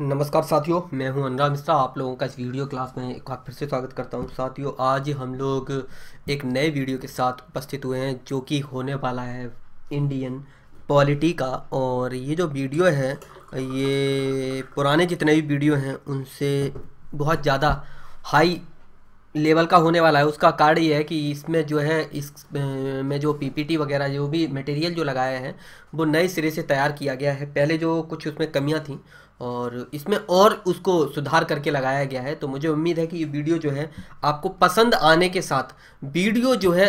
नमस्कार साथियों मैं हूं अनुराग मिश्रा आप लोगों का इस वीडियो क्लास में एक बार फिर से स्वागत करता हूं साथियों आज हम लोग एक नए वीडियो के साथ उपस्थित हुए हैं जो कि होने वाला है इंडियन पॉलिटी का और ये जो वीडियो है ये पुराने जितने भी वीडियो हैं उनसे बहुत ज़्यादा हाई लेवल का होने वाला है उसका कारण ये है कि इसमें जो है इस में जो पीपीटी वगैरह जो भी मटेरियल जो लगाया है वो नए सिरे से तैयार किया गया है पहले जो कुछ उसमें कमियां थी और इसमें और उसको सुधार करके लगाया गया है तो मुझे उम्मीद है कि ये वीडियो जो है आपको पसंद आने के साथ वीडियो जो है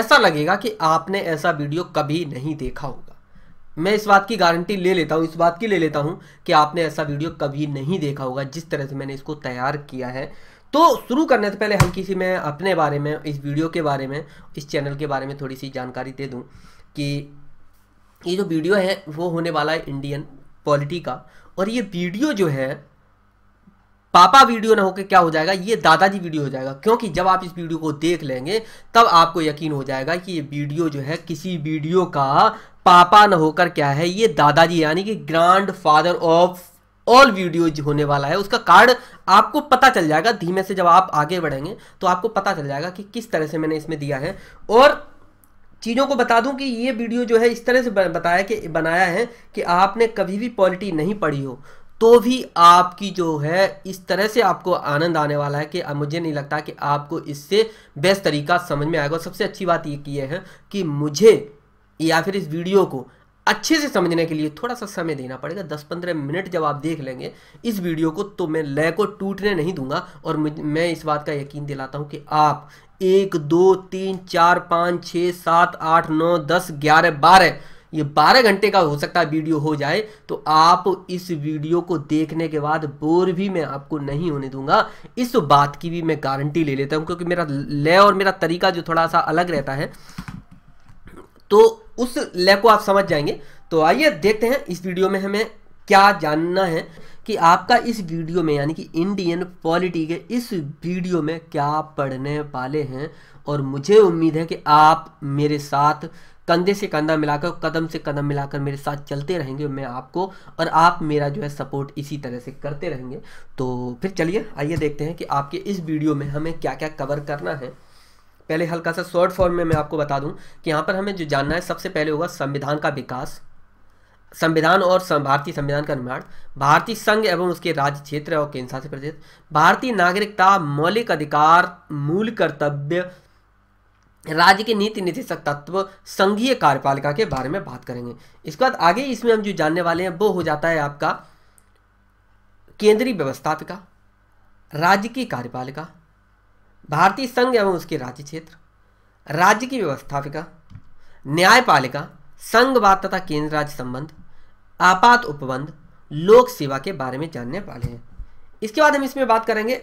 ऐसा लगेगा कि आपने ऐसा वीडियो कभी नहीं देखा होगा मैं इस बात की गारंटी ले लेता हूँ इस बात की ले लेता हूँ कि आपने ऐसा वीडियो कभी नहीं देखा होगा जिस तरह से मैंने इसको तैयार किया है तो शुरू करने से पहले हम किसी में अपने बारे में इस वीडियो के बारे में इस चैनल के बारे में थोड़ी सी जानकारी दे दूँ कि ये जो वीडियो है वो होने वाला है इंडियन पॉलिटी का और ये वीडियो जो है पापा वीडियो ना होकर क्या हो जाएगा ये दादाजी वीडियो हो जाएगा क्योंकि जब आप इस वीडियो को देख लेंगे तब आपको यकीन हो जाएगा कि ये वीडियो जो है किसी वीडियो का पापा ना होकर क्या है ये दादाजी यानी कि grandfather of all video होने वाला है उसका कार्ड आपको पता चल जाएगा धीमे से जब आप आगे बढ़ेंगे तो आपको पता चल जाएगा कि किस तरह से मैंने इसमें दिया है और चीज़ों को बता दूं कि ये वीडियो जो है इस तरह से बताया कि बनाया है कि आपने कभी भी पॉलिटी नहीं पढ़ी हो तो भी आपकी जो है इस तरह से आपको आनंद आने वाला है कि मुझे नहीं लगता कि आपको इससे बेस्ट तरीका समझ में आएगा सबसे अच्छी बात ये की है कि मुझे या फिर इस वीडियो को अच्छे से समझने के लिए थोड़ा सा समय देना पड़ेगा दस पंद्रह मिनट जब आप देख लेंगे इस वीडियो को तो मैं लय को टूटने नहीं दूंगा और मैं इस बात का यकीन दिलाता हूँ कि आप एक दो तीन चार पाँच छः सात आठ नौ दस ग्यारह बारह ये बारह घंटे का हो सकता है वीडियो हो जाए तो आप इस वीडियो को देखने के बाद बोर भी मैं आपको नहीं होने दूंगा इस बात की भी मैं गारंटी ले लेता हूँ क्योंकि मेरा लय और मेरा तरीका जो थोड़ा सा अलग रहता है तो उस लैब को आप समझ जाएंगे तो आइए देखते हैं इस वीडियो में हमें क्या जानना है कि आपका इस वीडियो में यानी कि इंडियन पॉलिटी के इस वीडियो में क्या पढ़ने वाले हैं और मुझे उम्मीद है कि आप मेरे साथ कंधे से कंधा मिलाकर कदम से कदम मिलाकर मेरे साथ चलते रहेंगे मैं आपको और आप मेरा जो है सपोर्ट इसी तरह से करते रहेंगे तो फिर चलिए आइए देखते हैं कि आपके इस वीडियो में हमें क्या क्या कवर करना है पहले हल्का सा शॉर्ट फॉर्म में मैं आपको बता दूं कि यहाँ पर हमें जो जानना है सबसे पहले होगा संविधान का विकास संविधान और भारतीय संविधान का निर्माण भारतीय संघ एवं उसके राज्य क्षेत्र और केंद्र शासित प्रदेश भारतीय नागरिकता मौलिक अधिकार मूल कर्तव्य राज्य के नीति निदेशक तत्व संघीय कार्यपालिका के बारे में बात करेंगे इसके बाद आगे इसमें हम जो जानने वाले हैं वो हो जाता है आपका केंद्रीय व्यवस्थापिका राज्य की कार्यपालिका भारतीय संघ एवं उसके राज्य क्षेत्र राज्य की व्यवस्थापिका न्यायपालिका संघवाद तथा केंद्र राज्य संबंध आपात उपबंध लोक सेवा के बारे में जानने वाले हैं इसके बाद हम इसमें बात करेंगे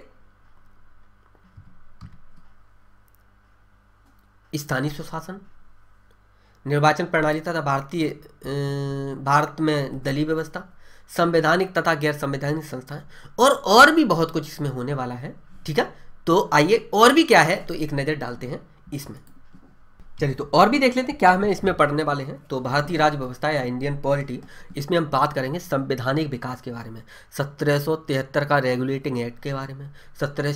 स्थानीय सुशासन निर्वाचन प्रणाली तथा भारतीय भारत में दलीय व्यवस्था संवैधानिक तथा गैर संवैधानिक संस्थाएं और और भी बहुत कुछ इसमें होने वाला है ठीक है तो आइए और भी क्या है तो एक नज़र डालते हैं इसमें चलिए तो और भी देख लेते हैं क्या हमें इसमें पढ़ने वाले हैं तो भारतीय राज्य व्यवस्था या इंडियन पॉलिटी इसमें हम बात करेंगे संवैधानिक विकास के बारे में सत्रह का रेगुलेटिंग एक्ट के बारे में सत्रह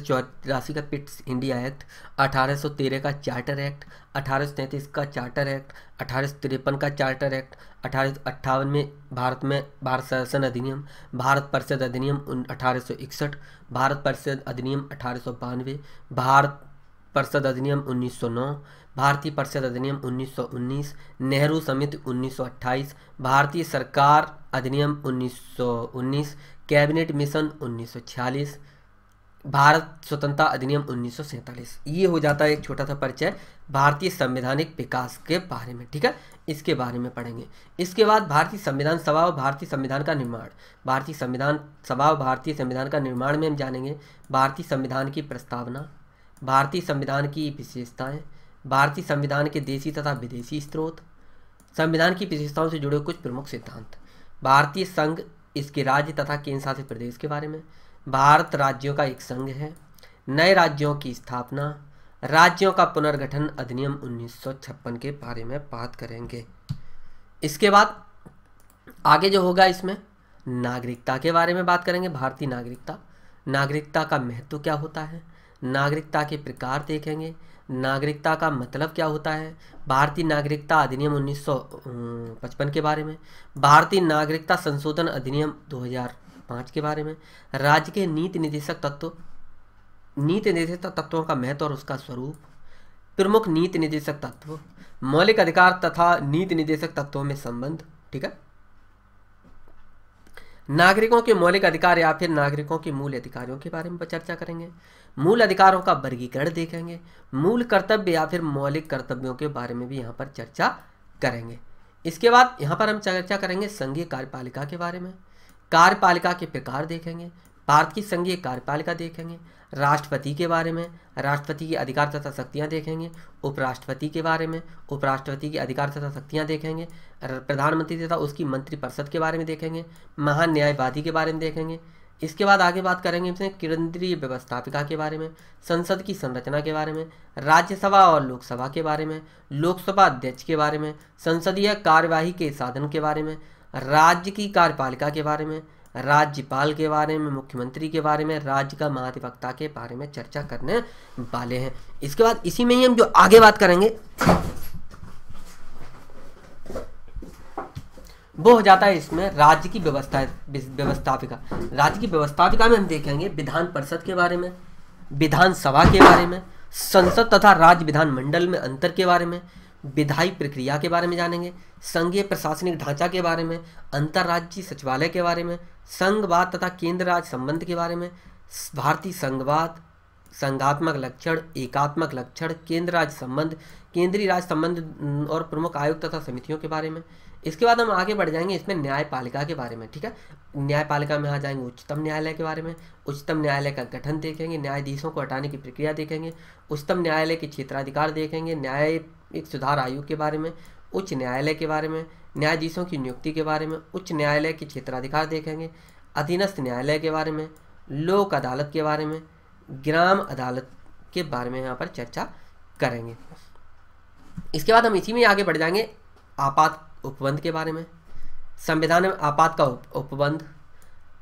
का पिट्स इंडिया एक्ट अठारह का चार्टर एक्ट अठारह का चार्टर एक्ट अठारह का चार्टर एक्ट अठारह में भारत में भारत शासन अधिनियम भारत परिषद अधिनियम अठारह भारत परिषद अधिनियम अठारह भारत परिषद अधिनियम उन्नीस भारतीय परिषद अधिनियम 1919 नेहरू समिति 1928 भारतीय सरकार अधिनियम 1919 कैबिनेट मिशन 1946 भारत स्वतंत्रता अधिनियम 1947 ये हो जाता है एक छोटा सा परिचय भारतीय संवैधानिक विकास के बारे में ठीक है इसके बारे में पढ़ेंगे इसके बाद भारतीय संविधान सभा और भारतीय संविधान का निर्माण भारतीय संविधान सभा और भारतीय संविधान का निर्माण में हम जानेंगे भारतीय संविधान की प्रस्तावना भारतीय संविधान की विशेषताएं भारतीय संविधान के देशी तथा विदेशी स्रोत संविधान की विशेषताओं से जुड़े कुछ प्रमुख सिद्धांत भारतीय संघ इसके राज्य तथा केंद्र शासित प्रदेश के बारे में भारत राज्यों का एक संघ है नए राज्यों की स्थापना राज्यों का पुनर्गठन अधिनियम 1956 के बारे में बात करेंगे इसके बाद आगे जो होगा इसमें नागरिकता के बारे में बात करेंगे भारतीय नागरिकता नागरिकता का महत्व क्या होता है नागरिकता के प्रकार देखेंगे नागरिकता का मतलब क्या होता है भारतीय नागरिकता अधिनियम 1955 के बारे में भारतीय नागरिकता संशोधन अधिनियम 2005 के बारे में राज्य के नीति निदेशक तत्व नीति निदेशक तत्वों का महत्व और उसका स्वरूप प्रमुख नीति निदेशक तत्व मौलिक अधिकार तथा नीति निदेशक तत्वों में संबंध ठीक है नागरिकों के मौलिक अधिकार या फिर नागरिकों के मूल अधिकारियों के बारे में चर्चा करेंगे मूल अधिकारों का वर्गीकरण देखेंगे मूल कर्तव्य या फिर मौलिक कर्तव्यों के बारे में भी यहाँ पर चर्चा करेंगे इसके बाद यहाँ पर हम चर्चा करेंगे संघीय कार्यपालिका के बारे में कार्यपालिका के प्रकार देखेंगे भारत की संघीय कार्यपालिका देखेंगे राष्ट्रपति के बारे में राष्ट्रपति के अधिकार तथा शक्तियाँ देखेंगे उपराष्ट्रपति के बारे में उपराष्ट्रपति के अधिकार तथा शक्तियाँ देखेंगे प्रधानमंत्री तथा उसकी मंत्रिपरिषद के बारे में देखेंगे महान न्यायवादी के बारे में देखेंगे इसके बाद आगे बात करेंगे इसमें केंद्रीय व्यवस्थापिका के बारे में संसद की संरचना के बारे में राज्यसभा और लोकसभा के बारे में लोकसभा अध्यक्ष के बारे में संसदीय कार्यवाही के साधन के बारे में राज्य की कार्यपालिका के बारे में राज्यपाल के बारे में मुख्यमंत्री के बारे में राज्य का महाधिवक्ता के बारे में चर्चा करने वाले हैं इसके बाद इसी में ही हम जो आगे बात करेंगे वो हो जाता है इसमें राज्य की व्यवस्था व्यवस्थापिका राज्य की व्यवस्थापिका में हम देखेंगे विधान परिषद के बारे में विधानसभा के बारे में संसद तथा राज्य विधानमंडल में अंतर के बारे में विधायी प्रक्रिया के बारे में जानेंगे संघीय प्रशासनिक ढांचा के बारे में अंतर्राज्यीय सचिवालय के बारे में संघवाद तथा केंद्र राज्य संबंध के बारे में भारतीय संघवाद संघात्मक लक्षण एकात्मक लक्षण केंद्र राज्य संबंध केंद्रीय राज्य संबंध और प्रमुख आयुक्त तथा समितियों के बारे में इसके बाद हम आगे बढ़ जाएंगे इसमें न्यायपालिका के बारे में ठीक है न्यायपालिका में आ जाएंगे उच्चतम न्यायालय के बारे में उच्चतम न्यायालय का गठन देखेंगे न्यायाधीशों को हटाने की प्रक्रिया देखेंगे उच्चतम न्यायालय के क्षेत्राधिकार देखेंगे न्यायिक सुधार आयोग के बारे में उच्च न्यायालय के बारे में न्यायाधीशों की नियुक्ति के बारे में उच्च न्यायालय के क्षेत्राधिकार देखेंगे अधीनस्थ न्यायालय के बारे में लोक अदालत के बारे में ग्राम अदालत के बारे में यहाँ पर चर्चा करेंगे इसके बाद हम इसी में आगे बढ़ जाएंगे आपात उपबंध के बारे में संविधान में आपात का उप, उपबंध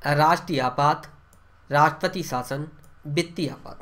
राष्ट्रीय आपात राष्ट्रपति शासन वित्तीय आपात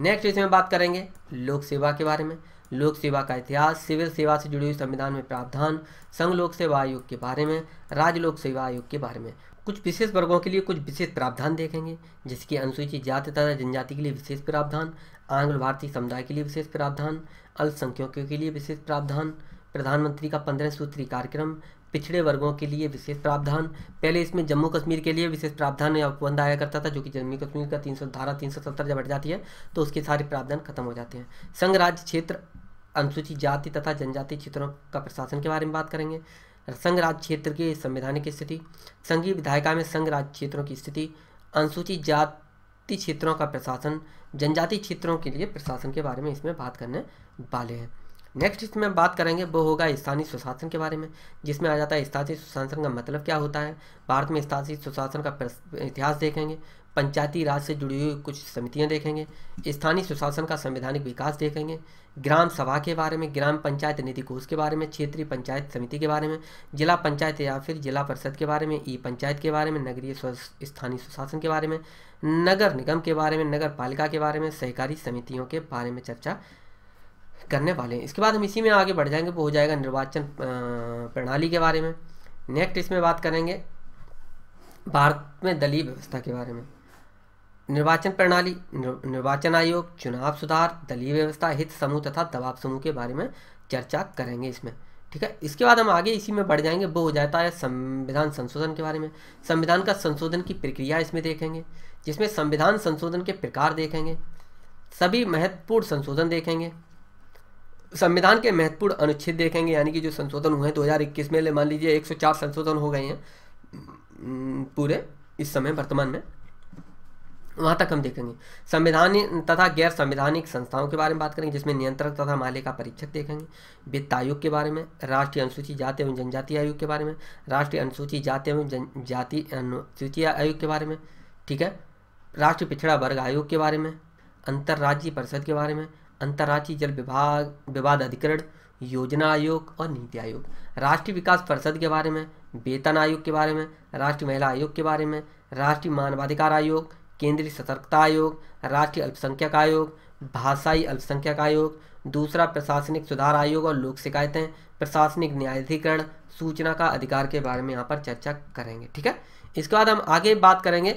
नेक्स्ट इसमें बात करेंगे लोक सेवा के बारे में लोक सेवा का इतिहास सिविल सेवा से जुड़ी हुई संविधान में प्रावधान संघ लोक सेवा आयोग के बारे में राज्य लोक सेवा आयोग के बारे में कुछ विशेष वर्गों के लिए कुछ विशेष प्रावधान देखेंगे जिसकी अनुसूचित जाति तथा जनजाति के लिए विशेष प्रावधान आंग्ल भारतीय समुदाय के लिए विशेष प्रावधान अल्पसंख्यकों के लिए विशेष प्रावधान प्रधानमंत्री का पंद्रह सूत्री कार्यक्रम पिछड़े वर्गों के लिए विशेष प्रावधान पहले इसमें जम्मू कश्मीर के लिए विशेष प्रावधान या उपबंध आया करता था जो कि जम्मू कश्मीर का तीन सौ धारा तीन सौ सत्तर जब हट जाती है तो उसके सारे प्रावधान खत्म हो जाते हैं संघ राज्य क्षेत्र अनुसूचित जाति तथा जनजाति क्षेत्रों का प्रशासन के बारे में बात करेंगे संघ राज्य क्षेत्र की संवैधानिक स्थिति संघीय विधायिका में संघ राज्य क्षेत्रों की स्थिति अनुसूचित जाति क्षेत्रों का प्रशासन जनजाति क्षेत्रों के लिए प्रशासन के बारे में इसमें बात करने वाले हैं नेक्स्ट इसमें बात करेंगे वो होगा स्थानीय सुशासन के बारे में जिसमें आ जाता है स्थानीय सुशासन का मतलब क्या होता है भारत में स्थानीय सुशासन का इतिहास देखेंगे पंचायती राज से जुड़ी हुई कुछ समितियां देखेंगे स्थानीय सुशासन का संवैधानिक विकास देखेंगे ग्राम सभा के बारे में ग्राम पंचायत नीति कोष के बारे में क्षेत्रीय पंचायत समिति के बारे में जिला पंचायत या फिर जिला परिषद के बारे में ई पंचायत के बारे में नगरीय स्थानीय सुशासन के बारे में नगर निगम के बारे में नगर पालिका के बारे में सहकारी समितियों के बारे में चर्चा करने वाले हैं इसके बाद हम इसी में आगे बढ़ जाएंगे वो हो जाएगा निर्वाचन प्रणाली के बारे में नेक्स्ट इसमें बात करेंगे भारत में दलीय व्यवस्था के बारे में निर्वाचन प्रणाली निर्वाचन आयोग चुनाव सुधार दलीय व्यवस्था हित समूह तथा दबाव समूह के बारे में चर्चा करेंगे इसमें ठीक है इसके बाद हम आगे इसी में बढ़ जाएंगे वो हो जाता है संविधान संशोधन के बारे में संविधान का संशोधन की प्रक्रिया इसमें देखेंगे जिसमें संविधान संशोधन के प्रकार देखेंगे सभी महत्वपूर्ण संशोधन देखेंगे संविधान के महत्वपूर्ण अनुच्छेद देखेंगे यानी कि जो संशोधन हुए हैं इक्कीस में ले मान लीजिए 104 संशोधन हो गए हैं पूरे इस समय वर्तमान में वहाँ तक हम देखेंगे संविधान तथा गैर संवैधानिक संस्थाओं के बारे में बात करेंगे जिसमें नियंत्रक तथा मालिका परीक्षक देखेंगे वित्त आयोग के बारे में राष्ट्रीय अनुसूचित जाति एवं जनजाति आयोग के बारे में राष्ट्रीय अनुसूचित जाति एवं जनजाति अनुसूचित आयोग के बारे में ठीक है राष्ट्रीय पिछड़ा वर्ग आयोग के बारे में अंतर्राज्यीय परिषद के बारे में अंतर्राष्ट्रीय जल विभाग विवाद अधिकरण योजना आयोग और नीति आयोग राष्ट्रीय विकास परिषद के बारे में वेतन आयोग के बारे में राष्ट्रीय महिला आयोग के बारे में राष्ट्रीय मानवाधिकार आयोग केंद्रीय सतर्कता आयोग राष्ट्रीय अल्पसंख्यक आयोग भाषाई अल्पसंख्यक आयोग दूसरा प्रशासनिक सुधार आयोग और लोक शिकायतें प्रशासनिक न्यायाधिकरण सूचना का अधिकार के बारे में यहाँ पर चर्चा करेंगे ठीक है इसके बाद हम आगे बात करेंगे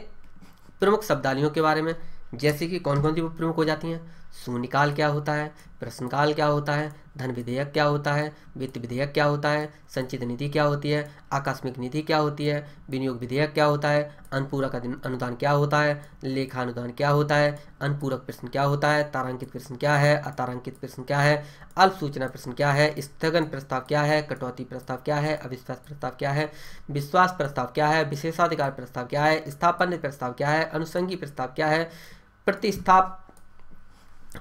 प्रमुख शब्दालियों के बारे में जैसे कि कौन कौन सी वो प्रमुख हो जाती हैं शून्यकाल क्या होता है प्रश्नकाल क्या होता है धन विधेयक क्या होता है वित्त विधेयक क्या होता है संचित निधि क्या होती है आकस्मिक निधि क्या होती है विनियोग विधेयक क्या होता है अनुपूरक अनुदान क्या होता है लेखानुदान क्या होता है अनुपूरक प्रश्न क्या होता है तारांकित प्रश्न क्या है अतारांकित प्रश्न क्या है अल्प सूचना प्रश्न क्या है स्थगन प्रस्ताव क्या है कटौती प्रस्ताव क्या है अविश्वास प्रस्ताव क्या है विश्वास प्रस्ताव क्या है विशेषाधिकार प्रस्ताव क्या है स्थापन प्रस्ताव क्या है अनुसंगी प्रस्ताव क्या है प्रतिस्थाप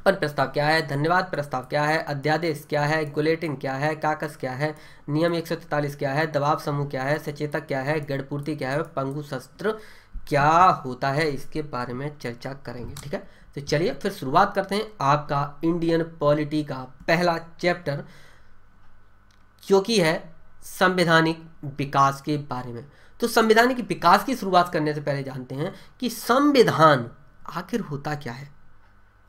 और प्रस्ताव क्या है धन्यवाद प्रस्ताव क्या है अध्यादेश क्या है गुलेटिन क्या है काकस क्या है नियम एक क्या है दबाव समूह क्या है सचेतक क्या है गढ़पूर्ति क्या है पंगु शस्त्र क्या होता है इसके बारे में चर्चा करेंगे ठीक है तो चलिए फिर शुरुआत करते हैं आपका इंडियन पॉलिटी का पहला चैप्टर जो कि है संवैधानिक विकास के बारे में तो संवैधानिक विकास की शुरुआत करने से पहले जानते हैं कि संविधान आखिर होता क्या है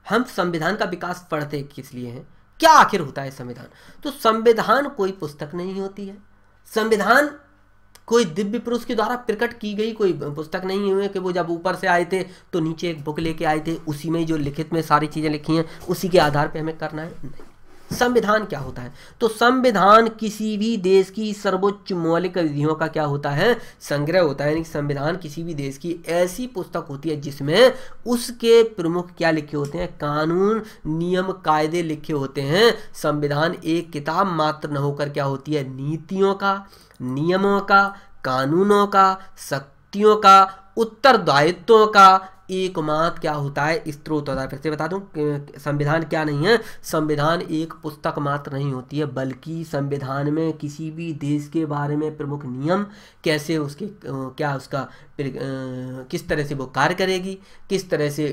हम संविधान का विकास पढ़ते किस लिए हैं क्या आखिर होता है संविधान तो संविधान कोई पुस्तक नहीं होती है संविधान कोई दिव्य पुरुष के द्वारा प्रकट की गई कोई पुस्तक नहीं हुई कि वो जब ऊपर से आए थे तो नीचे एक बुक लेके आए थे उसी में जो लिखित में सारी चीज़ें लिखी हैं उसी के आधार पे हमें करना है नहीं संविधान क्या होता है तो संविधान किसी भी देश की सर्वोच्च मौलिक विधियों का क्या होता है संग्रह होता है यानी संविधान किसी भी देश की ऐसी पुस्तक होती है जिसमें उसके प्रमुख क्या लिखे होते हैं कानून नियम कायदे लिखे होते हैं संविधान एक किताब मात्र न होकर क्या होती है नीतियों का नियमों का कानूनों का शक्तियों का उत्तरदायित्वों का एकमात्र क्या होता है स्त्रोत होता है फिर से बता दूं संविधान क्या नहीं है संविधान एक पुस्तक मात्र नहीं होती है बल्कि संविधान में किसी भी देश के बारे में प्रमुख नियम कैसे उसके क्या उसका किस तरह से वो कार्य करेगी किस तरह से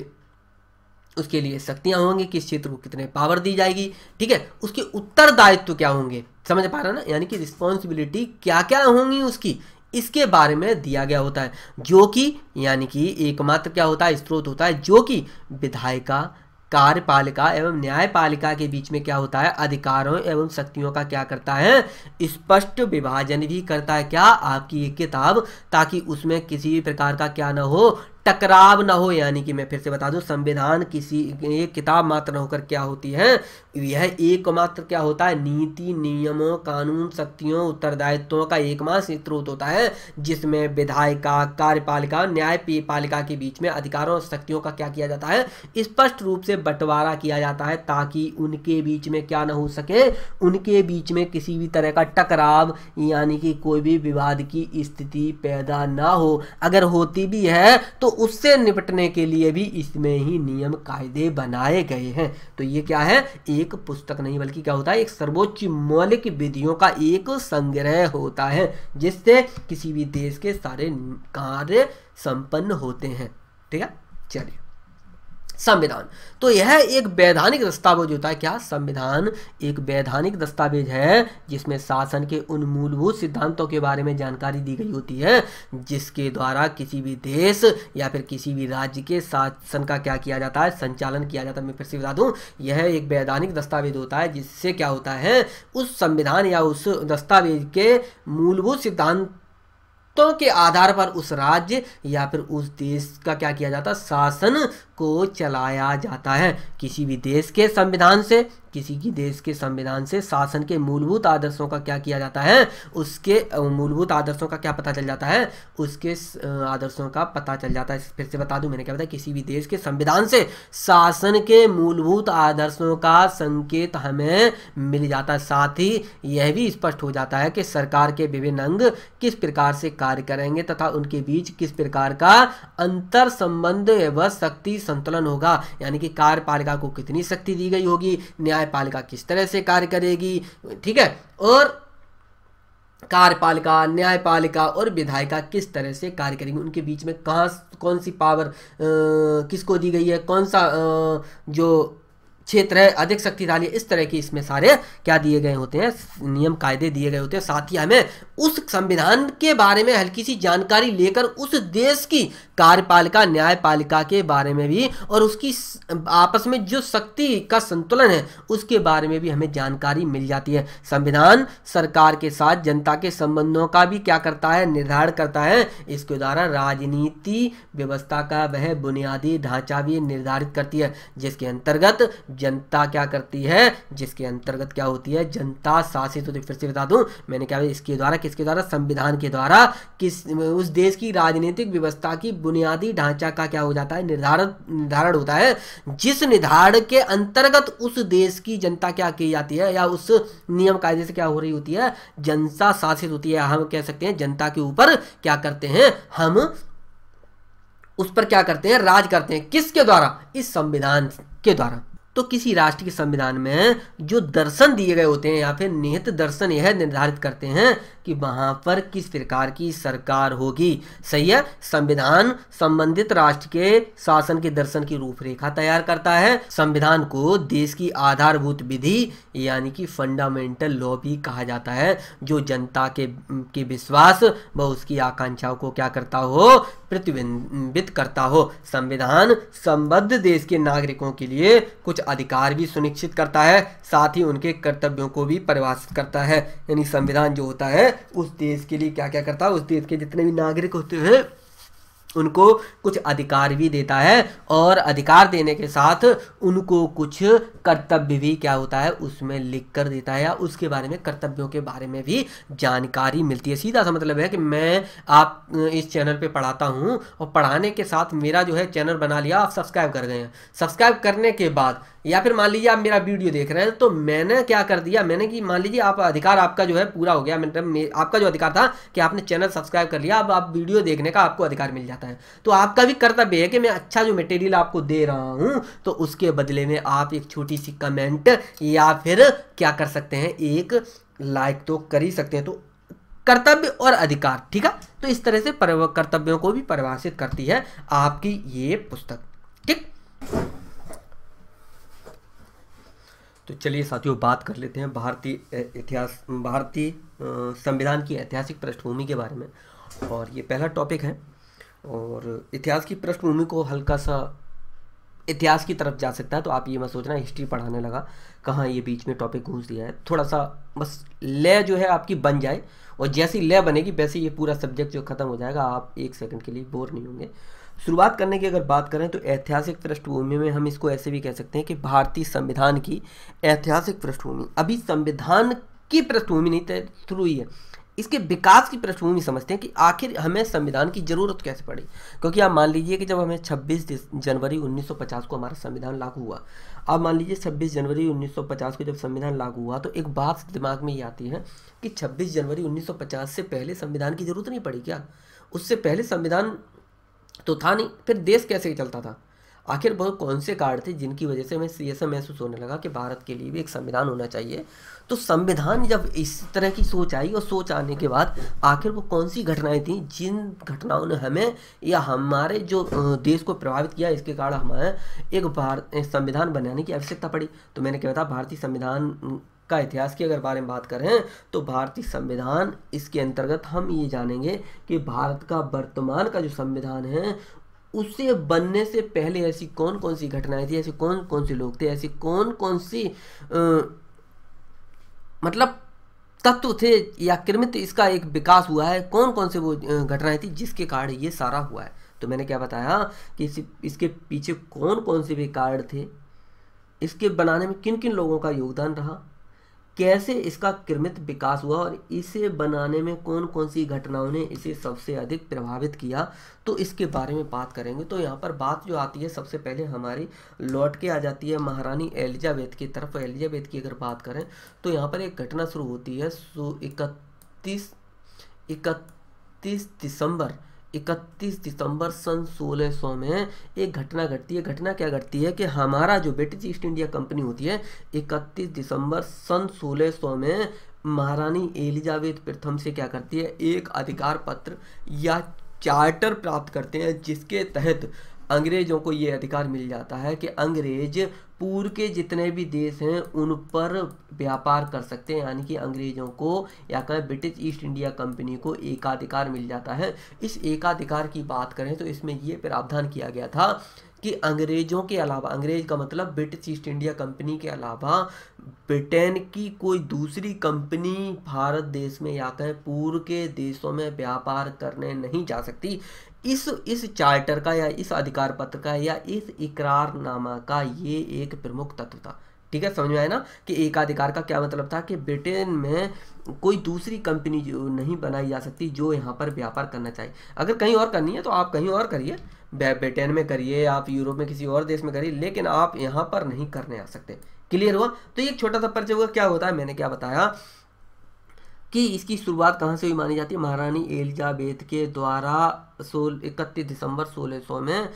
उसके लिए शक्तियां होंगी किस क्षेत्र को कितने पावर दी जाएगी ठीक है उसके उत्तरदायित्व क्या होंगे समझ पा रहा ना यानी कि रिस्पॉन्सिबिलिटी क्या क्या होंगी उसकी इसके बारे में दिया गया होता है जो कि यानी कि एकमात्र क्या होता है स्त्रोत होता है जो कि विधायिका कार्यपालिका एवं न्यायपालिका के बीच में क्या होता है अधिकारों एवं शक्तियों का क्या करता है स्पष्ट विभाजन भी करता है क्या आपकी ये किताब ताकि उसमें किसी भी प्रकार का क्या ना हो टकराव ना हो यानी कि मैं फिर से बता दूं संविधान किसी ये किताब मात्र न होकर क्या होती है यह एकमात्र क्या होता है नीति नियमों कानून शक्तियों उत्तरदायित्वों का एकमात्र स्रोत होता है जिसमें विधायिका कार्यपालिका न्यायपालिका के बीच में अधिकारों और शक्तियों का क्या किया जाता है स्पष्ट रूप से बंटवारा किया जाता है ताकि उनके बीच में क्या ना हो सके उनके बीच में किसी भी तरह का टकराव यानी कि कोई भी विवाद की स्थिति पैदा ना हो अगर होती भी है तो उससे निपटने के लिए भी इसमें ही नियम कायदे बनाए गए हैं तो ये क्या है एक एक पुस्तक नहीं बल्कि क्या होता है एक सर्वोच्च मौलिक विधियों का एक संग्रह होता है जिससे किसी भी देश के सारे कार्य संपन्न होते हैं ठीक है चलिए संविधान तो यह एक वैधानिक दस्तावेज होता है क्या संविधान एक वैधानिक दस्तावेज है जिसमें शासन के उन मूलभूत सिद्धांतों के बारे में जानकारी दी गई होती है जिसके द्वारा किसी भी देश या फिर किसी भी राज्य के शासन का क्या किया जाता है संचालन किया जाता है मैं फिर से बता दूँ यह एक वैधानिक दस्तावेज होता है जिससे क्या होता है उस संविधान या उस दस्तावेज के मूलभूत सिद्धांत सिद्धांतों के आधार पर उस राज्य या फिर उस देश का क्या किया जाता शासन को चलाया जाता है किसी भी देश के संविधान से किसी की देश के संविधान से शासन के मूलभूत आदर्शों का क्या किया जाता है उसके मूलभूत आदर्शों का क्या पता चल जाता है उसके आदर्शों का पता चल जाता है फिर से बता दूं मैंने क्या बताया किसी भी देश के संविधान से शासन के मूलभूत आदर्शों का संकेत हमें मिल जाता है साथ ही यह भी स्पष्ट हो जाता है कि सरकार के विभिन्न अंग किस प्रकार से कार्य करेंगे तथा उनके बीच किस प्रकार का अंतर संबंध व शक्ति संतुलन होगा यानी कि कार्यपालिका को कितनी शक्ति दी गई होगी न्यायपालिका किस तरह से कार्य करेगी ठीक है और कार्यपालिका न्यायपालिका और विधायिका किस तरह से कार्य करेंगे उनके बीच में कहाँ कौन सी पावर किसको दी गई है कौन सा आ, जो क्षेत्र है अधिक शक्तिशाली इस तरह की इसमें सारे क्या दिए गए होते हैं नियम कायदे दिए गए होते हैं साथ ही हमें उस संविधान के बारे में हल्की सी जानकारी लेकर उस देश की कार्यपालिका न्यायपालिका के बारे में भी और उसकी आपस में जो शक्ति का संतुलन है उसके बारे में भी हमें जानकारी मिल जाती है संविधान सरकार के साथ जनता के संबंधों का भी क्या करता है निर्धारण करता है इसके द्वारा राजनीति व्यवस्था का वह बुनियादी ढांचा भी निर्धारित करती है जिसके अंतर्गत जनता क्या करती है जिसके अंतर्गत क्या होती है जनता शासित होती फिर से बता दूं मैंने क्या इसके द्वारा किसके द्वारा संविधान के द्वारा किस उस देश की राजनीतिक व्यवस्था की बुनियादी ढांचा का क्या हो जाता है निर्धारण निर्धारण होता है जिस निर्धारण के अंतर्गत उस देश की जनता क्या की जाती है या उस नियम कायदे से क्या हो रही होती है जनता शासित होती है हम कह सकते हैं जनता के ऊपर क्या करते हैं हम उस पर क्या करते हैं राज करते हैं किसके द्वारा इस संविधान के द्वारा तो किसी राष्ट्र के संविधान में जो दर्शन दिए गए होते हैं या फिर निहित दर्शन यह निर्धारित करते हैं कि वहां पर किस प्रकार की सरकार होगी सही है संविधान संबंधित राष्ट्र के शासन के दर्शन की रूपरेखा तैयार करता है संविधान को देश की आधारभूत विधि यानी कि फंडामेंटल लॉ भी कहा जाता है जो जनता के के विश्वास व उसकी आकांक्षाओं को क्या करता हो प्रतिबिंबित करता हो संविधान संबद्ध देश के नागरिकों के लिए कुछ अधिकार भी सुनिश्चित करता है साथ ही उनके कर्तव्यों को भी परिभाषित करता है यानी संविधान जो होता है उस देश के लिए क्या क्या करता है उस देश के जितने भी नागरिक होते हैं उनको कुछ अधिकार भी देता है और अधिकार देने के साथ उनको कुछ कर्तव्य भी क्या होता है उसमें लिख कर देता है या उसके बारे में कर्तव्यों के बारे में भी जानकारी मिलती है सीधा सा मतलब है कि मैं आप इस चैनल पे पढ़ाता हूँ और पढ़ाने के साथ मेरा जो है चैनल बना लिया आप सब्सक्राइब कर गए हैं सब्सक्राइब करने के बाद या फिर मान लीजिए आप मेरा वीडियो देख रहे हैं तो मैंने क्या कर दिया मैंने कि मान लीजिए आप अधिकार आपका जो है पूरा हो गया मतलब आपका जो अधिकार था कि आपने चैनल सब्सक्राइब कर लिया अब आप वीडियो देखने का आपको अधिकार मिल जाता है तो आपका भी कर्तव्य है कि मैं अच्छा जो मटेरियल आपको दे रहा हूँ तो उसके बदले में आप एक छोटी सी कमेंट या फिर क्या कर सकते हैं एक लाइक तो कर ही सकते हैं तो कर्तव्य और अधिकार ठीक है तो इस तरह से कर्तव्यों को भी परिभाषित करती है आपकी ये पुस्तक ठीक तो चलिए साथियों बात कर लेते हैं भारतीय इतिहास भारतीय संविधान की ऐतिहासिक पृष्ठभूमि के बारे में और ये पहला टॉपिक है और इतिहास की पृष्ठभूमि को हल्का सा इतिहास की तरफ जा सकता है तो आप ये मत सोचना हिस्ट्री पढ़ाने लगा कहाँ ये बीच में टॉपिक घूस दिया है थोड़ा सा बस लय जो है आपकी बन जाए और जैसी लय बनेगी वैसे ये पूरा सब्जेक्ट जो ख़त्म हो जाएगा आप एक सेकंड के लिए बोर नहीं होंगे शुरुआत करने की अगर बात करें तो ऐतिहासिक पृष्ठभूमि में हम इसको ऐसे भी कह सकते हैं कि भारतीय संविधान की ऐतिहासिक पृष्ठभूमि अभी संविधान की पृष्ठभूमि नहीं तय शुरू हुई है इसके विकास की पृष्ठभूमि समझते हैं कि आखिर हमें संविधान की ज़रूरत कैसे पड़ी क्योंकि आप मान लीजिए कि जब हमें 26 जनवरी 1950 को हमारा संविधान लागू हुआ आप मान लीजिए 26 जनवरी 1950 को जब संविधान लागू हुआ तो एक बात दिमाग में ये आती है कि 26 जनवरी 1950 से पहले संविधान की ज़रूरत नहीं पड़ी क्या उससे पहले संविधान तो था नहीं फिर देश कैसे चलता था आखिर वह कौन से कार्ड थे जिनकी वजह से हमें ऐसा महसूस होने लगा कि भारत के लिए भी एक संविधान होना चाहिए तो संविधान जब इस तरह की सोच आई और सोच आने के बाद आखिर वो कौन सी घटनाएं थी जिन घटनाओं ने हमें या हमारे जो देश को प्रभावित किया इसके कारण हमें एक भारत संविधान बनाने की आवश्यकता पड़ी तो मैंने क्या था भारतीय संविधान का इतिहास की अगर बारे में बात करें तो भारतीय संविधान इसके अंतर्गत हम ये जानेंगे कि भारत का वर्तमान का जो संविधान है उसे बनने से पहले ऐसी कौन कौन सी घटनाएं थी ऐसे कौन कौन से लोग थे ऐसी कौन कौन सी आ, मतलब तत्व थे या कृमित इसका एक विकास हुआ है कौन कौन से वो घटनाएं थी जिसके कारण ये सारा हुआ है तो मैंने क्या बताया कि इस, इसके पीछे कौन कौन से भी कारण थे इसके बनाने में किन किन लोगों का योगदान रहा कैसे इसका क्रमित विकास हुआ और इसे बनाने में कौन कौन सी घटनाओं ने इसे सबसे अधिक प्रभावित किया तो इसके बारे में बात करेंगे तो यहाँ पर बात जो आती है सबसे पहले हमारी लौट के आ जाती है महारानी एलिजाबेथ की तरफ एलिजाबेथ की अगर बात करें तो यहाँ पर एक घटना शुरू होती है सो इकतीस इकतीस दिसंबर इकतीस दिसंबर सन 1600 में एक घटना घटती है घटना क्या घटती है कि हमारा जो ब्रिटिश ईस्ट इंडिया कंपनी होती है 31 दिसंबर सन 1600 में महारानी एलिजाबेथ प्रथम से क्या करती है एक अधिकार पत्र या चार्टर प्राप्त करते हैं जिसके तहत अंग्रेजों को ये अधिकार मिल जाता है कि अंग्रेज पूर्व के जितने भी देश हैं उन पर व्यापार कर सकते हैं यानी कि अंग्रेज़ों को या कहें ब्रिटिश ईस्ट इंडिया कंपनी को एकाधिकार मिल जाता है इस एकाधिकार की बात करें तो इसमें ये प्रावधान किया गया था कि अंग्रेज़ों के अलावा अंग्रेज का मतलब ब्रिटिश ईस्ट इंडिया कंपनी के अलावा ब्रिटेन की कोई दूसरी कंपनी भारत देश में या कहें पूर्व के देशों में व्यापार करने नहीं जा सकती इस इस चार्टर का या इस अधिकार पत्र का या इस इकरारनामा का ये एक प्रमुख तत्व था ठीक है समझ में आया ना कि एकाधिकार का क्या मतलब था कि ब्रिटेन में कोई दूसरी कंपनी जो नहीं बनाई जा सकती जो यहाँ पर व्यापार करना चाहिए अगर कहीं और करनी है तो आप कहीं और करिए ब्रिटेन में करिए आप यूरोप में किसी और देश में करिए लेकिन आप यहाँ पर नहीं करने आ सकते क्लियर हुआ तो ये एक छोटा सा परिचय हुआ क्या होता है मैंने क्या बताया कि इसकी शुरुआत कहाँ से हुई मानी जाती है महारानी एलिजाबेथ के द्वारा सोल इकतीस दिसंबर सोलह सौ में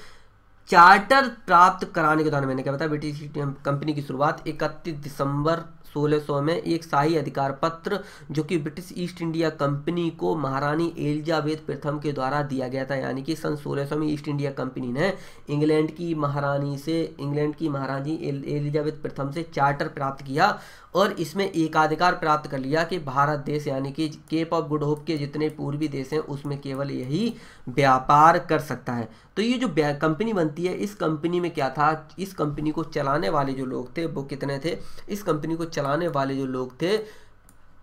चार्टर प्राप्त कराने के दौरान मैंने क्या बताया ब्रिटिश कंपनी की शुरुआत इकतीस दिसंबर 1600 में एक शाही अधिकार पत्र जो कि ब्रिटिश ईस्ट इंडिया कंपनी को महारानी एलिजाबेथ प्रथम के द्वारा दिया गया था यानी कि सन 1600 में ईस्ट इंडिया कंपनी ने इंग्लैंड की महारानी से इंग्लैंड की महारानी एलिजाबेथ प्रथम से चार्टर प्राप्त किया और इसमें एकाधिकार प्राप्त कर लिया कि भारत देश यानी कि केप ऑफ गुड होप के जितने पूर्वी देश हैं उसमें केवल यही व्यापार कर सकता है तो ये जो कंपनी बनती है इस कंपनी में क्या था इस कंपनी को चलाने वाले जो लोग थे वो कितने थे इस कंपनी को चलाने वाले जो लोग थे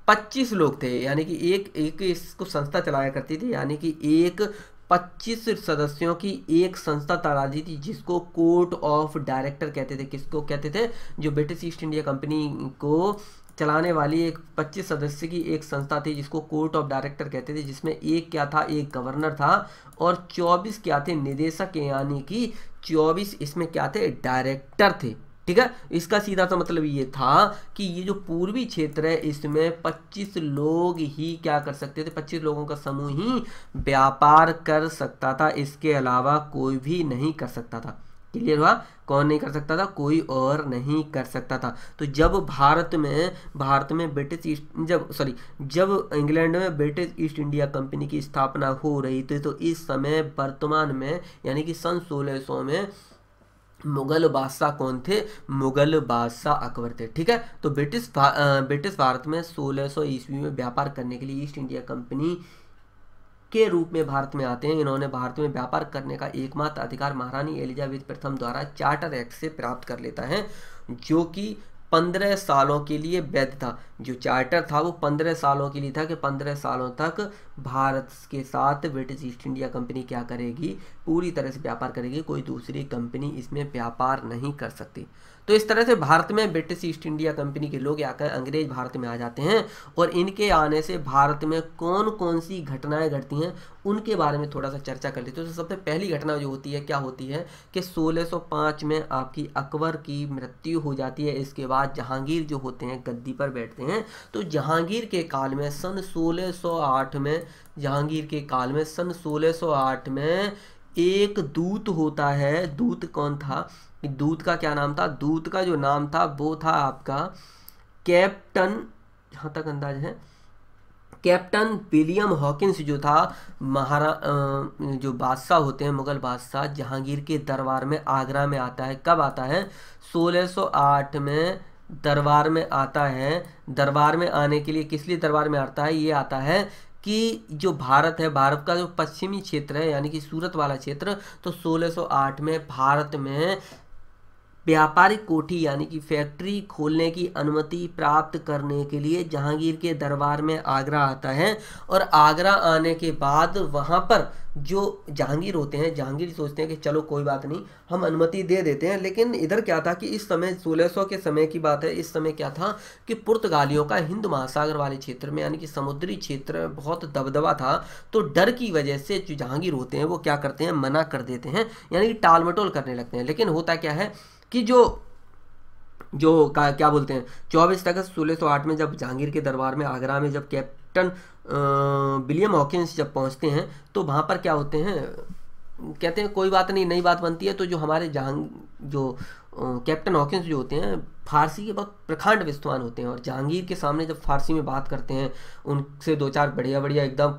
पच्चीस लोग थे यानी कि एक एक इसको संस्था चलाया करती थी यानी कि एक पच्चीस सदस्यों की एक संस्था तलाजी थी जिसको कोर्ट ऑफ डायरेक्टर कहते थे किसको कहते थे जो ब्रिटिश ईस्ट इंडिया कंपनी को चलाने वाली एक 25 सदस्य की एक संस्था थी जिसको कोर्ट ऑफ डायरेक्टर कहते थे जिसमें एक क्या था एक गवर्नर था और 24 क्या थे निदेशक यानी कि 24 इसमें क्या थे डायरेक्टर थे ठीक है इसका सीधा सा मतलब ये था कि ये जो पूर्वी क्षेत्र है इसमें 25 लोग ही क्या कर सकते थे 25 लोगों का समूह ही व्यापार कर सकता था इसके अलावा कोई भी नहीं कर सकता था क्लियर हुआ कौन नहीं कर सकता था कोई और नहीं कर सकता था तो जब भारत में भारत में ब्रिटिश ईस्ट जब सॉरी जब इंग्लैंड में ब्रिटिश ईस्ट इंडिया कंपनी की स्थापना हो रही थी तो इस समय वर्तमान में यानी कि सन सोलह सौ में मुगल बादशाह कौन थे मुगल बादशाह अकबर थे ठीक है तो ब्रिटिश ब्रिटिश भारत में 1600 ईस्वी में व्यापार करने के लिए ईस्ट इंडिया कंपनी के रूप में भारत में आते हैं इन्होंने भारत में व्यापार करने का एकमात्र अधिकार महारानी एलिजाबेथ प्रथम द्वारा चार्टर एक्ट से प्राप्त कर लेता है जो कि पंद्रह सालों के लिए वैध था जो चार्टर था वो पंद्रह सालों के लिए था कि पंद्रह सालों तक भारत के साथ ब्रिटिश ईस्ट इंडिया कंपनी क्या करेगी पूरी तरह से व्यापार करेगी कोई दूसरी कंपनी इसमें व्यापार नहीं कर सकती तो इस तरह से भारत में ब्रिटिश ईस्ट इंडिया कंपनी के लोग आकर अंग्रेज भारत में आ जाते हैं और इनके आने से भारत में कौन कौन सी घटनाएं घटती हैं उनके बारे में थोड़ा सा चर्चा कर लेते हैं तो सबसे पहली घटना जो होती है क्या होती है कि 1605 में आपकी अकबर की मृत्यु हो जाती है इसके बाद जहांगीर जो होते हैं गद्दी पर बैठते हैं तो जहांगीर के काल में सन 1608 में जहांगीर के काल में सन 1608 में एक दूत होता है दूत कौन था दूत का क्या नाम था दूत का जो नाम था वो था आपका कैप्टन जहाँ तक अंदाज है कैप्टन विलियम हॉकिंस जो था महारा जो बादशाह होते हैं मुग़ल बादशाह जहांगीर के दरबार में आगरा में आता है कब आता है 1608 में दरबार में आता है दरबार में आने के लिए किस लिए दरबार में आता है ये आता है कि जो भारत है भारत का जो पश्चिमी क्षेत्र है यानी कि सूरत वाला क्षेत्र तो 1608 में भारत में व्यापारिक कोठी यानी कि फैक्ट्री खोलने की अनुमति प्राप्त करने के लिए जहांगीर के दरबार में आगरा आता है और आगरा आने के बाद वहाँ पर जो जहांगीर होते हैं जहांगीर सोचते हैं कि चलो कोई बात नहीं हम अनुमति दे देते हैं लेकिन इधर क्या था कि इस समय 1600 के समय की बात है इस समय क्या था कि पुर्तगालियों का हिंद महासागर वाले क्षेत्र में यानी कि समुद्री क्षेत्र में बहुत दबदबा था तो डर की वजह से जो जहांगीर होते हैं वो क्या करते हैं मना कर देते हैं यानी कि टाल मटोल करने लगते हैं लेकिन होता क्या है कि जो जो क्या बोलते हैं चौबीस अगस्त सोलह में जब जहांगीर के दरबार में आगरा में जब कैप्टन विलियम हॉकिंस जब पहुंचते हैं तो वहाँ पर क्या होते हैं कहते हैं कोई बात नहीं नई बात बनती है तो जो हमारे जहांग जो कैप्टन हॉकिंस जो होते हैं फारसी के बहुत प्रखंड विस्तवान होते हैं और जहांगीर के सामने जब फारसी में बात करते हैं उनसे दो चार बढ़िया बढ़िया एकदम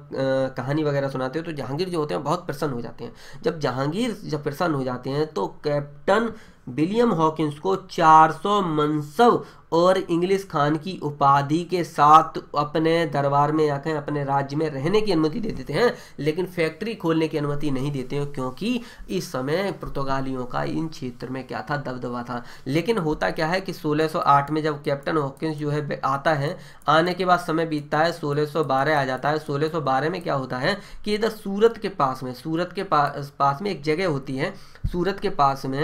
कहानी वगैरह सुनाते हैं तो जहांगीर जो होते हैं बहुत प्रसन्न हो जाते हैं जब जहांगीर जब प्रसन्न हो जाते हैं तो कैप्टन विलियम हॉकिंस को 400 मनसव और इंग्लिश खान की उपाधि के साथ अपने दरबार में या अपने राज्य में रहने की अनुमति दे देते हैं लेकिन फैक्ट्री खोलने की अनुमति नहीं देते हैं क्योंकि इस समय पुर्तगालियों का इन क्षेत्र में क्या था दबदबा था लेकिन होता क्या है कि 1608 में जब कैप्टन हॉकिंस जो है आता है आने के बाद समय बीतता है सोलह आ जाता है सोलह में क्या होता है कि इधर सूरत के पास में सूरत के पास पास में एक जगह होती है सूरत के पास में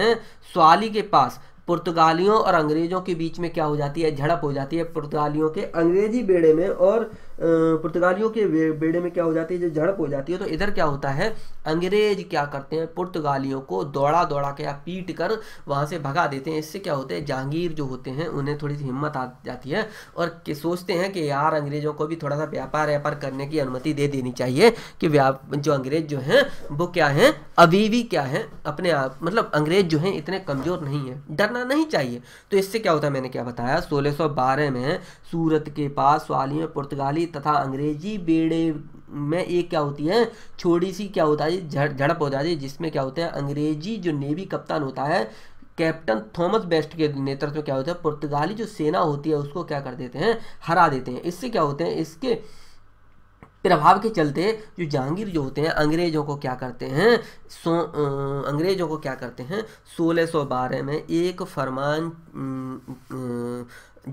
स्वाली के पास पुर्तगालियों और अंग्रेज़ों के बीच में क्या हो जाती है झड़प हो जाती है पुर्तगालियों के अंग्रेजी बेड़े में और पुर्तगालियों के बेड़े में क्या हो जाती है जो झड़प हो जाती है तो इधर क्या होता है अंग्रेज क्या करते हैं पुर्तगालियों को दौड़ा दौड़ा के या पीट कर वहाँ से भगा देते हैं इससे क्या होता है जहांगीर जो होते हैं उन्हें थोड़ी सी हिम्मत आ जाती है और सोचते हैं कि यार अंग्रेजों को भी थोड़ा सा व्यापार व्यापार करने की अनुमति दे देनी चाहिए कि जो अंग्रेज जो हैं वो क्या हैं अभी भी क्या हैं अपने आप मतलब अंग्रेज जो हैं इतने कमज़ोर नहीं है डरना नहीं चाहिए तो इससे क्या होता है मैंने क्या बताया सोलह में सूरत के पास वाली में पुर्तगाली हिंदी तथा अंग्रेजी बेड़े में एक क्या होती है छोटी सी क्या होता है झड़प हो जाती है जिसमें क्या होता है अंग्रेजी जो नेवी कप्तान होता है कैप्टन थॉमस बेस्ट के नेतृत्व में क्या होता है पुर्तगाली जो सेना होती है उसको क्या कर देते हैं हरा देते हैं इससे क्या होते हैं इसके प्रभाव के चलते जो जहांगीर जो होते हैं अंग्रेजों को क्या करते हैं सो अंग्रेजों को क्या करते हैं सोलह सौ बारह में एक फरमान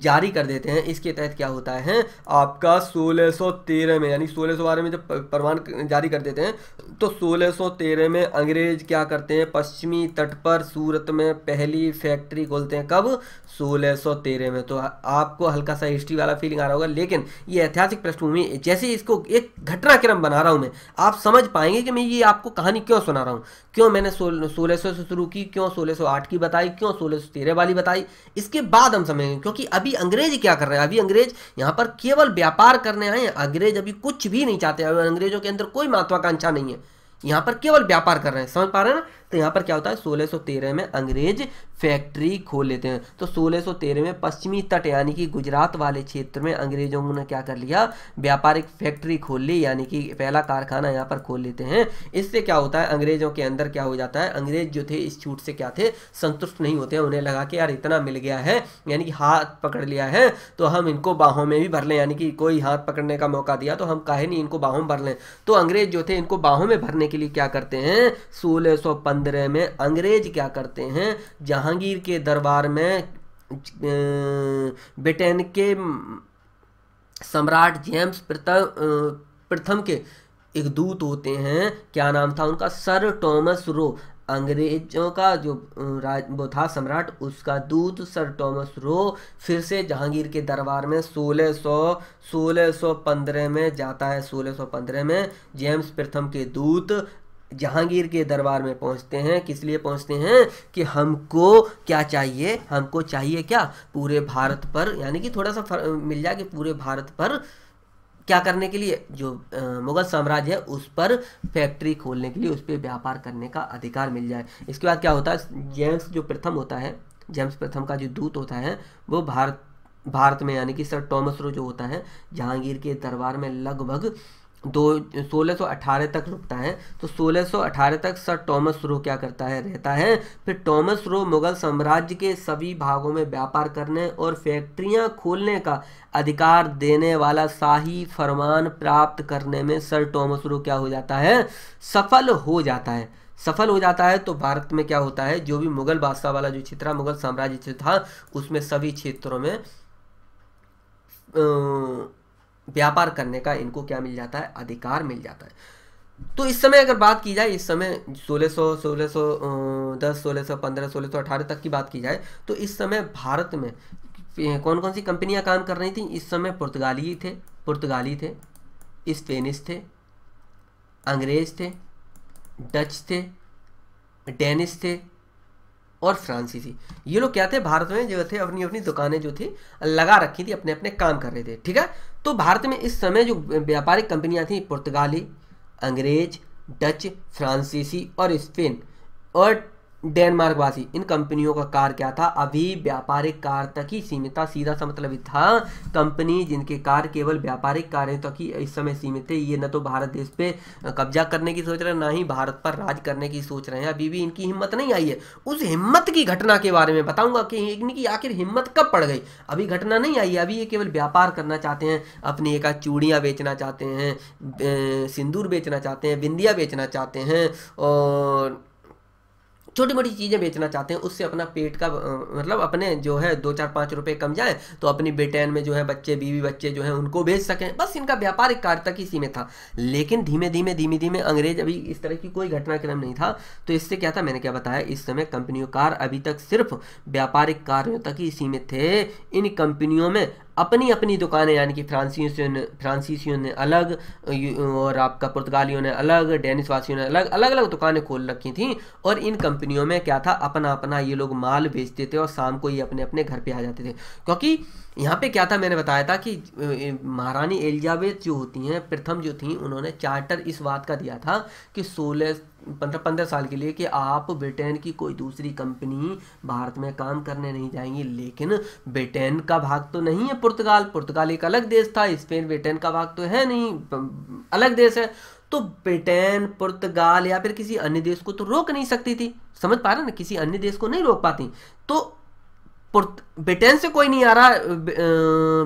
जारी कर देते हैं इसके तहत क्या होता है आपका 1613 में यानी 1612 में जब परवान जारी कर देते हैं तो 1613 में अंग्रेज क्या करते हैं पश्चिमी तट पर सूरत में पहली फैक्ट्री खोलते हैं कब 1613 में तो आपको हल्का सा हिस्ट्री वाला फीलिंग आ रहा होगा लेकिन ये ऐतिहासिक पृष्ठभूमि जैसे इसको एक घटनाक्रम बना रहा हूँ मैं आप समझ पाएंगे कि मैं ये आपको कहानी क्यों सुना रहा हूँ क्यों मैंने सोलह से शुरू की क्यों सोलह की बताई क्यों सोलह वाली बताई इसके बाद हम समझेंगे क्योंकि अब अभी अंग्रेज क्या कर रहे हैं अभी अंग्रेज यहाँ पर केवल व्यापार करने आए हैं अंग्रेज अभी कुछ भी नहीं चाहते अंग्रेजों के अंदर कोई महत्वाकांक्षा नहीं है यहाँ पर केवल व्यापार कर रहे हैं समझ पा रहे हैं ना तो यहाँ पर क्या होता है 1613 में अंग्रेज फैक्ट्री खोल लेते हैं तो 1613 में पश्चिमी तट यानी कि गुजरात वाले क्षेत्र में अंग्रेजों ने क्या कर लिया व्यापारिक फैक्ट्री खोल ली यानी कि पहला कारखाना यहाँ पर खोल लेते हैं इससे क्या होता है अंग्रेजों के अंदर क्या हो जाता है अंग्रेज जो थे इस छूट से क्या थे संतुष्ट नहीं होते उन्हें लगा कि यार इतना मिल गया है यानी कि हाथ पकड़ लिया है तो हम इनको बाहों में भी भर लें यानी कि कोई हाथ पकड़ने का मौका दिया तो हम काहे नहीं इनको बाहों में भर लें तो अंग्रेज जो थे इनको बाहों में भरने के लिए क्या करते हैं सोलह पंद्रह में अंग्रेज क्या करते हैं जहांगीर के दरबार में ब्रिटेन के सम्राट जेम्स प्रथम प्रथम के एक दूत होते हैं क्या नाम था उनका सर टॉमस रो अंग्रेजों का जो राज वो था सम्राट उसका दूत सर टॉमस रो फिर से जहांगीर के दरबार में 1600 1615 में जाता है 1615 में जेम्स प्रथम के दूत जहांगीर के दरबार में पहुंचते हैं किस लिए पहुंचते हैं कि हमको क्या चाहिए हमको चाहिए क्या पूरे भारत पर यानी कि थोड़ा सा मिल जाए कि पूरे भारत पर क्या करने के लिए जो मुगल साम्राज्य है उस पर फैक्ट्री खोलने के लिए उस पर व्यापार करने का अधिकार मिल जाए इसके बाद क्या होता है जेम्स जो प्रथम होता है जेम्स प्रथम का जो दूत होता है वो भारत भारत में यानी कि सर टॉमस रो जो होता है जहांगीर के दरबार में लगभग दो सोलह सौ अठारह तक रुकता है तो सोलह अठारह तक सर टॉमस रो क्या करता है रहता है फिर टॉमस रो मुगल साम्राज्य के सभी भागों में व्यापार करने और फैक्ट्रियां खोलने का अधिकार देने वाला शाही फरमान प्राप्त करने में सर टॉमस रो क्या हो जाता है सफल हो जाता है सफल हो जाता है तो भारत में क्या होता है जो भी मुगल बादशाह वाला जो क्षेत्र मुगल साम्राज्य था उसमें सभी क्षेत्रों में आ, व्यापार करने का इनको क्या मिल जाता है अधिकार मिल जाता है तो इस समय अगर बात की जाए इस समय 1600 1600 दस सोलह सौ 1618 तक की बात की जाए तो इस समय भारत में कौन कौन सी कंपनियां काम कर रही थी इस समय पुर्तगाली थे पुर्तगाली थे स्पेनिश थे अंग्रेज थे डच थे डेनिश थे और फ्रांसीसी ये लोग क्या थे भारत में जो थे अपनी अपनी दुकानें जो थी लगा रखी थी अपने अपने काम कर रहे थे ठीक है तो भारत में इस समय जो व्यापारिक कंपनियां थीं पुर्तगाली अंग्रेज डच फ्रांसीसी और स्पेन और डेनमार्क वासी इन कंपनियों का कार क्या था अभी व्यापारिक कार तक ही सीमित था सीधा सा मतलब था कंपनी जिनके कार केवल व्यापारिक कार्यों तक ही इस समय सीमित थे ये न तो भारत देश पे कब्जा करने की सोच रहे हैं ना ही भारत पर राज करने की सोच रहे हैं अभी भी इनकी हिम्मत नहीं आई है उस हिम्मत की घटना के बारे में बताऊंगा कि इनकी आखिर हिम्मत कब पड़ गई अभी घटना नहीं आई है अभी ये केवल व्यापार करना चाहते हैं अपनी एक चूड़ियाँ बेचना चाहते हैं सिंदूर बेचना चाहते हैं बिंदिया बेचना चाहते हैं और छोटी मोटी चीज़ें बेचना चाहते हैं उससे अपना पेट का मतलब अपने जो है दो चार पाँच रुपये कम जाएँ तो अपनी ब्रिटेन में जो है बच्चे बीवी बच्चे जो हैं उनको बेच सकें बस इनका व्यापारिक कार्य तक इसी में था लेकिन धीमे धीमे धीमे धीमे अंग्रेज अभी इस तरह की कोई घटनाक्रम नहीं था तो इससे क्या था मैंने क्या बताया इस समय कंपनियों कार अभी तक सिर्फ व्यापारिक कार्यों तक ही सीमित थे इन कंपनियों में अपनी अपनी दुकानें यानी कि फ्रांसीसियों ने फ्रांसीसियों ने अलग और आपका पुर्तगालियों ने अलग डेनिस वासियों ने अलग अलग अलग दुकानें खोल रखी थी और इन कंपनियों में क्या था अपना अपना ये लोग माल बेचते थे और शाम को ये अपने अपने घर पर आ जाते थे क्योंकि यहाँ पे क्या था मैंने बताया था कि महारानी एलिजाबेथ जो होती हैं प्रथम जो थी उन्होंने चार्टर इस बात का दिया था कि सोलह पंद्रह मतलब पंद्रह साल के लिए कि आप ब्रिटेन की कोई दूसरी कंपनी भारत में काम करने नहीं जाएंगी लेकिन ब्रिटेन का भाग तो नहीं है पुर्तगाल पुर्तगाल एक अलग देश था स्पेन ब्रिटेन का भाग तो है नहीं अलग देश है तो ब्रिटेन पुर्तगाल या फिर किसी अन्य देश को तो रोक नहीं सकती थी समझ पा रहे ना किसी अन्य देश को नहीं रोक पाती तो ब्रिटेन से कोई नहीं आ रहा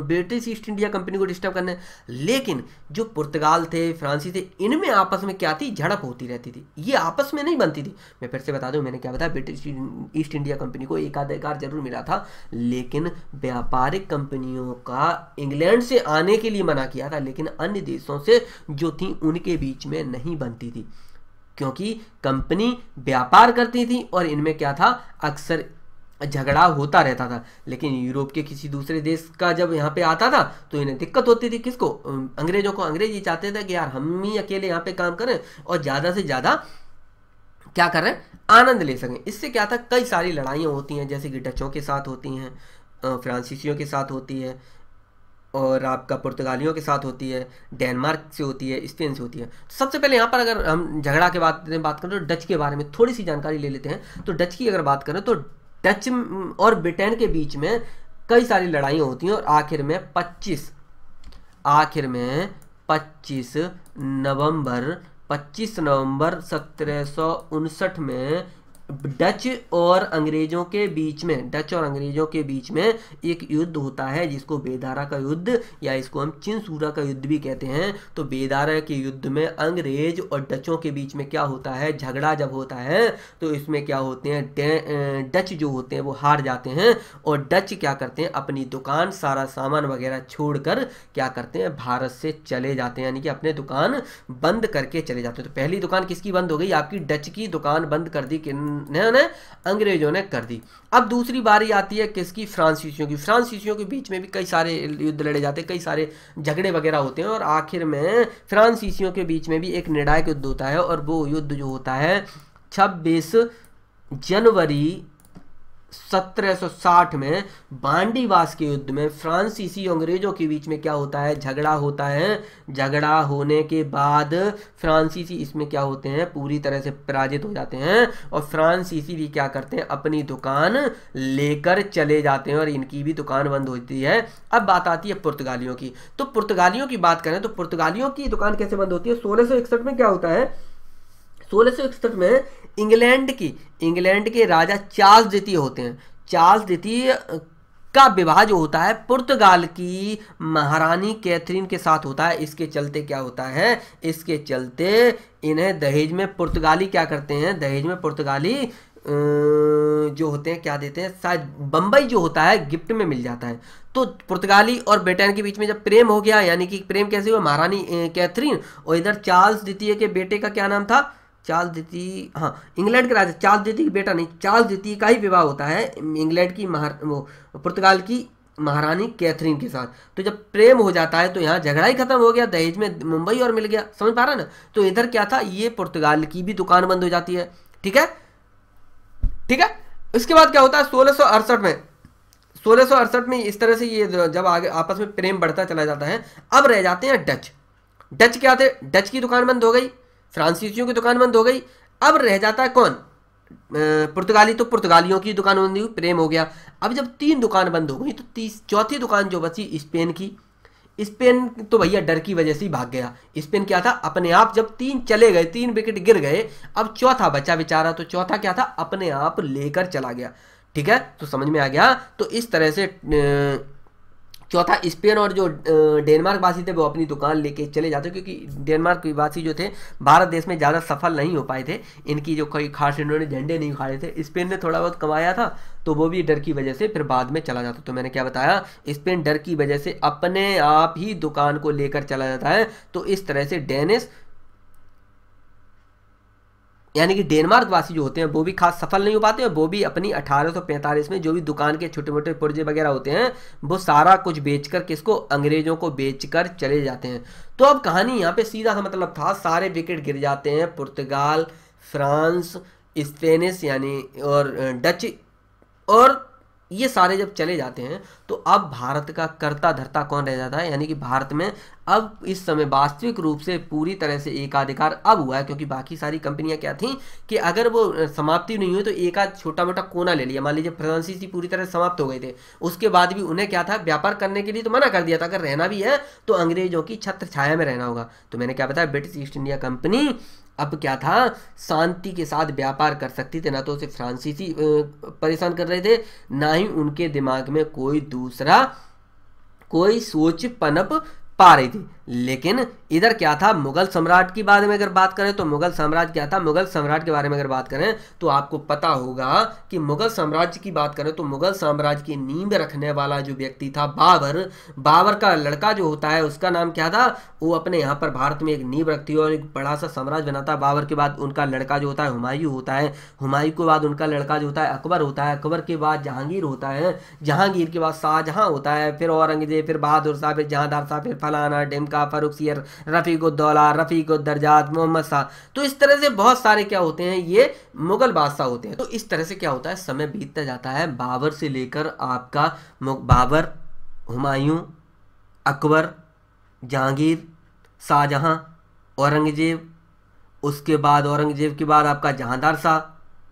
ब्रिटिश ईस्ट इंडिया कंपनी को डिस्टर्ब करने लेकिन जो पुर्तगाल थे फ्रांसी थे इनमें आपस में क्या थी झड़प होती रहती थी ये आपस में नहीं बनती थी मैं फिर से बता दूं मैंने क्या बताया ब्रिटिश ईस्ट इंडिया कंपनी को एक जरूर मिला था लेकिन व्यापारिक कंपनियों का इंग्लैंड से आने के लिए मना किया था लेकिन अन्य देशों से जो थी उनके बीच में नहीं बनती थी क्योंकि कंपनी व्यापार करती थी और इनमें क्या था अक्सर झगड़ा होता रहता था लेकिन यूरोप के किसी दूसरे देश का जब यहाँ पे आता था तो इन्हें दिक्कत होती थी किसको अंग्रेजों को अंग्रेज ये चाहते थे कि यार हम ही अकेले यहाँ पे काम करें और ज़्यादा से ज़्यादा क्या करें आनंद ले सकें इससे क्या था कई सारी लड़ाइयाँ होती हैं जैसे कि डचों के साथ होती हैं फ्रांसीसियों के साथ होती है और आपका पुर्तगालियों के साथ होती है डेनमार्क से होती है स्पेन से होती है तो सबसे पहले यहाँ पर अगर हम झगड़ा के बात बात करें तो डच के बारे में थोड़ी सी जानकारी ले लेते हैं तो डच की अगर बात करें तो डच और ब्रिटेन के बीच में कई सारी लड़ाइयाँ होती हैं और आखिर में 25 आखिर में 25 नवंबर 25 नवंबर सत्रह में डच और अंग्रेजों के बीच में डच और अंग्रेजों के बीच में एक युद्ध होता है जिसको बेदारा का युद्ध या इसको हम चिंसूरा का युद्ध भी कहते हैं तो बेदारा के युद्ध में अंग्रेज और डचों के बीच में क्या होता है झगड़ा जब होता है तो इसमें क्या होते हैं डच जो होते हैं वो हार जाते हैं और डच क्या करते हैं अपनी दुकान सारा सामान वगैरह छोड़कर क्या करते हैं भारत से चले जाते हैं यानी कि अपने दुकान बंद करके चले जाते हैं तो पहली दुकान किसकी बंद हो गई आपकी डच की दुकान बंद कर दी किन ने अंग्रेजों ने कर दी अब दूसरी बारी आती है किसकी फ्रांसीसियों की फ्रांसीसियों के बीच में भी कई सारे युद्ध लड़े जाते हैं कई सारे झगड़े वगैरह होते हैं और आखिर में फ्रांसीसियों के बीच में भी एक निर्णायक युद्ध होता है और वो युद्ध जो होता है छब्बीस जनवरी 1760 में बांडीवास के युद्ध में फ्रांसीसी अंग्रेजों के बीच में क्या होता है झगड़ा होता है झगड़ा होने के बाद फ्रांसीसी इसमें क्या होते हैं पूरी तरह से पराजित हो जाते हैं और फ्रांसीसी भी क्या करते हैं अपनी दुकान लेकर चले जाते हैं और इनकी भी दुकान बंद होती है अब बात आती है पुर्तगालियों की तो पुर्तगालियों की बात करें तो पुर्तगालियों की दुकान कैसे बंद होती है सोलह में क्या होता है सोलह में इंग्लैंड की इंग्लैंड के राजा चार्ल्स द्वितीय होते हैं चार्ल्स द्वितीय का विवाह जो होता है पुर्तगाल की महारानी कैथरीन के साथ होता है इसके चलते क्या होता है इसके चलते इन्हें दहेज में पुर्तगाली क्या करते हैं दहेज में पुर्तगाली जो होते हैं क्या देते हैं शायद बंबई जो होता है गिफ्ट में मिल जाता है तो पुर्तगाली और ब्रिटेन के बीच में जब प्रेम हो गया यानी कि प्रेम कैसे हुआ महारानी कैथरीन और इधर चार्ल्स द्वितीय के बेटे का क्या नाम था चार्ल्स द्वितीय हाँ इंग्लैंड के राजा चार्ल्स द्वितीय का बेटा नहीं चार्ल्स द्वितीय का ही विवाह होता है इंग्लैंड की महार वो पुर्तगाल की महारानी कैथरीन के साथ तो जब प्रेम हो जाता है तो यहाँ झगड़ा ही खत्म हो गया दहेज में मुंबई और मिल गया समझ पा रहा ना तो इधर क्या था ये पुर्तगाल की भी दुकान बंद हो जाती है ठीक है ठीक है इसके बाद क्या होता है सोलह में सोलह में इस तरह से ये जब आगे आपस में प्रेम बढ़ता चला जाता है अब रह जाते हैं डच डच क्या थे डच की दुकान बंद हो गई फ्रांसीसियों की दुकान बंद हो गई अब रह जाता है कौन पुर्तगाली तो पुर्तगालियों की दुकान बंद हुई प्रेम हो गया अब जब तीन दुकान बंद हो गई तो तीस चौथी दुकान जो बची स्पेन की स्पेन तो भैया डर की वजह से ही भाग गया स्पेन क्या था अपने आप जब तीन चले गए तीन विकेट गिर गए अब चौथा बचा बेचारा तो चौथा क्या था अपने आप लेकर चला गया ठीक है तो समझ में आ गया तो इस तरह से चौथा स्पेन और जो डेनमार्क वासी थे वो अपनी दुकान लेके चले जाते क्योंकि डेनमार्क वासी जो थे भारत देश में ज़्यादा सफल नहीं हो पाए थे इनकी जो कोई खास इन्होंने झंडे नहीं उखाड़े थे स्पेन ने थोड़ा बहुत कमाया था तो वो भी डर की वजह से फिर बाद में चला जाता तो मैंने क्या बताया स्पेन डर की वजह से अपने आप ही दुकान को लेकर चला जाता है तो इस तरह से डेनिस यानी कि डेनमार्क वासी जो होते हैं वो भी खास सफल नहीं हो पाते हैं वो भी अपनी 1845 में जो भी दुकान के छोटे मोटे पुर्जे वगैरह होते हैं वो सारा कुछ बेचकर किसको अंग्रेजों को बेचकर चले जाते हैं तो अब कहानी यहाँ पे सीधा सा मतलब था सारे विकेट गिर जाते हैं पुर्तगाल फ्रांस स्पेनिश यानी और डच और ये सारे जब चले जाते हैं तो अब भारत का कर्ता धरता कौन रह जाता है यानी कि भारत में अब इस समय वास्तविक रूप से पूरी तरह से एकाधिकार अब हुआ है क्योंकि बाकी सारी कंपनियां क्या थीं कि अगर वो समाप्ति नहीं हुई तो एक आध छोटा मोटा कोना ले लिया मान लीजिए फ्रांसीसी पूरी तरह समाप्त हो गए थे उसके बाद भी उन्हें क्या था व्यापार करने के लिए तो मना कर दिया था अगर रहना भी है तो अंग्रेजों की छत्र छाया में रहना होगा तो मैंने क्या बताया ब्रिटिश ईस्ट इंडिया कंपनी अब क्या था शांति के साथ व्यापार कर सकती थे ना तो उसे फ्रांसीसी परेशान कर रहे थे ना ही उनके दिमाग में कोई दूसरा कोई सोच पनप पा रही थी लेकिन इधर क्या था मुगल सम्राट की बारे में अगर बात करें तो मुगल साम्राज्य क्या था मुगल सम्राट के बारे में अगर बात करें तो आपको पता होगा कि मुगल साम्राज्य की बात करें तो मुगल साम्राज्य की नींव रखने वाला जो व्यक्ति था बाबर बाबर का लड़का जो होता है उसका नाम क्या था वो अपने यहाँ पर भारत में एक नींव रखती है और एक बड़ा सा साम्राज्य बनाता है बाबर के बाद उनका लड़का जो होता है हुमायूं होता है हुमायूं के बाद उनका लड़का जो होता है अकबर होता है अकबर के बाद जहांगीर होता है जहांगीर के बाद शाहजहां होता है फिर औरंगजेब फिर बहादुर शाह फिर जहाँदार शाह फिर फलाना डेमका का फ़ारूक सियर रफ़ीकुद्दौला रफ़ीकुद्दरजात मोहम्मद शाह तो इस तरह से बहुत सारे क्या होते हैं ये मुग़ल बादशाह होते हैं तो इस तरह से क्या होता है समय बीतता जाता है बाबर से लेकर आपका बाबर हमायूं अकबर जहांगीर शाहजहाँ औरंगज़ेब उसके बाद औरंगज़ेब के बाद आपका जहांदार शाह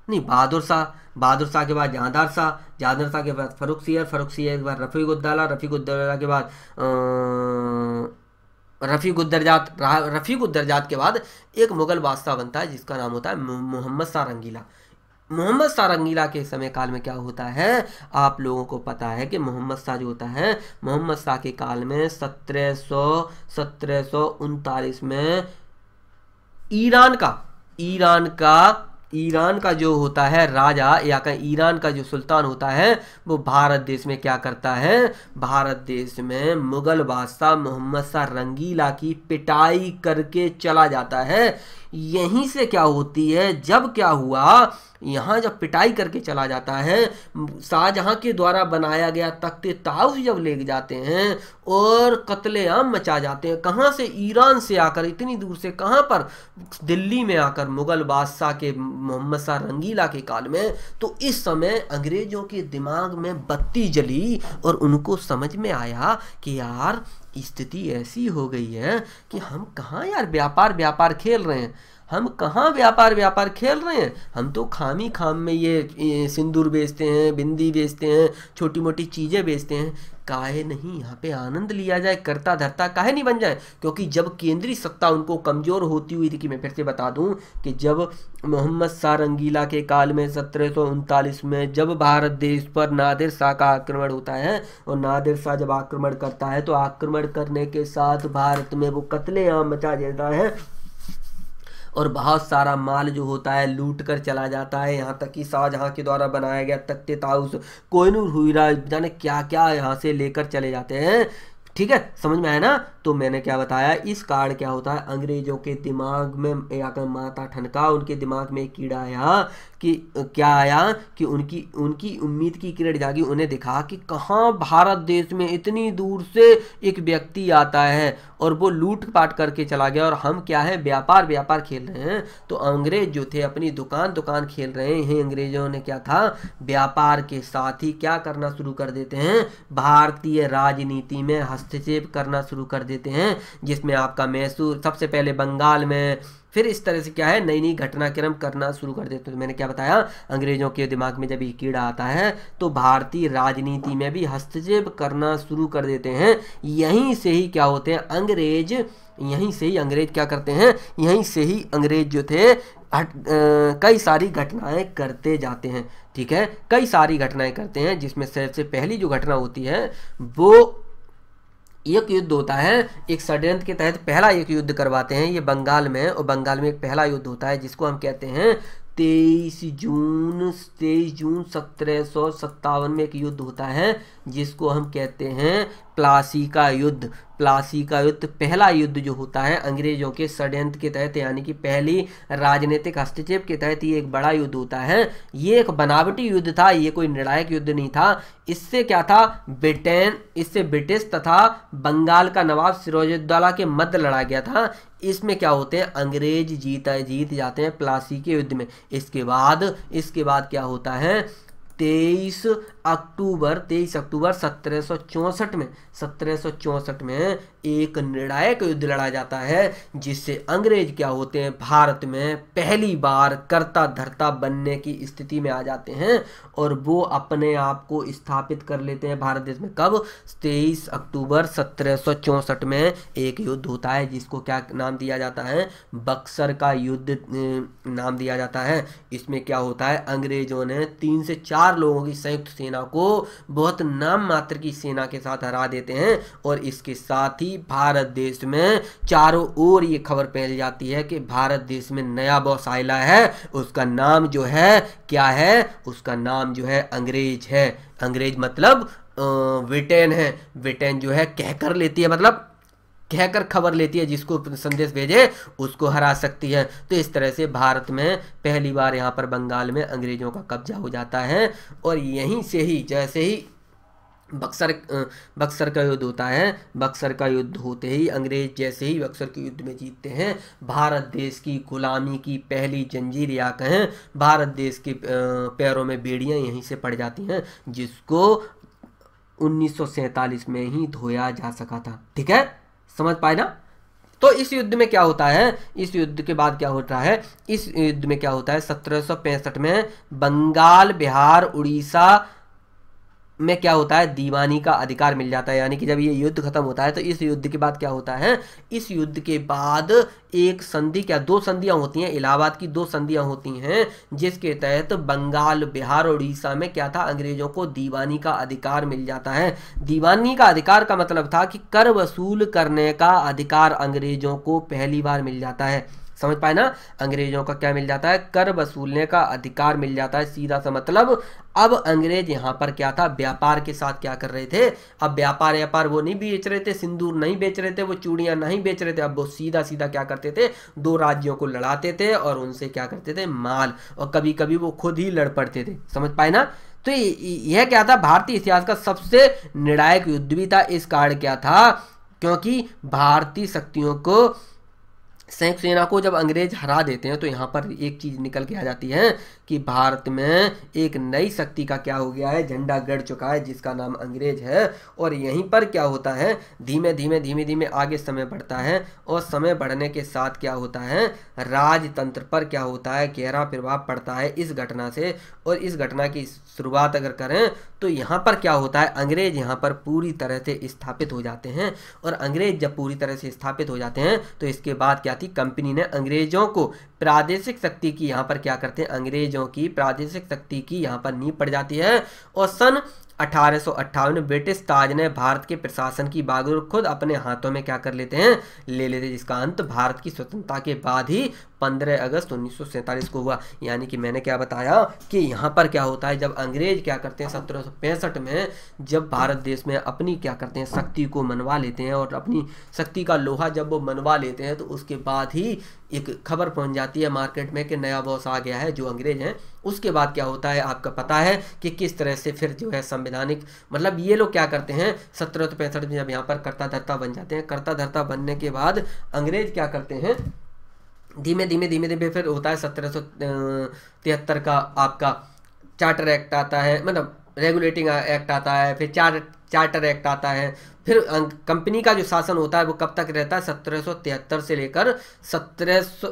नहीं बहादुर शाह बहादुर शाह के बाद जहांदार शाह जहांदार शाह के बाद फरुख सियर फरुख सियर के बाद रफ़ीक उद्दाला रफ़ीक उद्दाला के बाद अं, रफ़ी गुद्दरजात रफ़ी गुद्दरजात के बाद एक मुग़ल बादशाह बनता है जिसका नाम होता है मोहम्मद सारंगीला मोहम्मद शाह रंगीला के समय काल में क्या होता है आप लोगों को पता है कि मोहम्मद शाह जो होता है मोहम्मद शाह के काल में सत्रह सौ सत्रह सौ उनतालीस में ईरान का ईरान का ईरान का जो होता है राजा या का ईरान का जो सुल्तान होता है वो भारत देश में क्या करता है भारत देश में मुगल बादशाह मोहम्मद शाह रंगीला की पिटाई करके चला जाता है यहीं से क्या होती है जब क्या हुआ यहाँ जब पिटाई करके चला जाता है शाहजहाँ के द्वारा बनाया गया तख्ते ताउस जब ले जाते हैं और कत्लेआम मचा जाते हैं कहाँ से ईरान से आकर इतनी दूर से कहाँ पर दिल्ली में आकर मुग़ल बादशाह के मोहम्मद शाह रंगीला के काल में तो इस समय अंग्रेज़ों के दिमाग में बत्ती जली और उनको समझ में आया कि यार स्थिति ऐसी हो गई है कि हम कहाँ यार व्यापार व्यापार खेल रहे हैं हम कहाँ व्यापार व्यापार खेल रहे हैं हम तो खामी खाम में ये सिंदूर बेचते हैं बिंदी बेचते हैं छोटी मोटी चीज़ें बेचते हैं काहे नहीं यहाँ पे आनंद लिया जाए करता धरता काहे नहीं बन जाए क्योंकि जब केंद्रीय सत्ता उनको कमज़ोर होती हुई थी कि मैं फिर से बता दूं कि जब मोहम्मद शाह रंगीला के काल में सत्रह में जब भारत देश पर नादिर शाह का आक्रमण होता है और नादिर शाह जब आक्रमण करता है तो आक्रमण करने के साथ भारत में वो कतलेआम मचा देता है और बहुत सारा माल जो होता है लूट कर चला जाता है यहाँ तक कि शाहजहाँ के द्वारा बनाया गया तख्ते ताउस कोयनूर हुईरा जाने क्या क्या यहाँ से लेकर चले जाते हैं ठीक है समझ में आया ना तो मैंने क्या बताया इस कारण क्या होता है अंग्रेजों के दिमाग में आकर माता ठनका उनके दिमाग में कीड़ा आया कि क्या आया कि उनकी उनकी उम्मीद की किरण जागी उन्हें दिखा कि कहाँ भारत देश में इतनी दूर से एक व्यक्ति आता है और वो लूट पाट करके चला गया और हम क्या है व्यापार व्यापार खेल रहे हैं तो अंग्रेज जो थे अपनी दुकान दुकान खेल रहे हैं अंग्रेजों ने क्या था व्यापार के साथ ही क्या करना शुरू कर देते हैं भारतीय राजनीति में हस्तक्षेप करना शुरू कर देते देते हैं जिसमें आपका मैसूर सबसे पहले बंगाल में फिर इस तरह से क्या है नई नई घटनाक्रम करना शुरू कर देते हैं तो मैंने क्या बताया अंग्रेजों के दिमाग में जब ये कीड़ा आता है तो भारतीय राजनीति में भी हस्तक्षेप करना शुरू कर देते हैं यहीं से ही क्या होते हैं अंग्रेज यहीं से ही अंग्रेज क्या करते हैं यहीं से ही अंग्रेज जो थे हट कई सारी घटनाएं करते जाते हैं ठीक है कई सारी घटनाएं करते हैं जिसमें सबसे पहली जो घटना होती है वो एक युद्ध होता है एक षड्यंत्र के तहत पहला एक युद्ध करवाते हैं ये बंगाल में और बंगाल में एक पहला युद्ध होता है जिसको हम कहते हैं तेईस जून तेईस जून सत्रह सौ सत्तावन में एक युद्ध होता है जिसको हम कहते हैं प्लासी का युद्ध प्लासी का युद्ध पहला युद्ध जो होता है अंग्रेजों के षड्यंत्र के तहत यानी कि पहली राजनीतिक हस्तक्षेप के तहत ये एक बड़ा युद्ध होता है ये एक बनावटी युद्ध था ये कोई निर्णायक युद्ध नहीं था इससे क्या था ब्रिटेन इससे ब्रिटिश तथा बंगाल का नवाब सिरोजुद्दौला के मध्य लड़ा गया था इसमें क्या होते हैं अंग्रेज जीता जीत जाते हैं प्लासी के युद्ध में इसके बाद इसके बाद क्या होता है तेईस अक्टूबर तेईस अक्टूबर सत्रह में सत्रह में एक निर्णायक युद्ध लड़ा जाता है जिससे अंग्रेज क्या होते हैं भारत में पहली बार कर्ता धर्ता बनने की स्थिति में आ जाते हैं और वो अपने आप को स्थापित कर लेते हैं भारत देश में कब तेईस अक्टूबर सत्रह में एक युद्ध होता है जिसको क्या नाम दिया जाता है बक्सर का युद्ध नाम दिया जाता है इसमें क्या होता है अंग्रेजों ने तीन से चार लोगों की संयुक्त सेना सेना को बहुत नाम मात्र की सेना के साथ हरा देते हैं और इसके साथ ही भारत देश में चारों ओर ये खबर फैल जाती है कि भारत देश में नया बॉस आयला है उसका नाम जो है क्या है उसका नाम जो है अंग्रेज है अंग्रेज मतलब ब्रिटेन है ब्रिटेन जो है कहकर लेती है मतलब कहकर खबर लेती है जिसको संदेश भेजे उसको हरा सकती है तो इस तरह से भारत में पहली बार यहाँ पर बंगाल में अंग्रेज़ों का कब्जा हो जाता है और यहीं से ही जैसे ही बक्सर बक्सर का युद्ध होता है बक्सर का युद्ध होते ही अंग्रेज जैसे ही बक्सर के युद्ध में जीतते हैं भारत देश की गुलामी की पहली जंजीर या कहें भारत देश के पैरों में बेड़ियाँ यहीं से पड़ जाती हैं जिसको उन्नीस में ही धोया जा सका था ठीक है समझ पाए ना तो इस युद्ध में क्या होता है इस युद्ध के बाद क्या होता है इस युद्ध में क्या होता है सत्रह में बंगाल बिहार उड़ीसा में क्या होता है दीवानी का अधिकार मिल जाता है यानी कि जब ये युद्ध खत्म होता है तो इस युद्ध के बाद क्या होता है इस युद्ध के बाद एक संधि क्या दो संधियां होती हैं इलाहाबाद की दो संधियां होती हैं जिसके तहत बंगाल बिहार और उड़ीसा में क्या था अंग्रेजों को दीवानी का अधिकार मिल जाता है दीवानी का अधिकार का मतलब था कि कर वसूल करने का अधिकार अंग्रेजों को पहली बार मिल जाता है समझ पाए ना अंग्रेजों का क्या मिल जाता है कर वसूलने का अधिकार मिल जाता है सीधा सा मतलब अब अंग्रेज यहाँ पर क्या था व्यापार के साथ क्या कर रहे थे अब व्यापार व्यापार वो नहीं बेच रहे थे सिंदूर नहीं बेच रहे थे वो चूड़ियाँ नहीं बेच रहे थे अब वो सीधा सीधा क्या करते थे दो राज्यों को लड़ाते थे और उनसे क्या करते थे माल और कभी कभी वो खुद ही लड़ पड़ते थे समझ पाए ना तो यह क्या था भारतीय इतिहास का सबसे निर्णायक युद्ध भी था इस कारण क्या था क्योंकि भारतीय शक्तियों को संयुक्त सेना को जब अंग्रेज हरा देते हैं तो यहाँ पर एक चीज़ निकल के आ जाती है कि भारत में एक नई शक्ति का क्या हो गया है झंडा गढ़ चुका है जिसका नाम अंग्रेज है और यहीं पर क्या होता है धीमे धीमे धीमे धीमे आगे समय बढ़ता है और समय बढ़ने के साथ क्या होता है राजतंत्र पर क्या होता है गहरा प्रभाव पड़ता है इस घटना से और इस घटना की शुरुआत अगर करें तो यहाँ पर क्या होता है अंग्रेज यहाँ पर पूरी तरह से स्थापित हो जाते हैं और अंग्रेज जब पूरी तरह से स्थापित हो जाते हैं तो इसके बाद क्या थी कंपनी ने अंग्रेजों को प्रादेशिक शक्ति की यहाँ पर क्या करते हैं अंग्रेजों की प्रादेशिक शक्ति की यहाँ पर नींव पड़ जाती है और सन अठारह ब्रिटिश ताज ने भारत के प्रशासन की बागडोर खुद अपने हाथों में क्या कर लेते हैं ले लेते जिसका अंत भारत की स्वतंत्रता के बाद ही पंद्रह अगस्त उन्नीस को हुआ यानी कि मैंने क्या बताया कि यहाँ पर क्या होता है जब अंग्रेज क्या करते हैं सत्रह में जब भारत देश में अपनी क्या करते हैं शक्ति को मनवा लेते हैं और अपनी शक्ति का लोहा जब वो मनवा लेते हैं तो उसके बाद ही एक खबर पहुंच जाती है मार्केट में कि नया बॉस आ गया है जो अंग्रेज हैं उसके बाद क्या होता है आपका पता है कि किस तरह से फिर जो है संवैधानिक मतलब ये लोग क्या करते हैं सत्रह में जब यहाँ पर कर्ता धर्ता बन जाते हैं कर्ता धर्ता बनने के बाद अंग्रेज क्या करते हैं धीमे धीमे धीमे धीमे फिर होता है सत्रह सौ तिहत्तर का आपका चार्टर एक्ट आता है मतलब रेगुलेटिंग एक्ट आता है फिर चार चार्टर एक्ट आता है फिर कंपनी का जो शासन होता है वो कब तक रहता है सत्रह से लेकर सत्रह सौ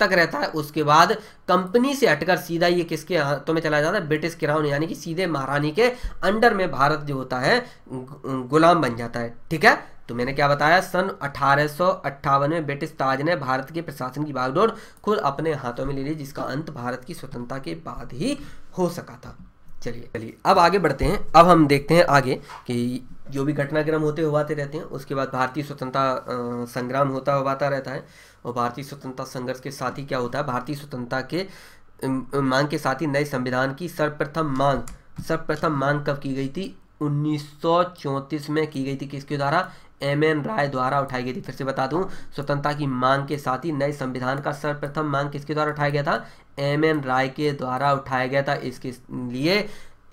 तक रहता है उसके बाद कंपनी से हटकर सीधा ये किसके हाथों में चला जाता है ब्रिटिश क्राउन यानी कि सीधे महारानी के अंडर में भारत जो होता है गुलाम बन जाता है ठीक है तो मैंने क्या बताया सन अठारह में ब्रिटिश ताज ने भारत के प्रशासन की बागडोर खुद अपने हाथों में ले ली जिसका अंत भारत की स्वतंत्रता के बाद ही हो सका था चलिए चलिए अब आगे बढ़ते हैं अब हम देखते हैं आगे कि जो भी घटनाक्रम होते हुआते रहते हैं उसके बाद भारतीय स्वतंत्रता संग्राम होता हुआता रहता है और भारतीय स्वतंत्रता संघर्ष के साथ ही क्या होता है भारतीय स्वतंत्रता के मांग के साथ ही नए संविधान की सर्वप्रथम मांग सर्वप्रथम मांग कब की गई थी उन्नीस में की गई थी किसके द्वारा एम एन राय द्वारा उठाई गई थी फिर से बता दूं स्वतंत्रता की मांग के साथ ही नए संविधान का सर्वप्रथम मांग किसके द्वारा उठाया गया था एम एन राय के द्वारा उठाया गया था इसके लिए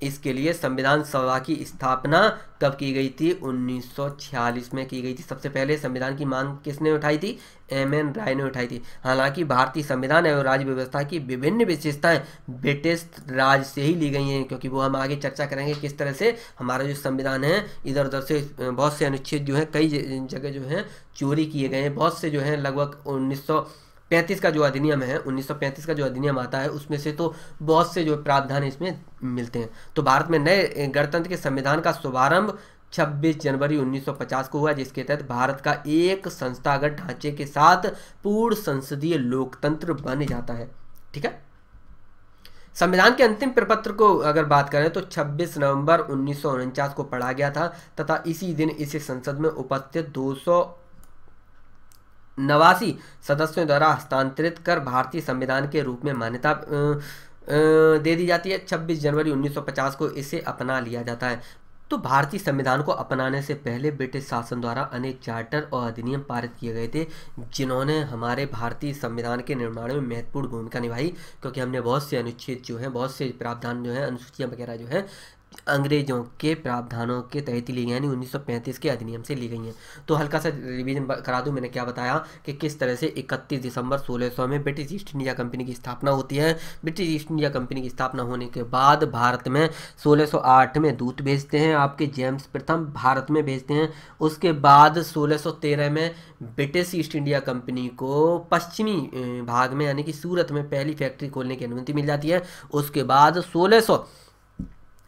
इसके लिए संविधान सभा की स्थापना कब की गई थी 1946 में की गई थी सबसे पहले संविधान की मांग किसने उठाई थी एम एन राय ने उठाई थी हालांकि भारतीय संविधान एवं राज्य व्यवस्था की विभिन्न विशेषताएं ब्रिटिश राज से ही ली गई हैं क्योंकि वो हम आगे चर्चा करेंगे किस तरह से हमारा जो संविधान है इधर उधर से बहुत से अनुच्छेद जो है कई जगह जो है चोरी किए गए हैं बहुत से जो है लगभग उन्नीस पैंतीस का जो अधिनियम है 1935 का जो अधिनियम आता है उसमें से तो बहुत से जो प्रावधान इसमें मिलते हैं तो भारत में नए गणतंत्र के संविधान का शुभारंभ 26 जनवरी 1950 को हुआ जिसके तहत भारत का एक संस्थागत ढांचे के साथ पूर्ण संसदीय लोकतंत्र बन जाता है ठीक है संविधान के अंतिम प्रपत्र को अगर बात करें तो 26 नवंबर उन्नीस को पढ़ा गया था तथा इसी दिन इसे संसद में उपस्थित दो नवासी सदस्यों द्वारा हस्तांतरित कर भारतीय संविधान के रूप में मान्यता दे दी जाती है 26 जनवरी 1950 को इसे अपना लिया जाता है तो भारतीय संविधान को अपनाने से पहले ब्रिटिश शासन द्वारा अनेक चार्टर और अधिनियम पारित किए गए थे जिन्होंने हमारे भारतीय संविधान के निर्माण में महत्वपूर्ण भूमिका निभाई क्योंकि हमने बहुत से अनुच्छेद जो है बहुत से प्रावधान जो है अनुसूचियाँ वगैरह जो है अंग्रेजों के प्रावधानों के तहत ली गई यानी 1935 के अधिनियम से ली गई हैं तो हल्का सा रिवीजन करा दूं मैंने क्या बताया कि किस तरह से 31 दिसंबर 1600 में ब्रिटिश ईस्ट इंडिया कंपनी की स्थापना होती है ब्रिटिश ईस्ट इंडिया कंपनी की स्थापना होने के बाद भारत में 1608 में दूत भेजते हैं आपके जेम्स प्रथम भारत में भेजते हैं उसके बाद सोलह में ब्रिटिश ईस्ट इंडिया कंपनी को पश्चिमी भाग में यानी कि सूरत में पहली फैक्ट्री खोलने की अनुमति मिल जाती है उसके बाद सोलह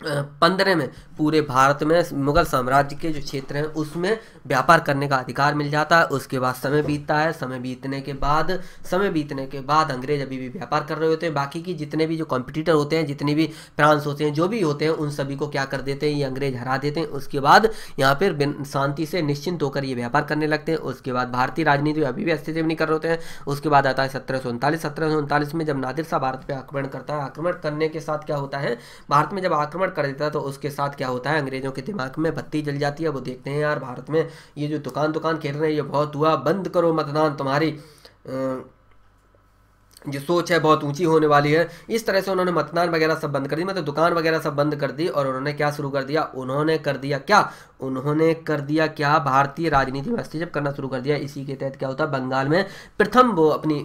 पंद्रह में पूरे भारत में मुगल साम्राज्य के जो क्षेत्र हैं उसमें व्यापार करने का अधिकार मिल जाता है उसके बाद समय बीतता है समय बीतने के बाद समय बीतने के बाद अंग्रेज अभी भी व्यापार कर रहे होते हैं बाकी की जितने भी जो कॉम्पिटिटर होते हैं जितने भी फ्रांस होते हैं जो भी होते हैं उन सभी को क्या कर देते हैं ये अंग्रेज हरा देते हैं उसके बाद यहाँ पर शांति से निश्चिंत होकर ये व्यापार करने लगते हैं उसके बाद भारतीय राजनीति में अभी भी अस्तित्व नहीं कर रहे होते हैं उसके बाद आता है सत्रह सौ उनतालीस सत्रह सौ उनतालीस में जब नादिर शाह भारत पर आक्रमण करता है आक्रमण करने के साथ क्या होता है भारत में जब आक्रमण कर देता है तो उसके साथ क्या होता है अंग्रेज़ों के दिमाग में बत्ती जल जाती है वो देखते हैं यार भारत में ये जो दुकान दुकान खेल रहे हैं ये बहुत हुआ बंद करो मतदान तुम्हारी जो सोच है बहुत ऊंची होने वाली है इस तरह से उन्होंने मतदान वगैरह सब बंद कर दी मतलब दुकान वगैरह सब बंद कर दी और उन्होंने क्या शुरू कर दिया उन्होंने कर दिया क्या उन्होंने कर दिया क्या भारतीय राजनीति में हस्तक्षेप करना शुरू कर दिया इसी के तहत क्या होता है बंगाल में प्रथम वो अपनी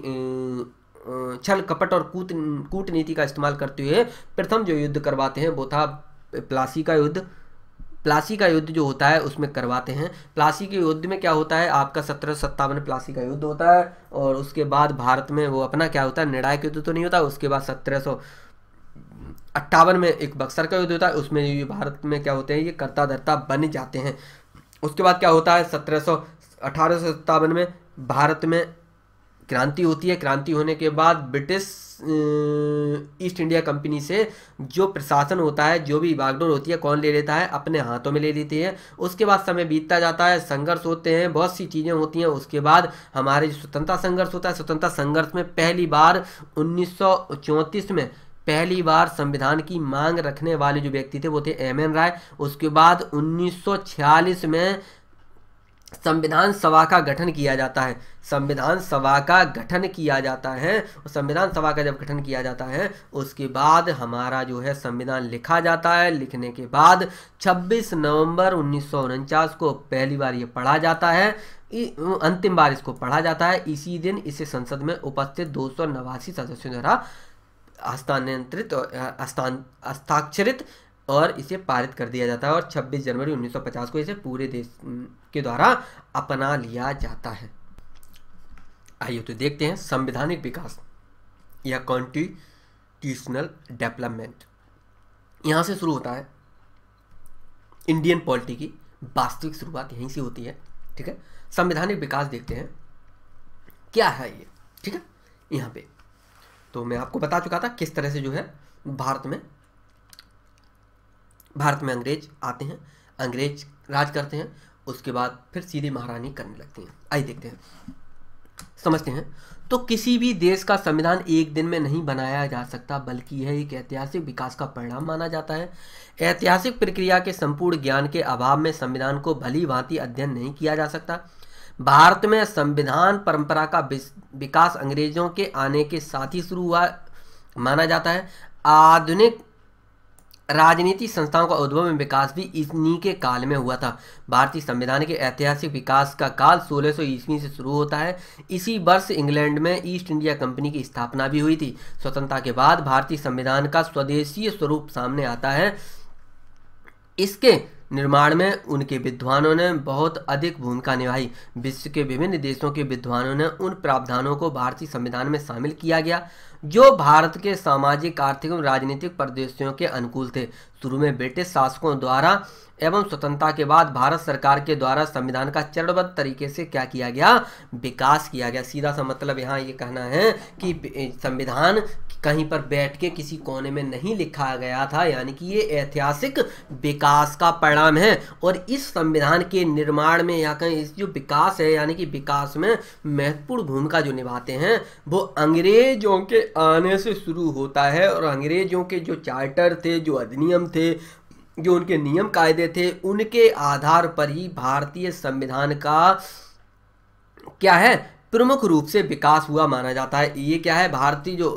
छल कपट और कूट कूटनीति का इस्तेमाल करते हुए प्रथम जो युद्ध करवाते हैं वो था प्लासी का युद्ध प्लासी का युद्ध जो होता है उसमें करवाते हैं प्लासी के युद्ध में क्या होता है आपका सत्रह सत्तावन प्लासी का युद्ध होता है और उसके बाद भारत में वो अपना क्या होता है निर्णायक युद्ध तो नहीं होता उसके बाद सत्रह सौ अट्ठावन में एक बक्सर का युद्ध होता है उसमें ये भारत में क्या होते हैं ये करता धरता बन जाते हैं उसके बाद क्या होता है सत्रह सौ अठारह सौ सत्तावन में भारत में क्रांति होती है क्रांति होने के बाद ब्रिटिश ईस्ट इंडिया कंपनी से जो प्रशासन होता है जो भी बागडोर होती है कौन ले लेता है अपने हाथों में ले लेती है उसके बाद समय बीतता जाता है संघर्ष होते हैं बहुत सी चीज़ें होती हैं उसके बाद हमारे जो स्वतंत्रता संघर्ष होता है स्वतंत्रता संघर्ष में पहली बार उन्नीस में पहली बार संविधान की मांग रखने वाले जो व्यक्ति थे वो थे एम एन राय उसके बाद 1946 में संविधान सभा का गठन किया जाता है संविधान सभा का गठन किया जाता है और संविधान सभा का जब गठन किया जाता है उसके बाद हमारा जो है संविधान लिखा जाता है लिखने के बाद 26 नवंबर उन्नीस को पहली बार ये पढ़ा जाता है अंतिम बार इसको पढ़ा जाता है इसी दिन इसे संसद में उपस्थित दो सदस्यों द्वारा हस्तांतरित हस्ताक्षरित और इसे पारित कर दिया जाता है और 26 जनवरी 1950 को इसे पूरे देश के द्वारा अपना लिया जाता है आइए तो देखते हैं संवैधानिक विकास या कॉन्स्टिट्यूशनल डेवलपमेंट यहाँ से शुरू होता है इंडियन पॉलिटी की वास्तविक शुरुआत यहीं से होती है ठीक है संवैधानिक विकास देखते हैं क्या है ये ठीक है यहाँ पे तो मैं आपको बता चुका था किस तरह से जो है भारत में भारत में अंग्रेज आते हैं अंग्रेज राज करते हैं उसके बाद फिर सीधे महारानी करने लगती हैं आइए देखते हैं समझते हैं तो किसी भी देश का संविधान एक दिन में नहीं बनाया जा सकता बल्कि यह एक ऐतिहासिक विकास का परिणाम माना जाता है ऐतिहासिक प्रक्रिया के संपूर्ण ज्ञान के अभाव में संविधान को भली भांति अध्ययन नहीं किया जा सकता भारत में संविधान परंपरा का विकास अंग्रेजों के आने के साथ ही शुरू हुआ माना जाता है आधुनिक राजनीति संस्थाओं का उद्भव में विकास भी इन्हीं के काल में हुआ था भारतीय संविधान के ऐतिहासिक विकास का काल 1600 सौ ईस्वी से शुरू होता है इसी वर्ष इंग्लैंड में ईस्ट इंडिया कंपनी की स्थापना भी हुई थी स्वतंत्रता के बाद भारतीय संविधान का स्वदेशीय स्वरूप सामने आता है इसके निर्माण में उनके विद्वानों ने बहुत अधिक भूमिका निभाई विश्व के विभिन्न देशों के विद्वानों ने उन प्रावधानों को भारतीय संविधान में शामिल किया गया जो भारत के सामाजिक आर्थिक एवं राजनीतिक परिदृश्यों के अनुकूल थे शुरू में ब्रिटिश शासकों द्वारा एवं स्वतंत्रता के बाद भारत सरकार के द्वारा संविधान का चरणबद्ध तरीके से क्या किया गया विकास किया गया सीधा सा मतलब यहाँ ये कहना है कि संविधान कहीं पर बैठ के किसी कोने में नहीं लिखा गया था यानी कि ये ऐतिहासिक विकास का परिणाम है और इस संविधान के निर्माण में या कहीं इस जो विकास है यानी कि विकास में महत्वपूर्ण भूमिका जो निभाते हैं वो अंग्रेजों के आने से शुरू होता है और अंग्रेजों के जो चार्टर थे जो अधिनियम थे जो उनके नियम कायदे थे उनके आधार पर ही भारतीय संविधान का क्या है प्रमुख रूप से विकास हुआ माना जाता है ये क्या है भारतीय जो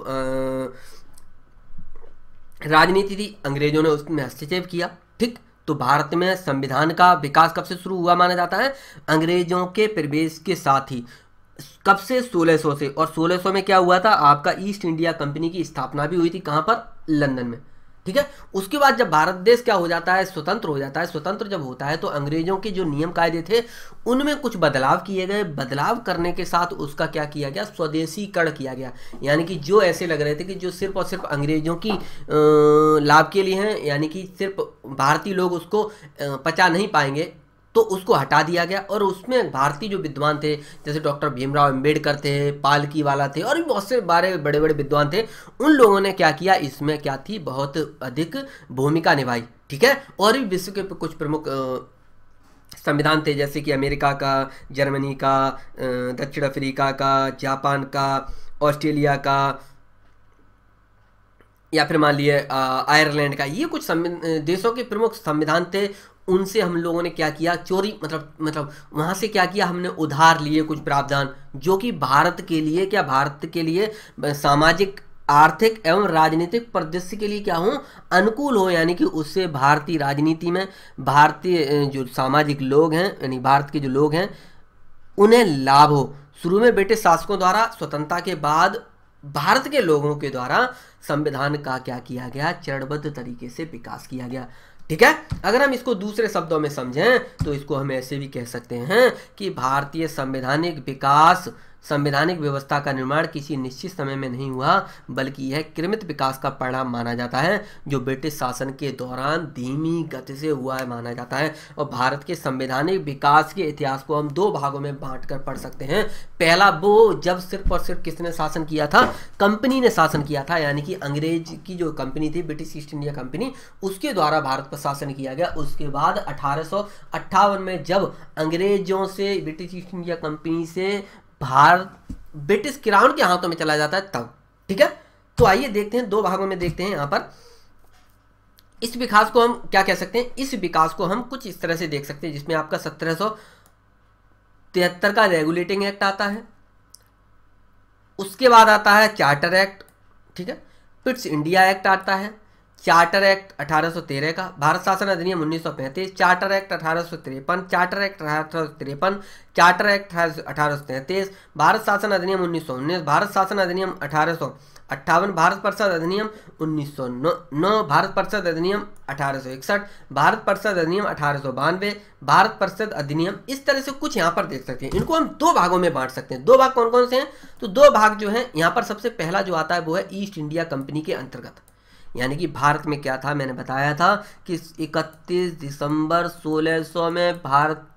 राजनीति थी अंग्रेजों ने उसमें हस्तक्षेप किया ठीक तो भारत में संविधान का विकास कब से शुरू हुआ माना जाता है अंग्रेजों के प्रवेश के साथ ही कब से 1600 से और 1600 में क्या हुआ था आपका ईस्ट इंडिया कंपनी की स्थापना भी हुई थी कहाँ पर लंदन में ठीक है उसके बाद जब भारत देश क्या हो जाता है स्वतंत्र हो जाता है स्वतंत्र जब होता है तो अंग्रेजों के जो नियम कायदे थे उनमें कुछ बदलाव किए गए बदलाव करने के साथ उसका क्या किया गया स्वदेशीकरण किया गया यानी कि जो ऐसे लग रहे थे कि जो सिर्फ और सिर्फ अंग्रेजों की लाभ के लिए हैं यानी कि सिर्फ भारतीय लोग उसको पचा नहीं पाएंगे तो उसको हटा दिया गया और उसमें भारतीय जो विद्वान थे जैसे डॉक्टर भीमराव अम्बेडकर थे पालकी वाला थे और भी बहुत से बारे बड़े बड़े विद्वान थे उन लोगों ने क्या किया इसमें क्या थी बहुत अधिक भूमिका निभाई ठीक है और भी विश्व के कुछ प्रमुख संविधान थे जैसे कि अमेरिका का जर्मनी का दक्षिण अफ्रीका का जापान का ऑस्ट्रेलिया का या फिर मान लिए आयरलैंड का ये कुछ देशों के प्रमुख संविधान थे उनसे हम लोगों ने क्या किया चोरी मतलब मतलब वहां से क्या किया हमने उधार लिए कुछ प्रावधान जो कि भारत के लिए क्या भारत के लिए सामाजिक आर्थिक एवं राजनीतिक परिदृश्य के लिए क्या हो अनुकूल हो यानी कि उससे भारतीय राजनीति में भारतीय जो सामाजिक लोग हैं यानी भारत के जो लोग हैं उन्हें लाभ हो शुरू में ब्रिटिश शासकों द्वारा स्वतंत्रता के बाद भारत के लोगों के द्वारा संविधान का क्या किया गया चरणबद्ध तरीके से विकास किया गया ठीक है अगर हम इसको दूसरे शब्दों में समझें तो इसको हम ऐसे भी कह सकते हैं कि भारतीय संवैधानिक विकास संवैधानिक व्यवस्था का निर्माण किसी निश्चित समय में नहीं हुआ बल्कि यह क्रमित विकास का परिणाम माना जाता है जो ब्रिटिश शासन के दौरान धीमी गति से हुआ है माना जाता है और भारत के संवैधानिक विकास के इतिहास को हम दो भागों में बांट कर पढ़ सकते हैं पहला वो जब सिर्फ और सिर्फ किसने शासन किया था कंपनी ने शासन किया था यानी कि अंग्रेज की जो कंपनी थी ब्रिटिश ईस्ट इंडिया कंपनी उसके द्वारा भारत पर शासन किया गया उसके बाद अठारह में जब अंग्रेजों से ब्रिटिश ईस्ट इंडिया कंपनी से भारत ब्रिटिश क्राउन के हाथों में चला जाता है तब ठीक है तो आइए देखते हैं दो भागों में देखते हैं यहां पर इस विकास को हम क्या कह सकते हैं इस विकास को हम कुछ इस तरह से देख सकते हैं जिसमें आपका सत्रह सौ तिहत्तर का रेगुलेटिंग एक्ट आता है उसके बाद आता है चार्टर एक्ट ठीक है पिट्स इंडिया एक्ट आता है चार्टर एक्ट 1813 का भारत शासन अधिनियम 1935 चार्टर एक्ट अठारह चार्टर एक्ट अठारह चार्टर एक्ट अठारह भारत शासन अधिनियम उन्नीस भारत शासन अधिनियम अठारह अट्ठावन भारत परिषद अधिनियम 1909 भारत परिषद अधिनियम 1861 भारत परिषद अधिनियम अठारह भारत परिषद अधिनियम इस तरह से कुछ यहाँ पर देख सकते हैं इनको हम दो भागों में बांट सकते हैं दो भाग कौन कौन से हैं तो दो भाग जो है यहाँ पर सबसे पहला जो आता है वो है ईस्ट इंडिया कंपनी के अंतर्गत यानी कि भारत में क्या था मैंने बताया था कि 31 दिसंबर 1600 में भारत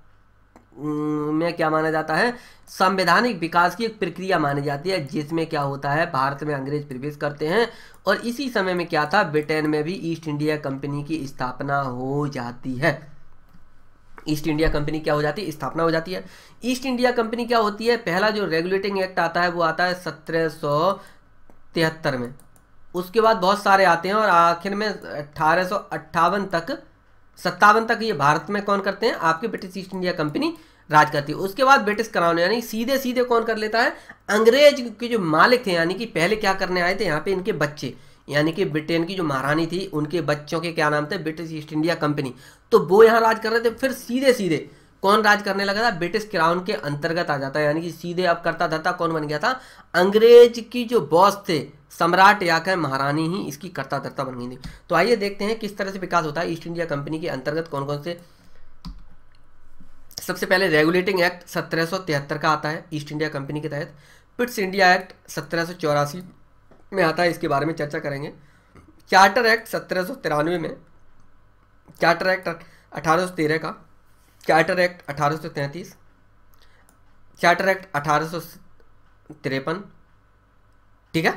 में क्या माना जाता है संवैधानिक विकास की एक प्रक्रिया मानी जाती है जिसमें क्या होता है भारत में अंग्रेज प्रवेश करते हैं और इसी समय में क्या था ब्रिटेन में भी ईस्ट इंडिया कंपनी की स्थापना हो जाती है ईस्ट इंडिया कंपनी क्या हो जाती है स्थापना हो जाती है ईस्ट इंडिया कंपनी क्या होती है पहला जो रेगुलेटिंग एक्ट आता है वो आता है सत्रह में उसके बाद बहुत सारे आते हैं और आखिर में अठारह तक सत्तावन तक ये भारत में कौन करते हैं आपके ब्रिटिश ईस्ट इंडिया कंपनी राज करती है उसके बाद ब्रिटिश कराउन यानी सीधे सीधे कौन कर लेता है अंग्रेज के जो मालिक थे यानी कि पहले क्या करने आए थे यहाँ पे इनके बच्चे यानी कि ब्रिटेन की जो महारानी थी उनके बच्चों के क्या नाम थे ब्रिटिश ईस्ट इंडिया कंपनी तो वो यहाँ राज कर रहे थे फिर सीधे सीधे कौन राज करने लगा था ब्रिटिश क्राउन के अंतर्गत आ जाता है यानी कि सीधे अब करता धरता कौन बन गया था अंग्रेज की जो बॉस थे सम्राट या कह महारानी ही इसकी करता धरता बन गई थी तो आइए देखते हैं किस तरह से विकास होता है ईस्ट इंडिया कंपनी के अंतर्गत कौन कौन से सबसे पहले रेगुलेटिंग एक्ट सत्रह का आता है ईस्ट इंडिया कंपनी के तहत पिट्स इंडिया एक्ट सत्रह में आता है इसके बारे में चर्चा करेंगे चार्टर एक्ट सत्रह में चार्टर एक्ट अठारह का चार्टर एक्ट अठारह चार्टर एक्ट अठारह ठीक है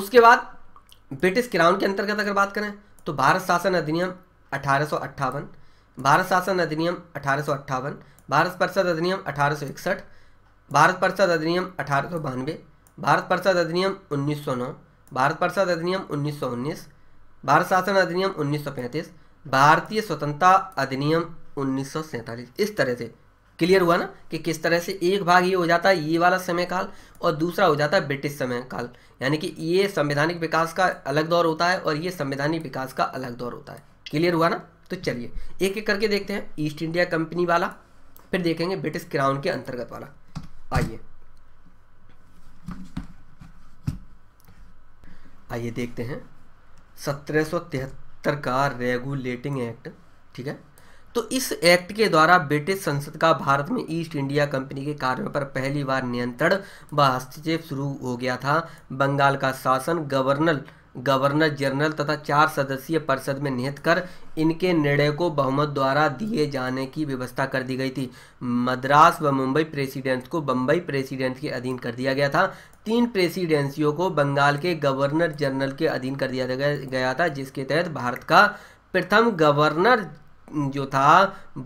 उसके बाद ब्रिटिश क्राउन के अंतर्गत अगर बात करें तो भारत शासन अधिनियम अठारह भारत शासन अधिनियम अठारह भारत परिषद अधिनियम अठारह भारत परिषद अधिनियम अठारह भारत परिषद अधिनियम 1909 भारत परिषद अधिनियम 1919 भारत शासन अधिनियम 1935 भारतीय स्वतंत्रता अधिनियम उन्नीस इस तरह से क्लियर हुआ ना कि किस तरह से एक भाग ये हो जाता है ये वाला समय काल और दूसरा हो जाता है ब्रिटिश समय काल यानी कि ये संवैधानिक विकास का अलग दौर होता है और ये संवैधानिक विकास का अलग दौर होता है क्लियर हुआ ना तो चलिए एक एक करके देखते हैं ईस्ट इंडिया कंपनी वाला फिर देखेंगे ब्रिटिश क्राउन के अंतर्गत वाला आइए आइए देखते हैं सत्रह का रेगुलेटिंग एक्ट ठीक है तो इस एक्ट के द्वारा ब्रिटिश संसद का भारत में ईस्ट इंडिया कंपनी के कार्यों पर पहली बार नियंत्रण व हस्तक्षेप शुरू हो गया था बंगाल का शासन गवर्नर गवर्नर जनरल तथा चार सदस्यीय परिषद में निहित कर इनके निर्णय को बहुमत द्वारा दिए जाने की व्यवस्था कर दी गई थी मद्रास व मुंबई प्रेसिडेंट को बम्बई प्रेसिडेंट के अधीन कर दिया गया था तीन प्रेसिडेंसियों को बंगाल के गवर्नर जनरल के अधीन कर दिया गया था जिसके तहत भारत का प्रथम गवर्नर जो था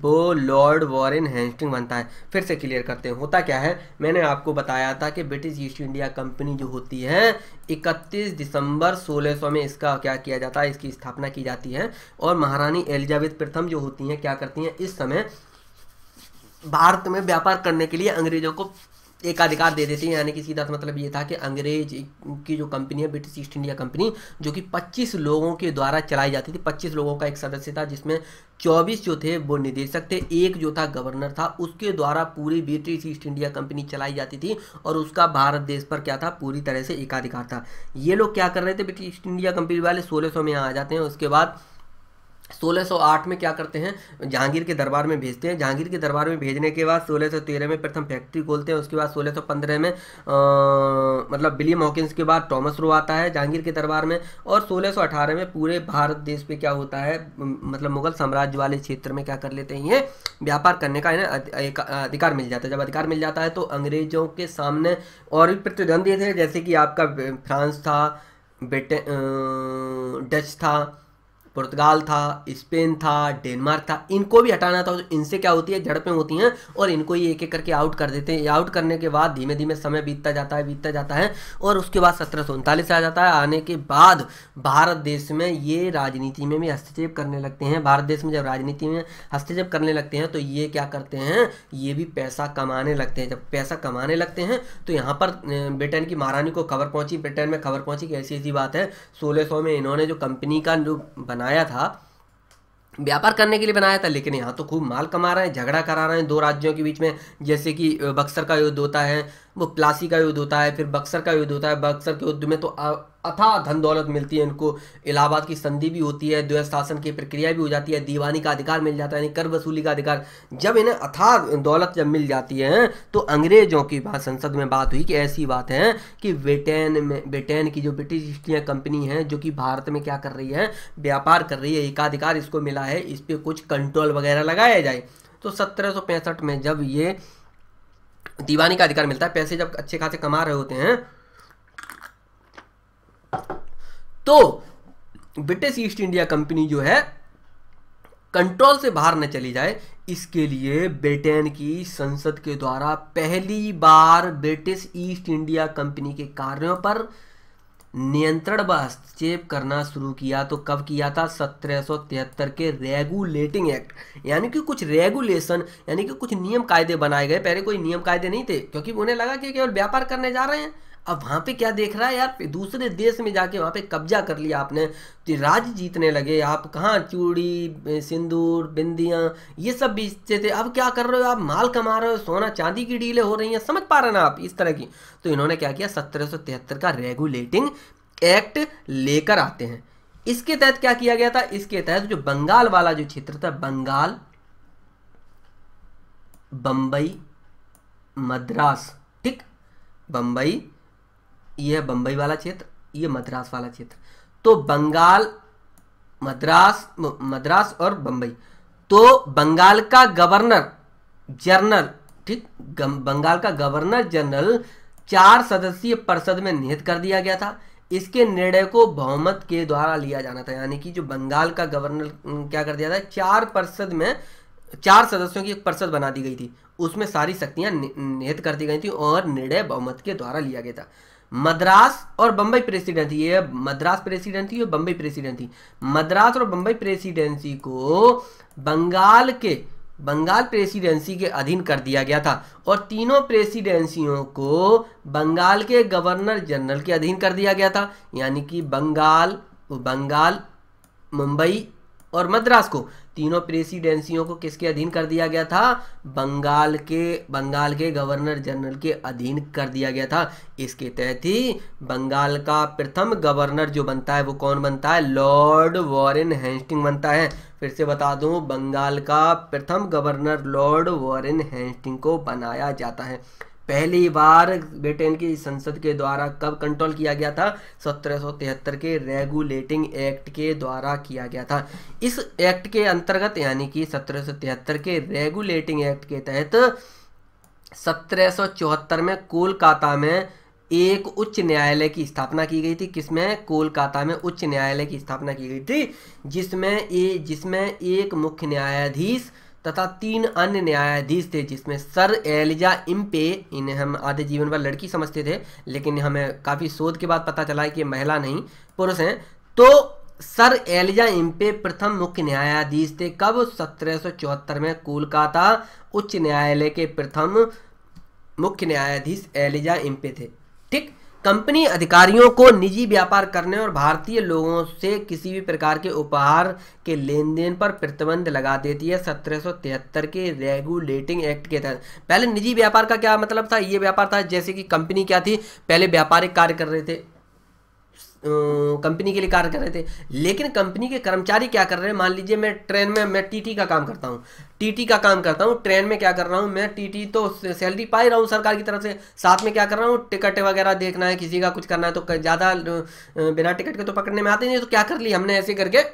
वो लॉर्ड वॉरेन हेस्टिंग बनता है फिर से क्लियर करते हैं होता क्या है मैंने आपको बताया था कि ब्रिटिश ईस्ट इंडिया कंपनी जो होती है 31 दिसंबर 1600 में इसका क्या किया जाता है इसकी स्थापना की जाती है और महारानी एलिजाबेथ प्रथम जो होती हैं क्या करती हैं इस समय भारत में व्यापार करने के लिए अंग्रेजों को एकाधिकार दे देते हैं यानी कि सीधा मतलब ये था कि अंग्रेज की जो कंपनी है ब्रिटिश ईस्ट इंडिया कंपनी जो कि 25 लोगों के द्वारा चलाई जाती थी 25 लोगों का एक सदस्य था जिसमें 24 जो थे वो निदेशक थे एक जो था गवर्नर था उसके द्वारा पूरी ब्रिटिश ईस्ट इंडिया कंपनी चलाई जाती थी और उसका भारत देश पर क्या था पूरी तरह से एकाधिकार था ये लोग क्या कर रहे थे ब्रिटिश ईस्ट इंडिया कंपनी वाले सोलह में यहाँ आ जाते हैं उसके बाद 1608 में क्या करते हैं जहांगीर के दरबार में भेजते हैं जहांगीर के दरबार में भेजने के बाद 1613 में प्रथम फैक्ट्री खोलते हैं उसके बाद 1615 में आ, मतलब विलियम हॉकिंस के बाद टॉमस रो आता है जहांगीर के दरबार में और 1618 में पूरे भारत देश पे क्या होता है मतलब मुगल साम्राज्य वाले क्षेत्र में क्या कर लेते हैं ये व्यापार करने का इन्हें अधिकार मिल जाता है जब अधिकार मिल जाता है तो अंग्रेजों के सामने और भी प्रतिद्वंदी थे जैसे कि आपका फ्रांस था ब्रिटेन डच था पुर्तगाल था स्पेन था डेनमार्क था इनको भी हटाना था तो इनसे क्या होती है झड़पें होती हैं और इनको ये एक एक करके आउट कर देते हैं आउट करने के बाद धीमे धीमे समय बीतता जाता है बीतता जाता है और उसके बाद सत्रह आ जाता है आने के बाद भारत देश में ये राजनीति में भी हस्तक्षेप करने लगते हैं भारत देश में जब राजनीति में हस्तक्षेप करने लगते हैं तो ये क्या करते हैं ये भी पैसा कमाने लगते हैं जब पैसा कमाने लगते हैं तो यहाँ पर ब्रिटेन की महारानी को खबर पहुंची ब्रिटेन में खबर पहुंची कि ऐसी ऐसी बात है सोलह में इन्होंने जो कंपनी का जो बना बनाया था व्यापार करने के लिए बनाया था लेकिन यहाँ तो खूब माल कमा रहे हैं झगड़ा करा रहे हैं दो राज्यों के बीच में जैसे कि बक्सर का युद्ध होता है वो प्लासी का युद्ध होता है फिर बक्सर का युद्ध होता है बक्सर के युद्ध में तो अथा धन दौलत मिलती है इनको इलाहाबाद की संधि भी होती है द्वैत शासन की प्रक्रिया भी हो जाती है दीवानी का अधिकार मिल जाता है यानी कर वसूली का अधिकार जब इन्हें अथा दौलत जब मिल जाती है तो अंग्रेजों की बात संसद में बात हुई कि ऐसी बात है कि ब्रिटेन में ब्रिटेन की जो ब्रिटिश ईस्ट इंडिया कंपनी है जो कि भारत में क्या कर रही है व्यापार कर रही है एकाधिकार इसको मिला है इस पर कुछ कंट्रोल वगैरह लगाया जाए तो सत्रह में जब ये दीवाने का अधिकार मिलता है पैसे जब अच्छे खासे कमा रहे होते हैं तो ब्रिटिश ईस्ट इंडिया कंपनी जो है कंट्रोल से बाहर न चली जाए इसके लिए ब्रिटेन की संसद के द्वारा पहली बार ब्रिटिश ईस्ट इंडिया कंपनी के कार्यों पर नियंत्रण व हस्तक्षेप करना शुरू किया तो कब किया था सत्रह के रेगुलेटिंग एक्ट यानी कि कुछ रेगुलेशन यानी कि कुछ नियम कायदे बनाए गए पहले कोई नियम कायदे नहीं थे क्योंकि उन्हें लगा कि केवल व्यापार करने जा रहे हैं अब वहां पे क्या देख रहा है यार दूसरे देश में जाके वहां पे कब्जा कर लिया आपने तो राज जीतने लगे आप कहाँ चूड़ी सिंदूर बिंदिया ये सब बेचते थे अब क्या कर रहे हो आप माल कमा रहे हो सोना चांदी की डीलें हो रही हैं समझ पा रहे ना आप इस तरह की तो इन्होंने क्या किया सत्रह का रेगुलेटिंग एक्ट लेकर आते हैं इसके तहत क्या किया गया था इसके तहत जो बंगाल वाला जो क्षेत्र था बंगाल बंबई मद्रास ठीक बंबई है बंबई वाला क्षेत्र ये मद्रास वाला क्षेत्र तो बंगाल मद्रास मद्रास और बंबई तो बंगाल का गवर्नर जनरल ठीक बंगाल का गवर्नर जनरल चार सदस्यीय परिषद में निहित कर दिया गया था इसके निर्णय को बहुमत के द्वारा लिया जाना था यानी कि जो बंगाल का गवर्नर क्या कर दिया था चार परिषद में चार सदस्यों की एक परिषद बना दी गई थी उसमें सारी शक्तियां निहित कर दी गई थी और निर्णय बहुमत के द्वारा लिया गया था मद्रास और बम्बई प्रेसिडेंसी ये मद्रास प्रेसिडेंसी और बम्बई प्रेसिडेंसी मद्रास और बम्बई प्रेसिडेंसी को बंगाल के बंगाल प्रेसिडेंसी के अधीन कर दिया गया था और तीनों प्रेसिडेंसियों को बंगाल के गवर्नर जनरल के अधीन कर दिया गया था यानी कि बंगाल बंगाल मुंबई और मद्रास को तीनों प्रेसिडेंसियों को किसके अधीन कर दिया गया था बंगाल के बंगाल के गवर्नर जनरल के अधीन कर दिया गया था इसके तहत ही बंगाल का प्रथम गवर्नर जो बनता है वो कौन बनता है लॉर्ड वॉरेन हेस्टिंग बनता है फिर से बता दूं बंगाल का प्रथम गवर्नर लॉर्ड वॉरेन हेस्टिंग को बनाया जाता है पहली बार ब्रिटेन की संसद के द्वारा कब कंट्रोल किया गया था 1773 के रेगुलेटिंग एक्ट के द्वारा किया गया था इस एक्ट के अंतर्गत यानी कि 1773 के रेगुलेटिंग एक्ट के तहत 1774 में कोलकाता में एक उच्च न्यायालय की स्थापना की गई थी किसमें कोलकाता में उच्च न्यायालय की स्थापना की गई थी जिसमें ए जिसमें एक मुख्य न्यायाधीश तथा तीन अन्य न्यायाधीश थे जिसमें सर एलिजा इम्पे इन्हें हम आधे जीवन भर लड़की समझते थे लेकिन हमें काफ़ी शोध के बाद पता चला है कि महिला नहीं पुरुष हैं तो सर एलिजा इम्पे प्रथम मुख्य न्यायाधीश थे कब सत्रह में कोलकाता उच्च न्यायालय के प्रथम मुख्य न्यायाधीश एलिजा इम्पे थे ठीक कंपनी अधिकारियों को निजी व्यापार करने और भारतीय लोगों से किसी भी प्रकार के उपहार के लेन देन पर प्रतिबंध लगा देती है सत्रह के रेगुलेटिंग एक्ट के तहत पहले निजी व्यापार का क्या मतलब था ये व्यापार था जैसे कि कंपनी क्या थी पहले व्यापारिक कार्य कर रहे थे कंपनी के लिए कार्य कर रहे थे लेकिन कंपनी के कर्मचारी क्या कर रहे हैं मान लीजिए मैं ट्रेन में मैं टीटी का काम करता हूँ टीटी का काम करता हूँ ट्रेन में क्या कर रहा हूँ मैं टीटी तो सैलरी पा ही रहा हूँ सरकार की तरफ से साथ में क्या कर रहा हूँ टिकट वगैरह देखना है किसी का कुछ करना है तो ज़्यादा बिना टिकट के तो पकड़ने में आते नहीं तो क्या कर ली हमने ऐसे करके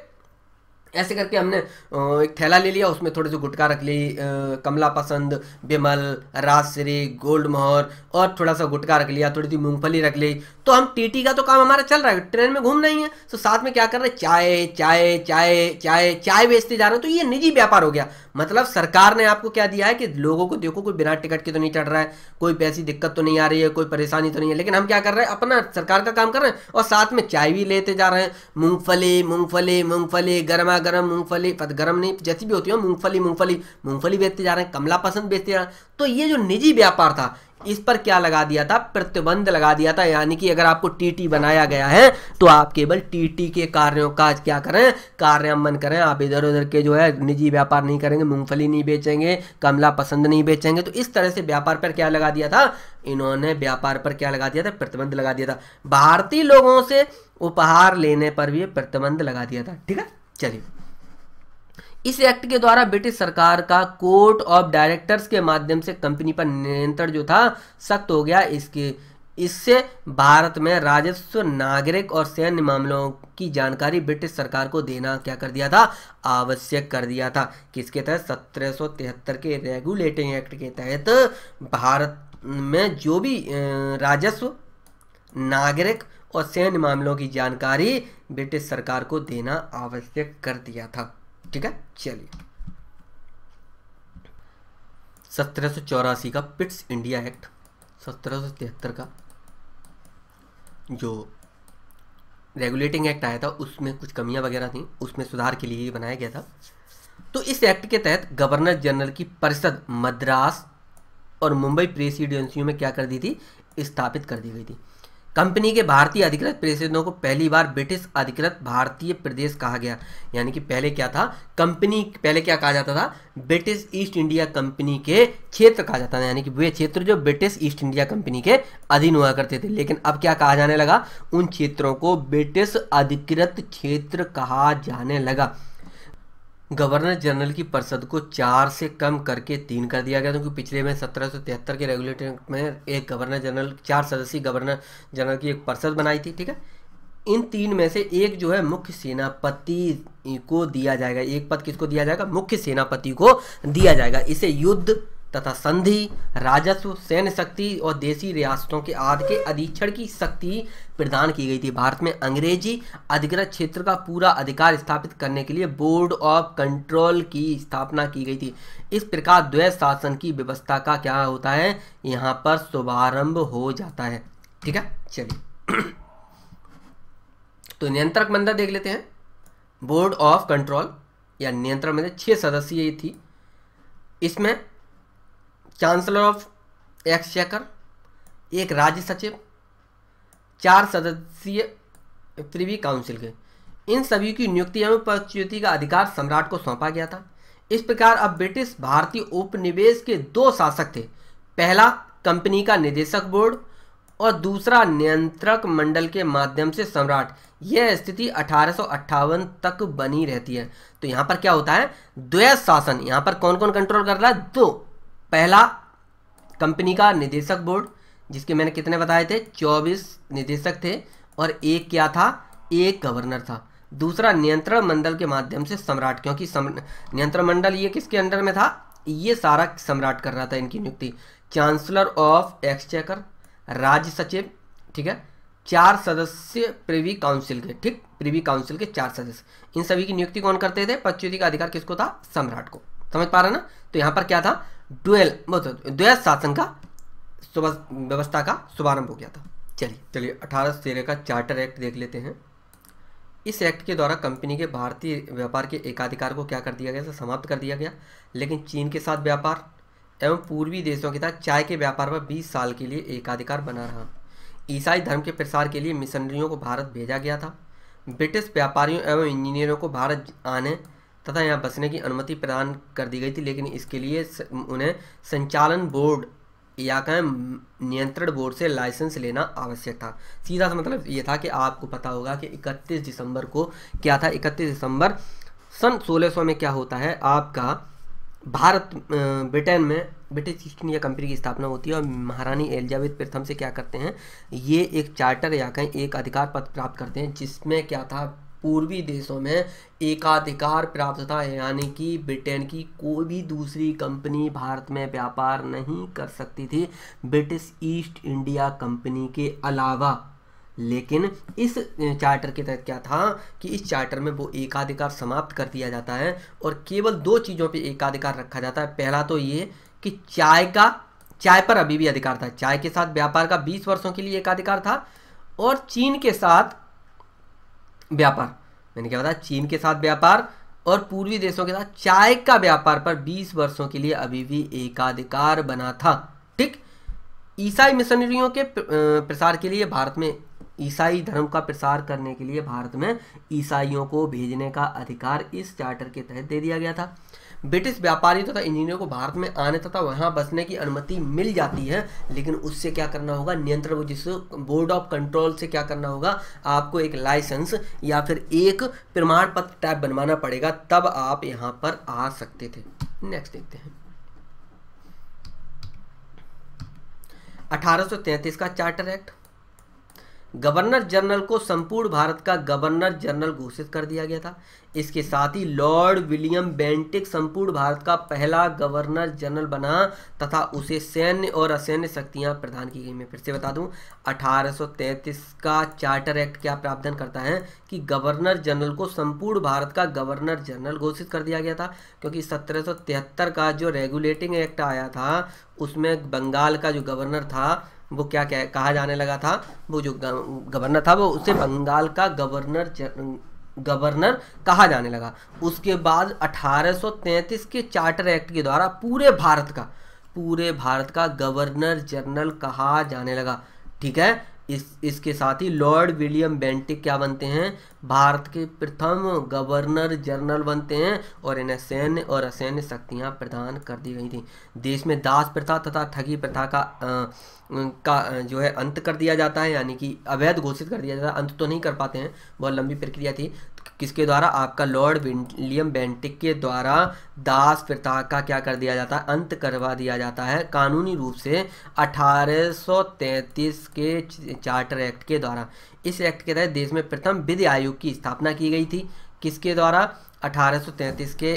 ऐसे करके हमने एक थैला ले लिया उसमें थोड़े से गुटखा रख ली कमला पसंद बिमल राजश्री गोल्ड मोहर और थोड़ा सा गुटखा रख लिया थोड़ी सी मूंगफली रख ली तो हम टीटी का तो काम हमारा चल रहा है ट्रेन में घूम नहीं है तो साथ में क्या कर रहे हैं चाय चाय चाय चाय चाय बेचते जा रहे हो तो ये निजी व्यापार हो गया मतलब सरकार ने आपको क्या दिया है कि लोगों को देखो कोई बिना टिकट के तो नहीं चढ़ रहा है कोई पैसी दिक्कत तो नहीं आ रही है कोई परेशानी तो नहीं है लेकिन हम क्या कर रहे हैं अपना सरकार का काम कर रहे हैं और साथ में चाय भी लेते जा रहे हैं मूंगफली मूंगफली मूंगफली गर्मा गर्म मूंगफली गर्म नहीं जैसी भी होती है मूंगफली मूंगफली मूंगफली बेचते जा रहे हैं कमला पसंद बेचते जा रहे हैं तो ये जो निजी व्यापार था इस पर क्या लगा दिया था प्रतिबंध लगा दिया था यानी कि अगर आपको टीटी बनाया गया है तो आप केवल टीटी के कार्यों का क्या करें कार्यान्वयन करें आप इधर उधर के जो है निजी व्यापार नहीं करेंगे मूंगफली नहीं बेचेंगे कमला पसंद नहीं बेचेंगे तो इस तरह से व्यापार पर क्या लगा दिया था इन्होंने व्यापार पर क्या लगा दिया था प्रतिबंध लगा दिया था भारतीय लोगों से उपहार लेने पर भी प्रतिबंध लगा दिया था ठीक है चलिए इस एक्ट के द्वारा ब्रिटिश सरकार का कोर्ट ऑफ डायरेक्टर्स के माध्यम से कंपनी पर नियंत्रण जो था सख्त हो गया इसके इससे भारत में राजस्व नागरिक और सैन्य मामलों की जानकारी ब्रिटिश सरकार को देना क्या कर दिया था आवश्यक कर दिया था किसके तहत सत्रह के रेगुलेटिंग एक्ट के तहत भारत में जो भी राजस्व नागरिक और सैन्य मामलों की जानकारी ब्रिटिश सरकार को देना आवश्यक कर दिया था ठीक है चलिए सत्रह का पिट्स इंडिया एक्ट सत्रह का जो रेगुलेटिंग एक्ट आया था उसमें कुछ कमियां वगैरह थी उसमें सुधार के लिए बनाया गया था तो इस एक्ट के तहत गवर्नर जनरल की परिषद मद्रास और मुंबई प्रेसिडेंसियों में क्या कर दी थी स्थापित कर दी गई थी कंपनी के भारतीय अधिकृत प्रेषितों को पहली बार ब्रिटिश अधिकृत भारतीय प्रदेश कहा गया यानी कि पहले क्या था कंपनी पहले क्या कहा जाता था ब्रिटिश ईस्ट इंडिया कंपनी के क्षेत्र कहा जाता था यानी कि वे क्षेत्र जो ब्रिटिश ईस्ट इंडिया कंपनी के अधीन हुआ करते थे लेकिन अब क्या कहा जाने लगा उन क्षेत्रों को ब्रिटिश अधिकृत क्षेत्र कहा जाने लगा गवर्नर जनरल की परिषद को चार से कम करके तीन कर दिया गया क्योंकि पिछले में सत्रह सौ तिहत्तर के रेगुलेटर में एक गवर्नर जनरल चार सदस्यीय गवर्नर जनरल की एक परिषद बनाई थी ठीक है इन तीन में से एक जो है मुख्य सेनापति को दिया जाएगा एक पद किसको दिया जाएगा मुख्य सेनापति को दिया जाएगा इसे युद्ध तथा संधि राजस्व सैन्य शक्ति और देशी रियासतों के आदि के अधीक्षण की शक्ति प्रदान की गई थी भारत में अंग्रेजी अधिकृत क्षेत्र का पूरा अधिकार स्थापित करने के लिए बोर्ड ऑफ कंट्रोल की स्थापना की गई थी इस प्रकार द्वैत शासन की व्यवस्था का क्या होता है यहाँ पर शुभारंभ हो जाता है ठीक है चलिए तो नियंत्रक मंदिर देख लेते हैं बोर्ड ऑफ कंट्रोल या नियंत्रण मंदिर छह सदस्य थी इसमें चांसलर ऑफ एक्सचेकर एक राज्य सचिव चार सदस्यीय प्रिवी काउंसिल के इन सभी की नियुक्ति एवं पदच्युति का अधिकार सम्राट को सौंपा गया था इस प्रकार अब ब्रिटिश भारतीय उपनिवेश के दो शासक थे पहला कंपनी का निदेशक बोर्ड और दूसरा नियंत्रक मंडल के माध्यम से सम्राट यह स्थिति अठारह तक बनी रहती है तो यहाँ पर क्या होता है द्वैत शासन यहाँ पर कौन कौन कंट्रोल कर रहा है दो पहला कंपनी का निदेशक बोर्ड जिसके मैंने कितने बताए थे चौबीस निदेशक थे और एक क्या था एक गवर्नर था दूसरा नियंत्रण मंडल के माध्यम से सम्राट क्योंकि नियंत्रण मंडल ये किसके अंडर में था ये सारा सम्राट कर रहा था इनकी नियुक्ति चांसलर ऑफ एक्सचेकर राज्य सचिव ठीक है चार सदस्य प्रीवी काउंसिल के ठीक प्रीवी काउंसिल के चार सदस्य इन सभी की नियुक्ति कौन करते थे पच्चीस का अधिकार किसको था सम्राट को समझ पा रहे ना तो यहां पर क्या था डुएल मतलब द्वैत शासन का व्यवस्था का शुभारंभ हो गया था चलिए चलिए अठारह तेरह का चार्टर एक्ट देख लेते हैं इस एक्ट के द्वारा कंपनी के भारतीय व्यापार के एकाधिकार को क्या कर दिया गया था समाप्त कर दिया गया लेकिन चीन के साथ व्यापार एवं पूर्वी देशों के साथ चाय के व्यापार पर 20 साल के लिए एकाधिकार बना रहा ईसाई धर्म के प्रसार के लिए मिशनरियों को भारत भेजा गया था ब्रिटिश व्यापारियों एवं इंजीनियरों को भारत आने तथा यहाँ बसने की अनुमति प्रदान कर दी गई थी लेकिन इसके लिए उन्हें संचालन बोर्ड या कहें नियंत्रण बोर्ड से लाइसेंस लेना आवश्यक था सीधा सा मतलब ये था कि आपको पता होगा कि 31 दिसंबर को क्या था 31 दिसंबर सन 1600 में क्या होता है आपका भारत ब्रिटेन में ब्रिटिश ईस्ट इंडिया कंपनी की स्थापना होती है और महारानी एलिजाबेथ प्रथम से क्या करते हैं ये एक चार्टर या कहें एक अधिकार पत्र प्राप्त करते हैं जिसमें क्या था पूर्वी देशों में एकाधिकार प्राप्त था यानी कि ब्रिटेन की कोई भी दूसरी कंपनी भारत में व्यापार नहीं कर सकती थी ब्रिटिश ईस्ट इंडिया कंपनी के अलावा लेकिन इस चार्टर के तहत क्या था कि इस चार्टर में वो एकाधिकार समाप्त कर दिया जाता है और केवल दो चीज़ों पे एकाधिकार रखा जाता है पहला तो ये कि चाय का चाय पर अभी भी अधिकार था चाय के साथ व्यापार का 20 वर्षों के लिए एकाधिकार था और चीन के साथ व्यापार मैंने क्या बताया चीन के साथ व्यापार और पूर्वी देशों के साथ चाय का व्यापार पर 20 वर्षों के लिए अभी भी एकाधिकार बना था ठीक ईसाई मिशनरियों के प्रसार के लिए भारत में ईसाई धर्म का प्रसार करने के लिए भारत में ईसाइयों को भेजने का अधिकार इस चार्टर के तहत दे दिया गया था ब्रिटिश व्यापारी तथा इंजीनियर को भारत में आने तथा वहां बसने की अनुमति मिल जाती है लेकिन उससे क्या करना होगा नियंत्रण बोर्ड ऑफ कंट्रोल से क्या करना होगा आपको एक लाइसेंस या फिर एक प्रमाण पत्र टाइप बनवाना पड़ेगा तब आप यहां पर आ सकते थे नेक्स्ट देखते हैं 1833 का चार्टर एक्ट गवर्नर जनरल को संपूर्ण भारत का गवर्नर जनरल घोषित कर दिया गया था इसके साथ ही लॉर्ड विलियम बेंटिक संपूर्ण भारत का पहला गवर्नर जनरल बना तथा उसे सैन्य और असैन्य शक्तियां प्रदान की गई मैं फिर से बता दूं 1833 का चार्टर एक्ट क्या प्रावधान करता है कि गवर्नर जनरल को संपूर्ण भारत का गवर्नर जनरल घोषित कर दिया गया था क्योंकि सत्रह का जो रेगुलेटिंग एक्ट आया था उसमें बंगाल का जो गवर्नर था वो क्या कह, कहा जाने लगा था वो जो गवर्नर था वो उसे बंगाल का गवर्नर गवर्नर कहा जाने लगा उसके बाद 1833 के चार्टर एक्ट के द्वारा पूरे भारत का पूरे भारत का गवर्नर जनरल कहा जाने लगा ठीक है इस इसके साथ ही लॉर्ड विलियम बेंटिक क्या बनते हैं भारत के प्रथम गवर्नर जनरल बनते हैं और इन्हें सैन्य और असैन्य शक्तियां प्रदान कर दी गई थी देश में दास प्रथा तथा ठगी प्रथा का आ, का जो है अंत कर दिया जाता है यानी कि अवैध घोषित कर दिया जाता है अंत तो नहीं कर पाते हैं बहुत लंबी प्रक्रिया थी तो किसके द्वारा आपका लॉर्ड विलियम बेंटिक के द्वारा दास प्रथा का क्या कर दिया जाता है अंत करवा दिया जाता है कानूनी रूप से 1833 के चार्टर एक्ट के द्वारा इस एक्ट के तहत देश में प्रथम विधि आयोग की स्थापना की गई थी किसके द्वारा अठारह के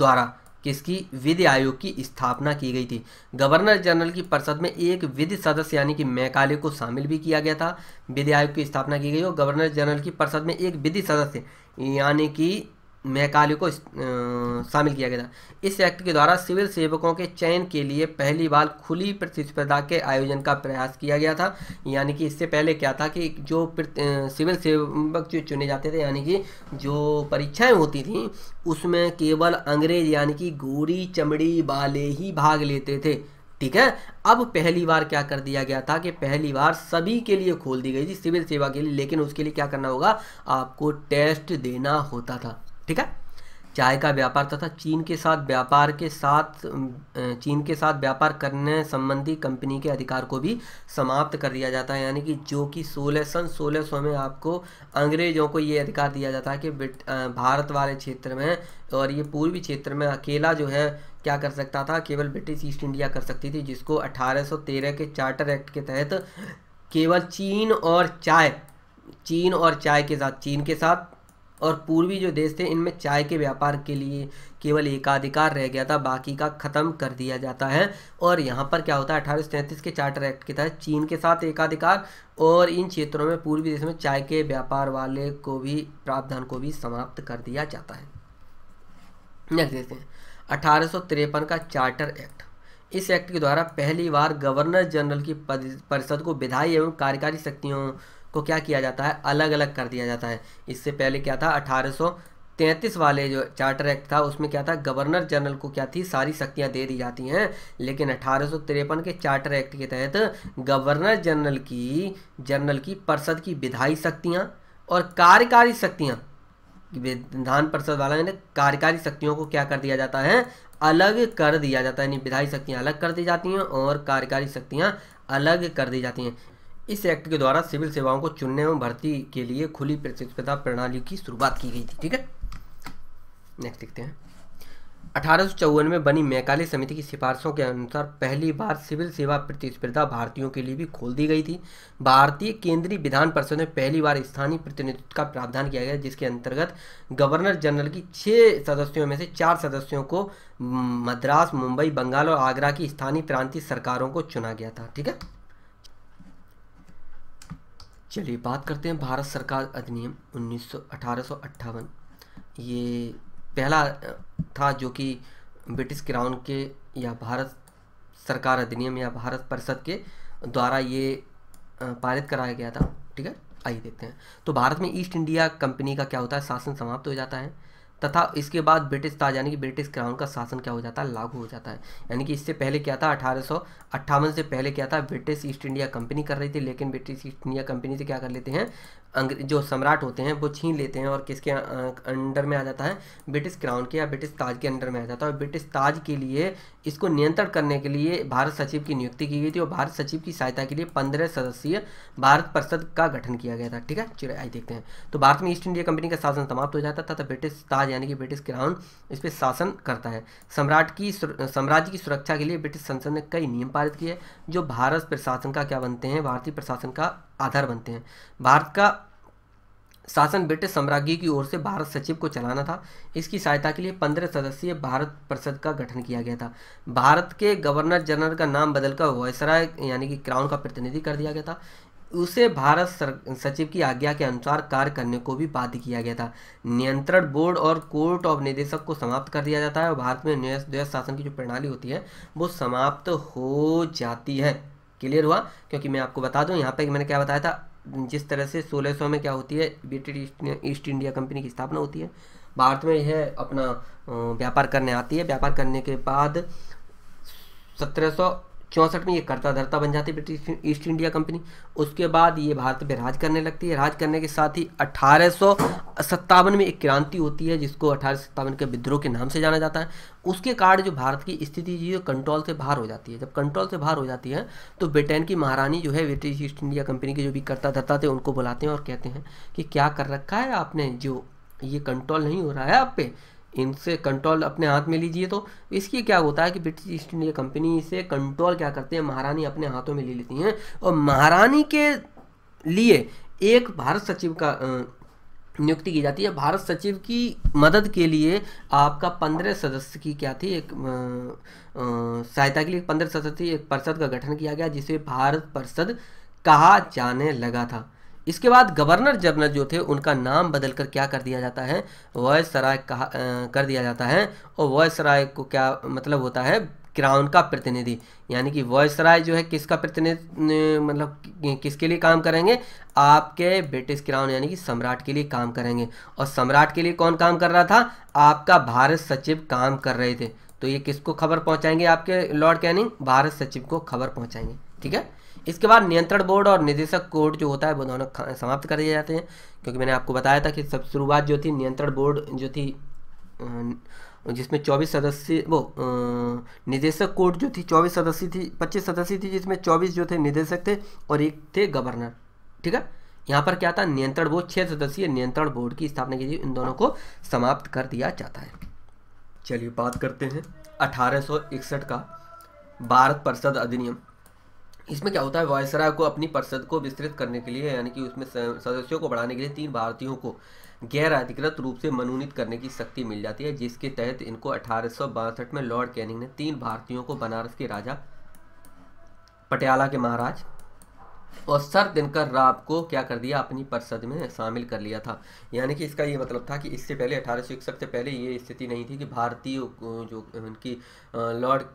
द्वारा किसकी विधि आयोग की स्थापना की गई थी गवर्नर जनरल की परिषद में एक विधि सदस्य यानी कि मैकाले को शामिल भी किया गया था विधि आयोग की स्थापना की गई और गवर्नर जनरल की परिषद में एक विधि सदस्य यानी कि महकाली को शामिल किया गया था इस एक्ट के द्वारा सिविल सेवकों के चयन के लिए पहली बार खुली प्रतिस्पर्धा के आयोजन का प्रयास किया गया था यानी कि इससे पहले क्या था कि जो सिविल सेवक जो चुने जाते थे यानी कि जो परीक्षाएं होती थी उसमें केवल अंग्रेज यानी कि गोरी चमड़ी वाले ही भाग लेते थे ठीक है अब पहली बार क्या कर दिया गया था कि पहली बार सभी के लिए खोल दी गई थी सिविल सेवा के लिए लेकिन उसके लिए क्या करना होगा आपको टेस्ट देना होता था ठीक है चाय का व्यापार तथा चीन के साथ व्यापार के साथ चीन के साथ व्यापार करने संबंधी कंपनी के अधिकार को भी समाप्त कर दिया जाता है यानी कि जो कि सोलह सन सोलह सौ में आपको अंग्रेजों को ये अधिकार दिया जाता है कि भारत वाले क्षेत्र में और ये पूर्वी क्षेत्र में अकेला जो है क्या कर सकता था केवल ब्रिटिश ईस्ट इंडिया कर सकती थी जिसको अठारह के चार्टर एक्ट के तहत केवल चीन और चाय चीन और चाय के साथ चीन के साथ और पूर्वी जो देश थे इनमें चाय के व्यापार के लिए केवल एकाधिकार रह गया था बाकी का ख़त्म कर दिया जाता है और यहाँ पर क्या होता है अठारह के चार्टर एक्ट के तहत चीन के साथ एकाधिकार और इन क्षेत्रों में पूर्वी देश में चाय के व्यापार वाले को भी प्रावधान को भी समाप्त कर दिया जाता है नेक्स्ट देखते हैं अठारह का चार्टर एक्ट इस एक्ट के द्वारा पहली बार गवर्नर जनरल की परिषद को विधायी एवं कार्यकारी शक्तियों को क्या किया जाता है अलग अलग कर दिया जाता है इससे पहले क्या था 1833 वाले जो चार्टर एक्ट था उसमें क्या था गवर्नर जनरल को क्या थी सारी शक्तियां दे दी जाती हैं लेकिन अठारह के चार्टर एक्ट के तहत गवर्नर जनरल की जनरल की परिषद की विधायी शक्तियाँ और कार्यकारी शक्तियाँ विधान परिषद वाला यानी कार्यकारी शक्तियों को क्या कर दिया जाता है अलग कर दिया जाता है यानी विधायी शक्तियाँ अलग कर दी जाती हैं और कार्यकारी शक्तियाँ अलग कर दी जाती हैं इस एक्ट के द्वारा सिविल सेवाओं को चुनने एवं भर्ती के लिए खुली प्रतिस्पर्धा प्रणाली की शुरुआत की गई थी ठीक है नेक्स्ट देखते हैं अठारह में बनी मैकाली समिति की सिफारिशों के अनुसार पहली बार सिविल सेवा प्रतिस्पर्धा भारतीयों के लिए भी खोल दी गई थी भारतीय केंद्रीय विधान परिषद में पहली बार स्थानीय प्रतिनिधित्व का प्रावधान किया गया जिसके अंतर्गत गवर्नर जनरल की छह सदस्यों में से चार सदस्यों को मद्रास मुंबई बंगाल और आगरा की स्थानीय प्रांतीय सरकारों को चुना गया था ठीक है चलिए बात करते हैं भारत सरकार अधिनियम उन्नीस सौ ये पहला था जो कि ब्रिटिश क्राउन के या भारत सरकार अधिनियम या भारत परिषद के द्वारा ये पारित कराया गया था ठीक है आइए देखते हैं तो भारत में ईस्ट इंडिया कंपनी का क्या होता है शासन समाप्त हो जाता है तथा इसके बाद ब्रिटिश ताज यानी कि ब्रिटिश क्राउन का शासन क्या हो जाता है लागू हो जाता है यानी कि इससे पहले क्या था अठारह से पहले क्या था ब्रिटिश ईस्ट इंडिया कंपनी कर रही थी लेकिन ब्रिटिश ईस्ट इंडिया कंपनी से क्या कर लेते हैं जो सम्राट होते हैं वो छीन लेते हैं और किसके अंडर में आ जाता है ब्रिटिश क्राउन के या ब्रिटिश ताज के अंडर में आ जाता है और ब्रिटिश ताज के लिए इसको नियंत्रण करने के लिए भारत सचिव की नियुक्ति की गई थी और भारत सचिव की सहायता के लिए पंद्रह सदस्यीय भारत परिषद का गठन किया गया था ठीक है चलो आई देखते हैं तो भारत में ईस्ट इंडिया कंपनी का शासन समाप्त हो जाता था तथा ब्रिटिश ताज यानी कि ब्रिटिश क्राउन इस पर शासन करता है सम्राट की साम्राज्य की सुरक्षा के लिए ब्रिटिश संसद ने कई नियम पारित किए जो भारत प्रशासन का क्या बनते हैं भारतीय प्रशासन का आधार बनते हैं भारत का शासन ब्रिटिश साम्राज्य की ओर से भारत सचिव को चलाना था इसकी सहायता के लिए पंद्रह सदस्यीय भारत परिषद का गठन किया गया था भारत के गवर्नर जनरल का नाम बदलकर वॉयसराय यानी कि क्राउन का प्रतिनिधि कर दिया गया था उसे भारत सचिव की आज्ञा के अनुसार कार्य करने को भी बाध्य किया गया था नियंत्रण बोर्ड और कोर्ट ऑफ निदेशक को समाप्त कर दिया जाता है और भारत में द्वैस शासन की जो प्रणाली होती है वो समाप्त हो जाती है क्लियर हुआ क्योंकि मैं आपको बता दूं यहाँ पे मैंने क्या बताया था जिस तरह से 1600 में क्या होती है ब्रिटिश ईस्ट इंडिया कंपनी की स्थापना होती है भारत में यह अपना व्यापार करने आती है व्यापार करने के बाद सत्रह चौंसठ में ये करता धरता बन जाती ब्रिटिश ईस्ट इंडिया कंपनी उसके बाद ये भारत पे राज करने लगती है राज करने के साथ ही अठारह में एक क्रांति होती है जिसको अठारह के विद्रोह के नाम से जाना जाता है उसके कारण जो भारत की स्थिति जो कंट्रोल से बाहर हो जाती है जब कंट्रोल से बाहर हो जाती है तो ब्रिटेन की महारानी जो है ब्रिटिश ईस्ट इंडिया कंपनी के जो भी करता धरता थे उनको बुलाते हैं और कहते हैं कि क्या कर रखा है आपने जो ये कंट्रोल नहीं हो रहा है आप पे इनसे कंट्रोल अपने हाथ में लीजिए तो इसकी क्या होता है कि ब्रिटिश ईस्ट इंडिया कंपनी से कंट्रोल क्या करते हैं महारानी अपने हाथों में ले लेती हैं और महारानी के लिए एक भारत सचिव का नियुक्ति की जाती है भारत सचिव की मदद के लिए आपका पंद्रह सदस्य की क्या थी एक सहायता के लिए पंद्रह सदस्य थी एक परिषद का गठन किया गया जिसे भारत परिषद कहा जाने लगा था इसके बाद गवर्नर जनरल जो थे उनका नाम बदलकर क्या कर दिया जाता है वॉयस राय कहा कर दिया जाता है और वॉयस राय को क्या मतलब होता है क्राउन का प्रतिनिधि यानी कि वॉयस राय जो है किसका प्रतिनिधि मतलब किसके लिए काम करेंगे आपके ब्रिटिश क्राउन यानी कि सम्राट के लिए काम करेंगे और सम्राट के लिए कौन काम कर रहा था आपका भारत सचिव काम कर रहे थे तो ये किसको खबर पहुंचाएंगे आपके लॉर्ड कैनिंग भारत सचिव को खबर पहुंचाएंगे ठीक है इसके बाद नियंत्रण बोर्ड और निदेशक कोड जो होता है वो दोनों समाप्त कर दिए जाते हैं क्योंकि मैंने आपको बताया था कि सब शुरुआत जो थी नियंत्रण बोर्ड जो थी जिसमें 24 सदस्य वो निदेशक कोर्ट जो थी 24 सदस्य थी 25 सदस्य थी जिसमें 24 जो थे निदेशक थे और एक थे गवर्नर ठीक है यहाँ पर क्या था नियंत्रण बोर्ड छः सदस्यीय नियंत्रण बोर्ड की स्थापना की थी इन दोनों को समाप्त कर दिया जाता है चलिए बात करते हैं अठारह का भारत परिषद अधिनियम इसमें क्या होता है वायसराय को अपनी परिषद को विस्तृत करने के लिए यानी कि उसमें सदस्यों को बढ़ाने के लिए तीन भारतीयों को गैर अधिकृत रूप से मनोनीत करने की शक्ति मिल जाती है जिसके तहत इनको अठारह में लॉर्ड कैनिंग ने तीन भारतीयों को बनारस के राजा पटियाला के महाराज और सर दिनकर राव को क्या कर दिया अपनी परिषद में शामिल कर लिया था यानी कि इसका ये मतलब था कि इससे पहले अठारह से पहले ये स्थिति नहीं थी कि भारतीय जो उनकी लॉर्ड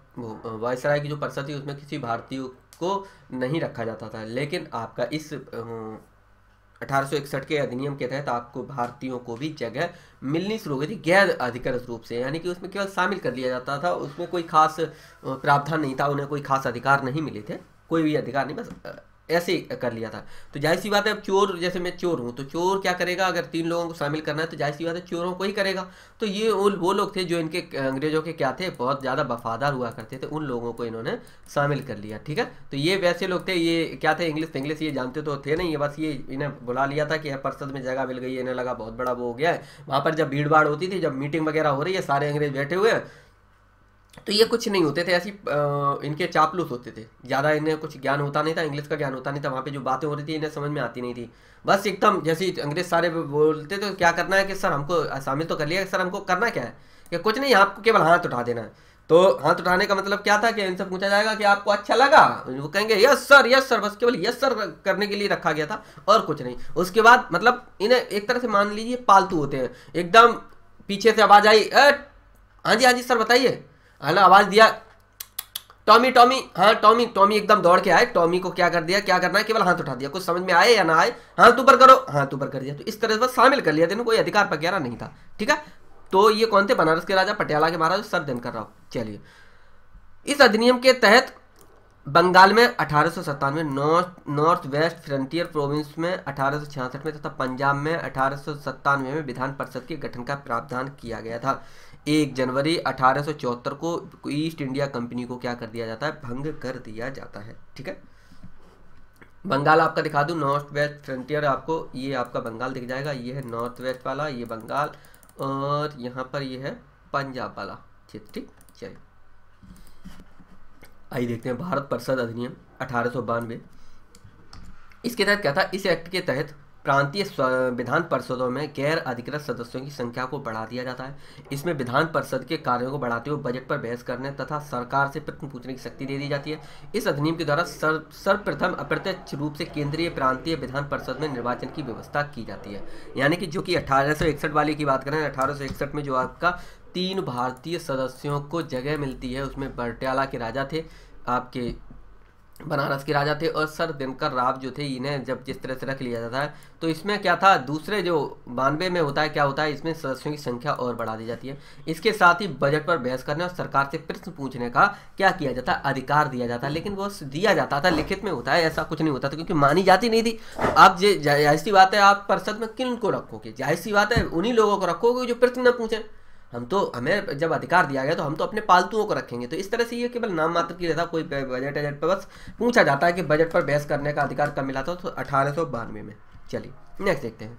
वायसराय की जो परिषद थी उसमें किसी भारतीय को नहीं रखा जाता था लेकिन आपका इस अठारह के अधिनियम के तहत आपको भारतीयों को भी जगह मिलनी शुरू हो गई थी गैर अधिकृत रूप से यानी कि उसमें केवल शामिल कर लिया जाता था उसमें कोई खास प्रावधान नहीं था उन्हें कोई खास अधिकार नहीं मिले थे कोई भी अधिकार नहीं बस ऐसे कर लिया था तो जाहिर सी बात है अब चोर जैसे मैं चोर हूँ तो चोर क्या करेगा अगर तीन लोगों को शामिल करना है तो जाहिर सी बात है चोरों को ही करेगा तो ये वो लोग थे जो इनके अंग्रेजों के क्या थे बहुत ज़्यादा वफादार हुआ करते थे उन लोगों को इन्होंने शामिल कर लिया ठीक है तो ये वैसे लोग थे ये क्या थे इंग्लिश तो इंग्लिश ये जानते तो थे नहीं ये बस ये इन्हें बुला लिया था कि परसद में जगह मिल गई इन्हें लगा बहुत बड़ा वो हो गया है वहाँ पर जब भीड़ भाड़ होती थी जब मीटिंग वगैरह हो रही है सारे अंग्रेज बैठे हुए हैं तो ये कुछ नहीं होते थे ऐसी इनके चापलूस होते थे ज़्यादा इन्हें कुछ ज्ञान होता नहीं था इंग्लिश का ज्ञान होता नहीं था वहाँ पे जो बातें हो रही थी इन्हें समझ में आती नहीं थी बस एकदम जैसे अंग्रेज सारे बोलते तो क्या करना है कि सर हमको शामिल तो कर लिया सर हमको करना क्या है कि कुछ नहीं आपको केवल हाथ उठा देना है तो हाथ उठाने का मतलब क्या था कि इनसे पूछा जाएगा कि आपको अच्छा लगा वो कहेंगे यस सर यस सर बस केवल यस सर करने के लिए रखा गया था और कुछ नहीं उसके बाद मतलब इन्हें एक तरह से मान लीजिए पालतू होते हैं एकदम पीछे से आवाज़ आई हाँ जी हाँ जी सर बताइए है ना आवाज़ दिया टॉमी टॉमी हाँ टॉमी टॉमी एकदम दौड़ के आए टॉमी को क्या कर दिया क्या करना है केवल हाथ उठा दिया कुछ समझ में आए या ना आए हाथ ऊपर करो हाथ ऊपर कर दिया तो इस तरह से शामिल कर लिया कोई अधिकार पकड़ा नहीं था ठीक है तो ये कौन थे बनारस के राजा पटियाला के महाराज दिन कर रहा हूँ चलिए इस अधिनियम के तहत बंगाल में अठारह north north west frontier province में अठारह में तथा पंजाब में अठारह में विधान परिषद के गठन का प्रावधान किया गया था एक जनवरी अठारह को ईस्ट इंडिया कंपनी को क्या कर दिया जाता है भंग कर दिया जाता है ठीक है बंगाल आपका दिखा दू नॉर्थ वेस्ट फ्रंटियर आपको ये आपका बंगाल दिख जाएगा ये है नॉर्थ वेस्ट वाला ये बंगाल और यहाँ पर ये है पंजाब वाला ठीक ठीक चलिए आइए देखते हैं भारत परिषद अधिनियम अठारह इसके तहत क्या था इस एक्ट के तहत प्रांतीय विधान परिषदों में गैर अधिकृत सदस्यों की संख्या को बढ़ा दिया जाता है इसमें विधान परिषद के कार्यों को बढ़ाते हुए बजट पर बहस करने तथा सरकार से प्रश्न पूछने की शक्ति दे दी जाती है इस अधिनियम के द्वारा सर्व सर्वप्रथम अप्रत्यक्ष रूप से केंद्रीय प्रांतीय विधान परिषद में निर्वाचन की व्यवस्था की जाती है यानी कि जो कि अठारह वाले की बात करें अठारह में जो आपका तीन भारतीय सदस्यों को जगह मिलती है उसमें बरटियाला के राजा थे आपके बनारस के राजा थे और सर दिनकर राव जो थे इन्हें जब जिस तरह से रख लिया जाता है तो इसमें क्या था दूसरे जो बानवे में होता है क्या होता है इसमें सदस्यों की संख्या और बढ़ा दी जाती है इसके साथ ही बजट पर बहस करने और सरकार से प्रश्न पूछने का क्या किया जाता है अधिकार दिया जाता है लेकिन वो दिया जाता था लिखित में होता है ऐसा कुछ नहीं होता था क्योंकि मानी जाती नहीं थी आप जाहिर सी बात है आप परिषद में किन को रखोगे जाहिर सी बात है उन्हीं लोगों को रखोगे जो प्रश्न न पूछें हम तो हमें जब अधिकार दिया गया तो हम तो अपने पालतुओं को रखेंगे तो इस तरह से ये केवल नाम मात्र की रहता कोई बजट एजट पर बस पूछा जाता है कि बजट पर बहस करने का अधिकार कब मिला था तो अठारह में चलिए नेक्स्ट देखते हैं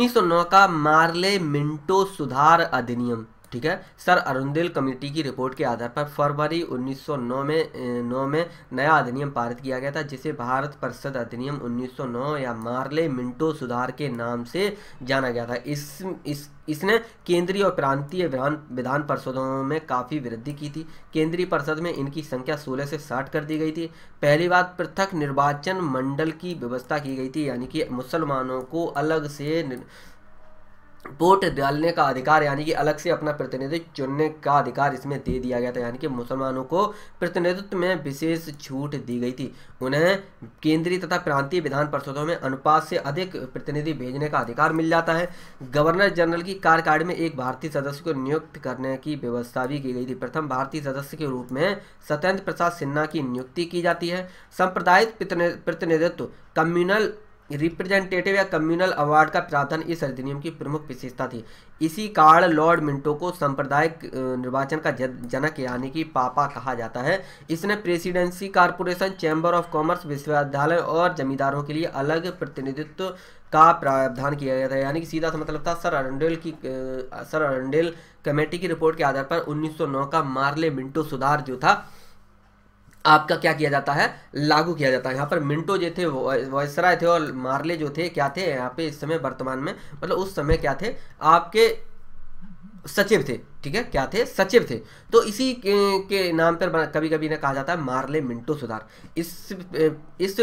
1909 का मार्ले मिंटो सुधार अधिनियम ठीक है सर अरुणेल कमेटी की रिपोर्ट के आधार पर फरवरी 1909 में नौ में नया अधिनियम पारित किया गया था जिसे भारत परिषद अधिनियम 1909 या मार्ले मिंटो सुधार के नाम से जाना गया था इस इस इसने केंद्रीय और प्रांतीय विधान विधान परिषदों में काफ़ी वृद्धि की थी केंद्रीय परिषद में इनकी संख्या 16 से 60 कर दी गई थी पहली बार पृथक निर्वाचन मंडल की व्यवस्था की गई थी यानी कि मुसलमानों को अलग से वोट डालने का अधिकार यानी कि अलग से अपना प्रतिनिधि चुनने का अधिकार इसमें दे दिया गया था यानी कि मुसलमानों को प्रतिनिधित्व में विशेष छूट दी गई थी उन्हें केंद्रीय तथा प्रांतीय विधान परिषदों में अनुपात से अधिक प्रतिनिधि भेजने का अधिकार मिल जाता है गवर्नर जनरल की कार्यकारिणी में एक भारतीय सदस्य को नियुक्त करने की व्यवस्था भी की गई थी प्रथम भारतीय सदस्य के रूप में सत्येंद्र प्रसाद सिन्हा की नियुक्ति की जाती है सांप्रदायिक प्रतिनिधित्व कम्युनल रिप्रेजेंटेटिव या कम्युनल अवार्ड का प्रावधान इस अधिनियम की प्रमुख विशेषता थी इसी कारण लॉर्ड मिंटो को सांप्रदायिक निर्वाचन का जनक यानी कि पापा कहा जाता है इसने presidency corporation chamber of commerce विश्वविद्यालय और जमींदारों के लिए अलग प्रतिनिधित्व का प्रावधान किया गया था यानी कि सीधा सा मतलब था सर अरंडेल की सर अरंडेल कमेटी की रिपोर्ट के आधार पर 1909 का मार्ले मिंटो सुधार जो था आपका क्या किया जाता है लागू किया जाता है यहाँ पर मिंटो जो थे वॉयसराय थे और मार्ले जो थे क्या थे यहाँ पे इस समय वर्तमान में मतलब उस समय क्या थे आपके सचिव थे ठीक है क्या थे सचिव थे तो इसी के, के नाम पर कभी कभी ने कहा जाता है मार्ले मिंटो सुधार इस इस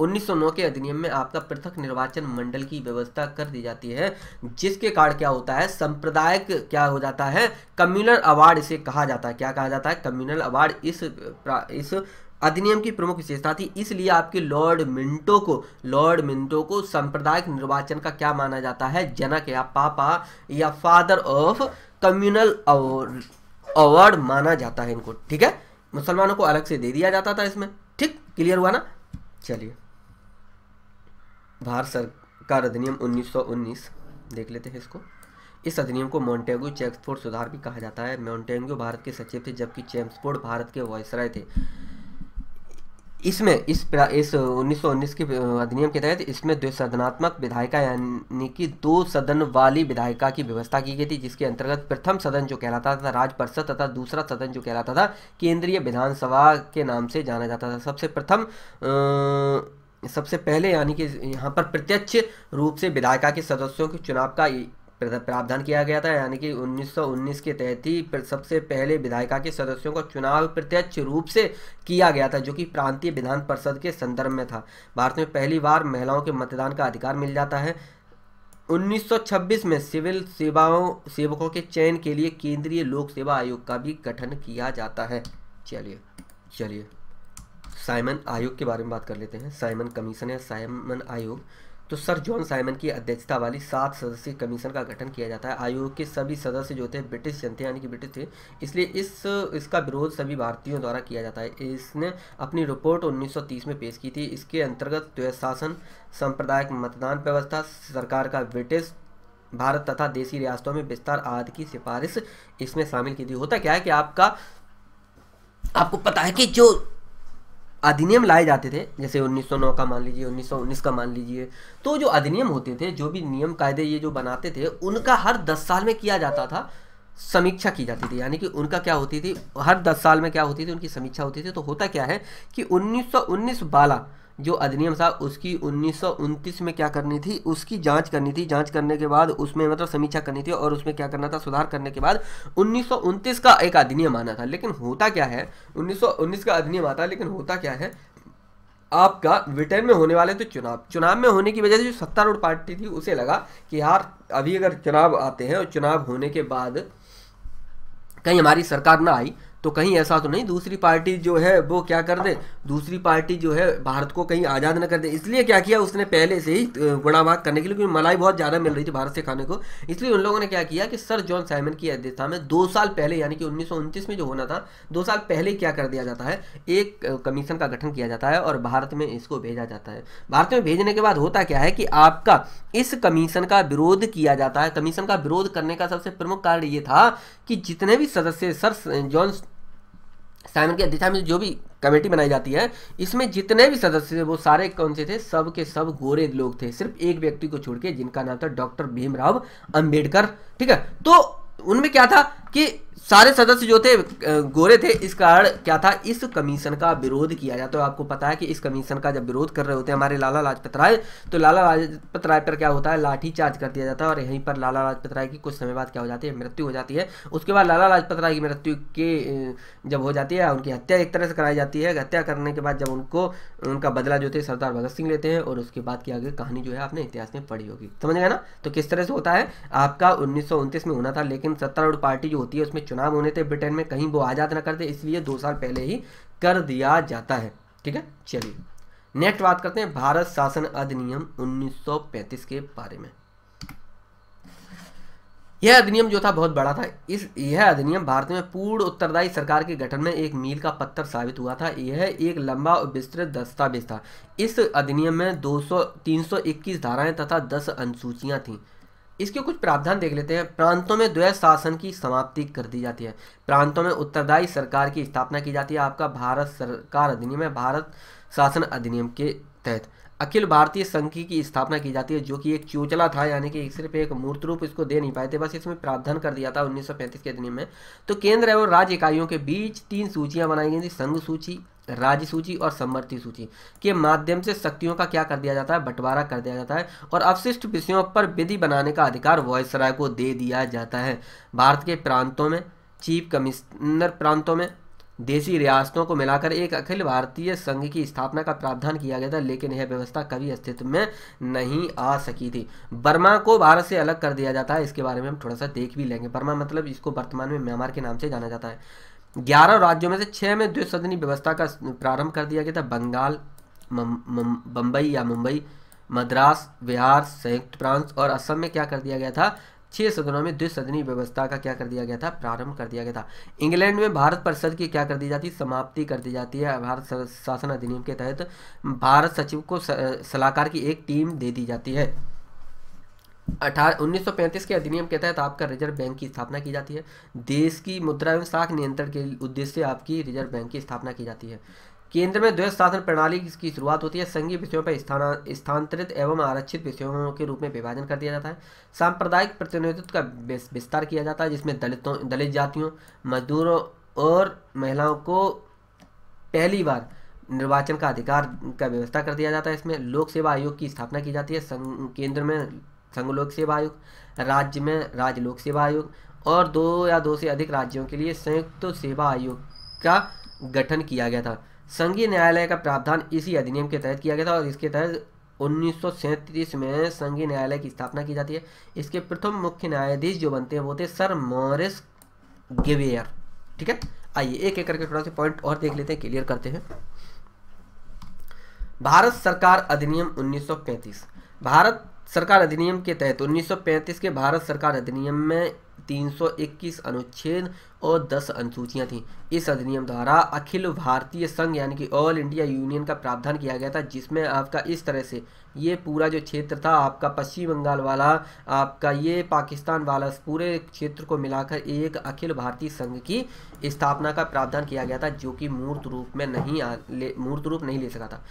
1909 के अधिनियम में आपका पृथक निर्वाचन मंडल की व्यवस्था कर दी जाती है जिसके कारण क्या होता है सांप्रदायिक क्या हो जाता है कम्युनल अवार्ड इसे कहा जाता है क्या कहा जाता है कम्युनल अवार्ड इस इस अधिनियम की प्रमुख विशेषता थी इसलिए आपके लॉर्ड मिंटो को लॉर्ड मिंटो को सांप्रदायिक निर्वाचन का क्या माना जाता है जनक या पापा या फादर ऑफ कम्युनल अवार्ड माना जाता है इनको ठीक है मुसलमानों को अलग से दे दिया जाता था इसमें ठीक क्लियर हुआ ना चलिए भारत सरकार अधिनियम 1919 देख लेते हैं इसको इस अधिनियम को मॉन्टेगो चैक्सफोर्ड सुधार भी कहा जाता है मॉन्टेगो भारत के सचिव थे जबकि चैम्सफोर्ड भारत के वॉयसराय थे इसमें इस प्रा, इस 1919 के अधिनियम के तहत इसमें दो सदनात्मक विधायिका यानी कि दो सदन वाली विधायिका की व्यवस्था की गई थी जिसके अंतर्गत प्रथम सदन जो कहलाता था राज परिषद तथा दूसरा सदन जो कहलाता था केंद्रीय विधानसभा के नाम से जाना जाता था सबसे प्रथम सबसे पहले यानी कि यहाँ पर प्रत्यक्ष रूप से विधायिका के सदस्यों के चुनाव का प्रावधान किया गया था यानी कि 1919 के तहत ही सबसे पहले विधायिका के सदस्यों का चुनाव प्रत्यक्ष रूप से किया गया था जो कि प्रांतीय विधान परिषद के संदर्भ में था भारत में पहली बार महिलाओं के मतदान का अधिकार मिल जाता है 1926 में सिविल सेवाओं सेवकों के चयन के लिए केंद्रीय लोक सेवा आयोग का भी गठन किया जाता है चलिए चलिए साइमन आयोग के बारे में बात कर लेते हैं साइमन कमीशन या साइमन आयोग तो सर जॉन साइमन की अध्यक्षता वाली सात सदस्यीय कमीशन का गठन किया जाता है आयोग के सभी सदस्य जो थे ब्रिटिश जनते यानी कि ब्रिटिश थे इसलिए इस इसका विरोध सभी भारतीयों द्वारा किया जाता है इसने अपनी रिपोर्ट 1930 में पेश की थी इसके अंतर्गत तो शासन सांप्रदायिक मतदान व्यवस्था सरकार का ब्रिटिश भारत तथा देशी रियासतों में विस्तार आदि की सिफारिश इसमें शामिल की थी होता क्या है कि आपका आपको पता है कि जो अधिनियम लाए जाते थे जैसे 1909 का मान लीजिए 1919 का मान लीजिए तो जो अधिनियम होते थे जो भी नियम कायदे ये जो बनाते थे उनका हर दस साल में किया जाता था समीक्षा की जाती थी यानी कि उनका क्या होती थी हर दस साल में क्या होती थी उनकी समीक्षा होती थी तो होता क्या है कि उन्नीस सौ जो अधिनियम था उसकी उन्नीस में क्या करनी थी उसकी जांच करनी थी जांच करने के बाद उसमें मतलब समीक्षा करनी थी और उसमें क्या करना था सुधार करने के बाद उन्नीस का एक अधिनियम आना था लेकिन होता क्या है उन्नीस का अधिनियम आता लेकिन होता क्या है आपका ब्रिटेन में होने वाले तो चुनाव चुनाव में होने की वजह से जो सत्तारूढ़ पार्टी थी उसे लगा कि यार अभी अगर चुनाव आते हैं और चुनाव होने के बाद कहीं हमारी सरकार ना आई तो कहीं ऐसा तो नहीं दूसरी पार्टी जो है वो क्या कर दे दूसरी पार्टी जो है भारत को कहीं आज़ाद न कर दे इसलिए क्या किया उसने पहले से ही गुणाभाग करने के लिए क्योंकि मलाई बहुत ज़्यादा मिल रही थी भारत से खाने को इसलिए उन लोगों ने क्या किया कि सर जॉन साइमन की अध्यक्षता में दो साल पहले यानी कि उन्नीस में जो होना था दो साल पहले क्या कर दिया जाता है एक कमीशन का गठन किया जाता है और भारत में इसको भेजा जाता है भारत में भेजने के बाद होता क्या है कि आपका इस कमीशन का विरोध किया जाता है कमीशन का विरोध करने का सबसे प्रमुख कारण ये था कि जितने भी सदस्य सर जॉन साइमन की अध्यक्षता में जो भी कमेटी बनाई जाती है इसमें जितने भी सदस्य थे वो सारे कौन से थे सब के सब गोरे लोग थे सिर्फ एक व्यक्ति को छोड़ के जिनका नाम था डॉक्टर भीमराव अंबेडकर ठीक है तो उनमें क्या था कि सारे सदस्य जो थे गोरे थे इस कारण क्या था इस कमीशन का विरोध किया जाता है तो आपको पता है कि इस कमीशन का जब विरोध कर रहे होते हैं हमारे लाला लाजपत राय तो लाला लाजपत राय पर क्या होता है लाठी चार्ज कर दिया जाता है और यहीं पर लाला लाजपत राय की कुछ समय बाद क्या हो जाती है मृत्यु हो जाती है उसके बाद लाला लाजपत राय की मृत्यु के जब हो जाती है उनकी हत्या एक तरह से कराई जाती है हत्या करने के बाद जब उनको उनका बदला जो थे सरदार भगत सिंह लेते हैं और उसके बाद की आगे कहानी जो है आपने इतिहास में पढ़ी होगी समझ गए ना तो किस तरह से होता है आपका उन्नीस में होना था लेकिन सत्तारूढ़ पार्टी जो होती है उसमें चुनाव होने थे ब्रिटेन में कहीं वो आज़ाद ना करते इसलिए दो साल पहले ही कर दिया जाता है ठीक है चलिए नेक्स्ट बात करते हैं भारत शासन अधिनियम 1935 के बारे में यह अधिनियम जो था बहुत बड़ा था इस यह अधिनियम भारत में पूर्ण उत्तरदायी सरकार के गठन में एक मील का पत्थर साबित हुआ था यह एक लंबा और विस्तृत दस्तावेज था इस अधिनियम में 200 321 धाराएं तथा 10 अनुसूचियां थीं इसके कुछ प्रावधान देख लेते हैं प्रांतों में द्वैत शासन की समाप्ति कर दी जाती है प्रांतों में उत्तरदायी सरकार की स्थापना की जाती है आपका भारत सरकार अधिनियम है भारत शासन अधिनियम के तहत अखिल भारतीय संघ की स्थापना की जाती है जो कि एक चूचला था यानी कि सिर्फ एक मूर्त रूप इसको दे नहीं पाए थे बस इसमें प्रावधान कर दिया था 1935 के अधिनियम में तो केंद्र एवं राज्य इकाइयों के बीच तीन सूचियां बनाई गई थी संघ सूची राज्य सूची और समवर्ती सूची के माध्यम से शक्तियों का क्या कर दिया जाता है बंटवारा कर दिया जाता है और अवशिष्ट विषयों पर विधि बनाने का अधिकार वॉयसराय को दे दिया जाता है भारत के प्रांतों में चीफ कमिश्नर प्रांतों में देसी रियासतों को मिलाकर एक अखिल भारतीय संघ की स्थापना का प्रावधान किया गया था लेकिन यह व्यवस्था कभी अस्तित्व में नहीं आ सकी थी बर्मा को भारत से अलग कर दिया जाता है इसके बारे में हम थोड़ा सा देख भी लेंगे बर्मा मतलब इसको वर्तमान में म्यांमार के नाम से जाना जाता है ग्यारह राज्यों में से छः में द्विसदनी व्यवस्था का प्रारंभ कर दिया गया था बंगाल बम्बई या मुंबई मद्रास बिहार संयुक्त प्रांत और असम में क्या कर दिया गया था छः सदनों में द्विसदनी व्यवस्था का क्या कर दिया गया था प्रारंभ कर दिया गया था इंग्लैंड में भारत परिषद की क्या कर दी जाती समाप्ति कर दी जाती है भारत शासन अधिनियम के तहत भारत सचिव को सलाहकार की एक टीम दे दी जाती है अठारह उन्नीस के अधिनियम के तहत आपका रिजर्व बैंक की स्थापना की जाती है देश की मुद्रा एवं साख नियंत्रण के उद्देश्य से आपकी रिजर्व बैंक की स्थापना की जाती है केंद्र में द्वैत शासन प्रणाली की शुरुआत होती है संघीय विषयों पर स्थानांतरित एवं आरक्षित विषयों के रूप में विभाजन कर दिया जाता है सांप्रदायिक प्रतिनिधित्व का विस्तार किया जाता है जिसमें दलितों दलित जातियों मजदूरों और महिलाओं को पहली बार निर्वाचन का अधिकार का व्यवस्था कर दिया जाता है इसमें लोक सेवा आयोग की स्थापना की जाती है केंद्र में संघ लोक सेवा आयोग राज्य में राज्य लोक सेवा आयोग और दो या दो से अधिक राज्यों के लिए संयुक्त तो सेवा आयोग का गठन किया गया था संघीय न्यायालय का प्रावधान इसी अधिनियम के तहत किया गया था और इसके तहत उन्नीस में संघीय न्यायालय की स्थापना की जाती है इसके प्रथम मुख्य न्यायाधीश जो बनते हैं वो थे सर मॉरिस गिवेयर ठीक है आइए एक एक करके थोड़ा से पॉइंट और देख लेते हैं क्लियर करते हैं भारत सरकार अधिनियम 1935 भारत सरकार अधिनियम के तहत 1935 के भारत सरकार अधिनियम में 321 अनुच्छेद और 10 अनुसूचियां थीं इस अधिनियम द्वारा अखिल भारतीय संघ यानी कि ऑल इंडिया यूनियन का प्रावधान किया गया था जिसमें आपका इस तरह से ये पूरा जो क्षेत्र था आपका पश्चिम बंगाल वाला आपका ये पाकिस्तान वाला पूरे क्षेत्र को मिलाकर एक अखिल भारतीय संघ की स्थापना का प्रावधान किया गया था जो कि मूर्त रूप में नहीं आ, ले मूर्त रूप नहीं ले सका था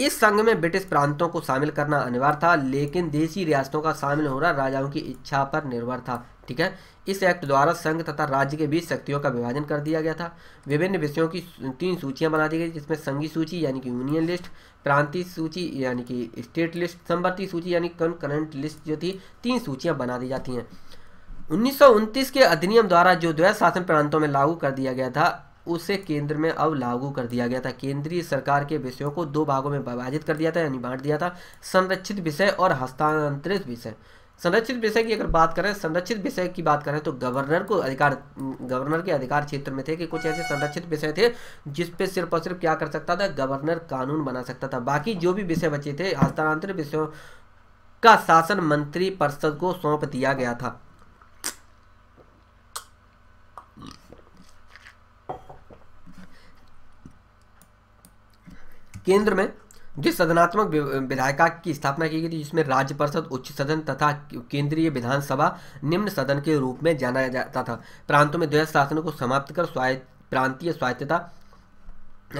इस संघ में ब्रिटिश प्रांतों को शामिल करना अनिवार्य था लेकिन देशी रियासतों का शामिल होना राजाओं की इच्छा पर निर्भर था ठीक है इस एक्ट द्वारा संघ तथा राज्य के बीच शक्तियों का विभाजन कर दिया गया था विभिन्न विषयों की तीन सूचियां बना दी गई जिसमें संघी सूची यानी कि यूनियन लिस्ट प्रांतीय सूची यानी कि स्टेट लिस्ट संवर्ती सूची यानी कंकरेंट लिस्ट जो थी तीन सूचियाँ बना दी जाती हैं उन्नीस के अधिनियम द्वारा जो द्वैत शासन प्रांतों में लागू कर दिया गया था उसे केंद्र में अब लागू कर दिया गया था केंद्रीय सरकार के विषयों को दो भागों में विभाजित कर दिया था यानी बांट दिया था संरक्षित विषय और हस्तांतरित विषय संरक्षित विषय की अगर बात करें संरक्षित विषय की बात करें तो गवर्नर को अधिकार गवर्नर के अधिकार क्षेत्र में थे कि कुछ ऐसे संरक्षित विषय थे जिस पे सिर्फ और सिर्फ क्या कर सकता था गवर्नर कानून बना सकता था बाकी जो भी विषय बचे थे हस्तांतरित विषयों का शासन मंत्री परिषद को सौंप दिया गया था केंद्र में जिस सदनात्मक विधायिका की स्थापना की गई थी जिसमें राज्य परिषद उच्च सदन तथा केंद्रीय विधानसभा निम्न सदन के रूप में जाना जाता था प्रांतों में द्वैत शासन को समाप्त कर स्वायत्त प्रांतीय स्वायत्तता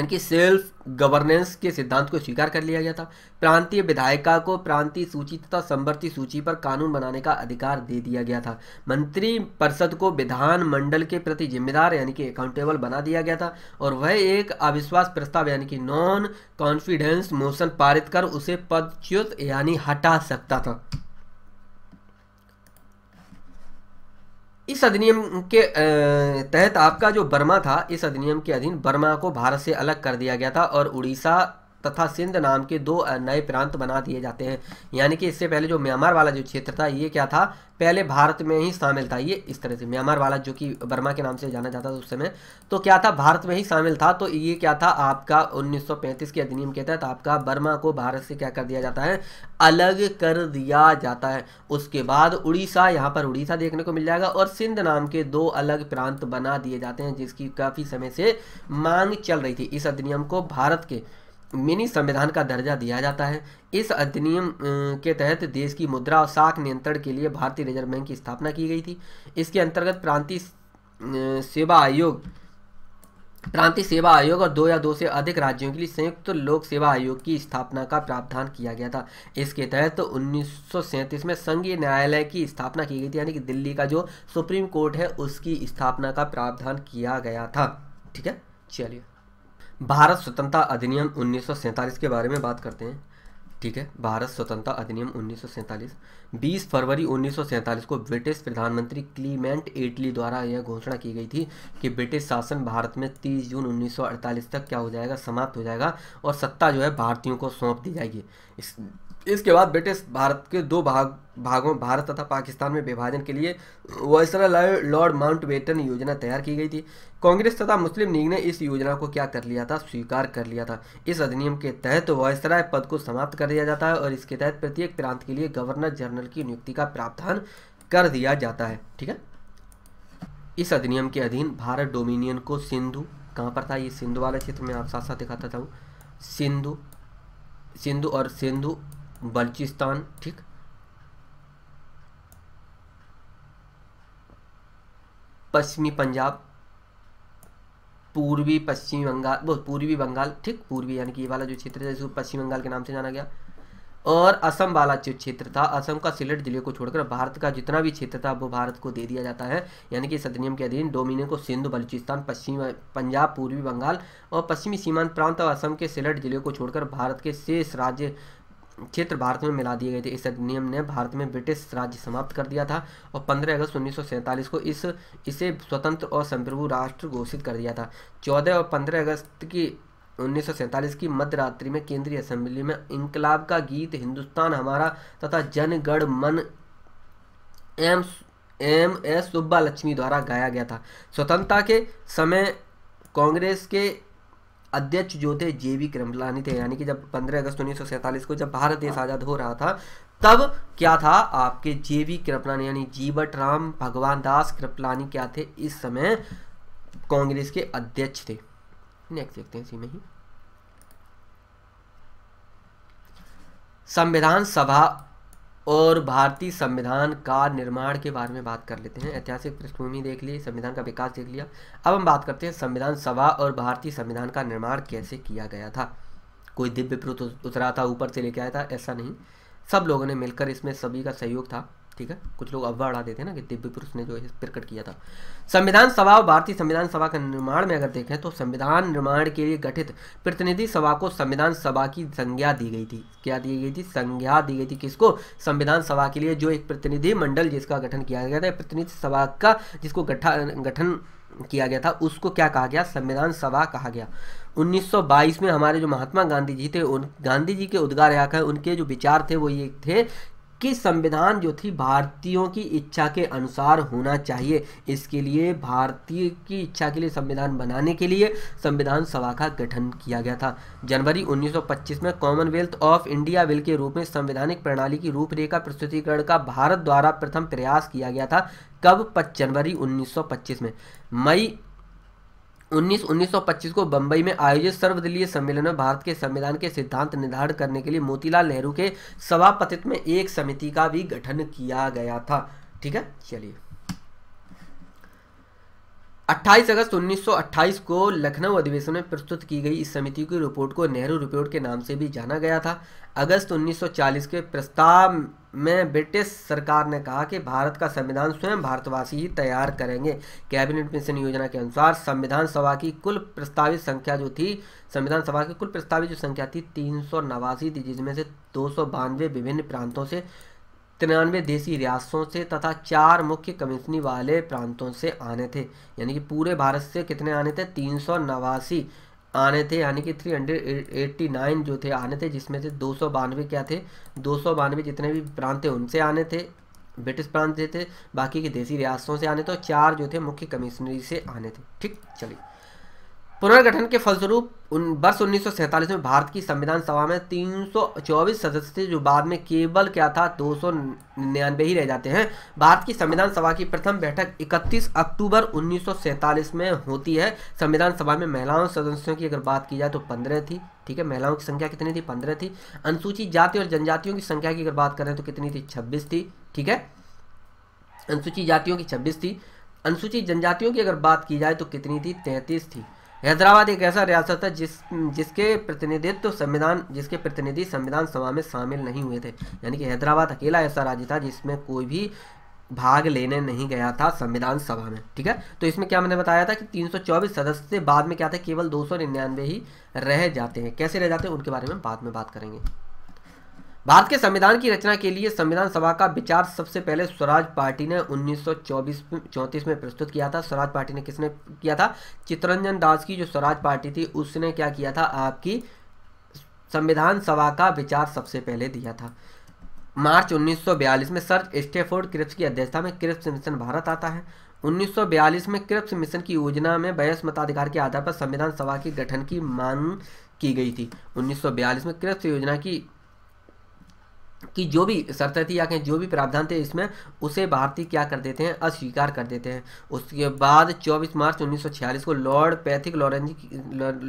इनकी सेल्फ गवर्नेंस के सिद्धांत को स्वीकार कर लिया गया था प्रांतीय विधायिका को प्रांतीय सूची तथा संवर्ती सूची पर कानून बनाने का अधिकार दे दिया गया था मंत्री परिषद को विधान मंडल के प्रति जिम्मेदार यानी कि अकाउंटेबल बना दिया गया था और वह एक अविश्वास प्रस्ताव यानी कि नॉन कॉन्फिडेंस मोशन पारित कर उसे पदच्युत यानी हटा सकता था इस अधिनियम के तहत आपका जो बर्मा था इस अधिनियम के अधीन बर्मा को भारत से अलग कर दिया गया था और उड़ीसा तथा सिंध नाम के दो नए प्रांत बना दिए जाते हैं यानी कि इससे पहले जो म्यांमार वाला जो क्षेत्र था ये क्या था पहले भारत में ही शामिल था ये इस तरह से म्यांमार वाला जो कि बर्मा के नाम से जाना जाता था उस समय तो क्या था भारत में ही शामिल था तो ये क्या था आपका 1935 के अधिनियम के तहत आपका बर्मा को भारत से क्या कर दिया जाता है अलग कर दिया जाता है उसके बाद उड़ीसा यहाँ पर उड़ीसा देखने को मिल जाएगा और सिंध नाम के दो अलग प्रांत बना दिए जाते हैं जिसकी काफ़ी समय से मांग चल रही थी इस अधिनियम को भारत के मिनी संविधान का दर्जा दिया जाता है इस अधिनियम के तहत देश की मुद्रा और साख नियंत्रण के लिए भारतीय रिजर्व बैंक की स्थापना की गई थी इसके अंतर्गत प्रांतीय सेवा आयोग प्रांतीय सेवा आयोग और दो या दो से अधिक राज्यों के लिए संयुक्त तो लोक सेवा आयोग की स्थापना का प्रावधान किया गया था इसके तहत तो 1937 में संघीय न्यायालय की स्थापना की गई थी यानी कि दिल्ली का जो सुप्रीम कोर्ट है उसकी स्थापना का प्रावधान किया गया था ठीक है चलिए भारत स्वतंत्रता अधिनियम उन्नीस के बारे में बात करते हैं ठीक है भारत स्वतंत्रता अधिनियम उन्नीस 20 फरवरी उन्नीस को ब्रिटिश प्रधानमंत्री क्लीमेंट एटली द्वारा यह घोषणा की गई थी कि ब्रिटिश शासन भारत में 30 जून 1948 तक क्या हो जाएगा समाप्त हो जाएगा और सत्ता जो है भारतीयों को सौंप दी जाएगी इस इसके बाद ब्रिटिश भारत के दो भाग भागों भारत तथा पाकिस्तान में विभाजन के लिए वॉयसरा लॉर्ड माउंट बेटन योजना तैयार की गई थी कांग्रेस तथा मुस्लिम लीग ने इस योजना को क्या कर लिया था स्वीकार कर लिया था इस अधिनियम के तहत वायसराय पद को समाप्त कर दिया जाता है और इसके तहत प्रत्येक प्रांत के लिए गवर्नर जनरल की नियुक्ति का प्रावधान कर दिया जाता है ठीक है इस अधिनियम के अधीन भारत डोमिनियन को सिंधु कहां पर था ये सिंधु वाला क्षेत्र में आप साथ साथ दिखाता था सिंधु सिंधु और सिंधु बल्चिस्तान ठीक पश्चिमी पंजाब पूर्वी पश्चिम बंगाल वो पूर्वी बंगाल ठीक पूर्वी यानी कि ये वाला जो क्षेत्र था इसको पश्चिम बंगाल के नाम से जाना गया और असम वाला जो क्षेत्र था असम का सिलेट जिले को छोड़कर भारत का जितना भी क्षेत्र था वो भारत को दे दिया जाता है यानी कि इस अधिनियम के अधीन डोमिनियन को सिंधु बलूचिस्तान पश्चिम पंजाब पूर्वी बंगाल और पश्चिमी सीमांत प्रांत और असम के सिलेट जिले को छोड़कर भारत के शेष राज्य क्षेत्र भारत में मिला दिए गए थे इस अधिनियम ने भारत में ब्रिटिश राज्य समाप्त कर दिया था और 15 अगस्त उन्नीस को इस इसे स्वतंत्र और संप्रभु राष्ट्र घोषित कर दिया था 14 और 15 अगस्त की उन्नीस की मध्यरात्रि में केंद्रीय असेंबली में इनकलाब का गीत हिंदुस्तान हमारा तथा Janagana Mana M M S Subbulakshmi द्वारा गाया गया था स्वतंत्रता के समय कांग्रेस के अध्यक्ष जो थे जे वी कृमलानी थे यानी कि जब 15 अगस्त उन्नीस को जब भारत देश आज़ाद हो रहा था तब क्या था आपके जे वी कृपलानी यानी जीवट राम भगवान दास कृपलानी क्या थे इस समय कांग्रेस के अध्यक्ष थे नेक्स्ट देखते हैं इसी में ही संविधान सभा और भारतीय संविधान का निर्माण के बारे में बात कर लेते हैं ऐतिहासिक पृष्ठभूमि देख ली संविधान का विकास देख लिया अब हम बात करते हैं संविधान सभा और भारतीय संविधान का निर्माण कैसे किया गया था कोई दिव्य प्रोत उतरा था ऊपर से लेके आया था ऐसा नहीं सब लोगों ने मिलकर इसमें सभी का सहयोग था ठीक है कुछ लोग अव्वा उड़ा देते हैं ना कि दिव्य पुरुष ने जो है प्रकट किया था संविधान सभा भारतीय संविधान सभा के निर्माण में अगर देखें तो संविधान निर्माण के लिए गठित प्रतिनिधि सभा को संविधान सभा की संज्ञा दी गई थी क्या दी गई थी संज्ञा दी गई थी किसको संविधान सभा के लिए जो एक प्रतिनिधि मंडल जिसका गठन किया गया था प्रतिनिधि सभा का जिसको गठन किया गया था उसको क्या कहा गया संविधान सभा कहा गया 1922 में हमारे जो महात्मा गांधी जी थे उन गांधी जी के उद्गार आकर उनके जो विचार थे वो ये थे कि संविधान जो थी भारतीयों की इच्छा के अनुसार होना चाहिए इसके लिए भारतीय की इच्छा के लिए संविधान बनाने के लिए संविधान सभा का गठन किया गया था जनवरी 1925 में कॉमनवेल्थ ऑफ इंडिया बिल के रूप में संवैधानिक प्रणाली की रूपरेखा प्रस्तुतिकरण का भारत द्वारा प्रथम प्रयास किया गया था कब जनवरी 1925 में मई उन्नीस उन्नीस को बंबई में आयोजित सर्वदलीय सम्मेलन में भारत के संविधान के सिद्धांत निर्धारण करने के लिए मोतीलाल नेहरू के सभापतित्व में एक समिति का भी गठन किया गया था ठीक है चलिए 28 अगस्त 1928 को लखनऊ अधिवेशन में प्रस्तुत की गई इस समिति की रिपोर्ट को नेहरू रिपोर्ट के नाम से भी जाना गया था अगस्त 1940 के प्रस्ताव में ब्रिटिश सरकार ने कहा कि भारत का संविधान स्वयं भारतवासी ही तैयार करेंगे कैबिनेट मिशन योजना के अनुसार संविधान सभा की कुल प्रस्तावित संख्या जो थी संविधान सभा की कुल प्रस्तावित जो संख्या थी तीन थी जिसमें से दो विभिन्न प्रांतों से तिरानवे देसी रियासतों से तथा चार मुख्य कमिश्नी वाले प्रांतों से आने थे यानी कि पूरे भारत से कितने आने थे तीन सौ नवासी आने थे यानी कि थ्री हंड्रेड एट्टी नाइन जो थे आने थे जिसमें से दो सौ बानवे क्या थे दो सौ बानवे जितने भी प्रांत थे उनसे आने थे ब्रिटिश प्रांत से थे बाकी के देसी रियासतों से आने थे और चार जो थे मुख्य कमिश्नरी से आने थे ठीक चलिए पुनर्गठन के फलस्वरूप उन वर्ष उन्नीस में भारत की संविधान सभा में 324 सदस्य थे जो बाद में केवल क्या था दो ही रह जाते हैं भारत की संविधान सभा की प्रथम बैठक 31 अक्टूबर उन्नीस में होती है संविधान सभा में महिलाओं सदस्यों की अगर बात की जाए तो पंद्रह थी ठीक है महिलाओं की संख्या कितनी थी पंद्रह थी अनुसूचित जाति और जनजातियों की संख्या की अगर बात करें तो कितनी थी छब्बीस थी ठीक है अनुसूचित जातियों की छब्बीस थी अनुसूचित जनजातियों की अगर बात की जाए तो कितनी थी तैंतीस थी हैदराबाद एक ऐसा रियासत है जिस जिसके प्रतिनिधित्व संविधान जिसके प्रतिनिधि संविधान सभा में शामिल नहीं हुए थे यानी कि हैदराबाद अकेला ऐसा राज्य था जिसमें कोई भी भाग लेने नहीं गया था संविधान सभा में ठीक है तो इसमें क्या मैंने बताया था कि 324 सदस्य बाद में क्या था केवल दो ही रह जाते हैं कैसे रह जाते हैं उनके बारे में बाद में बात करेंगे भारत के संविधान की रचना के लिए संविधान सभा का विचार सबसे पहले स्वराज पार्टी ने 1924 में प्रस्तुत किया था स्वराज पार्टी ने किसने किया था चित्रंजन दास की जो स्वराज पार्टी थी उसने क्या किया था आपकी संविधान सभा का विचार सबसे पहले दिया था मार्च 1942 में सर स्टेफोर्ड क्रिप्स की अध्यक्षता में क्रिप्स मिशन भारत आता है 1942 में क्रिप्स मिशन की योजना में बयस मताधिकार के आधार पर संविधान सभा के गठन की मांग की गई थी 1942 में क्रिप्स योजना की कि जो भी थी या जो भी प्रावधान थे इसमें उसे भारतीय क्या कर देते हैं अस्वीकार कर देते हैं उसके बाद 24 मार्च 1946 को लॉर्ड पैथिक लॉरेंस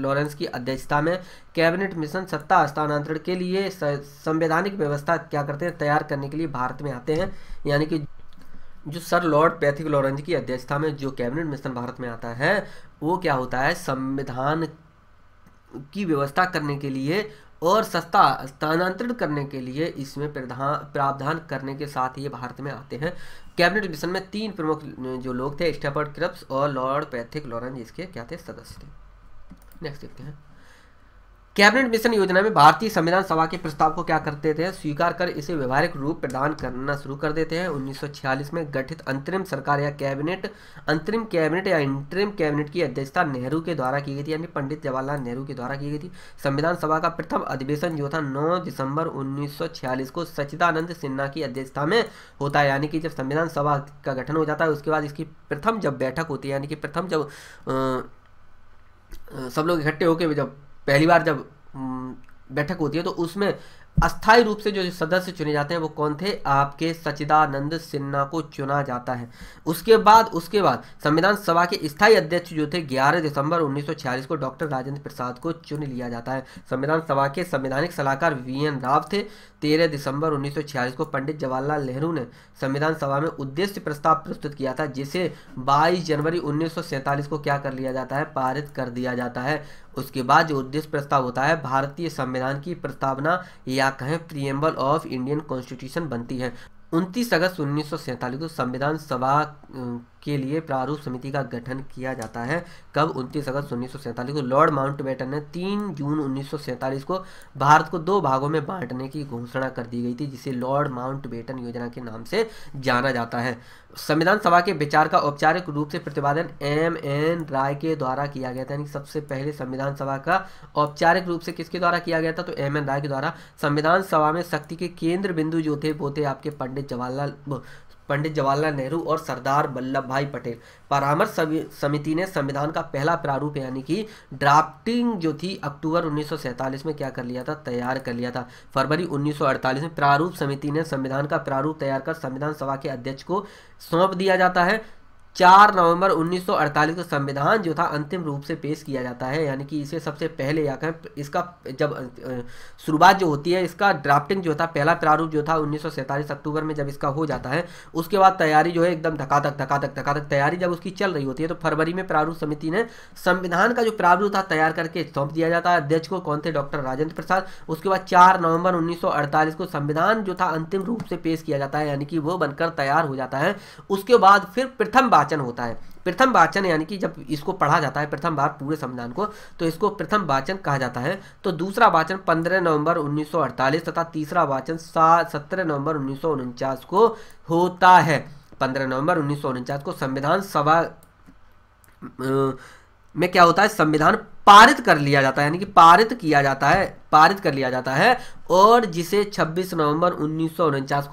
लॉरेंस की अध्यक्षता में कैबिनेट मिशन सत्ता हस्तांतरण के लिए संवैधानिक व्यवस्था क्या करते हैं तैयार करने के लिए भारत में आते हैं यानी कि जो सर लॉर्ड पैथिक लॉरेंस की अध्यक्षता में जो कैबिनेट मिशन भारत में आता है वो क्या होता है संविधान की व्यवस्था करने के लिए और सस्ता स्थानांतरण करने के लिए इसमें प्रावधान करने के साथ ये भारत में आते हैं कैबिनेट मिशन में तीन प्रमुख जो लोग थे स्टेफर्ड क्रप्स और लॉर्ड पैथिक लॉरेंस इसके क्या थे सदस्य थे नेक्स्ट देखते हैं कैबिनेट मिशन योजना में भारतीय संविधान सभा के प्रस्ताव को क्या करते थे स्वीकार कर इसे व्यवहारिक रूप प्रदान करना शुरू कर देते हैं 1946 में गठित अंतरिम सरकार या कैबिनेट अंतरिम कैबिनेट या इंटरिम कैबिनेट की अध्यक्षता नेहरू के द्वारा की गई थी यानी पंडित जवाहरलाल नेहरू के द्वारा की गई थी संविधान सभा का प्रथम अधिवेशन जो था नौ दिसंबर उन्नीस को सचिदानंद सिन्हा की अध्यक्षता में होता है यानी कि जब संविधान सभा का गठन हो जाता है उसके बाद इसकी प्रथम जब बैठक होती है यानी कि प्रथम जब सब लोग इकट्ठे होकर जब पहली बार जब हम्म, बैठक होती है तो उसमें अस्थाई रूप से जो सदस्य चुने जाते हैं वो कौन थे आपके सचिदानंद सिन्हा को चुना जाता है उसके बाद उसके बाद संविधान सभा के स्थायी अध्यक्ष जो थे 11 दिसंबर 1946 को डॉक्टर राजेंद्र प्रसाद को चुन लिया जाता है संविधान सभा के संवैधानिक सलाहकार वी एन राव थे तेरह दिसंबर 1946 को पंडित जवाहरलाल नेहरू ने संविधान सभा में उद्देश्य प्रस्ताव प्रस्तुत किया था जिसे 22 जनवरी 1947 को क्या कर लिया जाता है पारित कर दिया जाता है उसके बाद जो उद्देश्य प्रस्ताव होता है भारतीय संविधान की प्रस्तावना या कहें प्रियम्बल ऑफ इंडियन कॉन्स्टिट्यूशन बनती है उनतीस अगस्त उन्नीस को संविधान सभा के लिए प्रारूप समिति का गठन किया जाता है कब उनतीस अगस्त उन्नीस को लॉर्ड माउंटबेटन ने 3 जून उन्नीस को भारत को दो भागों में बांटने की घोषणा कर दी गई थी जिसे लॉर्ड माउंटबेटन योजना के नाम से जाना जाता है संविधान सभा के विचार का औपचारिक रूप से प्रतिपादन एम एन राय के द्वारा किया गया था यानी सबसे पहले संविधान सभा का औपचारिक रूप से किसके द्वारा किया गया था तो एम एन राय के द्वारा संविधान सभा में शक्ति के केंद्र बिंदु जो थे वो थे आपके पंडित जवाहरलाल पंडित जवाहरलाल नेहरू और सरदार वल्लभ भाई पटेल परामर्श समिति ने संविधान का पहला प्रारूप यानी कि ड्राफ्टिंग जो थी अक्टूबर 1947 में क्या कर लिया था तैयार कर लिया था फरवरी 1948 में प्रारूप समिति ने संविधान का प्रारूप तैयार कर संविधान सभा के अध्यक्ष को सौंप दिया जाता है चार नवंबर 1948 को संविधान जो था अंतिम रूप से पेश किया जाता है यानी कि इसे सबसे पहले या कहें इसका जब शुरुआत जो होती है इसका ड्राफ्टिंग जो था पहला प्रारूप जो था उन्नीस अक्टूबर में जब इसका हो जाता है उसके बाद तैयारी जो है एकदम धकाधक धकाधक धकाधक तैयारी जब उसकी चल रही होती है तो फरवरी में प्रारूप समिति ने संविधान का जो प्रारूप था तैयार करके सौंप दिया जाता है अध्यक्ष को कौन थे डॉक्टर राजेंद्र प्रसाद उसके बाद चार नवंबर उन्नीस को संविधान जो था अंतिम रूप से पेश किया जाता है यानी कि वो बनकर तैयार हो जाता है उसके बाद फिर प्रथम बार वाचन होता है प्रथम वाचन यानी कि जब इसको पढ़ा जाता है प्रथम बार पूरे संविधान को तो इसको प्रथम वाचन कहा जाता है तो दूसरा वाचन 15 नवंबर 1948 तथा तीसरा वाचन सत्रह नवंबर उन्नीस को होता है 15 नवंबर उन्नीस को संविधान सभा में क्या होता है संविधान पारित कर लिया जाता है यानी कि पारित किया जाता है पारित कर लिया जाता है और जिसे 26 नवंबर उन्नीस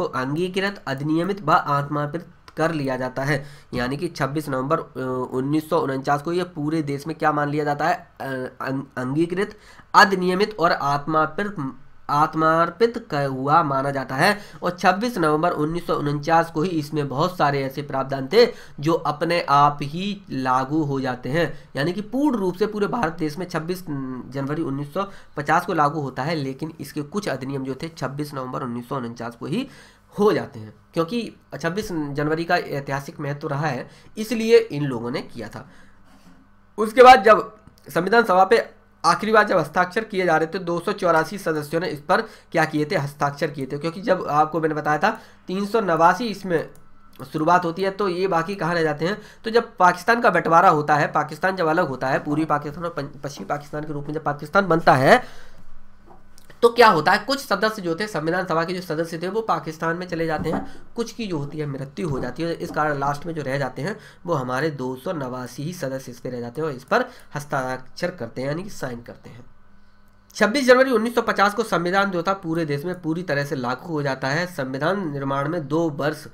को अंगीकृत अधिनियमित व आत्मापित कर लिया जाता है यानी कि 26 नवंबर उन्नीस को यह पूरे देश में क्या मान लिया जाता है अं, अंगीकृत अधिनियमित और आत्मापित आत्मार्पित हुआ माना जाता है और 26 नवंबर उन्नीस को ही इसमें बहुत सारे ऐसे प्रावधान थे जो अपने आप ही लागू हो जाते हैं यानी कि पूर्ण रूप से पूरे भारत देश में 26 जनवरी 1950 को लागू होता है लेकिन इसके कुछ अधिनियम जो थे 26 नवंबर उन्नीस को ही हो जाते हैं क्योंकि 26 जनवरी का ऐतिहासिक महत्व तो रहा है इसलिए इन लोगों ने किया था उसके बाद जब संविधान सभा पे आखिरी बार जब हस्ताक्षर किए जा रहे थे दो सदस्यों ने इस पर क्या किए थे हस्ताक्षर किए थे क्योंकि जब आपको मैंने बताया था तीन इसमें शुरुआत होती है तो ये बाकी कहाँ रह जाते हैं तो जब पाकिस्तान का बंटवारा होता है पाकिस्तान जब अलग होता है पूर्वी हाँ। पाकिस्तान और पश्चिमी पाकिस्तान के रूप में जब पाकिस्तान बनता है तो क्या होता है कुछ सदस्य जो थे संविधान सभा के जो सदस्य थे वो पाकिस्तान में चले जाते हैं कुछ की जो होती है मृत्यु हो जाती है इस कारण लास्ट में जो रह जाते हैं वो हमारे दो ही सदस्य इसके रह जाते हैं और इस पर हस्ताक्षर करते हैं यानी कि साइन करते हैं 26 जनवरी 1950 को संविधान जो था पूरे देश में पूरी तरह से लागू हो जाता है संविधान निर्माण में दो वर्ष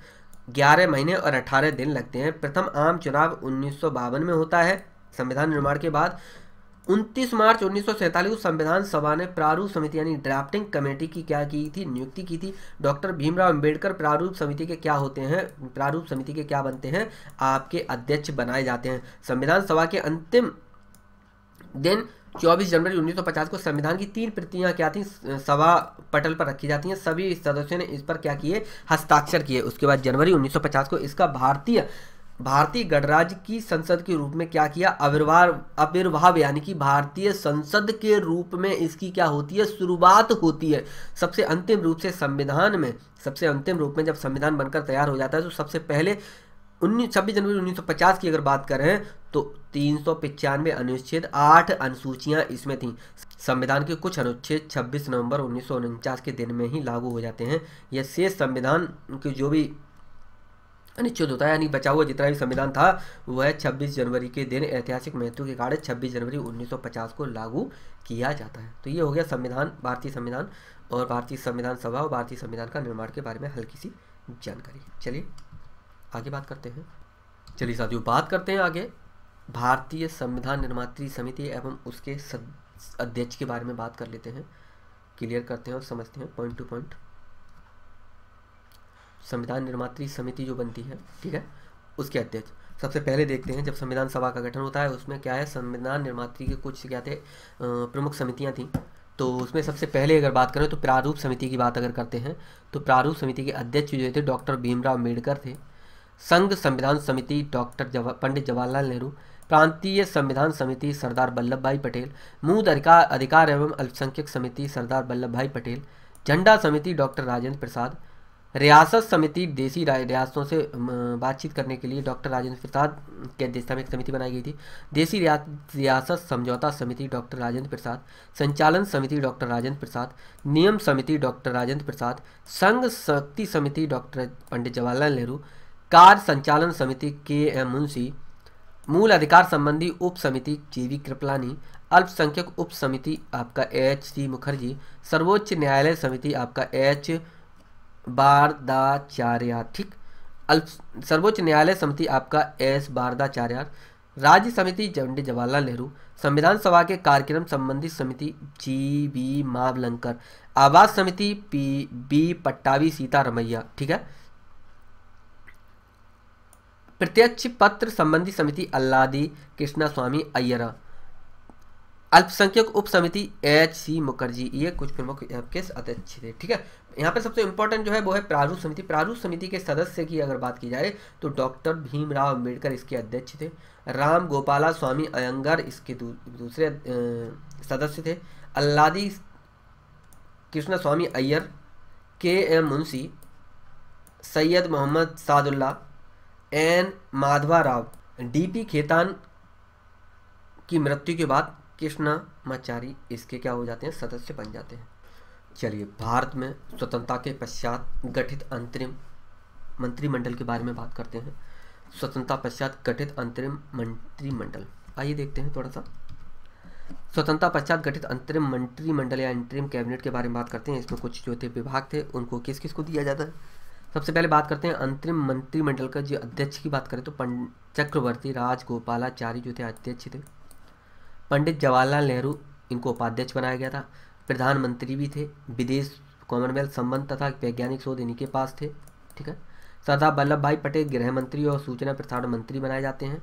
ग्यारह महीने और अठारह दिन लगते हैं प्रथम आम चुनाव उन्नीस में होता है संविधान निर्माण के बाद उनतीस मार्च उन्नीस संविधान सभा ने प्रारूप समिति यानी ड्राफ्टिंग कमेटी की क्या की थी नियुक्ति की थी डॉक्टर भीमराव अंबेडकर प्रारूप समिति के क्या होते हैं प्रारूप समिति के क्या बनते हैं आपके अध्यक्ष बनाए जाते हैं संविधान सभा के अंतिम दिन 24 जनवरी 1950 को संविधान की तीन प्रतियां क्या थी सभा पटल पर रखी जाती हैं सभी सदस्यों ने इस पर क्या किए हस्ताक्षर किए उसके बाद जनवरी 1950 को इसका भारतीय भारतीय गणराज्य की संसद के रूप में क्या किया आविर्भाव अविर्भाव यानी कि भारतीय संसद के रूप में इसकी क्या होती है शुरुआत होती है सबसे अंतिम रूप से संविधान में सबसे अंतिम रूप में जब संविधान बनकर तैयार हो जाता है तो सबसे पहले उन्नीस छब्बीस जनवरी 1950 की अगर बात करें तो तीन सौ पचानवे अनुच्छेद आठ अनुसूचियां इसमें थीं संविधान के कुछ अनुच्छेद 26 नवंबर उन्नीस के दिन में ही लागू हो जाते हैं यह शेष संविधान के जो भी अनिश्चित होता है यानी बचा हुआ जितना भी संविधान था वह 26 जनवरी के दिन ऐतिहासिक महत्व के कारण 26 जनवरी 1950 को लागू किया जाता है तो ये हो गया संविधान भारतीय संविधान और भारतीय संविधान सभा और भारतीय संविधान का निर्माण के बारे में हल्की सी जानकारी चलिए आगे बात करते हैं चलिए साथियों बात करते हैं आगे भारतीय संविधान निर्मात्री समिति एवं उसके अध्यक्ष के बारे में बात कर लेते हैं क्लियर करते हैं और समझते हैं पॉइंट टू पॉइंट संविधान निर्मात्री समिति जो बनती है ठीक है उसके अध्यक्ष सबसे पहले देखते हैं जब संविधान सभा का गठन होता है उसमें क्या है संविधान निर्मात्री के कुछ क्या थे प्रमुख समितियाँ थीं तो उसमें सबसे पहले अगर बात करें तो प्रारूप समिति की बात अगर करते हैं तो प्रारूप समिति के अध्यक्ष जो थे डॉक्टर भीमराव अम्बेडकर थे संघ संविधान समिति डॉक्टर जवा, पंडित जवाहरलाल नेहरू प्रांतीय संविधान समिति सरदार वल्लभ भाई पटेल मूद अधिकार अधिकार एवं अल्पसंख्यक समिति सरदार वल्लभ भाई पटेल झंडा समिति डॉक्टर राजेंद्र प्रसाद रियासत समिति देसी रियासतों से बातचीत करने के लिए डॉक्टर राजेंद्र प्रसाद के अध्यक्षता में एक समिति बनाई गई थी देसी रियासत समझौता समिति डॉक्टर राजेंद्र प्रसाद संचालन समिति डॉक्टर राजेंद्र प्रसाद नियम समिति डॉक्टर राजेंद्र प्रसाद संघ शक्ति समिति डॉक्टर पंडित जवाहरलाल नेहरू कार्य संचालन समिति के एम मुंशी मूल अधिकार संबंधी उप समिति जी वी कृपलानी अल्पसंख्यक उप समिति आपका एच सी मुखर्जी सर्वोच्च न्यायालय समिति आपका एच बारदाचार्य ठीक सर्वोच्च न्यायालय समिति आपका एस बारदाचार्य राज्य समिति पंडित जवाहरलाल नेहरू संविधान सभा के कार्यक्रम संबंधी समिति जी बी मावलंकर आवास समिति P B Pattabhi Sitaramayya ठीक है प्रत्यक्ष पत्र संबंधी समिति अल्लादी कृष्णा स्वामी अय्यरा अल्पसंख्यक उप समिति एच सी मुखर्जी ये कुछ प्रमुख आपके अध्यक्ष थे ठीक है यहाँ पर सबसे इम्पोर्टेंट जो है वो है प्रारूप समिति प्रारूप समिति के सदस्य की अगर बात की जाए तो डॉक्टर भीमराव अम्बेडकर इसके अध्यक्ष थे राम गोपाला स्वामी अयंगर इसके दू, दूसरे सदस्य थे अल्लादी Krishna Swami Iyer K M Munshi Syed Mohammed Saadulla N Madhava Rao D Khaitan की मृत्यु के बाद कृष्णा माचारी इसके क्या हो जाते हैं सदस्य बन जाते हैं चलिए भारत में स्वतंत्रता के पश्चात गठित अंतरिम मंत्रिमंडल के बारे में बात करते हैं स्वतंत्रता पश्चात गठित अंतरिम मंत्रिमंडल आइए देखते हैं थोड़ा सा स्वतंत्रता पश्चात गठित अंतरिम मंत्रिमंडल या अंतरिम कैबिनेट के बारे में बात करते हैं इसमें कुछ जो थे विभाग थे उनको किस किस को दिया जाता है सबसे पहले बात करते हैं अंतरिम मंत्रिमंडल का जो अध्यक्ष की बात करें तो चक्रवर्ती राजगोपालाचारी जो थे अध्यक्ष थे पंडित जवाहरलाल नेहरू इनको उपाध्यक्ष बनाया गया था प्रधानमंत्री भी थे विदेश कॉमनवेल्थ संबंध तथा वैज्ञानिक शोध इन्हीं के पास थे ठीक है सरदार वल्लभ भाई पटेल गृह मंत्री और सूचना प्रसारण मंत्री बनाए जाते हैं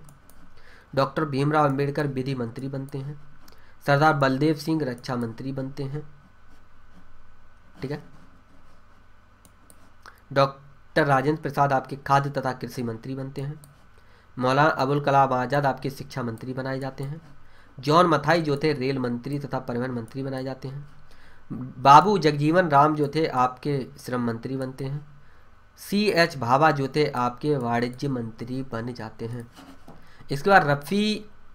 डॉक्टर भीमराव अम्बेडकर विधि मंत्री बनते हैं सरदार बलदेव सिंह रक्षा मंत्री बनते हैं ठीक है डॉक्टर राजेंद्र प्रसाद आपके खाद्य तथा कृषि मंत्री बनते हैं मौलाना अबुल कलाम आज़ाद आपके शिक्षा मंत्री बनाए जाते हैं जॉन मथाई जो थे रेल मंत्री तथा परिवहन मंत्री बनाए जाते हैं बाबू जगजीवन राम जो थे आपके श्रम मंत्री बनते हैं सी एच भाभा जो थे आपके वाणिज्य मंत्री बन जाते हैं इसके बाद रफ़ी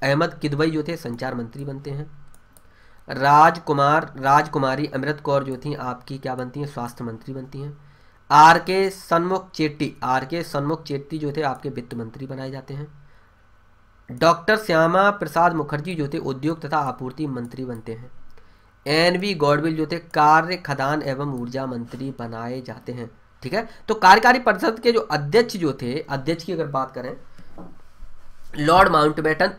अहमद किदवई जो थे संचार मंत्री बनते हैं राजकुमार राजकुमारी अमृत कौर जो थी आपकी क्या बनती हैं स्वास्थ्य मंत्री बनती हैं आर के सन्मुख चेट्टी आर के सन्मुख चेट्टी जो थे आपके वित्त मंत्री बनाए जाते हैं डॉक्टर श्यामा प्रसाद मुखर्जी जो थे उद्योग तथा आपूर्ति मंत्री बनते हैं एन वी गॉडविल जो थे कार्य खदान एवं ऊर्जा मंत्री बनाए जाते हैं ठीक है तो कार्यकारी परिषद के जो अध्यक्ष जो थे अध्यक्ष की अगर बात करें लॉर्ड माउंटबेटन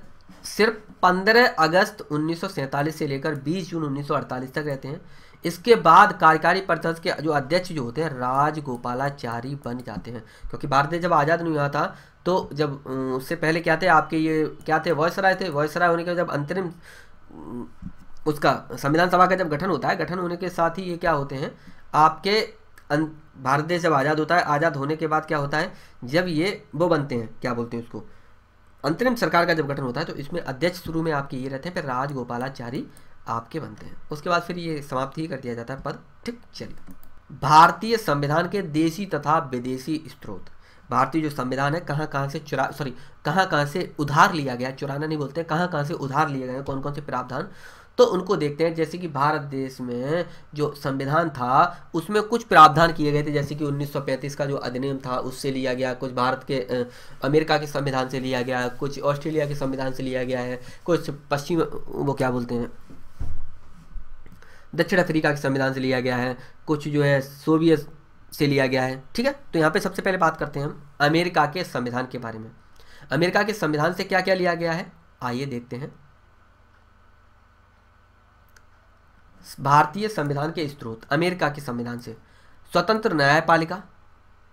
सिर्फ 15 अगस्त 1947 से लेकर 20 जून 1948 तक रहते हैं इसके बाद कार्यकारी परिषद के जो अध्यक्ष जो होते हैं राजगोपालाचारी बन जाते हैं क्योंकि भारत जब आज़ाद नहीं हुआ था तो जब उससे पहले क्या थे आपके ये क्या थे वॉयसराय थे वॉयसराय होने के जब अंतरिम उसका संविधान सभा का जब गठन होता है गठन होने के साथ ही ये क्या होते हैं आपके अं-, भारत देश जब आज़ाद होता है आज़ाद होने के बाद क्या होता है जब ये वो बनते हैं क्या बोलते हैं उसको अंतरिम सरकार का जब गठन होता है तो इसमें अध्यक्ष शुरू में आपके ये रहते हैं फिर राजगोपालाचारी आपके बनते हैं उसके बाद फिर ये समाप्त ही कर दिया जाता है पद ठीक चलिए भारतीय संविधान के देशी तथा विदेशी स्त्रोत भारतीय जो संविधान है कहाँ कहाँ से चुरा सॉरी कहाँ कहाँ से उधार लिया गया चुराना नहीं बोलते कहाँ कहाँ से उधार लिए गए कौन कौन से प्रावधान तो उनको देखते हैं जैसे कि भारत देश में जो संविधान था उसमें कुछ प्रावधान किए गए थे जैसे कि 1935 का जो अधिनियम था उससे लिया गया कुछ भारत के अमेरिका के संविधान से लिया गया कुछ ऑस्ट्रेलिया के संविधान से लिया गया है कुछ पश्चिम वो क्या बोलते हैं दक्षिण अफ्रीका के संविधान से लिया गया है कुछ जो है सोवियत से लिया गया है ठीक है तो यहाँ पे सबसे पहले बात करते हैं हम अमेरिका के संविधान के बारे में अमेरिका के संविधान से क्या क्या लिया गया है आइए देखते हैं भारतीय संविधान के स्रोत अमेरिका के संविधान से स्वतंत्र न्यायपालिका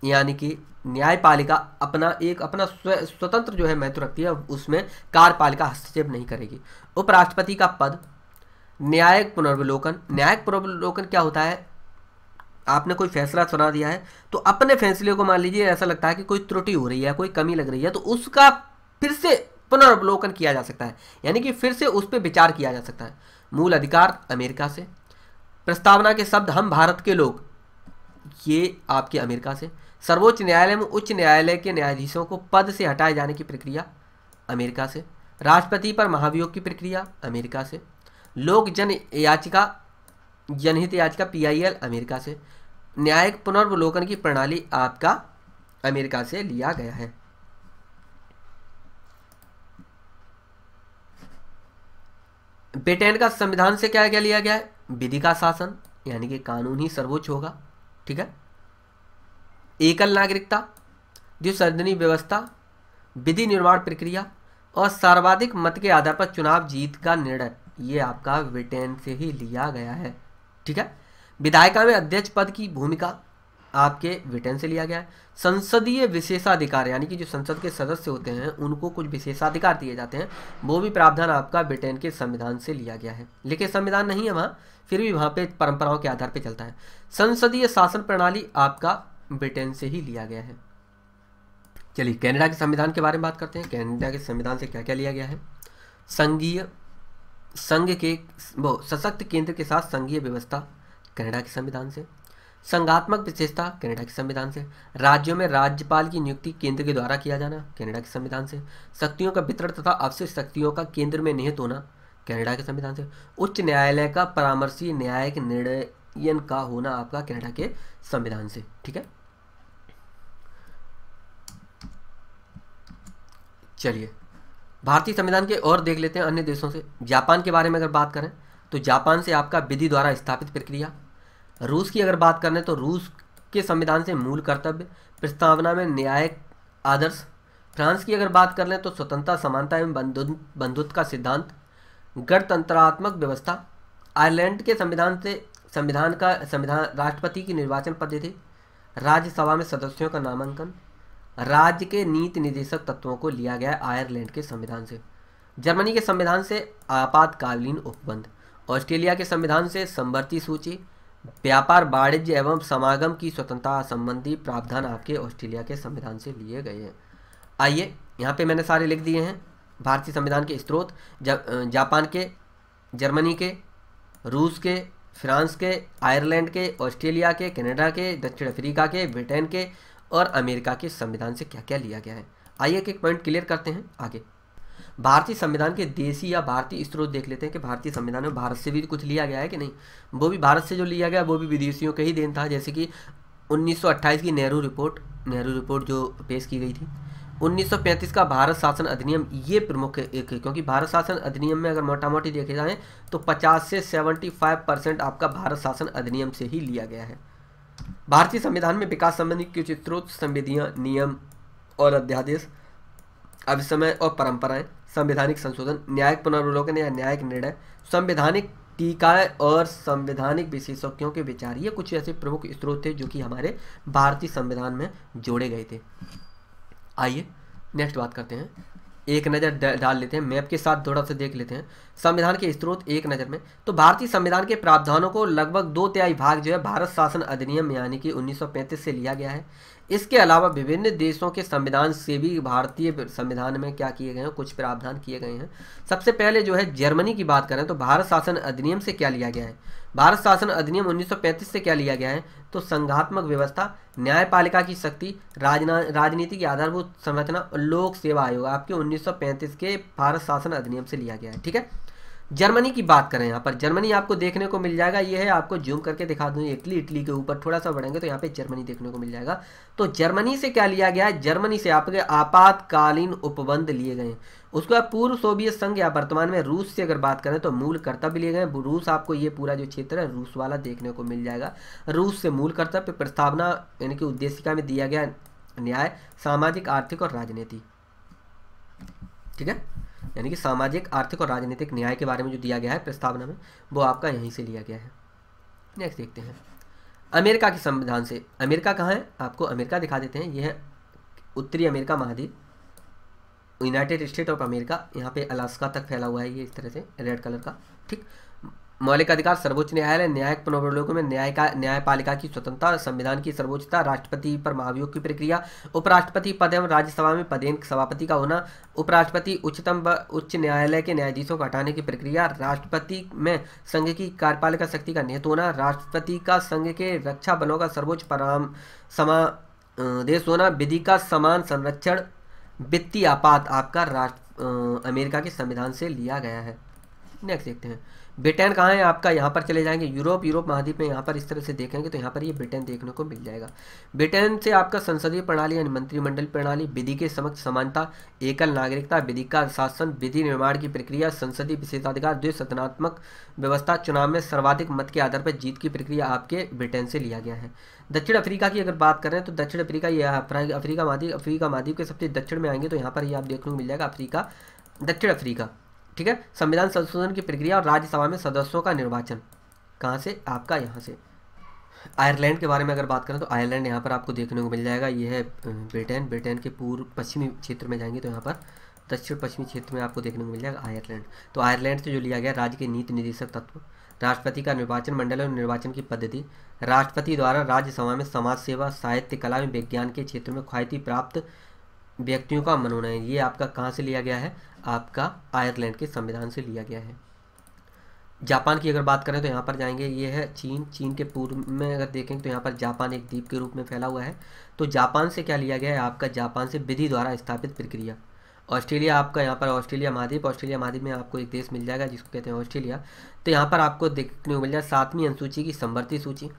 यानी कि न्यायपालिका अपना एक अपना स्वतंत्र जो है महत्व रखती है उसमें कार्यपालिका हस्तक्षेप नहीं करेगी उपराष्ट्रपति का पद न्यायिक पुनर्वलोकन न्यायिक पुनर्वलोकन क्या होता है आपने कोई फैसला सुना दिया है तो अपने फैसले को मान लीजिए ऐसा लगता है कि कोई त्रुटि हो रही है कोई कमी लग रही है तो उसका फिर से पुनर्वलोकन किया जा सकता है यानी कि फिर से उस पर विचार किया जा सकता है मूल अधिकार अमेरिका से प्रस्तावना के शब्द हम भारत के लोग ये आपके अमेरिका से सर्वोच्च न्यायालय में उच्च न्यायालय के न्यायाधीशों को पद से हटाए जाने की प्रक्रिया अमेरिका से राष्ट्रपति पर महाभियोग की प्रक्रिया अमेरिका से लोक जन याचिका जनहित याचिका पीआईएल अमेरिका से न्यायिक पुनर्वलोकन की प्रणाली आपका अमेरिका से लिया गया है ब्रिटेन का संविधान से क्या क्या लिया गया है विधि का शासन यानी कि कानून ही सर्वोच्च होगा ठीक है एकल नागरिकता द्विसदनीय व्यवस्था विधि निर्माण प्रक्रिया और सर्वाधिक मत के आधार पर चुनाव जीत का निर्णय ये आपका ब्रिटेन से ही लिया गया है ठीक है विधायिका में अध्यक्ष पद की भूमिका आपके ब्रिटेन से लिया गया है संसदीय विशेषाधिकार यानी कि जो संसद के सदस्य होते हैं उनको कुछ विशेषाधिकार दिए जाते हैं वो भी प्रावधान आपका ब्रिटेन के संविधान से लिया गया है लेकिन संविधान नहीं है वहाँ फिर भी वहाँ पे परंपराओं के आधार पर चलता है संसदीय शासन प्रणाली आपका ब्रिटेन से ही लिया गया है चलिए कैनेडा के संविधान के बारे में बात करते हैं कैनेडा के संविधान से क्या क्या लिया गया है संघीय संघ के वो सशक्त केंद्र के साथ संघीय व्यवस्था कनाडा के संविधान से संघात्मक विशेषता कनाडा के संविधान से राज्यों में राज्यपाल की नियुक्ति केंद्र के द्वारा किया जाना कनाडा के संविधान से शक्तियों का वितरण तथा अवशिष्ट शक्तियों का केंद्र में निहित होना कनाडा के संविधान से उच्च न्यायालय का परामर्शी न्यायिक निर्णयन का होना आपका कनाडा के संविधान से ठीक है चलिए भारतीय संविधान के और देख लेते हैं अन्य देशों से जापान के बारे में अगर बात करें तो जापान से आपका विधि द्वारा स्थापित प्रक्रिया रूस की अगर बात करें तो रूस के संविधान से मूल कर्तव्य प्रस्तावना में न्यायिक आदर्श फ्रांस की अगर बात कर लें तो स्वतंत्रता समानता एवं बंधुत्व का सिद्धांत गणतंत्रात्मक व्यवस्था आयरलैंड के संविधान से संविधान का संविधान राष्ट्रपति की निर्वाचन पद्धति राज्यसभा में सदस्यों का नामांकन राज्य के नीति निदेशक तत्वों को लिया गया आयरलैंड के संविधान से जर्मनी के संविधान से आपातकालीन उपबंध ऑस्ट्रेलिया के संविधान से संवर्ती सूची व्यापार वाणिज्य एवं समागम की स्वतंत्रता संबंधी प्रावधान आपके ऑस्ट्रेलिया के संविधान से लिए गए हैं आइए यहाँ पे मैंने सारे लिख दिए हैं भारतीय संविधान के स्रोत जा, जापान के जर्मनी के रूस के फ्रांस के आयरलैंड के ऑस्ट्रेलिया के कनाडा के दक्षिण अफ्रीका के ब्रिटेन के और अमेरिका के संविधान से क्या क्या लिया गया है आइए एक पॉइंट क्लियर करते हैं आगे भारतीय संविधान के देसी या भारतीय स्रोत देख लेते हैं कि भारतीय संविधान में भारत से भी कुछ लिया गया है कि नहीं वो भी भारत से जो लिया गया वो भी विदेशियों का ही देन था जैसे कि 1928 की नेहरू रिपोर्ट नेहरू रिपोर्ट जो पेश की गई थी 1935 का भारत शासन अधिनियम ये प्रमुख एक है क्योंकि भारत शासन अधिनियम में अगर मोटा मोटी देखे जाए तो 50 से 75 परसेंट आपका भारत शासन अधिनियम से ही लिया गया है भारतीय संविधान में विकास संबंधी कुछ स्रोत संविधियाँ नियम और अध्यादेश अभिसमय और परंपराएं संवैधानिक संशोधन न्यायिक पुनर्वलोकन या न्यायिक निर्णय संवैधानिक टीका और संवैधानिक विशेषज्ञों के विचार ये कुछ ऐसे प्रमुख स्रोत थे जो कि हमारे भारतीय संविधान में जोड़े गए थे आइए नेक्स्ट बात करते हैं एक नज़र डाल लेते हैं मैप के साथ थोड़ा सा देख लेते हैं संविधान के स्रोत एक नज़र में तो भारतीय संविधान के प्रावधानों को लगभग दो तिहाई भाग जो है भारत शासन अधिनियम यानी कि 1935 से लिया गया है इसके अलावा विभिन्न देशों के संविधान से भी भारतीय संविधान में क्या किए गए हैं कुछ प्रावधान किए गए हैं सबसे पहले जो है जर्मनी की बात करें तो भारत शासन अधिनियम से क्या लिया गया है भारत शासन अधिनियम 1935 से क्या लिया गया है तो संघात्मक व्यवस्था न्यायपालिका की शक्ति राजना राजनीति की आधारभूत संरचना और लोक सेवा आयोग आपके उन्नीस के भारत शासन अधिनियम से लिया गया है ठीक है जर्मनी की बात करें यहाँ पर जर्मनी आपको देखने को मिल जाएगा ये है आपको जूम करके दिखा दूँ इटली इटली के ऊपर थोड़ा सा बढ़ेंगे तो यहाँ पे जर्मनी देखने को मिल जाएगा तो जर्मनी से क्या लिया गया है जर्मनी से आपके आपातकालीन उपबंध लिए गए उसके बाद पूर्व सोवियत संघ या वर्तमान में रूस से अगर बात करें तो मूल कर्तव्य लिए गए रूस आपको ये पूरा जो क्षेत्र है रूस वाला देखने को मिल जाएगा रूस से मूल कर्तव्य प्रस्तावना यानी कि उद्देशिका में दिया गया न्याय सामाजिक आर्थिक और राजनीति ठीक है यानी कि सामाजिक आर्थिक और राजनीतिक न्याय के बारे में जो दिया गया है प्रस्तावना में वो आपका यहीं से लिया गया है नेक्स्ट देखते हैं अमेरिका के संविधान से अमेरिका कहाँ है आपको अमेरिका दिखा देते हैं यह है उत्तरी अमेरिका महाद्वीप यूनाइटेड स्टेट ऑफ अमेरिका यहाँ पे अलास्का तक फैला हुआ है ये इस तरह से रेड कलर का ठीक मौलिक अधिकार सर्वोच्च न्यायालय न्यायिक पुनर्वलोकन में न्याय का न्यायपालिका की स्वतंत्रता संविधान की सर्वोच्चता राष्ट्रपति पर महाभियोग की प्रक्रिया उपराष्ट्रपति पद एवं राज्यसभा में पदेन सभापति का होना उपराष्ट्रपति उच्चतम व उच्च न्यायालय के न्यायाधीशों को हटाने की प्रक्रिया राष्ट्रपति में संघ की कार्यपालिका शक्ति का नियत होना राष्ट्रपति का संघ के रक्षा बलों का सर्वोच्च पराम समा देश होना विधि का समान संरक्षण वित्तीय आपात आपका राष्ट्र अमेरिका के संविधान से लिया गया है नेक्स्ट देखते हैं ब्रिटेन कहाँ है आपका यहाँ पर चले जाएंगे यूरोप यूरोप महाद्वीप में यहाँ पर इस तरह से देखेंगे तो यहाँ पर ये यह ब्रिटेन देखने को मिल जाएगा ब्रिटेन से आपका संसदीय प्रणाली यानी मंत्रिमंडल प्रणाली विधि के समक्ष समानता एकल नागरिकता विधि का शासन विधि निर्माण की प्रक्रिया संसदीय विशेषाधिकार द्विशनात्मक व्यवस्था चुनाव में सर्वाधिक मत के आधार पर जीत की प्रक्रिया आपके ब्रिटेन से लिया गया है दक्षिण अफ्रीका की अगर बात करें तो दक्षिण अफ्रीका यह अफ्रीका महाद्वीप अफ्रीका महाद्वीप के सबसे दक्षिण में आएंगे तो यहाँ पर ये आप देखने को मिल जाएगा अफ्रीका दक्षिण अफ्रीका ठीक है संविधान संशोधन की प्रक्रिया और राज्यसभा में सदस्यों का निर्वाचन कहाँ से आपका यहाँ से आयरलैंड के बारे में अगर बात करें तो आयरलैंड यहाँ पर आपको देखने को मिल जाएगा ये है ब्रिटेन ब्रिटेन के पूर्व पश्चिमी क्षेत्र में जाएंगे तो यहाँ पर दक्षिण पश्चिमी क्षेत्र में आपको देखने को मिल जाएगा आयरलैंड तो आयरलैंड से जो लिया गया राज्य के नीति निदेशक तत्व राष्ट्रपति का निर्वाचन मंडल और निर्वाचन की पद्धति राष्ट्रपति द्वारा राज्यसभा में समाज सेवा साहित्य कला एवं विज्ञान के क्षेत्र में ख्वाहिती प्राप्त व्यक्तियों का मनोनयन ये आपका कहाँ से लिया गया है आपका आयरलैंड के संविधान से लिया गया है जापान की अगर बात करें तो यहाँ पर जाएंगे ये है चीन चीन के पूर्व में अगर देखें तो यहाँ पर जापान एक द्वीप के रूप में फैला हुआ है तो जापान से क्या लिया गया है आपका जापान से विधि द्वारा स्थापित प्रक्रिया ऑस्ट्रेलिया आपका यहाँ पर ऑस्ट्रेलिया महाद्वीप ऑस्ट्रेलिया महाद्वीप में आपको एक देश मिल जाएगा जिसको कहते हैं ऑस्ट्रेलिया तो यहाँ पर आपको देखने को मिल जाए सातवीं अनुसूची की संवर्ती सूची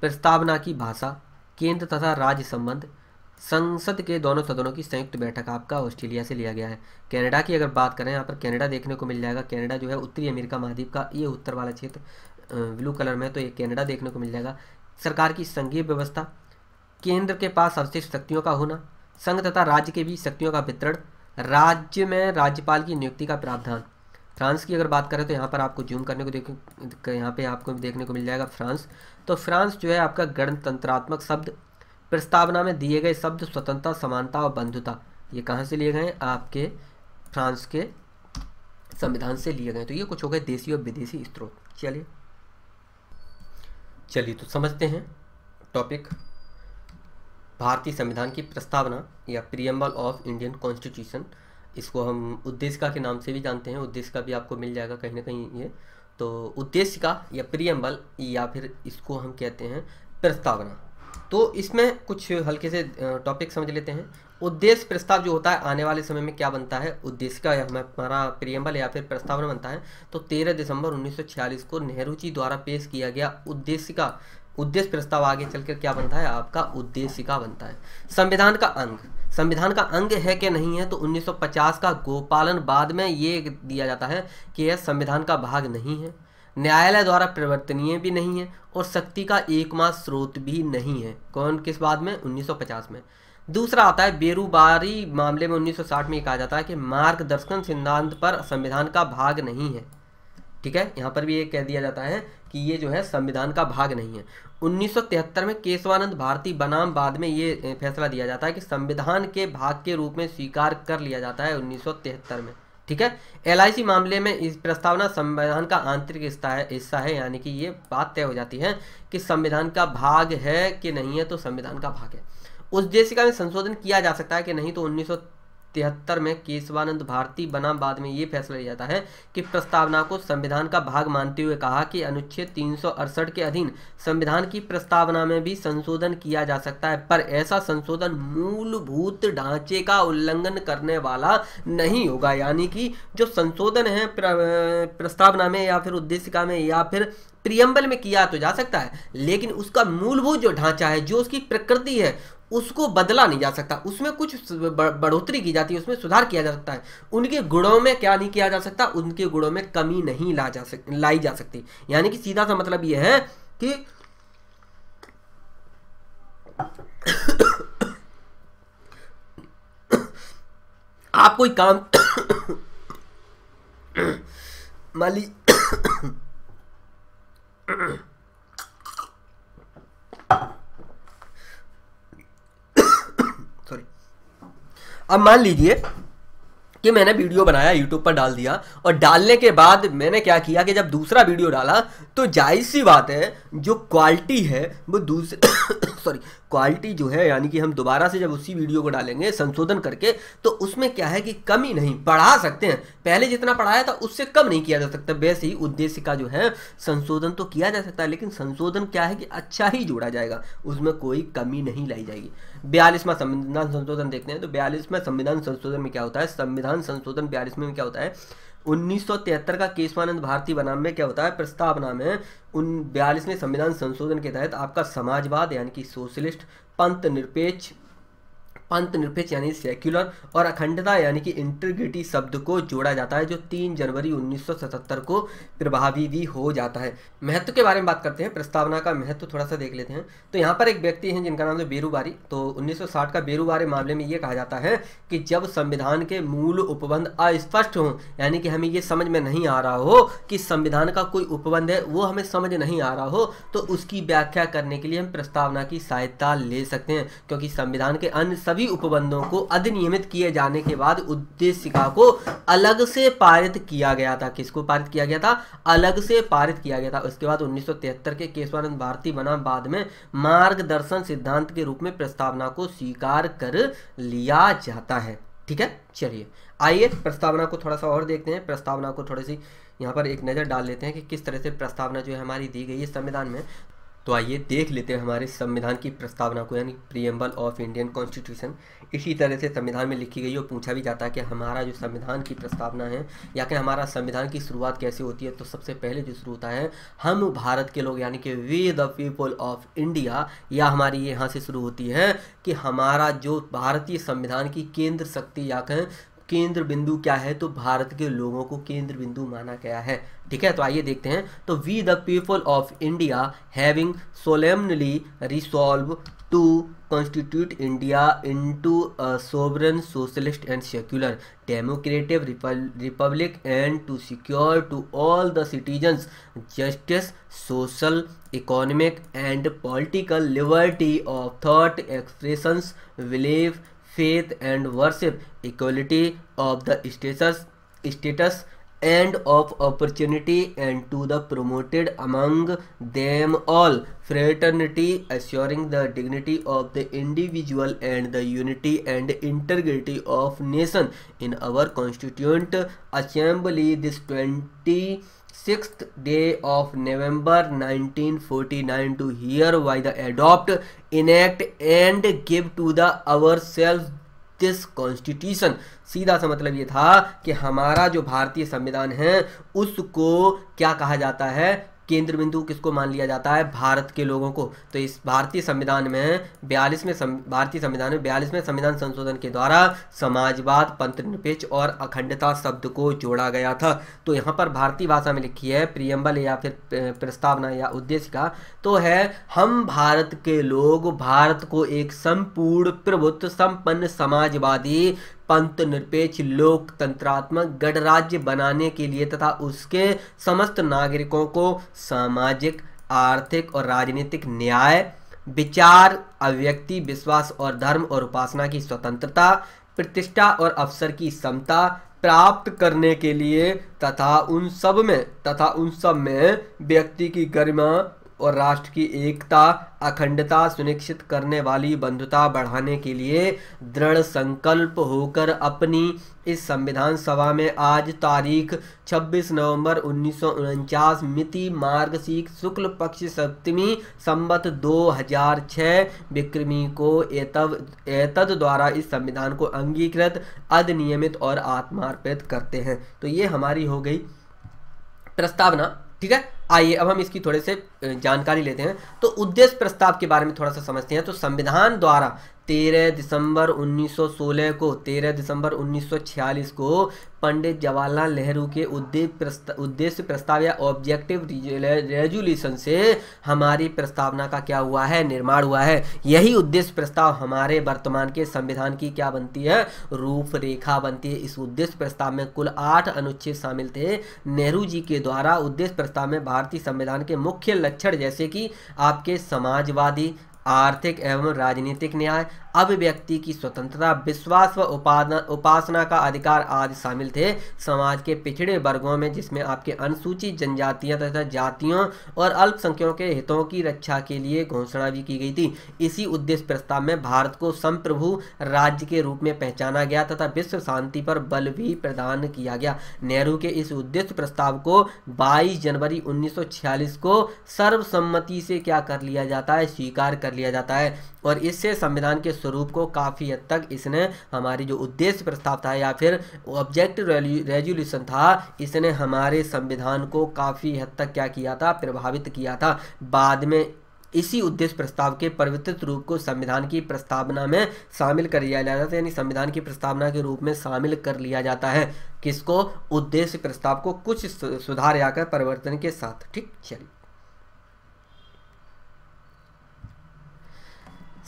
प्रस्तावना की भाषा केंद्र तथा राज्य संबंध संसद के दोनों सदनों की संयुक्त बैठक आपका ऑस्ट्रेलिया से लिया गया है कनाडा की अगर बात करें यहाँ पर कनाडा देखने को मिल जाएगा कनाडा जो है उत्तरी अमेरिका महाद्वीप का ये उत्तर वाला क्षेत्र ब्लू कलर में तो ये कनाडा देखने को मिल जाएगा सरकार की संघीय व्यवस्था केंद्र के पास अवशिष्ट शक्तियों का होना संघ तथा राज्य के बीच शक्तियों का वितरण राज्य में राज्यपाल की नियुक्ति का प्रावधान फ्रांस की अगर बात करें तो यहाँ पर आपको जूम करने को देख यहाँ पे आपको देखने को मिल जाएगा फ्रांस तो फ्रांस जो है आपका गणतंत्रात्मक शब्द प्रस्तावना में दिए गए शब्द स्वतंत्रता समानता और बंधुता ये कहाँ से लिए गए आपके फ्रांस के संविधान से लिए गए तो ये कुछ हो गए देशी और विदेशी स्त्रोत चलिए चलिए तो समझते हैं टॉपिक भारतीय संविधान की प्रस्तावना या प्रियम्बल ऑफ इंडियन कॉन्स्टिट्यूशन इसको हम उद्देशिका के नाम से भी जानते हैं उद्देश्य भी आपको मिल जाएगा कहीं ना कहीं ये तो उद्देश्य या प्रियम्बल या फिर इसको हम कहते हैं प्रस्तावना तो इसमें कुछ हल्के से टॉपिक समझ लेते हैं उद्देश्य प्रस्ताव जो होता है आने वाले समय में क्या बनता है उद्देश्य का हमारा प्रियम्बल या फिर प्रस्तावना बनता है तो 13 दिसंबर 1946 को नेहरू जी द्वारा पेश किया गया उद्देश्य का उद्देश्य प्रस्ताव आगे चलकर क्या बनता है आपका उद्देश्य का बनता है संविधान का अंग संविधान का अंग है कि नहीं है तो 1950 का गोपालन बाद में ये दिया जाता है कि यह संविधान का भाग नहीं है न्यायालय द्वारा परिवर्तनीय भी नहीं है और शक्ति का एकमात्र स्रोत भी नहीं है कौन किस बाद में 1950 में दूसरा आता है बेरोबारी मामले में 1960 में कहा जाता है कि मार्गदर्शन सिद्धांत पर संविधान का भाग नहीं है ठीक है यहाँ पर भी ये कह दिया जाता है कि ये जो है संविधान का भाग नहीं है 1973 में केशवानंद भारती बनाम बाद में ये फैसला दिया जाता है कि संविधान के भाग के रूप में स्वीकार कर लिया जाता है उन्नीस में ठीक है एलआईसी मामले में इस प्रस्तावना संविधान का आंतरिक हिस्सा है हिस्सा है यानी कि ये बात तय हो जाती है कि संविधान का भाग है कि नहीं है तो संविधान का भाग है उस देशिका में संशोधन किया जा सकता है कि नहीं तो उन्नीस तिहत्तर में केशवानंद भारती बनाम बाद में ये फैसला लिया जाता है कि प्रस्तावना को संविधान का भाग मानते हुए कहा कि अनुच्छेद तीन के अधीन संविधान की प्रस्तावना में भी संशोधन किया जा सकता है पर ऐसा संशोधन मूलभूत ढांचे का उल्लंघन करने वाला नहीं होगा यानी कि जो संशोधन है प्रस्तावना में या फिर उद्देशिका में या फिर प्रियम्बल में किया तो जा सकता है लेकिन उसका मूलभूत जो ढांचा है जो उसकी प्रकृति है उसको बदला नहीं जा सकता उसमें कुछ बढ़ोतरी की जाती है उसमें सुधार किया जा सकता है उनके गुणों में क्या नहीं किया जा सकता उनके गुणों में कमी नहीं ला जा सक लाई जा सकती यानी कि सीधा सा मतलब यह है कि आप कोई काम मान ली अब मान लीजिए कि मैंने वीडियो बनाया यूट्यूब पर डाल दिया और डालने के बाद मैंने क्या किया कि जब दूसरा वीडियो डाला तो जाहिर सी बात है जो क्वालिटी है वो दूसरे सॉरी क्वालिटी जो है यानी कि हम दोबारा से जब उसी वीडियो को डालेंगे संशोधन करके तो उसमें क्या है कि कमी नहीं पढ़ा सकते हैं पहले जितना पढ़ाया था उससे कम नहीं किया जा सकता वैसे ही उद्देश्य का जो है संशोधन तो किया जा सकता है लेकिन संशोधन क्या है कि अच्छा ही जोड़ा जाएगा उसमें कोई कमी नहीं लाई जाएगी बयालीसवा संविधान संशोधन देखते हैं तो बयालीसवा संविधान संशोधन में क्या होता है संविधान संशोधन बयालीसवें में क्या होता है 1973 का केशवानंद भारती बनाम में क्या होता है प्रस्तावना में उन बयालीसवें संविधान संशोधन के तहत आपका समाजवाद यानी कि सोशलिस्ट पंथ निरपेक्ष निरपेक्ष यानी सेक्युलर और अखंडता यानी कि इंटरग्रिटी शब्द को जोड़ा जाता है जो 3 जनवरी 1977 को प्रभावी भी हो जाता है महत्व के बारे में बात करते हैं प्रस्तावना का महत्व थोड़ा सा देख लेते हैं तो यहाँ पर एक व्यक्ति हैं जिनका नाम है बेरूबारी तो 1960 का बेरूबारी मामले में ये कहा जाता है कि जब संविधान के मूल उपबंध अस्पष्ट हों यानी कि हमें ये समझ में नहीं आ रहा हो कि संविधान का कोई उपबंध है वो हमें समझ नहीं आ रहा हो तो उसकी व्याख्या करने के लिए हम प्रस्तावना की सहायता ले सकते हैं क्योंकि संविधान के अन्य सभी उपबंधों को अधिनियमित किए जाने के बाद उद्देशिका को अलग से पारित किया गया था किसको पारित किया गया था अलग से पारित किया गया था उसके बाद 1973 के केशवानंद भारती बना बाद में मार्गदर्शन सिद्धांत के रूप में प्रस्तावना को स्वीकार कर लिया जाता है ठीक है चलिए आइए प्रस्तावना को थोड़ा सा और देखते हैं प्रस्तावना को थोड़ी सी यहाँ पर एक नज़र डाल लेते हैं कि किस तरह से प्रस्तावना जो है हमारी दी गई है संविधान में तो आइए देख लेते हैं हमारे संविधान की प्रस्तावना को यानी प्रियम्बल ऑफ इंडियन कॉन्स्टिट्यूशन इसी तरह से संविधान में लिखी गई और पूछा भी जाता है कि हमारा जो संविधान की प्रस्तावना है या कि हमारा संविधान की शुरुआत कैसे होती है तो सबसे पहले जो शुरू होता है हम भारत के लोग यानी कि वे द पीपल ऑफ इंडिया या हमारी यहाँ से शुरू होती है कि हमारा जो भारतीय संविधान की केंद्र शक्ति या कहें केंद्र बिंदु क्या है तो भारत के लोगों को केंद्र बिंदु माना गया है ठीक है तो आइए देखते हैं तो we the people of India having solemnly resolve to constitute India to sovereign socialist and secular democratic republic and to secure to all the citizens justice social economic and political liberty of thought expressions belief faith and worship, equality of the status, status and of opportunity and to the promoted among them all fraternity assuring the dignity of the individual and the unity and integrity of nation in our constituent assembly this 20 six day of November 1949 to hereby the adopt enact and give to the our self this constitution सीधा सा मतलब ये था कि हमारा जो भारतीय संविधान है उसको क्या कहा जाता है केंद्र बिंदु किसको मान लिया जाता है भारत के लोगों को तो इस भारतीय संविधान में बयालीसवें भारतीय संविधान में बयालीसवें संविधान संशोधन के द्वारा समाजवाद पंत्र निरपेक्ष और अखंडता शब्द को जोड़ा गया था तो यहाँ पर भारतीय भाषा में लिखी है प्रियम्बल या फिर प्रस्तावना या उद्देश्य का तो है हम भारत के लोग भारत को एक संपूर्ण प्रभुत्व संपन्न समाजवादी पंत निरपेक्ष लोकतंत्रात्मक गणराज्य बनाने के लिए तथा उसके समस्त नागरिकों को सामाजिक आर्थिक और राजनीतिक न्याय विचार अव्यक्ति विश्वास और धर्म और उपासना की स्वतंत्रता प्रतिष्ठा और अवसर की समता प्राप्त करने के लिए तथा उन सब में तथा उन सब में व्यक्ति की गरिमा और राष्ट्र की एकता अखंडता सुनिश्चित करने वाली बंधुता बढ़ाने के लिए दृढ़ संकल्प होकर अपनी इस संविधान सभा में आज तारीख 26 नवंबर उन्नीस मिति मार्गशीर्ष शुक्ल पक्ष सप्तमी संबत 2006 विक्रमी को एतव एतद द्वारा इस संविधान को अंगीकृत अधिनियमित और आत्मार्पित करते हैं तो ये हमारी हो गई प्रस्तावना ठीक है आइए अब हम इसकी थोड़े से जानकारी लेते हैं तो उद्देश्य प्रस्ताव के बारे में थोड़ा सा समझते हैं तो संविधान द्वारा तेरह दिसंबर 1916 को तेरह दिसंबर 1946 को पंडित जवाहरलाल नेहरू के उद्देश्य उद्देश्य प्रस्ताव या ऑब्जेक्टिव रेजुल्यूशन से हमारी प्रस्तावना का क्या हुआ है निर्माण हुआ है यही उद्देश्य प्रस्ताव हमारे वर्तमान के संविधान की क्या बनती है रूपरेखा बनती है इस उद्देश्य प्रस्ताव में कुल आठ अनुच्छेद शामिल थे नेहरू जी के द्वारा उद्देश्य प्रस्ताव में भारतीय संविधान के मुख्य लक्षण जैसे कि आपके समाजवादी आर्थिक एवं राजनीतिक न्याय अभिव्यक्ति की स्वतंत्रता विश्वास व उपासना का अधिकार आदि शामिल थे समाज के पिछड़े वर्गों में जिसमें आपके अनुसूचित जनजातियां तथा जातियों और अल्पसंख्यकों के हितों की रक्षा के लिए घोषणा भी की गई थी इसी उद्देश्य प्रस्ताव में भारत को संप्रभु राज्य के रूप में पहचाना गया तथा विश्व शांति पर बल भी प्रदान किया गया नेहरू के इस उद्देश्य प्रस्ताव को बाईस जनवरी उन्नीस को सर्वसम्मति से क्या कर लिया जाता है स्वीकार कर लिया जाता है और इससे संविधान के स्वरूप को काफ़ी हद तक इसने हमारी जो उद्देश्य प्रस्ताव था या फिर ऑब्जेक्ट रेजोल्यूशन था इसने हमारे संविधान को काफ़ी हद तक क्या किया था प्रभावित किया था बाद में इसी उद्देश्य प्रस्ताव के परिवर्तित रूप को संविधान की प्रस्तावना में शामिल कर लिया जाता है यानी संविधान की प्रस्तावना के रूप में शामिल कर लिया जाता है किसको उद्देश्य प्रस्ताव को कुछ सुधार या कर परिवर्तन के साथ ठीक चलिए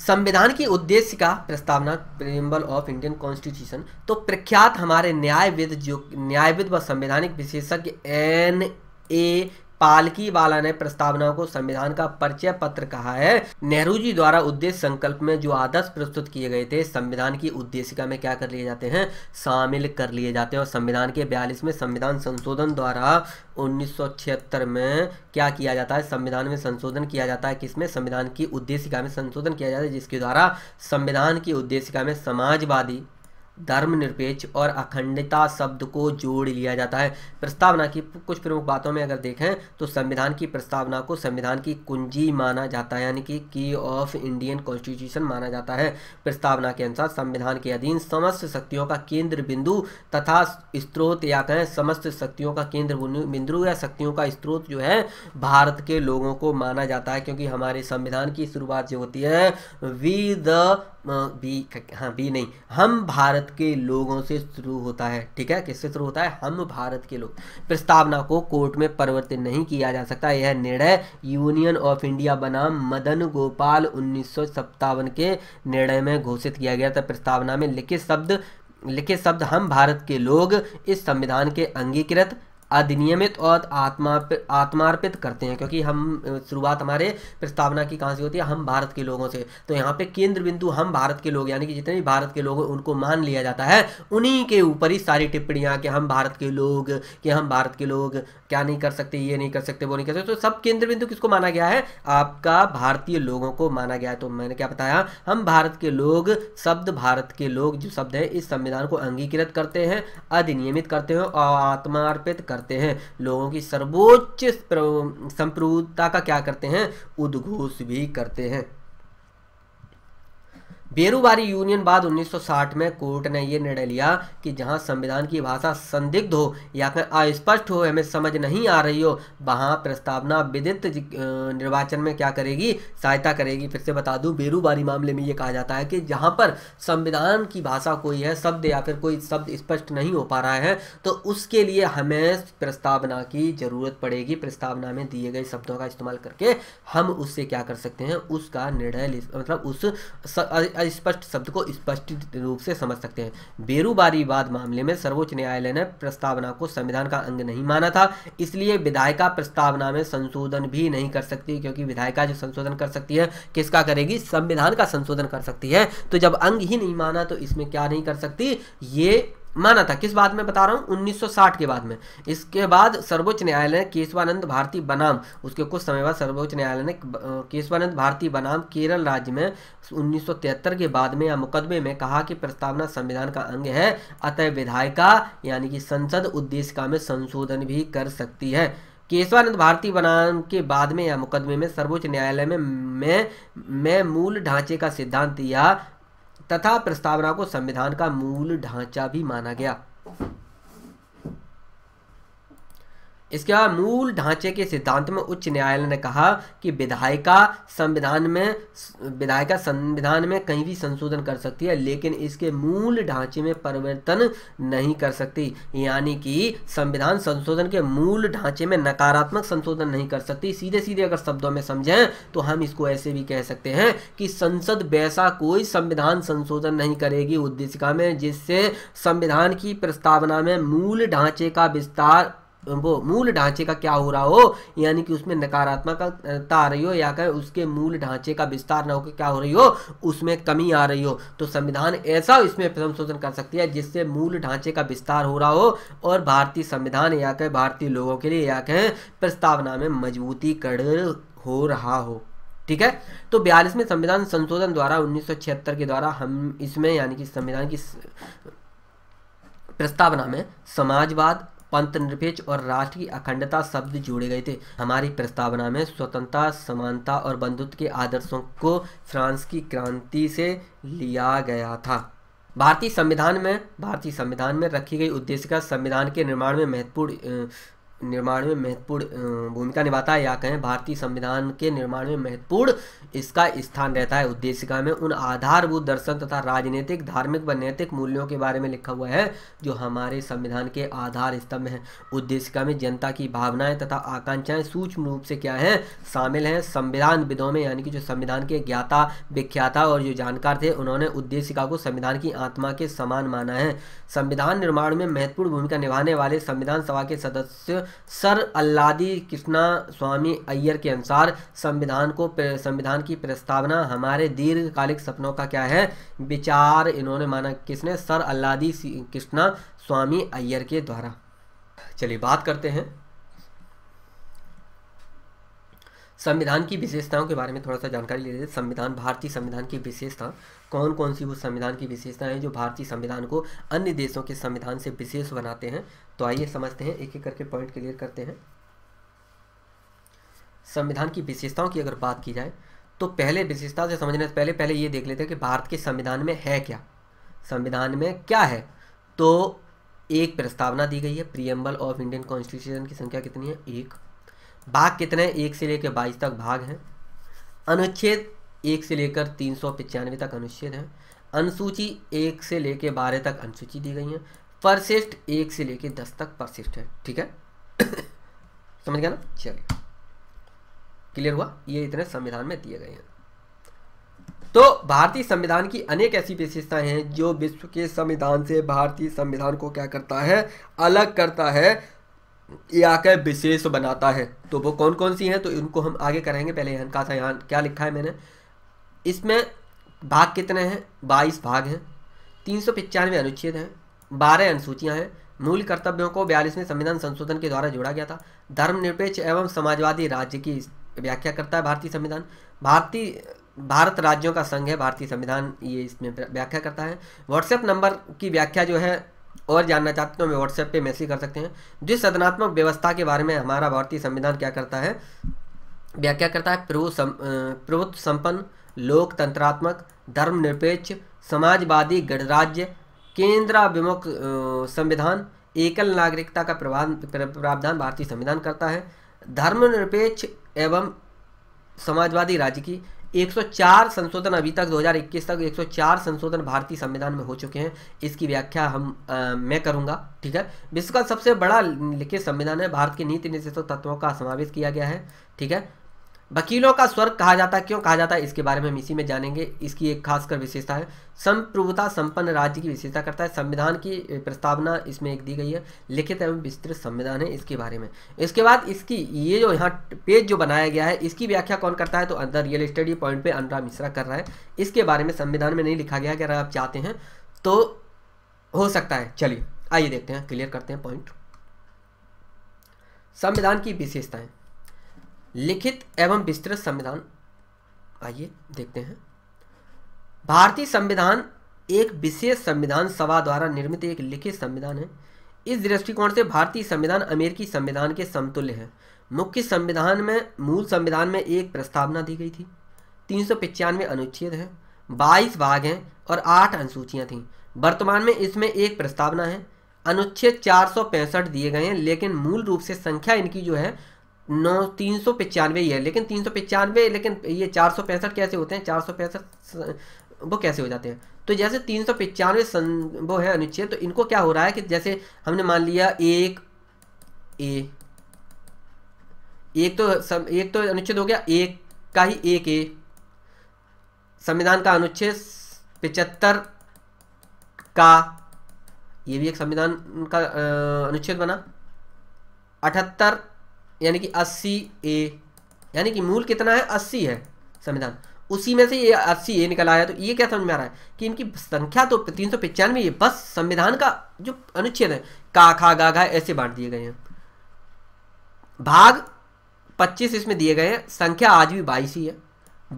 संविधान की उद्देश्य का प्रस्तावना प्रेम्बल ऑफ इंडियन कॉन्स्टिट्यूशन तो प्रख्यात हमारे न्यायविद जो न्यायविद व संवैधानिक विशेषज्ञ एन ए पालकी वाला ने प्रस्तावना को संविधान का परिचय पत्र कहा है नेहरू जी द्वारा उद्देश्य संकल्प में जो आदर्श प्रस्तुत किए गए थे संविधान की उद्देशिका में क्या कर लिए जाते हैं शामिल कर लिए जाते हैं और संविधान के बयालीस में संविधान संशोधन द्वारा उन्नीस में क्या किया जाता है संविधान में संशोधन किया जाता है किसमें संविधान की उद्देशिका में संशोधन किया जाता है जिसके द्वारा संविधान की उद्देशिका में समाजवादी धर्मनिरपेक्ष और अखंडता शब्द को जोड़ लिया जाता है प्रस्तावना की कुछ प्रमुख बातों में अगर देखें तो संविधान की प्रस्तावना को संविधान की कुंजी माना जाता है यानी कि की ऑफ इंडियन कॉन्स्टिट्यूशन माना जाता है प्रस्तावना के अनुसार संविधान के अधीन समस्त शक्तियों का केंद्र बिंदु तथा स्त्रोत या कहें समस्त शक्तियों का केंद्र बिंदु या शक्तियों का स्त्रोत जो है भारत के लोगों को माना जाता है क्योंकि हमारे संविधान की शुरुआत जो होती है वी द बी हाँ बी नहीं हम भारत के लोगों से शुरू होता है ठीक है किससे शुरू होता है हम भारत के लोग प्रस्तावना को कोर्ट में परिवर्तित नहीं किया जा सकता यह निर्णय यूनियन ऑफ इंडिया बनाम मदन गोपाल उन्नीस के निर्णय में घोषित किया गया था प्रस्तावना में लिखित शब्द लिखे शब्द हम भारत के लोग इस संविधान के अंगीकृत अधिनियमित और आत्मा आत्मार्पित करते हैं क्योंकि हम शुरुआत हमारे प्रस्तावना की कहाँ से होती है हम भारत के लोगों से तो यहाँ पे केंद्र बिंदु हम भारत के लोग यानी कि जितने भी भारत के लोग हैं उनको मान लिया जाता है उन्हीं के ऊपर ही सारी टिप्पणियाँ कि हम भारत के लोग कि हम भारत के लोग क्या नहीं कर सकते ये नहीं कर सकते वो नहीं कर सकते तो सब केंद्र बिंदु किसको माना गया है आपका भारतीय लोगों को माना गया है तो मैंने क्या बताया हम भारत के लोग शब्द भारत के लोग जो शब्द है इस संविधान को अंगीकृत करते हैं अधिनियमित करते हैं और आत्मार्पित करते करते हैं लोगों की सर्वोच्च संप्रभुता का क्या करते हैं उद्घोष भी करते हैं बेरुबारी यूनियन बाद 1960 में कोर्ट ने यह निर्णय लिया कि जहां संविधान की भाषा संदिग्ध हो या फिर अस्पष्ट हो हमें समझ नहीं आ रही हो वहां प्रस्तावना विदित निर्वाचन में क्या करेगी सहायता करेगी फिर से बता दूं बेरुबारी मामले में ये कहा जाता है कि जहां पर संविधान की भाषा कोई है शब्द या फिर कोई शब्द स्पष्ट नहीं हो पा रहा है तो उसके लिए हमें प्रस्तावना की ज़रूरत पड़ेगी प्रस्तावना में दिए गए शब्दों का इस्तेमाल करके हम उससे क्या कर सकते हैं उसका निर्णय मतलब उस अस्पष्ट शब्द को स्पष्ट रूप से समझ सकते हैं बेरूबारी वाद मामले में सर्वोच्च न्यायालय ने प्रस्तावना को संविधान का अंग नहीं माना था इसलिए विधायिका प्रस्तावना में संशोधन भी नहीं कर सकती क्योंकि विधायिका जो संशोधन कर सकती है किसका करेगी संविधान का संशोधन कर सकती है तो जब अंग ही नहीं माना तो इसमें क्या नहीं कर सकती ये माना था किस बात में बता रहा हूँ 1960 के बाद में इसके बाद सर्वोच्च न्यायालय ने केशवानंद भारती बनाम उसके कुछ समय बाद सर्वोच्च न्यायालय ने केशवानंद भारती बनाम केरल राज्य में 1973 के बाद में या मुकदमे में कहा कि प्रस्तावना संविधान का अंग है अतः विधायिका यानी कि संसद उद्देशिका में संशोधन भी कर सकती है केशवानंद भारती बनाम के बाद में या मुकदमे में सर्वोच्च न्यायालय में मैं मैं मूल ढांचे का सिद्धांत या तथा प्रस्तावना को संविधान का मूल ढांचा भी माना गया इसके बाद मूल ढांचे के सिद्धांत में उच्च न्यायालय ने कहा कि विधायिका संविधान में विधायिका संविधान में कहीं भी संशोधन कर सकती है लेकिन इसके मूल ढांचे में परिवर्तन नहीं कर सकती यानी कि संविधान संशोधन के मूल ढांचे में नकारात्मक संशोधन नहीं कर सकती सीधे सीधे अगर शब्दों में समझें तो हम इसको ऐसे भी कह सकते हैं कि संसद वैसा कोई संविधान संशोधन नहीं करेगी उद्देशिका में जिससे संविधान की प्रस्तावना में मूल ढांचे का विस्तार वो मूल ढांचे का क्या हो रहा हो यानी कि उसमें नकारात्मकता आ रही हो या कर उसके मूल ढांचे का विस्तार ना होकर क्या हो रही हो उसमें कमी आ रही हो तो संविधान ऐसा इसमें संशोधन कर सकती है जिससे मूल ढांचे का विस्तार हो रहा हो और भारतीय संविधान या कह भारतीय लोगों के लिए या कहें प्रस्तावना में कर हो रहा हो ठीक है तो बयालीसवें संविधान संशोधन द्वारा उन्नीस के द्वारा हम इसमें यानी कि संविधान की प्रस्तावना में समाजवाद पंथ निरपेक्ष और राष्ट्र की अखंडता शब्द जोड़े गए थे हमारी प्रस्तावना में स्वतंत्रता समानता और बंधुत्व के आदर्शों को फ्रांस की क्रांति से लिया गया था भारतीय संविधान में भारतीय संविधान में रखी गई उद्देश्य का संविधान के निर्माण में महत्वपूर्ण निर्माण में महत्वपूर्ण भूमिका निभाता है या कहें भारतीय संविधान के निर्माण में महत्वपूर्ण इसका स्थान रहता है उद्देशिका में उन आधारभूत दर्शन तथा राजनीतिक धार्मिक व नैतिक मूल्यों के बारे में लिखा हुआ है जो हमारे संविधान के आधार स्तंभ हैं उद्देशिका में जनता की भावनाएं तथा आकांक्षाएं सूक्ष्म रूप से क्या हैं शामिल हैं संविधान विदों में यानी कि जो संविधान के ज्ञाता विख्याता और जो जानकार थे उन्होंने उद्देशिका को संविधान की आत्मा के समान माना है संविधान निर्माण में महत्वपूर्ण भूमिका निभाने वाले संविधान सभा के सदस्य सर अल्लादी कृष्णा स्वामी अय्यर के अनुसार संविधान को संविधान की प्रस्तावना हमारे दीर्घकालिक सपनों का क्या है विचार इन्होंने माना किसने सर अल्लादी कृष्णा स्वामी अय्यर के द्वारा चलिए बात करते हैं संविधान की विशेषताओं के बारे में थोड़ा सा जानकारी ले लेते हैं संविधान भारतीय संविधान की विशेषता कौन कौन सी वो संविधान की विशेषताएं हैं जो भारतीय संविधान को अन्य देशों के संविधान से विशेष बनाते हैं तो आइए समझते हैं एक एक करके पॉइंट क्लियर करते हैं संविधान की विशेषताओं की अगर बात की जाए तो पहले विशेषता से समझने से पहले पहले ये देख लेते हैं कि भारत के संविधान में है क्या संविधान में क्या है तो एक प्रस्तावना दी गई है प्रियम्बल ऑफ इंडियन कॉन्स्टिट्यूशन की संख्या कितनी है एक भाग कितने हैं एक से लेकर बाईस तक भाग हैं अनुच्छेद एक से लेकर तीन सौ पचानवे तक अनुच्छेद हैं अनुसूची एक से लेकर बारह तक अनुसूची दी गई हैं परसिस्ट एक से लेके दस तक परसिस्ट है ठीक है समझ गया ना चलिए क्लियर हुआ ये इतने संविधान में दिए गए हैं तो भारतीय संविधान की अनेक ऐसी विशेषताएं हैं जो विश्व के संविधान से भारतीय संविधान को क्या करता है अलग करता है या कह विशेष बनाता है तो वो कौन कौन सी हैं तो इनको हम आगे करेंगे पहले यहाँ का था यहाँ क्या लिखा है मैंने इसमें भाग कितने हैं बाईस भाग हैं तीन सौ पचानवे अनुच्छेद हैं बारह अनुसूचियां हैं मूल कर्तव्यों को बयालीसवें संविधान संशोधन के द्वारा जोड़ा गया था धर्मनिरपेक्ष एवं समाजवादी राज्य की व्याख्या करता है भारतीय संविधान भारतीय भारत राज्यों का संघ है भारतीय संविधान ये इसमें व्याख्या करता है व्हाट्सएप नंबर की व्याख्या जो है और जानना चाहते हैं हमें व्हाट्सएप पे मैसेज कर सकते हैं जिस सदनात्मक व्यवस्था के बारे में हमारा भारतीय संविधान क्या करता है व्याख्या करता है प्रभु सम, प्रभुत्व संपन्न लोकतंत्रात्मक धर्मनिरपेक्ष समाजवादी गणराज्य केंद्राभिमुख संविधान एकल नागरिकता का प्रावधान भारतीय संविधान करता है धर्मनिरपेक्ष एवं समाजवादी राज्य की 104 संशोधन अभी तक 2021 तक 104 संशोधन भारतीय संविधान में हो चुके हैं इसकी व्याख्या हम आ, मैं करूंगा ठीक है विश्व का सबसे बड़ा लिखित संविधान है भारत के नीति निर्देशक तत्वों का समावेश किया गया है ठीक है वकीलों का स्वर्ग कहा जाता है क्यों कहा जाता है इसके बारे में हम इसी में जानेंगे इसकी एक खासकर विशेषता है संप्रभुता संपन्न राज्य की विशेषता करता है संविधान की प्रस्तावना इसमें एक दी गई है लिखित एवं विस्तृत संविधान है इसके बारे में इसके बाद इसकी ये जो यहाँ पेज जो बनाया गया है इसकी व्याख्या कौन करता है तो अंदर रियल स्टडी पॉइंट पे अनुराग मिश्रा कर रहा है इसके बारे में संविधान में नहीं लिखा गया अगर आप चाहते हैं तो हो सकता है चलिए आइए देखते हैं क्लियर करते हैं पॉइंट संविधान की विशेषताएं लिखित एवं विस्तृत संविधान आइए देखते हैं भारतीय संविधान एक विशेष संविधान सभा द्वारा निर्मित एक लिखित संविधान है इस दृष्टिकोण से भारतीय संविधान अमेरिकी संविधान के समतुल्य है मुख्य संविधान में मूल संविधान में एक प्रस्तावना दी गई थी तीन सौ पचानवे अनुच्छेद है बाईस भाग हैं और आठ अनुसूचियाँ थीं वर्तमान में इसमें एक प्रस्तावना है अनुच्छेद चार दिए गए हैं लेकिन मूल रूप से संख्या इनकी जो है नौ तीन सौ पचानवे ही है लेकिन तीन सौ पचानवे लेकिन ये चार सौ पैंसठ कैसे होते हैं चार सौ पैंसठ वो कैसे हो जाते हैं तो जैसे तीन सौ पचानवे वो है अनुच्छेद तो इनको क्या हो रहा है कि जैसे हमने मान लिया एक ए एक तो सम, एक तो अनुच्छेद हो गया एक का ही एक ए संविधान का अनुच्छेद पिचहत्तर का ये भी एक संविधान का अनुच्छेद बना अठहत्तर यानी कि अस्सी ए यानी कि मूल कितना है अस्सी है संविधान उसी में से ये अस्सी ए निकल आया तो ये क्या समझ में आ रहा है कि इनकी संख्या तो तीन सौ पचानवे है बस संविधान का जो अनुच्छेद है का खा गा घा ऐसे बांट दिए गए हैं भाग पच्चीस इसमें दिए गए हैं संख्या आज भी बाईस ही है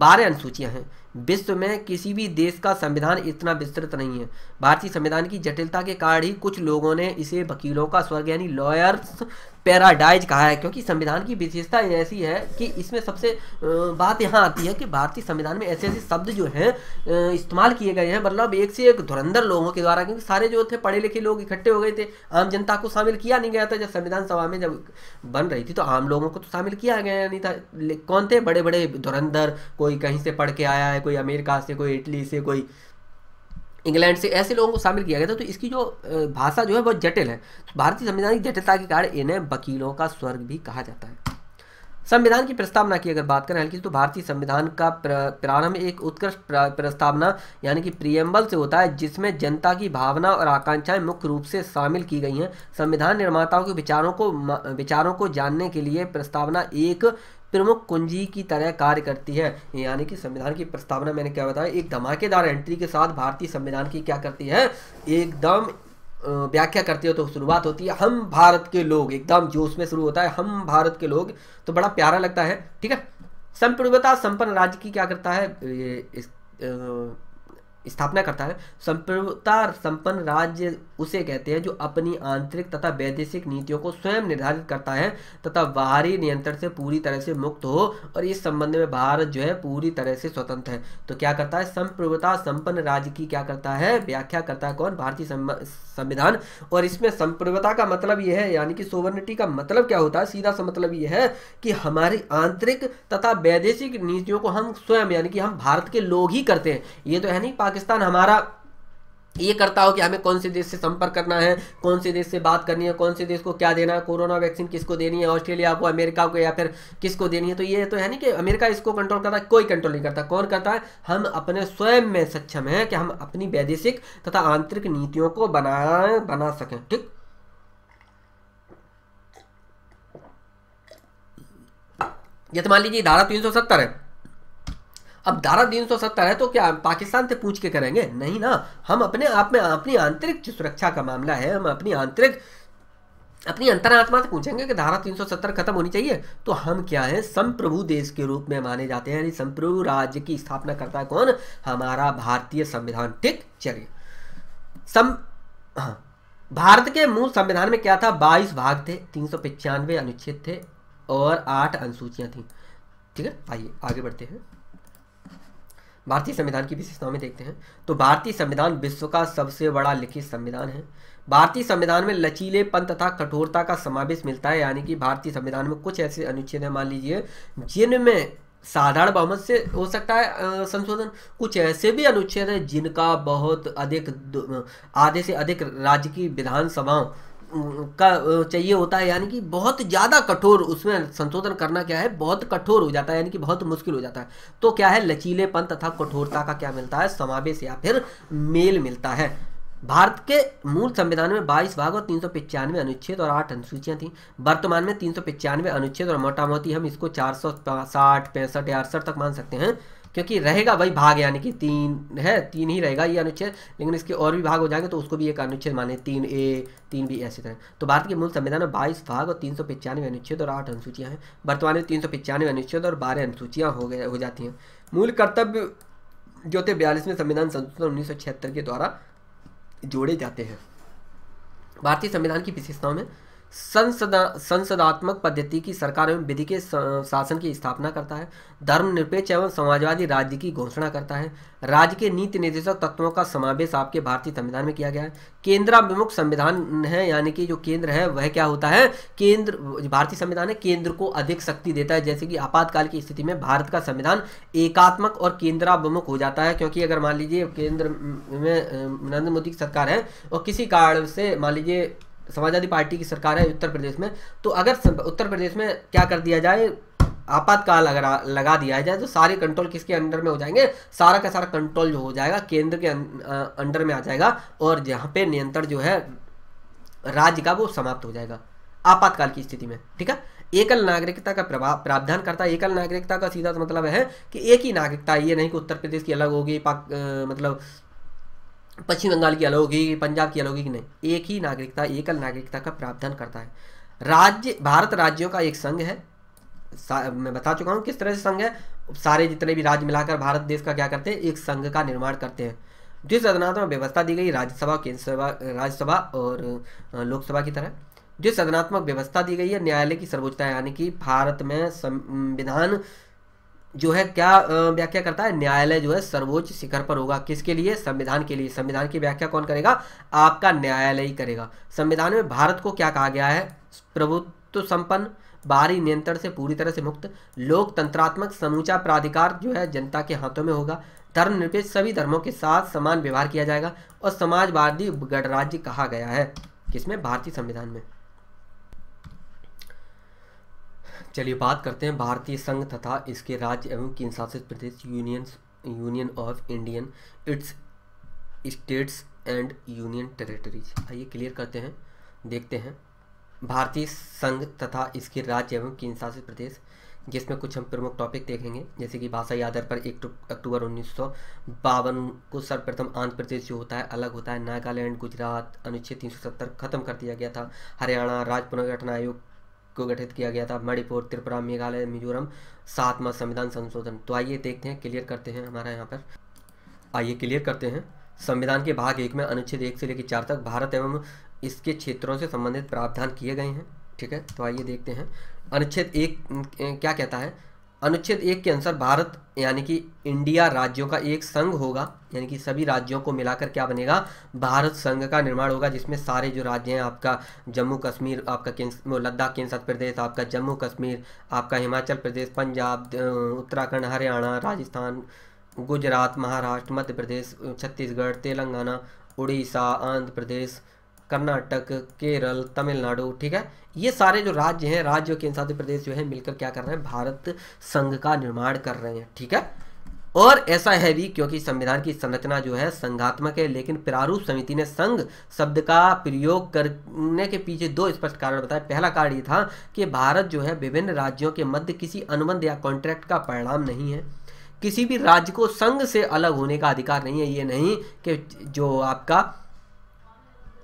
बारह अनुसूचियां हैं विश्व में किसी भी देश का संविधान इतना विस्तृत नहीं है भारतीय संविधान की जटिलता के कारण ही कुछ लोगों ने इसे वकीलों का स्वर्ग यानी लॉयर्स पैराडाइज कहा है क्योंकि संविधान की विशेषता ऐसी है कि इसमें सबसे बात यहाँ आती है कि भारतीय संविधान में ऐसे ऐसे शब्द जो हैं इस्तेमाल किए गए हैं मतलब एक से एक धुरंधर लोगों के द्वारा क्योंकि सारे जो थे पढ़े लिखे लोग इकट्ठे हो गए थे आम जनता को शामिल किया नहीं गया था जब संविधान सभा में जब बन रही थी तो आम लोगों को तो शामिल किया गया नहीं था कौन थे बड़े बड़े धुरंधर कोई कहीं से पढ़ के आया है कोई अमेरिका से कोई इटली से कोई इंग्लैंड से ऐसे लोगों को शामिल किया गया था तो इसकी जो भाषा जो है बहुत जटिल है भारतीय संविधान की जटिलता के कारण इन्हें वकीलों का स्वर्ग भी कहा जाता है संविधान की प्रस्तावना की अगर बात करें हल्की तो भारतीय संविधान का प्रारंभ एक उत्कृष्ट प्रस्तावना यानी कि प्रियम्बल से होता है जिसमें जनता की भावना और आकांक्षाएं मुख्य रूप से शामिल की गई हैं संविधान निर्माताओं के विचारों को विचारों को जानने के लिए प्रस्तावना एक प्रमुख कुंजी की तरह कार्य करती है यानी कि संविधान की प्रस्तावना मैंने क्या बताया एक धमाकेदार एंट्री के साथ भारतीय संविधान की क्या करती है एकदम व्याख्या करती हो तो शुरुआत होती है हम भारत के लोग एकदम जोश में शुरू होता है हम भारत के लोग तो बड़ा प्यारा लगता है ठीक है संपूर्णता संपन्न राज्य की क्या करता है इस, आ, स्थापना करता है संप्रभुता संपन्न राज्य उसे कहते हैं जो अपनी आंतरिक तथा वैदेशिक नीतियों को स्वयं निर्धारित करता है तथा बाहरी नियंत्रण से पूरी तरह से मुक्त हो और इस संबंध में भारत जो है पूरी तरह से स्वतंत्र है तो क्या करता है संप्रभुता संपन्न राज्य की क्या करता है व्याख्या करता है कौन भारतीय संविधान और इसमें संप्रभुता का मतलब यह है यानी कि सोवर्निटी का मतलब क्या होता है सीधा सा मतलब यह है कि हमारी आंतरिक तथा वैदेशिक नीतियों को हम स्वयं यानी कि हम भारत के लोग ही करते हैं ये तो है नहीं पाकिस्तान हमारा ये करता हो कि हमें कौन से देश से संपर्क करना है कौन से देश से बात करनी है कौन से देश को क्या देना है कोरोना वैक्सीन किसको देनी है ऑस्ट्रेलिया को अमेरिका को या फिर किसको देनी है तो ये तो है नहीं कि अमेरिका इसको कंट्रोल करता है कोई कंट्रोल नहीं करता कौन करता है हम अपने स्वयं में सक्षम हैं कि हम अपनी वैदेशिक तथा आंतरिक नीतियों को बनाए बना सकें ठीक ये तो मान लीजिए धारा तीन है अब धारा तीन सौ सत्तर है तो क्या पाकिस्तान से पूछ के करेंगे नहीं ना हम अपने आप में अपनी आंतरिक सुरक्षा का मामला है हम अपनी आंतरिक अपनी अंतरात्मा से पूछेंगे कि धारा 370 खत्म होनी चाहिए तो हम क्या हैं संप्रभु देश के रूप में माने जाते हैं यानी संप्रभु राज्य की स्थापना करता है कौन हमारा भारतीय संविधान ठीक चलिए सम हाँ भारत के मूल संविधान में क्या था 22 भाग थे तीन अनुच्छेद थे और आठ अनुसूचियां थी ठीक है आइए आगे बढ़ते हैं भारतीय संविधान की विशेषताओं में देखते हैं तो भारतीय संविधान विश्व का सबसे बड़ा लिखित संविधान है भारतीय संविधान में लचीलेपन तथा कठोरता का समावेश मिलता है यानी कि भारतीय संविधान में कुछ ऐसे अनुच्छेद हैं मान लीजिए जिनमें साधारण बहुमत से हो सकता है संशोधन कुछ ऐसे भी अनुच्छेद हैं जिनका बहुत अधिक आधे से अधिक राज्य की विधानसभाओं का चाहिए होता है यानी कि बहुत ज़्यादा कठोर उसमें संशोधन करना क्या है बहुत कठोर हो जाता है यानी कि बहुत मुश्किल हो जाता है तो क्या है लचीलेपन तथा कठोरता का क्या मिलता है समावेश या फिर मेल मिलता है भारत के मूल संविधान में 22 भाग और तीन अनुच्छेद और 8 अनुसूचियां थीं वर्तमान में तीन अनुच्छेद और मोटा मोटी हम इसको चार सौ साठ पैंसठ या अड़सठ तक मान सकते हैं क्योंकि रहेगा वही भाग यानी कि तीन है तीन ही रहेगा ये अनुच्छेद लेकिन इसके और भी भाग हो जाएंगे तो उसको भी एक अनुच्छेद माने तीन ए तीन बी ऐसी तरह तो भारत के मूल संविधान में बाईस भाग और तीन सौ अनुच्छेद और आठ अनुसूचियाँ हैं वर्तमान में तीन सौ अनुच्छेद और बारह अनुसूचियाँ हो गए हो जाती हैं मूल कर्तव्य जो थे बयालीसवें संविधान संशोधन उन्नीस के द्वारा जोड़े जाते हैं भारतीय संविधान की विशेषताओं में संसद संसदात्मक पद्धति की सरकार एवं विधि के शासन की स्थापना करता है धर्मनिरपेक्ष एवं समाजवादी राज्य की घोषणा करता है राज्य के नीति निर्देशक तत्वों का समावेश आपके भारतीय संविधान में किया गया है केंद्राभिमुख संविधान है यानी कि जो केंद्र है वह क्या होता है केंद्र भारतीय संविधान है केंद्र को अधिक शक्ति देता है जैसे कि आपातकाल की स्थिति में भारत का संविधान एकात्मक और केंद्राभिमुख हो जाता है क्योंकि अगर मान लीजिए केंद्र में नरेंद्र मोदी की सरकार है और किसी कारण से मान लीजिए समाजवादी पार्टी की सरकार है उत्तर प्रदेश में तो अगर उत्तर प्रदेश में क्या कर दिया जाए आपातकाल अगर लगा दिया जाए तो सारे कंट्रोल किसके अंडर में हो जाएंगे सारा का सारा कंट्रोल जो हो जाएगा केंद्र के अं, अंडर में आ जाएगा और यहाँ पे नियंत्रण जो है राज्य का वो समाप्त हो जाएगा आपातकाल की स्थिति में ठीक है एकल नागरिकता का प्रावधान करता है एकल नागरिकता का सीधा मतलब है कि एक ही नागरिकता ये नहीं कि उत्तर प्रदेश की अलग होगी पाक आ, मतलब पश्चिम बंगाल की अलग होगी पंजाब की अलग होगी कि नहीं एक ही नागरिकता एकल नागरिकता का प्रावधान करता है राज्य भारत राज्यों का एक संघ है मैं बता चुका हूँ किस तरह से संघ है सारे जितने भी राज्य मिलाकर भारत देश का क्या करते हैं एक संघ का निर्माण करते हैं जिस सदनात्मक व्यवस्था दी गई राज्यसभा केंद्र सभा राज्यसभा और लोकसभा की तरह जिस सदनात्मक व्यवस्था दी गई है न्यायालय की सर्वोच्चता यानी कि भारत में संविधान जो है क्या व्याख्या करता है न्यायालय जो है सर्वोच्च शिखर पर होगा किसके लिए संविधान के लिए संविधान की व्याख्या कौन करेगा आपका न्यायालय ही करेगा संविधान में भारत को क्या कहा गया है प्रभुत्व संपन्न बाहरी नियंत्रण से पूरी तरह से मुक्त लोकतंत्रात्मक समूचा प्राधिकार जो है जनता के हाथों में होगा धर्मनिरपेक्ष सभी धर्मों के साथ समान व्यवहार किया जाएगा और समाजवादी गणराज्य कहा गया है किसमें भारतीय संविधान में चलिए बात करते हैं भारतीय संघ तथा इसके राज्य एवं केंद्र शासित प्रदेश union union of Indian its states and union territories आइए क्लियर करते हैं देखते हैं भारतीय संघ तथा इसके राज्य एवं केंद्र शासित प्रदेश जिसमें कुछ हम प्रमुख टॉपिक देखेंगे जैसे कि भाषा आधार पर एक अक्टूबर उन्नीस को सर्वप्रथम आंध्र प्रदेश जो होता है अलग होता है नागालैंड गुजरात अनुच्छेद 370 खत्म कर दिया गया था हरियाणा राज्य पुनर्गठन आयोग को गठित किया गया था मणिपुर त्रिपुरा मेघालय मिजोरम सातवां संविधान संशोधन तो आइए देखते हैं क्लियर करते हैं हमारा यहाँ पर आइए क्लियर करते हैं संविधान के भाग एक में अनुच्छेद एक से लेकर चार तक भारत एवं इसके क्षेत्रों से संबंधित प्रावधान किए गए हैं ठीक है तो आइए देखते हैं अनुच्छेद एक क्या कहता है अनुच्छेद एक के अनुसार भारत यानी कि इंडिया राज्यों का एक संघ होगा यानी कि सभी राज्यों को मिलाकर क्या बनेगा भारत संघ का निर्माण होगा जिसमें सारे जो राज्य हैं आपका जम्मू कश्मीर आपका केंद्र लद्दाख केंद्र शासित प्रदेश आपका जम्मू कश्मीर आपका हिमाचल प्रदेश पंजाब उत्तराखंड हरियाणा राजस्थान गुजरात महाराष्ट्र मध्य प्रदेश छत्तीसगढ़ तेलंगाना उड़ीसा आंध्र प्रदेश कर्नाटक केरल तमिलनाडु ठीक है ये सारे जो राज्य हैं राज्य और शासित प्रदेश जो है मिलकर क्या कर रहे हैं भारत संघ का निर्माण कर रहे हैं ठीक है और ऐसा है भी क्योंकि संविधान की संरचना जो है संघात्मक है लेकिन प्रारूप समिति ने संघ शब्द का प्रयोग करने के पीछे दो स्पष्ट कारण बताए पहला कारण ये था कि भारत जो है विभिन्न राज्यों के मध्य किसी अनुबंध या कॉन्ट्रैक्ट का परिणाम नहीं है किसी भी राज्य को संघ से अलग होने का अधिकार नहीं है ये नहीं कि जो आपका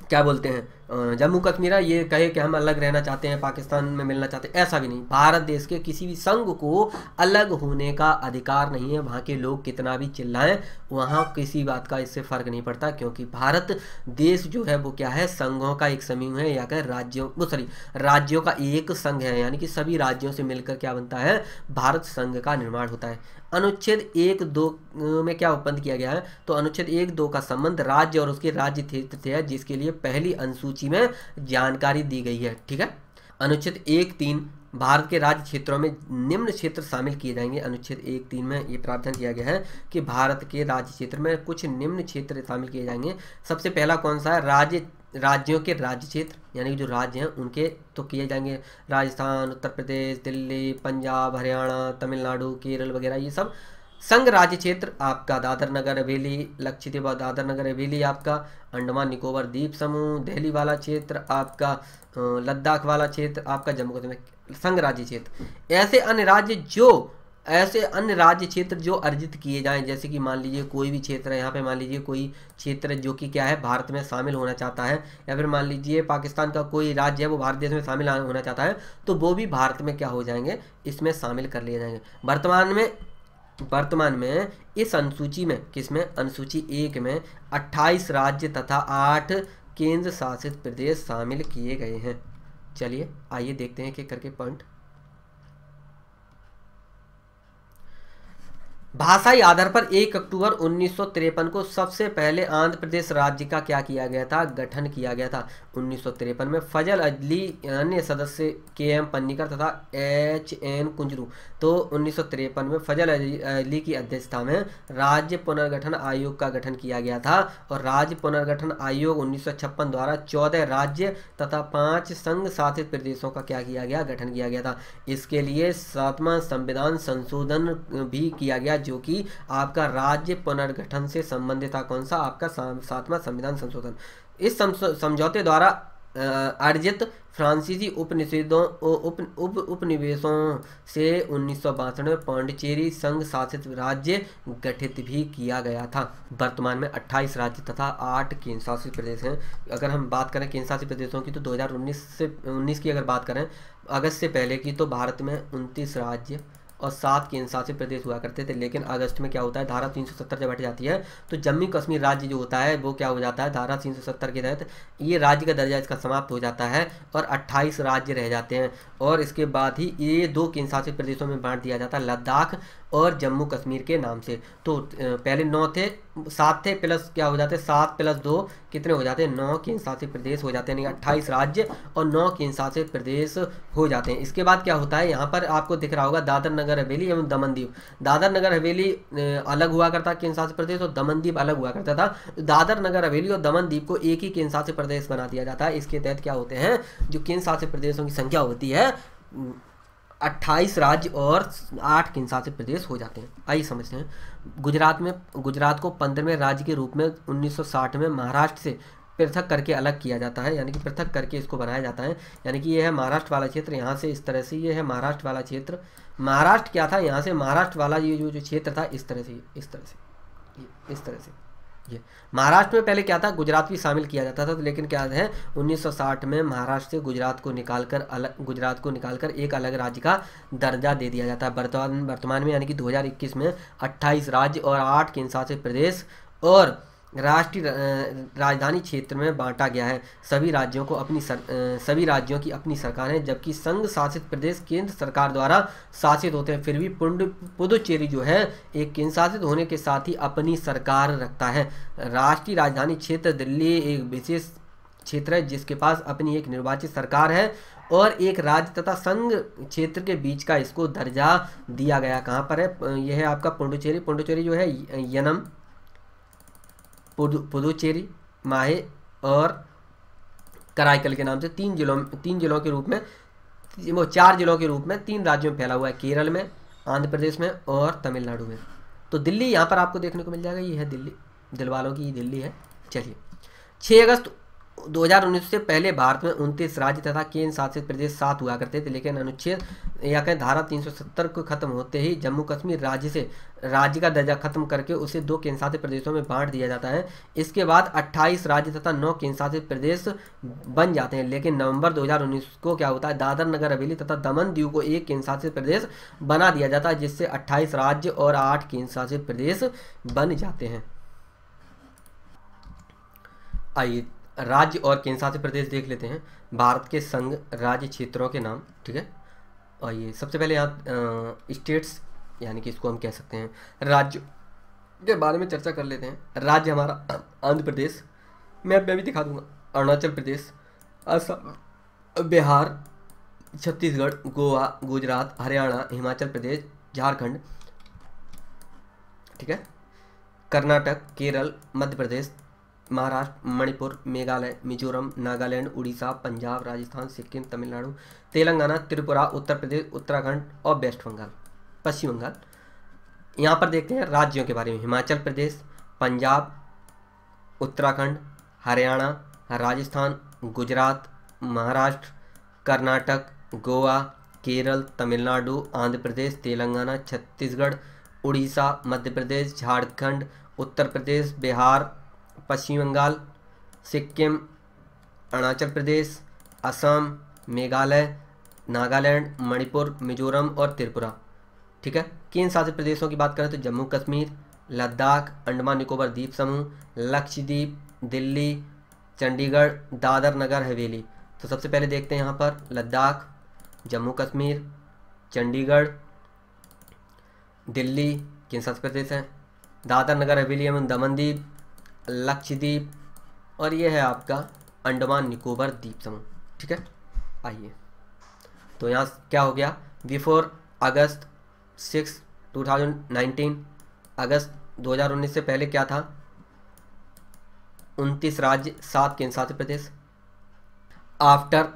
क्या बोलते हैं जम्मू कश्मीर ये कहे कि हम अलग रहना चाहते हैं पाकिस्तान में मिलना चाहते हैं ऐसा भी नहीं भारत देश के किसी भी संघ को अलग होने का अधिकार नहीं है वहाँ के लोग कितना भी चिल्लाएं वहाँ किसी बात का इससे फ़र्क नहीं पड़ता क्योंकि भारत देश जो है वो क्या है संघों का एक समूह है या कह राज्यों वो सॉरी राज्यों का एक संघ है यानी कि सभी राज्यों से मिलकर क्या बनता है भारत संघ का निर्माण होता है अनुच्छेद एक दो में क्या उपबंध किया गया है तो अनुच्छेद एक दो का संबंध राज्य और उसके राज्य क्षेत्र से है जिसके लिए पहली अनुसूची सूची में जानकारी दी गई है ठीक है अनुच्छेद एक तीन भारत के राज्य क्षेत्रों में निम्न क्षेत्र शामिल किए जाएंगे अनुच्छेद एक तीन में ये प्रावधान किया गया है कि भारत के राज्य क्षेत्र में कुछ निम्न क्षेत्र शामिल किए जाएंगे सबसे पहला कौन सा है राज्य राज्यों के राज्य क्षेत्र यानी कि जो राज्य हैं उनके तो किए जाएंगे राजस्थान उत्तर प्रदेश दिल्ली पंजाब हरियाणा तमिलनाडु केरल वगैरह ये सब संघ राज्य क्षेत्र आपका दादर नगर हवेली लक्षद्वीप दादर नगर हवेली आपका अंडमान निकोबार द्वीप समूह दिल्ली वाला क्षेत्र आपका लद्दाख वाला क्षेत्र आपका जम्मू कश्मीर संघ राज्य क्षेत्र ऐसे अन्य राज्य जो ऐसे अन्य राज्य क्षेत्र जो अर्जित किए जाएं जैसे कि मान लीजिए कोई भी क्षेत्र है यहाँ पे मान लीजिए कोई क्षेत्र जो कि क्या है भारत में शामिल होना चाहता है या फिर मान लीजिए पाकिस्तान का कोई राज्य है वो भारत देश में शामिल होना चाहता है तो वो भी भारत में क्या हो जाएंगे इसमें शामिल कर लिए जाएंगे वर्तमान में वर्तमान में इस अनुसूची में किसमें अनुसूची एक में 28 राज्य तथा 8 केंद्र शासित प्रदेश शामिल किए गए हैं चलिए आइए देखते हैं कि करके पॉइंट भाषाई आधार पर 1 अक्टूबर उन्नीस को सबसे पहले आंध्र प्रदेश राज्य का क्या किया गया था गठन किया गया था उन्नीस में फजल अजली अन्य सदस्य के एम पन्नीकर तथा एच एन कुंजरू तो उन्नीस में फजल अजली की अध्यक्षता में राज्य पुनर्गठन आयोग का गठन किया गया था और राज्य पुनर्गठन आयोग उन्नीस द्वारा चौदह राज्य तथा पाँच संघ शासित प्रदेशों का क्या किया गया गठन किया गया था इसके लिए सातवां संविधान संशोधन भी किया गया गया जो कि आपका राज्य पुनर्गठन से संबंधित था कौन सा आपका सातवां संविधान संशोधन इस समझौते द्वारा अर्जित फ्रांसीसी उपनिषेदों उप उप उपनिवेशों से उन्नीस में पांडिचेरी संघ शासित राज्य गठित भी किया गया था वर्तमान में 28 राज्य तथा 8 केंद्र शासित प्रदेश हैं अगर हम बात करें केंद्र शासित प्रदेशों की तो 2019 से 19 की अगर बात करें अगस्त से पहले की तो भारत में 29 राज्य और सात केंद्र शासित प्रदेश हुआ करते थे लेकिन अगस्त में क्या होता है धारा 370 जब हट जाती है तो जम्मू कश्मीर राज्य जो होता है वो क्या हो जाता है धारा 370 के तहत ये राज्य का दर्जा इसका समाप्त हो जाता है और 28 राज्य रह जाते हैं और इसके बाद ही ये दो केंद्र शासित प्रदेशों में बांट दिया जाता है लद्दाख और जम्मू कश्मीर के नाम से तो पहले नौ थे सात थे प्लस क्या हो जाते सात प्लस दो कितने हो जाते हैं नौ केंद्र शासित प्रदेश हो जाते हैं अट्ठाईस राज्य और नौ केंद्र शासित प्रदेश हो जाते हैं इसके बाद क्या होता है यहाँ पर आपको दिख रहा होगा दादर नगर हवेली एवं दमनदीप दादर नगर हवेली अलग हुआ करता केंद्र शासित प्रदेश और दमनदीप अलग हुआ करता था दादर नगर हवेली और दमनदीप को एक ही केंद्र शासित प्रदेश बना दिया जाता है इसके तहत क्या होते हैं जो केंद्र शासित प्रदेशों की संख्या होती है अट्ठाईस राज्य और आठ केंद्रशासित प्रदेश हो जाते हैं आइए समझते हैं गुजरात में गुजरात को पंद्रहवें राज्य के रूप में 1960 में महाराष्ट्र से पृथक करके अलग किया जाता है यानी कि पृथक करके इसको बनाया जाता है यानी कि ये है महाराष्ट्र वाला क्षेत्र यहाँ से इस तरह से ये है महाराष्ट्र वाला क्षेत्र महाराष्ट्र क्या था यहाँ से महाराष्ट्र वाला ये जो जो क्षेत्र था इस तरह से इस तरह से इस तरह से जी महाराष्ट्र में पहले क्या था गुजरात भी शामिल किया जाता था तो लेकिन क्या है 1960 में महाराष्ट्र से गुजरात को निकालकर अलग गुजरात को निकालकर एक अलग राज्य का दर्जा दे दिया जाता है वर्तमान वर्तमान में यानी कि 2021 में 28 राज्य और आठ केंद्रशासित प्रदेश और राष्ट्रीय राजधानी क्षेत्र में बांटा गया है सभी राज्यों को अपनी सर, सभी राज्यों की अपनी सरकार है जबकि संघ शासित प्रदेश केंद्र सरकार द्वारा शासित होते हैं फिर भी पुंड पुदुचेरी जो है एक केंद्र शासित होने के साथ ही अपनी सरकार रखता है राष्ट्रीय राजधानी क्षेत्र दिल्ली एक विशेष क्षेत्र है जिसके पास अपनी एक निर्वाचित सरकार है और एक राज्य तथा संघ क्षेत्र के बीच का इसको दर्जा दिया गया कहाँ पर है यह है आपका पुंडुचेरी पुंडुचेरी जो है यनम पुदुचेरी माहे और कराईकल के नाम से तीन जिलों तीन जिलों के रूप में वो चार जिलों के रूप में तीन राज्यों में फैला हुआ है केरल में आंध्र प्रदेश में और तमिलनाडु में तो दिल्ली यहाँ पर आपको देखने को मिल जाएगा ये है दिल्ली दिलवालों की दिल्ली है चलिए छः अगस्त 2019 से पहले भारत में उनतीस राज्य तथा केंद्र शासित प्रदेश सात हुआ करते थे लेकिन अनुच्छेद या कहें धारा 370 को खत्म होते ही जम्मू कश्मीर राज्य से राज्य का दर्जा खत्म करके उसे दो केंद्र शासित प्रदेशों में बांट दिया जाता है इसके बाद 28 राज्य तथा नौ केंद्र शासित प्रदेश बन जाते हैं लेकिन नवंबर 2019 को क्या होता है दादर नगर हवेली तथा दमन दीव को एक केंद्र शासित प्रदेश बना दिया जाता है जिससे अट्ठाईस राज्य और आठ केंद्र शासित प्रदेश बन जाते हैं आइए राज्य और केंद्र शासित प्रदेश देख लेते हैं भारत के संघ राज्य क्षेत्रों के नाम ठीक है और ये सबसे पहले यहाँ स्टेट्स यानी कि इसको हम कह सकते हैं राज्य के बारे में चर्चा कर लेते हैं राज्य हमारा आंध्र प्रदेश मैं मैं भी दिखा दूंगा अरुणाचल प्रदेश असम बिहार छत्तीसगढ़ गोवा गुजरात हरियाणा हिमाचल प्रदेश झारखंड ठीक है कर्नाटक केरल मध्य प्रदेश महाराष्ट्र मणिपुर मेघालय मिजोरम नागालैंड उड़ीसा पंजाब राजस्थान सिक्किम तमिलनाडु तेलंगाना त्रिपुरा उत्तर प्रदेश उत्तराखंड और वेस्ट बंगाल पश्चिम बंगाल यहाँ पर देखते हैं राज्यों के बारे में हिमाचल प्रदेश पंजाब उत्तराखंड हरियाणा राजस्थान गुजरात महाराष्ट्र कर्नाटक गोवा केरल तमिलनाडु आंध्र प्रदेश तेलंगाना छत्तीसगढ़ उड़ीसा मध्य प्रदेश झारखंड उत्तर प्रदेश बिहार पश्चिम बंगाल सिक्किम अरुणाचल प्रदेश असम मेघालय नागालैंड मणिपुर मिजोरम और त्रिपुरा ठीक है केंद्र शासित प्रदेशों की बात करें तो जम्मू कश्मीर लद्दाख अंडमान निकोबार द्वीप समूह लक्षद्वीप दिल्ली चंडीगढ़ दादर नगर हवेली तो सबसे पहले देखते हैं यहाँ पर लद्दाख जम्मू कश्मीर चंडीगढ़ दिल्ली केंद्र शासित प्रदेश है दादर नगर हवेली एवं दमनदीप लक्षद्वीप और ये है आपका अंडमान निकोबार द्वीप समूह ठीक है आइए तो यहाँ क्या हो गया बिफोर अगस्त सिक्स 2019 अगस्त 2019 से पहले क्या था उनतीस राज्य सात केंद्र शासित प्रदेश after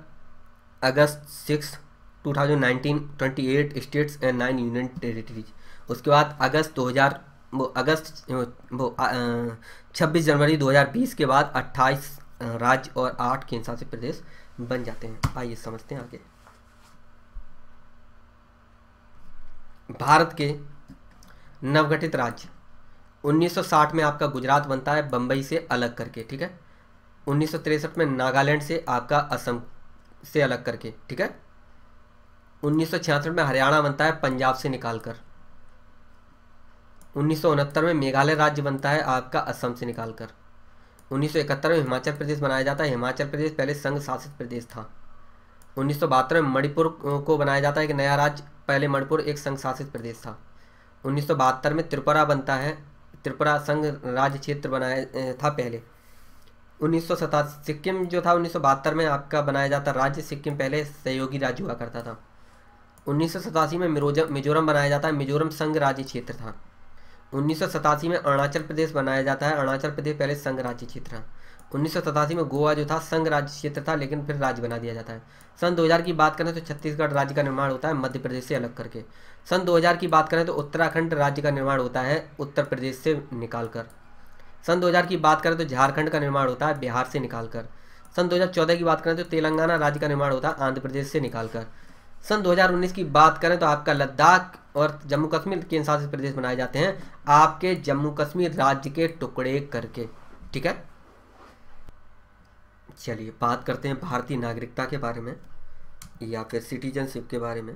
August six 2019 28 states and nine union territories उसके बाद अगस्त वो अगस्त वो छब्बीस जनवरी 2020 के बाद 28 राज्य और आठ केंद्र शासित प्रदेश बन जाते हैं आइए समझते हैं आगे भारत के नवगठित राज्य 1960 में आपका गुजरात बनता है बम्बई से अलग करके ठीक है उन्नीस में नागालैंड से आपका असम से अलग करके ठीक है उन्नीस में हरियाणा बनता है पंजाब से निकाल कर उन्नीस में मेघालय राज्य बनता है आपका असम से निकालकर 1971 में हिमाचल प्रदेश बनाया जाता है हिमाचल प्रदेश पहले संघ शासित प्रदेश था उन्नीस में मणिपुर को बनाया जाता है एक नया राज्य पहले मणिपुर एक संघ शासित प्रदेश था उन्नीस में त्रिपुरा बनता है त्रिपुरा संघ राज्य क्षेत्र बनाया था पहले उन्नीस सिक्किम जो था उन्नीस में आपका बनाया जाता राज्य सिक्किम पहले सहयोगी राज्य हुआ करता था उन्नीस में मिजोरम बनाया जाता है मिजोरम संघ राज्य क्षेत्र था उन्नीस में अरुणाचल प्रदेश बनाया जाता है अरुणाचल प्रदेश पहले संघ राज्य क्षेत्र था उन्नीस में गोवा जो था संघ राज्य क्षेत्र था लेकिन फिर राज्य बना दिया जाता है सन 2000 की बात करें तो छत्तीसगढ़ राज्य का निर्माण होता है मध्य प्रदेश से अलग करके सन 2000 की बात करें तो उत्तराखंड राज्य का निर्माण होता है उत्तर प्रदेश से निकाल कर सन दो की बात करें तो झारखंड का निर्माण होता है बिहार से निकाल कर सन दो की बात करें तो तेलंगाना राज्य का निर्माण होता है आंध्र प्रदेश से निकाल कर सन 2019 की बात करें तो आपका लद्दाख और जम्मू कश्मीर केंद्र शासित प्रदेश बनाए जाते हैं आपके जम्मू कश्मीर राज्य के टुकड़े करके ठीक है चलिए बात करते हैं भारतीय नागरिकता के बारे में या फिर सिटीजनशिप के बारे में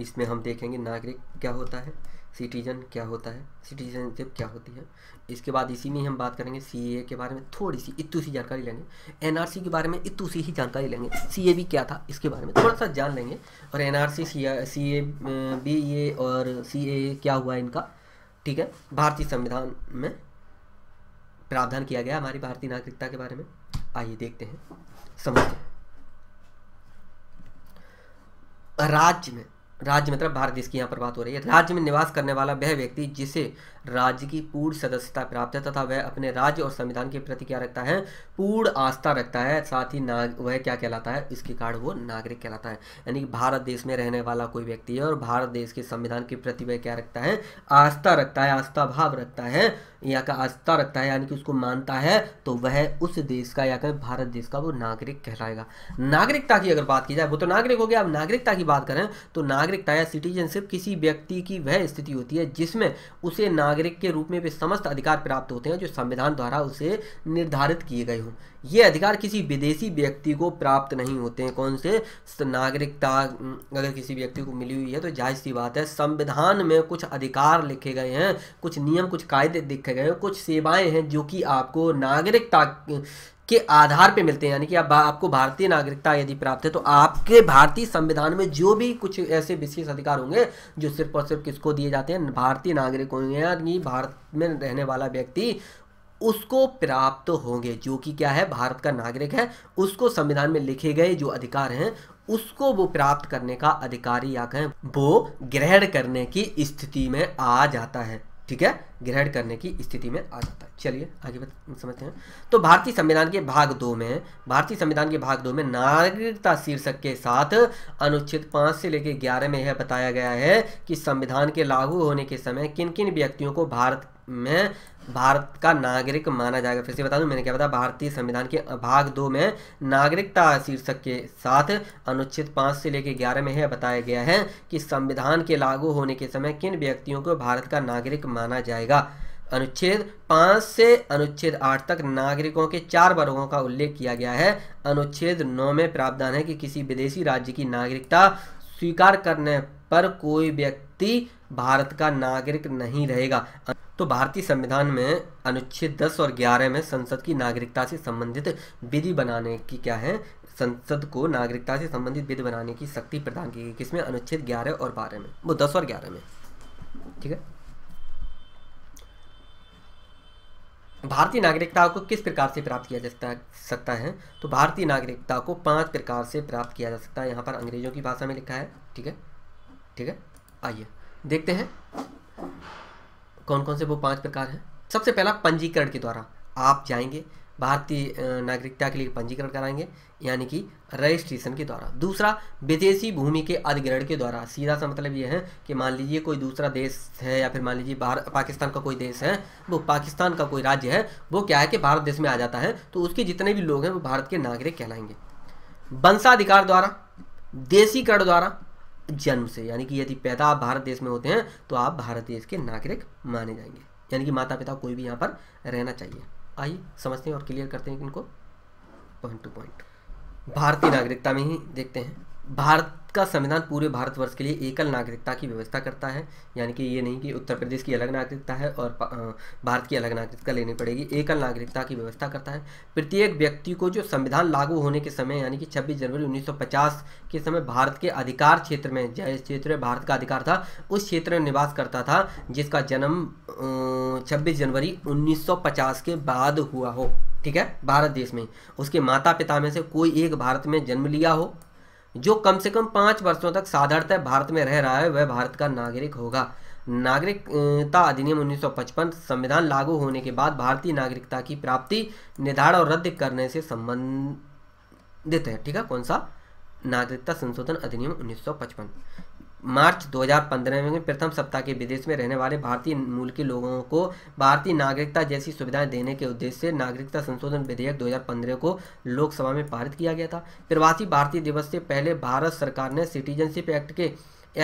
इसमें हम देखेंगे नागरिक क्या होता है सिटीजन क्या होता है सिटीजनशिप क्या होती है इसके बाद इसी में हम बात करेंगे ए के बारे में थोड़ी सी इतू सी जानकारी लेंगे सी के बारे में इतू सी ही जानकारी लेंगे ए भी क्या था इसके बारे में थोड़ा सा जान लेंगे और N R A B A और ए क्या हुआ इनका ठीक है भारतीय संविधान में प्रावधान किया गया हमारी भारतीय नागरिकता के बारे में आइए देखते हैं समझते हैं राज्य में राज्य मतलब भारत देश की यहाँ पर बात हो रही है तो राज्य में निवास करने वाला वह व्यक्ति जिसे राज्य की पूर्ण सदस्यता प्राप्त है तथा वह अपने राज्य और संविधान के प्रति क्या रखता है पूर्ण आस्था रखता है साथ ही नाग वह क्या कहलाता है इसके कारण वो नागरिक कहलाता है यानी कि भारत देश में रहने वाला कोई व्यक्ति है और भारत देश के संविधान के प्रति वह क्या रखता है आस्था रखता है आस्था भाव रखता है या का आस्था रखता है यानी कि उसको मानता है तो वह उस देश का या कहें भारत देश का वो नागरिक कहलाएगा नागरिकता की अगर बात की जाए वो तो नागरिक हो गया अब नागरिकता की बात करें तो नागरिकता या सिटीजनशिप किसी व्यक्ति की वह स्थिति होती है जिसमें उसे नागरिक नागरिक के रूप में वे समस्त अधिकार प्राप्त होते हैं जो संविधान द्वारा उसे निर्धारित किए गए हों ये अधिकार किसी विदेशी व्यक्ति को प्राप्त नहीं होते हैं कौन से नागरिकता अगर किसी व्यक्ति को मिली हुई है तो जाहिर सी बात है संविधान में कुछ अधिकार लिखे गए हैं कुछ नियम कुछ कायदे लिखे गए हैं कुछ सेवाएं हैं जो कि आपको नागरिकता के आधार पे मिलते हैं यानी कि आप आपको भारतीय नागरिकता यदि प्राप्त है तो आपके भारतीय संविधान में जो भी कुछ ऐसे विशेष अधिकार होंगे जो सिर्फ और सिर्फ किसको दिए जाते हैं भारतीय नागरिक होंगे यानी भारत में रहने वाला व्यक्ति उसको प्राप्त होंगे जो कि क्या है भारत का नागरिक है उसको संविधान में लिखे गए जो अधिकार हैं उसको वो प्राप्त करने का अधिकारी या कहें वो ग्रहण करने की स्थिति में आ जाता है ठीक है ग्रहण करने की स्थिति में आ जाता है चलिए आगे समझते हैं तो भारतीय संविधान के भाग दो में भारतीय संविधान के भाग दो में नागरिकता शीर्षक के साथ अनुच्छेद पांच से लेकर ग्यारह में यह बताया गया है कि संविधान के लागू होने के समय किन किन व्यक्तियों को भारत में भारत का नागरिक माना जाएगा फिर से बता दूं मैंने क्या बताया भारतीय संविधान के भाग दो में नागरिकता शीर्षक के साथ अनुच्छेद पाँच से लेकर ग्यारह में है बताया गया है कि संविधान के लागू होने के समय किन व्यक्तियों को भारत का नागरिक माना जाएगा अनुच्छेद पाँच से अनुच्छेद आठ तक नागरिकों के चार वर्गों का उल्लेख किया गया है अनुच्छेद नौ में प्रावधान है कि किसी विदेशी राज्य की नागरिकता स्वीकार करने पर कोई व्यक्ति भारत का नागरिक नहीं रहेगा तो भारतीय संविधान में अनुच्छेद 10 और 11 में संसद की नागरिकता से संबंधित विधि बनाने की क्या है संसद को नागरिकता से संबंधित विधि बनाने की शक्ति प्रदान की गई किसमें अनुच्छेद 11 और 12 में वो 10 और 11 में ठीक है भारतीय नागरिकता को किस प्रकार से प्राप्त किया जा सकता है तो भारतीय नागरिकता को पांच प्रकार से प्राप्त किया जा सकता है यहाँ पर अंग्रेजों की भाषा में लिखा है ठीक है ठीक है आइए देखते हैं कौन कौन से वो पाँच प्रकार हैं सबसे पहला पंजीकरण के द्वारा आप जाएंगे भारतीय नागरिकता के लिए पंजीकरण कराएंगे यानी कि रजिस्ट्रेशन के द्वारा दूसरा विदेशी भूमि के अधिग्रहण के द्वारा सीधा सा मतलब ये है कि मान लीजिए कोई दूसरा देश है या फिर मान लीजिए भारत पाकिस्तान का कोई देश है वो पाकिस्तान का कोई राज्य है वो क्या है कि भारत देश में आ जाता है तो उसके जितने भी लोग हैं वो भारत के नागरिक कहलाएंगे वंशाधिकार द्वारा देशीकरण द्वारा जन्म से यानी कि यदि पैदा आप भारत देश में होते हैं तो आप भारत देश के नागरिक माने जाएंगे यानी कि माता पिता कोई भी यहाँ पर रहना चाहिए आइए समझते हैं और क्लियर करते हैं इनको पॉइंट टू पॉइंट भारतीय नागरिकता में ही देखते हैं भारत का संविधान पूरे भारतवर्ष के लिए एकल नागरिकता की व्यवस्था करता है यानी कि ये नहीं कि उत्तर प्रदेश की अलग नागरिकता है और भारत की अलग नागरिकता लेनी पड़ेगी एकल नागरिकता की व्यवस्था करता है प्रत्येक व्यक्ति को जो संविधान लागू होने के समय यानी कि 26 जनवरी 1950 के समय भारत के अधिकार क्षेत्र में जिस क्षेत्र में भारत का अधिकार था उस क्षेत्र में निवास करता था जिसका जन्म छब्बीस जनवरी उन्नीस के बाद हुआ हो ठीक है भारत देश में उसके माता पिता में से कोई एक भारत में जन्म लिया हो जो कम से कम पांच वर्षों तक साधारणतः भारत में रह रहा है वह भारत का नागरिक होगा नागरिकता अधिनियम 1955 संविधान लागू होने के बाद भारतीय नागरिकता की प्राप्ति निर्धारण और रद्द करने से संबंधित है ठीक है कौन सा नागरिकता संशोधन अधिनियम 1955 मार्च 2015 में प्रथम सप्ताह के विदेश में रहने वाले भारतीय मूल के लोगों को भारतीय नागरिकता जैसी सुविधाएं देने के उद्देश्य से नागरिकता संशोधन विधेयक 2015 को लोकसभा में पारित किया गया था प्रवासी भारतीय दिवस से पहले भारत सरकार ने सिटीजनशिप एक्ट के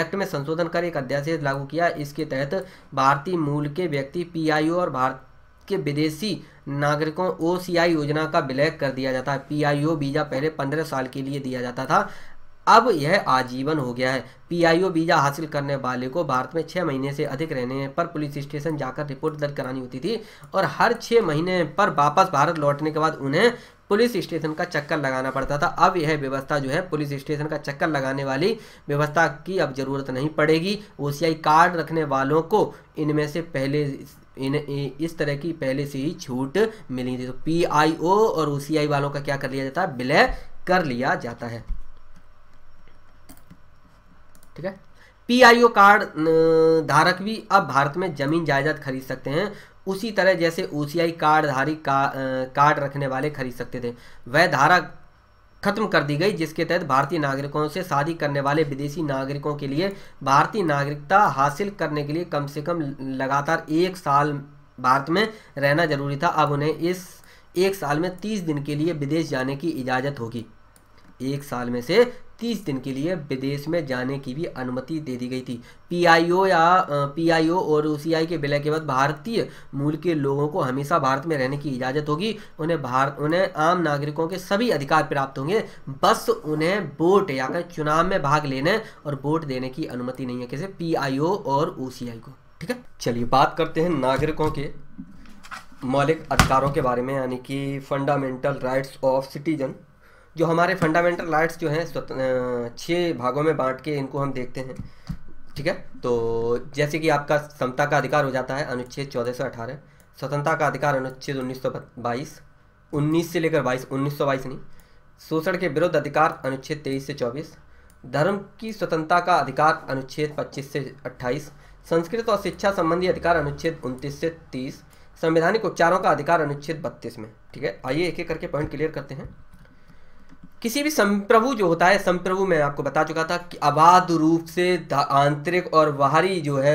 एक्ट में संशोधन कर एक अध्यादेश लागू किया इसके तहत भारतीय मूल के व्यक्ति पी और भारत के विदेशी नागरिकों ओ योजना का विलय कर दिया जाता है पी वीज़ा पहले पंद्रह साल के लिए दिया जाता था अब यह आजीवन हो गया है पीआईओ वीज़ा हासिल करने वाले को भारत में छः महीने से अधिक रहने पर पुलिस स्टेशन जाकर रिपोर्ट दर्ज करानी होती थी और हर छः महीने पर वापस भारत लौटने के बाद उन्हें पुलिस स्टेशन का चक्कर लगाना पड़ता था अब यह व्यवस्था जो है पुलिस स्टेशन का चक्कर लगाने वाली व्यवस्था की अब ज़रूरत नहीं पड़ेगी ओ कार्ड रखने वालों को इनमें से पहले इन इस तरह की पहले से ही छूट मिली थी तो पी और ओ वालों का क्या कर लिया जाता है विलय कर लिया जाता है ठीक है पीआईओ कार्ड धारक भी अब भारत में जमीन जायदाद खरीद सकते हैं उसी तरह जैसे ओसीआई धारी का, कार्ड रखने वाले खरीद सकते थे वह धारा खत्म कर दी गई जिसके तहत भारतीय नागरिकों से शादी करने वाले विदेशी नागरिकों के लिए भारतीय नागरिकता हासिल करने के लिए कम से कम लगातार एक साल भारत में रहना जरूरी था अब उन्हें इस एक साल में तीस दिन के लिए विदेश जाने की इजाज़त होगी एक साल में से तीस दिन के लिए विदेश में जाने की भी अनुमति दे दी गई थी पीआईओ या पीआईओ और ओसीआई के विलय के बाद भारतीय मूल के लोगों को हमेशा भारत में रहने की इजाज़त होगी उन्हें भारत उन्हें आम नागरिकों के सभी अधिकार प्राप्त होंगे बस उन्हें वोट या चुनाव में भाग लेने और वोट देने की अनुमति नहीं है कैसे पी और ओ को ठीक है चलिए बात करते हैं नागरिकों के मौलिक अधिकारों के बारे में यानी कि फंडामेंटल राइट्स ऑफ सिटीजन जो हमारे फंडामेंटल राइट्स जो हैं छः भागों में बांट के इनको हम देखते हैं ठीक है तो जैसे कि आपका समता का अधिकार हो जाता है अनुच्छेद चौदह सौ अठारह स्वतंत्रता का अधिकार अनुच्छेद उन्नीस सौ बाईस उन्नीस से लेकर बाईस उन्नीस सौ बाईस नहीं शोषण के विरुद्ध अधिकार अनुच्छेद तेईस से चौबीस धर्म की स्वतंत्रता का अधिकार अनुच्छेद पच्चीस से अट्ठाईस संस्कृत और शिक्षा संबंधी अधिकार अनुच्छेद उनतीस से तीस संवैधानिक उपचारों का अधिकार अनुच्छेद बत्तीस में ठीक है आइए एक एक करके पॉइंट क्लियर करते हैं किसी भी संप्रभु जो होता है संप्रभु मैं आपको बता चुका था कि अबाध रूप से आंतरिक और बाहरी जो है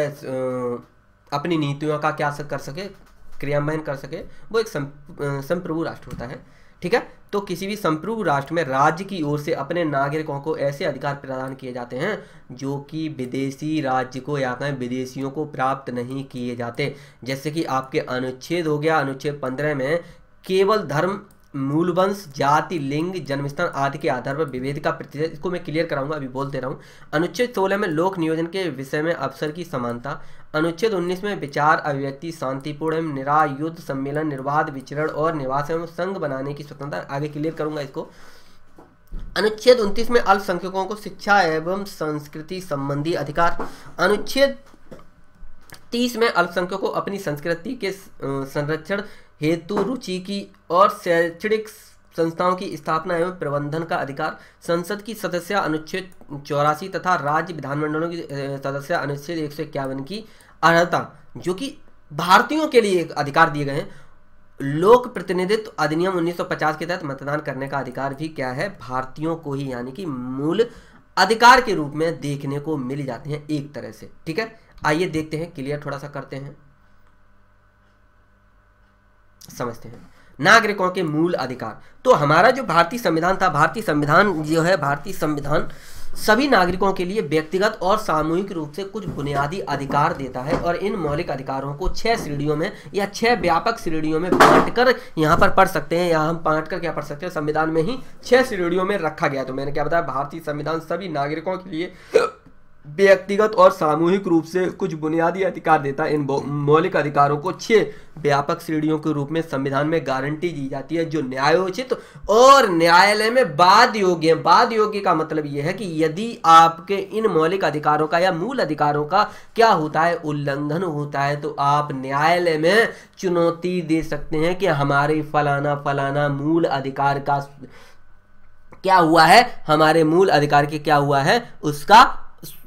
अपनी नीतियों का क्या कर सके क्रियान्वयन कर सके वो एक संप्रभु राष्ट्र होता है ठीक है तो किसी भी संप्रभु राष्ट्र में राज्य की ओर से अपने नागरिकों को ऐसे अधिकार प्रदान किए जाते हैं जो कि विदेशी राज्य को या कहें विदेशियों को प्राप्त नहीं किए जाते जैसे कि आपके अनुच्छेद हो गया अनुच्छेद पंद्रह में केवल धर्म मूल वंश जाति लिंग जन्मस्थान आदि के आधार पर विभेद का प्रतिशत इसको मैं क्लियर कराऊंगा अभी बोल दे रहा हूँ अनुच्छेद सोलह में लोक नियोजन के विषय में अवसर की समानता अनुच्छेद उन्नीस में विचार अभिव्यक्ति शांतिपूर्ण एवं निरायुद्ध सम्मेलन निर्वाध विचरण और निवास एवं संघ बनाने की स्वतंत्रता आगे क्लियर करूंगा इसको अनुच्छेद उन्तीस में अल्पसंख्यकों को शिक्षा एवं संस्कृति संबंधी अधिकार अनुच्छेद तीस में अल्पसंख्यकों को अपनी संस्कृति के संरक्षण हेतु रुचि की और शैक्षणिक संस्थाओं की स्थापना एवं प्रबंधन का अधिकार संसद की सदस्य अनुच्छेद चौरासी तथा राज्य विधानमंडलों की सदस्य अनुच्छेद एक सौ इक्यावन की अर्हता जो कि भारतीयों के लिए अधिकार दिए गए हैं लोक प्रतिनिधित्व अधिनियम 1950 के तहत मतदान करने का अधिकार भी क्या है भारतीयों को ही यानी कि मूल अधिकार के रूप में देखने को मिल जाते हैं एक तरह से ठीक है आइए देखते हैं क्लियर थोड़ा सा करते हैं समझते हैं नागरिकों के मूल अधिकार तो हमारा जो भारतीय संविधान था भारतीय संविधान जो है भारतीय संविधान सभी नागरिकों के लिए व्यक्तिगत और सामूहिक रूप से कुछ बुनियादी अधिकार देता है और इन मौलिक अधिकारों को छह श्रेणियों में या छह व्यापक श्रेणियों में बांट कर यहाँ पर पढ़ सकते हैं या हम बांट कर क्या पढ़ सकते हैं संविधान में ही छह श्रेणियों में रखा गया तो मैंने क्या बताया भारतीय संविधान सभी नागरिकों के लिए व्यक्तिगत और सामूहिक रूप से कुछ बुनियादी अधिकार देता इन मौलिक अधिकारों को छह व्यापक श्रेणियों के रूप में संविधान में गारंटी दी जाती है जो न्यायोचित और न्यायालय में बाद योग्य बाद योग्य का मतलब यह है कि यदि आपके इन मौलिक अधिकारों का या मूल अधिकारों का क्या होता है उल्लंघन होता है तो आप न्यायालय में चुनौती दे सकते हैं कि हमारे फलाना फलाना मूल अधिकार का क्या हुआ है हमारे मूल अधिकार के क्या हुआ है उसका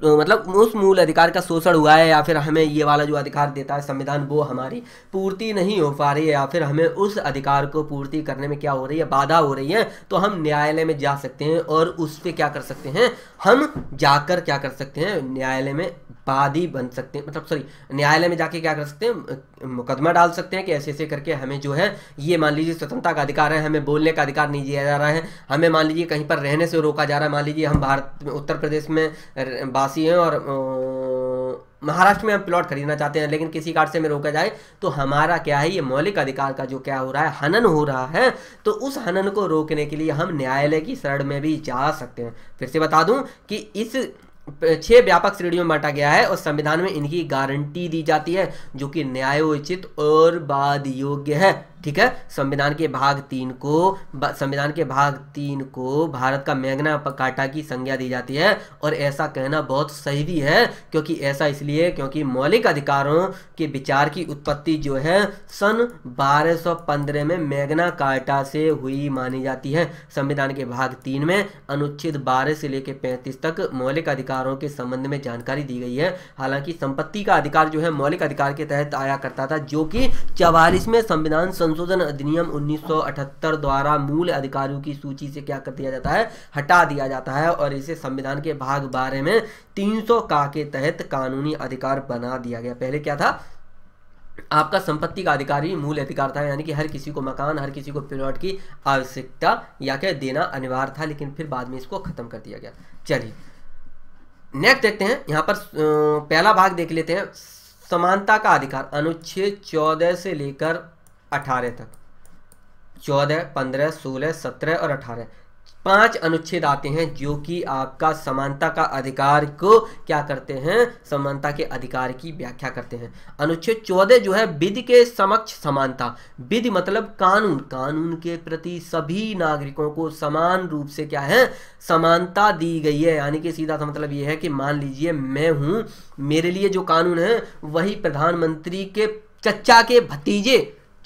मतलब उस मूल अधिकार का शोषण हुआ है या फिर हमें ये वाला जो अधिकार देता है संविधान वो हमारी पूर्ति नहीं हो पा रही है या फिर हमें उस अधिकार को पूर्ति करने में क्या हो रही है बाधा हो रही है तो हम न्यायालय में जा सकते हैं और उस पर क्या कर सकते हैं हम जाकर क्या कर सकते हैं न्यायालय में बाधी बन सकते हैं मतलब सॉरी न्यायालय में जाके क्या कर सकते हैं मुकदमा डाल सकते हैं कि ऐसे ऐसे करके हमें जो है ये मान लीजिए स्वतंत्रता का अधिकार है हमें बोलने का अधिकार नहीं दिया जा रहा है हमें मान लीजिए कहीं पर रहने से रोका जा रहा है मान लीजिए हम भारत में उत्तर प्रदेश में वासी हैं और महाराष्ट्र में हम प्लॉट खरीदना चाहते हैं लेकिन किसी कार्ड से हमें रोका जाए तो हमारा क्या है ये मौलिक अधिकार का जो क्या हो रहा है हनन हो रहा है तो उस हनन को रोकने के लिए हम न्यायालय की शरण में भी जा सकते हैं फिर से बता दूं कि इस छह व्यापक श्रेणियों में बांटा गया है और संविधान में इनकी गारंटी दी जाती है जो कि न्यायोचित और बाद योग्य है ठीक है संविधान के भाग तीन को संविधान के भाग तीन को भारत का मैग्ना काटा की संज्ञा दी जाती है और ऐसा कहना बहुत सही भी है क्योंकि ऐसा इसलिए क्योंकि मौलिक अधिकारों के विचार की उत्पत्ति जो है सन 1215 में मैग्ना काटा से हुई मानी जाती है संविधान के भाग तीन में अनुच्छेद 12 से लेकर पैंतीस तक मौलिक अधिकारों के संबंध में जानकारी दी गई है हालांकि संपत्ति का अधिकार जो है मौलिक अधिकार के तहत आया करता था जो कि चवालीसवें संविधान संशोधन अधिनियम 1978 द्वारा मूल अधिकारियों की सूची से क्या कर दिया जाता है हटा दिया जाता है और इसे संविधान के भाग बारह में 300 का के तहत कानूनी अधिकार बना दिया गया पहले क्या था आपका संपत्ति का अधिकार ही मूल अधिकार था यानी कि हर किसी को मकान हर किसी को प्लॉट की आवश्यकता या क्या देना अनिवार्य था लेकिन फिर बाद में इसको खत्म कर दिया गया चलिए नेक्स्ट देखते हैं यहाँ पर पहला भाग देख लेते हैं समानता का अधिकार अनुच्छेद 14 से लेकर अठारह तक चौदह पंद्रह सोलह सत्रह और अठारह पांच अनुच्छेद आते हैं जो कि आपका समानता का अधिकार को क्या करते हैं समानता के अधिकार की व्याख्या करते हैं अनुच्छेद चौदह जो है विधि के समक्ष समानता विधि मतलब कानून कानून के प्रति सभी नागरिकों को समान रूप से क्या है समानता दी गई है यानी कि सीधा सा मतलब यह है कि मान लीजिए मैं हूँ मेरे लिए जो कानून है वही प्रधानमंत्री के चचा के भतीजे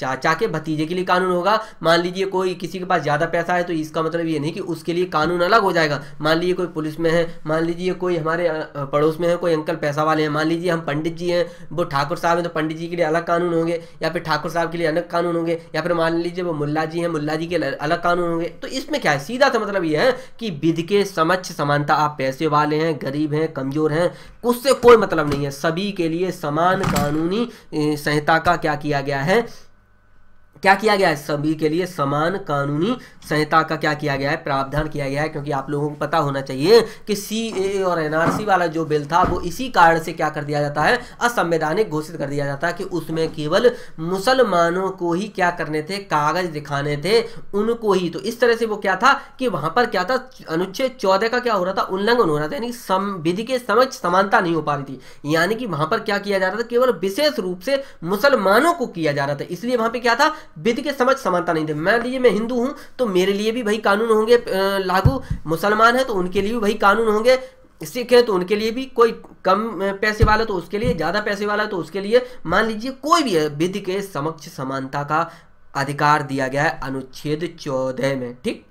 चाचा के भतीजे के लिए कानून होगा मान लीजिए कोई किसी के पास ज़्यादा पैसा है तो इसका मतलब ये नहीं कि उसके लिए कानून अलग हो जाएगा मान लीजिए कोई पुलिस में है मान लीजिए कोई हमारे पड़ोस में है कोई अंकल पैसा वाले हैं मान लीजिए हम पंडित जी हैं वो ठाकुर साहब हैं तो पंडित जी के लिए अलग कानून होंगे या फिर ठाकुर साहब के लिए अलग कानून होंगे या फिर मान लीजिए वो मुल्ला जी हैं मुल्ला जी के अलग कानून होंगे तो इसमें क्या है सीधा सा मतलब ये है कि विध के समक्ष समानता आप पैसे वाले हैं गरीब हैं कमजोर हैं उससे कोई मतलब नहीं है सभी के लिए समान कानूनी संहिता का क्या किया गया है क्या किया गया है सभी के लिए समान कानूनी संहिता का क्या किया गया है प्रावधान किया गया है क्योंकि आप लोगों को पता होना चाहिए कि सी और एनआरसी वाला जो बिल था वो इसी कारण से क्या कर दिया जाता है असंवैधानिक घोषित कर दिया जाता है कि उसमें केवल मुसलमानों को ही क्या करने थे कागज दिखाने थे उनको ही तो इस तरह से वो क्या था कि वहां पर क्या था अनुच्छेद चौदह का क्या हो रहा था उल्लंघन हो रहा था यानी विधि के समझ समानता नहीं हो पा रही थी यानी कि वहां पर क्या किया जा रहा था केवल विशेष रूप से मुसलमानों को किया जा रहा था इसलिए वहां पर क्या था विधि के समझ समानता नहीं थे मान लीजिए मैं हिंदू हूँ तो मेरे लिए भी वही कानून होंगे लागू मुसलमान है तो उनके लिए भी वही कानून होंगे सिख है तो उनके लिए भी कोई कम पैसे वाला तो उसके लिए ज़्यादा पैसे वाला तो उसके लिए मान लीजिए कोई भी विधि के समक्ष समानता का अधिकार दिया गया है अनुच्छेद चौदह में ठीक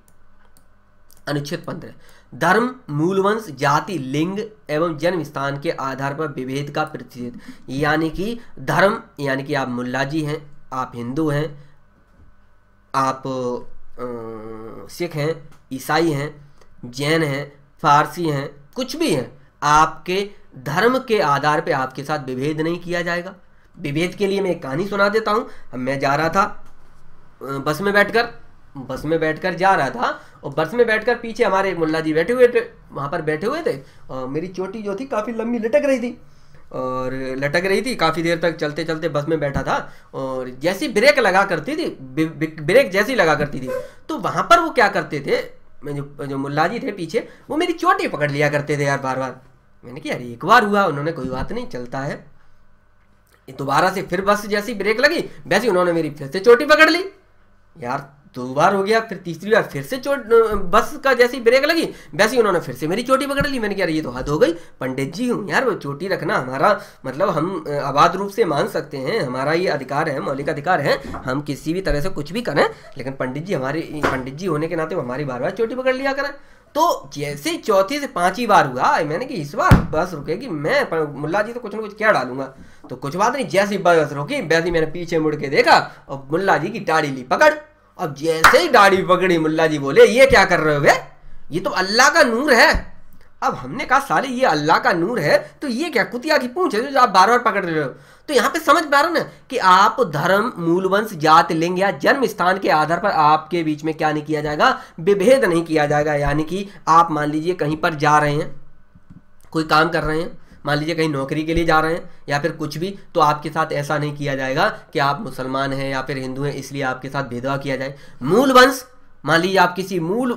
अनुच्छेद पंद्रह धर्म मूलवंश जाति लिंग एवं जन्म स्थान के आधार पर विभेद का प्रतिषेध यानी कि धर्म यानी कि आप मुल्ला जी हैं आप हिंदू हैं आप सिख हैं ईसाई हैं जैन हैं फारसी हैं कुछ भी हैं आपके धर्म के आधार पे आपके साथ विभेद नहीं किया जाएगा विभेद के लिए मैं एक कहानी सुना देता हूँ मैं जा रहा था बस में बैठकर बस में बैठकर जा रहा था और बस में बैठकर पीछे हमारे मुल्ला जी बैठे हुए थे वहाँ पर बैठे हुए थे और मेरी चोटी जो थी काफ़ी लंबी लटक रही थी और लटक रही थी काफ़ी देर तक चलते चलते बस में बैठा था और जैसी ब्रेक लगा करती थी ब्रेक जैसी लगा करती थी तो वहाँ पर वो क्या करते थे जो जो मुल्ला जी थे पीछे वो मेरी चोटी पकड़ लिया करते थे यार बार बार मैंने कहा यार एक बार हुआ उन्होंने कोई बात नहीं चलता है दोबारा से फिर बस जैसी ब्रेक लगी वैसी उन्होंने मेरी फिर से चोटी पकड़ ली यार दो बार हो गया फिर तीसरी बार फिर से चोट बस का जैसी ब्रेक लगी वैसे ही उन्होंने फिर से मेरी चोटी पकड़ ली मैंने कहा ये तो हद हो गई पंडित जी हूँ यार वो चोटी रखना हमारा मतलब हम आबाद रूप से मान सकते हैं हमारा ये अधिकार है मौलिक अधिकार है हम किसी भी तरह से कुछ भी करें लेकिन पंडित जी हमारे पंडित जी होने के नाते हमारी बार बार चोटी पकड़ लिया करें तो जैसे चौथी से पांचवी बार हुआ मैंने कि इस बार बस रुकेगी मैं मुल्ला जी तो कुछ ना कुछ क्या डालूंगा तो कुछ बात नहीं जैसी बस रुकी वैसी मैंने पीछे मुड़ के देखा और मुल्ला जी की टाड़ी ली पकड़ अब जैसे ही दाढ़ी पकड़ी मुल्ला जी बोले ये क्या कर रहे हो वे ये तो अल्लाह का नूर है अब हमने कहा साले ये अल्लाह का नूर है तो ये क्या कुतिया की पूछ है जो आप बार बार पकड़ रहे हो तो यहाँ पे समझ पा रहे हो ना कि आप धर्म मूलवंश जात लिंग या जन्म स्थान के आधार पर आपके बीच में क्या नहीं किया जाएगा विभेद नहीं किया जाएगा यानी कि आप मान लीजिए कहीं पर जा रहे हैं कोई काम कर रहे हैं मान लीजिए कहीं नौकरी के लिए जा रहे हैं या फिर कुछ भी तो आपके साथ ऐसा नहीं किया जाएगा कि आप मुसलमान हैं या फिर हिंदू हैं इसलिए आपके साथ भेदभाव किया जाए मूल वंश मान लीजिए आप किसी मूल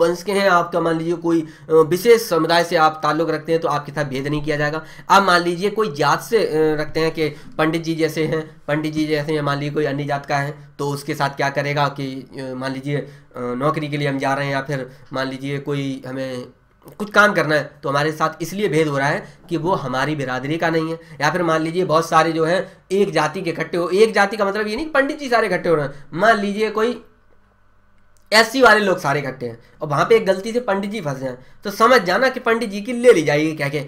वंश के हैं आपका मान लीजिए कोई विशेष समुदाय से आप ताल्लुक रखते हैं तो आपके साथ भेद नहीं किया जाएगा आप मान लीजिए कोई जात से रखते हैं कि पंडित जी जैसे हैं पंडित जी जैसे हैं मान लीजिए कोई अन्य जात का है तो उसके साथ क्या करेगा कि मान लीजिए नौकरी के लिए हम जा रहे हैं या फिर मान लीजिए कोई हमें कुछ काम करना है तो हमारे साथ इसलिए भेद हो रहा है कि वो हमारी बिरादरी का नहीं है या फिर मान लीजिए बहुत सारे जो हैं एक जाति के इकट्ठे हो एक जाति का मतलब ये नहीं पंडित जी सारे इकट्ठे हो रहे हैं मान लीजिए कोई एस वाले लोग सारे इकट्ठे हैं और वहाँ पे एक गलती से पंडित जी फंस जाए तो समझ जाना कि पंडित जी की ले ली जाएगी क्या के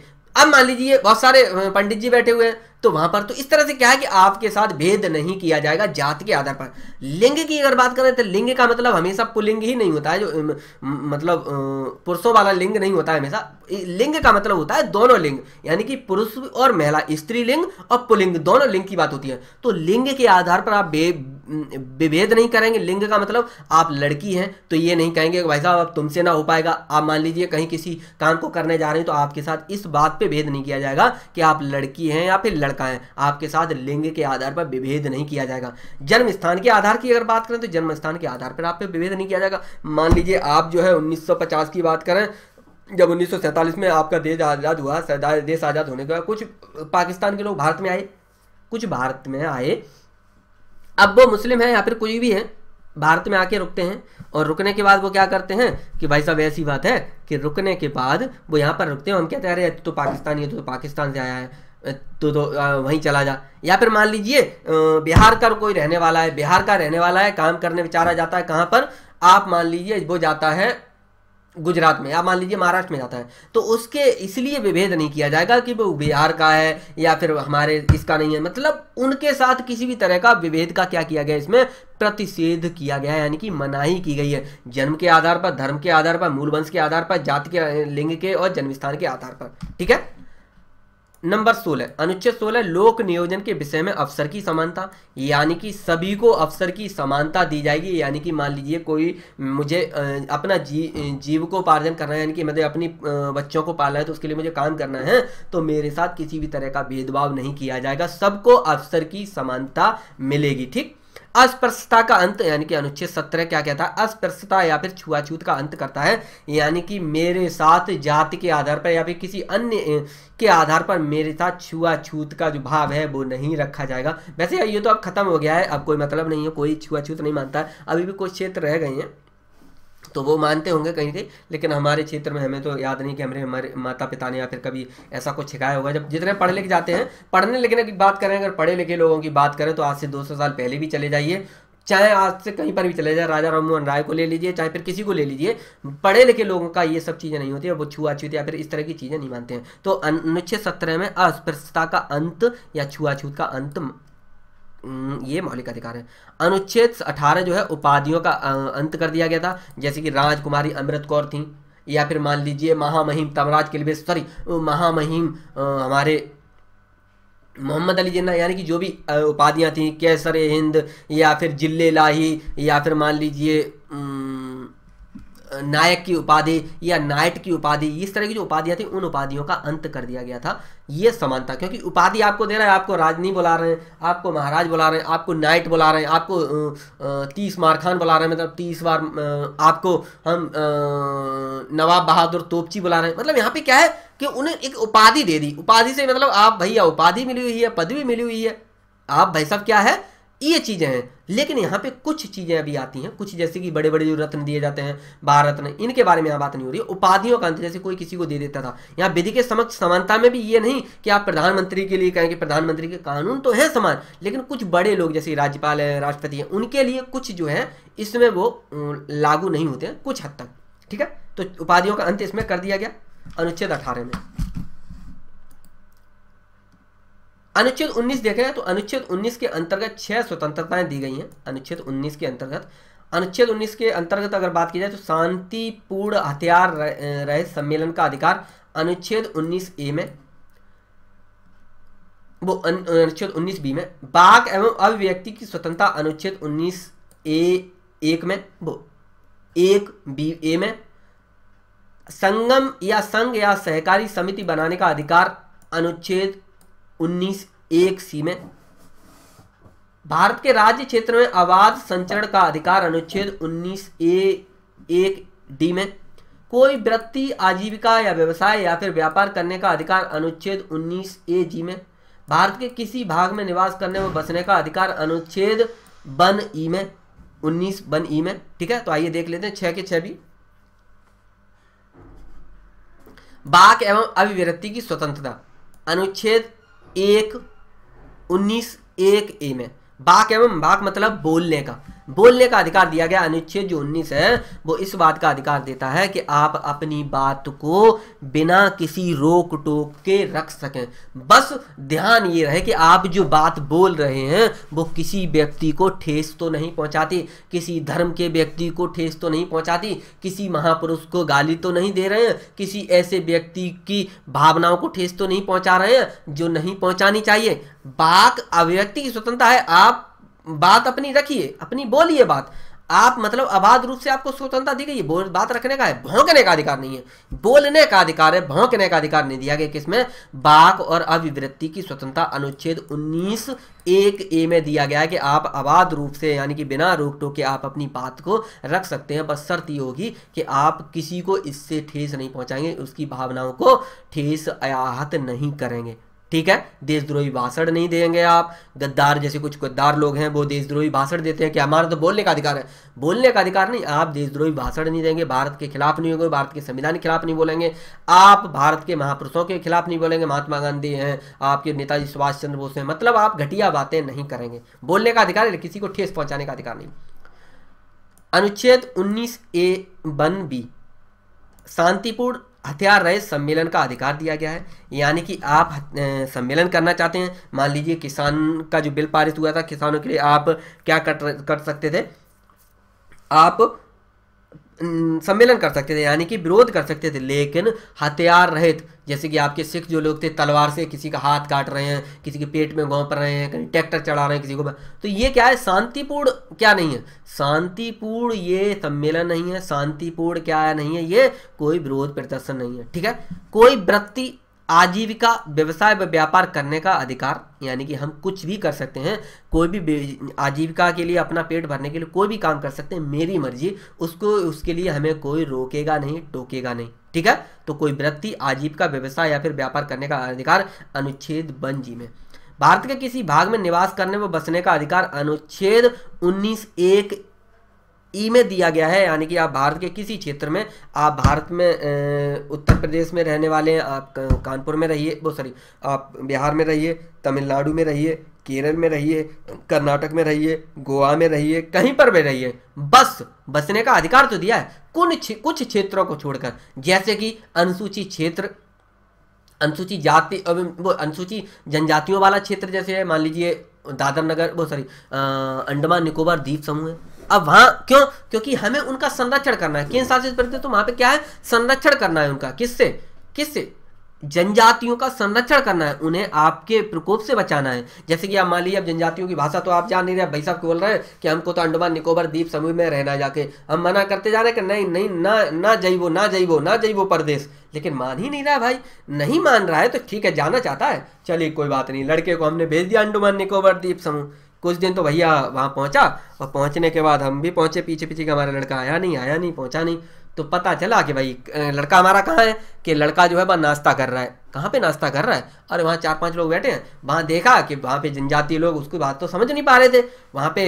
अब मान लीजिए बहुत सारे पंडित जी बैठे हुए हैं तो वहां पर तो इस तरह से क्या है कि आपके साथ भेद नहीं किया जाएगा जात के आधार पर लिंग की अगर बात करें तो लिंग का मतलब हमेशा पुलिंग ही नहीं होता है जो मतलब पुरुषों वाला लिंग नहीं होता है हमेशा लिंग का मतलब होता है दोनों लिंग यानी कि पुरुष और महिला स्त्री लिंग और पुलिंग दोनों लिंग की बात होती है तो लिंग के आधार पर आप विभेद नहीं करेंगे लिंग का मतलब आप लड़की हैं तो ये नहीं कहेंगे भाई साहब अब तुमसे ना हो पाएगा आप मान लीजिए कहीं किसी काम को करने जा रहे हैं तो आपके साथ इस बात पे भेद नहीं किया जाएगा कि आप लड़की हैं या फिर लड़का है आपके साथ लिंग के आधार पर विभेद नहीं किया जाएगा जन्म स्थान के आधार की अगर बात करें तो जन्म स्थान के आधार पर आप पे विभेद नहीं किया जाएगा मान लीजिए आप जो है उन्नीस की बात करें जब उन्नीस में आपका देश आज़ाद हुआ देश आज़ाद होने के बाद कुछ पाकिस्तान के लोग भारत में आए कुछ भारत में आए अब वो मुस्लिम है या फिर कोई भी है भारत में आके रुकते हैं और रुकने के बाद वो क्या करते हैं कि भाई साहब ऐसी बात है कि रुकने के बाद वो यहाँ पर रुकते हैं हम कहते हैं अरे तो पाकिस्तानी है तो, तो पाकिस्तान से आया है तो तो वहीं चला जा या फिर मान लीजिए बिहार का कोई रहने वाला है बिहार का रहने वाला है काम करने बेचारा जाता है कहाँ पर आप मान लीजिए वो जाता है गुजरात में या मान लीजिए महाराष्ट्र में जाता है तो उसके इसलिए विभेद नहीं किया जाएगा कि वो बिहार का है या फिर हमारे इसका नहीं है मतलब उनके साथ किसी भी तरह का विभेद का क्या किया गया इसमें प्रतिषेध किया गया है यानी कि मनाही की गई है जन्म के आधार पर धर्म के आधार पर मूल वंश के आधार पर जाति के लिंग के और जन्म स्थान के आधार पर ठीक है नंबर सोलह अनुच्छेद सोलह लोक नियोजन के विषय में अवसर की समानता यानी कि सभी को अवसर की समानता दी जाएगी यानी कि मान लीजिए कोई मुझे अपना जी जीव को उपार्जन करना है यानी कि मतलब अपनी बच्चों को पालना है तो उसके लिए मुझे काम करना है तो मेरे साथ किसी भी तरह का भेदभाव नहीं किया जाएगा सबको अवसर की समानता मिलेगी ठीक अस्पृश्यता का अंत यानी कि अनुच्छेद सत्रह क्या कहता है अस्पृश्यता या फिर छुआछूत का अंत करता है यानी कि मेरे साथ जाति के आधार पर या फिर किसी अन्य के आधार पर मेरे साथ छुआछूत का जो भाव है वो नहीं रखा जाएगा वैसे ये तो अब खत्म हो गया है अब कोई मतलब नहीं है कोई छुआछूत नहीं मानता है अभी भी कुछ क्षेत्र रह गए हैं तो वो मानते होंगे कहीं कहीं लेकिन हमारे क्षेत्र में हमें तो याद नहीं कि हमारे हमारे माता पिता ने या फिर कभी ऐसा कुछ सिखाया होगा जब जितने पढ़ लिख जाते हैं पढ़ने लिखने की बात करें अगर पढ़े लिखे लोगों की बात करें तो आज से सौ साल पहले भी चले जाइए चाहे आज से कहीं पर भी चले जाए राजा राममोहन राय को ले लीजिए चाहे फिर किसी को ले लीजिए पढ़े लिखे लोगों का ये सब चीज़ें नहीं होती है वो छुआछूत या फिर इस तरह की चीज़ें नहीं मानते हैं तो अनुच्छेद सत्रह में अस्पृश्यता का अंत या छुआछूत का अंत ये मौलिक अधिकार है अनुच्छेद 18 जो है उपाधियों का अंत कर दिया गया था जैसे कि राजकुमारी अमृत कौर थी या फिर मान लीजिए महामहिम तमराज के लिए सॉरी महामहिम हमारे मोहम्मद अली जिन्ना यानी कि जो भी उपाधियां थी कैसर हिंद या फिर जिले लाही या फिर मान लीजिए नायक की उपाधि या नाइट की उपाधि इस तरह की जो उपाधियां थी उन उपाधियों का अंत कर दिया गया था यह समानता क्योंकि उपाधि आपको दे रहा है आपको राजनी बुला रहे हैं आपको महाराज बुला रहे हैं आपको नाइट बुला रहे हैं आपको तीस मारखान बुला रहे हैं मतलब तीस बार आपको हम नवाब बहादुर तोपची बुला रहे हैं मतलब यहाँ पे क्या है कि उन्हें एक उपाधि दे दी उपाधि से मतलब आप भैया उपाधि मिली हुई है पदवी मिली हुई है आप भाई साहब क्या है ये चीज़ें हैं लेकिन यहाँ पे कुछ चीज़ें अभी आती हैं कुछ जैसे कि बड़े बड़े जो रत्न दिए जाते हैं बारह रत्न इनके बारे में यहाँ बात नहीं हो रही उपाधियों का अंत जैसे कोई किसी को दे देता था यहाँ विधि के समक्ष समानता में भी ये नहीं कि आप प्रधानमंत्री के लिए कहें कि प्रधानमंत्री के कानून तो है समान लेकिन कुछ बड़े लोग जैसे राज्यपाल हैं राष्ट्रपति हैं उनके लिए कुछ जो है इसमें वो लागू नहीं होते हैं कुछ हद तक ठीक है तो उपाधियों का अंत इसमें कर दिया गया अनुच्छेद अठारह में अनुच्छेद 19 देखें तो अनुच्छेद 19 के अंतर्गत छह स्वतंत्रताएं दी गई हैं अनुच्छेद 19 के अंतर्गत अनुच्छेद 19 के अंतर्गत अगर बात की जाए तो शांतिपूर्ण हथियार रहित सम्मेलन का अधिकार अनुच्छेद 19 ए में वो अनुच्छेद 19 बी में बाघ एवं अभिव्यक्ति की स्वतंत्रता अनुच्छेद 19 ए एक में वो एक बी ए में संगम या संघ या सहकारी समिति बनाने का अधिकार अनुच्छेद उन्नीस एक सी में भारत के राज्य क्षेत्र में आवाज संचरण का अधिकार अनुच्छेद उन्नीस ए एक डी में कोई व्यक्ति आजीविका या व्यवसाय या फिर व्यापार करने का अधिकार अनुच्छेद उन्नीस ए जी में भारत के किसी भाग में निवास करने व बसने का अधिकार अनुच्छेद बन ई में उन्नीस बन ई में ठीक है तो आइए देख लेते हैं छह के छह भी बाक एवं अभिव्यक्ति की स्वतंत्रता अनुच्छेद एक उन्नीस एक ए में बाक एवं बाक मतलब बोलने का बोलने का अधिकार दिया गया अनुच्छेद जो उन्नीस है वो इस बात का अधिकार देता है कि आप अपनी बात को बिना किसी रोक टोक के रख सकें बस ध्यान ये रहे कि आप जो बात बोल रहे हैं वो किसी व्यक्ति को ठेस तो नहीं पहुंचाती किसी धर्म के व्यक्ति को ठेस तो नहीं पहुंचाती किसी महापुरुष को गाली तो नहीं दे रहे हैं किसी ऐसे व्यक्ति की भावनाओं को ठेस तो नहीं पहुंचा रहे हैं जो नहीं पहुंचानी चाहिए बाक अभिव्यक्ति की स्वतंत्रता है आप बात अपनी रखिए अपनी बोलिए बात आप मतलब अबाध रूप से आपको स्वतंत्रता दी गई है बात रखने का है भौंकने का अधिकार नहीं है बोलने का अधिकार है भौंकने का अधिकार नहीं दिया गया किसमें बाक और अभिवृत्ति की स्वतंत्रता अनुच्छेद 19 एक ए में दिया गया है कि आप अबाध रूप से यानी कि बिना रोक टोक के आप अपनी बात को रख सकते हैं बस शर्त ये होगी कि आप किसी को इससे ठेस नहीं पहुँचाएंगे उसकी भावनाओं को ठेस आयात नहीं करेंगे ठीक है देशद्रोही भाषण नहीं देंगे आप गद्दार जैसे कुछ गद्दार लोग हैं वो देशद्रोही भाषण देते हैं कि हमारा तो बोलने का अधिकार है बोलने का अधिकार नहीं आप देशद्रोही भाषण नहीं देंगे भारत के खिलाफ नहीं होंगे भारत के संविधान के खिलाफ नहीं बोलेंगे आप भारत के महापुरुषों के खिलाफ नहीं बोलेंगे महात्मा गांधी हैं आपके नेताजी सुभाष चंद्र बोस हैं मतलब आप घटिया बातें नहीं करेंगे बोलने का अधिकार है किसी को ठेस पहुंचाने का अधिकार नहीं अनुच्छेद उन्नीस ए वन बी शांतिपूर्ण हथियार रहित सम्मेलन का अधिकार दिया गया है यानी कि आप सम्मेलन करना चाहते हैं मान लीजिए किसान का जो बिल पारित हुआ था किसानों के लिए आप क्या कर कर सकते थे आप सम्मेलन कर सकते थे यानी कि विरोध कर सकते थे लेकिन हथियार रहित जैसे कि आपके सिख जो लोग थे तलवार से किसी का हाथ काट रहे हैं किसी के पेट में घोंप रहे हैं कहीं ट्रैक्टर चढ़ा रहे हैं किसी को तो ये क्या है शांतिपूर्ण क्या नहीं है शांतिपूर्ण ये सम्मेलन नहीं है शांतिपूर्ण क्या है नहीं है ये कोई विरोध प्रदर्शन नहीं है ठीक है कोई वृत्ति आजीविका व्यवसाय व व्यापार करने का अधिकार यानी कि हम कुछ भी कर सकते हैं कोई भी आजीविका के लिए अपना पेट भरने के लिए कोई भी काम कर सकते हैं मेरी मर्जी उसको उसके लिए हमें कोई रोकेगा नहीं टोकेगा नहीं ठीक है तो कोई व्यक्ति आजीविका व्यवसाय या फिर व्यापार करने का अधिकार अनुच्छेद वन जी में भारत के किसी भाग में निवास करने व बसने का अधिकार अनुच्छेद उन्नीस एक ई में दिया गया है यानी कि आप भारत के किसी क्षेत्र में आप भारत में उत्तर प्रदेश में रहने वाले हैं आप कानपुर में रहिए वो सॉरी आप बिहार में रहिए तमिलनाडु में रहिए केरल में रहिए कर्नाटक में रहिए गोवा में रहिए कहीं पर भी रहिए बस बसने का अधिकार तो दिया है कुन कुछ क्षेत्रों को छोड़कर जैसे कि अनुसूचित क्षेत्र अनुसूचित जाति वो अनुसूचित जनजातियों वाला क्षेत्र जैसे है मान लीजिए दादर नगर वो सॉरी अंडमान निकोबार द्वीप समूह है अब वहां क्यों क्योंकि हमें उनका संरक्षण करना है केंद्र शासित प्रदेश तो वहां पे क्या है संरक्षण करना है उनका किससे किससे जनजातियों का संरक्षण करना है उन्हें आपके प्रकोप से बचाना है जैसे कि आप मान लीजिए अब जनजातियों की भाषा तो आप जान नहीं रहे भाई साहब बोल रहे हैं कि हमको तो अंडमान निकोबार द्वीप समूह में रहना जाके हम मना करते जा रहे हैं कि नहीं नहीं ना ना जैवो ना जैवो ना जैवो परदेश लेकिन मान ही नहीं रहा भाई नहीं मान रहा है तो ठीक है जाना चाहता है चलिए कोई बात नहीं लड़के को हमने भेज दिया अंडमान निकोबार द्वीप समूह कुछ दिन तो भैया वहाँ पहुँचा और पहुँचने के बाद हम भी पहुँचे पीछे पीछे का हमारा लड़का आया नहीं आया नहीं पहुँचा नहीं तो पता चला कि भाई लड़का हमारा कहाँ है कि लड़का जो है वहाँ नाश्ता कर रहा है कहाँ पे नाश्ता कर रहा है अरे वहाँ चार पांच लोग बैठे हैं वहाँ देखा कि वहाँ पे जनजातीय लोग उसकी बात तो समझ नहीं पा रहे थे वहाँ पे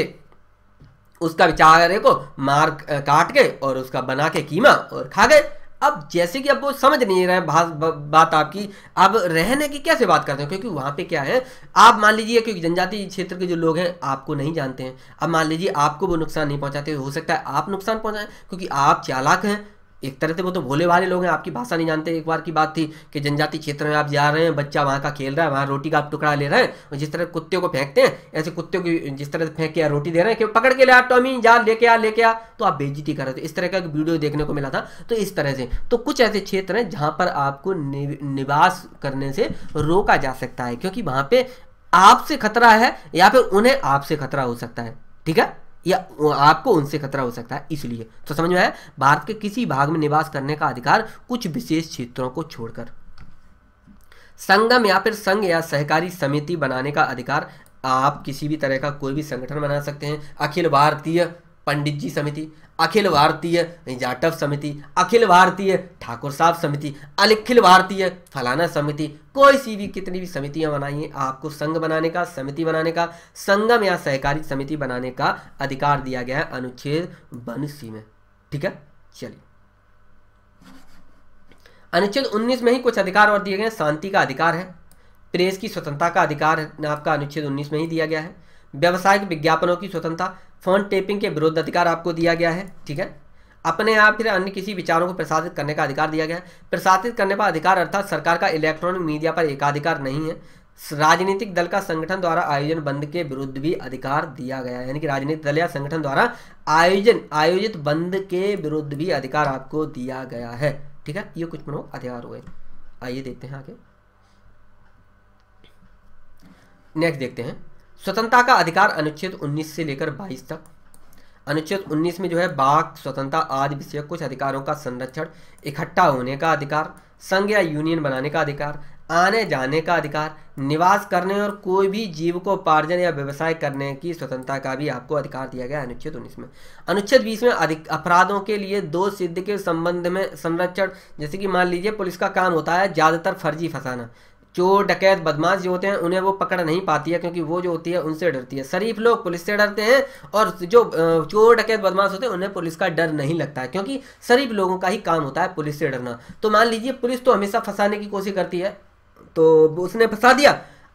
उसका विचार को मार काट के और उसका बना के कीमा और खा गए अब जैसे कि अब वो समझ नहीं रहे बा, बात आपकी अब रहने की कैसे बात करते हैं क्योंकि वहां पे क्या है आप मान लीजिए क्योंकि जनजाति क्षेत्र के जो लोग हैं आपको नहीं जानते हैं अब मान लीजिए आपको वो नुकसान नहीं पहुंचाते हो सकता है आप नुकसान पहुंचाएं क्योंकि आप चालाक हैं एक तरह से वो तो भोले भाले लोग हैं आपकी भाषा नहीं जानते एक बार की बात थी कि जनजाति क्षेत्र में आप जा रहे हैं बच्चा वहाँ का खेल रहा है वहाँ रोटी का आप टुकड़ा ले रहे हैं और जिस तरह कुत्ते को फेंकते हैं ऐसे कुत्ते को जिस तरह से फेंक के रोटी दे रहे हैं कि पकड़ के ले आप टॉमी जा लेके आ लेके आ तो आप बेजती कर रहे थे इस तरह का एक वीडियो देखने को मिला था तो इस तरह से तो कुछ ऐसे क्षेत्र हैं जहाँ पर आपको निवास करने से रोका जा सकता है क्योंकि वहाँ पर आपसे खतरा है या फिर उन्हें आपसे खतरा हो सकता है ठीक है या आपको उनसे खतरा हो सकता है इसलिए तो समझ में आया भारत के किसी भाग में निवास करने का अधिकार कुछ विशेष क्षेत्रों को छोड़कर संगम या फिर संघ या सहकारी समिति बनाने का अधिकार आप किसी भी तरह का कोई भी संगठन बना सकते हैं अखिल भारतीय पंडित जी समिति अखिल भारतीय जाटव समिति अखिल भारतीय ठाकुर साहब समिति अखिल भारतीय फलाना समिति कोई सी भी कितनी भी समितियां बनाइए आपको संघ बनाने का समिति बनाने का संगम या सहकारी समिति बनाने का अधिकार दिया गया है अनुच्छेद बनसी में ठीक है चलिए अनुच्छेद 19 में ही कुछ अधिकार और दिए गए शांति का अधिकार है प्रेस की स्वतंत्रता का अधिकार आपका अनुच्छेद 19 में ही दिया गया है व्यावसायिक विज्ञापनों की स्वतंत्रता फोन टेपिंग के विरुद्ध अधिकार आपको दिया गया है ठीक है अपने आप फिर अन्य किसी विचारों को प्रसारित करने का अधिकार दिया गया है प्रसारित करने का अधिकार अर्थात सरकार का इलेक्ट्रॉनिक मीडिया पर एकाधिकार नहीं है राजनीतिक दल का संगठन द्वारा आयोजन बंद के विरुद्ध भी अधिकार दिया गया है यानी कि राजनीतिक दल या संगठन द्वारा आयोजन आयोजित बंद के विरुद्ध भी अधिकार आपको दिया गया है ठीक है ये कुछ प्रमुख अधिकार हुए आइए देखते हैं आगे नेक्स्ट देखते हैं स्वतंत्रता का अधिकार अनुच्छेद 19 से लेकर 22 तक अनुच्छेद 19 में जो है बाक स्वतंत्रता आदि विषय कुछ अधिकारों का संरक्षण इकट्ठा होने का अधिकार संघ या यूनियन बनाने का अधिकार आने जाने का अधिकार निवास करने और कोई भी जीव को उपार्जन या व्यवसाय करने की स्वतंत्रता का भी आपको अधिकार दिया गया अनुच्छेद उन्नीस में अनुच्छेद बीस में अधिक अपराधों के लिए दो सिद्ध के संबंध में संरक्षण जैसे कि मान लीजिए पुलिस का काम होता है ज़्यादातर फर्जी फंसाना चोर डकैत बदमाश जो होते हैं उन्हें वो पकड़ नहीं पाती है क्योंकि वो जो होती है उनसे डरती है शरीफ लोग पुलिस से डरते हैं और जो चोर डकैत बदमाश होते हैं उन्हें पुलिस का डर नहीं लगता है क्योंकि शरीफ लोगों का ही काम होता है पुलिस से डरना तो मान लीजिए पुलिस तो हमेशा फंसाने की कोशिश करती है तो उसने फंसा दिया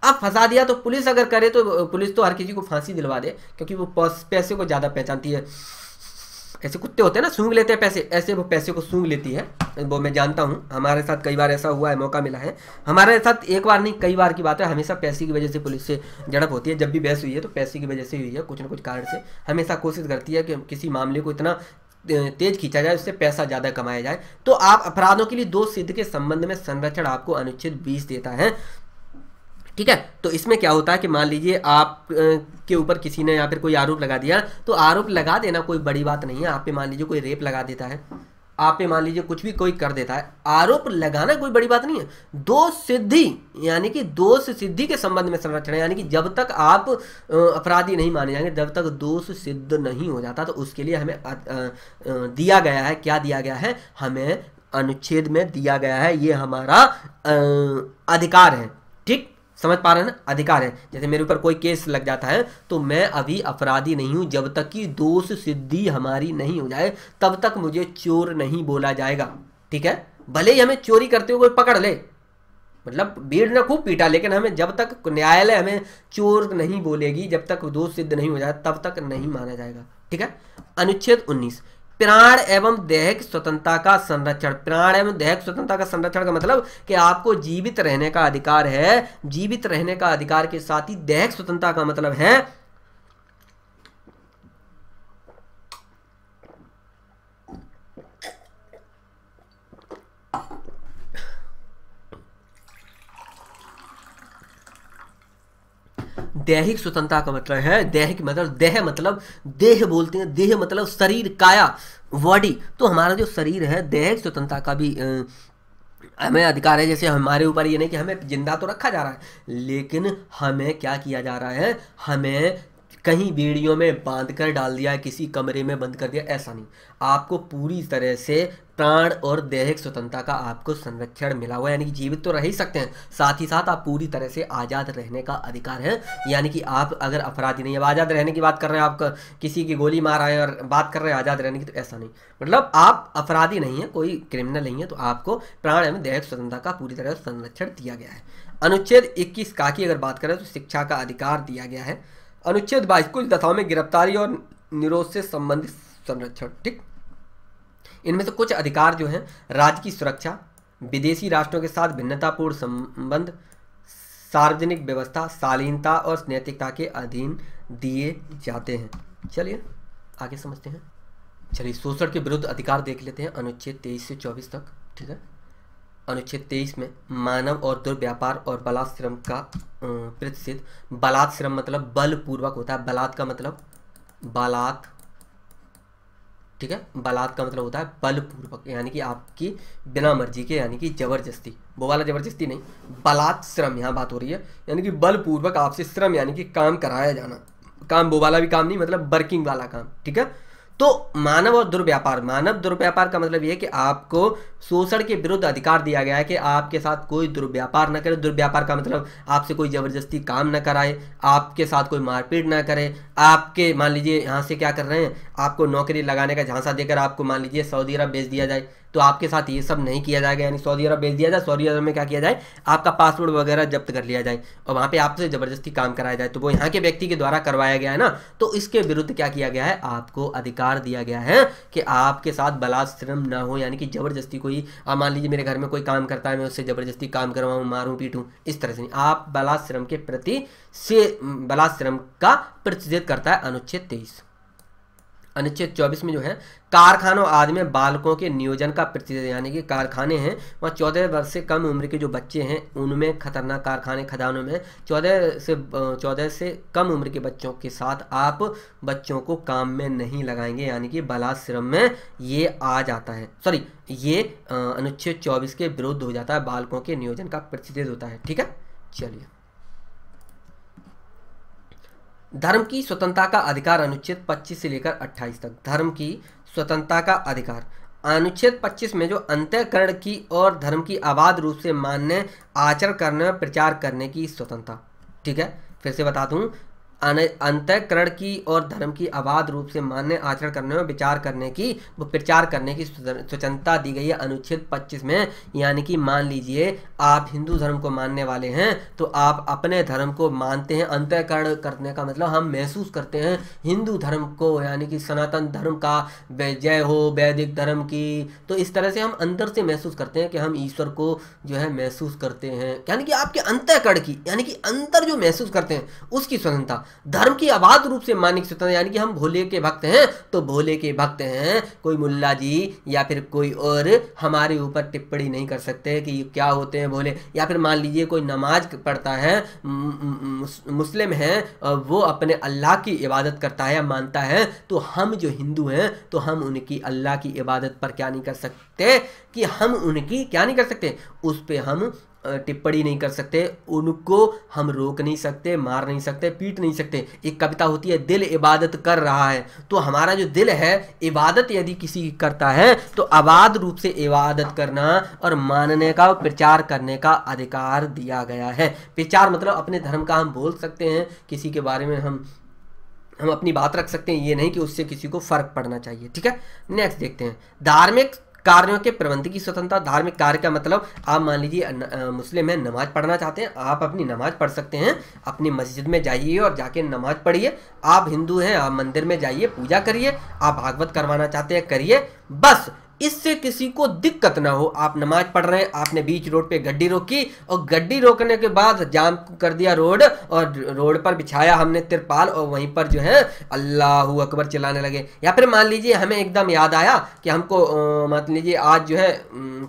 अब फंसा दिया तो पुलिस अगर करे तो पुलिस तो हर किसी को फांसी दिलवा दे क्योंकि वो पैसे को ज़्यादा पहचानती है ऐसे कुत्ते होते हैं ना सूंघ लेते हैं पैसे ऐसे वो पैसे को सूंघ लेती है वो मैं जानता हूँ हमारे साथ कई बार ऐसा हुआ है मौका मिला है हमारे साथ एक बार नहीं कई बार की बात है हमेशा पैसे की वजह से पुलिस से झड़प होती है जब भी बहस हुई है तो पैसे की वजह से हुई है कुछ ना कुछ कारण से हमेशा कोशिश करती है कि किसी मामले को इतना तेज खींचा जाए उससे पैसा ज़्यादा कमाया जाए तो आप अपराधों के लिए दो सिद्ध के संबंध में संरक्षण आपको अनुच्छेद बीस देता है ठीक है तो इसमें क्या होता है कि मान लीजिए आप के ऊपर किसी ने या फिर कोई आरोप लगा दिया तो आरोप लगा देना कोई बड़ी बात नहीं है आप पे मान लीजिए कोई रेप लगा देता है आप पे मान लीजिए कुछ भी कोई कर देता है आरोप लगाना कोई बड़ी बात नहीं है दो सिद्धि यानी कि दोष सिद्धि के संबंध में संरक्षण यानी कि जब तक आप अपराधी नहीं माने जाएंगे जब तक दोष सिद्ध नहीं हो जाता तो उसके लिए हमें दिया गया है क्या दिया गया है हमें अनुच्छेद में दिया गया है ये हमारा अधिकार है ठीक समझ पा रहे हैं ना अधिकार है जैसे मेरे ऊपर कोई केस लग जाता है तो मैं अभी अपराधी नहीं हूँ जब तक कि दोष सिद्धि हमारी नहीं हो जाए तब तक मुझे चोर नहीं बोला जाएगा ठीक है भले ही हमें चोरी करते हुए कोई पकड़ ले मतलब भीड़ ने खूब पीटा लेकिन हमें जब तक न्यायालय हमें चोर नहीं बोलेगी जब तक दोष सिद्ध नहीं हो जाए तब तक नहीं माना जाएगा ठीक है अनुच्छेद उन्नीस प्राण एवं देहिक स्वतंत्रता का संरक्षण प्राण एवं देहिक स्वतंत्रता का संरक्षण का मतलब कि आपको जीवित रहने का अधिकार है जीवित रहने का अधिकार के साथ ही देहिक स्वतंत्रता का मतलब है दैहिक स्वतंत्रता का मतलब है दैहिक मतलब देह मतलब देह बोलते हैं देह मतलब शरीर काया बॉडी तो हमारा जो शरीर है दैहिक स्वतंत्रता का भी हमें अधिकार है जैसे हमारे ऊपर ये नहीं कि हमें जिंदा तो रखा जा रहा है लेकिन हमें क्या किया जा रहा है हमें कहीं बेड़ियों में बांध कर डाल दिया किसी कमरे में बंद कर दिया ऐसा नहीं आपको पूरी तरह से प्राण और दैहिक स्वतंत्रता का आपको संरक्षण मिला हुआ है यानी कि जीवित तो रह ही सकते हैं साथ ही साथ आप पूरी तरह से आज़ाद रहने का अधिकार है यानी कि आप अगर अपराधी नहीं अब आज़ाद रहने की बात कर रहे हैं आप किसी की गोली मार हैं और बात कर रहे हैं आज़ाद रहने की तो ऐसा नहीं मतलब आप अपराधी नहीं है कोई क्रिमिनल नहीं है तो आपको प्राण एवं दैहिक स्वतंत्रता का पूरी तरह संरक्षण दिया गया है अनुच्छेद इक्कीस का की अगर बात करें तो शिक्षा का अधिकार दिया गया है अनुच्छेद बाईस कुछ दशाओं में गिरफ्तारी और निरोध से संबंधित संरक्षण ठीक इनमें से कुछ अधिकार जो हैं राज्य की सुरक्षा विदेशी राष्ट्रों के साथ भिन्नतापूर्ण संबंध सार्वजनिक व्यवस्था शालीनता और नैतिकता के अधीन दिए जाते हैं चलिए आगे समझते हैं चलिए शोषण के विरुद्ध अधिकार देख लेते हैं अनुच्छेद तेईस से चौबीस तक ठीक है अनुच्छेद तेईस में मानव और दुर्व्यापार और बलाश्रम का प्रतिषिध बलात्श्रम मतलब बलपूर्वक होता है बलात् का मतलब बलात् ठीक है बलात् का मतलब होता है बलपूर्वक यानी कि आपकी बिना मर्जी के यानी कि जबरदस्ती वो वाला जबरदस्ती नहीं बलात् श्रम यहाँ बात हो रही है यानी कि बलपूर्वक आपसे श्रम यानी कि काम कराया जाना काम वो वाला भी काम नहीं मतलब वर्किंग वाला काम ठीक है तो मानव और दुर्व्यापार मानव दुर्व्यापार का मतलब यह कि आपको शोषण के विरुद्ध अधिकार दिया गया है कि आपके साथ कोई दुर्व्यापार ना करे दुर्व्यापार का मतलब आपसे कोई ज़बरदस्ती काम न कराए आपके साथ कोई मारपीट ना करे आपके मान लीजिए यहाँ से क्या कर रहे हैं आपको नौकरी लगाने का झांसा देकर आपको मान लीजिए सऊदी अरब भेज दिया जाए तो आपके साथ ये सब नहीं किया जाएगा यानी सऊदी अरब भेज दिया जाए सऊदी अरब में क्या किया जाए आपका पासपोर्ट वगैरह जब्त कर लिया जाए और वहाँ पर आपसे ज़बरदस्ती काम कराया जाए तो वो यहाँ के व्यक्ति के द्वारा करवाया गया है ना तो इसके विरुद्ध क्या किया गया है आपको अधिकार दिया गया है कि आपके साथ बलाश्रम ना हो यानी कि ज़बरदस्ती कोई आप मान लीजिए मेरे घर में कोई काम करता है मैं उससे ज़बरदस्ती काम करवाऊँ मारूँ पीटूँ इस तरह से आप बलाश्रम के प्रति से बलाश्रम का प्रतिषेध करता है अनुच्छेद तेईस अनुच्छेद 24 में जो है कारखानों आदि में बालकों के नियोजन का प्रतिशत यानी कि कारखाने हैं वहाँ चौदह वर्ष से कम उम्र के जो बच्चे हैं उनमें खतरनाक कारखाने खदानों में चौदह से चौदह से कम उम्र के बच्चों के साथ आप बच्चों को काम में नहीं लगाएंगे यानी कि बलाश्रम में ये आ जाता है सॉरी ये अनुच्छेद चौबीस के विरुद्ध हो जाता है बालकों के नियोजन का प्रतिशत होता है ठीक है चलिए धर्म की स्वतंत्रता का अधिकार अनुच्छेद 25 से लेकर 28 तक धर्म की स्वतंत्रता का अधिकार अनुच्छेद 25 में जो अंत्यकरण की और धर्म की आबाद रूप से मानने आचरण करने और प्रचार करने की स्वतंत्रता ठीक है फिर से बता दूं अंतकरण की और धर्म की अबाध रूप से मान्य आचरण करने में विचार करने की प्रचार करने की स्वतंत्रता दी गई है अनुच्छेद 25 में यानी कि मान लीजिए आप हिंदू धर्म को मानने वाले हैं तो आप अपने धर्म को मानते हैं अंतकरण करने का मतलब हम महसूस करते हैं हिंदू धर्म को यानी कि सनातन धर्म का जय हो वैदिक धर्म की तो इस तरह से हम अंदर से महसूस करते हैं कि हम ईश्वर को जो है महसूस करते हैं यानी कि आपके अंतकरण की यानी कि अंतर जो महसूस करते हैं उसकी स्वतंत्रता धर्म की अबाध रूप से मानिक की स्वतंत्रता यानी कि हम भोले के भक्त हैं तो भोले के भक्त हैं कोई मुल्ला जी या फिर कोई और हमारे ऊपर टिप्पणी नहीं कर सकते कि क्या होते हैं भोले या फिर मान लीजिए कोई नमाज पढ़ता है मुस्लिम है वो अपने अल्लाह की इबादत करता है या मानता है तो हम जो हिंदू हैं तो हम उनकी अल्लाह की इबादत पर क्या नहीं कर सकते कि हम उनकी क्या नहीं कर सकते उस पर हम टिप्पणी नहीं कर सकते उनको हम रोक नहीं सकते मार नहीं सकते पीट नहीं सकते एक कविता होती है दिल इबादत कर रहा है तो हमारा जो दिल है इबादत यदि किसी की करता है तो अबाध रूप से इबादत करना और मानने का प्रचार करने का अधिकार दिया गया है प्रचार मतलब अपने धर्म का हम बोल सकते हैं किसी के बारे में हम हम अपनी बात रख सकते हैं ये नहीं कि उससे किसी को फर्क पड़ना चाहिए ठीक है नेक्स्ट देखते हैं धार्मिक कार्यों के प्रबंध की स्वतंत्रता धार्मिक कार्य का मतलब आप मान लीजिए मुस्लिम है नमाज पढ़ना चाहते हैं आप अपनी नमाज पढ़ सकते हैं अपनी मस्जिद में जाइए और जाके नमाज पढ़िए आप हिंदू हैं आप मंदिर में जाइए पूजा करिए आप भागवत करवाना चाहते हैं करिए बस इससे किसी को दिक्कत ना हो आप नमाज पढ़ रहे हैं आपने बीच रोड पे गड्डी रोकी और गड्डी रोकने के बाद जाम कर दिया रोड और रोड पर बिछाया हमने तिरपाल और वहीं पर जो है अल्लाह अकबर चलाने लगे या फिर मान लीजिए हमें एकदम याद आया कि हमको मान लीजिए आज जो है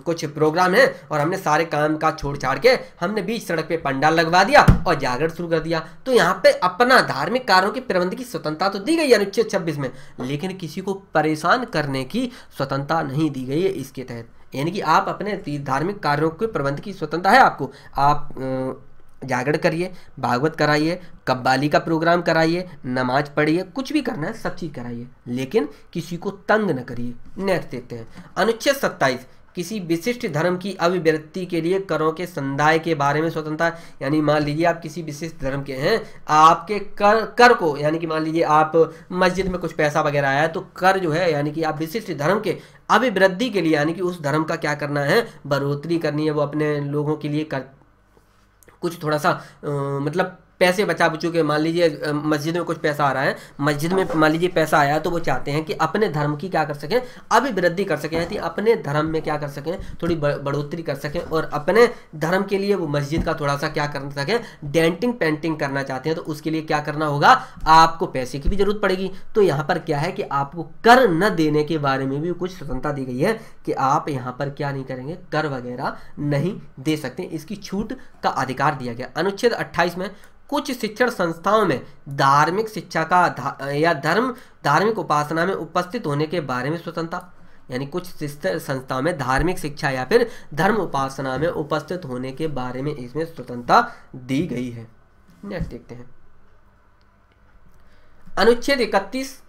कुछ प्रोग्राम है और हमने सारे काम काज छोड़ छाड़ के हमने बीच सड़क पे पंडाल लगवा दिया और जागरण शुरू कर दिया तो यहाँ पे अपना धार्मिक कार्यों की प्रबंध की स्वतंत्रता तो दी गई अनुच्छेद छब्बीस में लेकिन किसी को परेशान करने की स्वतंत्रता नहीं नहीं दी गई है इसके तहत यानी कि आप अपने धार्मिक कार्यों के प्रबंध की स्वतंत्रता है आपको आप जागरण करिए भागवत कराइए कब्बाली का प्रोग्राम कराइए नमाज पढ़िए कुछ भी करना है सब चीज़ कराइए लेकिन किसी को तंग न करिए नेक्स्ट देखते हैं अनुच्छेद सत्ताईस किसी विशिष्ट धर्म की अभिव्यक्ति के लिए करों के संदाय के बारे में स्वतंत्रता यानी मान लीजिए आप किसी विशिष्ट धर्म के हैं आपके कर कर को यानी कि मान लीजिए आप मस्जिद में कुछ पैसा वगैरह आया तो कर जो है यानी कि आप विशिष्ट धर्म के अभिवृद्धि के लिए यानी कि उस धर्म का क्या करना है बढ़ोतरी करनी है वो अपने लोगों के लिए कर कुछ थोड़ा सा आ, मतलब पैसे बचा बचू मान लीजिए मस्जिद में कुछ पैसा आ रहा है मस्जिद में मान लीजिए पैसा आया तो वो चाहते हैं कि अपने धर्म की क्या कर सकें वृद्धि कर सकें यानी अपने धर्म में क्या कर सकें थोड़ी बढ़ोतरी कर सकें और अपने धर्म के लिए वो मस्जिद का थोड़ा सा क्या कर सकें डेंटिंग पेंटिंग करना चाहते हैं तो उसके लिए क्या करना होगा आपको पैसे की भी जरूरत पड़ेगी तो यहाँ पर क्या है कि आपको कर न देने के बारे में भी कुछ स्वतंत्रता दी गई है कि आप यहाँ पर क्या नहीं करेंगे कर वगैरह नहीं दे सकते इसकी छूट का अधिकार दिया गया अनुच्छेद अट्ठाईस में कुछ शिक्षण संस्थाओं में धार्मिक शिक्षा का या धर्म धार्मिक उपासना में उपस्थित होने के बारे में स्वतंत्रता यानी कुछ संस्थाओं में धार्मिक शिक्षा या फिर धर्म उपासना में उपस्थित होने के बारे में इसमें स्वतंत्रता दी गई है नेक्स्ट देखते हैं अनुच्छेद इकतीस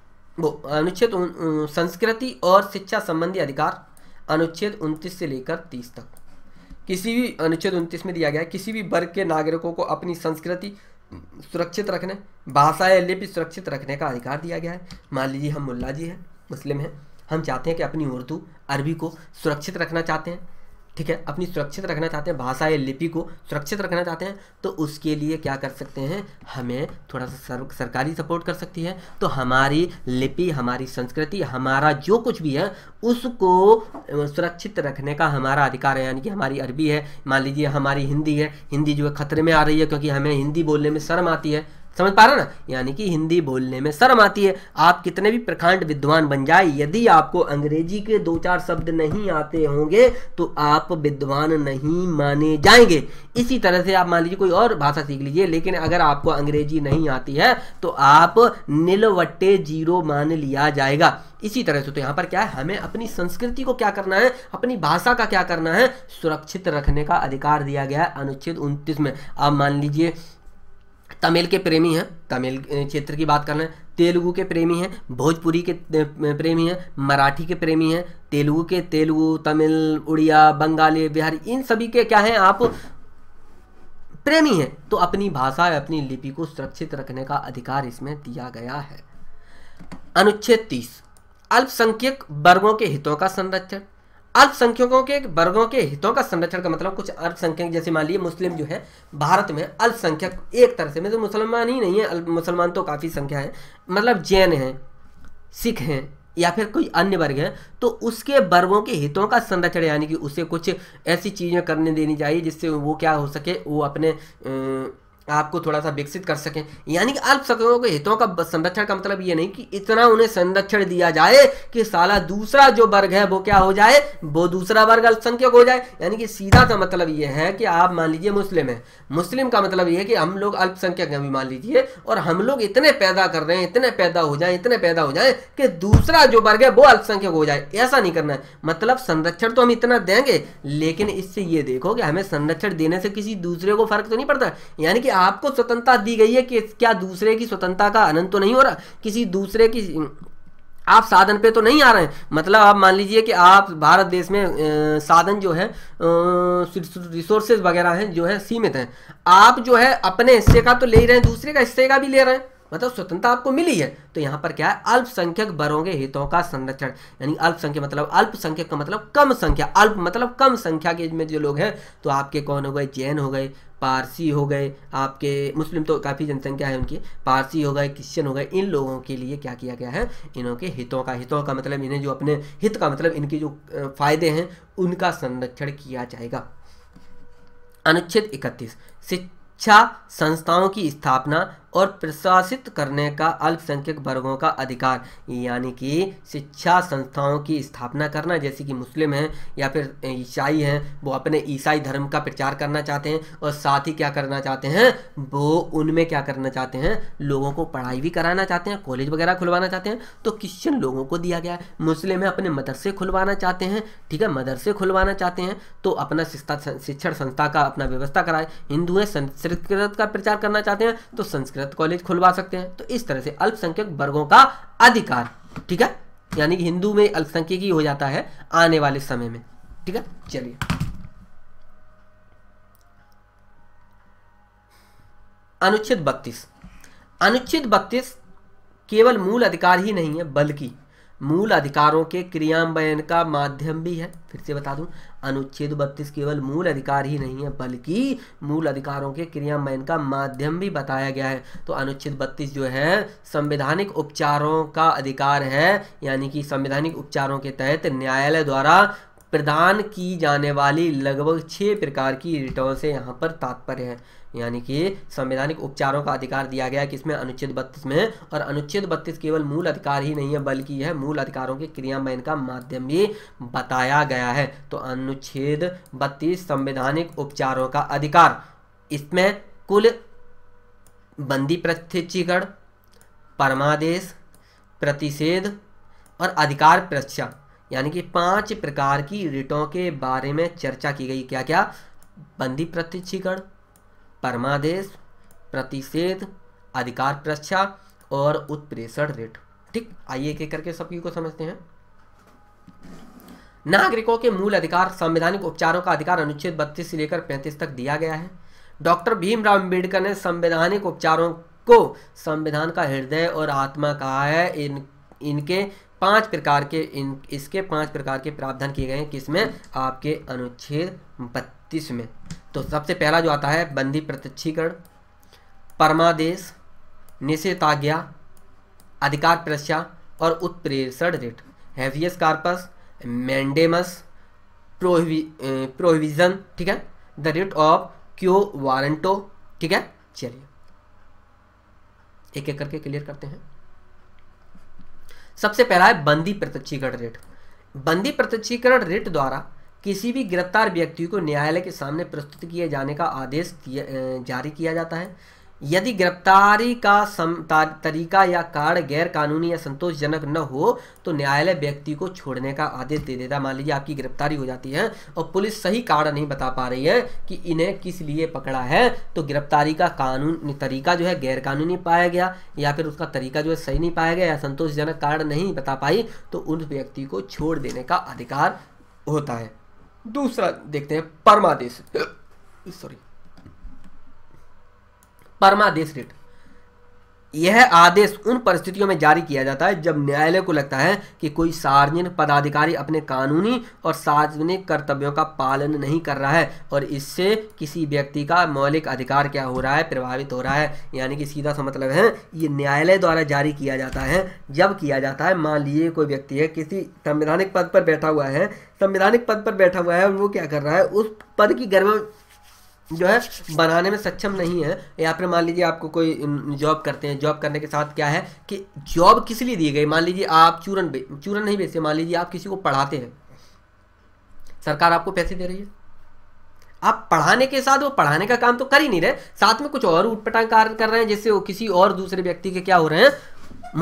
वो अनुच्छेद संस्कृति और शिक्षा संबंधी अधिकार अनुच्छेद उनतीस से लेकर तीस तक किसी भी अनुच्छेद उनतीस में दिया गया है किसी भी वर्ग के नागरिकों को अपनी संस्कृति सुरक्षित रखने भाषा या लिपि सुरक्षित रखने का अधिकार दिया गया है मान लीजिए हम मुल्ला जी हैं मुस्लिम हैं हम चाहते हैं कि अपनी उर्दू अरबी को सुरक्षित रखना चाहते हैं ठीक है अपनी सुरक्षित रखना चाहते हैं भाषा या लिपि को सुरक्षित रखना चाहते हैं तो उसके लिए क्या कर सकते हैं हमें थोड़ा सा सर, सरकारी सपोर्ट कर सकती है तो हमारी लिपि हमारी संस्कृति हमारा जो कुछ भी है उसको सुरक्षित रखने का हमारा अधिकार है यानी कि हमारी अरबी है मान लीजिए हमारी हिंदी है हिंदी जो है खतरे में आ रही है क्योंकि हमें हिंदी बोलने में शर्म आती है समझ पा रहे हो ना यानी कि हिंदी बोलने में शर्म आती है आप कितने भी प्रखंड विद्वान बन जाए यदि आपको अंग्रेजी के दो चार शब्द नहीं आते होंगे तो आप विद्वान नहीं माने जाएंगे इसी तरह से आप मान लीजिए कोई और भाषा सीख लीजिए लेकिन अगर आपको अंग्रेजी नहीं आती है तो आप नीलवट्टे जीरो मान लिया जाएगा इसी तरह से तो यहाँ पर क्या है हमें अपनी संस्कृति को क्या करना है अपनी भाषा का क्या करना है सुरक्षित रखने का अधिकार दिया गया है अनुच्छेद उनतीस में आप मान लीजिए तमिल के प्रेमी हैं तमिल क्षेत्र की बात कर रहे हैं तेलुगु के प्रेमी हैं भोजपुरी के प्रेमी हैं मराठी के प्रेमी हैं तेलुगु के तेलुगु तमिल उड़िया बंगाली बिहारी इन सभी के क्या हैं आप प्रेमी हैं तो अपनी भाषा या अपनी लिपि को सुरक्षित रखने का अधिकार इसमें दिया गया है अनुच्छेद तीस अल्पसंख्यक वर्गों के हितों का संरक्षण अल्पसंख्यकों के वर्गों के हितों का संरक्षण का मतलब कुछ अल्पसंख्यक जैसे मान लीजिए मुस्लिम जो है भारत में अल्पसंख्यक एक तरह से मतलब मुसलमान ही नहीं है मुसलमान तो काफ़ी संख्या है मतलब जैन हैं सिख हैं या फिर कोई अन्य वर्ग है तो उसके वर्गों के हितों का संरक्षण यानी कि उसे कुछ ऐसी चीज़ें करने देनी चाहिए जिससे वो क्या हो सके वो अपने आपको थोड़ा सा विकसित कर सकें यानी कि अल्पसंख्यकों के हितों का संरक्षण का मतलब ये नहीं कि इतना उन्हें संरक्षण दिया जाए कि साला दूसरा जो वर्ग है वो क्या हो जाए वो दूसरा वर्ग अल्पसंख्यक हो जाए यानी कि सीधा सा मतलब ये है कि आप मान लीजिए मुस्लिम है मुस्लिम का मतलब ये है कि हम लोग अल्पसंख्यक हैं भी मान लीजिए और हम लोग इतने पैदा कर रहे हैं इतने पैदा हो जाए इतने पैदा हो जाए कि दूसरा जो वर्ग है वो अल्पसंख्यक हो जाए ऐसा नहीं करना है मतलब संरक्षण तो हम इतना देंगे लेकिन इससे ये देखो कि हमें संरक्षण देने से किसी दूसरे को फर्क तो नहीं पड़ता यानी कि आपको स्वतंत्रता दी गई है कि क्या दूसरे की स्वतंत्रता का आनंद तो नहीं हो रहा किसी दूसरे की आप साधन पे तो नहीं आ रहे हैं मतलब आप मान लीजिए कि आप भारत देश में आ, साधन जो है रिसोर्सेज वगैरह हैं जो है सीमित हैं आप जो है अपने हिस्से का तो ले ही रहे हैं दूसरे का हिस्से का भी ले रहे हैं मतलब स्वतंत्रता आपको मिली है तो यहाँ पर क्या है अल्पसंख्यक बरों के हितों का संरक्षण यानी अल्पसंख्यक मतलब अल्पसंख्यक का मतलब कम संख्या अल्प मतलब कम संख्या के में जो लोग हैं तो आपके कौन हो गए जैन हो गए पारसी हो गए आपके मुस्लिम तो काफ़ी जनसंख्या है उनकी पारसी हो गए क्रिश्चियन हो गए इन लोगों के लिए क्या किया गया है इनों के हितों का हितों का मतलब इन्हें जो अपने हित का मतलब इनके जो फायदे हैं उनका संरक्षण किया जाएगा अनुच्छेद इकतीस शिक्षा संस्थाओं की स्थापना और प्रशासित करने का अल्पसंख्यक वर्गों का अधिकार यानी कि शिक्षा संस्थाओं की स्थापना करना जैसे कि मुस्लिम हैं या फिर ईसाई हैं वो अपने ईसाई धर्म का प्रचार करना चाहते हैं और साथ ही क्या करना चाहते हैं वो उनमें क्या करना चाहते हैं लोगों को पढ़ाई भी कराना चाहते हैं कॉलेज वगैरह खुलवाना चाहते हैं तो क्रिश्चियन लोगों को दिया गया है मुस्लिम है अपने मदरसे खुलवाना चाहते हैं ठीक है मदरसे खुलवाना चाहते हैं तो अपना शिक्षण संस्था का अपना व्यवस्था कराए हिंदू हैं संस्कृत का प्रचार करना चाहते हैं तो संस्कृत दत्त कॉलेज खुलवा सकते हैं तो इस तरह से अल्पसंख्यक वर्गों का अधिकार ठीक है यानी कि हिंदू में अल्पसंख्यक ही हो जाता है आने वाले समय में ठीक है चलिए अनुच्छेद बत्तीस अनुच्छेद बत्तीस केवल मूल अधिकार ही नहीं है बल्कि मूल अधिकारों के क्रियान्वयन का माध्यम भी है फिर से बता दूं अनुच्छेद बत्तीस केवल मूल अधिकार ही नहीं है बल्कि मूल अधिकारों के क्रियान्वयन का माध्यम भी बताया गया है तो अनुच्छेद बत्तीस जो है संवैधानिक उपचारों का अधिकार है यानी कि संवैधानिक उपचारों के तहत न्यायालय द्वारा प्रदान की जाने वाली लगभग छः प्रकार की रिटर्न से यहाँ पर तात्पर्य है यानी कि संवैधानिक उपचारों का अधिकार दिया गया किसमें अनुच्छेद बत्तीस में और अनुच्छेद बत्तीस केवल मूल अधिकार ही नहीं है बल्कि यह मूल अधिकारों के क्रियान्वयन का माध्यम भी बताया गया है तो अनुच्छेद बत्तीस संवैधानिक उपचारों का अधिकार इसमें कुल बंदी प्रत्यक्षीकरण परमादेश प्रतिषेध और अधिकार प्रक्षा यानी कि पांच प्रकार की रिटों के बारे में चर्चा की गई क्या क्या बंदी प्रत्यक्षीकरण परमादेश प्रतिषेध अधिकार प्रक्षा और उत्प्रेषण रेट ठीक आइए एक एक करके सभी को समझते हैं नागरिकों के मूल अधिकार संवैधानिक उपचारों का अधिकार अनुच्छेद 32 से लेकर 35 तक दिया गया है डॉक्टर भीमराव अंबेडकर ने संवैधानिक उपचारों को संविधान का हृदय और आत्मा कहा है इन इनके पांच प्रकार के इन इसके पांच प्रकार के प्रावधान किए गए हैं किसमें आपके अनुच्छेद तीस में तो सबसे पहला जो आता है बंदी प्रत्यक्षीकरण परमादेश निषेताज्ञा अधिकार प्रशा और उत्प्रेषण रेट हैवियस कार्पस मैंडेमस प्रोहि प्रोहिविजन ठीक है the writ of quo warranto ठीक है चलिए एक एक करके क्लियर करते हैं सबसे पहला है बंदी प्रत्यक्षीकरण रेट बंदी प्रत्यक्षीकरण रेट द्वारा किसी भी गिरफ्तार व्यक्ति को न्यायालय के सामने प्रस्तुत किए जाने का आदेश जारी किया जाता है यदि गिरफ्तारी का सम तरीका या कारण गैर कानूनी या संतोषजनक न हो तो न्यायालय व्यक्ति को छोड़ने का आदेश दे देता मान लीजिए आपकी गिरफ्तारी हो जाती है और पुलिस सही कारण नहीं बता पा रही है कि इन्हें किस लिए पकड़ा है तो गिरफ्तारी का कानून तरीका जो है गैर कानूनी पाया गया या फिर उसका तरीका जो है सही नहीं पाया गया या संतोषजनक कारण नहीं बता पाई तो उन व्यक्ति को छोड़ देने का अधिकार होता है दूसरा देखते हैं परमादेश सॉरी परमादेश रिट यह आदेश उन परिस्थितियों में जारी किया जाता है जब न्यायालय को लगता है कि कोई सार्वजनिक पदाधिकारी अपने कानूनी और सार्वजनिक कर्तव्यों का पालन नहीं कर रहा है और इससे किसी व्यक्ति का मौलिक अधिकार क्या हो रहा है प्रभावित हो रहा है यानी कि सीधा सा मतलब है ये न्यायालय द्वारा जारी किया जाता है जब किया जाता है मान लीजिए कोई व्यक्ति है किसी संवैधानिक पद पर बैठा हुआ है संवैधानिक पद पर बैठा हुआ है और वो क्या कर रहा है उस पद की गरिमा जो है बनाने में सक्षम नहीं है या फिर मान लीजिए आपको कोई जॉब करते हैं जॉब करने के साथ क्या है कि जॉब किस लिए दी गई मान लीजिए आप चूरन चूरन नहीं बेचते मान लीजिए आप किसी को पढ़ाते हैं सरकार आपको पैसे दे रही है आप पढ़ाने के साथ वो पढ़ाने का काम तो कर ही नहीं रहे साथ में कुछ और उठपटांग कार्य कर रहे हैं जिससे वो किसी और दूसरे व्यक्ति के क्या हो रहे हैं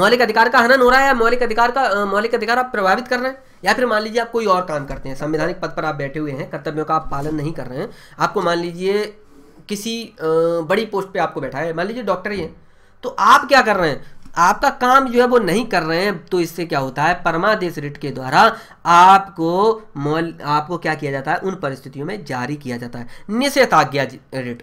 मौलिक अधिकार का हनन हो रहा है या मौलिक अधिकार का मौलिक अधिकार आप प्रभावित कर रहे हैं या फिर मान लीजिए आप कोई और काम करते हैं संवैधानिक पद पर आप बैठे हुए हैं कर्तव्यों का आप पालन नहीं कर रहे हैं आपको मान लीजिए किसी बड़ी पोस्ट पे आपको बैठा है मान लीजिए डॉक्टर ही है तो आप क्या कर रहे हैं आपका काम जो है वो नहीं कर रहे हैं तो इससे क्या होता है परमादेश रिट के द्वारा आपको मौल आपको क्या किया जाता है उन परिस्थितियों में जारी किया जाता है निषेधाज्ञा रिट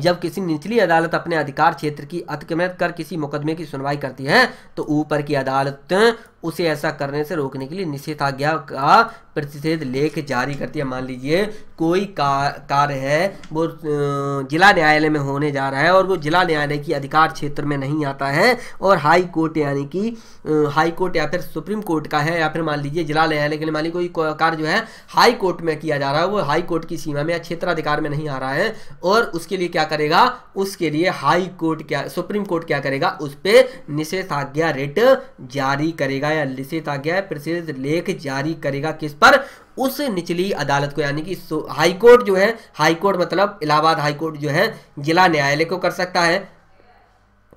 जब किसी निचली अदालत अपने अधिकार क्षेत्र की अतिक्रमित कर किसी मुकदमे की सुनवाई करती है तो ऊपर की अदालत उसे ऐसा करने से रोकने के लिए निषेधाज्ञा का प्रतिषेध लेख जारी करती है मान लीजिए कोई कार्य है वो जिला न्यायालय में होने जा रहा है और वो जिला न्यायालय की अधिकार क्षेत्र में नहीं आता है और हाई कोर्ट यानी कि हाई कोर्ट या फिर सुप्रीम कोर्ट का है या फिर मान लीजिए जिला न्यायालय के लिए मान लीजिए कोई कार्य जो है हाई कोर्ट में किया जा रहा है वो हाई कोर्ट की सीमा में या क्षेत्राधिकार में नहीं आ रहा है और उसके लिए क्या करेगा उसके लिए हाई कोर्ट क्या सुप्रीम कोर्ट क्या करेगा उस पर निषेधाज्ञा रिट जारी करेगा है लिखित आज्ञा प्रसिद्ध लेख जारी करेगा किस पर उस निचली अदालत को यानी कि हाईकोर्ट जो है हाईकोर्ट मतलब इलाहाबाद हाईकोर्ट जो है जिला न्यायालय को कर सकता है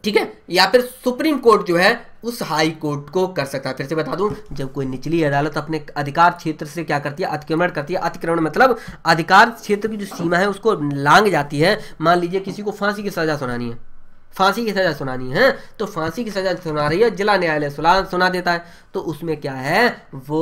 ठीक है या फिर सुप्रीम कोर्ट जो है उस हाई कोर्ट को कर सकता है फिर से बता दूं जब कोई निचली अदालत अपने अधिकार क्षेत्र से क्या करती है अतिक्रमण करती है अतिक्रमण मतलब अधिकार क्षेत्र की जो सीमा है उसको लांग जाती है मान लीजिए किसी को फांसी की सजा सुनानी है फांसी की सज़ा सुनानी है तो फांसी की सज़ा सुना रही है जिला न्यायालय सुना सुना देता है तो उसमें क्या है वो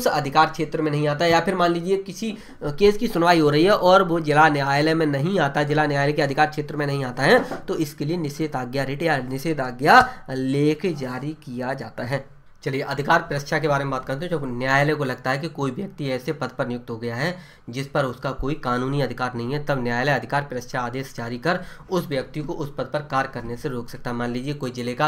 उस अधिकार क्षेत्र में नहीं आता या फिर मान लीजिए किसी केस की सुनवाई हो रही है और वो जिला न्यायालय में नहीं आता जिला न्यायालय के अधिकार क्षेत्र में नहीं आता है तो इसके लिए निषेधाज्ञा आज्ञा रिट या लेख जारी किया जाता है चलिए अधिकार परीक्षा के बारे में बात करते हैं जब न्यायालय को लगता है कि कोई व्यक्ति ऐसे पद पर नियुक्त हो गया है जिस पर उसका कोई कानूनी अधिकार नहीं है तब न्यायालय अधिकार परीक्षा आदेश जारी कर उस व्यक्ति को उस पद पर कार्य करने से रोक सकता है मान लीजिए कोई जिले का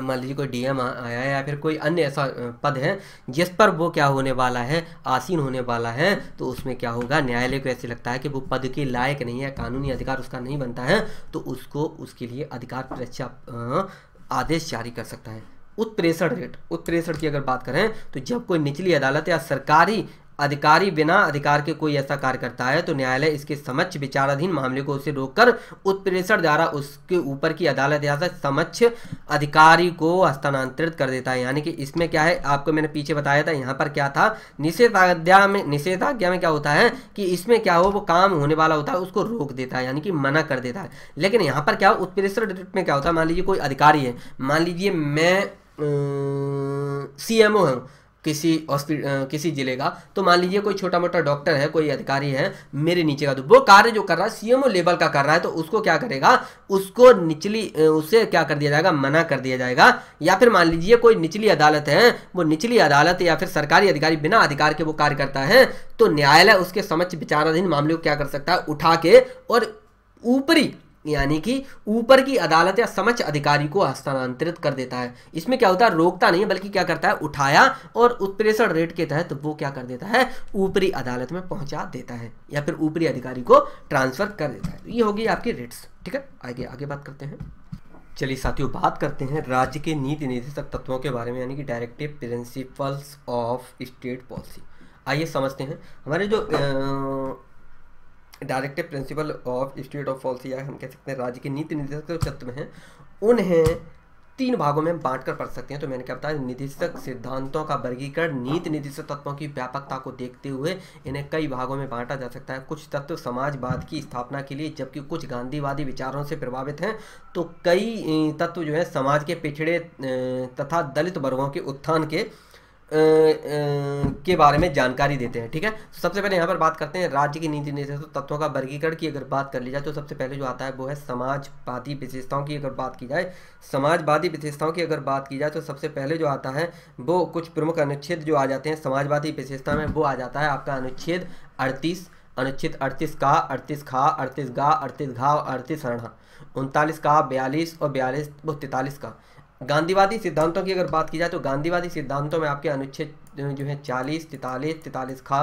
मान लीजिए कोई डीएम आया है या फिर कोई अन्य ऐसा पद है जिस पर वो क्या होने वाला है आसीन होने वाला है तो उसमें क्या होगा न्यायालय को ऐसे लगता है कि वो पद के लायक नहीं है कानूनी अधिकार उसका नहीं बनता है तो उसको उसके लिए अधिकार परीक्षा आदेश जारी कर सकता है उत्प्रेषण रेट उत्प्रेषण की अगर बात करें तो जब कोई निचली अदालत या सरकारी अधिकारी बिना अधिकार के कोई ऐसा कार्य करता है तो न्यायालय इसके समक्ष विचाराधीन मामले को उसे रोककर उत्प्रेषण द्वारा उसके ऊपर की अदालत या समक्ष अधिकारी को हस्तांतरित कर देता है यानी कि इसमें क्या है आपको मैंने पीछे बताया था यहाँ पर क्या था निषेधाज्ञा में निषेधाज्ञा में क्या होता है कि इसमें क्या हो वो काम होने वाला होता है उसको रोक देता है यानी कि मना कर देता है लेकिन यहाँ पर क्या उत्प्रेषण में क्या होता है मान लीजिए कोई अधिकारी है मान लीजिए मैं सी एम किसी हॉस्पिटल किसी जिले का तो मान लीजिए कोई छोटा मोटा डॉक्टर है कोई अधिकारी है मेरे नीचे का तो वो कार्य जो कर रहा है सीएमओ लेवल का कर रहा है तो उसको क्या करेगा उसको निचली उसे क्या कर दिया जाएगा मना कर दिया जाएगा या फिर मान लीजिए कोई निचली अदालत है वो निचली अदालत या फिर सरकारी अधिकारी बिना अधिकार के वो कार्य करता है तो न्यायालय उसके समक्ष विचाराधीन मामले को क्या कर सकता है उठा के और ऊपरी यानी कि ऊपर की अदालत या समच अधिकारी को हस्तांतरित कर देता है इसमें क्या होता है रोकता नहीं बल्कि क्या करता है उठाया और उत्प्रेषण रेट के तहत तो वो क्या कर देता है ऊपरी अदालत में पहुंचा देता है या फिर ऊपरी अधिकारी को ट्रांसफर कर देता है ये होगी आपकी रेट्स ठीक है आगे आगे बात करते हैं चलिए साथियों बात करते हैं राज्य के नीति निर्देशक तत्वों के बारे में यानी कि directive principles of state policy आइए समझते हैं हमारे जो directive principle of state of policy या हम कह सकते हैं राज्य के नीति निर्देशक तत्व हैं उन्हें तीन भागों में बांट कर पढ़ सकते हैं तो मैंने क्या बताया निदेशक सिद्धांतों का वर्गीकरण नीति निदेशक तत्वों की व्यापकता को देखते हुए इन्हें कई भागों में बांटा जा सकता है कुछ तत्व समाजवाद की स्थापना के लिए जबकि कुछ गांधीवादी विचारों से प्रभावित हैं तो कई तत्व जो है समाज के पिछड़े तथा दलित वर्गों के उत्थान के के बारे में जानकारी देते हैं ठीक है तो सबसे पहले यहाँ पर बात करते हैं राज्य की नीति निर्देश तत्वों का वर्गीकरण की अगर बात कर ली जाए तो सबसे पहले जो आता है वो है समाजवादी विशेषताओं की अगर बात की जाए समाजवादी विशेषताओं की अगर बात की जाए तो सबसे पहले जो आता है वो कुछ प्रमुख अनुच्छेद जो आ जाते हैं समाजवादी विशेषता में वो आ जाता है आपका अनुच्छेद अड़तीस अनुच्छेद अड़तीस का अड़तीस खा अड़तीस गा अड़तीस घा और अड़तीस रणा उनतालीस का बयालीस और बयालीस वो तैतालीस का गांधीवादी सिद्धांतों की अगर बात की जाए तो गांधीवादी सिद्धांतों में आपके अनुच्छेद जो है चालीस तैतालीस तैतालीस खा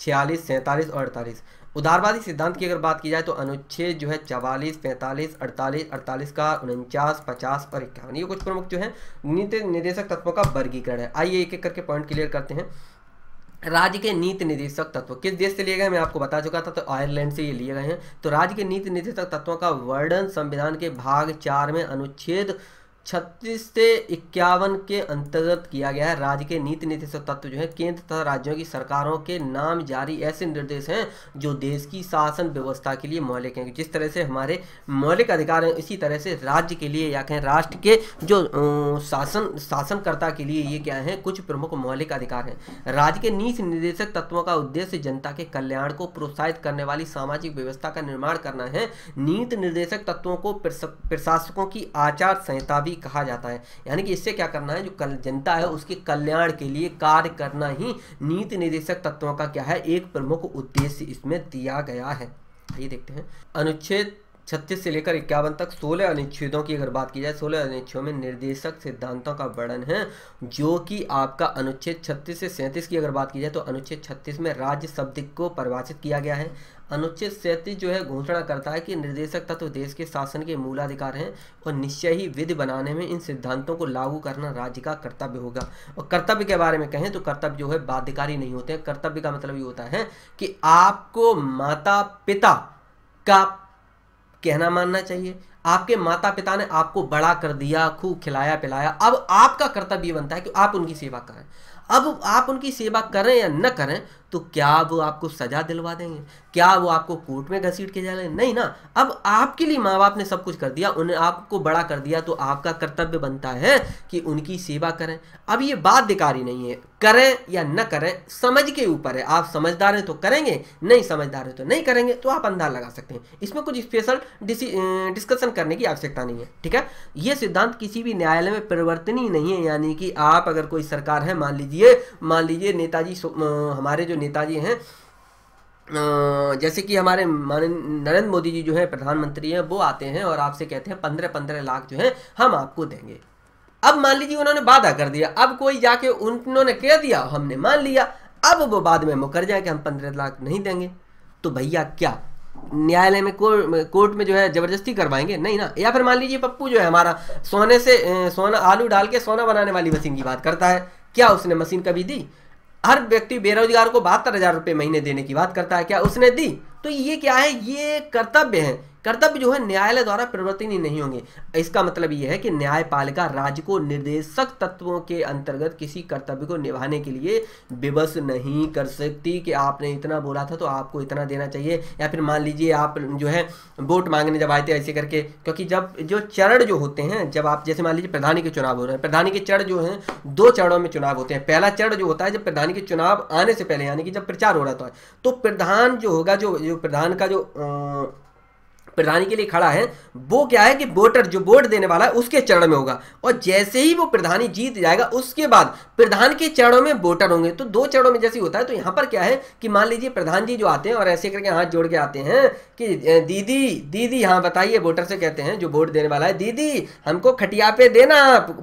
छियालीस सैंतालीस और अड़तालीस उदारवादी सिद्धांत की अगर बात की जाए तो अनुच्छेद जो है चवालीस पैंतालीस अड़तालीस अड़तालीस का उनचास पचास और इक्यावन ये कुछ प्रमुख जो है नीति निर्देशक तत्वों का वर्गीकरण है आइए एक एक करके पॉइंट क्लियर करते हैं राज्य के नीति निदेशक तत्व किस देश से लिए गए मैं आपको बता चुका था तो आयरलैंड से ये लिए गए हैं तो राज्य के नीति निदेशक तत्वों का वर्णन संविधान के भाग चार में अनुच्छेद छत्तीस से इक्यावन के अंतर्गत किया गया है राज्य के नीति से तत्व जो है केंद्र तथा राज्यों की सरकारों के नाम जारी ऐसे निर्देश हैं जो देश की शासन व्यवस्था के लिए मौलिक हैं जिस तरह से हमारे मौलिक अधिकार हैं इसी तरह से राज्य के लिए या कहें राष्ट्र के जो शासन शासनकर्ता के लिए ये क्या है कुछ प्रमुख मौलिक अधिकार हैं राज्य के नीति निर्देशक तत्वों का उद्देश्य जनता के कल्याण को प्रोत्साहित करने वाली सामाजिक व्यवस्था का निर्माण करना है नीति निर्देशक तत्वों को प्रशासकों की आचार संहिता भी भी कहा जाता है यानी कि इससे क्या करना है जो कल जनता है उसके कल्याण के लिए कार्य करना ही नीति निर्देशक तत्वों का क्या है एक प्रमुख उद्देश्य इसमें दिया गया है ये देखते हैं अनुच्छेद छत्तीस से लेकर इक्यावन तक सोलह अनुच्छेदों की अगर बात की जाए सोलह अनुच्छेदों में निर्देशक सिद्धांतों का वर्णन है जो कि आपका अनुच्छेद छत्तीस से सैंतीस की अगर बात की जाए तो अनुच्छेद छत्तीस में राज्य शब्द को परिभाषित किया गया है अनुच्छेद सैंतीस जो है घोषणा करता है कि निर्देशक तत्व देश के शासन के मूलाधिकार हैं और निश्चय ही विधि बनाने में इन सिद्धांतों को लागू करना राज्य का कर्तव्य होगा और कर्तव्य के बारे में कहें तो कर्तव्य जो है बाध्यकारी नहीं होते हैं कर्तव्य का मतलब ये होता है कि आपको माता पिता का कहना मानना चाहिए आपके माता पिता ने आपको बड़ा कर दिया खूब खिलाया पिलाया अब आपका कर्तव्य बनता है कि आप उनकी सेवा करें अब आप उनकी सेवा करें या न करें तो क्या वो आपको सज़ा दिलवा देंगे क्या वो आपको कोर्ट में घसीट के जा नहीं ना अब आपके लिए माँ बाप ने सब कुछ कर दिया उन्हें आपको बड़ा कर दिया तो आपका कर्तव्य बनता है कि उनकी सेवा करें अब ये दिकारी नहीं है करें या न करें समझ के ऊपर है आप समझदार हैं तो करेंगे नहीं समझदार हैं तो नहीं करेंगे तो आप अंदाज लगा सकते हैं इसमें कुछ स्पेशल डिस्कशन करने की आवश्यकता नहीं है ठीक है ये सिद्धांत किसी भी न्यायालय में परिवर्तनीय नहीं है यानी कि आप अगर कोई सरकार है मान लीजिए मान लीजिए नेताजी हमारे जो नेताजी हैं जैसे कि हमारे माननीय नरेंद्र मोदी जी जो है प्रधानमंत्री हैं वो आते हैं और आपसे कहते हैं पंद्रह पंद्रह लाख जो है हम आपको देंगे अब मान लीजिए उन्होंने वादा कर दिया अब कोई जाके उन्होंने कह दिया हमने मान लिया अब वो बाद में मुकर जाए कि हम पंद्रह लाख नहीं देंगे तो भैया क्या न्यायालय में कोर्ट में जो है जबरदस्ती करवाएंगे नहीं ना या फिर मान लीजिए पप्पू जो है हमारा सोने से सोना आलू डाल के सोना बनाने वाली मशीन की बात करता है क्या उसने मशीन कभी दी हर व्यक्ति बेरोजगार को बहत्तर हजार रुपये महीने देने की बात करता है क्या उसने दी तो ये क्या है ये कर्तव्य है कर्तव्य जो है न्यायालय द्वारा परिवर्तनीय नहीं होंगे इसका मतलब यह है कि न्यायपालिका राज्य को निर्देशक तत्वों के अंतर्गत किसी कर्तव्य को निभाने के लिए विवश नहीं कर सकती कि आपने इतना बोला था तो आपको इतना देना चाहिए या फिर मान लीजिए आप जो है वोट मांगने जब आए थे ऐसे करके क्योंकि जब जो चरण जो होते हैं जब आप जैसे मान लीजिए प्रधानी के चुनाव हो रहे हैं प्रधानी के चरण जो है दो चरणों में चुनाव होते हैं पहला चरण जो होता है जब प्रधानी के चुनाव आने से पहले यानी कि जब प्रचार हो रहा था तो प्रधान जो होगा जो जो प्रधान का जो प्रधानी के लिए खड़ा है वो क्या है कि वोटर जो वोट देने वाला है उसके चरण में होगा और जैसे ही वो प्रधानी जीत जाएगा उसके बाद प्रधान के चरणों में वोटर होंगे तो दो चरणों में जैसे होता है तो यहां पर क्या है कि मान लीजिए प्रधान जी जो आते हैं और ऐसे करके हाथ जोड़ के आते हैं कि दीदी दीदी हाँ बताइए वोटर से कहते हैं जो वोट देने वाला है दीदी हमको खटिया पे देना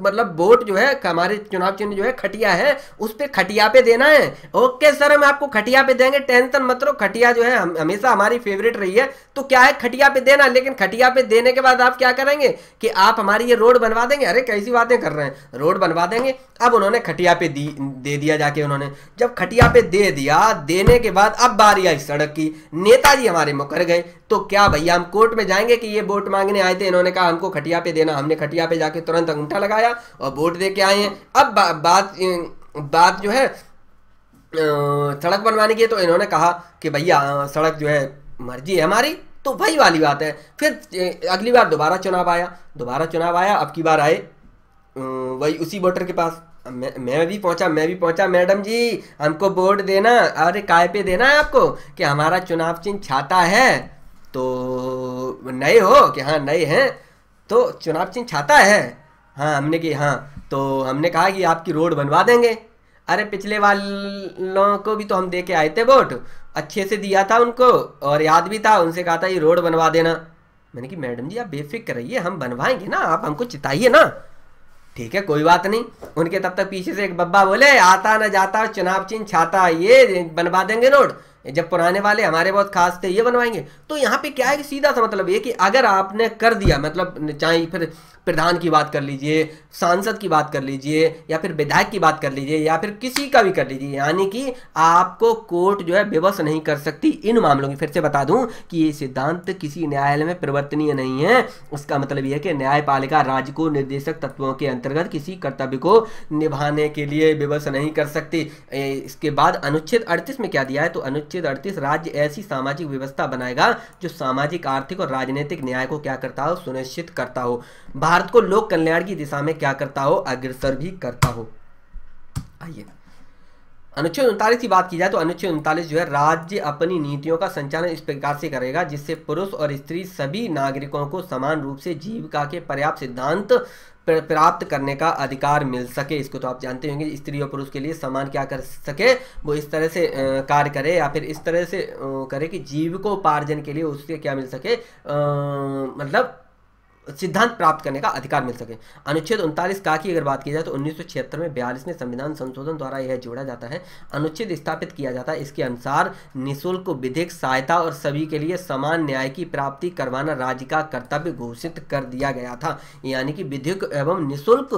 मतलब वोट जो है हमारे चुनाव चिन्ह जो है खटिया है उस पर खटिया पे देना है ओके सर हम आपको खटिया पे देंगे टेंशन मतलब खटिया जो है हमेशा हमारी फेवरेट रही है तो क्या है खटिया पे पे देना लेकिन खटिया पे देने के बाद आप क्या करेंगे कि आप हमारी ये रोड बनवा देंगे अरे कैसी बातें कर रहे हैं रोड बनवा देंगे अब उन्होंने खटिया पे दी दे दिया जाके उन्होंने जब खटिया पे दे दिया देने के बाद अब बारी आई सड़क की नेताजी हमारे मुकर गए तो क्या भैया हम कोर्ट में जाएंगे कि ये वोट मांगने आए थे इन्होंने कहा हमको खटिया पे देना हमने खटिया पे जाके तुरंत अंगूठा लगाया और वोट दे के आए हैं अब बात बात जो है सड़क बनवाने की है तो इन्होंने कहा कि भैया सड़क जो है मर्जी है हमारी तो वही वाली बात है फिर अगली बार दोबारा चुनाव आया दोबारा चुनाव आया अब की बार आए वही उसी वोटर के पास मैं मैं भी पहुंचा मैं भी पहुंचा मैडम जी हमको वोट देना अरे काय पे देना है आपको कि हमारा चुनाव चिन्ह छाता है तो नए हो कि हाँ नए हैं तो चुनाव चिन्ह छाता है हाँ हमने कि हाँ तो हमने कहा कि आपकी रोड बनवा देंगे अरे पिछले वालों को भी तो हम दे के आए थे वोट अच्छे से दिया था उनको और याद भी था उनसे कहा था ये रोड बनवा देना मैंने कि मैडम जी आप बेफिक्र रहिए हम बनवाएंगे ना आप हमको चिताइए ना ठीक है कोई बात नहीं उनके तब तक पीछे से एक बब्बा बोले आता ना जाता चुनाव चिन्ह छाता ये बनवा देंगे रोड जब पुराने वाले हमारे बहुत खास थे ये बनवाएंगे तो यहाँ पे क्या है कि सीधा सा मतलब ये कि अगर आपने कर दिया मतलब चाहे फिर प्रधान की बात कर लीजिए सांसद की बात कर लीजिए या फिर विधायक की बात कर लीजिए या फिर किसी का भी कर लीजिए यानी कि आपको कोर्ट जो है विवश नहीं कर सकती इन मामलों की फिर से बता दूं कि ये सिद्धांत किसी न्यायालय में परिवर्तनीय नहीं है उसका मतलब यह है कि न्यायपालिका राज्य को निर्देशक तत्वों के अंतर्गत किसी कर्तव्य को निभाने के लिए विवश नहीं कर सकती इसके बाद अनुच्छेद अड़तीस में क्या दिया है तो अनुच्छेद अड़तीस राज्य ऐसी सामाजिक व्यवस्था बनाएगा जो सामाजिक आर्थिक और राजनीतिक न्याय को क्या करता हो सुनिश्चित करता हो भारत को लोक कल्याण की दिशा में क्या करता हो अग्रसर भी करता हो आइए अनुच्छेद उनतालीस की बात की जाए तो अनुच्छेद उनतालीस जो है राज्य अपनी नीतियों का संचालन इस प्रकार से करेगा जिससे पुरुष और स्त्री सभी नागरिकों को समान रूप से जीविका के पर्याप्त सिद्धांत प्राप्त करने का अधिकार मिल सके इसको तो आप जानते होंगे स्त्री और पुरुष के लिए समान क्या कर सके वो इस तरह से कार्य करे या फिर इस तरह से करे कि जीविकोपार्जन के लिए उसके क्या मिल सके मतलब सिद्धांत प्राप्त करने का अधिकार मिल सके अनुच्छेद उनतालीस का की अगर बात की जाए तो उन्नीस में बयालीस में संविधान संशोधन द्वारा यह जोड़ा जाता है अनुच्छेद स्थापित किया जाता है इसके अनुसार निःशुल्क विधिक सहायता और सभी के लिए समान न्याय की प्राप्ति करवाना राज्य का कर्तव्य घोषित कर दिया गया था यानी कि विधिक एवं निःशुल्क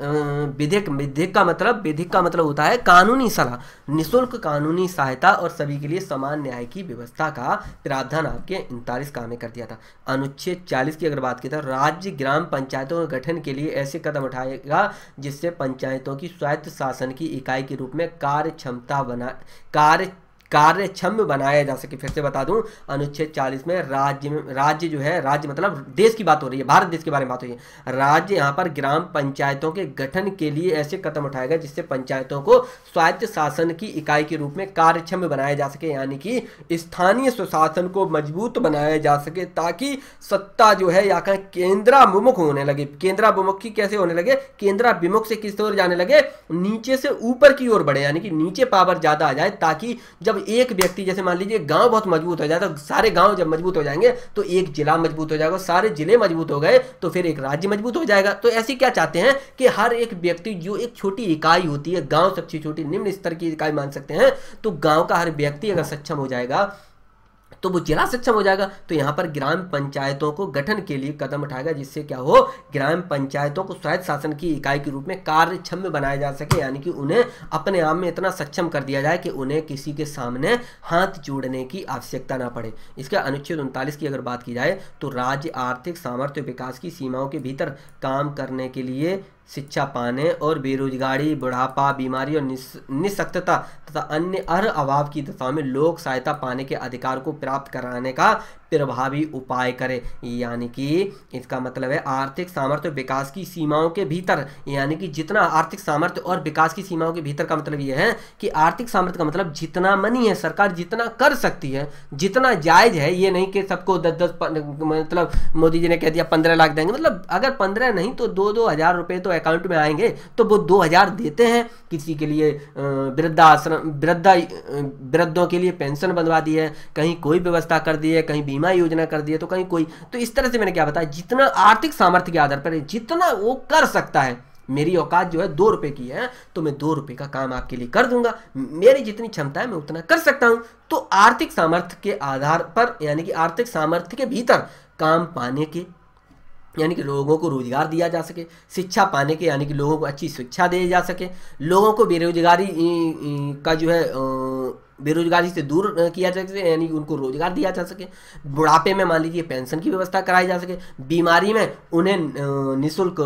विधिक विधिक का मतलब विधिक का मतलब होता है कानूनी सलाह निशुल्क कानूनी सहायता और सभी के लिए समान न्याय की व्यवस्था का प्रावधान आपके उनतालीस का में कर दिया था अनुच्छेद चालीस की अगर बात की तो राज्य ग्राम पंचायतों के गठन के लिए ऐसे कदम उठाएगा जिससे पंचायतों की स्वायत्त शासन की इकाई के रूप में कार्य क्षमता बना कार्य कार्यक्षम बनाया जा सके फिर से बता दूं अनुच्छेद 40 में राज्य में राज्य जो है राज्य मतलब देश की बात हो रही है भारत देश के बारे में बात हो रही है राज्य यहाँ पर ग्राम पंचायतों के गठन के लिए ऐसे कदम उठाए गए जिससे पंचायतों को स्वायत्त शासन की इकाई के रूप में कार्यक्षम बनाया जा सके यानी कि स्थानीय स्वशासन को मजबूत बनाया जा सके ताकि सत्ता जो है या कहें केंद्राभिमुख होने लगे केंद्राभिमुख की कैसे होने लगे केंद्राभिमुख से किस ओर जाने लगे नीचे से ऊपर की ओर बढ़े यानी कि नीचे पावर ज़्यादा आ जाए ताकि जब एक व्यक्ति जैसे मान लीजिए गांव बहुत मजबूत हो जाए तो सारे गांव जब मजबूत हो जाएंगे तो एक जिला मजबूत हो जाएगा सारे जिले मजबूत हो गए तो फिर एक राज्य मजबूत हो जाएगा तो ऐसी क्या चाहते हैं कि हर एक व्यक्ति जो एक छोटी इकाई होती है गाँव सबसे छोटी निम्न स्तर की इकाई मान सकते हैं तो गाँव का हर व्यक्ति अगर सक्षम हो जाएगा तो वो जिला सक्षम हो जाएगा तो यहाँ पर ग्राम पंचायतों को गठन के लिए कदम उठाएगा जिससे क्या हो ग्राम पंचायतों को स्वायत्त शासन की इकाई के रूप में कार्यक्षम बनाया जा सके यानी कि उन्हें अपने आप में इतना सक्षम कर दिया जाए कि उन्हें किसी के सामने हाथ जोड़ने की आवश्यकता ना पड़े इसके अनुच्छेद उनतालीस की अगर बात की जाए तो राज्य आर्थिक सामर्थ्य विकास की सीमाओं के भीतर काम करने के लिए शिक्षा पाने और बेरोजगारी बुढ़ापा बीमारी और निशक्तता तथा अन्य अर्ह अभाव की दशाओं में लोक सहायता पाने के अधिकार को प्राप्त कराने का प्रभावी उपाय करे यानी कि इसका मतलब है आर्थिक सामर्थ्य विकास की सीमाओं के भीतर यानी कि जितना आर्थिक सामर्थ्य और विकास की सीमाओं के भीतर का मतलब यह है कि आर्थिक सामर्थ्य का मतलब जितना मनी है सरकार जितना कर सकती है जितना जायज है ये नहीं कि सबको दस दस मतलब मोदी जी ने कह दिया पंद्रह लाख देंगे मतलब अगर पंद्रह नहीं तो दो दो हज़ार रुपये तो अकाउंट में आएंगे तो वो दो हज़ार देते हैं किसी के लिए वृद्धाश्रम वृद्धा वृद्धों के लिए पेंशन बनवा दी है कहीं कोई व्यवस्था कर दी है कहीं बीमा बीमा योजना कर दिया तो कहीं कोई तो इस तरह से मैंने क्या बताया जितना आर्थिक सामर्थ्य के आधार पर जितना वो कर सकता है मेरी औकात जो है दो रुपए की है तो मैं दो रुपए का काम आपके लिए कर दूंगा मेरी जितनी क्षमता है मैं उतना कर सकता हूं तो आर्थिक सामर्थ्य के आधार पर यानी कि आर्थिक सामर्थ्य के भीतर काम पाने के यानी कि लोगों को रोजगार दिया जा सके शिक्षा पाने के यानी कि लोगों को अच्छी शिक्षा दी जा सके लोगों को बेरोजगारी का जो है बेरोजगारी से दूर किया जा सके यानी उनको रोजगार दिया जा सके बुढ़ापे में मान लीजिए पेंशन की व्यवस्था कराई जा सके बीमारी में उन्हें निःशुल्क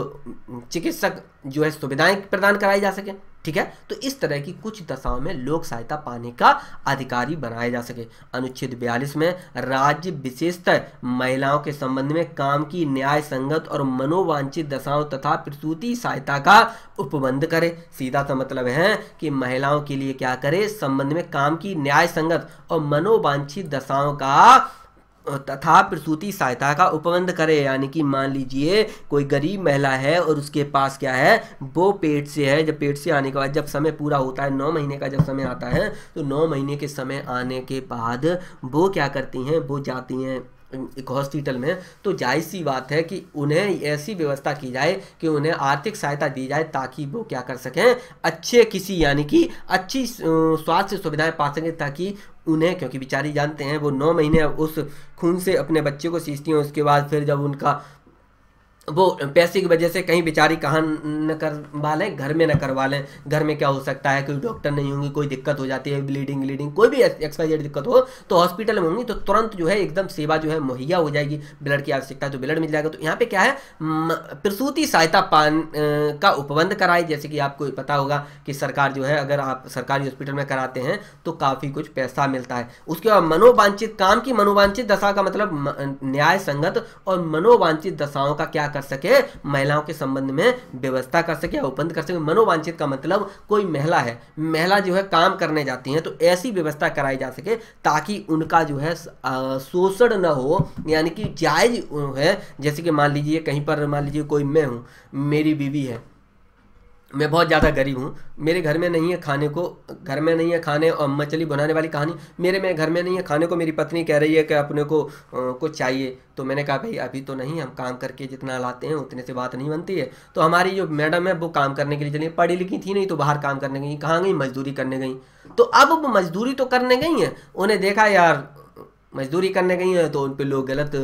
चिकित्सक जो है सुविधाएं प्रदान कराई जा सके ठीक है तो इस तरह की कुछ दशाओं में लोक सहायता पाने का अधिकारी बनाया जा सके अनुच्छेद बयालीस में राज्य विशेषतर महिलाओं के संबंध में काम की न्याय संगत और मनोवांछित दशाओं तथा प्रसूति सहायता का उपबंध करे सीधा सा मतलब है कि महिलाओं के लिए क्या करे संबंध में काम की न्याय संगत और मनोवांछित दशाओं का तथा प्रसूति सहायता का उपबंध करे यानी कि मान लीजिए कोई गरीब महिला है और उसके पास क्या है वो पेट से है जब पेट से आने के बाद जब समय पूरा होता है नौ महीने का जब समय आता है तो नौ महीने के समय आने के बाद वो क्या करती हैं वो जाती हैं एक हॉस्पिटल में तो जाहिर सी बात है कि उन्हें ऐसी व्यवस्था की जाए कि उन्हें आर्थिक सहायता दी जाए ताकि वो क्या कर सकें अच्छे किसी यानी कि अच्छी स्वास्थ्य सुविधाएं पा सकें ताकि उन्हें क्योंकि बेचारी जानते हैं वो नौ महीने उस खून से अपने बच्चे को सींचती हैं उसके बाद फिर जब उनका वो पैसे की वजह से कहीं बेचारी कहाँ न करवा लें घर में न करवा लें घर में क्या हो सकता है कोई डॉक्टर नहीं होंगी कोई दिक्कत हो जाती है ब्लीडिंग ब्लीडिंग कोई भी एक्सपाइज दिक्कत हो तो हॉस्पिटल में होंगी तो तुरंत जो है एकदम सेवा जो है मुहैया हो जाएगी ब्लड की आवश्यकता तो ब्लड मिल जाएगा तो यहाँ पे क्या है प्रसूति सहायता पान का उपबंध कराए जैसे कि आपको पता होगा कि सरकार जो है अगर आप सरकारी हॉस्पिटल में कराते हैं तो काफ़ी कुछ पैसा मिलता है उसके बाद मनोवांछित काम की मनोवांछित दशा का मतलब न्याय संगत और मनोवांछित दशाओं का क्या कर सके महिलाओं के संबंध में व्यवस्था कर सके उपबंध कर सके मनोवांछित का मतलब कोई महिला है महिला जो है काम करने जाती हैं तो ऐसी व्यवस्था कराई जा सके ताकि उनका जो है शोषण न हो यानी कि जायज है जैसे कि मान लीजिए कहीं पर मान लीजिए कोई मैं हूँ मेरी बीवी है मैं बहुत ज़्यादा गरीब हूँ मेरे घर में नहीं है खाने को घर में नहीं है खाने और मछली बनाने वाली कहानी मेरे में घर में नहीं है खाने को मेरी पत्नी कह रही है कि अपने को कुछ चाहिए तो मैंने कहा भाई अभी तो नहीं हम काम करके जितना लाते हैं उतने से बात नहीं बनती है तो हमारी जो मैडम है वो काम करने के लिए चली पढ़ी लिखी थी नहीं तो बाहर काम करने गई कहाँ गई मजदूरी करने गई तो अब मजदूरी तो करने गई हैं उन्हें देखा यार मजदूरी करने गई हैं तो उन पर लोग गलत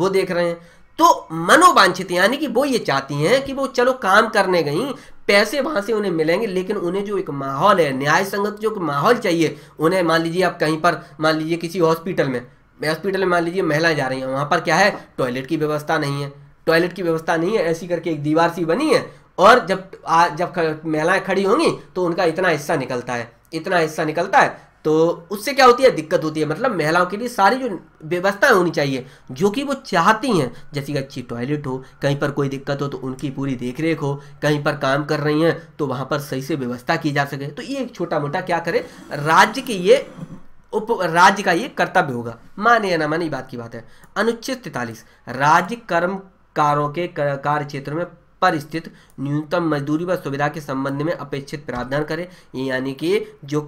वो देख रहे हैं तो मनोवांछित यानी कि वो ये चाहती हैं कि वो चलो काम करने गई पैसे वहां से उन्हें मिलेंगे लेकिन उन्हें जो एक माहौल है न्याय संगत जो माहौल चाहिए उन्हें मान लीजिए आप कहीं पर मान लीजिए किसी हॉस्पिटल में हॉस्पिटल में मान लीजिए महिलाएं जा रही हैं वहां पर क्या है टॉयलेट की व्यवस्था नहीं है टॉयलेट की व्यवस्था नहीं है ऐसी करके एक दीवार सी बनी है और जब आ, जब महिलाएं खड़ी होंगी तो उनका इतना हिस्सा निकलता है इतना हिस्सा निकलता है तो उससे क्या होती है दिक्कत होती है मतलब महिलाओं के लिए सारी जो व्यवस्थाएं होनी चाहिए जो कि वो चाहती हैं जैसे कि अच्छी टॉयलेट हो कहीं पर कोई दिक्कत हो तो उनकी पूरी देख रेख हो कहीं पर काम कर रही हैं तो वहाँ पर सही से व्यवस्था की जा सके तो ये एक छोटा मोटा क्या करे राज्य की ये उप राज्य का ये कर्तव्य होगा माने या ना माने बात की बात है अनुच्छेद तैतालीस राज्य कर्मकारों के कार्य क्षेत्र में पर स्थित न्यूनतम मजदूरी व सुविधा के संबंध में अपेक्षित प्रावधान करें यानी कि जो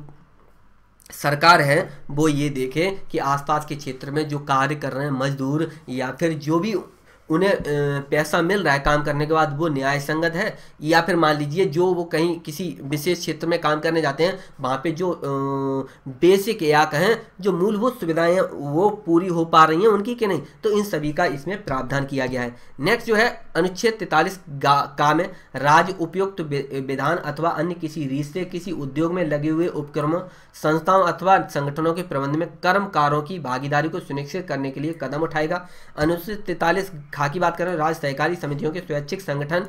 सरकार है वो ये देखे कि आसपास के क्षेत्र में जो कार्य कर रहे हैं मजदूर या फिर जो भी उन्हें पैसा मिल रहा है काम करने के बाद वो न्याय संगत है या फिर मान लीजिए जो वो कहीं किसी विशेष क्षेत्र में काम करने जाते हैं वहाँ पे जो बेसिक या कहें जो मूलभूत सुविधाएं वो पूरी हो पा रही हैं उनकी कि नहीं तो इन सभी का इसमें प्रावधान किया गया है नेक्स्ट जो है अनुच्छेद तैतालीस का में राज्य उपयुक्त विधान अथवा अन्य किसी रिश्ते किसी उद्योग में लगे हुए उपक्रमों संस्थाओं अथवा संगठनों के प्रबंध में कर्मकारों की भागीदारी को सुनिश्चित करने के लिए कदम उठाएगा अनुच्छेद तैतालीस खा की बात करें राज्य सहकारी समितियों के स्वैच्छिक संगठन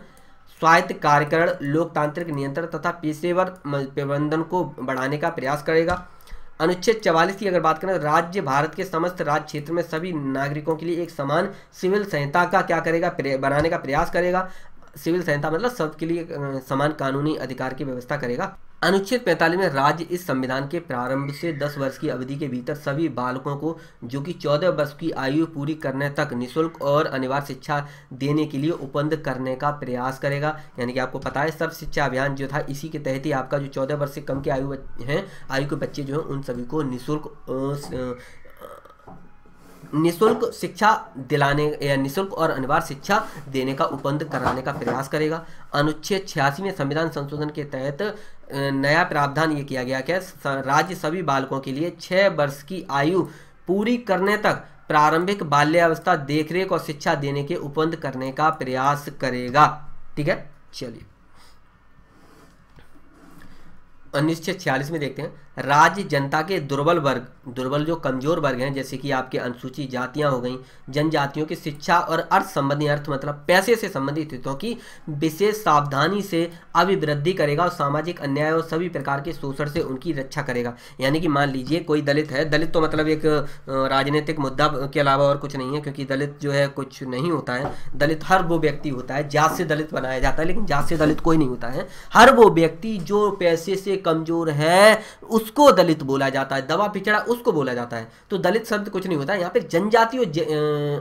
स्वायत्त कार्यकरण लोकतांत्रिक नियंत्रण तथा पेशेवर प्रबंधन को बढ़ाने का प्रयास करेगा अनुच्छेद चवालीस की अगर बात करें राज्य भारत के समस्त राज्य क्षेत्र में सभी नागरिकों के लिए एक समान सिविल संहिता का क्या करेगा बनाने का प्रयास करेगा सिविल संहिता मतलब सबके लिए समान कानूनी अधिकार की व्यवस्था करेगा अनुच्छेद 45 में राज्य इस संविधान के प्रारंभ से 10 वर्ष की अवधि के भीतर सभी बालकों को जो कि 14 वर्ष की आयु पूरी करने तक निशुल्क और अनिवार्य शिक्षा देने के लिए उपबंध करने का प्रयास करेगा यानी कि आपको पता है सर्व शिक्षा अभियान जो था इसी के तहत ही आपका जो चौदह वर्ष से कम की आयु हैं आयु के बच्चे जो हैं उन सभी को निःशुल्क निःशुल्क शिक्षा दिलाने या निःशुल्क और अनिवार्य शिक्षा देने का उपबंध कराने का प्रयास करेगा अनुच्छेद छियासी में संविधान संशोधन के तहत नया प्रावधान ये किया गया कि राज्य सभी बालकों के लिए छः वर्ष की आयु पूरी करने तक प्रारंभिक बाल्यावस्था देखरेख और शिक्षा देने के उपबंध करने का प्रयास करेगा ठीक है चलिए उन्नीस छियालीस में देखते हैं राज्य जनता के दुर्बल वर्ग दुर्बल जो कमजोर वर्ग हैं जैसे कि आपके अनुसूचित जातियां हो गई जनजातियों की शिक्षा और अर्थ संबंधी अर्थ मतलब पैसे से संबंधित हितों की विशेष सावधानी से अभिवृद्धि करेगा और सामाजिक अन्याय और सभी प्रकार के शोषण से उनकी रक्षा करेगा यानी कि मान लीजिए कोई दलित है दलित तो मतलब एक राजनीतिक मुद्दा के अलावा और कुछ नहीं है क्योंकि दलित जो है कुछ नहीं होता है दलित हर वो व्यक्ति होता है जात से दलित बनाया जाता है लेकिन जात से दलित कोई नहीं होता है हर वो व्यक्ति जो पैसे से कमजोर है उस उसको दलित बोला जाता है दबा पिछड़ा उसको बोला जाता है तो दलित शब्द कुछ नहीं होता है यहाँ पे जनजातियों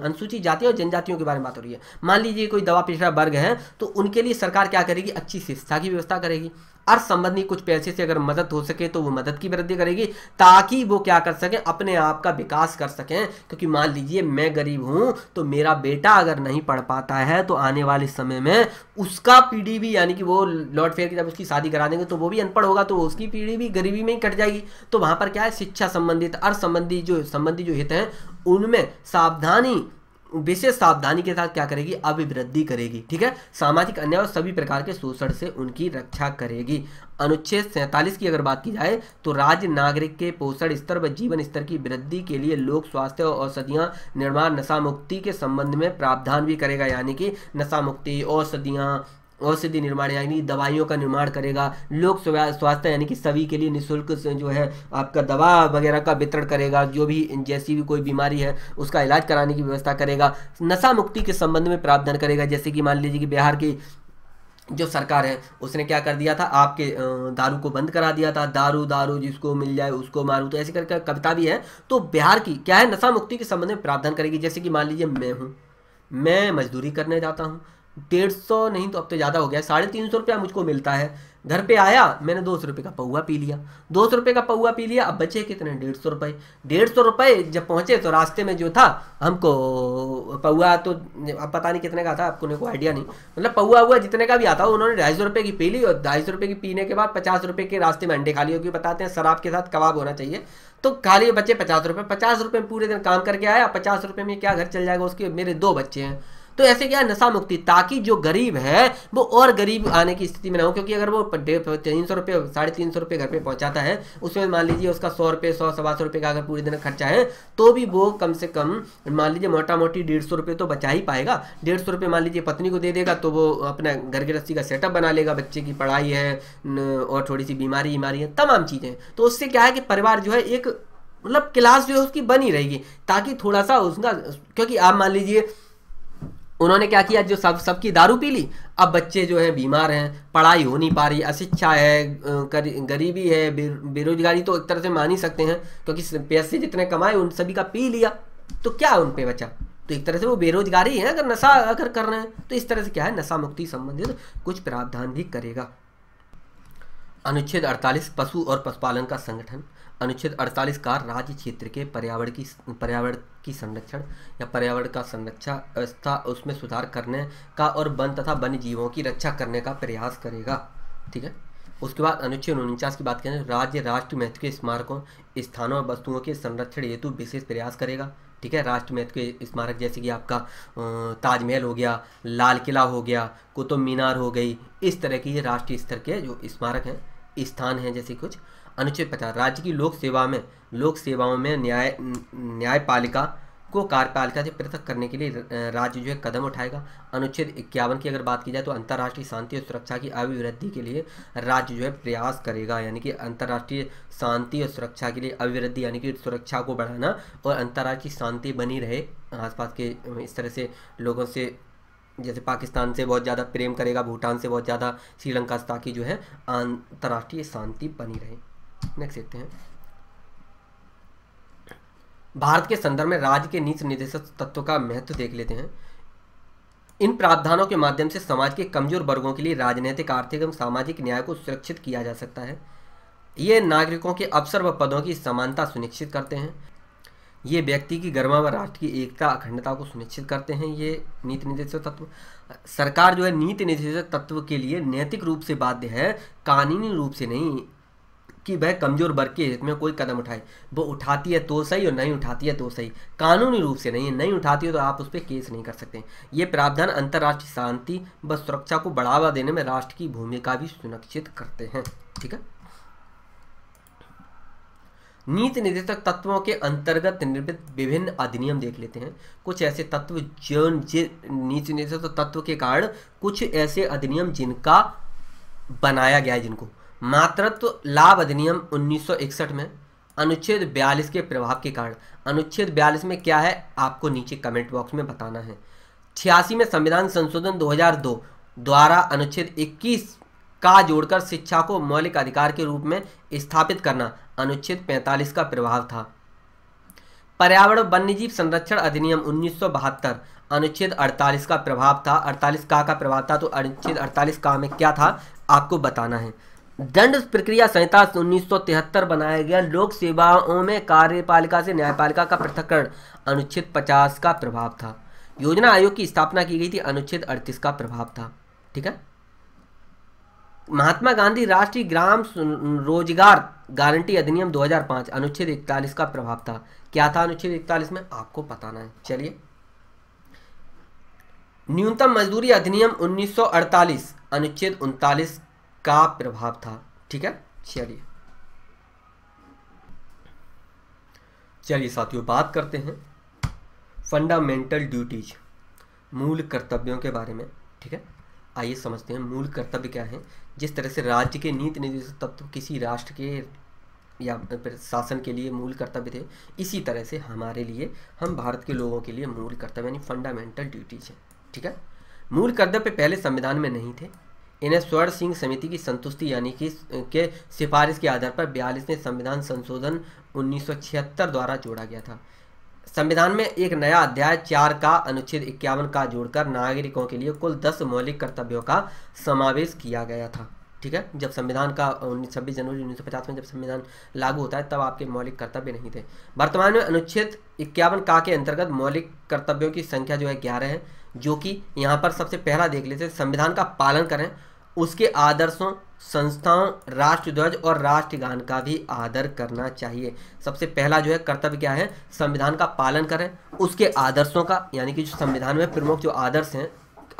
अनुसूचित जाति और जनजातियों के बारे में बात हो रही है मान लीजिए कोई दबा पिछड़ा वर्ग है तो उनके लिए सरकार क्या करेगी अच्छी शिक्षा की व्यवस्था करेगी अर्थ संबंधी कुछ पैसे से अगर मदद हो सके तो वो मदद की वृद्धि करेगी ताकि वो क्या कर सकें अपने आप का विकास कर सकें क्योंकि मान लीजिए मैं गरीब हूँ तो मेरा बेटा अगर नहीं पढ़ पाता है तो आने वाले समय में उसका पीढ़ी भी यानी कि वो लॉर्ड फेयर की जब उसकी शादी करा देंगे तो वो भी अनपढ़ होगा तो उसकी पीढ़ी भी गरीबी में ही कट जाएगी तो वहाँ पर क्या है शिक्षा संबंधित अर्थ संबंधी जो संबंधी जो हित हैं उनमें सावधानी विशेष सावधानी के साथ क्या करेगी अभिवृद्धि करेगी ठीक है सामाजिक अन्याय और सभी प्रकार के शोषण से उनकी रक्षा करेगी अनुच्छेद सैंतालीस की अगर बात की जाए तो राज्य नागरिक के पोषण स्तर व जीवन स्तर की वृद्धि के लिए लोक स्वास्थ्य और औषधियाँ निर्माण नशा मुक्ति के संबंध में प्रावधान भी करेगा यानी कि नशा मुक्ति औषधियाँ औषधि निर्माण यानी दवाइयों का निर्माण करेगा लोक स्वास्थ्य यानी कि सभी के लिए निःशुल्क जो है आपका दवा वगैरह का वितरण करेगा जो भी जैसी भी कोई बीमारी है उसका इलाज कराने की व्यवस्था करेगा नशा मुक्ति के संबंध में प्रावधान करेगा जैसे कि मान लीजिए कि बिहार की जो सरकार है उसने क्या कर दिया था आपके दारू को बंद करा दिया था दारू दारू जिसको मिल जाए उसको मारू तो ऐसे करके कविता भी है तो बिहार की क्या है नशा मुक्ति के संबंध में प्रावधान करेगी जैसे कि मान लीजिए मैं हूँ मैं मजदूरी करने जाता हूँ डेढ़ सौ नहीं तो अब तो ज़्यादा हो गया साढ़े तीन सौ रुपया मुझको मिलता है घर पे आया मैंने दो सौ रुपये का पौआ पी लिया दो सौ रुपये का पौआ पी लिया अब बचे कितने डेढ़ सौ रुपये डेढ़ सौ रुपये जब पहुँचे तो रास्ते में जो था हमको पौआ तो अब पता नहीं कितने का था आपको को आइडिया नहीं मतलब पौआ हुआ जितने का भी आता हो उन्होंने ढाई सौ रुपये की पी ली और ढाई सौ रुपये की पीने के बाद पचास रुपये के रास्ते में अंडे खा लिए क्योंकि बताते हैं शराब के साथ कबाब होना चाहिए तो खा लिए बच्चे पचास रुपये पचास रुपये में पूरे दिन काम करके आया पचास रुपये में क्या घर चल जाएगा उसके मेरे दो बच्चे हैं तो ऐसे क्या नशा मुक्ति ताकि जो गरीब है वो और गरीब आने की स्थिति में ना हो क्योंकि अगर वो तीन सौ रुपये साढ़े तीन सौ रुपये घर पे पहुंचाता है उसमें मान लीजिए उसका सौ रुपये सौ सवा सौ रुपये का अगर पूरे दिन खर्चा है तो भी वो कम से कम मान लीजिए मोटा मोटी डेढ़ सौ रुपये तो बचा ही पाएगा डेढ़ सौ रुपये मान लीजिए पत्नी को दे देगा तो वो अपना घर की रस्सी का सेटअप बना लेगा बच्चे की पढ़ाई है और थोड़ी सी बीमारी बीमारी है तमाम चीज़ें तो उससे क्या है कि परिवार जो है एक मतलब क्लास जो है उसकी बनी रहेगी ताकि थोड़ा सा उसका क्योंकि आप मान लीजिए उन्होंने क्या किया जो सब सबकी दारू पी ली अब बच्चे जो हैं बीमार हैं पढ़ाई हो नहीं पा रही अशिक्षा है गरीबी है बेरोजगारी तो एक तरह से मान ही सकते हैं क्योंकि पैसे जितने कमाए उन सभी का पी लिया तो क्या उन पर बचा तो एक तरह से वो बेरोजगारी है अगर नशा अगर कर रहे हैं तो इस तरह से क्या है नशा मुक्ति संबंधित कुछ प्रावधान भी करेगा अनुच्छेद 48 पशु और पशुपालन का संगठन अनुच्छेद 48 का राज्य क्षेत्र के पर्यावरण की पर्यावरण की संरक्षण या पर्यावरण का संरक्षा व्यवस्था उसमें सुधार करने का और वन तथा वन्य जीवों की रक्षा करने का प्रयास करेगा ठीक है उसके बाद अनुच्छेद उनचास की बात करें राज्य राष्ट्र महत्व के स्मारकों स्थानों और वस्तुओं के संरक्षण हेतु विशेष प्रयास करेगा ठीक है राष्ट्र महत्व के स्मारक जैसे कि आपका ताजमहल हो गया लाल किला हो गया कुतुब मीनार हो गई इस तरह की राष्ट्रीय स्तर के जो स्मारक हैं स्थान हैं जैसे कुछ अनुच्छेद पचास राज्य की लोक सेवा में लोक सेवाओं में न्याय न्यायपालिका को कार्यपालिका से पृथक करने के लिए राज्य जो है कदम उठाएगा अनुच्छेद इक्यावन की अगर बात की जाए तो अंतर्राष्ट्रीय शांति और सुरक्षा की अभिवृद्धि के लिए राज्य जो है प्रयास करेगा यानी कि अंतर्राष्ट्रीय शांति और सुरक्षा के लिए अभिवृद्धि यानी कि सुरक्षा को बढ़ाना और अंतर्राष्ट्रीय शांति बनी रहे आसपास के इस तरह से लोगों से जैसे पाकिस्तान से बहुत ज़्यादा प्रेम करेगा भूटान से बहुत ज़्यादा श्रीलंका ताकि जो है अंतर्राष्ट्रीय शांति बनी रहे नेक्स्ट देखते हैं भारत के संदर्भ में राज्य के नीच निर्देशक तत्व का महत्व देख लेते हैं इन प्रावधानों के माध्यम से समाज के कमजोर वर्गों के लिए राजनीतिक आर्थिक एवं सामाजिक न्याय को सुरक्षित किया जा सकता है ये नागरिकों के अवसर व पदों की समानता सुनिश्चित करते हैं ये व्यक्ति की गर्मा व राष्ट्र की एकता अखंडता को सुनिश्चित करते हैं ये नीति निर्देशक तत्व सरकार जो है नीति निर्देशक तत्व के लिए नैतिक रूप से बाध्य है कानूनी रूप से नहीं कि वह कमजोर वर्ग के हित में कोई कदम उठाए वो उठाती है तो सही और नहीं उठाती है तो सही कानूनी रूप से नहीं है नहीं उठाती है तो आप उस पर केस नहीं कर सकते ये प्रावधान अंतर्राष्ट्रीय शांति व सुरक्षा को बढ़ावा देने में राष्ट्र की भूमिका भी सुनिश्चित करते हैं ठीक है नीति निर्देशक तत्वों के अंतर्गत निर्मित विभिन्न अधिनियम देख लेते हैं कुछ ऐसे तत्व जो नीति निर्देशक तत्व के कारण कुछ ऐसे अधिनियम जिनका बनाया गया है जिनको मातृत्व लाभ अधिनियम 1961 में अनुच्छेद 42 के प्रभाव के कारण अनुच्छेद 42 में क्या है आपको नीचे कमेंट बॉक्स में बताना है छियासी में संविधान संशोधन 2002 द्वारा अनुच्छेद 21 का जोड़कर शिक्षा को मौलिक अधिकार के रूप में स्थापित करना अनुच्छेद 45 का प्रभाव था पर्यावरण वन्यजीव संरक्षण अधिनियम उन्नीस अनुच्छेद 48 का प्रभाव था 48 का का प्रभाव था तो अनुच्छेद 48 का में क्या था आपको बताना है दंड प्रक्रिया संहिता उन्नीस बनाया गया लोक सेवाओं में कार्यपालिका से न्यायपालिका का पृथककरण अनुच्छेद 50 का प्रभाव था योजना आयोग की स्थापना की गई थी अनुच्छेद 38 का प्रभाव था ठीक है महात्मा गांधी राष्ट्रीय ग्राम रोजगार गारंटी अधिनियम 2005 अनुच्छेद 41 का प्रभाव था क्या था अनुच्छेद 41 में आपको बताना है चलिए न्यूनतम मजदूरी अधिनियम उन्नीस अनुच्छेद उनतालीस का प्रभाव था ठीक है चलिए चलिए साथियों बात करते हैं फंडामेंटल ड्यूटीज मूल कर्तव्यों के बारे में ठीक है आइए समझते हैं मूल कर्तव्य क्या है जिस तरह से राज्य के नीति निर्देश तत्व किसी राष्ट्र के या शासन के लिए मूल कर्तव्य थे इसी तरह से हमारे लिए हम भारत के लोगों के लिए मूल कर्तव्य यानी फंडामेंटल ड्यूटीज हैं ठीक है मूल कर्तव्य पहले संविधान में नहीं थे इन्हें स्वर्ण सिंह समिति की संतुष्टि यानी कि के सिफारिश के आधार पर बयालीस में संविधान संशोधन 1976 द्वारा जोड़ा गया था संविधान में एक नया अध्याय चार का अनुच्छेद इक्यावन का जोड़कर नागरिकों के लिए कुल दस मौलिक कर्तव्यों का समावेश किया गया था ठीक है जब संविधान का छब्बीस जनवरी 1950 में जब संविधान लागू होता है तब आपके मौलिक कर्तव्य नहीं थे वर्तमान में अनुच्छेद इक्यावन का के अंतर्गत मौलिक कर्तव्यों की संख्या जो है ग्यारह है जो कि यहाँ पर सबसे पहला देख लेते संविधान का पालन करें उसके आदर्शों संस्थाओं राष्ट्र ध्वज और राष्ट्रगान का भी आदर करना चाहिए सबसे पहला जो है कर्तव्य क्या है संविधान का पालन करें उसके आदर्शों का यानी कि जो संविधान में प्रमुख जो आदर्श हैं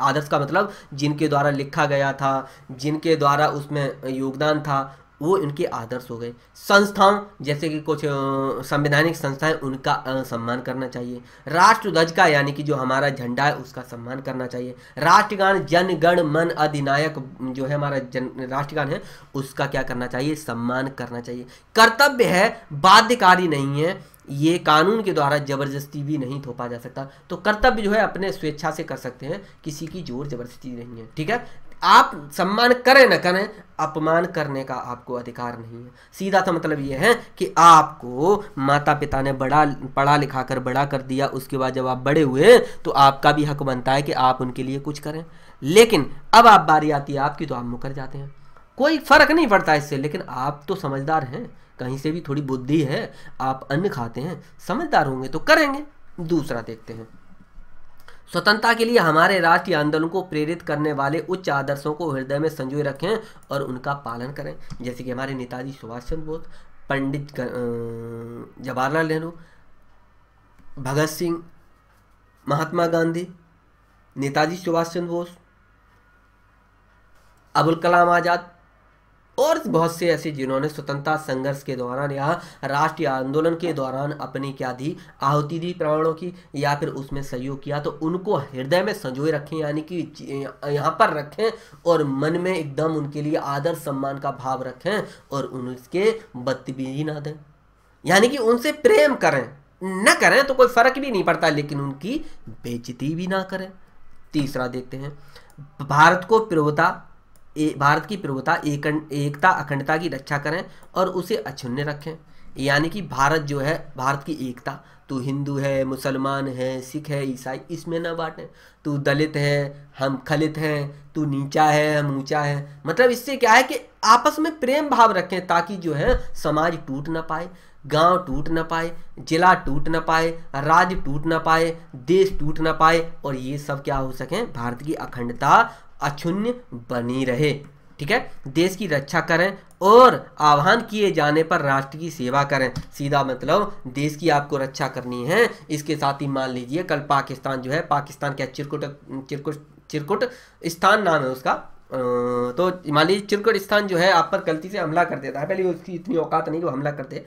आदर्श का मतलब जिनके द्वारा लिखा गया था जिनके द्वारा उसमें योगदान था वो इनके आदर्श हो गए संस्थाओं जैसे कि कुछ संवैधानिक संस्थाएं उनका सम्मान करना चाहिए राष्ट्र ध्वज का यानी कि जो हमारा झंडा है उसका सम्मान करना चाहिए राष्ट्रगान जनगण मन अधिनायक जो है हमारा जन राष्ट्रगान है उसका क्या करना चाहिए सम्मान करना चाहिए कर्तव्य है बाध्यकारी नहीं है ये कानून के द्वारा जबरदस्ती भी नहीं थोपा जा सकता तो कर्तव्य जो है अपने स्वेच्छा से कर सकते हैं किसी की जोर जबरदस्ती नहीं है ठीक है आप सम्मान करें ना करें अपमान करने का आपको अधिकार नहीं है सीधा सा तो मतलब यह है कि आपको माता पिता ने बड़ा पढ़ा लिखा कर बड़ा कर दिया उसके बाद जब आप बड़े हुए तो आपका भी हक बनता है कि आप उनके लिए कुछ करें लेकिन अब आप बारी आती है आपकी तो आप मुकर जाते हैं कोई फर्क नहीं पड़ता इससे लेकिन आप तो समझदार हैं कहीं से भी थोड़ी बुद्धि है आप अन्न खाते हैं समझदार होंगे तो करेंगे दूसरा देखते हैं स्वतंत्रता के लिए हमारे राष्ट्रीय आंदोलन को प्रेरित करने वाले उच्च आदर्शों को हृदय में संजोए रखें और उनका पालन करें जैसे कि हमारे नेताजी सुभाष चंद्र बोस पंडित जवाहरलाल नेहरू भगत सिंह महात्मा गांधी नेताजी सुभाष चंद्र बोस अबुल कलाम आज़ाद और बहुत से ऐसे जिन्होंने स्वतंत्रता संघर्ष के दौरान या राष्ट्रीय आंदोलन के दौरान अपनी क्या दी आहुति दी प्राणों की या फिर उसमें सहयोग किया तो उनको हृदय में संजोए रखें यानी कि यहाँ पर रखें और मन में एकदम उनके लिए आदर सम्मान का भाव रखें और उनके बदतमीजी ना दें यानी कि उनसे प्रेम करें न करें तो कोई फर्क भी नहीं पड़ता लेकिन उनकी बेचती भी ना करें तीसरा देखते हैं भारत को प्रभुता भारत की प्रभुता एक, एकता अखंडता की रक्षा करें और उसे अक्षुण्य रखें यानी कि भारत जो है भारत की एकता तू हिंदू है मुसलमान है सिख है ईसाई इसमें ना बांटें तू दलित है हम खलित हैं तू नीचा है हम ऊंचा है मतलब इससे क्या है कि आपस में प्रेम भाव रखें ताकि जो है समाज टूट ना पाए गांव टूट ना पाए जिला टूट ना पाए राज्य टूट ना पाए देश टूट ना पाए और ये सब क्या हो सकें भारत की अखंडता अक्षुण्य बनी रहे ठीक है देश की रक्षा करें और आह्वान किए जाने पर राष्ट्र की सेवा करें सीधा मतलब देश की आपको रक्षा करनी है इसके साथ ही मान लीजिए कल पाकिस्तान जो है पाकिस्तान क्या चिरकुट चिरकुट चिरकुट स्थान नाम है उसका तो मान लीजिए चिरकुट स्थान जो है आप पर गलती से हमला कर देता है पहले उसकी इतनी औकात नहीं कि हमला कर दे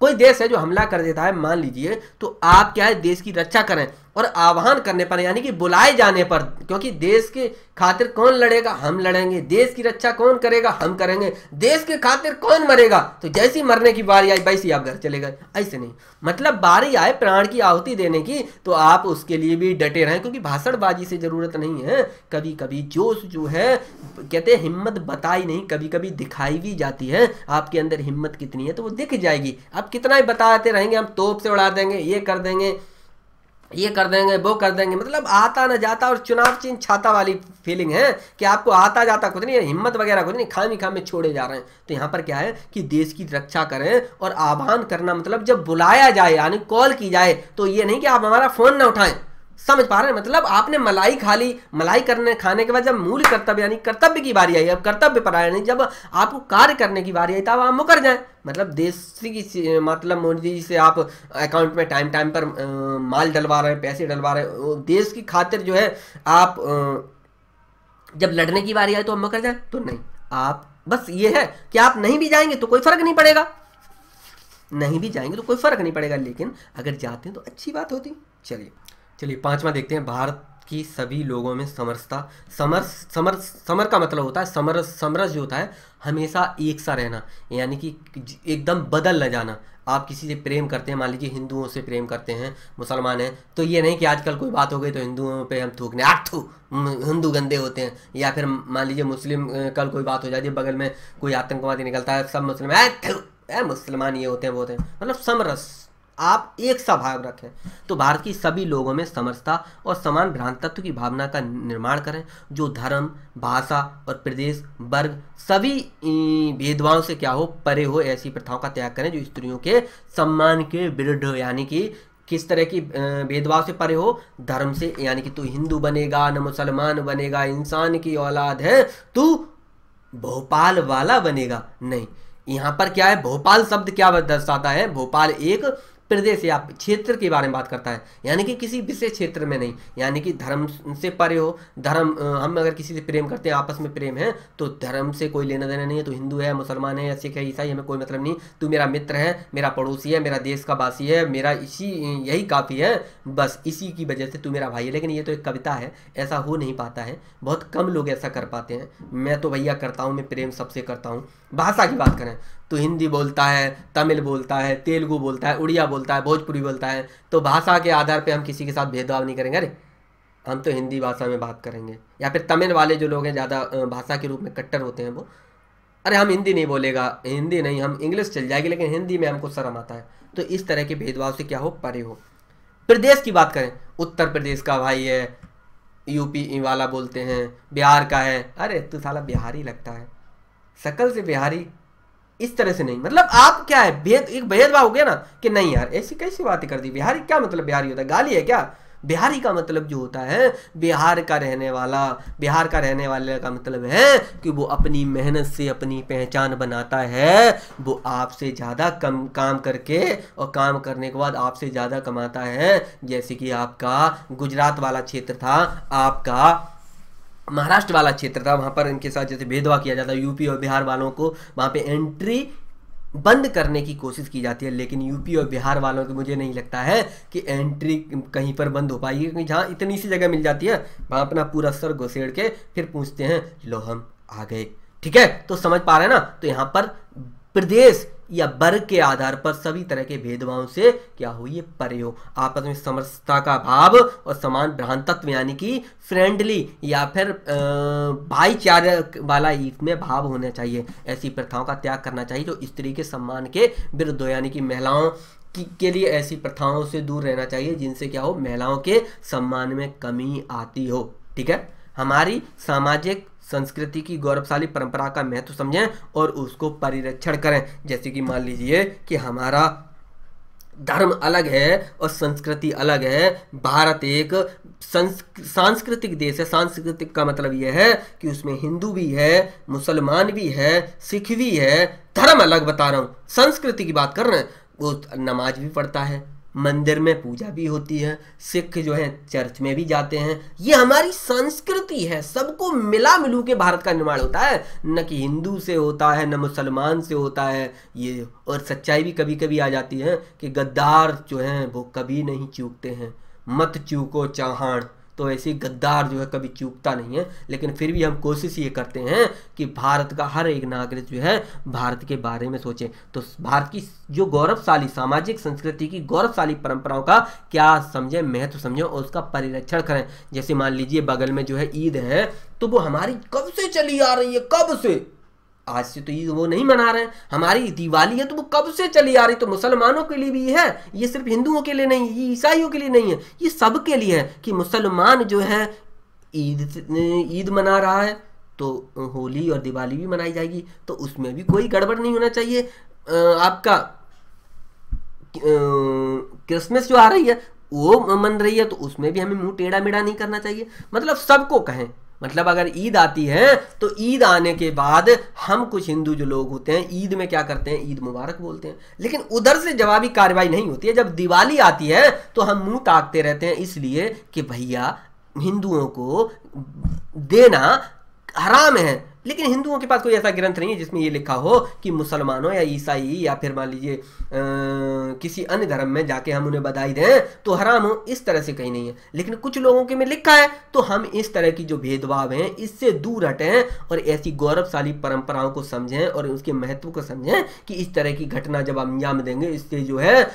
कोई देश है जो हमला कर देता है मान लीजिए तो आप क्या है देश की रक्षा करें और आह्वान करने पर यानी कि बुलाए जाने पर क्योंकि देश के खातिर कौन लड़ेगा हम लड़ेंगे देश की रक्षा कौन करेगा हम करेंगे देश के खातिर कौन मरेगा तो जैसी मरने की बारी आई वैसी आप घर चले गए ऐसे नहीं मतलब बारी आए प्राण की आहुति देने की तो आप उसके लिए भी डटे रहें क्योंकि भाषणबाजी से ज़रूरत नहीं है कभी कभी जोश जो है कहते हिम्मत बताई नहीं कभी कभी दिखाई भी जाती है आपके अंदर हिम्मत कितनी है तो वो दिख जाएगी आप कितना ही बताते रहेंगे हम तोप से उड़ा देंगे ये कर देंगे ये कर देंगे वो कर देंगे मतलब आता ना जाता और चुनाव चिन्ह छाता वाली फीलिंग है कि आपको आता जाता खुद नहीं हिम्मत वगैरह कुछ नहीं खामी खामे छोड़े जा रहे हैं तो यहाँ पर क्या है कि देश की रक्षा करें और आह्वान करना मतलब जब बुलाया जाए यानी कॉल की जाए तो ये नहीं कि आप हमारा फ़ोन ना उठाएं समझ पा रहे हैं मतलब आपने मलाई खा ली मलाई करने खाने के बाद जब मूल कर्तव्य यानी कर्तव्य की बारी आई अब कर्तव्य पर आया नहीं जब आपको कार्य करने की बारी आई तब आप मुकर जाएं मतलब देसी की मतलब मोदी जी से आप अकाउंट में टाइम टाइम पर आ, माल डलवा रहे हैं पैसे डलवा रहे हैं देश की खातिर जो है आप आ, जब लड़ने की बारी आई तो मुकर जाए तो नहीं आप बस ये है कि आप नहीं भी जाएंगे तो कोई फर्क नहीं पड़ेगा नहीं भी जाएंगे तो कोई फर्क नहीं पड़ेगा लेकिन अगर जाते हैं तो अच्छी बात होती चलिए चलिए पांचवा देखते हैं भारत की सभी लोगों में समरसता समर समर समर का मतलब होता है समरस समरस जो होता है हमेशा एक सा रहना यानी कि एकदम बदल न जाना आप किसी से प्रेम करते हैं मान लीजिए हिंदुओं से प्रेम करते हैं मुसलमान हैं तो ये नहीं कि आजकल कोई बात हो गई तो हिंदुओं पे हम थूकने आठ थू हिंदू गंदे होते हैं या फिर मान लीजिए मुस्लिम कल कोई बात हो जाती है बगल में कोई आतंकवादी निकलता है सब मुस्लिम ऐ मुसलमान ये होते हैं वो होते हैं मतलब समरस आप एक सा भाव रखें तो भारत की सभी लोगों में समरसता और समान भ्रांतत्व की भावना का निर्माण करें जो धर्म भाषा और प्रदेश वर्ग सभी भेदभाव से क्या हो परे हो ऐसी प्रथाओं का त्याग करें जो स्त्रियों के सम्मान के विरुद्ध यानी कि किस तरह की भेदभाव से परे हो धर्म से यानी कि तू हिंदू बनेगा न मुसलमान बनेगा इंसान की औलाद है तू भोपाल वाला बनेगा नहीं यहाँ पर क्या है भोपाल शब्द क्या दर्शाता है भोपाल एक प्रदेश या क्षेत्र के बारे में बात करता है यानी कि किसी विशेष क्षेत्र में नहीं यानी कि धर्म से परे हो धर्म हम अगर किसी से प्रेम करते हैं आपस में प्रेम है तो धर्म से कोई लेना देना नहीं है तो हिंदू है मुसलमान है या सिख है ईसाई हमें कोई मतलब नहीं तू मेरा मित्र है मेरा पड़ोसी है मेरा देश का वासी है मेरा इसी यही काफ़ी है बस इसी की वजह से तू मेरा भाई है लेकिन ये तो एक कविता है ऐसा हो नहीं पाता है बहुत कम लोग ऐसा कर पाते हैं मैं तो भैया करता हूँ मैं प्रेम सबसे करता हूँ भाषा की बात करें तो हिंदी बोलता है तमिल बोलता है तेलुगू बोलता है उड़िया बोलता है भोजपुरी बोलता है तो भाषा के आधार पर हम किसी के साथ भेदभाव नहीं करेंगे अरे हम तो हिंदी भाषा में बात करेंगे या फिर तमिल वाले जो लोग हैं ज़्यादा भाषा के रूप में कट्टर होते हैं वो अरे हम हिंदी नहीं बोलेगा हिंदी नहीं हम इंग्लिश चल जाएगी लेकिन हिंदी में हमको शर्म आता है तो इस तरह के भेदभाव से क्या हो परे हो प्रदेश की बात करें उत्तर प्रदेश का भाई है यूपी वाला बोलते हैं बिहार का है अरे तू तो साला बिहारी लगता है शकल से बिहारी इस तरह से नहीं मतलब आप क्या है भेद एक भेदभाव हो गया ना कि नहीं यार ऐसी कैसी बात कर दी बिहारी क्या मतलब बिहारी होता है गाली है क्या बिहारी का मतलब जो होता है बिहार का रहने वाला बिहार का रहने वाले का मतलब है कि वो अपनी मेहनत से अपनी पहचान बनाता है वो आपसे ज़्यादा कम काम करके और काम करने के बाद आपसे ज़्यादा कमाता है जैसे कि आपका गुजरात वाला क्षेत्र था आपका महाराष्ट्र वाला क्षेत्र था वहाँ पर इनके साथ जैसे भेदभाव किया जाता है यूपी और बिहार वालों को वहाँ पे एंट्री बंद करने की कोशिश की जाती है लेकिन यूपी और बिहार वालों को मुझे नहीं लगता है कि एंट्री कहीं पर बंद हो पाएगी क्योंकि जहाँ इतनी सी जगह मिल जाती है वहाँ अपना पूरा सर घुसेड़ के फिर पूछते हैं लो हम आ गए ठीक है तो समझ पा रहे हैं ना तो यहाँ पर प्रदेश या वर्ग के आधार पर सभी तरह के भेदभाव से क्या हो ये परे हो आपस में समरसता का भाव और समान भ्रांतत्व यानी कि फ्रेंडली या फिर भाईचारे वाला में भाव होना चाहिए ऐसी प्रथाओं का त्याग करना चाहिए जो स्त्री के सम्मान के विरुद्ध हो यानी कि महिलाओं के लिए ऐसी प्रथाओं से दूर रहना चाहिए जिनसे क्या हो महिलाओं के सम्मान में कमी आती हो ठीक है हमारी सामाजिक संस्कृति की गौरवशाली परंपरा का महत्व समझें और उसको परिरक्षण करें जैसे कि मान लीजिए कि हमारा धर्म अलग है और संस्कृति अलग है भारत एक सांस्कृतिक देश है सांस्कृतिक का मतलब यह है कि उसमें हिंदू भी है मुसलमान भी है सिख भी है धर्म अलग बता रहा हूँ संस्कृति की बात कर रहे हैं वो नमाज भी पढ़ता है मंदिर में पूजा भी होती है सिख जो है चर्च में भी जाते हैं ये हमारी संस्कृति है सबको मिला मिलू के भारत का निर्माण होता है न कि हिंदू से होता है न मुसलमान से होता है ये और सच्चाई भी कभी कभी आ जाती है कि गद्दार जो हैं वो कभी नहीं चूकते हैं मत चूको चाहाण तो ऐसे गद्दार जो है कभी चूकता नहीं है लेकिन फिर भी हम कोशिश ये करते हैं कि भारत का हर एक नागरिक जो है भारत के बारे में सोचे तो भारत की जो गौरवशाली सामाजिक संस्कृति की गौरवशाली परंपराओं का क्या समझें महत्व समझें और उसका परिरक्षण करें जैसे मान लीजिए बगल में जो है ईद है तो वो हमारी कब से चली आ रही है कब से आज से तो ईद वो नहीं मना रहे हैं हमारी दिवाली है तो वो कब से चली आ रही तो मुसलमानों के लिए भी है ये सिर्फ हिंदुओं के लिए नहीं ये ईसाइयों के लिए नहीं है ये सब के लिए है कि मुसलमान जो है ईद अं, ईद मना रहा है तो होली और दिवाली भी मनाई जाएगी तो उसमें भी कोई गड़बड़ नहीं होना चाहिए अं, आपका अं, क्रिसमस जो आ रही है वो मन रही है तो उसमें भी हमें मुंह टेढ़ा मेढ़ा नहीं करना चाहिए मतलब सबको कहें मतलब अगर ईद आती है तो ईद आने के बाद हम कुछ हिंदू जो लोग होते हैं ईद में क्या करते हैं ईद मुबारक बोलते हैं लेकिन उधर से जवाबी कार्रवाई नहीं होती है जब दिवाली आती है तो हम मुंह ताकते रहते हैं इसलिए कि भैया हिंदुओं को देना हराम है लेकिन हिंदुओं के पास कोई ऐसा ग्रंथ नहीं है जिसमें ये लिखा हो कि मुसलमानों या ईसाई या फिर मान लीजिए किसी अन्य धर्म में जाके हम उन्हें बधाई दें तो हराम हो इस तरह से कहीं नहीं है लेकिन कुछ लोगों के में लिखा है तो हम इस तरह की जो भेदभाव हैं इससे दूर हटें और ऐसी गौरवशाली परंपराओं को समझें और उसके महत्व को समझें कि इस तरह की घटना जब हम अंजाम देंगे इससे जो है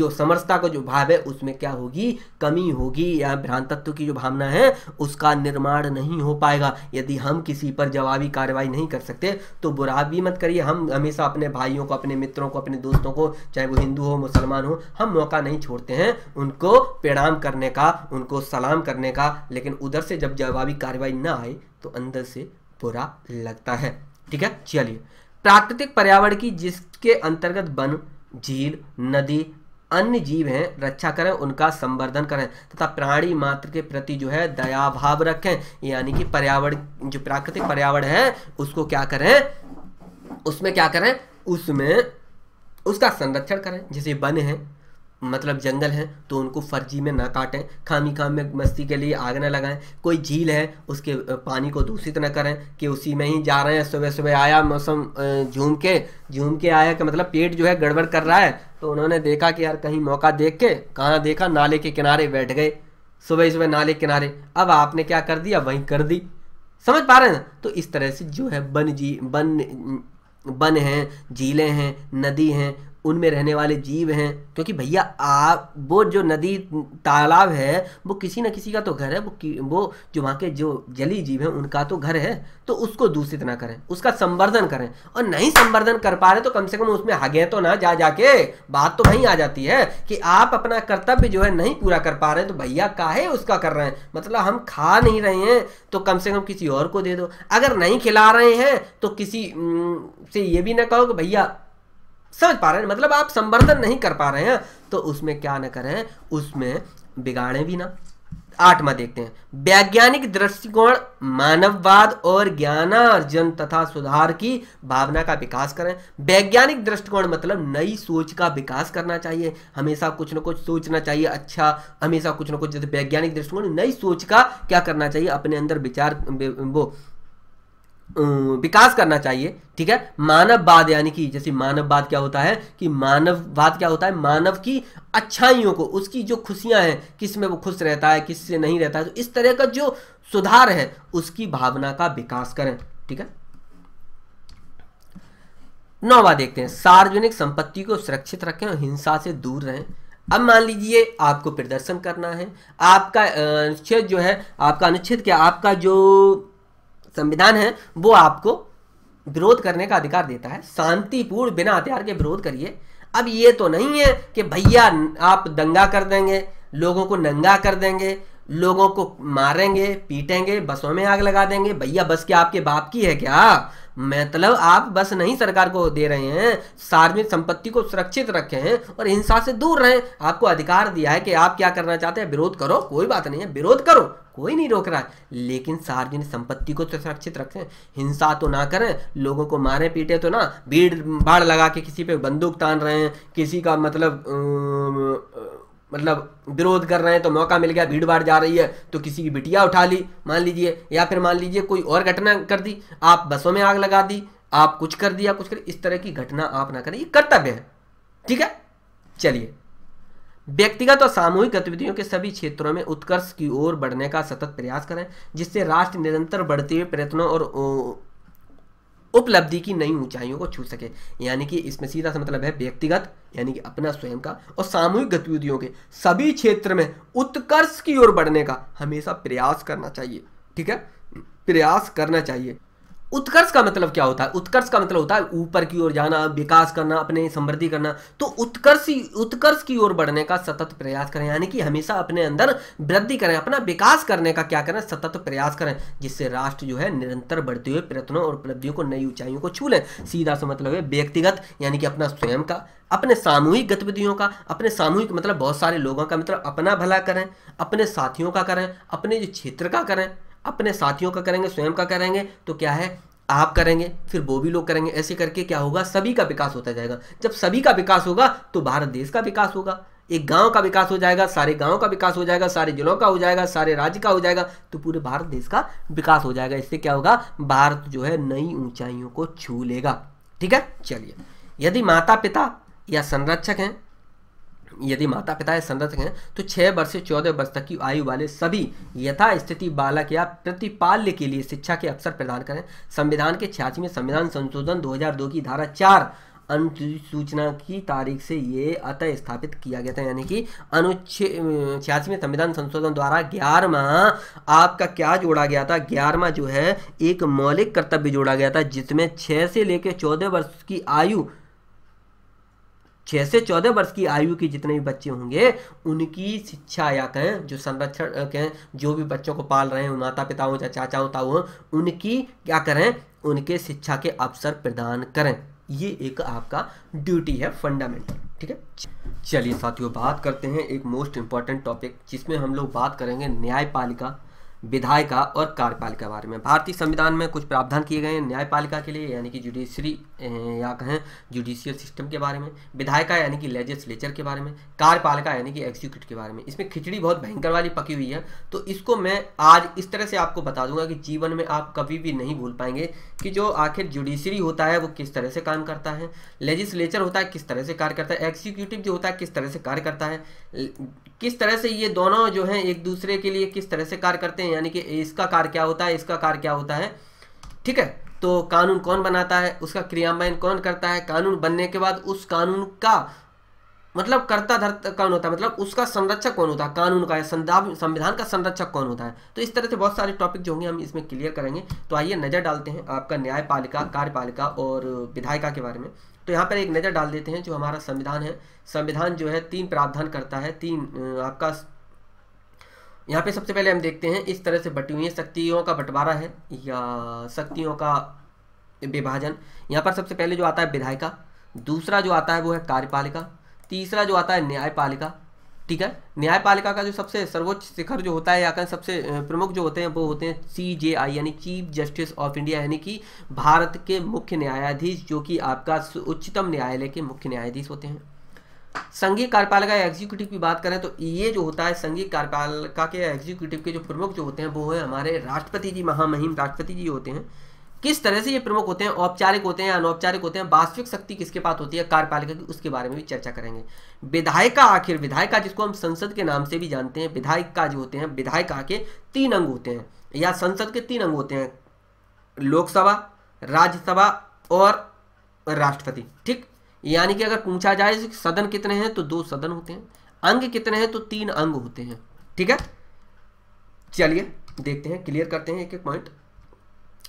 जो समरसता का जो भाव है उसमें क्या होगी कमी होगी या भ्रांतत्व की जो भावना है उसका निर्माण नहीं हो पाएगा यदि हम किसी पर जवाब जवाबी कार्रवाई नहीं कर सकते तो बुरा भी मत करिए हम हमेशा अपने भाइयों को अपने मित्रों को अपने दोस्तों को चाहे वो हिंदू हो मुसलमान हो हम मौका नहीं छोड़ते हैं उनको प्रणाम करने का उनको सलाम करने का लेकिन उधर से जब जवाबी कार्रवाई ना आए तो अंदर से बुरा लगता है ठीक है चलिए प्राकृतिक पर्यावरण की जिसके अंतर्गत वन झील नदी अन्य जीव हैं रक्षा करें उनका संवर्धन करें तथा प्राणी मात्र के प्रति जो है दया भाव रखें यानी कि पर्यावरण जो प्राकृतिक पर्यावरण है उसको क्या करें उसमें क्या करें उसमें उसका संरक्षण करें जैसे वन है मतलब जंगल हैं तो उनको फर्जी में ना काटें खामी खाम में मस्ती के लिए आग ना लगाएं कोई झील है उसके पानी को दूषित ना करें कि उसी में ही जा रहे हैं सुबह सुबह आया मौसम झूम के झूम के आया कि मतलब पेट जो है गड़बड़ कर रहा है तो उन्होंने देखा कि यार कहीं मौका देख के कहाँ देखा नाले के किनारे बैठ गए सुबह सुबह नाले किनारे अब आपने क्या कर दिया वहीं कर दी समझ पा रहे हैं तो इस तरह से जो है वन जी वन बन हैं झीलें हैं नदी हैं उनमें रहने वाले जीव हैं क्योंकि भैया आप वो जो नदी तालाब है वो किसी ना किसी का तो घर है वो वो जो वहाँ के जो जली जीव हैं उनका तो घर है तो उसको दूषित ना करें उसका संवर्धन करें और नहीं संवर्धन कर पा रहे तो कम से कम उसमें हगे तो ना जा जाके बात तो वहीं आ जाती है कि आप अपना कर्तव्य जो है नहीं पूरा कर पा रहे तो भैया काहे उसका कर रहे हैं मतलब हम खा नहीं रहे हैं तो कम से कम किसी और को दे दो अगर नहीं खिला रहे हैं तो किसी से ये भी ना कहो कि भैया समझ पा रहे हैं मतलब आप संवर्धन नहीं कर पा रहे हैं तो उसमें क्या ना करें उसमें बिगाड़े भी ना आठवा देखते हैं वैज्ञानिक दृष्टिकोण मानववाद और ज्ञानार्जन तथा सुधार की भावना का विकास करें वैज्ञानिक दृष्टिकोण मतलब नई सोच का विकास करना चाहिए हमेशा कुछ ना कुछ सोचना चाहिए अच्छा हमेशा कुछ ना कुछ वैज्ञानिक दृष्टिकोण नई सोच का क्या करना चाहिए अपने अंदर विचार वो विकास करना चाहिए ठीक है मानववाद यानी कि जैसे मानववाद क्या होता है कि मानववाद क्या होता है मानव की अच्छाइयों को उसकी जो खुशियां हैं किस में वो खुश रहता है किस से नहीं रहता है तो इस तरह का जो सुधार है उसकी भावना का विकास करें ठीक है नौवा देखते हैं सार्वजनिक संपत्ति को सुरक्षित रखें और हिंसा से दूर रहें अब मान लीजिए आपको प्रदर्शन करना है आपका अनुच्छेद जो है आपका अनुच्छेद क्या आपका जो संविधान है वो आपको विरोध करने का अधिकार देता है शांतिपूर्ण बिना हथियार के विरोध करिए अब ये तो नहीं है कि भैया आप दंगा कर देंगे लोगों को नंगा कर देंगे लोगों को मारेंगे पीटेंगे बसों में आग लगा देंगे भैया बस क्या आपके बाप की है क्या मतलब आप बस नहीं सरकार को दे रहे हैं सार्वजनिक संपत्ति को सुरक्षित रखें और हिंसा से दूर रहें आपको अधिकार दिया है कि आप क्या करना चाहते हैं विरोध करो कोई बात नहीं है विरोध करो कोई नहीं रोक रहा है लेकिन सार्वजनिक संपत्ति को तो सुरक्षित रखें हिंसा तो ना करें लोगों को मारें पीटे तो ना भीड़ भाड़ लगा के किसी पे बंदूक तान रहे हैं किसी का मतलब मतलब विरोध कर रहे हैं तो मौका मिल गया भीड़ भाड़ जा रही है तो किसी की बिटिया उठा ली मान लीजिए या फिर मान लीजिए कोई और घटना कर दी आप बसों में आग लगा दी आप कुछ कर दिया कुछ कर इस तरह की घटना आप ना करें ये कर्तव्य है ठीक है चलिए व्यक्तिगत और सामूहिक गतिविधियों के सभी क्षेत्रों में उत्कर्ष की ओर बढ़ने का सतत प्रयास करें जिससे राष्ट्र निरंतर बढ़ते हुए प्रयत्नों और उपलब्धि की नई ऊंचाइयों को छू सके यानी कि इसमें सीधा सा मतलब है व्यक्तिगत यानी कि अपना स्वयं का और सामूहिक गतिविधियों के सभी क्षेत्र में उत्कर्ष की ओर बढ़ने का हमेशा प्रयास करना चाहिए ठीक है प्रयास करना चाहिए उत्कर्ष का मतलब क्या होता है उत्कर्ष का मतलब होता है ऊपर की ओर जाना विकास करना अपने समृद्धि करना तो उत्कर्ष उत्कर्ष की ओर बढ़ने का सतत प्रयास करें यानी कि हमेशा अपने अंदर वृद्धि करें अपना विकास करने का क्या करें सतत प्रयास करें जिससे राष्ट्र जो है निरंतर बढ़ते हुए प्रयत्नों और उपलब्धियों को नई ऊंचाइयों को छू लें सीधा सा मतलब है व्यक्तिगत यानी कि अपना स्वयं का अपने सामूहिक गतिविधियों का अपने सामूहिक मतलब बहुत सारे लोगों का मतलब अपना भला करें अपने साथियों का करें अपने जो क्षेत्र का करें अपने साथियों का करेंगे स्वयं का करेंगे तो क्या है आप करेंगे फिर वो भी लोग करेंगे ऐसे करके क्या होगा सभी का विकास होता जाएगा जब सभी का विकास होगा तो भारत देश का विकास होगा एक गांव का विकास हो जाएगा सारे गांव का विकास हो जाएगा सारे जिलों का हो जाएगा सारे राज्य का हो जाएगा तो पूरे भारत देश का विकास हो जाएगा इससे क्या होगा भारत जो है नई ऊंचाइयों को छू लेगा ठीक है चलिए यदि माता पिता या संरक्षक हैं यदि माता पिता संरक्षक हैं तो छः वर्ष से चौदह वर्ष तक की आयु वाले सभी यथास्थिति बालक या प्रतिपाल्य के लिए शिक्षा के अवसर प्रदान करें संविधान के छियासीवें संविधान संशोधन 2002 की धारा चार अनुसूचना की तारीख से ये अतः स्थापित किया गया था यानी कि अनुच्छेद छियासीवें संविधान संशोधन द्वारा ग्यारहवा आपका क्या जोड़ा गया था ग्यारहवा जो है एक मौलिक कर्तव्य जोड़ा गया था जिसमें छः से लेकर चौदह वर्ष की आयु छः से चौदह वर्ष की आयु के जितने भी बच्चे होंगे उनकी शिक्षा या कहें जो संरक्षण कहें जो भी बच्चों को पाल रहे हैं माता पिता हों या चाचा होता हों उनकी क्या करें उनके शिक्षा के अवसर प्रदान करें ये एक आपका ड्यूटी है फंडामेंटल ठीक है चलिए साथियों बात करते हैं एक मोस्ट इम्पॉर्टेंट टॉपिक जिसमें हम लोग बात करेंगे न्यायपालिका विधायिका और कार्यपालिका के बारे में भारतीय संविधान में कुछ प्रावधान किए गए हैं न्यायपालिका के लिए यानी कि जुडिशरी या कहें जुडिशियल सिस्टम के बारे में विधायिका यानी कि लेजिस्लेचर के बारे में कार्यपालिका यानी कि एग्जीक्यूटिव के बारे में इसमें खिचड़ी बहुत भयंकर वाली पकी हुई है तो इसको मैं आज इस तरह से आपको बता दूंगा कि जीवन में आप कभी भी नहीं भूल पाएंगे कि जो आखिर जुडिशरी होता है वो किस तरह से काम करता है लेजिस्लेचर होता है किस तरह से कार्य करता है एग्जीक्यूटिव जो होता है किस तरह से कार्य करता है किस तरह से ये दोनों जो हैं एक दूसरे के लिए किस तरह से कार्य करते हैं यानी कि इसका कार्य क्या होता है इसका कार्य क्या होता है ठीक है तो कानून कौन बनाता है उसका क्रियान्वयन कौन करता है कानून बनने के बाद उस कानून का मतलब कर्ता धर्ता कौन होता है मतलब उसका संरक्षक कौन होता है कानून का संविधान का संरक्षक कौन होता है तो इस तरह से बहुत सारे टॉपिक जो होंगे हम इसमें क्लियर करेंगे तो आइए नज़र डालते हैं आपका न्यायपालिका कार्यपालिका और विधायिका के बारे में तो यहाँ पर एक नज़र डाल देते हैं जो हमारा संविधान है संविधान जो है तीन प्रावधान करता है तीन आपका यहाँ पे सबसे पहले हम देखते हैं इस तरह से बटी हुई शक्तियों का बंटवारा है या शक्तियों का विभाजन यहाँ पर सबसे पहले जो आता है विधायिका दूसरा जो आता है वो है कार्यपालिका तीसरा जो आता है न्यायपालिका ठीक है न्यायपालिका का जो सबसे सर्वोच्च शिखर जो होता है या कहें सबसे प्रमुख जो होते हैं वो होते हैं सी जे आई यानी चीफ जस्टिस ऑफ इंडिया यानी कि भारत के मुख्य न्यायाधीश जो कि आपका उच्चतम न्यायालय के मुख्य न्यायाधीश होते हैं संघीय कार्यपालिका या एग्जीक्यूटिव की बात करें तो ये जो होता है संघीय कार्यपालिका के एग्जीक्यूटिव के जो प्रमुख जो होते हैं वो है हमारे राष्ट्रपति जी महामहिम राष्ट्रपति जी होते हैं किस तरह से ये प्रमुख होते हैं औपचारिक होते हैं अनौपचारिक होते हैं वास्तविक शक्ति किसके पास होती है कार्यपालिका की उसके बारे में भी चर्चा करेंगे विधायिका आखिर विधायिका जिसको हम संसद के नाम से भी जानते हैं विधायिका जो होते हैं विधायिका के तीन अंग होते हैं या संसद के तीन अंग होते हैं लोकसभा राज्यसभा और राष्ट्रपति ठीक यानी कि अगर पूछा जाए सदन कितने हैं तो दो सदन होते हैं अंग कितने हैं तो तीन अंग होते हैं ठीक है चलिए देखते हैं क्लियर करते हैं एक एक पॉइंट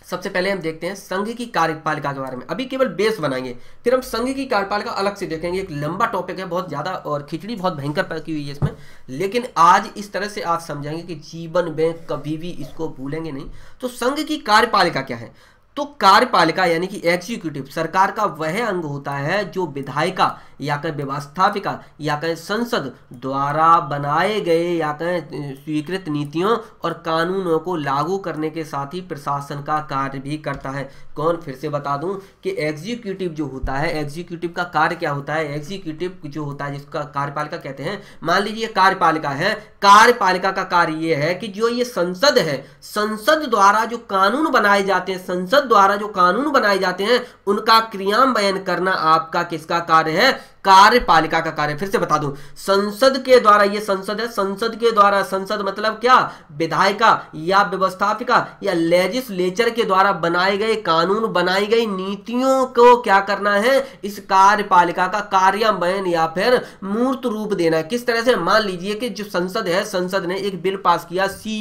सबसे पहले हम देखते हैं संघ की कार्यपालिका के बारे में अभी केवल बेस बनाएंगे फिर हम संघ की कार्यपालिका अलग से देखेंगे एक लंबा टॉपिक है बहुत ज़्यादा और खिचड़ी बहुत भयंकर पकी हुई है इसमें लेकिन आज इस तरह से आप समझेंगे कि जीवन में कभी भी इसको भूलेंगे नहीं तो संघ की कार्यपालिका क्या है तो कार्यपालिका यानी कि एग्जीक्यूटिव सरकार का वह अंग होता है जो विधायिका या कहें व्यवस्थापिका या कहें संसद द्वारा बनाए गए या कहें स्वीकृत नीतियों और कानूनों को लागू करने के साथ ही प्रशासन का कार्य भी करता है कौन फिर से बता दूं कि एग्जीक्यूटिव जो होता है एग्जीक्यूटिव का कार्य क्या होता है एग्जीक्यूटिव जो होता है जिसका कार्यपालिका कहते हैं मान लीजिए कार्यपालिका है कार्यपालिका का कार्य ये है कि जो ये संसद है संसद द्वारा जो कानून बनाए जाते हैं संसद संसद द्वारा जो कानून बनाए जाते हैं उनका क्रियान्वयन करना आपका किसका कार्य है कार्यपालिका का कार्य फिर से बता दूं संसद के द्वारा ये संसद है संसद के द्वारा संसद मतलब क्या विधायिका या व्यवस्थापिका या लेजिस्लेचर के द्वारा बनाए गए कानून बनाई गई नीतियों को क्या करना है इस कार्यपालिका का कार्यान्वयन या फिर मूर्त रूप देना किस तरह से मान लीजिए कि जो संसद है संसद ने एक बिल पास किया सी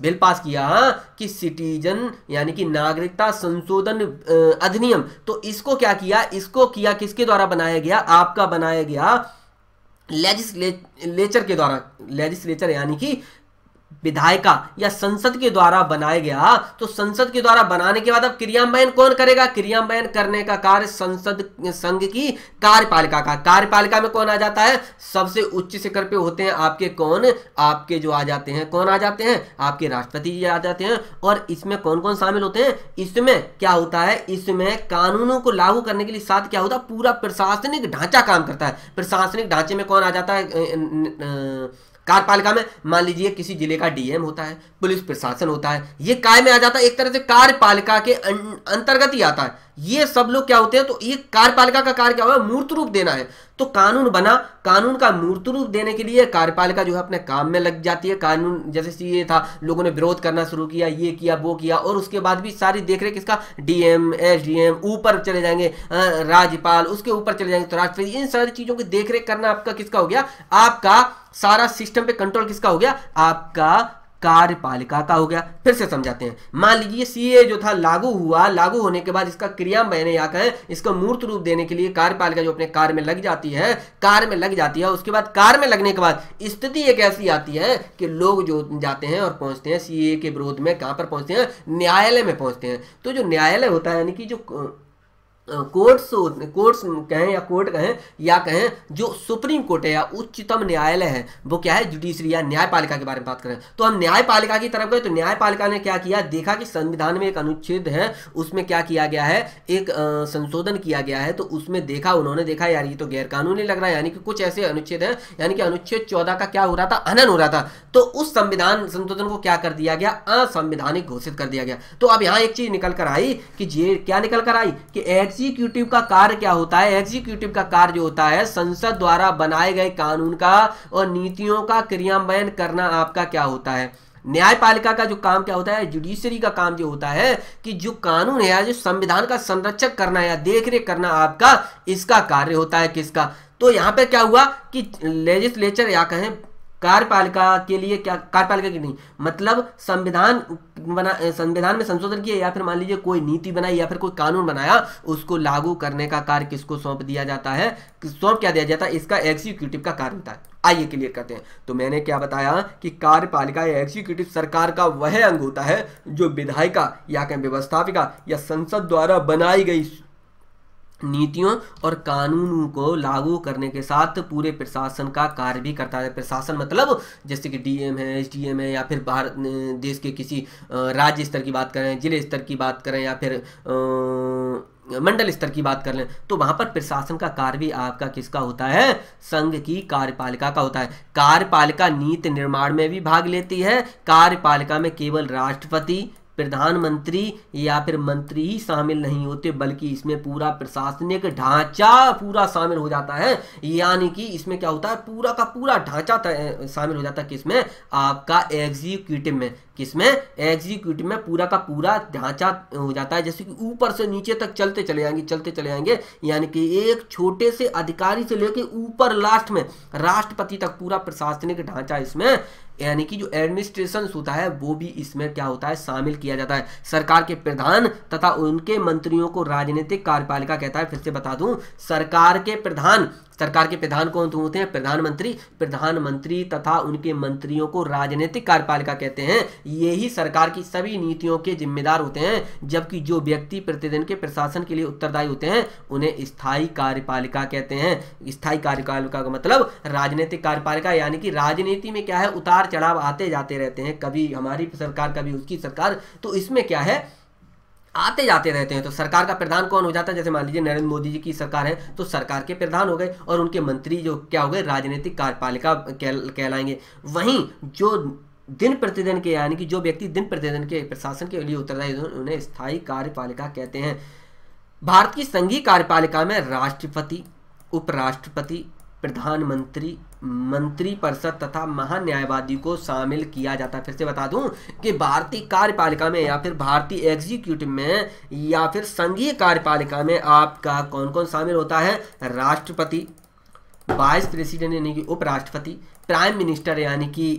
बिल पास किया हा? कि सिटीजन यानी कि नागरिकता संशोधन अधिनियम तो इसको क्या किया इसको किया किसके द्वारा बनाया गया आपका बनाया गया लेजिस्लेचर के द्वारा लेजिस्लेचर यानी कि विधायिका या संसद के द्वारा बनाया गया तो संसद के द्वारा बनाने के बाद अब क्रियान्वयन कौन करेगा क्रियान्वयन करने का कार्य संसद संघ की कार्यपालिका का कार्यपालिका में कौन आ जाता है सबसे उच्च शिखर पे होते हैं आपके कौन आपके जो आ जाते हैं कौन आ जाते हैं आपके राष्ट्रपति जी आ जाते हैं और इसमें कौन कौन शामिल होते हैं इसमें क्या होता है इसमें कानूनों को लागू करने के लिए साथ क्या होता है पूरा प्रशासनिक ढांचा काम करता है प्रशासनिक ढांचे में कौन आ जाता है कार्यपालिका में मान लीजिए किसी जिले का डीएम होता है पुलिस प्रशासन होता है ये काय में आ जाता है एक तरह से कार्यपालिका के अं-, अंतर्गत ही आता है ये सब लोग क्या होते हैं तो ये कार्यपालिका का कार्य क्या हुआ मूर्त रूप देना है तो कानून बना कानून का मूर्त रूप देने के लिए कार्यपालिका जो है अपने काम में लग जाती है कानून जैसे ये था लोगों ने विरोध करना शुरू किया ये किया वो किया और उसके बाद भी सारी देख रहे किसका डीएम एस ऊपर चले जाएंगे राज्यपाल उसके ऊपर चले जाएंगे तो राष्ट्रपति इन सारी चीजों की देख करना आपका किसका हो गया आपका सारा सिस्टम पे कंट्रोल किसका हो गया आपका कार्यपालिका का हो गया फिर से समझाते हैं मान लीजिए सीए जो था लागू हुआ लागू होने के बाद इसका क्रियान्वयन या कहें इसको मूर्त रूप देने के लिए कार्यपालिका जो अपने कार्य में लग जाती है कार्य में लग जाती है उसके बाद कार्य में लगने के बाद स्थिति एक ऐसी आती है कि लोग जो जाते हैं और पहुंचते हैं सीए के विरोध में कहां पर पहुंचते हैं न्यायालय में पहुंचते हैं तो जो न्यायालय होता है यानी कि जो कोर्ट्स कोर्ट्स कहें या कोर्ट कहें या कहें जो सुप्रीम कोर्ट है या उच्चतम न्यायालय है वो क्या है जुडिशरी या न्यायपालिका के बारे में बात करें तो हम न्यायपालिका की तरफ गए तो न्यायपालिका ने क्या किया देखा कि संविधान में एक अनुच्छेद है उसमें क्या किया गया है एक संशोधन किया गया है तो उसमें देखा उन्होंने देखा यार ये तो गैरकानूनी लग रहा है यानी कि कुछ ऐसे अनुच्छेद है यानी कि अनुच्छेद चौदह का क्या हो रहा था अनन हो रहा था तो उस संविधान संशोधन को क्या कर दिया गया असंविधानिक घोषित कर दिया गया तो अब यहाँ एक चीज निकल कर आई कि ये क्या निकल कर आई कि एज एग्जीक्यूटिव का कार्य क्या होता है एग्जीक्यूटिव का कार्य होता है संसद द्वारा बनाए गए कानून का और नीतियों का क्रियान्वयन करना आपका क्या होता है न्यायपालिका का जो काम क्या होता है जुडिशरी का काम जो होता है कि जो कानून है जो संविधान का संरक्षक करना या देखरेख करना आपका इसका कार्य होता है किसका तो यहां पे क्या हुआ कि लेजिस्लेचर या कहें कार्यपालिका के लिए क्या कार्यपालिका की नहीं मतलब संविधान बना संविधान में संशोधन किया या फिर मान लीजिए कोई नीति बनाई या फिर कोई कानून बनाया उसको लागू करने का कार्य किसको सौंप दिया जाता है सौंप क्या दिया जाता है इसका एग्जीक्यूटिव का कार्य होता है आइए क्लियर करते हैं तो मैंने क्या बताया कि कार्यपालिका या एग्जीक्यूटिव सरकार का वह अंग होता है जो विधायिका या कहीं व्यवस्थापिका या संसद द्वारा बनाई गई नीतियों और कानूनों को लागू करने के साथ पूरे प्रशासन का कार्य भी करता है प्रशासन मतलब जैसे कि डीएम है एसडीएम है या फिर भारत देश के किसी राज्य स्तर की बात करें जिले स्तर की बात करें या फिर मंडल स्तर की बात कर लें तो वहां पर प्रशासन का कार्य भी आपका किसका होता है संघ की कार्यपालिका का होता है कार्यपालिका नीति निर्माण में भी भाग लेती है कार्यपालिका में केवल राष्ट्रपति प्रधानमंत्री या फिर मंत्री ही शामिल नहीं होते बल्कि इसमें पूरा प्रशासनिक ढांचा पूरा शामिल हो जाता है यानी कि इसमें क्या होता है पूरा का पूरा ढांचा शामिल हो जाता है किसमें आपका एग्जीक्यूटिव में किसमें एग्जीक्यूटिव में पूरा का पूरा ढांचा हो जाता है जैसे कि ऊपर से नीचे तक चलते चले जाएंगे चलते चले जाएंगे यानी कि एक छोटे से अधिकारी से लेकर ऊपर लास्ट में राष्ट्रपति तक पूरा प्रशासनिक ढांचा इसमें यानी कि जो एडमिनिस्ट्रेशन होता है वो भी इसमें क्या होता है शामिल किया जाता है सरकार के प्रधान तथा उनके मंत्रियों को राजनीतिक कार्यपालिका कहता है फिर से बता दूं सरकार के प्रधान सरकार के प्रधान कौन होते हैं प्रधानमंत्री प्रधानमंत्री तथा उनके मंत्रियों को राजनीतिक कार्यपालिका कहते हैं ये ही सरकार की सभी नीतियों के जिम्मेदार होते हैं जबकि जो व्यक्ति प्रतिदिन के प्रशासन के लिए उत्तरदायी होते हैं उन्हें स्थायी कार्यपालिका कहते हैं स्थायी कार्यपालिका का मतलब राजनीतिक कार्यपालिका यानी कि राजनीति में क्या है उतार चढ़ाव आते जाते रहते हैं कभी हमारी सरकार कभी उसकी सरकार तो इसमें क्या है आते जाते रहते हैं तो सरकार का प्रधान कौन हो जाता है जैसे मान लीजिए नरेंद्र मोदी जी की सरकार है तो सरकार के प्रधान हो गए और उनके मंत्री जो क्या हो गए राजनीतिक कार्यपालिका कहलाएंगे वहीं जो दिन प्रतिदिन के यानी कि जो व्यक्ति दिन प्रतिदिन के प्रशासन के लिए उत्तरदायी उन्हें स्थायी कार्यपालिका कहते हैं भारत की संघीय कार्यपालिका में राष्ट्रपति उपराष्ट्रपति प्रधानमंत्री मंत्रिपरिषद तथा महान्यायवादी को शामिल किया जाता है फिर से बता दूं कि भारतीय कार्यपालिका में या फिर भारतीय एग्जीक्यूटिव में या फिर संघीय कार्यपालिका में आपका कौन कौन शामिल होता है राष्ट्रपति वाइस प्रेसिडेंट यानी कि उपराष्ट्रपति प्राइम मिनिस्टर यानी कि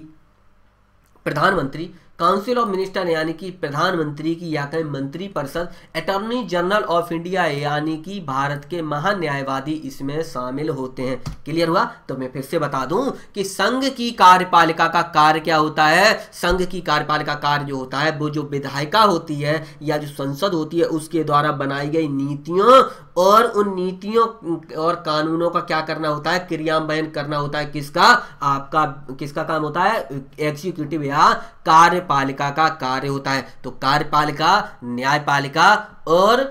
प्रधानमंत्री काउंसिल ऑफ मिनिस्टर यानी कि प्रधानमंत्री की या कहीं मंत्री परिषद अटॉर्नी जनरल ऑफ इंडिया यानी कि भारत के महान न्यायवादी इसमें शामिल होते हैं क्लियर हुआ तो मैं फिर से बता दूं कि संघ की कार्यपालिका का कार्य क्या होता है संघ की कार्यपालिका कार्य जो होता है वो जो विधायिका होती है या जो संसद होती है उसके द्वारा बनाई गई नीतियों और उन नीतियों और कानूनों का क्या करना होता है क्रियान्वयन करना होता है किसका आपका किसका काम होता है एग्जीक्यूटिव या कार्यपालिका का कार्य होता है तो कार्यपालिका न्यायपालिका और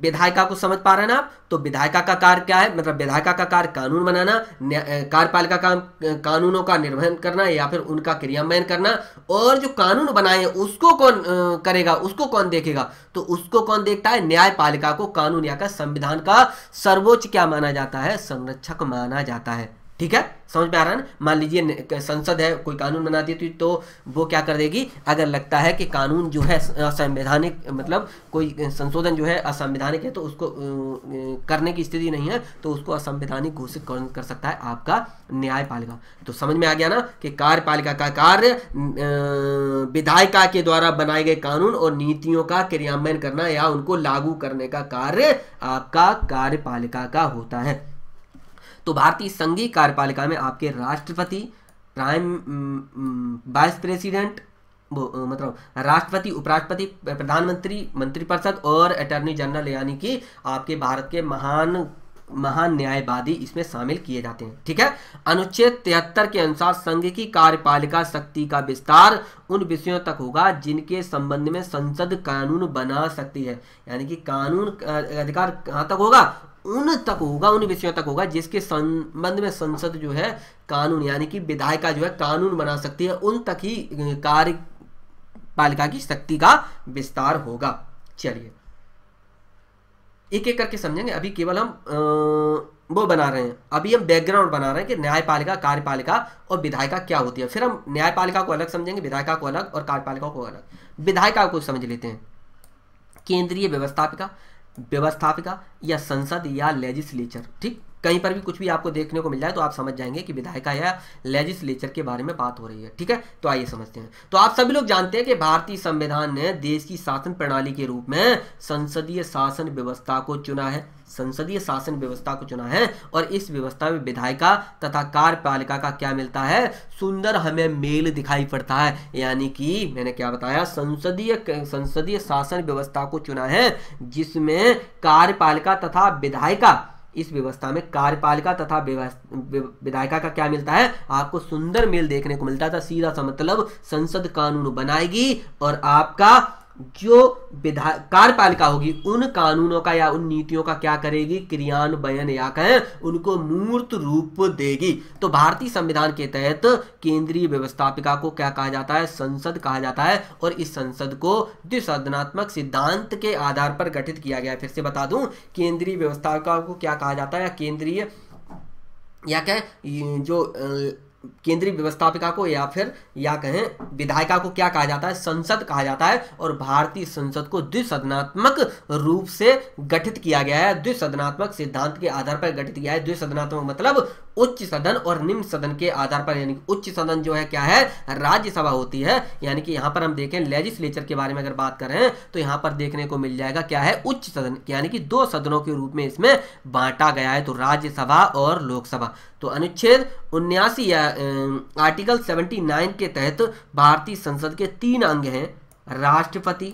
विधायिका को समझ पा रहे हैं ना आप तो विधायिका का कार्य क्या है मतलब विधायिका का कार्य कानून बनाना कार्यपालिका का कानूनों का निर्वहन करना या फिर उनका क्रियान्वयन करना और जो कानून बनाए उसको कौन करेगा उसको कौन देखेगा तो उसको कौन देखता है न्यायपालिका को कानून या का संविधान का सर्वोच्च क्या माना जाता है संरक्षक माना जाता है ठीक है समझ में आ रहा है ना मान लीजिए संसद है कोई कानून बना देती तो, तो वो क्या कर देगी अगर लगता है कि कानून जो है असंवैधानिक मतलब कोई संशोधन जो है असंवैधानिक है तो उसको करने की स्थिति नहीं है तो उसको असंवैधानिक घोषित कर सकता है आपका न्यायपालिका तो समझ में आ गया ना कि कार्यपालिका का कार्य विधायिका के द्वारा बनाए गए कानून और नीतियों का क्रियान्वयन करना या उनको लागू करने का कार्य आपका कार्यपालिका का होता है तो भारतीय संघीय कार्यपालिका में आपके राष्ट्रपति प्राइम वाइस प्रेसिडेंट मतलब राष्ट्रपति उपराष्ट्रपति प्रधानमंत्री मंत्रिपरिषद और अटॉर्नी जनरल यानी कि आपके भारत के महान महान न्यायवादी इसमें शामिल किए जाते हैं ठीक है अनुच्छेद तिहत्तर के अनुसार संघ की कार्यपालिका शक्ति का विस्तार उन विषयों तक होगा जिनके संबंध में संसद कानून बना सकती है यानी कि कानून अधिकार कहाँ तक होगा उन तक होगा उन विषयों तक होगा जिसके संबंध में संसद जो है कानून यानी कि विधायिका जो है कानून बना सकती है उन तक ही कार्यपालिका की शक्ति का विस्तार होगा चलिए एक एक करके समझेंगे अभी केवल हम आ, वो बना रहे हैं अभी हम बैकग्राउंड बना रहे हैं कि न्यायपालिका कार्यपालिका और विधायिका क्या होती है फिर हम न्यायपालिका को अलग समझेंगे विधायिका को अलग और कार्यपालिका को अलग विधायिका को समझ लेते हैं केंद्रीय व्यवस्थापिका व्यवस्थापिका या संसद या लेजिस्लेचर ठीक कहीं पर भी कुछ भी आपको देखने को मिल जाए तो आप समझ जाएंगे कि विधायिका या लेजिस्लेचर के बारे में बात हो रही है ठीक है तो आइए समझते हैं तो आप सभी लोग जानते हैं कि भारतीय संविधान ने देश की शासन प्रणाली के रूप में संसदीय शासन व्यवस्था को चुना है संसदीय शासन व्यवस्था को चुना है और इस व्यवस्था में विधायिका तथा कार्यपालिका का क्या मिलता है सुंदर हमें मेल दिखाई पड़ता है यानी कि मैंने क्या बताया संसदीय संसदीय शासन व्यवस्था को चुना है जिसमें कार्यपालिका तथा विधायिका इस व्यवस्था में कार्यपालिका तथा विधायिका का क्या मिलता है आपको सुंदर मेल देखने को मिलता था तो सीधा सा मतलब संसद कानून बनाएगी और आपका जो विधा कार्यपालिका होगी उन कानूनों का या उन नीतियों का क्या करेगी क्रियान्वयन या कहें उनको मूर्त रूप देगी तो भारतीय संविधान के तहत केंद्रीय व्यवस्थापिका को क्या कहा जाता है संसद कहा जाता है और इस संसद को द्विसदनात्मक सिद्धांत के आधार पर गठित किया गया है फिर से बता दूं केंद्रीय व्यवस्थापिका को क्या कहा जाता है या केंद्रीय या कहें जो केंद्रीय व्यवस्थापिका को या फिर या कहें विधायिका को क्या कहा जाता है संसद कहा जाता है और भारतीय संसद को द्विसदनात्मक रूप से गठित किया गया है द्विसदनात्मक सिद्धांत के आधार पर गठित किया है द्विसदनात्मक मतलब उच्च सदन और निम्न सदन के आधार पर यानी उच्च सदन जो है क्या है राज्यसभा होती है यानी कि यहां पर हम देखें लेजिस्लेचर के बारे में अगर बात करें तो यहां पर देखने को मिल जाएगा क्या है उच्च सदन यानी कि दो सदनों के रूप में इसमें बांटा गया है तो राज्यसभा और लोकसभा तो अनुच्छेद उन्यासी आर्टिकल 79 के तहत भारतीय संसद के तीन अंग हैं राष्ट्रपति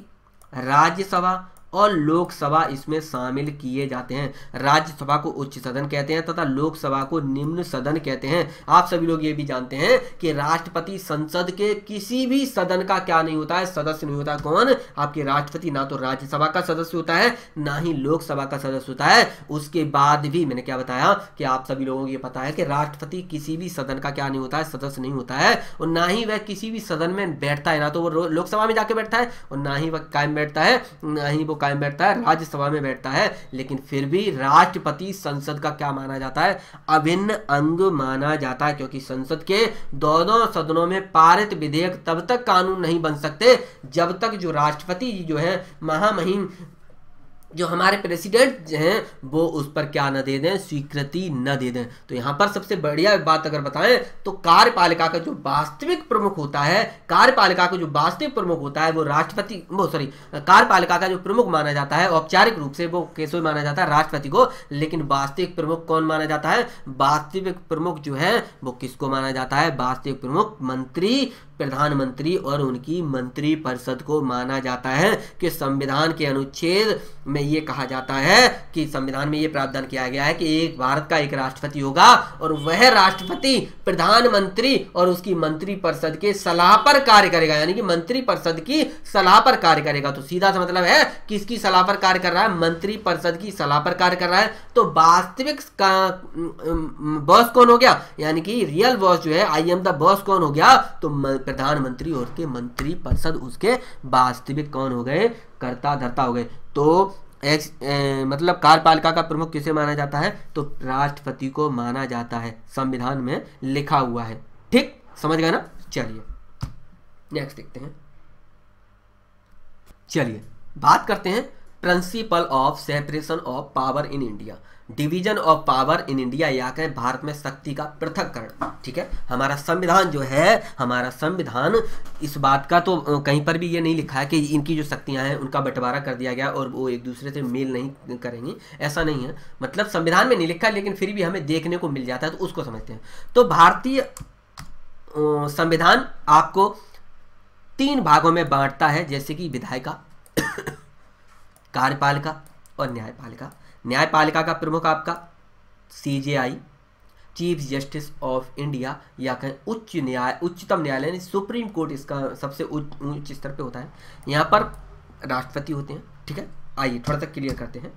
राज्यसभा और लोकसभा इसमें शामिल किए जाते हैं राज्यसभा को उच्च सदन कहते हैं तथा लोकसभा को निम्न सदन कहते हैं आप सभी लोग ये भी जानते हैं कि राष्ट्रपति संसद के किसी भी सदन का क्या नहीं होता है सदस्य नहीं होता कौन आपके राष्ट्रपति ना तो राज्यसभा का सदस्य होता है ना ही लोकसभा का सदस्य होता है उसके बाद भी मैंने क्या बताया कि आप सभी लोगों को यह पता है कि राष्ट्रपति किसी भी सदन का क्या नहीं होता है सदस्य नहीं होता है और ना ही वह किसी भी सदन में बैठता है ना तो वो लोकसभा में जाके बैठता है और ना ही वह कायम बैठता है ना ही वो कायम बैठता है राज्यसभा में बैठता है लेकिन फिर भी राष्ट्रपति संसद का क्या माना जाता है अभिन्न अंग माना जाता है क्योंकि संसद के दोनों सदनों में पारित विधेयक तब तक कानून नहीं बन सकते जब तक जो राष्ट्रपति जो है महामहिम जो हमारे प्रेसिडेंट हैं वो उस पर क्या न दे दें स्वीकृति न दे दें तो यहाँ पर सबसे बढ़िया बात अगर बताएं तो कार्यपालिका का जो वास्तविक प्रमुख होता है कार्यपालिका का जो वास्तविक प्रमुख होता है वो राष्ट्रपति वो सॉरी कार्यपालिका का जो प्रमुख माना जाता है औपचारिक रूप से वो कैसे माना जाता है राष्ट्रपति को लेकिन वास्तविक प्रमुख कौन माना जाता है वास्तविक प्रमुख जो है वो किसको माना जाता है वास्तविक प्रमुख मंत्री प्रधानमंत्री और उनकी मंत्रिपरिषद को माना जाता है कि संविधान के अनुच्छेद में ये कहा जाता है कि संविधान में ये प्रावधान किया गया है कि एक भारत का एक राष्ट्रपति होगा और वह राष्ट्रपति प्रधानमंत्री और उसकी मंत्री परिषद के सलाह पर कार्य करेगा यानी कि मंत्रिपरिषद की सलाह पर कार्य करेगा तो सीधा सा मतलब है किसकी सलाह पर कार्य कर रहा है मंत्री परिषद की सलाह पर कार्य कर रहा है तो वास्तविक बॉस कौन हो गया यानी कि रियल बॉस जो है आई एम द बॉस कौन हो गया तो प्रधानमंत्री और के मंत्री परिषद उसके वास्तविक कौन हो गए कर्ता धर्ता हो गए तो एक्स ए, मतलब कार्यपालिका का प्रमुख किसे माना जाता है तो राष्ट्रपति को माना जाता है संविधान में लिखा हुआ है ठीक समझ गए ना चलिए नेक्स्ट देखते हैं चलिए बात करते हैं principle of separation of power in India division of power in India या कहें भारत में शक्ति का पृथककरण ठीक है हमारा संविधान जो है हमारा संविधान इस बात का तो कहीं पर भी ये नहीं लिखा है कि इनकी जो शक्तियां हैं उनका बंटवारा कर दिया गया और वो एक दूसरे से मेल नहीं करेंगी ऐसा नहीं है मतलब संविधान में नहीं लिखा है लेकिन फिर भी हमें देखने को मिल जाता है तो उसको समझते हैं तो भारतीय संविधान आपको तीन भागों में बांटता है जैसे कि विधायिका कार्यपालिका और न्यायपालिका न्यायपालिका का प्रमुख आपका CJI chief justice of India या कहें उच्च न्याय उच्चतम न्यायालय यानी सुप्रीम कोर्ट इसका सबसे उच्च उच्च स्तर पे होता है यहाँ पर राष्ट्रपति होते हैं ठीक है आइए थोड़ा सा क्लियर करते हैं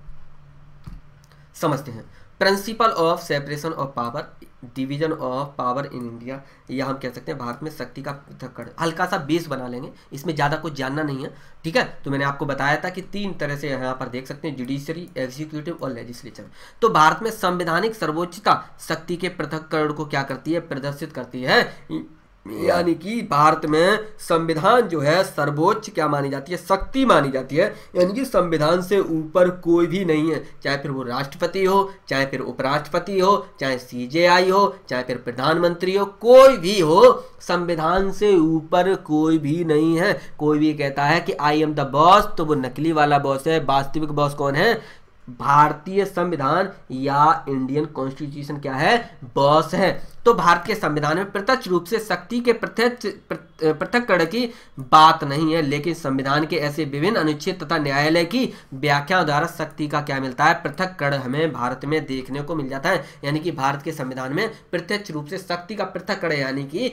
समझते हैं principle of separation of power division of power in India या हम कह सकते हैं भारत में शक्ति का पृथककरण हल्का सा बेस बना लेंगे इसमें ज़्यादा कुछ जानना नहीं है ठीक है तो मैंने आपको बताया था कि तीन तरह से यहाँ पर देख सकते हैं जुडिशरी एग्जीक्यूटिव और लेजिस्लेचर तो भारत में संवैधानिक सर्वोच्चता शक्ति के पृथककरण को क्या करती है प्रदर्शित करती है हाँ। यानी कि भारत में संविधान जो है सर्वोच्च क्या मानी जाती है शक्ति मानी जाती है यानी कि संविधान से ऊपर कोई भी नहीं है चाहे फिर वो राष्ट्रपति हो चाहे फिर उपराष्ट्रपति हो चाहे सीजेआई हो चाहे फिर प्रधानमंत्री हो कोई भी हो संविधान से ऊपर कोई भी नहीं है कोई भी कहता है कि आई एम द बॉस तो वो नकली वाला बॉस है वास्तविक बॉस कौन है भारतीय संविधान या इंडियन कॉन्स्टिट्यूशन क्या है बॉस है तो भारतीय संविधान में प्रत्यक्ष रूप से शक्ति के प्रत्यक्ष पृथककरण की बात नहीं है लेकिन संविधान के ऐसे विभिन्न अनुच्छेद तथा न्यायालय की व्याख्या द्वारा शक्ति का क्या मिलता है पृथककरण हमें भारत में देखने को मिल जाता है यानी कि भारत के संविधान में प्रत्यक्ष रूप से शक्ति का पृथककरण यानी कि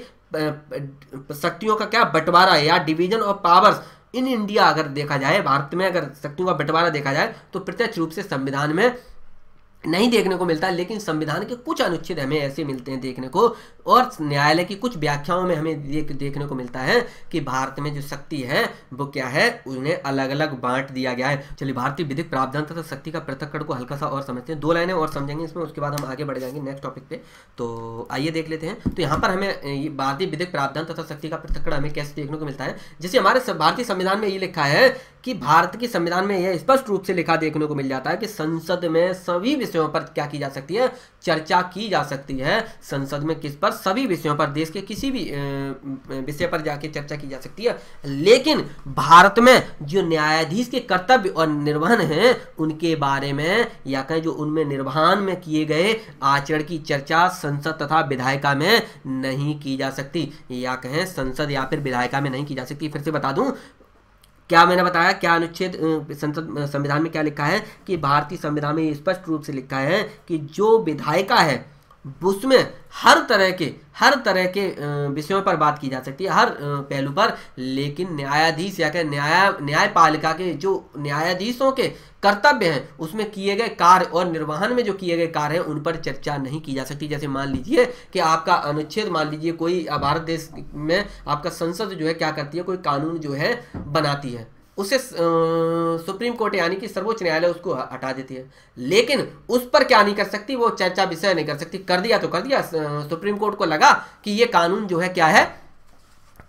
शक्तियों का क्या बंटवारा या division of powers in India अगर देखा जाए भारत में अगर शक्तियों का बंटवारा देखा जाए तो प्रत्यक्ष रूप से संविधान में नहीं देखने को मिलता लेकिन संविधान के कुछ अनुच्छेद हमें ऐसे मिलते हैं देखने को और न्यायालय की कुछ व्याख्याओं में हमें देख देखने को मिलता है कि भारत में जो शक्ति है वो क्या है उन्हें अलग अलग बांट दिया गया है चलिए भारतीय विधिक प्रावधान तथा शक्ति का पृथककरण को हल्का सा और समझते हैं दो लाइनें और समझेंगे इसमें उसके बाद हम आगे बढ़ जाएंगे नेक्स्ट टॉपिक पे तो आइए देख लेते हैं तो यहाँ पर हमें भारतीय विधिक प्रावधान तथा शक्ति का पृथककरण हमें कैसे देखने को मिलता है जैसे हमारे भारतीय संविधान में ये लिखा है कि भारत के संविधान में यह स्पष्ट रूप से लिखा देखने को मिल जाता है कि संसद में सभी विषयों पर क्या की जा सकती है चर्चा की जा सकती है संसद में किस पर सभी विषयों पर देश के किसी भी विषय पर जाके चर्चा की जा सकती है लेकिन भारत में जो न्यायाधीश के कर्तव्य और निर्वहन हैं उनके बारे में या कहें जो उनमें निर्वहन में किए गए आचरण की चर्चा संसद तथा विधायिका में नहीं की जा सकती या कहें संसद या फिर विधायिका में नहीं की जा सकती फिर से बता दूं क्या मैंने बताया क्या अनुच्छेद संसद संविधान में क्या लिखा है कि भारतीय संविधान में स्पष्ट रूप से लिखा है कि जो विधायिका है उसमें हर तरह के हर तरह के विषयों पर बात की जा सकती है हर पहलू पर लेकिन न्यायाधीश या न्याय न्यायपालिका के जो न्यायाधीशों के कर्तव्य हैं उसमें किए गए कार्य और निर्वहन में जो किए गए कार्य हैं उन पर चर्चा नहीं की जा सकती जैसे मान लीजिए कि आपका अनुच्छेद मान लीजिए कोई भारत देश में आपका संसद जो है क्या करती है कोई कानून जो है बनाती है उसे सुप्रीम कोर्ट यानी कि सर्वोच्च न्यायालय उसको हटा देती है लेकिन उस पर क्या नहीं कर सकती वो चर्चा विषय नहीं कर सकती कर दिया तो कर दिया सुप्रीम कोर्ट को लगा कि ये कानून जो है क्या है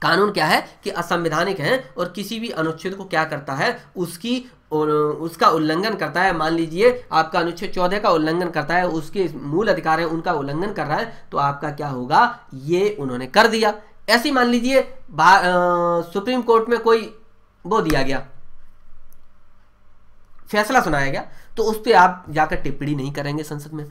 कानून क्या है कि असंवैधानिक है और किसी भी अनुच्छेद को क्या करता है उसकी और उसका उल्लंघन करता है मान लीजिए आपका अनुच्छेद चौदह का उल्लंघन करता है उसके मूल अधिकार है उनका उल्लंघन कर रहा है तो आपका क्या होगा ये उन्होंने कर दिया ऐसी मान लीजिए सुप्रीम कोर्ट में कोई वो दिया गया फैसला सुनाया गया तो उस पर आप जाकर टिप्पणी नहीं करेंगे संसद में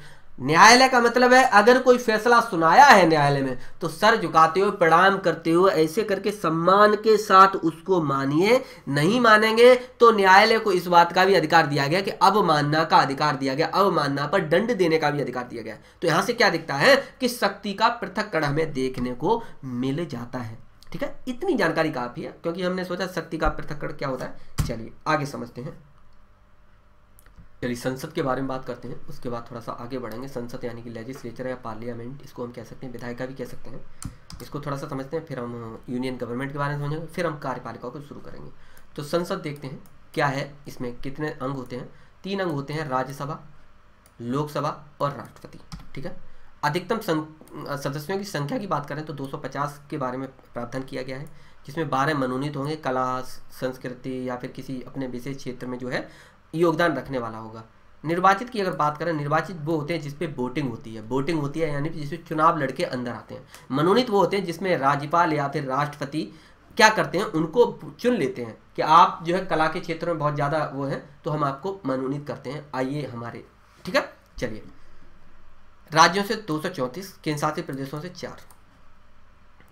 न्यायालय का मतलब है अगर कोई फैसला सुनाया है न्यायालय में तो सर झुकाते हुए प्रणाम करते हुए ऐसे करके सम्मान के साथ उसको मानिए नहीं मानेंगे तो न्यायालय को इस बात का भी अधिकार दिया गया कि अब मानना का अधिकार दिया गया अब मानना पर दंड देने का भी अधिकार दिया गया तो यहां से क्या दिखता है कि शक्ति का कड़ हमें देखने को मिल जाता है ठीक है इतनी जानकारी काफ़ी है क्योंकि हमने सोचा शक्ति का पृथककरण क्या होता है चलिए आगे समझते हैं चलिए संसद के बारे में बात करते हैं उसके बाद थोड़ा सा आगे बढ़ेंगे संसद यानी कि लेजिस्लेचर या पार्लियामेंट इसको हम कह सकते हैं विधायिका भी कह सकते हैं इसको थोड़ा सा समझते हैं फिर हम यूनियन गवर्नमेंट के बारे में समझेंगे फिर हम कार्यपालिका को शुरू करेंगे तो संसद देखते हैं क्या है इसमें कितने अंग होते हैं तीन अंग होते हैं राज्यसभा लोकसभा और राष्ट्रपति ठीक है अधिकतम सदस्यों की संख्या की बात करें तो 250 के बारे में प्रावधान किया गया है जिसमें 12 मनोनीत होंगे कला संस्कृति या फिर किसी अपने विशेष क्षेत्र में जो है योगदान रखने वाला होगा निर्वाचित की अगर बात करें निर्वाचित वो होते हैं जिसपे वोटिंग होती है वोटिंग होती है यानी जिसमें चुनाव लड़के अंदर आते हैं मनोनीत वो होते हैं जिसमें राज्यपाल या फिर राष्ट्रपति क्या करते हैं उनको चुन लेते हैं कि आप जो है कला के क्षेत्र में बहुत ज़्यादा वो हैं तो हम आपको मनोनीत करते हैं आइए हमारे ठीक है चलिए राज्यों से दो सौ चौंतीस केंद्रशासित प्रदेशों से चार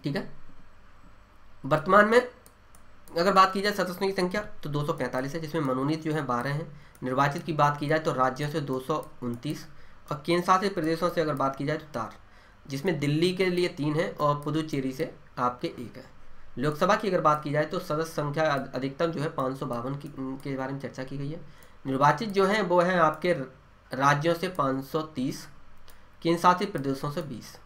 ठीक है वर्तमान में अगर बात की जाए सदस्यों की संख्या तो दो सौ पैंतालीस है जिसमें मनोनीत जो है बारह हैं निर्वाचित की बात की जाए तो राज्यों से दो सौ उनतीस और केंद्रशासित प्रदेशों से अगर बात की जाए तो चार जिसमें दिल्ली के लिए तीन है और पुदुचेरी से आपके एक है लोकसभा की अगर बात की जाए तो सदस्य संख्या अधिकतम जो है पाँच सौ बावन के बारे में चर्चा की गई है निर्वाचित जो है वो हैं आपके राज्यों से पाँच सौ तीस कि शासित प्रदेशों से बीस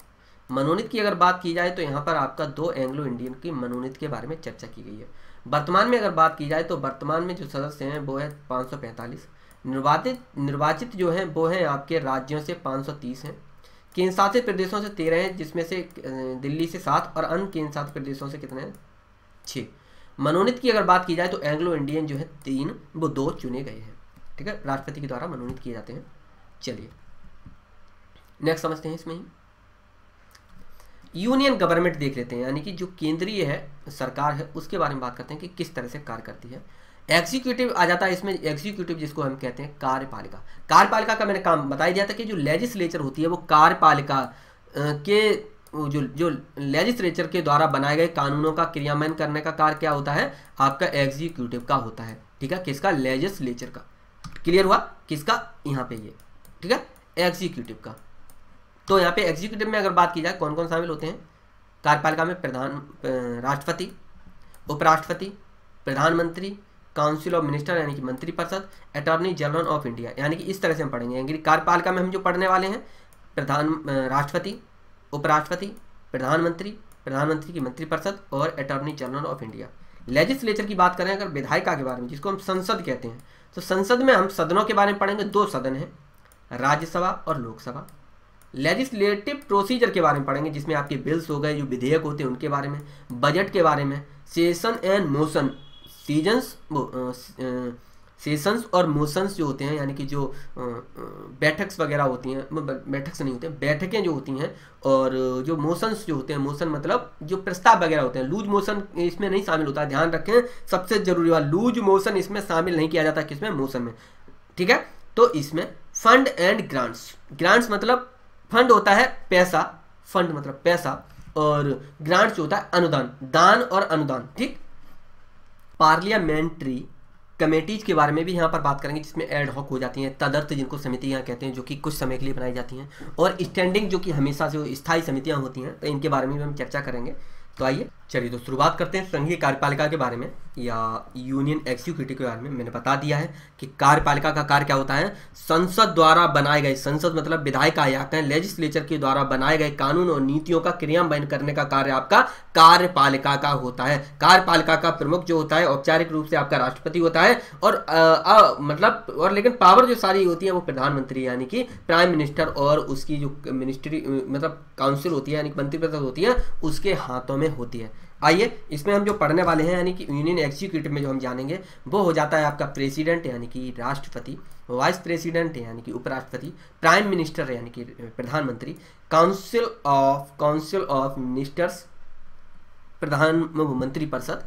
मनोनीत की अगर बात की जाए तो यहाँ पर आपका दो एंग्लो इंडियन की मनोनीत के बारे में चर्चा की गई है वर्तमान में अगर बात की जाए तो वर्तमान में जो सदस्य हैं वो है 545 निर्वाचित निर्वाचित जो हैं वो हैं आपके राज्यों से 530 हैं केंद्र शासित प्रदेशों से तेरह हैं जिसमें से दिल्ली से सात और अन्य केंद्र शासित प्रदेशों से कितने हैं छः मनोनीत की अगर बात की जाए तो एंग्लो इंडियन जो है तीन वो दो चुने गए हैं ठीक है राष्ट्रपति के द्वारा मनोनीत किए जाते हैं चलिए नेक्स्ट समझते हैं इसमें यूनियन गवर्नमेंट देख लेते हैं यानी कि जो केंद्रीय है सरकार है उसके बारे में बात करते हैं कि किस तरह से कार्य करती है एग्जीक्यूटिव आ जाता है इसमें एग्जीक्यूटिव जिसको हम कहते हैं कार्यपालिका कार्यपालिका का मैंने काम बताया दिया था कि जो लेजिस्लेचर होती है वो कार्यपालिका के जो जो लेजिस्लेचर के द्वारा बनाए गए कानूनों का क्रियान्वयन करने का कार्य क्या होता है आपका एग्जीक्यूटिव का होता है ठीक है किसका लेजिस्लेचर का क्लियर हुआ किसका यहाँ पे ये ठीक है एग्जीक्यूटिव का तो यहाँ पे एग्जीक्यूटिव में अगर बात की जाए कौन कौन शामिल होते हैं कार्यपालिका में प्रधान राष्ट्रपति उपराष्ट्रपति प्रधानमंत्री काउंसिल ऑफ मिनिस्टर यानी कि मंत्रिपरिषद अटॉर्नी जनरल ऑफ इंडिया यानी कि इस तरह से हम पढ़ेंगे यानी कि कार्यपालिका में हम जो पढ़ने वाले हैं प्रधान राष्ट्रपति उपराष्ट्रपति प्रधानमंत्री प्रधानमंत्री की मंत्रिपरिषद और attorney general of India legislature की बात करें अगर विधायिका के बारे में जिसको हम संसद कहते हैं तो संसद में हम सदनों के बारे में पढ़ेंगे दो सदन हैं राज्यसभा और लोकसभा लेजिस्लेटिव प्रोसीजर के बारे में पढ़ेंगे जिसमें आपके बिल्स हो गए जो विधेयक होते हैं उनके बारे में बजट के बारे में session and motion seasons sessions और मोशंस जो होते हैं यानी कि जो बैठक्स वगैरह होती हैं बैठक्स नहीं होते बैठकें जो होती हैं और जो मोशंस जो होते हैं मोशन मतलब जो प्रस्ताव वगैरह होते हैं लूज मोशन इसमें नहीं शामिल होता ध्यान रखें सबसे जरूरी बात लूज मोशन इसमें शामिल नहीं किया जाता किसमें मोशन में ठीक है तो इसमें फंड एंड ग्रांट्स ग्रांट्स मतलब फंड होता है पैसा फंड मतलब पैसा और ग्रांट जो होता है अनुदान दान और अनुदान ठीक पार्लियामेंट्री कमेटीज के बारे में भी यहाँ पर बात करेंगे जिसमें एड हॉक हो जाती हैं तदर्थ जिनको समितियाँ कहते हैं जो कि कुछ समय के लिए बनाई जाती हैं और स्टैंडिंग जो कि हमेशा से स्थायी समितियाँ होती हैं तो इनके बारे में भी हम चर्चा करेंगे तो आइए चलिए तो शुरुआत करते हैं संघीय कार्यपालिका के बारे में या यूनियन एग्जीक्यूटिव के बारे में मैंने बता दिया है कि कार्यपालिका का कार्य क्या होता है संसद द्वारा बनाए गए संसद मतलब विधायक आए आते हैं लेजिस्लेचर के द्वारा बनाए गए कानून और नीतियों का क्रियान्वयन करने का कार्य आपका कार्यपालिका का होता है कार्यपालिका का प्रमुख जो होता है औपचारिक रूप से आपका राष्ट्रपति होता है और आ, आ, मतलब और लेकिन पावर जो सारी होती है वो प्रधानमंत्री यानी कि प्राइम मिनिस्टर और उसकी जो मिनिस्ट्री मतलब काउंसिल होती है यानी मंत्रिपरिषद होती है उसके हाथों में होती है आइए इसमें हम जो पढ़ने वाले हैं यानी कि यूनियन एग्जीक्यूटिव में जो हम जानेंगे वो हो जाता है आपका प्रेसिडेंट यानी कि राष्ट्रपति वाइस प्रेसिडेंट यानी कि उपराष्ट्रपति प्राइम मिनिस्टर यानी कि प्रधानमंत्री council of council of ministers प्रधान मंत्री परिषद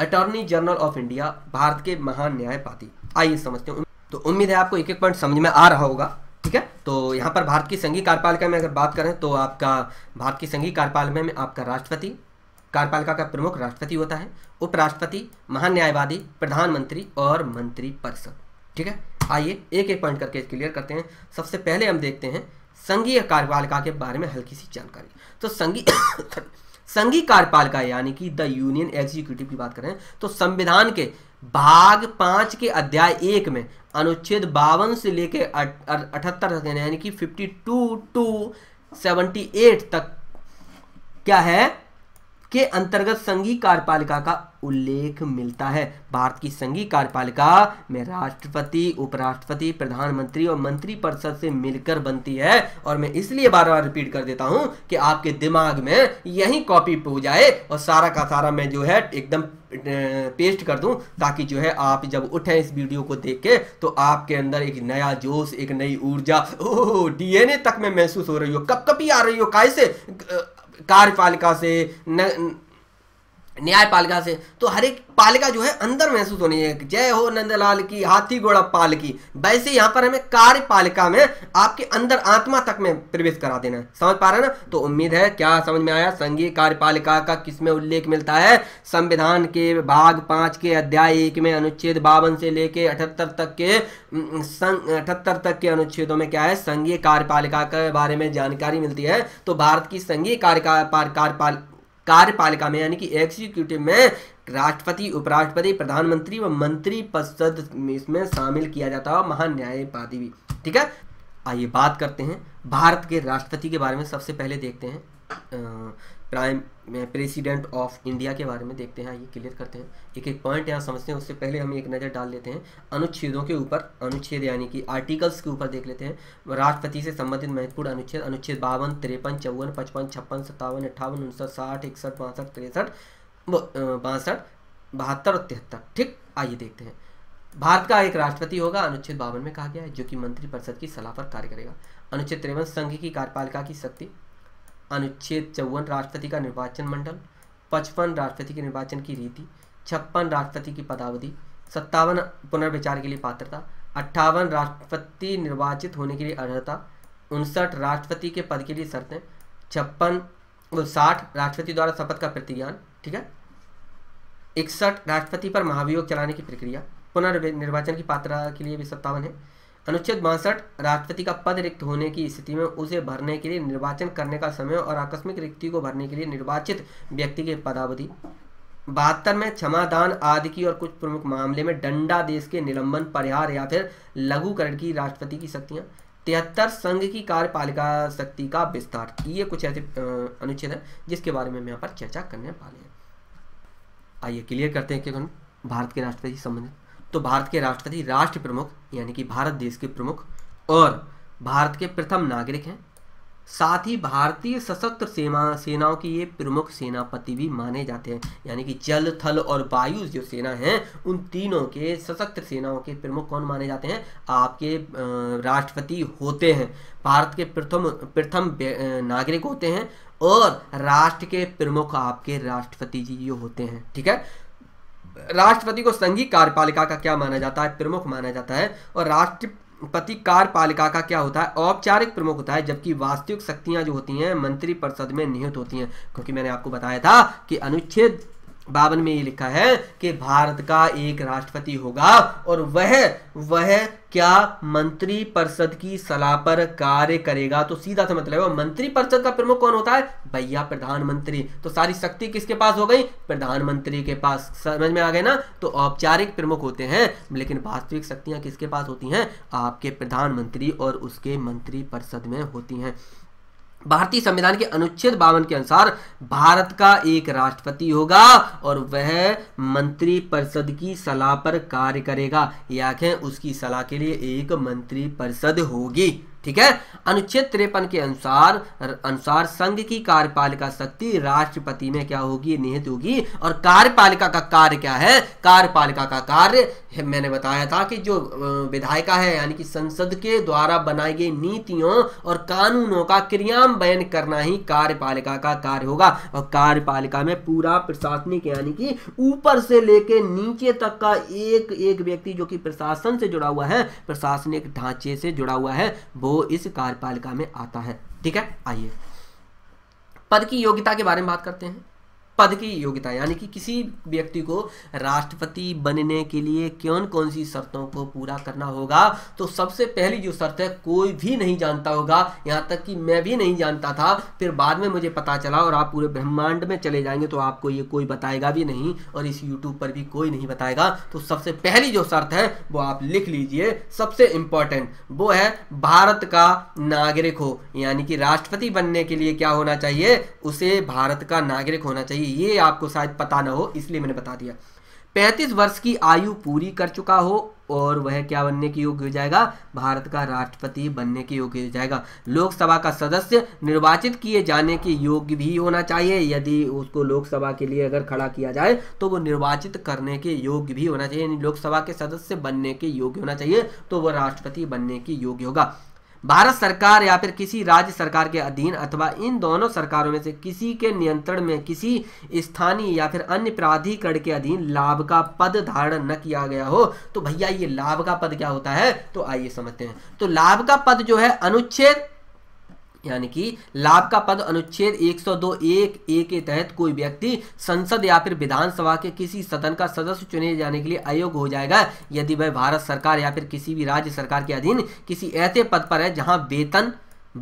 attorney general of India Bharat के महान न्यायपाति आइए समझते हैं तो उम्मीद है आपको एक एक पॉइंट समझ में आ रहा होगा ठीक है तो यहाँ पर भारत की संघीय कार्यपालिका में अगर बात करें तो आपका भारत की संघीय कार्यपालिका में आपका राष्ट्रपति कार्यपालिका का प्रमुख राष्ट्रपति होता है उपराष्ट्रपति महान्यायवादी प्रधानमंत्री और मंत्री परिषद ठीक है आइए एक एक पॉइंट करके क्लियर करते हैं सबसे पहले हम देखते हैं संघीय कार्यपालिका के बारे में हल्की सी जानकारी तो संघीय संघीय कार्यपालिका यानी कि द यूनियन एग्जीक्यूटिव की बात करें तो संविधान के भाग पांच के अध्याय एक में अनुच्छेद बावन से लेकर अठहत्तर तक यानी कि fifty two to seventy eight तक क्या है के अंतर्गत संघीय कार्यपालिका का उल्लेख मिलता है भारत की संघीय कार्यपालिका में राष्ट्रपति उपराष्ट्रपति प्रधानमंत्री और मंत्री परिषद से मिलकर बनती है और मैं इसलिए बार बार रिपीट कर देता हूं कि आपके दिमाग में यही कॉपी हो जाए और सारा का सारा मैं जो है एकदम पेस्ट कर दूं ताकि जो है आप जब उठें इस वीडियो को देख के तो आपके अंदर एक नया जोश एक नई ऊर्जा ओह डीएनए तक में महसूस हो रही हो कप कपी आ रही हो कैसे कार्यपालिका से न, न्यायपालिका से तो हर एक पालिका जो है अंदर महसूस होनी है जय हो नंदलाल की हाथी घोड़ा पाल की वैसे यहां पर हमें कार्यपालिका में आपके अंदर आत्मा तक में प्रवेश करा देना है समझ पा रहे ना तो उम्मीद है क्या समझ में आया संघीय कार्यपालिका का किसमें उल्लेख मिलता है संविधान के भाग पांच के अध्याय एक में अनुच्छेद बावन से लेके अठहत्तर तक के अठहत्तर तक के अनुच्छेदों में क्या है संघीय कार्यपालिका के बारे में जानकारी मिलती है तो भारत की संघीय कार्यपाल कार्यपालिका में यानी कि एग्जीक्यूटिव में राष्ट्रपति उपराष्ट्रपति प्रधानमंत्री व मंत्री परिषद इसमें शामिल किया जाता है महान्यायपाधि भी ठीक है आइए बात करते हैं भारत के राष्ट्रपति के बारे में सबसे पहले देखते हैं प्राइम प्रेसिडेंट ऑफ इंडिया के बारे में देखते हैं ये क्लियर करते हैं एक एक पॉइंट यहाँ समझते हैं उससे पहले हम एक नज़र डाल लेते हैं अनुच्छेदों के ऊपर अनुच्छेद यानी कि आर्टिकल्स के ऊपर देख लेते हैं राष्ट्रपति से संबंधित महत्वपूर्ण अनुच्छेद अनुच्छेद बावन तिरपन चौवन पचपन छप्पन सत्तावन अट्ठावन उनसठ साठ इकसठ बासठ तिरसठ बासठ बहत्तर और तिहत्तर ठीक आइए देखते हैं भारत का एक राष्ट्रपति होगा अनुच्छेद बावन में कहा गया है जो कि मंत्रिपरिषद की सलाह पर कार्य करेगा अनुच्छेद तिरवन संघ की कार्यपालिका की शक्ति अनुच्छेद चौवन राष्ट्रपति का निर्वाचन मंडल पचपन राष्ट्रपति के निर्वाचन की रीति छप्पन राष्ट्रपति की पदावधि सत्तावन पुनर्विचार के लिए पात्रता अट्ठावन राष्ट्रपति निर्वाचित होने के लिए अर्हता उनसठ राष्ट्रपति के पद के लिए शर्तें छप्पन साठ राष्ट्रपति द्वारा शपथ का प्रतिज्ञान ठीक है इकसठ राष्ट्रपति पर महाभियोग चलाने की प्रक्रिया पुनर्निर्वाचन की पात्रता के लिए भी सत्तावन है अनुच्छेद बासठ राष्ट्रपति का पद रिक्त होने की स्थिति में उसे भरने के लिए निर्वाचन करने का समय और आकस्मिक रिक्ति को भरने के लिए निर्वाचित व्यक्ति की पदावधि बहत्तर में क्षमादान आदि की और कुछ प्रमुख मामले में डंडा देश के निलंबन परिहार या फिर लघुकरण की राष्ट्रपति की शक्तियाँ तिहत्तर संघ की कार्यपालिका शक्ति का विस्तार ये कुछ ऐसे अनुच्छेद है जिसके बारे में हम यहाँ पर चर्चा करने वाले हैं आइए क्लियर करते हैं कि भारत के राष्ट्रपति संबंधित तो भारत के राष्ट्रपति राष्ट्र प्रमुख यानी कि भारत देश के प्रमुख और भारत के प्रथम नागरिक हैं साथ ही भारतीय सशस्त्र सेना सेनाओं की ये प्रमुख सेनापति भी माने जाते हैं यानी कि जल थल और वायु जो सेना हैं उन तीनों के सशस्त्र सेनाओं के प्रमुख कौन माने जाते हैं आपके राष्ट्रपति होते हैं भारत के प्रथम प्रथम नागरिक होते हैं और राष्ट्र के प्रमुख आपके राष्ट्रपति जी ये होते हैं ठीक है राष्ट्रपति को संघीय कार्यपालिका का क्या माना जाता है प्रमुख माना जाता है और राष्ट्रपति कार्यपालिका का क्या होता है औपचारिक प्रमुख होता है जबकि वास्तविक शक्तियां जो होती हैं मंत्रिपरिषद में निहित होती हैं क्योंकि मैंने आपको बताया था कि अनुच्छेद बावन में ये लिखा है कि भारत का एक राष्ट्रपति होगा और वह वह क्या मंत्री परिषद की सलाह पर कार्य करेगा तो सीधा सा मतलब है मंत्री परिषद का प्रमुख कौन होता है भैया प्रधानमंत्री तो सारी शक्ति किसके पास हो गई प्रधानमंत्री के पास समझ में आ गए ना तो औपचारिक प्रमुख होते हैं लेकिन वास्तविक शक्तियां किसके पास होती हैं आपके प्रधानमंत्री और उसके मंत्री परिषद में होती हैं भारतीय संविधान के अनुच्छेद बावन के अनुसार भारत का एक राष्ट्रपति होगा और वह मंत्रिपरिषद की सलाह पर कार्य करेगा या उसकी सलाह के लिए एक मंत्रिपरिषद होगी ठीक है अनुच्छेद तिरपन के अनुसार अनुसार संघ की कार्यपालिका शक्ति राष्ट्रपति में क्या होगी निहित होगी और कार्यपालिका का कार्य क्या है कार्यपालिका का कार्य मैंने बताया था कि जो विधायिका है यानी कि संसद के द्वारा बनाई गई नीतियों और कानूनों का क्रियान्वयन करना ही कार्यपालिका का कार्य होगा और कार्यपालिका में पूरा प्रशासनिक यानी कि ऊपर से लेके नीचे तक का एक एक व्यक्ति जो कि प्रशासन से जुड़ा हुआ है प्रशासनिक ढांचे से जुड़ा हुआ है वो इस कार्यपालिका में आता है ठीक है आइए पद की योग्यता के बारे में बात करते हैं पद की योग्यता यानी कि किसी व्यक्ति को राष्ट्रपति बनने के लिए कौन कौन सी शर्तों को पूरा करना होगा तो सबसे पहली जो शर्त है कोई भी नहीं जानता होगा यहाँ तक कि मैं भी नहीं जानता था फिर बाद में मुझे पता चला और आप पूरे ब्रह्मांड में चले जाएंगे तो आपको ये कोई बताएगा भी नहीं और इस यूट्यूब पर भी कोई नहीं बताएगा तो सबसे पहली जो शर्त है वो आप लिख लीजिए सबसे इंपॉर्टेंट वो है भारत का नागरिक हो यानी कि राष्ट्रपति बनने के लिए क्या होना चाहिए उसे भारत का नागरिक होना चाहिए ये आपको शायद पता ना हो इसलिए मैंने बता दिया पैंतीस वर्ष की आयु पूरी कर चुका हो और वह क्या बनने के योग्य हो जाएगा भारत का राष्ट्रपति बनने के योग्य हो जाएगा लोकसभा का सदस्य निर्वाचित किए जाने के योग्य भी होना चाहिए यदि उसको लोकसभा के लिए अगर खड़ा किया जाए तो वो निर्वाचित करने के योग्य भी होना चाहिए यानी लोकसभा के सदस्य बनने के योग्य होना चाहिए तो वह राष्ट्रपति बनने के योग्य होगा भारत सरकार या फिर किसी राज्य सरकार के अधीन अथवा इन दोनों सरकारों में से किसी के नियंत्रण में किसी स्थानीय या फिर अन्य प्राधिकरण के अधीन लाभ का पद धारण न किया गया हो तो भैया ये लाभ का पद क्या होता है तो आइए समझते हैं तो लाभ का पद जो है अनुच्छेद यानी कि लाभ का पद अनुच्छेद 102 एक ए के तहत कोई व्यक्ति संसद या फिर विधानसभा के किसी सदन का सदस्य चुने जाने के लिए अयोग्य हो जाएगा यदि वह भारत सरकार या फिर किसी भी राज्य सरकार के अधीन किसी ऐसे पद पर है जहां वेतन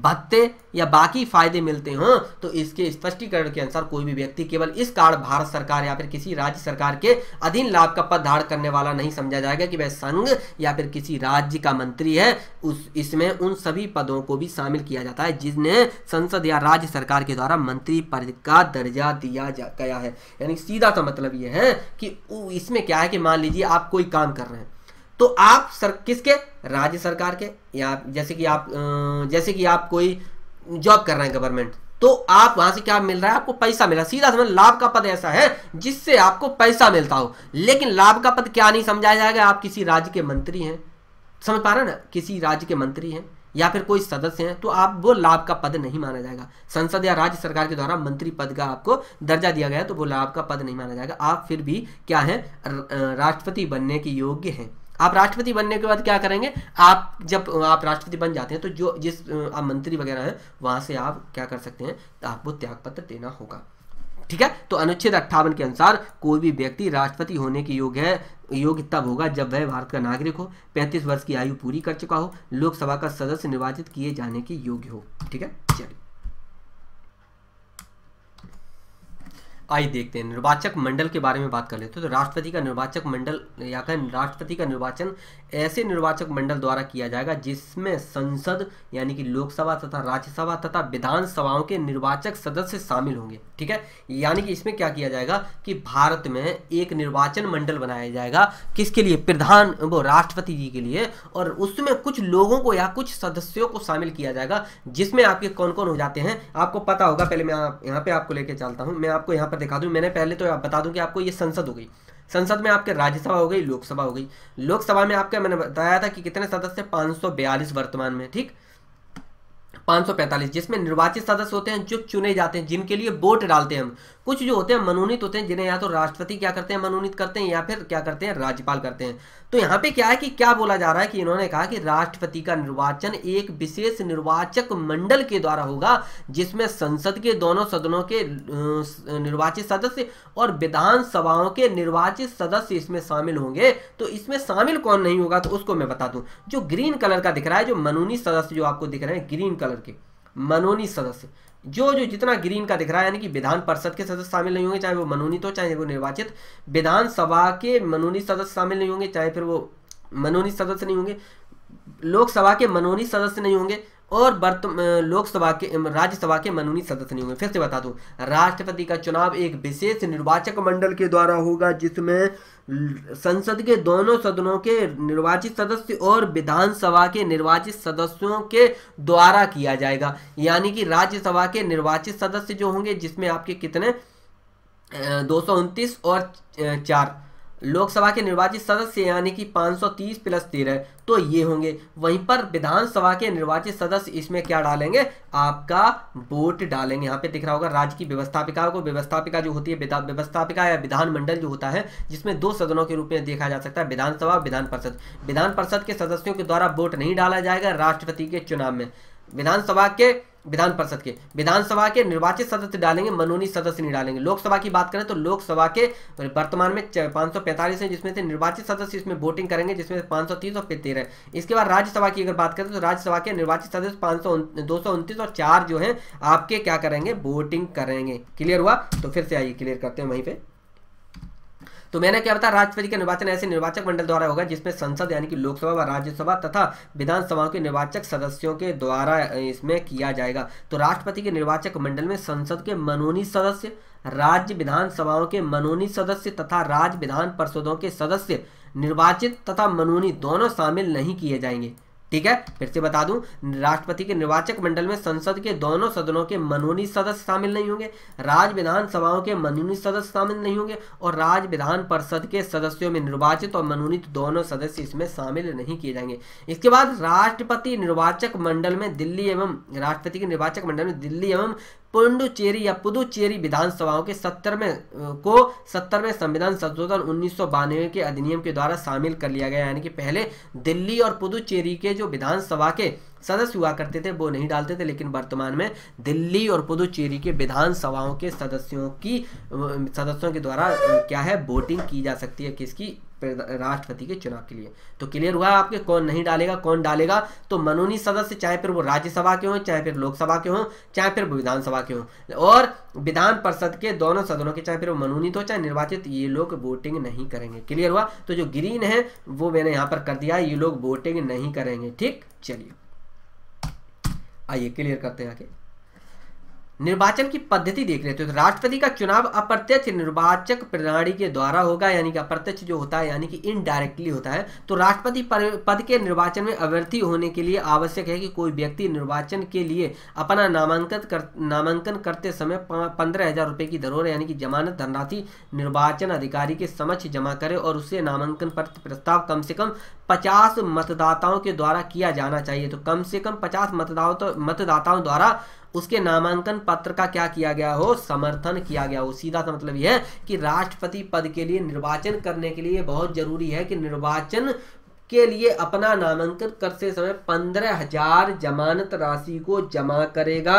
भत्ते या बाकी फायदे मिलते हों हाँ, तो इसके स्पष्टीकरण के अनुसार कोई भी व्यक्ति केवल इस कारण भारत सरकार या फिर किसी राज्य सरकार के अधीन लाभ का पद धारण करने वाला नहीं समझा जाएगा कि वह संघ या फिर किसी राज्य का मंत्री है उस इसमें उन सभी पदों को भी शामिल किया जाता है जिसने संसद या राज्य सरकार के द्वारा मंत्री पद का दर्जा दिया गया है यानी सीधा सा मतलब यह है कि इसमें क्या है कि मान लीजिए आप कोई काम कर रहे हैं तो आप सर किसके राज्य सरकार के या जैसे कि आप जैसे कि आप कोई जॉब कर रहे हैं गवर्नमेंट तो आप वहां से क्या मिल रहा है आपको पैसा मिला सीधा समझ लाभ का पद ऐसा है जिससे आपको पैसा मिलता हो लेकिन लाभ का पद क्या नहीं समझाया जाएगा आप किसी राज्य के मंत्री हैं समझ पा रहे ना किसी राज्य के मंत्री हैं या फिर कोई सदस्य हैं तो आप वो लाभ का पद नहीं माना जाएगा संसद या राज्य सरकार के द्वारा मंत्री पद का आपको दर्जा दिया गया तो वो लाभ का पद नहीं माना जाएगा आप फिर भी क्या है राष्ट्रपति बनने के योग्य हैं आप राष्ट्रपति बनने के बाद क्या करेंगे आप जब आप राष्ट्रपति बन जाते हैं तो जो जिस आप मंत्री वगैरह हैं वहां से आप क्या कर सकते हैं आपको त्यागपत्र देना होगा ठीक है तो अनुच्छेद अट्ठावन के अनुसार कोई भी व्यक्ति राष्ट्रपति होने के योग्य है योग्य तब होगा जब वह भारत का नागरिक हो पैंतीस वर्ष की आयु पूरी कर चुका हो लोकसभा का सदस्य निर्वाचित किए जाने के योग्य हो ठीक है चलिए आइए देखते हैं निर्वाचक मंडल के बारे में बात कर लेते हैं तो राष्ट्रपति का निर्वाचक मंडल या फिर राष्ट्रपति का निर्वाचन ऐसे निर्वाचक मंडल द्वारा किया जाएगा जिसमें संसद यानी कि लोकसभा तथा राज्यसभा तथा विधानसभाओं के निर्वाचक सदस्य शामिल होंगे ठीक है यानी कि इसमें क्या किया जाएगा कि भारत में एक निर्वाचन मंडल बनाया जाएगा किसके लिए प्रधान वो राष्ट्रपति जी के लिए और उसमें कुछ लोगों को या कुछ सदस्यों को शामिल किया जाएगा जिसमें आपके कौन कौन हो जाते हैं आपको पता होगा पहले मैं यहाँ पे आपको लेके चलता हूँ मैं आपको यहाँ पर दिखा दूँ मैंने पहले तो बता दूँ कि आपको ये संसद हो गई संसद में आपके राज्यसभा हो गई लोकसभा हो गई लोकसभा में आपके मैंने बताया था कि कितने सदस्य 542 वर्तमान में ठीक 545 जिसमें निर्वाचित सदस्य होते हैं जो चुने जाते हैं जिनके लिए वोट डालते हैं हम कुछ जो होते हैं मनोनीत होते हैं जिन्हें या तो राष्ट्रपति क्या करते हैं मनोनीत करते हैं या फिर क्या करते हैं राज्यपाल करते हैं तो यहाँ पे क्या है कि क्या बोला जा रहा है कि इन्होंने कहा कि राष्ट्रपति का निर्वाचन एक विशेष निर्वाचक मंडल के द्वारा होगा जिसमें संसद के दोनों सदनों के निर्वाचित सदस्य और विधानसभाओं के निर्वाचित सदस्य इसमें शामिल होंगे तो इसमें शामिल कौन नहीं होगा तो उसको मैं बता दूं जो ग्रीन कलर का दिख रहा है जो मनोनीत सदस्य जो आपको दिख रहे हैं ग्रीन कलर के मनोनीत सदस्य जो जो जितना ग्रीन का दिख रहा है यानी कि विधान परिषद के सदस्य शामिल नहीं होंगे चाहे वो मनोनीत हो चाहे वो निर्वाचित विधानसभा के मनोनीत सदस्य शामिल नहीं होंगे चाहे फिर वो मनोनीत सदस्य नहीं होंगे लोकसभा के मनोनीत सदस्य नहीं होंगे और लोकसभा के राज्यसभा के मनोनीत सदस्य नहीं होंगे फिर से बता दूं राष्ट्रपति का चुनाव एक विशेष निर्वाचक मंडल के द्वारा होगा जिसमें संसद के दोनों सदनों के निर्वाचित सदस्य और विधानसभा के निर्वाचित सदस्यों के द्वारा किया जाएगा यानी कि राज्यसभा के निर्वाचित सदस्य जो होंगे जिसमें आपके कितने दो और चार लोकसभा के निर्वाचित सदस्य यानी कि 530 प्लस तेरह तो ये होंगे वहीं पर विधानसभा के निर्वाचित सदस्य इसमें क्या डालेंगे आपका वोट डालेंगे यहाँ पे दिख रहा होगा राज्य की व्यवस्थापिका को व्यवस्थापिका जो होती है व्यवस्थापिका या विधानमंडल जो होता है जिसमें दो सदनों के रूप में देखा जा सकता है विधानसभा और विधान परिषद विधान परिषद के सदस्यों के द्वारा वोट नहीं डाला जाएगा राष्ट्रपति के चुनाव में विधानसभा के विधान परिषद के विधानसभा के निर्वाचित सदस्य डालेंगे मनोनीत सदस्य नहीं डालेंगे लोकसभा की बात करें तो लोकसभा के वर्तमान में पैंतालीस हैं जिसमें से निर्वाचित सदस्य इसमें वोटिंग करेंगे जिसमें से पांच सौ तीस और तेरह इसके बाद राज्यसभा की अगर बात करें तो राज्यसभा के निर्वाचित सदस्य पांच सौ दो सौ उनतीस और चार जो है आपके क्या करेंगे वोटिंग करेंगे क्लियर हुआ तो फिर से आइए क्लियर करते हैं वहीं पर तो मैंने क्या बताया राष्ट्रपति के निर्वाचन ऐसे निर्वाचक मंडल द्वारा होगा जिसमें संसद यानी कि लोकसभा व राज्यसभा तथा विधानसभाओं के निर्वाचक सदस्यों के द्वारा इसमें किया जाएगा तो राष्ट्रपति के निर्वाचक मंडल में संसद के मनोनीत सदस्य राज्य विधानसभाओं के मनोनीत सदस्य तथा राज्य विधान परिषदों के सदस्य निर्वाचित तथा मनोनीत दोनों शामिल नहीं किए जाएंगे ठीक है फिर से बता दूं राष्ट्रपति के निर्वाचक मंडल में संसद के दोनों सदनों के मनोनीत सदस्य शामिल नहीं होंगे राज्य विधानसभाओं के मनोनीत सदस्य शामिल नहीं होंगे और राज्य विधान परिषद के सदस्यों में निर्वाचित और मनोनीत दोनों सदस्य इसमें शामिल नहीं किए जाएंगे इसके बाद राष्ट्रपति निर्वाचक मंडल में दिल्ली एवं राष्ट्रपति के निर्वाचक मंडल में दिल्ली एवं पुडुचेरी या पुदुचेरी विधानसभाओं के सत्तरवें को सत्तरवें संविधान संशोधन उन्नीस के अधिनियम के द्वारा शामिल कर लिया गया यानी कि पहले दिल्ली और पुदुचेरी के जो विधानसभा के सदस्य हुआ करते थे वो नहीं डालते थे लेकिन वर्तमान में दिल्ली और पुदुचेरी के विधानसभाओं के सदस्यों की सदस्यों के द्वारा क्या है वोटिंग की जा सकती है किसकी राष्ट्रपति के चुनाव के लिए तो क्लियर हुआ आपके कौन नहीं डालेगा कौन डालेगा तो मनोनीत सदस्य चाहे फिर वो राज्यसभा के हों चाहे फिर लोकसभा के हों चाहे फिर विधानसभा के हों और विधान परिषद के दोनों सदनों के चाहे फिर वो मनोनीत हो चाहे निर्वाचित ये लोग वोटिंग नहीं करेंगे क्लियर हुआ तो जो ग्रीन है वो मैंने यहाँ पर कर दिया ये लोग वोटिंग नहीं करेंगे ठीक चलिए आइए क्लियर करते हैं आगे निर्वाचन की पद्धति देख रहे थे तो राष्ट्रपति का चुनाव अप्रत्यक्ष निर्वाचक प्रणाली के द्वारा होगा यानी कि अप्रत्यक्ष जो होता है यानी कि इनडायरेक्टली होता है तो राष्ट्रपति पद के निर्वाचन में अभ्यर्थी होने के लिए आवश्यक है कि कोई व्यक्ति निर्वाचन के लिए अपना नामांकन कर नामांकन करते समय पंद्रह हज़ार रुपये की धरोहर यानी कि जमानत धनराशि निर्वाचन अधिकारी के समक्ष जमा करे और उसे नामांकन पत्र प्रस्ताव कम से कम 50 मतदाताओं के द्वारा किया जाना चाहिए तो कम से कम 50 मतदाताओं तो मतदाताओं द्वारा उसके नामांकन पत्र का क्या किया गया हो समर्थन किया गया हो सीधा सा मतलब यह है कि राष्ट्रपति पद के लिए निर्वाचन करने के लिए बहुत जरूरी है कि निर्वाचन के लिए अपना नामांकन करते समय पंद्रह हजार जमानत राशि को जमा करेगा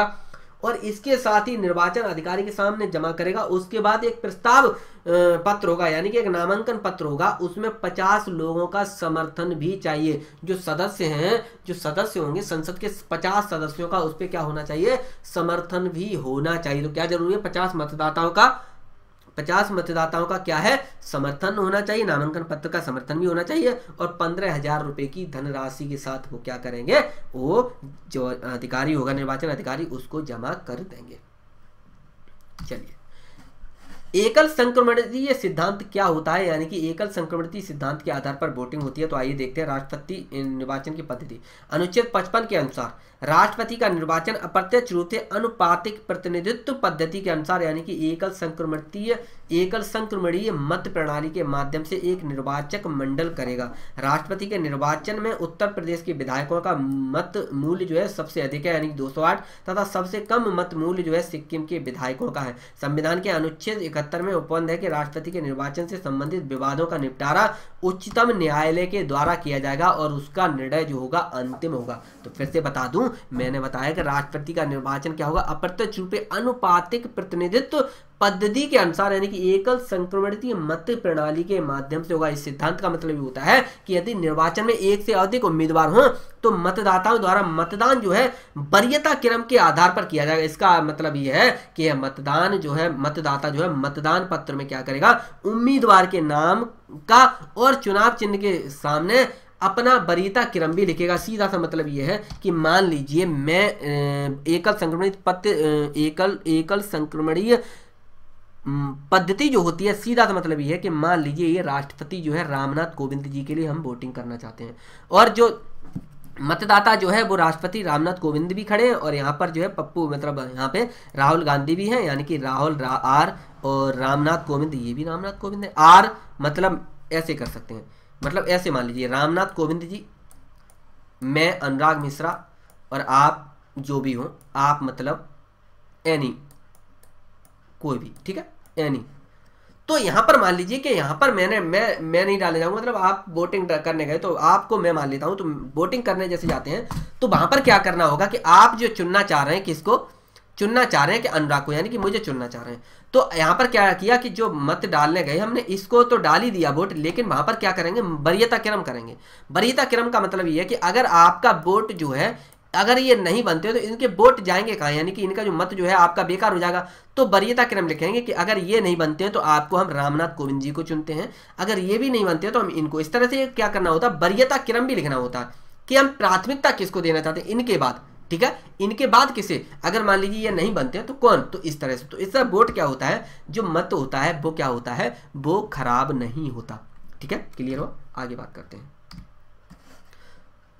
और इसके साथ ही निर्वाचन अधिकारी के सामने जमा करेगा उसके बाद एक प्रस्ताव पत्र होगा यानी कि एक नामांकन पत्र होगा उसमें पचास लोगों का समर्थन भी चाहिए जो सदस्य हैं जो सदस्य होंगे संसद के पचास सदस्यों का उस पर क्या होना चाहिए समर्थन भी होना चाहिए तो क्या जरूरी है पचास मतदाताओं का पचास मतदाताओं का क्या है समर्थन होना चाहिए नामांकन पत्र का समर्थन भी होना चाहिए और पंद्रह हजार रुपए की धनराशि के साथ वो क्या करेंगे वो जो अधिकारी होगा निर्वाचन अधिकारी उसको जमा कर देंगे चलिए एकल संक्रमणीय सिद्धांत क्या होता है यानी कि एकल संक्रमणीय सिद्धांत के आधार पर वोटिंग होती है तो आइए देखते हैं राष्ट्रपति निर्वाचन की पद्धति अनुच्छेद पचपन के अनुसार राष्ट्रपति का निर्वाचन अप्रत्यक्ष रूप से अनुपातिक प्रतिनिधित्व पद्धति के अनुसार यानी कि एकल संक्रमणीय एकल संक्रमणीय मत प्रणाली के माध्यम से एक निर्वाचक मंडल करेगा राष्ट्रपति के निर्वाचन में उत्तर प्रदेश के विधायकों का मत मूल्य जो है सबसे अधिक है यानी दो तथा सबसे कम मत मूल्य जो है सिक्किम के विधायकों का है संविधान के अनुच्छेद इकहत्तर में उपबंध है कि राष्ट्रपति के निर्वाचन से संबंधित विवादों का निपटारा उच्चतम न्यायालय के द्वारा किया जाएगा और उसका निर्णय जो होगा अंतिम होगा तो फिर से बता दूं मैंने बताया कि राष्ट्रपति का निर्वाचन क्या होगा अप्रत्यक्ष रूप अनुपातिक प्रतिनिधित्व पद्धति के अनुसार यानी कि एकल संक्रमण मत प्रणाली के माध्यम से होगा इस सिद्धांत का मतलब ये होता है कि यदि निर्वाचन में एक से अधिक उम्मीदवार हों तो मतदाताओं द्वारा मतदान जो है वरीयता क्रम के आधार पर किया जाएगा इसका मतलब यह है कि यह मतदान जो है मतदाता जो है मतदान पत्र में क्या करेगा उम्मीदवार के नाम का और चुनाव चिन्ह के सामने अपना बरीता भी लिखेगा सीधा सा मतलब ये है कि मान लीजिए मैं एकल संक्रमणित पत्य एकल एकल संक्रमणीय पद्धति जो होती है सीधा सा मतलब ये है कि मान लीजिए ये राष्ट्रपति जो है रामनाथ कोविंद जी के लिए हम वोटिंग करना चाहते हैं और जो मतदाता जो है वो राष्ट्रपति रामनाथ कोविंद भी खड़े हैं और यहाँ पर जो है पप्पू मतलब यहाँ पे राहुल गांधी भी हैं यानी कि राहुल रा, आर और रामनाथ कोविंद ये भी रामनाथ कोविंद है आर मतलब ऐसे कर सकते हैं मतलब ऐसे मान लीजिए रामनाथ कोविंद जी मैं अनुराग मिश्रा और आप जो भी हो आप मतलब एनी कोई भी ठीक है एनी तो यहां पर मान लीजिए कि यहां पर मैंने मैं मैं नहीं डालने जाऊंगा मतलब आप वोटिंग करने गए तो आपको मैं मान लेता हूं तो वोटिंग करने जैसे जाते हैं तो वहां पर क्या करना होगा कि आप जो चुनना चाह रहे हैं किसको चुनना चाह रहे हैं कि अनुराग को यानी कि मुझे चुनना चाह रहे हैं तो यहाँ पर क्या किया कि जो मत डालने गए हमने इसको तो डाल ही दिया वोट लेकिन वहाँ पर क्या करेंगे वरीयता क्रम करेंगे वरीयता क्रम का मतलब ये है कि अगर आपका वोट जो है अगर ये नहीं बनते तो इनके वोट जाएंगे कहाँ यानी कि इनका जो मत जो है आपका बेकार हो जाएगा तो वरीयता क्रम लिखेंगे कि अगर ये नहीं बनते हैं तो आपको हम रामनाथ कोविंद जी को चुनते हैं अगर ये भी नहीं बनते हैं तो हम इनको इस तरह से क्या करना होता है वरीयता क्रम भी लिखना होता कि हम प्राथमिकता किसको देना चाहते हैं इनके बाद ठीक है इनके बाद किसे अगर मान लीजिए ये नहीं बनते हैं तो कौन तो इस तरह से तो तरह वोट क्या होता है जो मत होता है वो क्या होता है वो खराब नहीं होता ठीक है क्लियर हो आगे बात करते हैं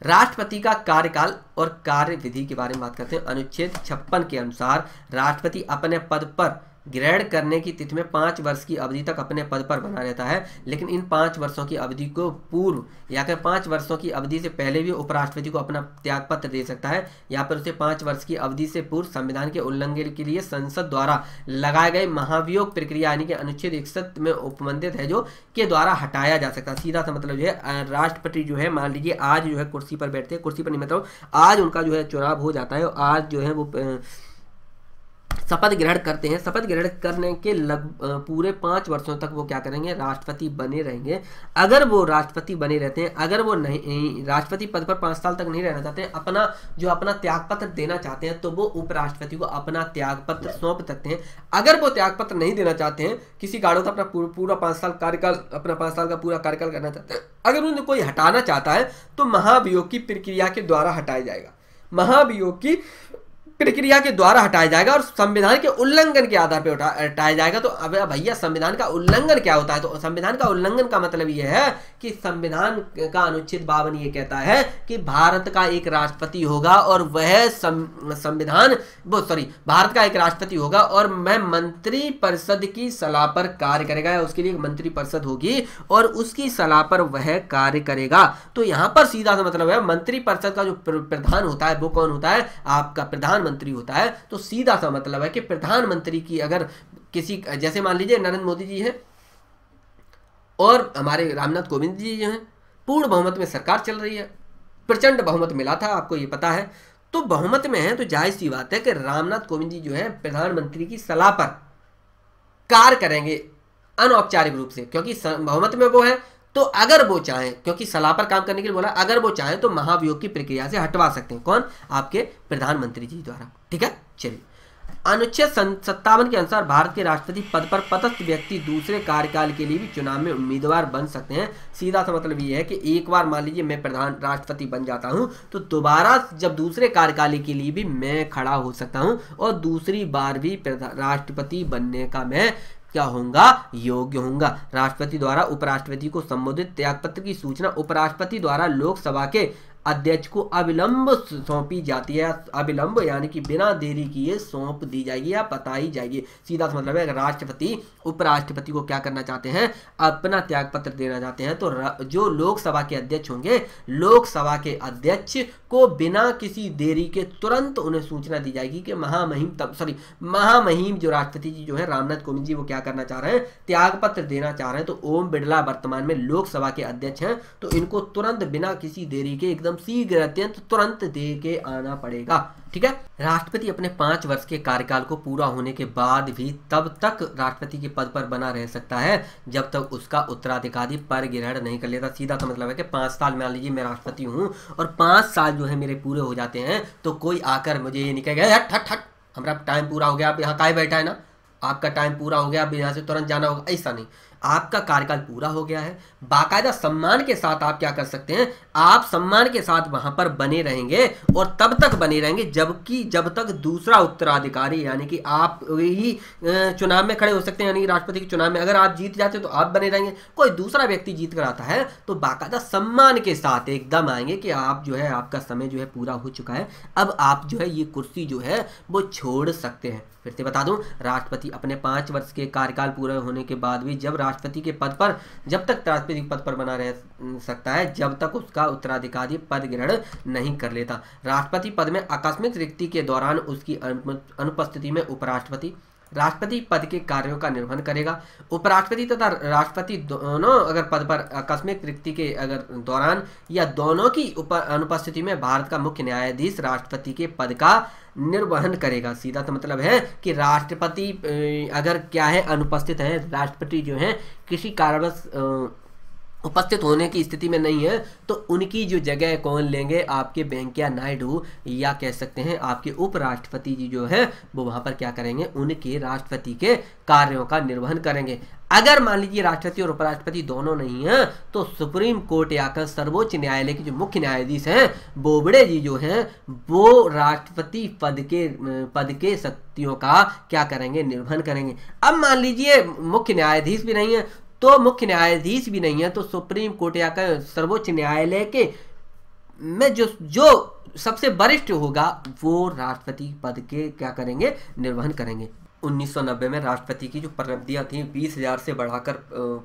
राष्ट्रपति का कार्यकाल और कार्य विधि के बारे में बात करते हैं अनुच्छेद छप्पन के अनुसार राष्ट्रपति अपने पद पर ग्रहण करने की तिथि में पाँच वर्ष की अवधि तक अपने पद पर बना रहता है लेकिन इन पाँच वर्षों की अवधि को पूर्व या फिर पाँच वर्षों की अवधि से पहले भी उपराष्ट्रपति को अपना त्यागपत्र दे सकता है या फिर उसे पाँच वर्ष की अवधि से पूर्व संविधान के उल्लंघन के लिए संसद द्वारा लगाए गए महाभियोग प्रक्रिया यानी कि अनुच्छेद इकसठ में उपबंधित है जो के द्वारा हटाया जा सकता है सीधा सा मतलब जो है राष्ट्रपति जो है मान लीजिए आज जो है कुर्सी पर बैठते हैं कुर्सी पर नहीं मतलब आज उनका जो है चुनाव हो जाता है और आज जो है वो शपथ ग्रहण करते हैं शपथ ग्रहण करने के लग पूरे पाँच वर्षों तक वो क्या करेंगे राष्ट्रपति बने रहेंगे अगर वो राष्ट्रपति बने रहते हैं अगर वो नहीं राष्ट्रपति पद पर पाँच साल तक नहीं रहना चाहते हैं अपना जो अपना त्यागपत्र देना चाहते हैं तो वो उपराष्ट्रपति को अपना त्यागपत्र सौंप सकते हैं अगर वो त्यागपत्र नहीं देना चाहते हैं किसी कारणों से अपना पूरा पाँच साल कार्यकाल अपना पाँच साल का पूरा कार्यकाल करना चाहते हैं अगर उन्हें कोई हटाना चाहता है तो महाभियोग की प्रक्रिया के द्वारा हटाया जाएगा महाभियोग की प्रक्रिया के द्वारा हटाया जाएगा और संविधान के उल्लंघन के आधार पर उठा हटाया जाएगा तो अब भैया संविधान का उल्लंघन क्या होता है तो संविधान का उल्लंघन का मतलब यह है कि संविधान का अनुच्छेद बावन ये कहता है कि भारत का एक राष्ट्रपति होगा और वह संविधान वो सॉरी भारत का एक राष्ट्रपति होगा और मैं मंत्री परिषद की सलाह पर कार्य करेगा उसके लिए मंत्री परिषद होगी और उसकी सलाह पर वह कार्य करेगा तो यहाँ पर सीधा सा मतलब है मंत्री परिषद का जो प्रधान होता है वो कौन होता है आपका प्रधान प्रधानमंत्री होता है तो सीधा सा मतलब है कि प्रधानमंत्री की अगर किसी जैसे मान लीजिए नरेंद्र मोदी जी हैं और हमारे रामनाथ कोविंद जी जो हैं पूर्ण बहुमत में सरकार चल रही है प्रचंड बहुमत मिला था आपको ये पता है तो बहुमत में है तो जाहिर सी बात है कि रामनाथ कोविंद जी जो है प्रधानमंत्री की सलाह पर कार्य करेंगे अनौपचारिक रूप से क्योंकि बहुमत में वो है तो अगर वो चाहें क्योंकि सलाह पर काम करने के लिए बोला अगर वो चाहें तो महाभियोग की प्रक्रिया से हटवा सकते हैं कौन आपके प्रधानमंत्री जी द्वारा ठीक है चलिए अनुच्छेद सत्तावन के अनुसार भारत के राष्ट्रपति पद पर पदस्थ व्यक्ति दूसरे कार्यकाल के लिए भी चुनाव में उम्मीदवार बन सकते हैं सीधा सा मतलब ये है कि एक बार मान लीजिए मैं प्रधान राष्ट्रपति बन जाता हूं तो दोबारा जब दूसरे कार्यकाल के लिए भी मैं खड़ा हो सकता हूं और दूसरी बार भी राष्ट्रपति बनने का मैं क्या होगा योग्य होगा राष्ट्रपति द्वारा उपराष्ट्रपति को संबोधित त्यागपत्र की सूचना उपराष्ट्रपति द्वारा लोकसभा के अध्यक्ष को अविलंब सौंपी जाती है अविलंब यानी कि बिना देरी किए सौंप दी जाएगी या बताई जाएगी सीधा सा मतलब है राष्ट्रपति उपराष्ट्रपति को क्या करना चाहते हैं अपना त्याग पत्र देना चाहते हैं तो जो लोकसभा के अध्यक्ष होंगे लोकसभा के अध्यक्ष को बिना किसी देरी के तुरंत उन्हें सूचना दी जाएगी कि महामहिम तब सॉरी महामहिम जो राष्ट्रपति जी जो है रामनाथ कोविंद जी वो क्या करना चाह रहे हैं त्यागपत्र देना चाह रहे हैं तो ओम बिड़ला वर्तमान में लोकसभा के अध्यक्ष हैं तो इनको तुरंत बिना किसी देरी के एकदम एकदम शीघ्र अत्यंत तुरंत दे के आना पड़ेगा ठीक है राष्ट्रपति अपने पांच वर्ष के कार्यकाल को पूरा होने के बाद भी तब तक राष्ट्रपति के पद पर बना रह सकता है जब तक उसका उत्तराधिकारी पर ग्रहण नहीं कर लेता सीधा तो मतलब है कि पांच साल मान लीजिए मैं राष्ट्रपति हूँ और पांच साल जो है मेरे पूरे हो जाते हैं तो कोई आकर मुझे ये नहीं कहेगा हट हट हट हमारा टाइम पूरा हो गया आप यहाँ का बैठा है ना आपका टाइम पूरा हो गया अब यहाँ से तुरंत जाना होगा ऐसा नहीं आपका कार्यकाल पूरा हो गया है बाकायदा सम्मान के साथ आप क्या कर सकते हैं आप सम्मान के साथ वहां पर बने रहेंगे और तब तक बने रहेंगे जबकि जब तक दूसरा उत्तराधिकारी यानी कि आप ही चुनाव में खड़े हो सकते हैं यानी राष्ट्रपति के चुनाव में अगर आप जीत जाते हो तो आप बने रहेंगे कोई दूसरा व्यक्ति जीत कर आता है तो बाकायदा सम्मान के साथ एकदम आएंगे कि आप जो है आपका समय जो है पूरा हो चुका है अब आप जो है ये कुर्सी जो है वो छोड़ सकते हैं फिर से बता दूं राष्ट्रपति अपने पांच वर्ष के कार्यकाल पूरे होने के बाद भी जब राष्ट्रपति के पद पर जब तक राष्ट्रपति पद पर बना रह सकता है जब तक उसका उत्तराधिकारी पद ग्रहण नहीं कर लेता राष्ट्रपति पद में आकस्मिक रिक्ति के दौरान उसकी अनुपस्थिति में उपराष्ट्रपति राष्ट्रपति पद के कार्यों का निर्वहन करेगा उपराष्ट्रपति तथा राष्ट्रपति दोनों अगर पद पर आकस्मिक रिक्ति के अगर दौरान या दोनों की अनुपस्थिति में भारत का मुख्य न्यायाधीश राष्ट्रपति के पद का निर्वहन करेगा सीधा तो मतलब है कि राष्ट्रपति अगर क्या है अनुपस्थित है राष्ट्रपति जो है किसी कारणवश उपस्थित होने की स्थिति में नहीं है तो उनकी जो जगह कौन लेंगे आपके वेंकैया नायडू या कह सकते हैं आपके उपराष्ट्रपति जी जो है वो वहां पर क्या करेंगे उनके राष्ट्रपति के कार्यों का निर्वहन करेंगे अगर मान लीजिए राष्ट्रपति और उपराष्ट्रपति दोनों नहीं हैं तो सुप्रीम कोर्ट या कर सर्वोच्च न्यायालय के जो मुख्य न्यायाधीश हैं बोबड़े जी जो हैं वो राष्ट्रपति पद के पद के शक्तियों का क्या करेंगे निर्वहन करेंगे अब मान लीजिए मुख्य न्यायाधीश भी नहीं है तो मुख्य न्यायाधीश भी नहीं है तो सुप्रीम कोर्ट या सर्वोच्च न्यायालय के में जो जो सबसे वरिष्ठ होगा वो राष्ट्रपति पद के क्या करेंगे निर्वहन करेंगे 1990 में राष्ट्रपति की जो परब्दियाँ थी 20,000 से बढ़ाकर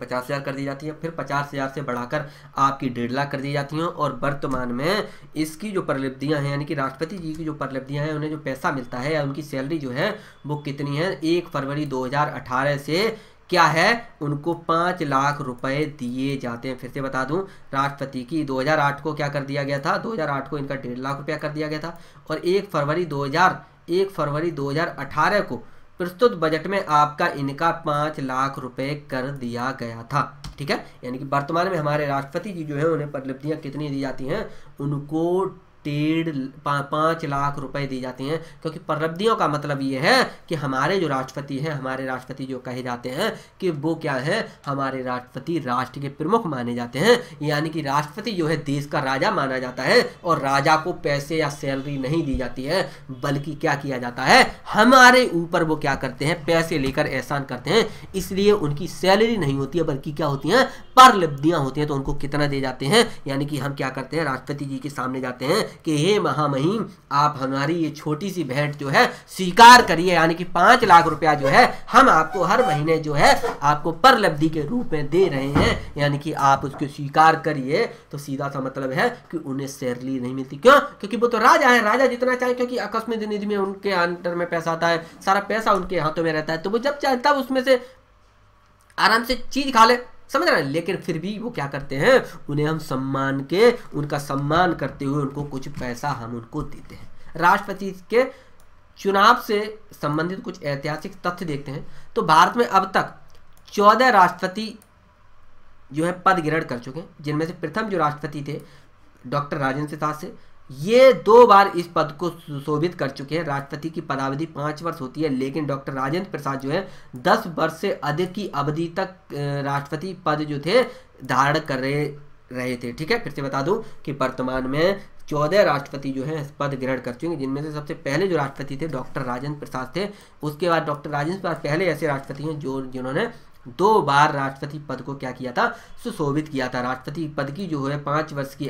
50,000 कर दी जाती है फिर 50,000 से बढ़ाकर आपकी डेढ़ लाख कर दी जाती हैं और वर्तमान में इसकी जो परलब्धियाँ हैं यानी कि राष्ट्रपति जी की जो परलब्धियाँ हैं उन्हें जो पैसा मिलता है या उनकी सैलरी जो है वो कितनी है एक फरवरी दो से क्या है उनको पाँच लाख रुपए दिए जाते हैं फिर से बता दूं राष्ट्रपति की 2008 को क्या कर दिया गया था 2008 को इनका डेढ़ लाख रुपया कर दिया गया था और एक फरवरी 2000 एक फरवरी 2018 को प्रस्तुत बजट में आपका इनका पाँच लाख रुपए कर दिया गया था ठीक है यानी कि वर्तमान में हमारे राष्ट्रपति जी जो है उन्हें उपलब्धियाँ कितनी दी जाती हैं उनको डेढ़ पाँच लाख रुपए दी जाते हैं क्योंकि प्रलब्धियों का मतलब ये है कि हमारे जो राष्ट्रपति हैं हमारे राष्ट्रपति जो कहे जाते हैं कि वो क्या है हमारे राष्ट्रपति राष्ट्र के प्रमुख माने जाते हैं यानी कि राष्ट्रपति जो है देश का राजा माना जाता है और राजा को पैसे या सैलरी नहीं दी जाती है बल्कि क्या किया जाता है हमारे ऊपर वो क्या करते हैं पैसे लेकर एहसान करते हैं इसलिए उनकी सैलरी नहीं होती है बल्कि क्या होती हैं परलब्धियाँ होती हैं तो उनको कितना दे जाते हैं यानी कि हम क्या करते हैं राष्ट्रपति जी के सामने जाते हैं कि हे महामहिम आप हमारी ये छोटी सी भेंट जो है स्वीकार करिए यानी कि पाँच लाख रुपया जो है हम आपको हर महीने जो है आपको पर लब्धि के रूप में दे रहे हैं यानी कि आप उसको स्वीकार करिए तो सीधा सा मतलब है कि उन्हें सैलरी नहीं मिलती क्यों क्योंकि वो तो राजा है राजा जितना चाहे क्योंकि आकस्मिक निधि में उनके अंडर में पैसा आता है सारा पैसा उनके हाथों में रहता है तो वो जब चाहे तब उसमें से आराम से चीज़ खा ले समझ रहे हैं लेकिन फिर भी वो क्या करते हैं उन्हें हम सम्मान के उनका सम्मान करते हुए उनको कुछ पैसा हम उनको देते हैं राष्ट्रपति के चुनाव से संबंधित कुछ ऐतिहासिक तथ्य देखते हैं तो भारत में अब तक चौदह राष्ट्रपति जो है पद ग्रहण कर चुके हैं जिनमें से प्रथम जो राष्ट्रपति थे डॉक्टर राजेंद्र प्रसाद से ये दो बार इस पद को सुशोभित कर चुके हैं राष्ट्रपति की पदावधि पाँच वर्ष होती है लेकिन डॉक्टर राजेंद्र प्रसाद जो है दस वर्ष से अधिक की अवधि तक राष्ट्रपति पद जो थे धारण कर रहे रहे थे ठीक है फिर से बता दूं कि वर्तमान में चौदह राष्ट्रपति जो है पद ग्रहण कर चुके हैं जिनमें से सबसे पहले जो राष्ट्रपति थे डॉक्टर राजेंद्र प्रसाद थे उसके बाद डॉक्टर राजेंद्र प्रसाद पहले ऐसे राष्ट्रपति हैं जो जिन्होंने दो बार राष्ट्रपति पद को क्या किया था सुशोभित किया था राष्ट्रपति पद की जो है पाँच वर्ष की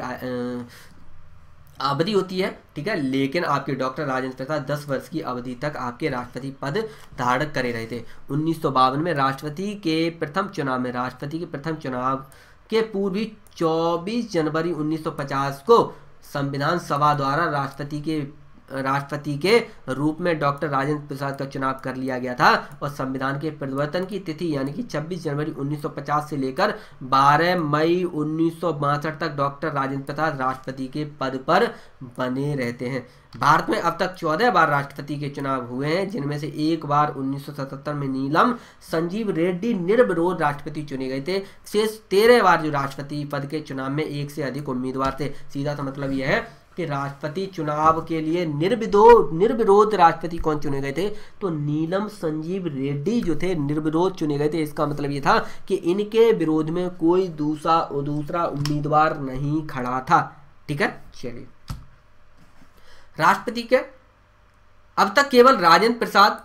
अवधि होती है ठीक है लेकिन आपके डॉक्टर राजेंद्र प्रसाद दस वर्ष की अवधि तक आपके राष्ट्रपति पद धारण करे रहे थे उन्नीस में राष्ट्रपति के प्रथम चुनाव में राष्ट्रपति के प्रथम चुनाव के पूर्व ही चौबीस जनवरी 1950 को संविधान सभा द्वारा राष्ट्रपति के राष्ट्रपति के रूप में डॉक्टर राजेंद्र प्रसाद का चुनाव कर लिया गया था और संविधान के परिवर्तन की तिथि यानी कि 26 जनवरी 1950 से लेकर 12 मई उन्नीस तक डॉक्टर राजेंद्र प्रसाद राष्ट्रपति के पद पर बने रहते हैं भारत में अब तक 14 बार राष्ट्रपति के चुनाव हुए हैं जिनमें से एक बार 1977 में नीलम संजीव रेड्डी निर्विरोध राष्ट्रपति चुने गए थे शेष तेरह बार जो राष्ट्रपति पद के चुनाव में एक से अधिक उम्मीदवार थे सीधा सा मतलब यह है कि राष्ट्रपति चुनाव के लिए निर्विदो निर्विरोध राष्ट्रपति कौन चुने गए थे तो नीलम संजीव रेड्डी जो थे निर्विरोध चुने गए थे इसका मतलब ये था कि इनके विरोध में कोई दूसरा दूसरा उम्मीदवार नहीं खड़ा था ठीक है चलिए राष्ट्रपति के अब तक केवल राजेंद्र प्रसाद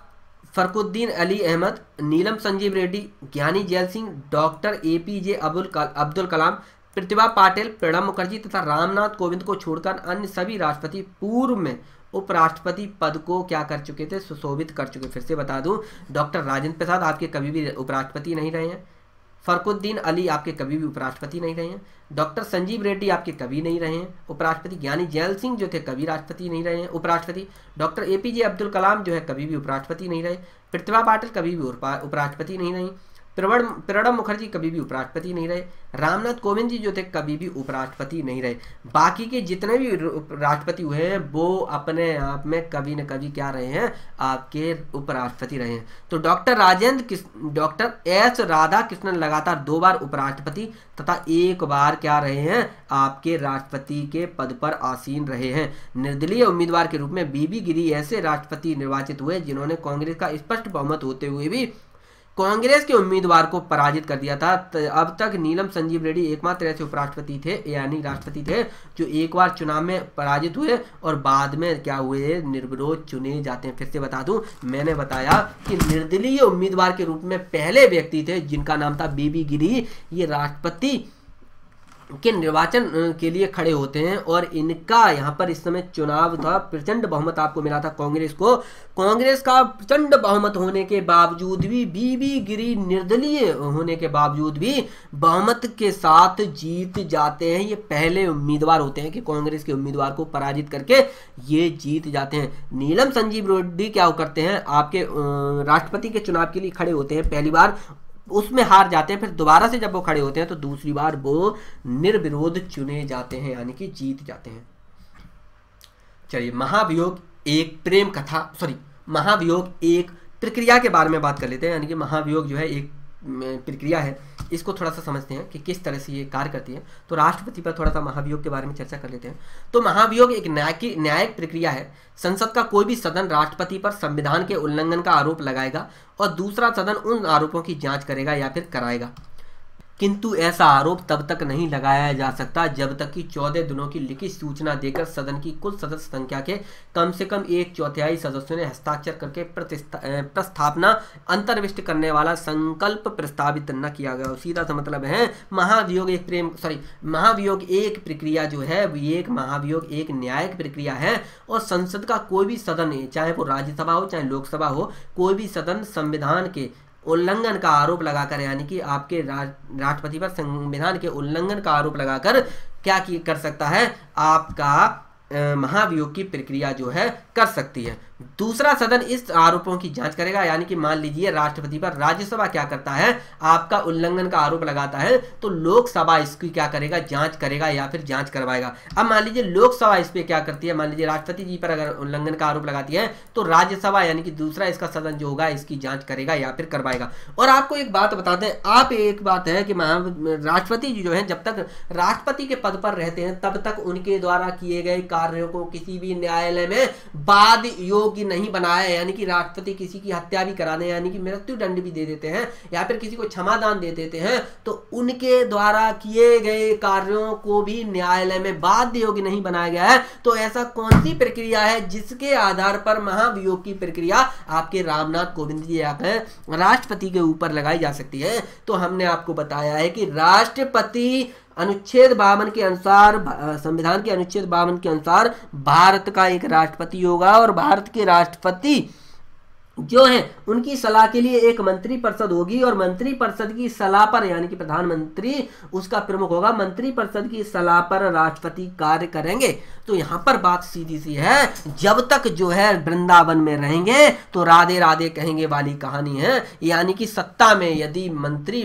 फरकुद्दीन अली अहमद नीलम Sanjiva Reddy Giani Zail Singh doctor A P J Abdul Abdul Kalam Pratibha Patil Pranab Mukherjee तथा रामनाथ कोविंद को छोड़कर अन्य सभी राष्ट्रपति पूर्व में उपराष्ट्रपति पद को क्या कर चुके थे सुशोभित कर चुके फिर से बता दूं डॉक्टर राजेंद्र प्रसाद आपके कभी भी उपराष्ट्रपति नहीं रहे हैं फरकुद्दीन अली आपके कभी भी उपराष्ट्रपति नहीं रहे हैं डॉक्टर संजीव रेड्डी आपके कभी नहीं रहे हैं उपराष्ट्रपति ज्ञानी जैल सिंह जो थे कभी राष्ट्रपति नहीं रहे हैं उपराष्ट्रपति doctor A P J Abdul Kalam जो है कभी भी उपराष्ट्रपति नहीं रहे प्रतिभा पाटिल कभी भी उपराष्ट्रपति नहीं रहे प्रणब प्रणब मुखर्जी कभी भी उपराष्ट्रपति नहीं रहे रामनाथ कोविंद जी जो थे कभी भी उपराष्ट्रपति नहीं रहे बाकी के जितने भी राष्ट्रपति हुए हैं वो अपने आप में कभी न कभी क्या रहे हैं आपके उपराष्ट्रपति रहे हैं तो doctor Rajendra doctor S Radhakrishnan लगातार दो बार उपराष्ट्रपति तथा एक बार क्या रहे हैं आपके राष्ट्रपति के पद पर आसीन रहे हैं निर्दलीय उम्मीदवार के रूप में बीबी गिरी ऐसे राष्ट्रपति निर्वाचित हुए जिन्होंने कांग्रेस का स्पष्ट बहुमत होते हुए भी कांग्रेस के उम्मीदवार को पराजित कर दिया था अब तक नीलम संजीव रेड्डी एकमात्र ऐसे उपराष्ट्रपति थे यानी राष्ट्रपति थे जो एक बार चुनाव में पराजित हुए और बाद में क्या हुए निर्विरोध चुने जाते हैं फिर से बता दूं मैंने बताया कि निर्दलीय उम्मीदवार के रूप में पहले व्यक्ति थे जिनका नाम था बीबी गिरी ये राष्ट्रपति के निर्वाचन के लिए खड़े होते हैं और इनका यहाँ पर इस समय चुनाव था प्रचंड बहुमत आपको मिला था कांग्रेस को कांग्रेस का प्रचंड बहुमत होने के बावजूद भी बीबी गिरी निर्दलीय होने के बावजूद भी बहुमत के साथ जीत जाते हैं ये पहले उम्मीदवार होते हैं कि कांग्रेस के उम्मीदवार को पराजित करके ये जीत जाते हैं नीलम संजीव रोड्डी क्या करते हैं आपके राष्ट्रपति के चुनाव के लिए खड़े होते हैं पहली बार उसमें हार जाते हैं फिर दोबारा से जब वो खड़े होते हैं तो दूसरी बार वो निर्विरोध चुने जाते हैं यानी कि जीत जाते हैं चलिए महाभियोग एक प्रेम कथा सॉरी महाभियोग एक प्रक्रिया के बारे में बात कर लेते हैं यानी कि महाभियोग जो है एक प्रक्रिया है इसको थोड़ा सा समझते हैं कि किस तरह से ये कार्य करती है तो राष्ट्रपति पर थोड़ा सा महाभियोग के बारे में चर्चा कर लेते हैं तो महाभियोग एक न्यायिक न्यायिक प्रक्रिया है संसद का कोई भी सदन राष्ट्रपति पर संविधान के उल्लंघन का आरोप लगाएगा और दूसरा सदन उन आरोपों की जांच करेगा या फिर कराएगा किंतु ऐसा आरोप तब तक नहीं लगाया जा सकता जब तक कि चौदह दिनों की लिखित सूचना देकर सदन की कुल सदस्य संख्या के कम से कम एक चौथाई सदस्यों ने हस्ताक्षर करके प्रस्तावना अंतर्विष्ट करने वाला संकल्प प्रस्तावित न किया गया सीधा सा मतलब है महाभियोग एक प्रेम सॉरी महाभियोग एक प्रक्रिया जो है एक महाभियोग एक न्यायिक प्रक्रिया है और संसद का कोई भी सदन चाहे वो राज्यसभा हो चाहे लोकसभा हो कोई भी सदन संविधान के उल्लंघन का आरोप लगाकर यानी कि आपके राष्ट्रपति पर संविधान के उल्लंघन का आरोप लगाकर क्या कर सकता है आपका महाभियोग की प्रक्रिया जो है कर सकती है दूसरा सदन इस आरोपों की जांच करेगा यानी कि मान लीजिए राष्ट्रपति पर राज्यसभा क्या करता है आपका उल्लंघन का आरोप लगाता है तो लोकसभा इसकी क्या करेगा जांच करेगा या फिर जांच करवाएगा अब मान लीजिए लोकसभा इस पर क्या करती है मान लीजिए राष्ट्रपति जी पर अगर उल्लंघन का आरोप लगाती है तो राज्यसभा यानी कि दूसरा इसका सदन जो होगा इसकी जाँच करेगा या फिर करवाएगा और आपको एक बात बताते हैं आप एक बात है कि राष्ट्रपति जी जो है जब तक राष्ट्रपति के पद पर रहते हैं तब तक उनके द्वारा किए गए कार्यो को किसी भी न्यायालय में बाद योग दो कि नहीं बनाया है यानी कि राष्ट्रपति किसी की हत्या भी करा दें यानी कि मृत्यु दंड भी दे देते हैं या फिर किसी को क्षमादान दे देते हैं तो उनके द्वारा किए गए कार्यों को भी न्यायालय में बाध्य योग्य नहीं बनाया गया है तो ऐसा कौन सी प्रक्रिया है जिसके आधार पर महाभियोग की प्रक्रिया आपके रामनाथ कोविंद जी राष्ट्रपति के ऊपर लगाई जा सकती है तो हमने आपको बताया है कि राष्ट्रपति अनुच्छेद बावन के अनुसार संविधान के अनुच्छेद बावन के अनुसार भारत का एक राष्ट्रपति होगा और भारत के राष्ट्रपति जो है उनकी सलाह के लिए एक मंत्री परिषद होगी और मंत्री परिषद की सलाह पर यानी कि प्रधानमंत्री उसका प्रमुख होगा मंत्री परिषद की सलाह पर राष्ट्रपति कार्य करेंगे तो यहाँ पर बात सीधी सी है जब तक जो है वृंदावन में रहेंगे तो राधे राधे कहेंगे वाली कहानी है यानी कि सत्ता में यदि मंत्री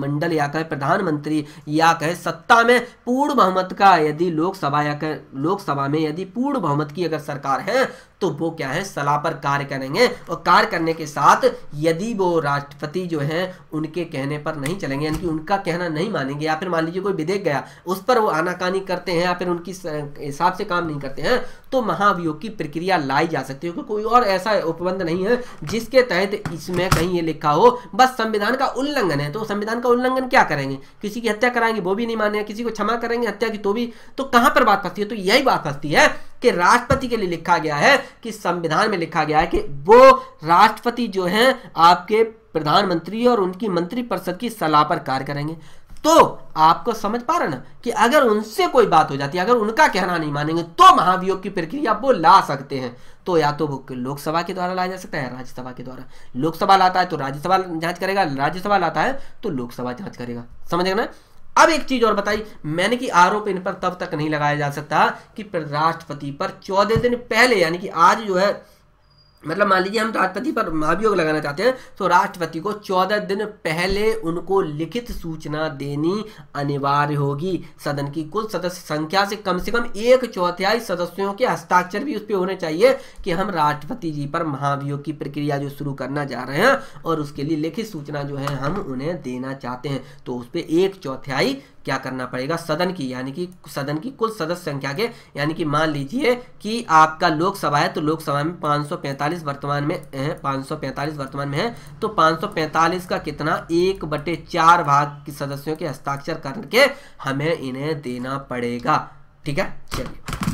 मंडल या कहे प्रधानमंत्री या कहे सत्ता में पूर्ण बहुमत का यदि लोकसभा या कहे लोकसभा में यदि पूर्ण बहुमत की अगर सरकार है तो वो क्या है सलाह पर कार्य करेंगे और कार्य करने के साथ यदि वो राष्ट्रपति जो है उनके कहने पर नहीं चलेंगे यानी कि उनका कहना नहीं मानेंगे या फिर मान लीजिए कोई विधेयक गया उस पर वो आनाकानी करते हैं या फिर उनकी हिसाब से काम नहीं करते हैं तो महाभियोग की प्रक्रिया लाई जा सकती है क्योंकि कोई और ऐसा उपबंध नहीं है जिसके तहत इसमें कहीं ये लिखा हो बस संविधान का उल्लंघन है तो संविधान का उल्लंघन क्या करेंगे किसी की हत्या कराएंगे वो भी नहीं मानेंगे किसी को क्षमा करेंगे हत्या की तो भी तो कहाँ पर बात फंसती है तो यही बात फंसती है कि राष्ट्रपति के लिए लिखा गया है कि संविधान में लिखा गया है कि वो राष्ट्रपति जो है आपके प्रधानमंत्री और उनकी मंत्रिपरिषद की सलाह पर कार्य करेंगे तो आपको समझ पा रहे ना कि अगर उनसे कोई बात हो जाती है अगर उनका कहना नहीं मानेंगे तो महाभियोग की प्रक्रिया वो ला सकते हैं तो या तो वो लोकसभा के द्वारा लाया जा सकता है राज्यसभा के द्वारा लोकसभा लाता है तो राज्यसभा जांच करेगा राज्यसभा लाता है तो लोकसभा जांच करेगा समझेगा ना अब एक चीज और बताई मैंने कि आरोप इन पर तब तक नहीं लगाया जा सकता कि राष्ट्रपति पर चौदह दिन पहले यानी कि आज जो है मतलब मान लीजिए हम राष्ट्रपति पर अभियोग लगाना चाहते हैं तो राष्ट्रपति को चौदह दिन पहले उनको लिखित सूचना देनी अनिवार्य होगी सदन की कुल सदस्य संख्या से कम से कम एक चौथाई सदस्यों के हस्ताक्षर भी उस पर होने चाहिए कि हम राष्ट्रपति जी पर महाभियोग की प्रक्रिया जो शुरू करना चाह रहे हैं और उसके लिए लिखित सूचना जो है हम उन्हें देना चाहते हैं तो उस पर एक चौथाई क्या करना पड़ेगा सदन की यानी कि सदन की कुल सदस्य संख्या के यानी कि मान लीजिए कि आपका लोकसभा है तो लोकसभा में 545 वर्तमान में है 545 वर्तमान में है तो 545 का कितना एक बटे चार भाग की सदस्यों के हस्ताक्षर करके हमें इन्हें देना पड़ेगा ठीक है चलिए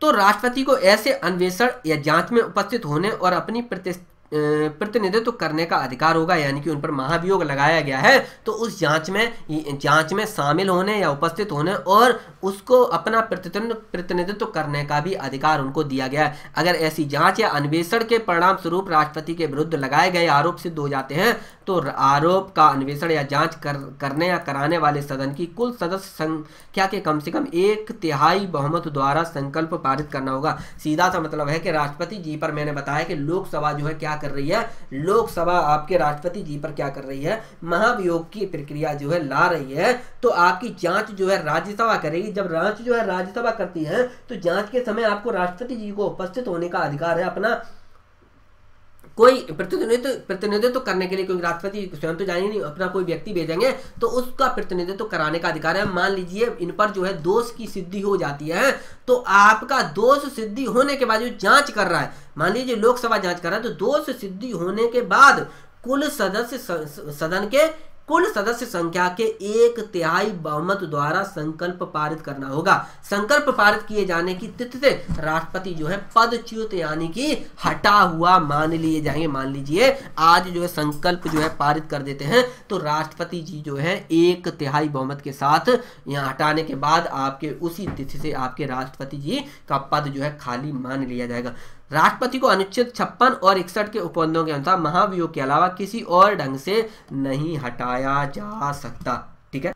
तो राष्ट्रपति को ऐसे अन्वेषण या जांच में उपस्थित होने और अपनी प्रतिष्ठा प्रतिनिधित्व करने का अधिकार होगा यानी कि उन पर महाभियोग लगाया गया है तो उस जांच में जांच में शामिल होने या उपस्थित होने और उसको अपना प्रतिनिधित्व करने का भी अधिकार उनको दिया गया है अगर ऐसी जांच या अन्वेषण के परिणाम स्वरूप राष्ट्रपति के विरुद्ध लगाए गए आरोप सिद्ध हो जाते हैं तो आरोप का अन्वेषण या जांच कर, करने या कराने वाले सदन की कुल सदस्य संख्या के कम से कम एक तिहाई बहुमत द्वारा संकल्प पारित करना होगा सीधा सा मतलब है कि राष्ट्रपति जी पर मैंने बताया कि लोकसभा जो है क्या कर रही है लोकसभा आपके राष्ट्रपति जी पर क्या कर रही है महाभियोग की प्रक्रिया जो है ला रही है तो आपकी जांच जो है राज्यसभा करेगी जब राज्य जो है राज्यसभा करती है तो जांच के समय आपको राष्ट्रपति जी को उपस्थित होने का अधिकार है अपना कोई प्रतिनिधित्व प्रतिनिधित्व करने के लिए क्योंकि राष्ट्रपति स्वयं तो जाएंगे नहीं अपना कोई व्यक्ति भेजेंगे तो उसका प्रतिनिधित्व कराने का अधिकार है मान लीजिए इन पर जो है दोष की सिद्धि हो जाती है तो आपका दोष सिद्धि होने के बाद जो जांच कर रहा है मान लीजिए लोकसभा जांच कर रहा है तो दोष सिद्धि होने के बाद कुल सदस्य सदन के कुल सदस्य संख्या के एक तिहाई बहुमत द्वारा संकल्प पारित करना होगा संकल्प पारित किए जाने की तिथि से राष्ट्रपति जो है पदच्युत यानी कि हटा हुआ मान लिए जाएंगे मान लीजिए आज जो है संकल्प जो है पारित कर देते हैं तो राष्ट्रपति जी जो है एक तिहाई बहुमत के साथ यहाँ हटाने के बाद आपके उसी तिथि से आपके राष्ट्रपति जी का पद जो है खाली मान लिया जाएगा राष्ट्रपति को अनुच्छेद छप्पन और इकसठ के उपबंधों के अनुसार महाभियोग के अलावा किसी और ढंग से नहीं हटाया जा सकता ठीक है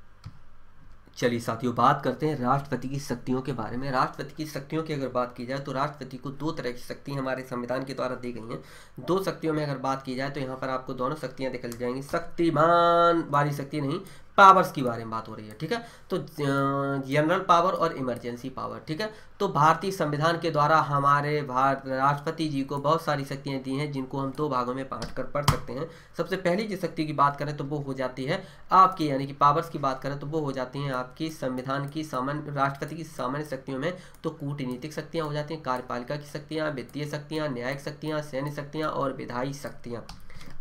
चलिए साथियों बात करते हैं राष्ट्रपति की शक्तियों के बारे में राष्ट्रपति की शक्तियों की अगर बात की जाए तो राष्ट्रपति को दो तरह की शक्ति हमारे संविधान के द्वारा दी गई हैं दो शक्तियों में अगर बात की जाए तो यहाँ पर आपको दोनों शक्तियाँ दिखाई जाएंगी शक्तिमान वाली शक्ति नहीं पावर्स के बारे में बात हो रही है ठीक है तो जनरल पावर और इमरजेंसी पावर ठीक है तो भारतीय संविधान के द्वारा हमारे भारत राष्ट्रपति जी को बहुत सारी शक्तियाँ दी हैं जिनको हम दो भागों में बांट कर पढ़ सकते हैं सबसे पहली जो शक्ति की बात करें तो वो हो जाती है आपकी यानी कि पावर्स की बात करें तो वो हो जाती हैं आपकी संविधान की सामान्य राष्ट्रपति की सामान्य शक्तियों में तो कूटनीतिक शक्तियाँ हो जाती हैं कार्यपालिका की शक्तियाँ वित्तीय शक्तियाँ न्यायिक शक्तियाँ सैन्य शक्तियाँ और विधायी शक्तियाँ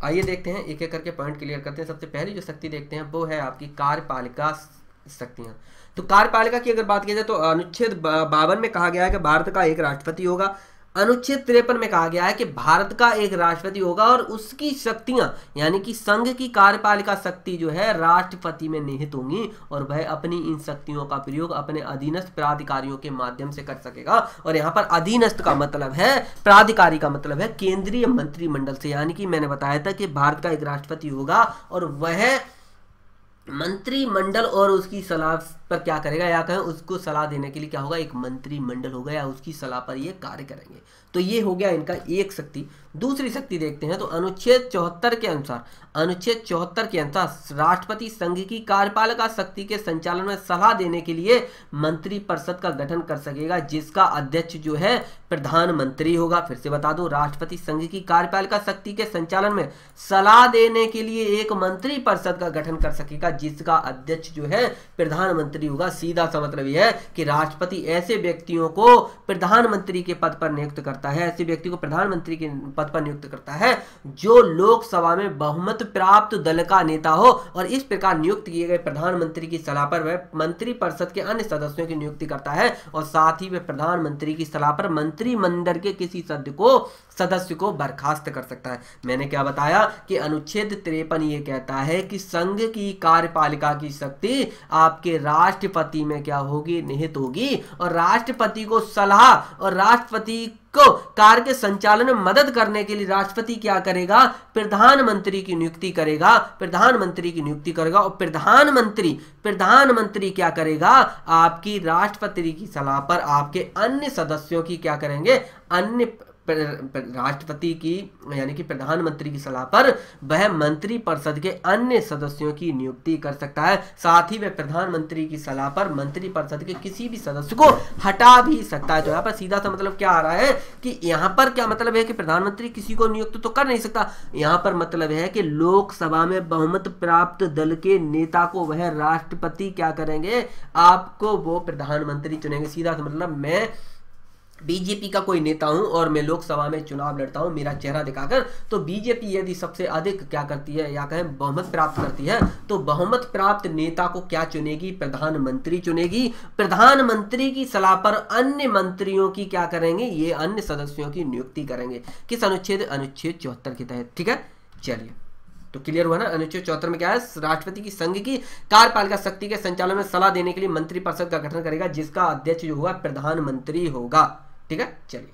आइए देखते हैं एक एक करके पॉइंट क्लियर करते हैं सबसे पहली जो शक्ति देखते हैं वो है आपकी कार्यपालिका शक्तियां तो कार्यपालिका की अगर बात की जाए तो अनुच्छेद बावन में कहा गया है कि भारत का एक राष्ट्रपति होगा अनुच्छेद तिरपन में कहा गया है कि भारत का एक राष्ट्रपति होगा और उसकी शक्तियां यानी कि संघ की कार्यपालिका शक्ति जो है राष्ट्रपति में निहित होंगी और वह अपनी इन शक्तियों का प्रयोग अपने अधीनस्थ प्राधिकारियों के माध्यम से कर सकेगा और यहाँ पर अधीनस्थ का मतलब है प्राधिकारी का मतलब है केंद्रीय मंत्रिमंडल से यानी कि मैंने बताया था कि भारत का एक राष्ट्रपति होगा और वह मंत्रिमंडल और उसकी सलाह पर क्या करेगा या कहें उसको सलाह देने के लिए क्या होगा एक मंत्रिमंडल होगा या उसकी सलाह पर ये कार्य करेंगे तो ये हो गया इनका एक शक्ति दूसरी शक्ति देखते हैं तो अनुच्छेद चौहत्तर के अनुसार अनुच्छेद चौहत्तर के अनुसार राष्ट्रपति संघ की कार्यपालिका शक्ति के संचालन में सलाह देने के लिए मंत्री परिषद का गठन कर सकेगा जिसका अध्यक्ष जो है प्रधानमंत्री होगा फिर से बता दूं राष्ट्रपति संघ की कार्यपालिका शक्ति के संचालन में सलाह देने के लिए एक मंत्री परिषद का गठन कर सकेगा जिसका अध्यक्ष जो है प्रधानमंत्री होगा सीधा सा मतलब यह है कि राष्ट्रपति ऐसे व्यक्तियों को प्रधानमंत्री के पद पर नियुक्त कर करता है ऐसे व्यक्ति को प्रधानमंत्री के पद पर नियुक्त करता है जो लोकसभा में बहुमत प्राप्त दल का नेता हो और इस प्रकार नियुक्त किए गए प्रधानमंत्री की सलाह पर वह मंत्रिपरिषद के अन्य सदस्यों की नियुक्ति करता है और साथ ही वह प्रधानमंत्री की सलाह पर मंत्रिमंडल के किसी सदस्य को सदस्य को बर्खास्त कर सकता है मैंने क्या बताया कि अनुच्छेद तिरपन ये कहता है कि संघ की कार्यपालिका की शक्ति आपके राष्ट्रपति में क्या होगी निहित होगी और राष्ट्रपति को सलाह और राष्ट्रपति को कार्य के संचालन में मदद करने के लिए राष्ट्रपति क्या करेगा प्रधानमंत्री की नियुक्ति करेगा प्रधानमंत्री की नियुक्ति करेगा और प्रधानमंत्री प्रधानमंत्री क्या करेगा आपकी राष्ट्रपति की सलाह पर आपके अन्य सदस्यों की क्या करेंगे अन्य राष्ट्रपति की यानी कि प्रधानमंत्री की सलाह पर वह मंत्री परिषद के अन्य सदस्यों की नियुक्ति कर सकता है साथ ही वह प्रधानमंत्री की सलाह पर मंत्री परिषद के किसी भी सदस्य को हटा भी सकता है तो यहाँ पर सीधा सा मतलब क्या आ रहा है कि यहाँ पर क्या मतलब है कि प्रधानमंत्री किसी को नियुक्त तो कर नहीं सकता यहाँ पर मतलब है कि लोकसभा में बहुमत प्राप्त दल के नेता को वह राष्ट्रपति क्या करेंगे आपको वो प्रधानमंत्री चुनेंगे सीधा सा मतलब मैं बीजेपी का कोई नेता हूं और मैं लोकसभा में चुनाव लड़ता हूं मेरा चेहरा दिखाकर तो बीजेपी यदि सबसे अधिक क्या करती है या कहें बहुमत प्राप्त करती है तो बहुमत प्राप्त नेता को क्या चुनेगी प्रधानमंत्री चुनेगी प्रधानमंत्री की सलाह पर अन्य मंत्रियों की क्या करेंगे ये अन्य सदस्यों की नियुक्ति करेंगे किस अनुच्छेद अनुच्छेद चौहत्तर के तहत ठीक है चलिए तो क्लियर हुआ ना अनुच्छेद चौहत्तर में क्या है राष्ट्रपति की संघ की कार्यपालिका शक्ति के संचालन में सलाह देने के लिए मंत्रिपरिषद का गठन करेगा जिसका अध्यक्ष जो होगा प्रधानमंत्री होगा ठीक है चलिए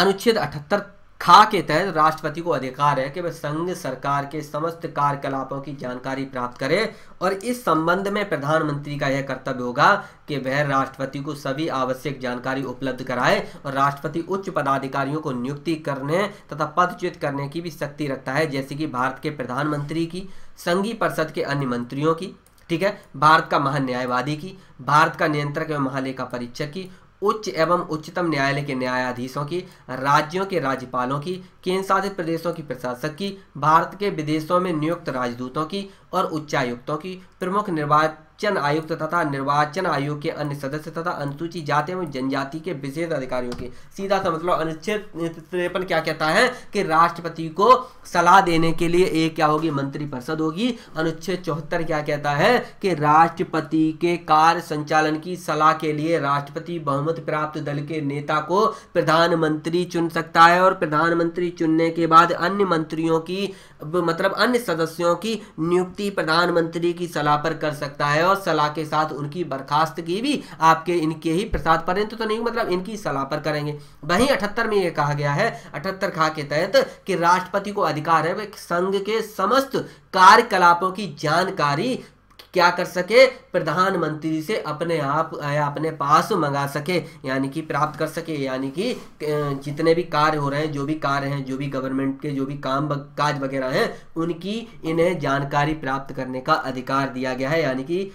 अनुच्छेद अठहत्तर खा के तहत राष्ट्रपति को अधिकार है कि वह संघ सरकार के समस्त कार्यकलापों की जानकारी प्राप्त करे और इस संबंध में प्रधानमंत्री का यह कर्तव्य होगा कि वह राष्ट्रपति को सभी आवश्यक जानकारी उपलब्ध कराए और राष्ट्रपति उच्च पदाधिकारियों को नियुक्ति करने तथा पदच्युत करने की भी शक्ति रखता है जैसे कि भारत के प्रधानमंत्री की संघीय परिषद के अन्य मंत्रियों की ठीक है भारत का महान्यायवादी की भारत का नियंत्रक एवं महालेखा परीक्षक की उच्च एवं उच्चतम न्यायालय के न्यायाधीशों की राज्यों के राज्यपालों की केंद्र शासित प्रदेशों की प्रशासक की भारत के विदेशों में नियुक्त राजदूतों की और उच्चायुक्तों की प्रमुख निर्वाचन निर्वाचन आयुक्त तथा निर्वाचन आयोग के अन्य सदस्य तथा अनुसूचित जाति एवं जनजाति के विशेष अधिकारियों के सीधा सा मतलब अनुच्छेद तिरपन क्या कहता है कि राष्ट्रपति को सलाह देने के लिए एक क्या होगी मंत्रिपरिषद होगी अनुच्छेद चौहत्तर क्या कहता है कि राष्ट्रपति के कार्य संचालन की सलाह के लिए राष्ट्रपति बहुमत प्राप्त दल के नेता को प्रधानमंत्री चुन सकता है और प्रधानमंत्री चुनने के बाद अन्य मंत्रियों की मतलब अन्य सदस्यों की नियुक्ति प्रधानमंत्री की सलाह पर कर सकता है और सलाह के साथ उनकी बर्खास्त की भी आपके इनके ही प्रसाद पर तो, तो नहीं मतलब इनकी सलाह पर करेंगे वहीं अठहत्तर में यह कहा गया है अठहत्तर खा के तहत कि राष्ट्रपति को अधिकार है संघ के समस्त कार्यकलापों की जानकारी क्या कर सके प्रधानमंत्री से अपने आप अपने पास मंगा सके यानी कि प्राप्त कर सके यानी कि जितने भी कार्य हो रहे हैं जो भी कार्य हैं जो भी गवर्नमेंट के जो भी काम काज वगैरह हैं उनकी इन्हें जानकारी प्राप्त करने का अधिकार दिया गया है यानी कि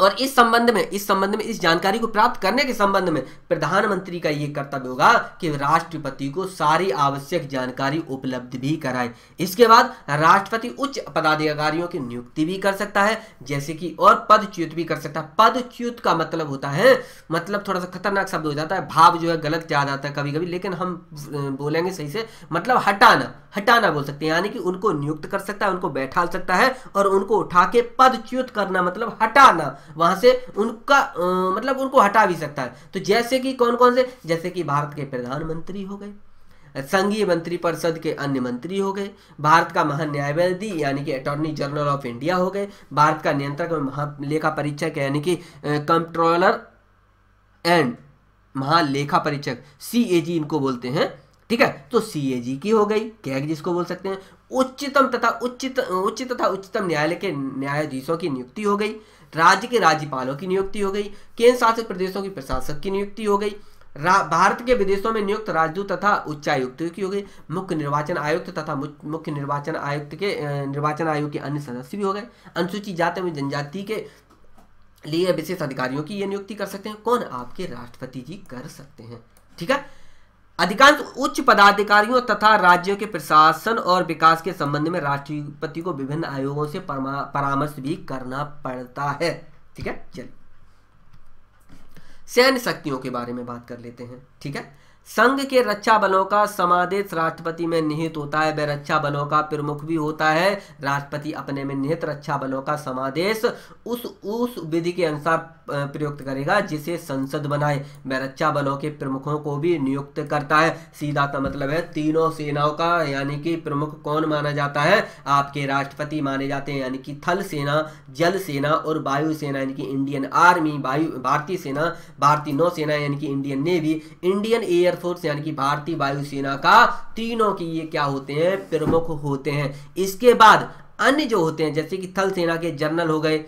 और इस संबंध में इस संबंध में इस जानकारी को प्राप्त करने के संबंध में प्रधानमंत्री का ये कर्तव्य होगा कि राष्ट्रपति को सारी आवश्यक जानकारी उपलब्ध भी कराए इसके बाद राष्ट्रपति उच्च पदाधिकारियों की नियुक्ति भी कर सकता है जैसे कि और पदच्युत भी कर सकता है पदच्युत का मतलब होता है मतलब थोड़ा सा खतरनाक शब्द हो जाता है भाव जो है गलत याद जाता है कभी कभी लेकिन हम बोलेंगे सही से मतलब हटाना हटाना बोल सकते हैं यानी कि उनको नियुक्त कर सकता है उनको बैठा सकता है और उनको उठा के पदच्युत करना मतलब हटाना वहां से उनका आ, मतलब उनको हटा भी सकता है तो जैसे कि कौन कौन से जैसे कि भारत के प्रधानमंत्री हो गए संघीय मंत्री परिषद के अन्य मंत्री हो गए भारत का महान्यायवादी यानी कि अटॉर्नी जनरल ऑफ इंडिया हो गए भारत का नियंत्रक महालेखा परीक्षक यानी कि कंट्रोलर एंड महालेखा परीक्षक सी ए जी इनको बोलते हैं ठीक है तो सी ए जी की हो गई कैग जिसको बोल सकते हैं उच्चतम तथा उच्चित उच्च तथा उच्चतम न्यायालय के न्यायाधीशों की नियुक्ति हो गई राज्य के राज्यपालों की नियुक्ति हो गई केंद्र शासित प्रदेशों की प्रशासक की नियुक्ति हो गई भारत के विदेशों में नियुक्त राजदूत तथा उच्चायुक्त की हो गई मुख्य निर्वाचन आयुक्त तथा मुख्य निर्वाचन आयुक्त के निर्वाचन आयोग के अन्य सदस्य भी हो गए अनुसूचित जाति एवं जनजाति के लिए विशेष अधिकारियों की ये नियुक्ति कर सकते हैं कौन आपके राष्ट्रपति जी कर सकते हैं ठीक है अधिकांश उच्च पदाधिकारियों तथा राज्यों के प्रशासन और विकास के संबंध में राष्ट्रपति को विभिन्न आयोगों से परामर्श भी करना पड़ता है ठीक है चलिए सैन्य शक्तियों के बारे में बात कर लेते हैं ठीक है संघ के रक्षा बलों का समादेश राष्ट्रपति में निहित होता है वह रक्षा बलों का प्रमुख भी होता है राष्ट्रपति अपने में निहित रक्षा बलों का समादेश उस उस विधि के अनुसार प्रयुक्त करेगा जिसे संसद बनाए वह रक्षा बलों के प्रमुखों को भी नियुक्त करता है सीधा का मतलब है तीनों सेनाओं का यानी कि प्रमुख कौन माना जाता है आपके राष्ट्रपति माने जाते हैं यानी कि थल सेना जल सेना और वायुसेना यानी कि इंडियन आर्मी वायु भारतीय सेना भारतीय नौसेना यानी कि Indian navy Indian air air force यानी कि भारतीय वायुसेना का तीनों की ये क्या होते हैं प्रमुख होते हैं इसके बाद अन्य जो होते हैं जैसे कि थल सेना के जनरल हो गए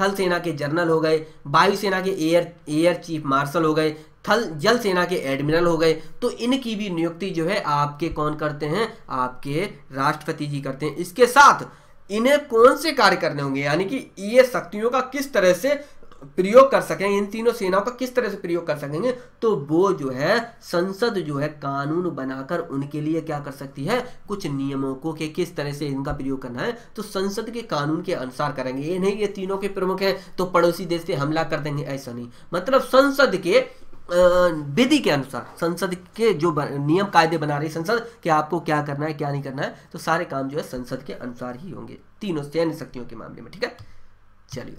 थल सेना के जनरल हो गए वायुसेना के एयर एयर चीफ मार्शल हो गए थल जल सेना के एडमिरल हो गए तो इनकी भी नियुक्ति जो है आपके कौन करते हैं आपके राष्ट्रपति जी करते हैं इसके साथ इन्हें कौन से कार्य करने होंगे यानी कि ये शक्तियों का किस तरह से प्रयोग कर सकें इन तीनों सेनाओं का किस तरह से प्रयोग कर सकेंगे तो वो जो है संसद जो है कानून बनाकर उनके लिए क्या कर सकती है कुछ नियमों को के किस तरह से इनका प्रयोग करना है तो संसद के कानून के अनुसार करेंगे ये नहीं ये तीनों के प्रमुख हैं तो पड़ोसी देश से हमला कर देंगे ऐसा नहीं मतलब संसद के विधि के अनुसार संसद के जो नियम कायदे बना रही संसद कि आपको क्या करना है क्या नहीं करना है तो सारे काम जो है संसद के अनुसार ही होंगे तीनों सैन्य शक्तियों के मामले में ठीक है चलिए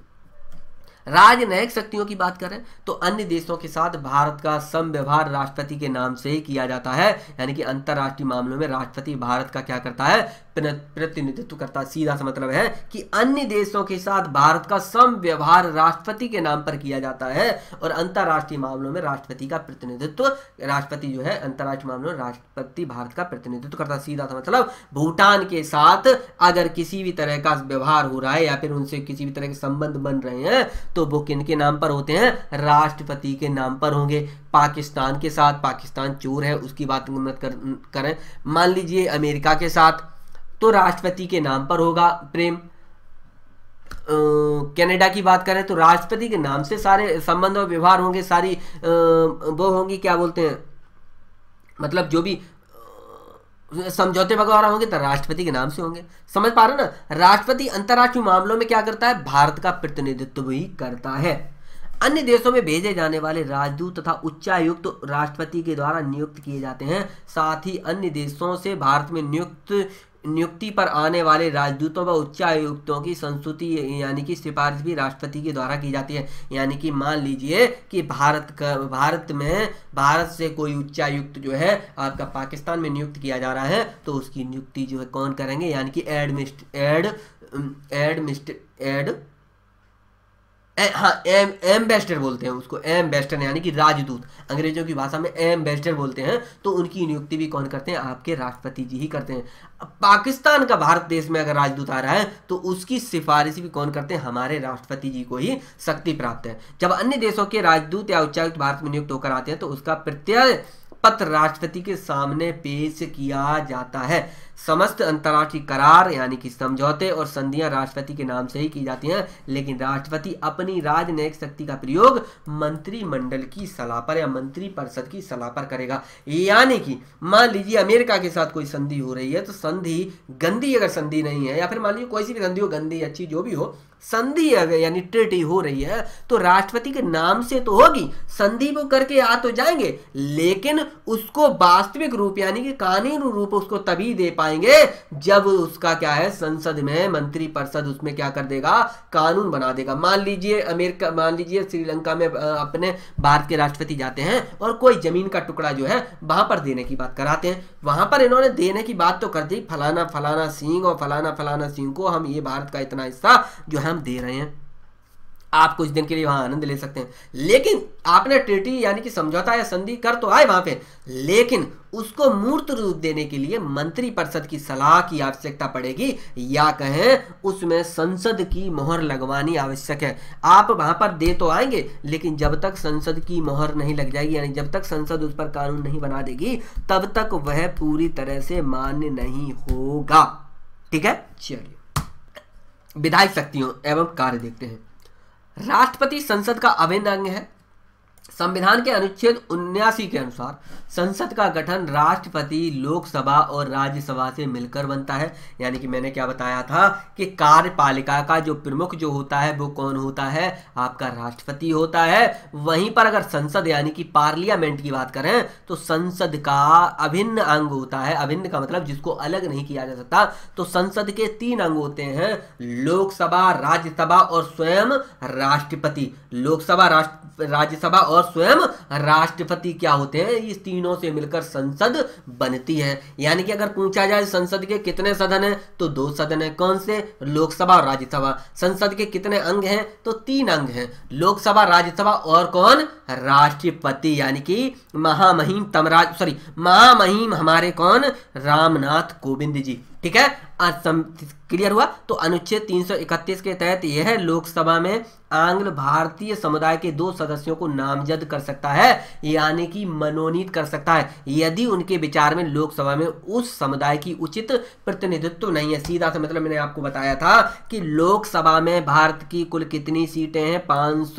राजनयिक शक्तियों की बात करें तो अन्य देशों के साथ भारत का समव्यवहार राष्ट्रपति के नाम से ही किया जाता है यानी कि अंतर्राष्ट्रीय मामलों में राष्ट्रपति भारत का क्या करता है प्रतिनिधित्व करता सीधा सा मतलब है कि अन्य देशों के साथ भारत का सम व्यवहार राष्ट्रपति के नाम पर किया जाता है और अंतरराष्ट्रीय मामलों में राष्ट्रपति का प्रतिनिधित्व राष्ट्रपति जो है अंतरराष्ट्रीय मामलों में राष्ट्रपति भारत का प्रतिनिधित्व करता सीधा सा मतलब भूटान के साथ अगर किसी भी तरह का व्यवहार हो रहा है या फिर उनसे किसी भी तरह के संबंध बन रहे हैं तो वो किन के नाम पर होते हैं राष्ट्रपति के नाम पर होंगे पाकिस्तान के साथ पाकिस्तान चोर है उसकी बात मत कर, करें मान लीजिए अमेरिका के साथ तो राष्ट्रपति के नाम पर होगा प्रेम कनाडा की बात करें तो राष्ट्रपति के नाम से सारे संबंध और व्यवहार होंगे सारी आ, वो होंगी क्या बोलते हैं मतलब जो भी समझौते वगैरह होंगे तो राष्ट्रपति के नाम से होंगे समझ पा रहे ना राष्ट्रपति अंतर्राष्ट्रीय मामलों में क्या करता है भारत का प्रतिनिधित्व ही करता है अन्य देशों में भेजे जाने वाले राजदूत तथा उच्चायुक्त तो राष्ट्रपति के द्वारा नियुक्त किए जाते हैं साथ ही अन्य देशों से भारत में नियुक्त नियुक्ति पर आने वाले राजदूतों व उच्चायुक्तों की संस्तुति यानी कि सिफारिश भी राष्ट्रपति के द्वारा की जाती है यानी कि मान लीजिए कि भारत का भारत में भारत से कोई उच्चायुक्त जो है आपका पाकिस्तान में नियुक्त किया जा रहा है तो उसकी नियुक्ति जो है कौन करेंगे यानी कि एडमिस्ट एड एडमिस्ट एड हाँ एम बोलते हैं उसको एम्बेस्टर यानी कि राजदूत अंग्रेजों की भाषा में एम्बेस्टर बोलते हैं तो उनकी नियुक्ति भी कौन करते हैं आपके राष्ट्रपति जी ही करते हैं पाकिस्तान का भारत देश में अगर राजदूत आ रहा है तो उसकी सिफारिश भी कौन करते हैं हमारे राष्ट्रपति जी को ही शक्ति प्राप्त है जब अन्य देशों के राजदूत या उच्चायुक्त भारत में नियुक्त होकर आते हैं तो उसका प्रत्यय पत्र राष्ट्रपति के सामने पेश किया जाता है समस्त अंतर्राष्ट्रीय करार यानी कि समझौते और संधियां राष्ट्रपति के नाम से ही की जाती हैं लेकिन राष्ट्रपति अपनी राजनयिक शक्ति का प्रयोग मंत्रिमंडल की सलाह पर या मंत्रिपरिषद की सलाह पर करेगा यानी कि मान लीजिए अमेरिका के साथ कोई संधि हो रही है तो संधि गंदी अगर संधि नहीं है या फिर मान लीजिए कोई सी भी संधि हो गंदी अच्छी जो भी हो संधि अगर यानी ट्रिटी हो रही है तो राष्ट्रपति के नाम से तो होगी संधि वो करके आ तो जाएंगे लेकिन उसको वास्तविक रूप यानी कि कानून रूप उसको तभी दे पाए आएंगे जब उसका क्या है संसद में परिषद उसमें क्या कर देगा कानून बना देगा मान लीजिए अमेरिका मान लीजिए श्रीलंका में अपने भारत के राष्ट्रपति जाते हैं और कोई जमीन का टुकड़ा जो है वहां पर देने की बात कराते हैं वहां पर इन्होंने देने की बात तो कर दी फलाना फलाना सिंह और फलाना फलाना सिंह को हम ये भारत का इतना हिस्सा जो है हम दे रहे हैं आप कुछ दिन के लिए वहां आनंद ले सकते हैं लेकिन आपने ट्रिटी यानी कि समझौता या संधि कर तो आए वहां पे लेकिन उसको मूर्त रूप देने के लिए मंत्री परिषद की सलाह की आवश्यकता पड़ेगी या कहें उसमें संसद की मोहर लगवानी आवश्यक है आप वहां पर दे तो आएंगे लेकिन जब तक संसद की मोहर नहीं लग जाएगी यानी जब तक संसद उस पर कानून नहीं बना देगी तब तक वह पूरी तरह से मान्य नहीं होगा ठीक है चलिए विधायक शक्तियों एवं कार्य देखते हैं राष्ट्रपति संसद का अभिन्न अंग है संविधान के अनुच्छेद उन्यासी के अनुसार संसद का गठन राष्ट्रपति लोकसभा और राज्यसभा से मिलकर बनता है यानी कि मैंने क्या बताया था कि कार्यपालिका का जो प्रमुख जो होता है वो कौन होता है आपका राष्ट्रपति होता है वहीं पर अगर संसद यानी कि पार्लियामेंट की बात करें तो संसद का अभिन्न अंग होता है अभिन्न का मतलब जिसको अलग नहीं किया जा सकता तो संसद के तीन अंग होते हैं लोकसभा राज्यसभा और स्वयं राष्ट्रपति लोकसभा राष्ट्र राज्यसभा और स्वयं राष्ट्रपति क्या होते हैं इस तीन तीनों से मिलकर संसद बनती है यानी कि अगर पूछा जाए संसद के कितने सदन हैं तो दो सदन हैं कौन से लोकसभा और राज्यसभा संसद के कितने अंग हैं तो तीन अंग हैं लोकसभा राज्यसभा और कौन राष्ट्रपति यानी कि महामहिम तमराज सॉरी महामहिम हमारे कौन रामनाथ कोविंद जी ठीक है क्लियर हुआ तो अनुच्छेद 331 के तहत यह लोकसभा में आंग्ल भारतीय समुदाय के दो सदस्यों को नामजद कर सकता है यानी कि मनोनीत कर सकता है यदि उनके विचार में लोकसभा में उस समुदाय की उचित प्रतिनिधित्व नहीं है सीधा सा मतलब मैंने आपको बताया था कि लोकसभा में भारत की कुल कितनी सीटें हैं पांच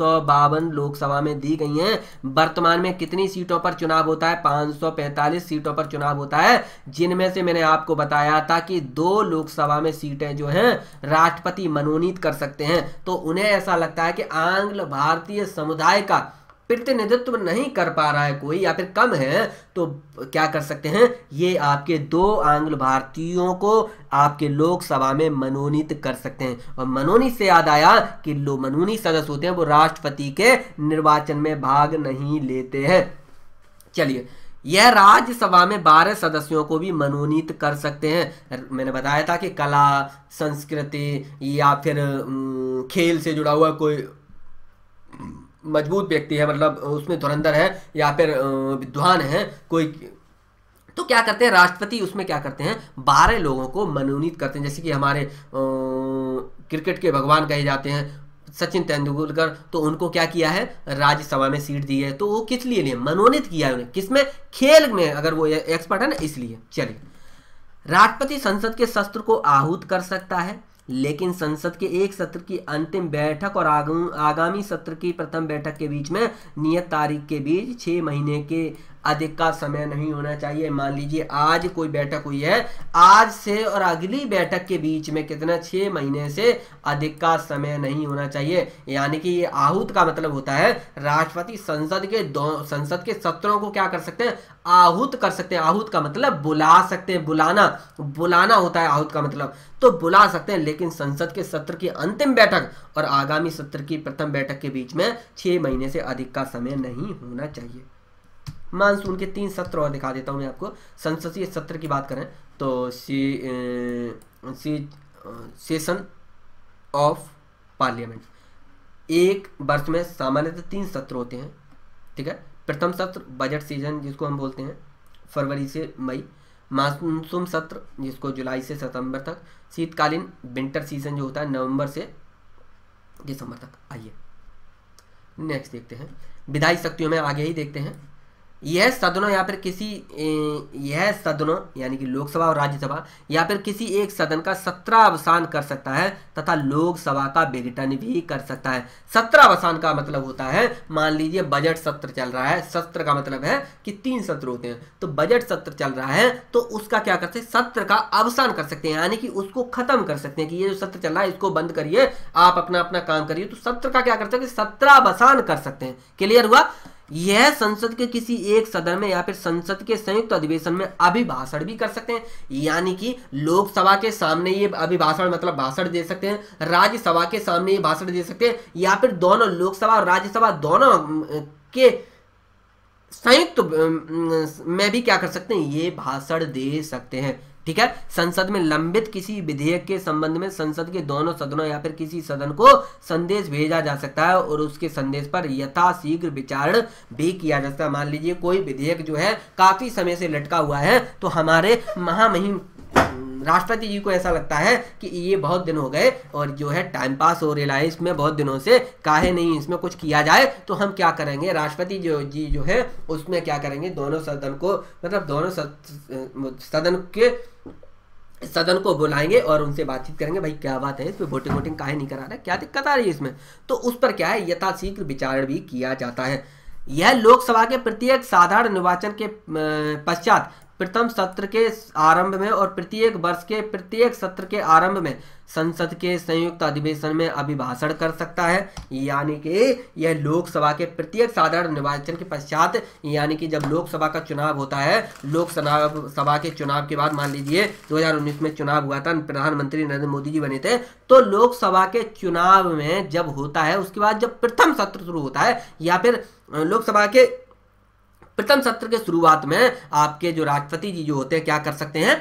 लोकसभा में दी गई हैं वर्तमान में कितनी सीटों पर चुनाव होता है पांच सीटों पर चुनाव होता है जिनमें से मैंने आपको बताया था कि दो लोकसभा में सीटें जो हैं राष्ट्रपति मनोनीत कर सकते हैं तो उन्हें ऐसा लगता है कि आंग्ल भारतीय समुदाय का प्रतिनिधित्व नहीं कर पा रहा है कोई या फिर कम है तो क्या कर सकते हैं ये आपके दो आंग्ल भारतीयों को आपके लोकसभा में मनोनीत कर सकते हैं और मनोनीत से याद आया कि लो मनोनीत सदस्य होते हैं वो राष्ट्रपति के निर्वाचन में भाग नहीं लेते हैं चलिए यह राज्यसभा में बारह सदस्यों को भी मनोनीत कर सकते हैं मैंने बताया था कि कला संस्कृति या फिर खेल से जुड़ा हुआ कोई मजबूत व्यक्ति है मतलब उसमें धुरंधर है या फिर विद्वान है कोई तो क्या करते हैं राष्ट्रपति उसमें क्या करते हैं बारह लोगों को मनोनीत करते हैं जैसे कि हमारे क्रिकेट के भगवान कहे जाते हैं सचिन तेंदुलकर तो उनको क्या किया है राज्यसभा में सीट दी है तो वो किस लिए लिए मनोनीत किया है उन्हें किसमें खेल में अगर वो एक्सपर्ट है ना इसलिए चलिए राष्ट्रपति संसद के सत्र को आहूत कर सकता है लेकिन संसद के एक सत्र की अंतिम बैठक और आगामी सत्र की प्रथम बैठक के बीच में नियत तारीख के बीच छह महीने के अधिक का समय नहीं होना चाहिए मान लीजिए आज कोई बैठक हुई है आज से और अगली बैठक के बीच में कितना छह महीने से अधिक का समय नहीं होना चाहिए यानी कि ये आहूत का मतलब होता है राष्ट्रपति संसद के दो संसद के सत्रों को क्या कर सकते हैं आहूत कर सकते हैं आहूत का मतलब बुला सकते हैं बुलाना बुलाना होता है आहूत का मतलब तो बुला सकते हैं लेकिन संसद के सत्र की अंतिम बैठक और आगामी सत्र की प्रथम बैठक के बीच में छह महीने से अधिक का समय नहीं होना चाहिए मानसून के तीन सत्र और दिखा देता हूँ मैं आपको संसदीय सत्र की बात करें तो C C session of parliament एक वर्ष में सामान्यतः तीन सत्र होते हैं ठीक है प्रथम सत्र बजट सीजन जिसको हम बोलते हैं फरवरी से मई मानसून सत्र जिसको जुलाई से सितंबर तक शीतकालीन विंटर सीजन जो होता है नवंबर से दिसंबर तक आइए नेक्स्ट देखते हैं विधायी शक्तियों में आगे ही देखते हैं यह सदनों या फिर किसी यह सदनों यानी कि लोकसभा और राज्यसभा या फिर किसी एक सदन का सत्रह अवसान कर सकता है तथा लोकसभा का विघटन भी कर सकता है सत्रह अवसान का मतलब होता है मान लीजिए बजट सत्र चल रहा है सत्र का मतलब है कि तीन सत्र होते हैं तो बजट सत्र चल रहा है तो उसका क्या करते हैं सत्र का अवसान कर सकते हैं यानी कि उसको खत्म कर सकते हैं कि ये जो सत्र चल रहा है इसको बंद करिए आप अपना अपना काम करिए तो सत्र का क्या कर सकते सत्रावसान अवसान कर सकते हैं क्लियर हुआ यह संसद के किसी एक सदन में या फिर संसद के संयुक्त अधिवेशन में अभिभाषण भी कर सकते हैं यानी कि लोकसभा के सामने ये अभिभाषण मतलब भाषण दे सकते हैं राज्यसभा के सामने ये भाषण दे सकते हैं या फिर दोनों लोकसभा और राज्यसभा दोनों के संयुक्त में भी क्या कर सकते हैं ये भाषण दे सकते हैं ठीक है संसद में लंबित किसी विधेयक के संबंध में संसद के दोनों सदनों या फिर किसी सदन को संदेश भेजा जा सकता है और उसके संदेश पर यथाशीघ्र विचारण भी किया जा सकता है मान लीजिए कोई विधेयक जो है काफी समय से लटका हुआ है तो हमारे महामहिम हम्म, राष्ट्रपति जी को ऐसा लगता है कि ये बहुत दिन हो गए और जो है टाइम पास हो रहा है बहुत दिनों से काहे नहीं इसमें कुछ किया जाए तो हम क्या करेंगे राष्ट्रपति जो जी जो है उसमें क्या करेंगे दोनों सदन को मतलब दोनों सदन के सदन को बुलाएंगे और उनसे बातचीत करेंगे भाई क्या बात है इसमें वोटिंग वोटिंग काहे नहीं करा रहा क्या दिक्कत आ रही है इसमें तो उस पर क्या है यथाशीघ्र विचार भी किया जाता है यह लोकसभा के प्रत्येक साधारण निर्वाचन के पश्चात प्रथम सत्र के आरंभ में और प्रत्येक वर्ष के प्रत्येक सत्र के आरंभ में संसद के संयुक्त अधिवेशन में अभिभाषण कर सकता है यानी कि यह लोकसभा के प्रत्येक साधारण निर्वाचन के पश्चात यानी कि जब लोकसभा का चुनाव होता है लोकसभा सभा के चुनाव के बाद मान लीजिए 2019 में चुनाव हुआ था प्रधानमंत्री नरेंद्र मोदी जी बने थे तो लोकसभा के चुनाव में जब होता है उसके बाद जब प्रथम सत्र शुरू होता है या फिर लोकसभा के प्रथम सत्र के शुरुआत में आपके जो राष्ट्रपति जी जो होते हैं क्या कर सकते हैं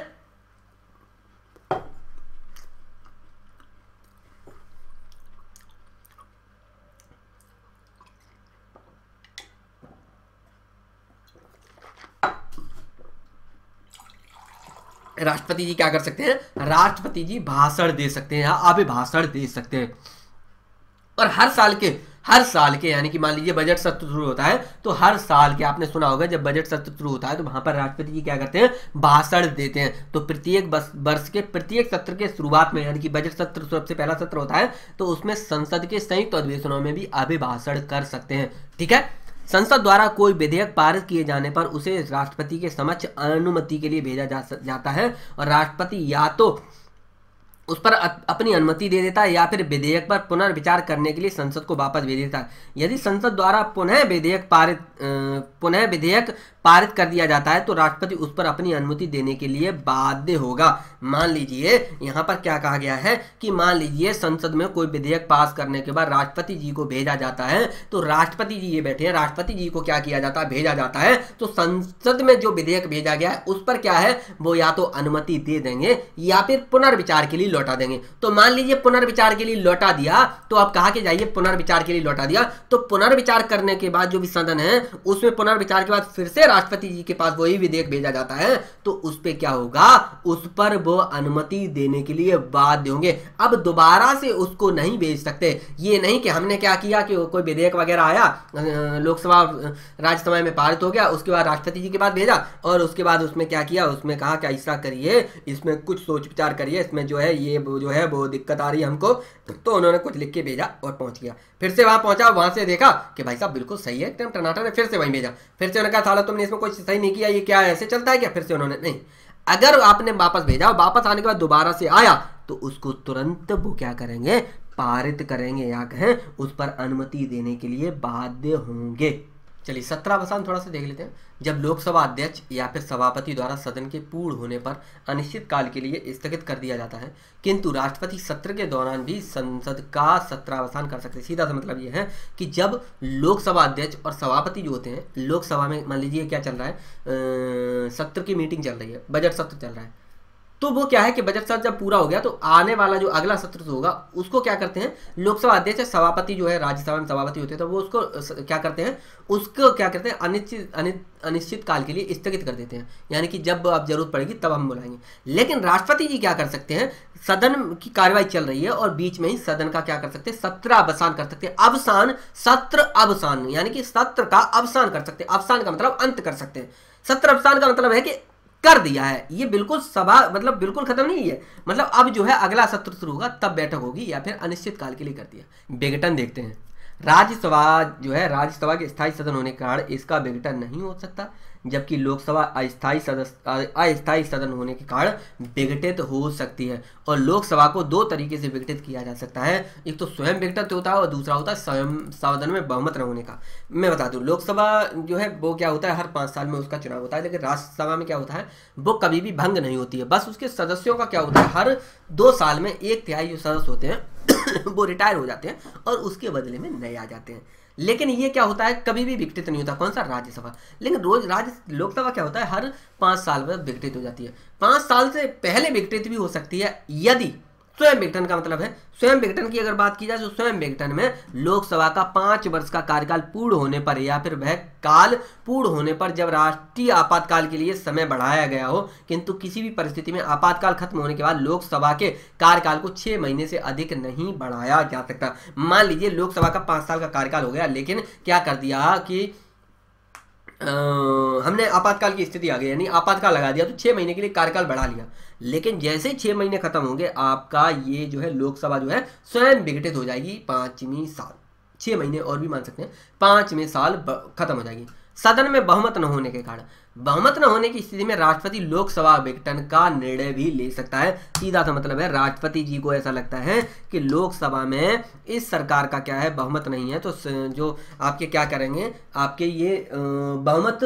राष्ट्रपति जी क्या कर सकते हैं राष्ट्रपति जी भाषण दे सकते हैं या अभिभाषण दे सकते हैं और हर साल के हर साल के यानी कि मान लीजिए बजट सत्र शुरू होता है तो हर साल के आपने सुना होगा जब बजट सत्र शुरू होता है तो वहां पर राष्ट्रपति जी क्या करते हैं भाषण देते हैं तो प्रत्येक वर्ष के प्रत्येक सत्र के शुरुआत में यानी कि बजट सत्र सबसे पहला सत्र होता है तो उसमें संसद के संयुक्त अधिवेशनों में भी अभिभाषण कर सकते हैं ठीक है संसद द्वारा कोई विधेयक पारित किए जाने पर उसे राष्ट्रपति के समक्ष अनुमति के लिए भेजा जा जाता है और राष्ट्रपति या तो उस पर अपनी अनुमति दे देता है या फिर विधेयक पर पुनर्विचार करने के लिए संसद को वापस भेज देता है यदि संसद द्वारा पुनः विधेयक पारित पुनः विधेयक पारित कर दिया जाता है तो राष्ट्रपति उस पर अपनी अनुमति देने के लिए बाध्य होगा मान लीजिए यहाँ पर क्या कहा गया है कि मान लीजिए संसद में कोई विधेयक पास करने के बाद राष्ट्रपति जी को भेजा जाता है तो राष्ट्रपति जी ये बैठे हैं राष्ट्रपति जी को क्या किया जाता है भेजा जाता है तो संसद में जो विधेयक भेजा गया है उस पर क्या है वो या तो अनुमति दे देंगे या फिर पुनर्विचार के लिए लौटा देंगे तो मान लीजिए पुनर्विचार के लिए लौटा दिया तो आप कहा के जाइए पुनर्विचार के लिए लौटा दिया तो पुनर्विचार करने के बाद जो भी सदन है उसमें पुनर्विचार के बाद फिर से राष्ट्रपति जी के पास वही विधेयक भेजा जाता है तो उस पर क्या होगा उस पर वो अनुमति देने के लिए बाध्य होंगे अब दोबारा से उसको नहीं भेज सकते ये नहीं कि हमने क्या किया कि कोई विधेयक वगैरह आया लोकसभा राज्यसभा में पारित हो गया उसके बाद राष्ट्रपति जी के पास भेजा और उसके बाद उसमें क्या किया उसमें कहा कि ऐसा करिए इसमें कुछ सोच विचार करिए इसमें जो है ये जो है वो दिक्कत आ रही है हमको तो उन्होंने कुछ लिख के भेजा और पहुंच गया फिर से वहां पहुंचा वहां से देखा कि भाई साहब बिल्कुल सही है टनाटा ने फिर से वहीं भेजा फिर से उन्होंने कहा साला तुमने हमने इसमें कोई सही नहीं किया ये क्या है ऐसे चलता है क्या फिर से उन्होंने नहीं अगर आपने वापस भेजा वापस आने के बाद दोबारा से आया तो उसको तुरंत वो क्या करेंगे पारित करेंगे या कहें उस पर अनुमति देने के लिए बाध्य होंगे चलिए सत्रह अवसान थोड़ा सा देख लेते हैं जब लोकसभा अध्यक्ष या फिर सभापति द्वारा सदन के पूर्ण होने पर अनिश्चित काल के लिए स्थगित कर दिया जाता है किंतु राष्ट्रपति सत्र के दौरान भी संसद का सत्रावसान कर सकते हैं सीधा सा मतलब यह है कि जब लोकसभा अध्यक्ष और सभापति जो होते हैं लोकसभा में मान लीजिए क्या चल रहा है सत्र की मीटिंग चल रही है बजट सत्र चल रहा है तो वो क्या है कि बजट सत्र जब पूरा हो गया तो आने वाला जो अगला सत्र तो होगा उसको क्या करते हैं लोकसभा अध्यक्ष सभापति जो है राज्यसभा में सभापति होते हैं तो वो उसको क्या करते हैं उसको क्या करते हैं अनिश्चित अनिश्चित काल के लिए स्थगित कर देते हैं यानी कि जब अब जरूरत पड़ेगी तब हम बुलाएंगे लेकिन राष्ट्रपति जी क्या कर सकते हैं सदन की कार्यवाही चल रही है और बीच में ही सदन का क्या कर सकते हैं सत्र अवसान कर सकते हैं अवसान सत्र अवसान यानी कि सत्र का अवसान कर सकते हैं अवसान का मतलब अंत कर सकते हैं सत्र अवसान का मतलब है कि कर दिया है ये बिल्कुल सभा मतलब बिल्कुल खत्म नहीं है मतलब अब जो है अगला सत्र शुरू होगा तब बैठक होगी या फिर अनिश्चित काल के लिए कर दिया विघटन देखते हैं राज्यसभा जो है राज्यसभा के स्थायी सदन होने के कारण इसका विघटन नहीं हो सकता जबकि लोकसभा अस्थायी सदस्य अस्थायी सदन होने के कारण विघटित हो सकती है और लोकसभा को दो तरीके से विघटित किया जा सकता है एक तो स्वयं विघटित होता है और दूसरा होता है स्वयं सदन में बहुमत न होने का मैं बता दूं लोकसभा जो है वो क्या होता है हर पाँच साल में उसका चुनाव होता है लेकिन राज्यसभा में क्या होता है वो कभी भी भंग नहीं होती है बस उसके सदस्यों का क्या होता है हर दो साल में एक तिहाई जो सदस्य होते हैं वो रिटायर हो जाते हैं और उसके बदले में नए आ जाते हैं लेकिन ये क्या होता है कभी भी विघटित नहीं होता कौन सा राज्यसभा लेकिन रोज राज्य लोकसभा क्या होता है हर पाँच साल में विघटित हो जाती है पाँच साल से पहले विघटित भी हो सकती है यदि स्वयं विघटन का मतलब है स्वयं विघटन की अगर बात की जाए तो स्वयं विघटन में लोकसभा का पांच वर्ष का कार्यकाल पूर्ण होने पर या फिर वह काल पूर्ण होने पर जब राष्ट्रीय आपातकाल के लिए समय बढ़ाया गया हो किंतु किसी भी परिस्थिति में आपातकाल खत्म होने के बाद लोकसभा के कार्यकाल को छह महीने से अधिक नहीं बढ़ाया जा सकता मान लीजिए लोकसभा का पांच साल का कार्यकाल हो गया लेकिन क्या कर दिया कि आ, हमने आपातकाल की स्थिति आ गई यानी आपातकाल लगा दिया तो छह महीने के लिए कार्यकाल बढ़ा लिया लेकिन जैसे ही महीने खत्म होंगे आपका ये जो है लोकसभा जो है स्वयं विघटित हो जाएगी पांचवी साल छह महीने और भी मान सकते हैं पाँचवें साल खत्म हो जाएगी सदन में बहुमत न होने के कारण बहुमत न होने की स्थिति में राष्ट्रपति लोकसभा विघटन का निर्णय भी ले सकता है सीधा सा मतलब है राष्ट्रपति जी को ऐसा लगता है कि लोकसभा में इस सरकार का क्या है बहुमत नहीं है तो जो आपके क्या करेंगे आपके ये बहुमत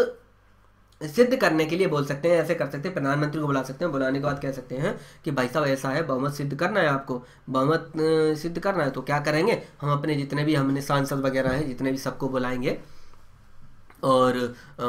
सिद्ध करने के लिए बोल सकते हैं ऐसे कर सकते हैं प्रधानमंत्री को बुला सकते हैं बुलाने के बाद कह सकते हैं कि भाई साहब ऐसा है बहुमत सिद्ध करना है आपको बहुमत सिद्ध करना है तो क्या करेंगे हम अपने जितने भी हमने सांसद वगैरह हैं जितने भी सबको बुलाएंगे और आ,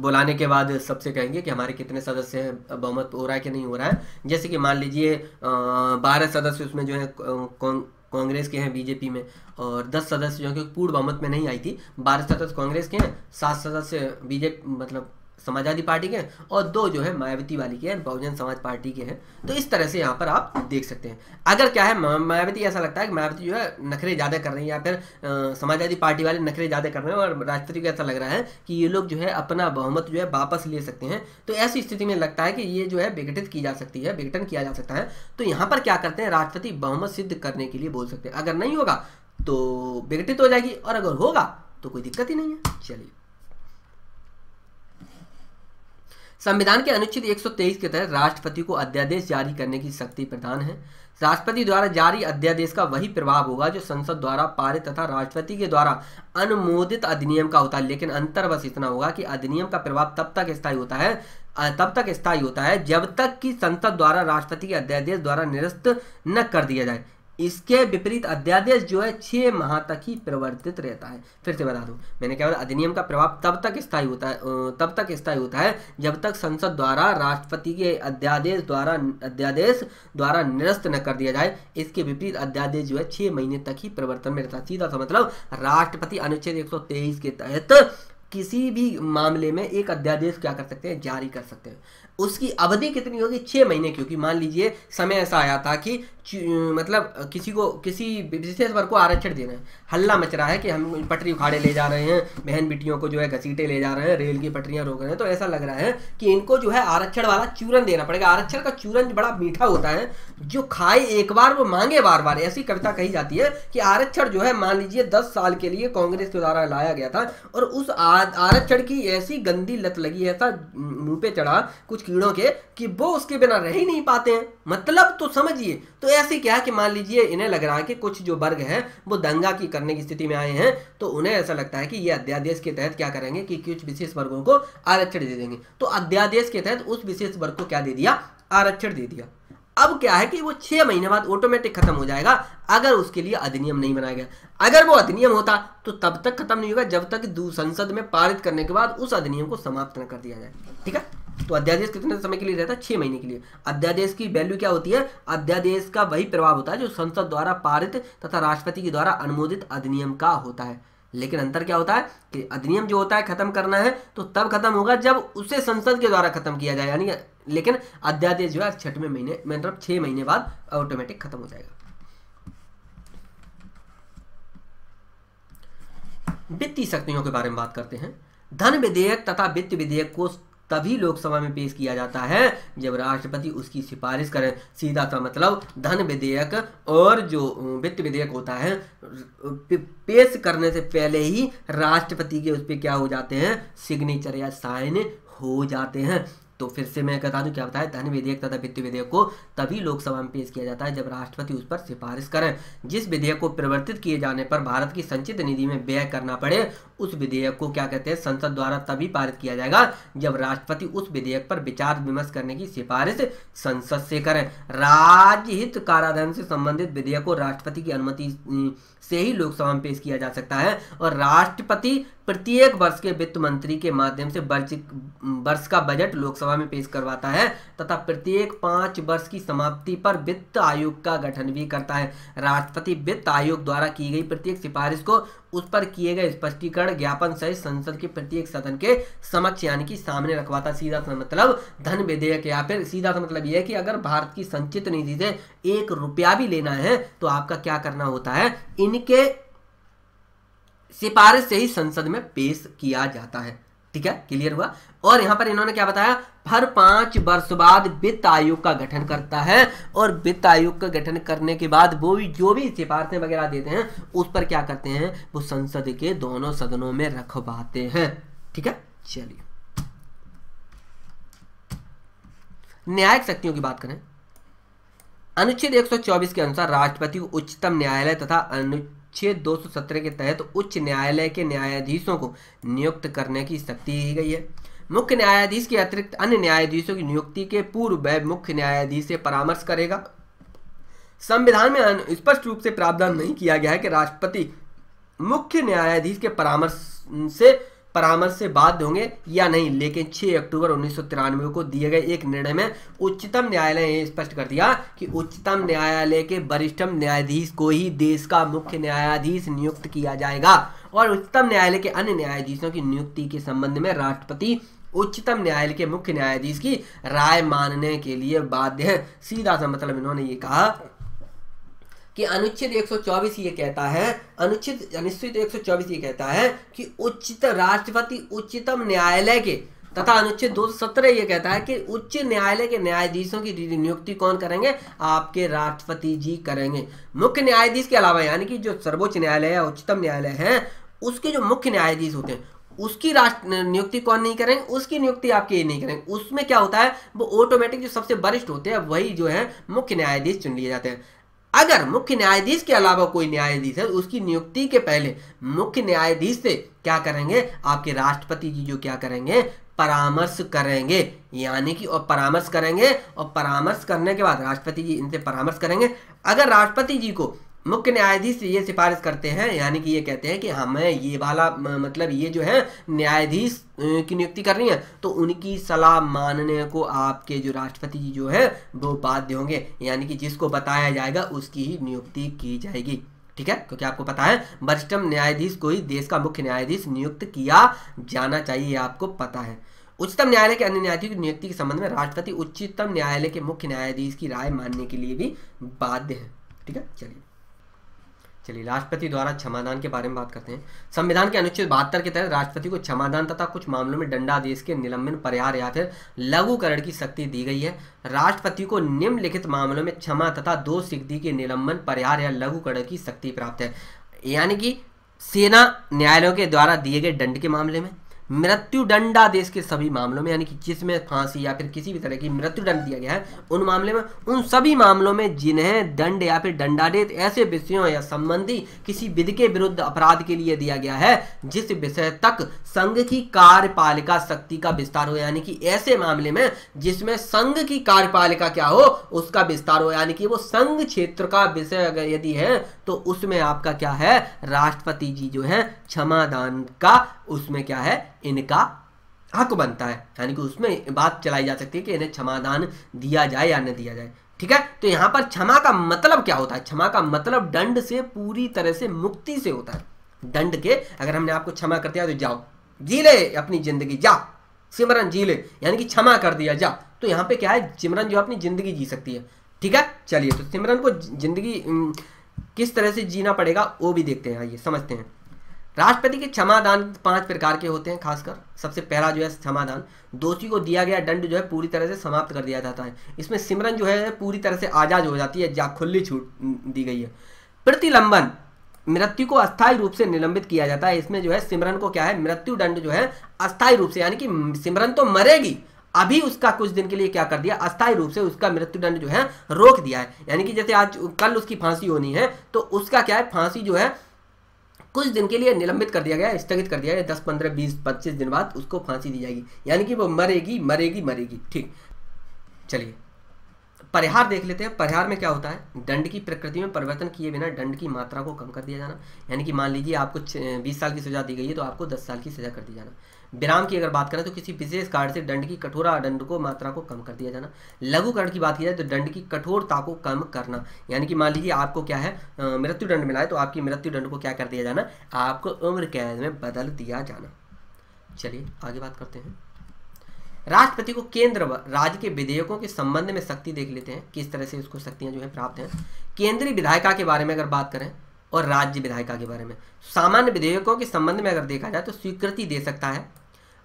बुलाने के बाद सबसे कहेंगे कि हमारे कितने सदस्य हैं बहुमत हो रहा है कि नहीं हो रहा है जैसे कि मान लीजिए बारह सदस्य उसमें जो है कौन कांग्रेस के हैं बीजेपी में और दस सदस्य जो कि पूर्ण बहुमत में नहीं आई थी बारह सदस्य कांग्रेस के हैं सात सदस्य बीजेपी मतलब समाजवादी पार्टी के हैं और दो जो है मायावती वाली के हैं बहुजन समाज पार्टी के हैं तो इस तरह से यहाँ पर आप देख सकते हैं अगर क्या है मायावती ऐसा लगता है कि मायावती जो है नखरे ज़्यादा कर रही हैं या फिर समाजवादी पार्टी वाले नखरे ज़्यादा कर रहे हैं और राष्ट्रपति को ऐसा लग रहा है कि ये लोग जो है अपना बहुमत जो है वापस ले सकते हैं तो ऐसी स्थिति में लगता है कि ये जो है विघटित की जा सकती है विघटन किया जा सकता है तो यहाँ पर क्या करते हैं राष्ट्रपति बहुमत सिद्ध करने के लिए बोल सकते हैं अगर नहीं होगा तो विघटित हो जाएगी और अगर होगा तो कोई दिक्कत ही नहीं है चलिए संविधान के अनुच्छेद 123 के तहत राष्ट्रपति को अध्यादेश जारी करने की शक्ति प्रदान है राष्ट्रपति द्वारा जारी अध्यादेश का वही प्रभाव होगा जो संसद द्वारा पारित तथा राष्ट्रपति के द्वारा अनुमोदित अधिनियम का होता है लेकिन अंतर बस इतना होगा कि अधिनियम का प्रभाव तब तक स्थायी होता है तब तक स्थायी होता है जब तक कि संसद द्वारा राष्ट्रपति के अध्यादेश द्वारा निरस्त न कर दिया जाए इसके विपरीत अध्यादेश जो है छह माह तक ही प्रवर्तित रहता है फिर से बता दूं मैंने क्या बोला अधिनियम का प्रभाव तब तक स्थायी होता है तब तक स्थायी होता है जब तक संसद द्वारा राष्ट्रपति के अध्यादेश द्वारा अध्यादेश द्वारा निरस्त न कर दिया जाए इसके विपरीत अध्यादेश जो है छह महीने तक ही प्रवर्तन में रहता है सीधा सा मतलब राष्ट्रपति अनुच्छेद एक के तहत किसी भी मामले में एक अध्यादेश क्या कर सकते हैं जारी कर सकते हैं उसकी अवधि कितनी होगी छः महीने क्योंकि मान लीजिए समय ऐसा आया था कि मतलब किसी को किसी विशेष वर्ग को आरक्षण देना है हल्ला मच रहा है कि हम पटरी उखाड़े ले जा रहे हैं बहन बेटियों को जो है घसीटे ले जा रहे हैं रेल की पटरियां रोक रहे हैं तो ऐसा लग रहा है कि इनको जो है आरक्षण वाला चूरन देना पड़ेगा आरक्षण का चूरन बड़ा मीठा होता है जो खाए एक बार वो मांगे बार बार ऐसी कविता कही जाती है कि आरक्षण जो है मान लीजिए दस साल के लिए कांग्रेस के द्वारा लाया गया था और उस आरक्षण की ऐसी गंदी लत लगी ऐसा मुँह पे चढ़ा कुछ कीड़ों के कि वो उसके बिना रह ही नहीं पाते हैं मतलब तो समझिए तो ऐसे क्या है कि मान लीजिए इन्हें लग रहा है कि कुछ जो वर्ग हैं वो दंगा की करने की स्थिति में आए हैं तो उन्हें ऐसा लगता है कि ये अध्यादेश के तहत क्या करेंगे कि कुछ विशेष वर्गों को आरक्षण दे देंगे तो अध्यादेश के तहत उस विशेष वर्ग को क्या दे दिया आरक्षण दे दिया अब क्या है कि वो छह महीने बाद ऑटोमेटिक खत्म हो जाएगा अगर उसके लिए अधिनियम नहीं बनाया गया अगर वो अधिनियम होता तो तब तक खत्म नहीं होगा जब तक संसद में पारित करने के बाद उस अधिनियम को समाप्त न कर दिया जाए ठीक है तो अध्यादेश कितने समय के लिए रहता है छह महीने के लिए अध्यादेश की वैल्यू क्या होती है अध्यादेश का वही प्रभाव होता है जो संसद द्वारा पारित तथा राष्ट्रपति के द्वारा अनुमोदित अधिनियम का होता है लेकिन अंतर क्या होता है कि अधिनियम जो होता है खत्म करना है तो तब खत्म होगा जब उसे संसद के द्वारा खत्म किया जाए यानी लेकिन अध्यादेश जो है छठवें महीने मतलब छह महीने बाद ऑटोमेटिक खत्म हो जाएगा वित्तीय शक्तियों के बारे में बात करते हैं धन विधेयक तथा वित्त विधेयक को तभी लोकसभा में पेश किया जाता है जब राष्ट्रपति उसकी सिफारिश करें सीधा सा मतलब धन विधेयक और जो वित्त विधेयक होता है पेश करने से पहले ही राष्ट्रपति के उस पर क्या हो जाते हैं सिग्नेचर या साइन हो जाते हैं तो फिर से मैं बता दूं क्या बताया धन विधेयक तथा वित्त विधेयक को तभी लोकसभा में पेश किया जाता है जब राष्ट्रपति उस पर सिफारिश करें जिस विधेयक को परिवर्तित किए जाने पर भारत की संचित निधि में व्यय करना पड़े उस विधेयक को क्या कहते हैं संसद द्वारा तभी पारित किया जाएगा जब राष्ट्रपति उस विधेयक पर विचार विमर्श करने की सिफारिश संसद से करें राजहित कराधान से संबंधित विधेयक को राष्ट्रपति की अनुमति से ही लोकसभा में पेश किया जा सकता है और राष्ट्रपति प्रत्येक वर्ष के वित्त मंत्री के माध्यम से वर्ष का बजट लोकसभा में पेश करवाता है तथा प्रत्येक पांच वर्ष की समाप्ति पर वित्त आयोग का गठन भी करता है राष्ट्रपति वित्त आयोग द्वारा की गई प्रत्येक सिफारिश को उस पर किए गए स्पष्टीकरण ज्ञापन सहित संसद के प्रत्येक सदन के समक्ष यानी कि सामने रखवाता सीधा सा मतलब धन विधेयक या फिर सीधा सा मतलब यह कि अगर भारत की संचित निधि से एक रुपया भी लेना है तो आपका क्या करना होता है इनके सिफारिश से ही संसद में पेश किया जाता है ठीक है क्लियर हुआ और यहां पर इन्होंने क्या बताया हर पांच वर्ष बाद वित्त आयोग का गठन करता है और वित्त आयोग का गठन करने के बाद वो भी जो भी सिफारसें वगैरह देते हैं उस पर क्या करते हैं वो संसद के दोनों सदनों में रखवाते हैं ठीक है चलिए न्यायिक शक्तियों की बात करें अनुच्छेद 124 के अनुसार राष्ट्रपति उच्चतम न्यायालय तथा अनुच्छेद अनुच्छेद दो के तहत उच्च न्यायालय के न्यायाधीशों को नियुक्त करने की शक्ति दी गई है मुख्य न्यायाधीश के अतिरिक्त अन्य न्यायाधीशों की नियुक्ति के पूर्व वह मुख्य न्यायाधीश से परामर्श करेगा संविधान में स्पष्ट रूप से प्रावधान नहीं किया गया है कि राष्ट्रपति मुख्य न्यायाधीश के परामर्श से परामर्श से बाध्य होंगे या नहीं लेकिन 6 अक्टूबर उन्नीस को दिए गए एक निर्णय में उच्चतम न्यायालय ने स्पष्ट कर दिया कि उच्चतम न्यायालय के वरिष्ठम न्यायाधीश को ही देश का मुख्य न्यायाधीश नियुक्त किया जाएगा और उच्चतम न्यायालय के अन्य न्यायाधीशों की नियुक्ति के संबंध में राष्ट्रपति उच्चतम न्यायालय के मुख्य न्यायाधीश की राय मानने के लिए बाध्य है सीधा सा मतलब इन्होंने ये कहा कि अनुच्छेद 124 ये कहता है अनुच्छेद अनुच्छेद 124 ये कहता है कि उच्चित राष्ट्रपति उच्चतम न्यायालय के तथा अनुच्छेद दो ये कहता है कि उच्च न्यायालय के न्यायाधीशों की नियुक्ति कौन करेंगे आपके राष्ट्रपति जी करेंगे मुख्य न्यायाधीश के अलावा यानी कि जो सर्वोच्च न्यायालय या उच्चतम न्यायालय है उसके जो मुख्य न्यायाधीश होते हैं उसकी राष्ट्र नियुक्ति कौन नहीं करेंगे उसकी नियुक्ति आपके ये नहीं करेंगे उसमें क्या होता है वो ऑटोमेटिक जो सबसे वरिष्ठ होते हैं वही जो है मुख्य न्यायाधीश चुन लिए जाते हैं अगर मुख्य न्यायाधीश के अलावा कोई न्यायाधीश है उसकी नियुक्ति के पहले मुख्य न्यायाधीश से क्या करेंगे आपके राष्ट्रपति जी जो क्या करेंगे परामर्श करेंगे यानी कि और परामर्श करेंगे और परामर्श करने के बाद राष्ट्रपति जी इनसे परामर्श करेंगे अगर राष्ट्रपति जी को मुख्य न्यायाधीश ये सिफारिश करते हैं यानी कि ये कहते हैं कि हमें ये वाला मतलब ये जो है न्यायाधीश की नियुक्ति करनी है तो उनकी सलाह मानने को आपके जो राष्ट्रपति जी जो है वो बाध्य होंगे यानी कि जिसको बताया जाएगा उसकी ही नियुक्ति की जाएगी ठीक है क्योंकि आपको पता है वरिष्ठम न्यायाधीश को ही देश का मुख्य न्यायाधीश नियुक्त किया जाना चाहिए आपको पता है उच्चतम न्यायालय के अन्य न्यायाधीश की नियुक्ति के संबंध में राष्ट्रपति उच्चतम न्यायालय के मुख्य न्यायाधीश की राय मानने के लिए भी बाध्य है ठीक है चलिए चलिए राष्ट्रपति द्वारा क्षमादान के बारे में बात करते हैं संविधान के अनुच्छेद बहत्तर के तहत राष्ट्रपति को क्षमादान तथा कुछ मामलों में दंडादेश के निलंबन परिहार या फिर लघुकरण की शक्ति दी गई है राष्ट्रपति को निम्नलिखित मामलों में क्षमा तथा दो सिद्धि के निलंबन परिहार या लघुकरण की शक्ति प्राप्त है यानी कि सेना न्यायालयों के द्वारा दिए गए दंड के मामले में मृत्यु दंडादेश के सभी मामलों में यानी कि जिसमें फांसी या फिर किसी भी तरह की मृत्यु दंड दिया गया है उन मामले में उन सभी मामलों में जिन्हें दंड या फिर दंडादेश ऐसे विषयों या संबंधी किसी विधि के विरुद्ध अपराध के लिए दिया गया है जिस विषय तक संघ की कार्यपालिका शक्ति का विस्तार हो यानी कि ऐसे मामले में जिसमें संघ की कार्यपालिका क्या हो उसका विस्तार हो यानी कि वो संघ क्षेत्र का विषय अगर यदि है तो उसमें आपका क्या है राष्ट्रपति जी जो है क्षमादान का उसमें क्या है इनका हक बनता है यानी कि उसमें बात चलाई जा सकती है कि इन्हें क्षमादान दिया जाए या न दिया जाए ठीक है तो यहां पर क्षमा का मतलब क्या होता है क्षमा का मतलब दंड से पूरी तरह से मुक्ति से होता है दंड के अगर हमने आपको क्षमा कर दिया तो जाओ जी ले अपनी जिंदगी जा सिमरन जी ले यानी कि क्षमा कर दिया जा तो यहां पे क्या है सिमरन जो अपनी जिंदगी जी सकती है ठीक है चलिए तो सिमरन को जिंदगी किस तरह से जीना पड़ेगा वो भी देखते हैं आइए समझते हैं राष्ट्रपति के क्षमादान पांच प्रकार के होते हैं खासकर सबसे पहला जो है क्षमादान दोषी को दिया गया दंड जो है पूरी तरह से समाप्त कर दिया जाता है इसमें सिमरन जो है पूरी तरह से आजाद हो जाती है जा खुली छूट दी गई है प्रतिलंबन मृत्यु को अस्थायी रूप से निलंबित किया जाता है इसमें जो है सिमरन को क्या है मृत्यु दंड जो है अस्थायी रूप से यानी कि सिमरन तो मरेगी अभी उसका कुछ दिन के लिए क्या कर दिया अस्थायी रूप से उसका मृत्युदंड जो है रोक दिया है यानी कि जैसे आज कल उसकी फांसी होनी है तो उसका क्या है फांसी जो है कुछ दिन के लिए निलंबित कर दिया गया स्थगित कर दिया गया दस पंद्रह बीस पच्चीस दिन बाद उसको फांसी दी जाएगी यानी कि वो मरेगी मरेगी मरेगी ठीक चलिए परिहार देख लेते हैं परिहार में क्या होता है दंड की प्रकृति में परिवर्तन किए बिना दंड की मात्रा को कम कर दिया जाना यानी कि मान लीजिए आपको बीस साल की सजा दी गई है तो आपको दस साल की सजा कर दी जाना विराम की अगर बात करें तो किसी विशेष कार्य से दंड की कठोर दंड को मात्रा को कम कर दिया जाना लघुकरण की बात की जाए तो दंड की कठोरता को कम करना यानी कि मान लीजिए आपको क्या है मृत्यु दंड मिला है तो आपकी मृत्यु दंड को क्या कर दिया जाना आपको उम्र कैद में बदल दिया जाना चलिए आगे बात करते हैं राष्ट्रपति को केंद्र व राज्य के विधेयकों के संबंध में शक्ति देख लेते हैं किस तरह से उसको शक्तियां जो है प्राप्त हैं केंद्रीय विधायिका के बारे में अगर बात करें और राज्य विधायिका के बारे में सामान्य विधेयकों के संबंध में अगर देखा जाए तो स्वीकृति दे सकता है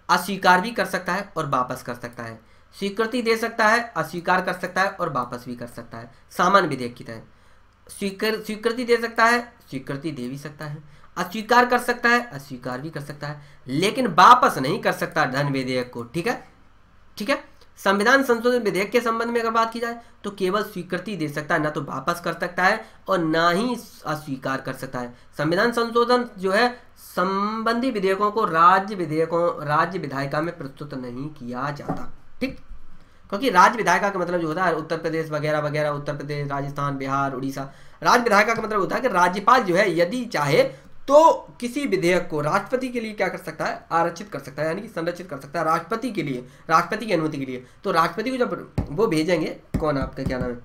अस्वीकार भी कर सकता है और वापस कर सकता है स्वीकृति दे सकता है अस्वीकार कर सकता है और वापस भी कर सकता है सामान्य विधेयक की तरह स्वीकृ स्वीकृति दे सकता है स्वीकृति दे भी सकता है अस्वीकार कर सकता है अस्वीकार भी कर सकता है लेकिन वापस नहीं कर सकता धन विधेयक को ठीक है ठीक है संविधान संशोधन विधेयक के संबंध में अगर बात की जाए तो केवल स्वीकृति दे सकता है ना तो वापस कर सकता है और ना ही अस्वीकार कर सकता है संविधान संशोधन जो है संबंधी विधेयकों को राज्य विधेयकों राज्य विधायिका में प्रस्तुत नहीं किया जाता ठीक क्योंकि राज्य विधायिका का मतलब जो होता है उत्तर प्रदेश वगैरह वगैरह उत्तर प्रदेश राजस्थान बिहार उड़ीसा राज्य विधायिका का मतलब होता है कि राज्यपाल जो है यदि चाहे तो किसी विधेयक को राष्ट्रपति के लिए क्या कर सकता है आरक्षित कर सकता है यानी कि संरक्षित कर सकता है राष्ट्रपति के लिए राष्ट्रपति की अनुमति के लिए तो राष्ट्रपति को जब वो भेजेंगे कौन आपका क्या नाम है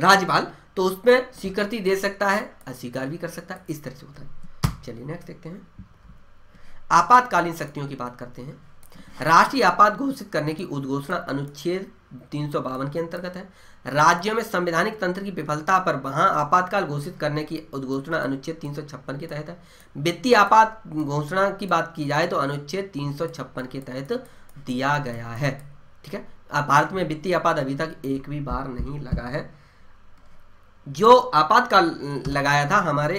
राज्यपाल तो उसमें स्वीकृति दे सकता है अस्वीकार भी कर सकता है इस तरह से होता है चलिए नेक्स्ट देखते हैं आपातकालीन शक्तियों की बात करते हैं राष्ट्रीय आपात घोषित करने की उद्घोषणा अनुच्छेद तीन के अंतर्गत है राज्यों में संवैधानिक तंत्र की विफलता पर वहां आपातकाल घोषित करने की उद्घोषणा अनुच्छेद तीन के तहत है वित्तीय आपात घोषणा की बात की जाए तो अनुच्छेद तीन के तहत दिया गया है ठीक है भारत में वित्तीय आपात अभी तक एक भी बार नहीं लगा है जो आपातकाल लगाया था हमारे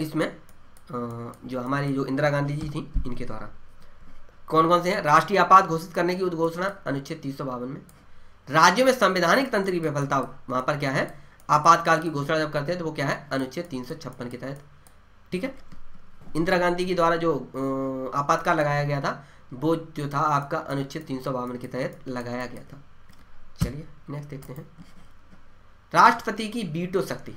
इसमें जो हमारी जो इंदिरा गांधी जी थी इनके द्वारा कौन कौन से हैं राष्ट्रीय आपात घोषित करने की उद्घोषणा अनुच्छेद तीन में राज्यों में संवैधानिक तंत्र की विफलता वहां पर क्या है आपातकाल की घोषणा जब करते हैं तो वो क्या है अनुच्छेद तीन के तहत ठीक है इंदिरा गांधी के द्वारा जो आपातकाल लगाया गया था वो जो था आपका अनुच्छेद तीन के तहत लगाया गया था चलिए नेक्स्ट देखते हैं राष्ट्रपति की बीटो शक्ति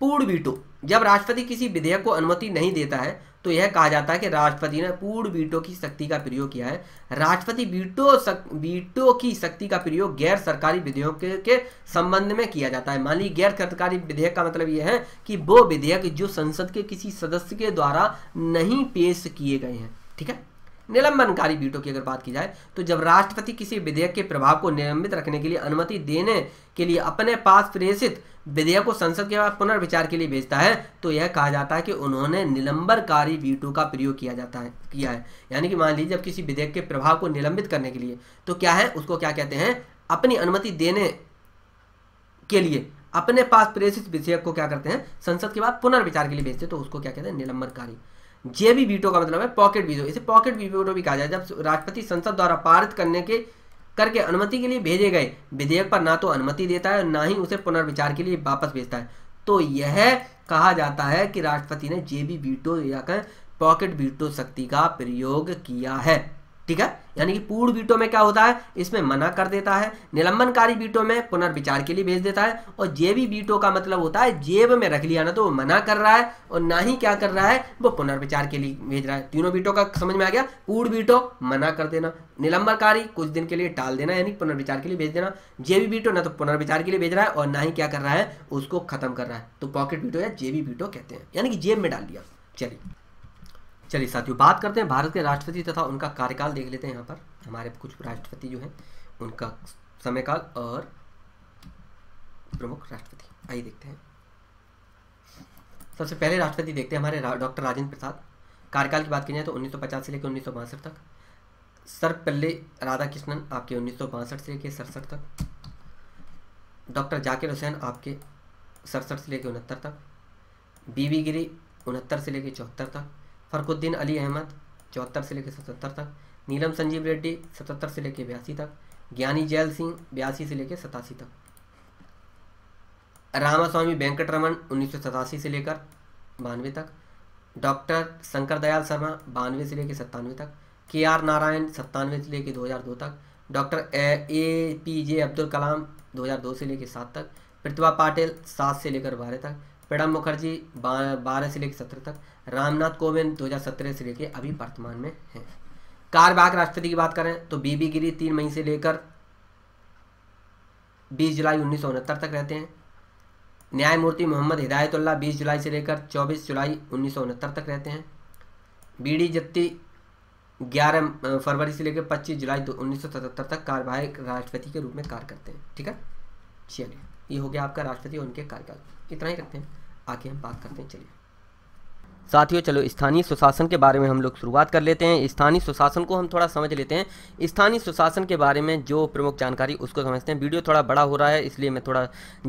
पूर्ण बीटो जब राष्ट्रपति किसी विधेयक को अनुमति नहीं देता है तो यह कहा जाता है कि राष्ट्रपति ने पूर्ण बीटो की शक्ति का प्रयोग किया है राष्ट्रपति बीटो सक, बीटो की शक्ति का प्रयोग गैर सरकारी विधेयक के, के संबंध में किया जाता है मान ली गैर सरकारी विधेयक का मतलब यह है कि वो विधेयक जो संसद के किसी सदस्य के द्वारा नहीं पेश किए गए हैं ठीक है निलंबनकारी बीटो की अगर बात की जाए तो जब राष्ट्रपति किसी विधेयक के प्रभाव को निलंबित रखने के लिए अनुमति देने के लिए अपने पास प्रेषित विधेयक को संसद के बाद पुनर्विचार के लिए भेजता है तो यह कहा जाता है कि उन्होंने निलंबरकारी वीटो का प्रयोग किया जाता है किया है यानी कि मान लीजिए जब किसी विधेयक के प्रभाव को निलंबित करने के लिए तो क्या है उसको क्या कहते हैं अपनी अनुमति देने के लिए अपने पास प्रेषित विधेयक को क्या करते हैं संसद के बाद पुनर्विचार के लिए भेजते हैं तो उसको क्या कहते हैं निलंबनकारी जेबी वीटो का मतलब है पॉकेट वीटो इसे पॉकेट वीटो भी कहा जाए जब राष्ट्रपति संसद द्वारा पारित करने के करके अनुमति के लिए भेजे गए विधेयक पर ना तो अनुमति देता है ना ही उसे पुनर्विचार के लिए वापस भेजता है तो यह कहा जाता है कि राष्ट्रपति ने जेबी वीटो या पॉकेट वीटो शक्ति का प्रयोग किया है ठीक है यानी कि पूर्ण बीटो में क्या होता है इसमें मना कर देता है निलंबनकारी बीटो में पुनर्विचार के लिए भेज देता है और जेबी बीटो का मतलब होता है जेब में रख लिया ना तो वो मना कर रहा है और ना ही क्या कर रहा है वो पुनर्विचार के लिए भेज रहा है तीनों बीटो का समझ में आ गया पूर्ण बीटो मना कर देना निलंबनकारी कुछ दिन के लिए टाल देना यानी पुनर्विचार के लिए भेज देना जेबी बीटो ना तो पुनर्विचार के लिए भेज रहा है और ना ही क्या कर रहा है उसको खत्म कर रहा है तो पॉकेट बीटो या जेबी बीटो कहते हैं यानी कि जेब में डाल दिया चलिए चलिए साथियों बात करते हैं भारत के राष्ट्रपति तथा उनका कार्यकाल देख लेते हैं यहाँ पर हमारे कुछ राष्ट्रपति जो हैं उनका समयकाल और प्रमुख राष्ट्रपति आइए देखते हैं सबसे पहले राष्ट्रपति देखते हैं हमारे डॉक्टर राजेंद्र प्रसाद कार्यकाल की बात की जाए तो उन्नीस से लेकर उन्नीस तक सर्वपल्ली राधाकृष्णन आपके उन्नीस से लेकर सड़सठ तक डॉक्टर जाकिर हुसैन आपके सड़सठ से लेकर उनहत्तर तक बीवी गिरी उनहत्तर से लेकर चौहत्तर तक फ़रकुद्दीन अली अहमद चौहत्तर से लेकर सतहत्तर तक नीलम संजीव रेड्डी सतहत्तर से लेकर बयासी तक ज्ञानी जैल सिंह बयासी से लेकर सतासी तक रामास्वामी वेंकट रमन उन्नीस से लेकर बानवे तक डॉक्टर शंकर दयाल शर्मा बानवे से लेकर सत्तानवे तक के आर नारायण सत्तानवे से लेकर 2002 तक doctor A P J Abdul Kalam 2002 से लेकर सात तक प्रतिभा पाटिल सात से लेकर बारह तक प्रणब मुखर्जी बारह से लेकर सत्रह तक रामनाथ कोविंद दो से लेकर अभी वर्तमान में हैं कारबाग राष्ट्रपति की बात करें तो बीबी गिरी तीन मई से लेकर 20 जुलाई उन्नीस तक रहते हैं न्यायमूर्ति मोहम्मद हिदायतुल्ला 20 जुलाई से लेकर 24 जुलाई उन्नीस तक रहते हैं बी डी जत्ती ग्यारह फरवरी से लेकर 25 जुलाई उन्नीस तक कार्यवाहक राष्ट्रपति के रूप में कार्य करते हैं ठीक है चलिए ये हो गया आपका राष्ट्रपति और उनके कार्यकाल इतना ही रखते हैं आगे हम बात करते हैं चलिए साथियों चलो स्थानीय सुशासन के बारे में हम लोग शुरुआत कर लेते हैं स्थानीय सुशासन को हम थोड़ा समझ लेते हैं स्थानीय सुशासन के बारे में जो प्रमुख जानकारी उसको समझते हैं वीडियो थोड़ा बड़ा हो रहा है इसलिए मैं थोड़ा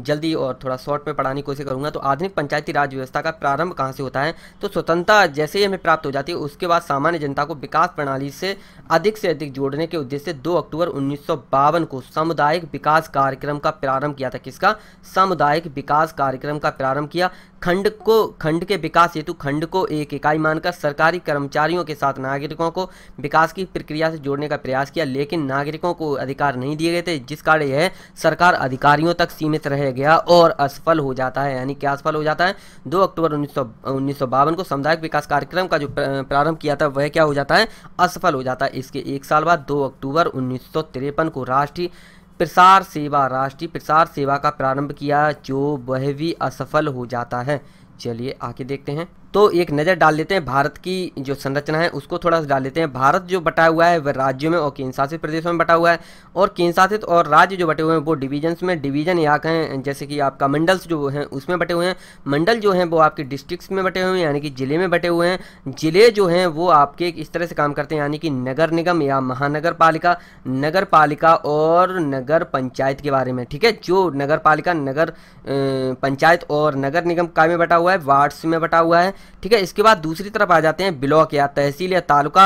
जल्दी और थोड़ा शॉर्ट में पढ़ाने की कोशिश करूंगा तो आधुनिक पंचायती राज व्यवस्था का प्रारंभ कहाँ से होता है तो स्वतंत्रता जैसे ही हमें प्राप्त हो जाती है उसके बाद सामान्य जनता को विकास प्रणाली से अधिक से अधिक जोड़ने के उद्देश्य से दो अक्टूबर उन्नीस को सामुदायिक विकास कार्यक्रम का प्रारंभ किया था किसका सामुदायिक विकास कार्यक्रम का प्रारंभ किया खंड को खंड के विकास हेतु खंड को एक इकाई मानकर सरकारी कर्मचारियों के साथ नागरिकों को विकास की प्रक्रिया से जोड़ने का प्रयास किया लेकिन नागरिकों को अधिकार नहीं दिए गए थे जिस कारण यह सरकार अधिकारियों तक सीमित रह गया और असफल हो जाता है यानी क्या असफल हो जाता है दो अक्टूबर उन्नीस को सामुदायिक विकास कार्यक्रम का जो प्रारंभ किया था वह क्या हो जाता है असफल हो जाता है इसके एक साल बाद दो अक्टूबर उन्नीस को राष्ट्रीय प्रसार सेवा राष्ट्रीय प्रसार सेवा का प्रारंभ किया जो वह भी असफल हो जाता है चलिए आके देखते हैं तो एक नज़र डाल लेते हैं भारत की जो संरचना है उसको थोड़ा सा डाल लेते हैं भारत जो बटा हुआ है वह राज्यों में और केंद्र शासित प्रदेशों में बटा हुआ है और केंद्र शासित और राज्य जो बटे हुए हैं वो डिवीजन्स में डिवीजन या कहें जैसे कि आपका मंडल्स जो हैं उसमें बटे हुए हैं मंडल जो हैं वो आपके डिस्ट्रिक्स में बटे हुए हैं यानी कि ज़िले में बटे हुए हैं ज़िले जो हैं वो आपके इस तरह से काम करते हैं यानी कि नगर निगम या महानगर पालिका नगर पालिका और नगर पंचायत के बारे में ठीक है जो नगर पालिका नगर पंचायत और नगर निगम का में बटा हुआ है वार्ड्स में बटा हुआ है ठीक है इसके बाद दूसरी तरफ आ जाते हैं ब्लॉक या तहसील या तालुका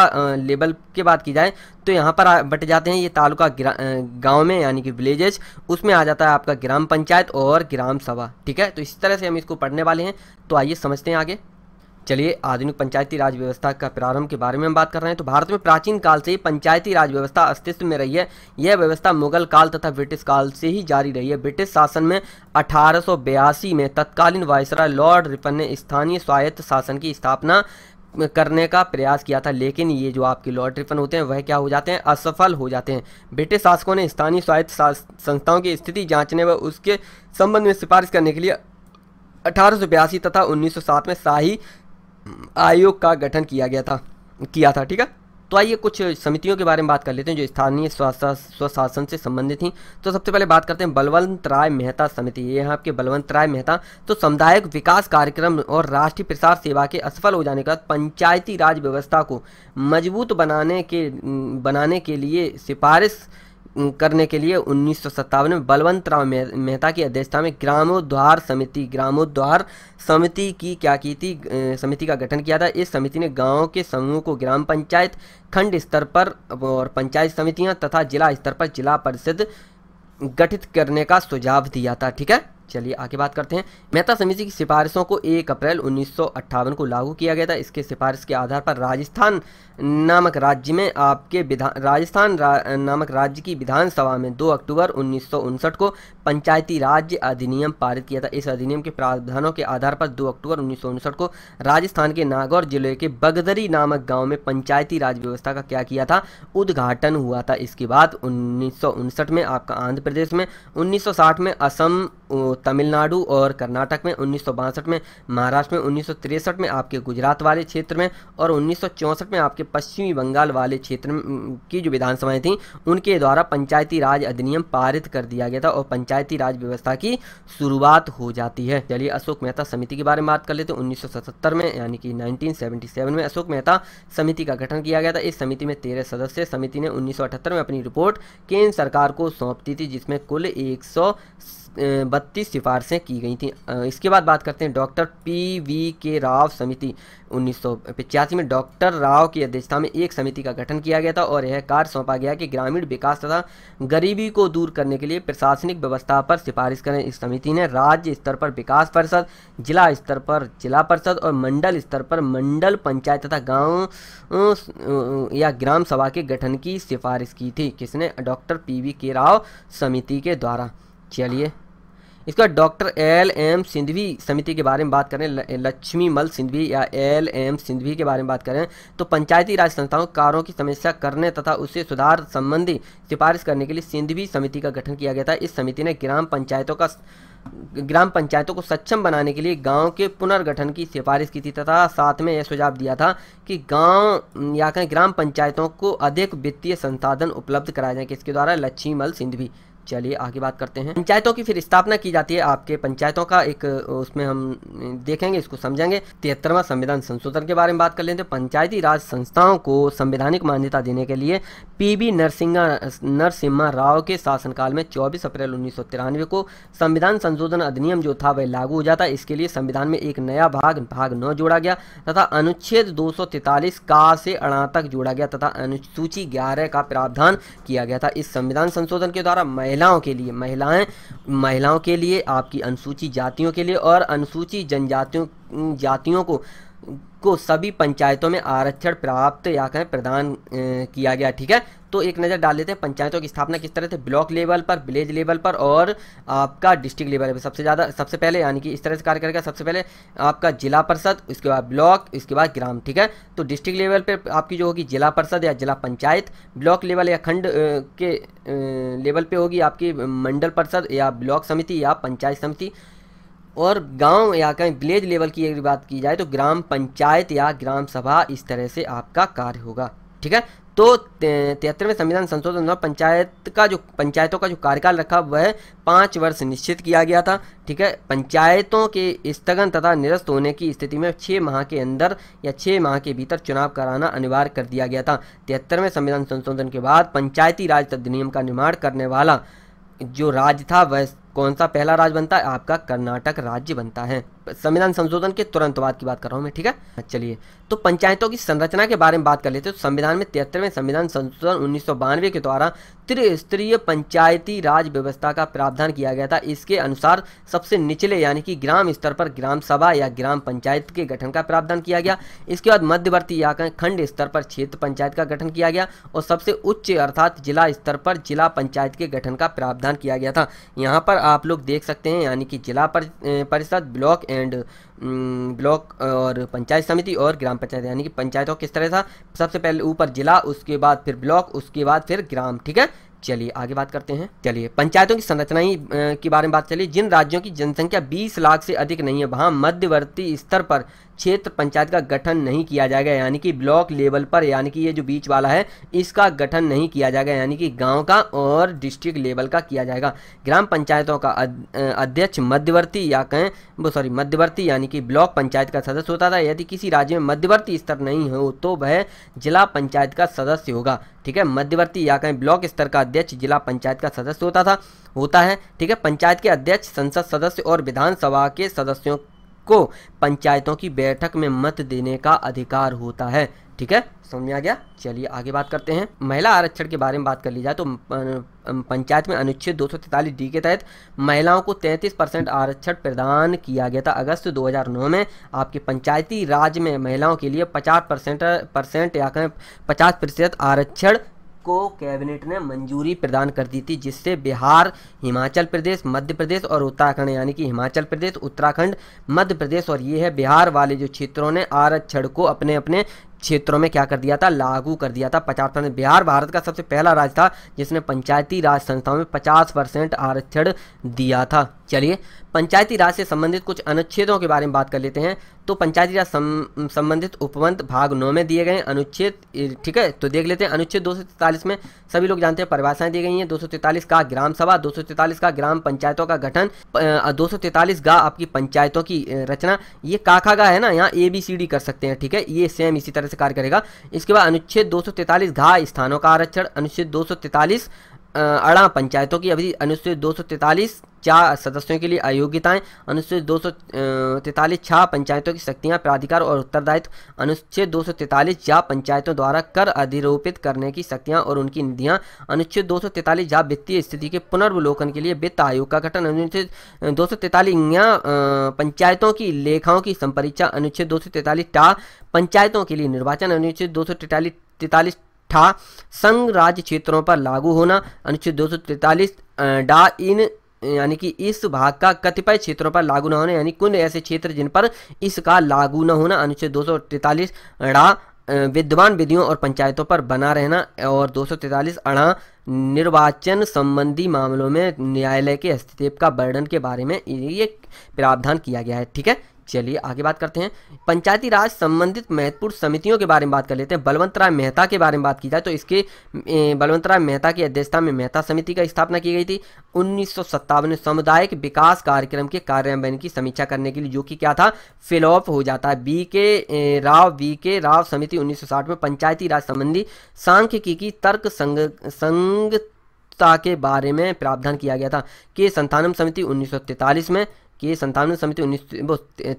लेवल के बात की जाए तो यहाँ पर बट जाते हैं ये तालुका गांव में यानी कि विलेजेस उसमें आ जाता है आपका ग्राम पंचायत और ग्राम सभा ठीक है तो इस तरह से हम इसको पढ़ने वाले हैं तो आइए समझते हैं आगे चलिए आधुनिक पंचायती राज व्यवस्था का प्रारंभ के बारे में हम बात कर रहे हैं तो भारत में प्राचीन काल से ही पंचायती राज व्यवस्था अस्तित्व में रही है यह व्यवस्था मुगल काल तथा ब्रिटिश काल से ही जारी रही है ब्रिटिश शासन में अठारह में तत्कालीन वायसराय लॉर्ड रिपन ने स्थानीय स्वायत्त शासन की स्थापना करने का प्रयास किया था लेकिन ये जो आपके लॉर्ड रिपन होते हैं वह क्या हो जाते हैं असफल हो जाते हैं ब्रिटिश शासकों ने स्थानीय स्वायत्त संस्थाओं की स्थिति जाँचने व उसके संबंध में सिफारिश करने के लिए अठारह तथा 1907 में शाही आयोग का गठन किया गया था किया था ठीक है तो आइए कुछ समितियों के बारे में बात कर लेते हैं जो स्थानीय स्वशासन से संबंधित थी तो सबसे पहले बात करते हैं बलवंत राय मेहता समिति ये यहाँ आपके बलवंत राय मेहता तो सामुदायिक विकास कार्यक्रम और राष्ट्रीय प्रसार सेवा के असफल हो जाने के बाद पंचायती राज व्यवस्था को मजबूत बनाने के बनाने के लिए सिफारिश करने के लिए उन्नीस में बलवंत राव मेहता की अध्यक्षता में ग्रामोद्वार समिति ग्रामोद्वार समिति की क्या की थी समिति का गठन किया था इस समिति ने गांवों के समूह को ग्राम पंचायत खंड स्तर पर और पंचायत समितियां तथा जिला स्तर पर जिला परिषद गठित करने का सुझाव दिया था ठीक है चलिए आगे बात करते हैं मेहता समिति की सिफारिशों को 1 अप्रैल उन्नीस को लागू किया गया था इसके सिफारिश के आधार पर राजस्थान नामक राज्य में आपके विधान राजस्थान रा, नामक राज्य की विधानसभा में 2 अक्टूबर उन्नीस को पंचायती राज अधिनियम पारित किया था इस अधिनियम के प्रावधानों के आधार पर 2 अक्टूबर उन्नीस को राजस्थान के नागौर जिले के बगदरी नामक गाँव में पंचायती राज व्यवस्था का क्या किया था उद्घाटन हुआ था इसके बाद उन्नीस में आपका आंध्र प्रदेश में उन्नीस में असम तमिलनाडु और कर्नाटक में उन्नीस में महाराष्ट्र में उन्नीस में आपके गुजरात वाले क्षेत्र में और उन्नीस में आपके पश्चिमी बंगाल वाले क्षेत्र की जो विधानसभाएं थी उनके द्वारा पंचायती राज अधिनियम पारित कर दिया गया था और पंचायत पंचायती राज व्यवस्था की शुरुआत हो जाती है चलिए अशोक मेहता समिति के बारे में बात कर लेते हैं 1977 में यानी कि 1977 में अशोक मेहता समिति का गठन किया गया था इस समिति में तेरह सदस्य समिति ने अठहत्तर में अपनी रिपोर्ट केंद्र सरकार को सौंपती थी जिसमें कुल एक बत्तीस सिफारिशें की गई थी इसके बाद बात करते हैं डॉक्टर पी वी के राव समिति उन्नीस में डॉक्टर राव की अध्यक्षता में एक समिति का गठन किया गया था और यह कार्य सौंपा गया कि ग्रामीण विकास तथा गरीबी को दूर करने के लिए प्रशासनिक व्यवस्था पर सिफारिश करें इस समिति ने राज्य स्तर पर विकास परिषद जिला स्तर पर जिला परिषद और मंडल स्तर पर मंडल पंचायत तथा गाँव या ग्राम सभा के गठन की सिफारिश की थी किसने डॉक्टर पी वी के राव समिति के द्वारा चलिए इसका डॉक्टर एल एम सिंधवी समिति के बारे में बात करें लक्ष्मी मल सिंधवी या एल एम सिंधवी के बारे में बात करें तो पंचायती राज संस्थाओं कारों की समस्या करने तथा उससे सुधार संबंधी सिफारिश करने के लिए सिंधवी समिति का गठन किया गया था इस समिति ने ग्राम पंचायतों का ग्राम पंचायतों को सक्षम बनाने के लिए गांव के पुनर्गठन की सिफारिश की थी तथा साथ में यह सुझाव दिया था कि गांव या कहीं ग्राम पंचायतों को अधिक वित्तीय संसाधन उपलब्ध कराए जाएं किसके द्वारा लक्ष्मी मल सिंधवी चलिए आगे बात करते हैं पंचायतों की फिर स्थापना की जाती है आपके पंचायतों का एक उसमें हम देखेंगे इसको समझेंगे तिहत्तरवा संविधान संशोधन के बारे में बात कर लेते हैं पंचायती राज संस्थाओं को संवैधानिक मान्यता देने के लिए पीबी नरसिंहा नरसिम्हा राव के शासनकाल में 24 अप्रैल उन्नीस को संविधान संशोधन अधिनियम जो था वह लागू हो जाता इसके लिए संविधान में एक नया भाग भाग नौ जोड़ा गया तथा अनुच्छेद दो का से अणा तक जोड़ा गया तथा अनुसूची ग्यारह का प्रावधान किया गया था इस संविधान संशोधन के द्वारा महिलाओं के लिए महिलाएं महिलाओं के लिए आपकी अनुसूचित जातियों के लिए और अनुसूचित जनजातियों जातियों को को सभी पंचायतों में आरक्षण प्राप्त या कहें प्रदान किया गया ठीक है तो एक नज़र डाल लेते हैं पंचायतों की स्थापना किस तरह से ब्लॉक लेवल पर विलेज लेवल पर और आपका डिस्ट्रिक्ट लेवल पर सबसे ज़्यादा सबसे पहले यानी कि इस तरह से कार्य करेगा सबसे पहले आपका जिला परिषद उसके बाद ब्लॉक उसके बाद ग्राम ठीक है तो डिस्ट्रिक्ट लेवल पर आपकी जो होगी जिला परिषद या जिला पंचायत ब्लॉक लेवल या खंड के लेवल पर होगी आपकी मंडल परिषद या ब्लॉक समिति या पंचायत समिति और गांव या कहीं विलेज लेवल की अगर बात की जाए तो ग्राम पंचायत या ग्राम सभा इस तरह से आपका कार्य होगा ठीक है तो तिहत्तरवें संविधान संशोधन द्वारा पंचायत का जो पंचायतों का जो कार्यकाल रखा वह पाँच वर्ष निश्चित किया गया था ठीक है पंचायतों के स्थगन तथा निरस्त होने की स्थिति में छः माह के अंदर या छः माह के भीतर चुनाव कराना अनिवार्य कर दिया गया था तिहत्तरवें संविधान संशोधन के बाद पंचायती राज अधिनियम का निर्माण करने वाला जो राज्य था वह कौन सा पहला राज्य बनता है आपका कर्नाटक राज्य बनता है संविधान संशोधन के तुरंत बाद की बात कर रहा हूँ मैं ठीक है चलिए तो पंचायतों की संरचना के बारे में बात कर लेते हैं तो संविधान में तिहत्तरवें संविधान संशोधन उन्नीस के द्वारा त्रिस्तरीय पंचायती राज व्यवस्था का प्रावधान किया गया था इसके अनुसार सबसे निचले यानी कि ग्राम स्तर पर ग्राम सभा या ग्राम पंचायत के गठन का प्रावधान किया गया इसके बाद मध्यवर्ती या खंड स्तर पर क्षेत्र पंचायत का गठन किया गया और सबसे उच्च अर्थात जिला स्तर पर जिला पंचायत के गठन का प्रावधान किया गया था यहाँ पर आप लोग देख सकते हैं यानी कि जिला परिषद ब्लॉक एंड ब्लॉक और पंचायत समिति और ग्राम पंचायत यानी कि पंचायतों किस तरह था सबसे पहले ऊपर जिला उसके बाद फिर ब्लॉक उसके बाद फिर ग्राम ठीक है चलिए आगे बात करते हैं चलिए पंचायतों की संरचना ही के बारे में बात चलिए जिन राज्यों की जनसंख्या 20 लाख से अधिक नहीं है वहाँ मध्यवर्ती स्तर पर क्षेत्र पंचायत का गठन नहीं किया जाएगा यानी कि ब्लॉक लेवल पर यानी कि ये जो बीच वाला है इसका गठन नहीं किया जाएगा यानी कि गांव का और डिस्ट्रिक्ट लेवल का किया जाएगा ग्राम पंचायतों का अध्यक्ष मध्यवर्ती या कहें वो सॉरी मध्यवर्ती यानी कि ब्लॉक पंचायत का सदस्य होता था यदि किसी राज्य में मध्यवर्ती स्तर नहीं हो तो वह जिला पंचायत का सदस्य होगा ठीक है मध्यवर्ती या कहें ब्लॉक स्तर का अध्यक्ष जिला पंचायत का सदस्य होता था होता है ठीक है पंचायत के अध्यक्ष संसद सदस्य और विधानसभा के सदस्यों को पंचायतों की बैठक में मत देने का अधिकार होता है ठीक है समझ में आ गया चलिए आगे बात करते हैं महिला आरक्षण के बारे में बात कर ली जाए तो पंचायत में अनुच्छेद दो डी के तहत महिलाओं को 33 परसेंट आरक्षण प्रदान किया गया था अगस्त 2009 में आपके पंचायती राज में महिलाओं के लिए 50 परसेंट परसेंट या पचास प्रतिशत आरक्षण को कैबिनेट ने मंजूरी प्रदान कर दी थी जिससे बिहार हिमाचल प्रदेश मध्य प्रदेश और उत्तराखंड यानी कि हिमाचल प्रदेश उत्तराखंड मध्य प्रदेश और ये है बिहार वाले जो क्षेत्रों ने आरक्षण को अपने अपने क्षेत्रों में क्या कर दिया था लागू कर दिया था पचास परसेंट बिहार भारत का सबसे पहला राज्य था जिसने पंचायती राज संस्थाओं में पचास परसेंट आरक्षण दिया था चलिए पंचायती राज से संबंधित कुछ अनुच्छेदों के बारे में बात कर लेते हैं तो पंचायती राज संबंधित उपवंत भाग नौ में दिए गए अनुच्छेद ठीक है तो देख लेते हैं अनुच्छेद दो में सभी लोग जानते हैं परिभाषाएं दी गई हैं दो का ग्राम सभा दो का ग्राम पंचायतों का गठन दो गा आपकी पंचायतों की रचना ये काखा गा है ना यहाँ ए बी सी डी कर सकते हैं ठीक है ये सेम इसी तरह से कार्य करेगा इसके बाद अनुच्छेद तैतालीस घा स्थानों का आरक्षण अनुच्छेद तैतालीस अड़ा पंचायतों की अवधि अनुसूचित दो सौ चार सदस्यों के लिए अयोग्यताएं अनुसूचित दो सौ तैंतालीस पंचायतों की शक्तियां प्राधिकार और उत्तरदायित्व अनुच्छेद दो सौ जा पंचायतों द्वारा कर अधिरोपित करने की शक्तियां और उनकी निधियां अनुच्छेद दो सौ जा वित्तीय स्थिति के पुनर्वलोकन के लिए वित्त आयोग का गठन अनुच्छेद दो सौ पंचायतों की लेखाओं की संपरीक्षा अनुच्छेद दो सौ टा पंचायतों के लिए निर्वाचन अनुच्छेद दो सौ था संघ राज्य क्षेत्रों पर लागू होना अनुच्छेद दो डा इन यानी कि इस भाग का कतिपय क्षेत्रों पर लागू न होना यानी कुल ऐसे क्षेत्र जिन पर इसका लागू न होना अनुच्छेद दो सौ तैतालीस अड़ा विद्वान विधियों और पंचायतों पर बना रहना और दो सौ तैतालीस अड़ा निर्वाचन संबंधी मामलों में न्यायालय के हस्तक्षेप का वर्णन के बारे में ये प्रावधान किया गया है ठीक है चलिए आगे बात करते हैं पंचायती राज संबंधित महत्वपूर्ण समितियों के बारे में बात कर लेते हैं बलवंतराय मेहता के बारे में बात की जाए तो इसके बलवंतराय मेहता की अध्यक्षता में मेहता समिति की स्थापना की गई थी उन्नीस में सामुदायिक विकास कार्यक्रम के कार्यान्वयन की समीक्षा करने के लिए जो कि क्या था फिलॉप हो जाता है बी के राव बी के राव समिति उन्नीस में पंचायती राज संबंधी सांख्यिकी की तर्क संग, संगता के बारे में प्रावधान किया गया था के संथानम समिति उन्नीस में कि संतावन समिति उन्नीस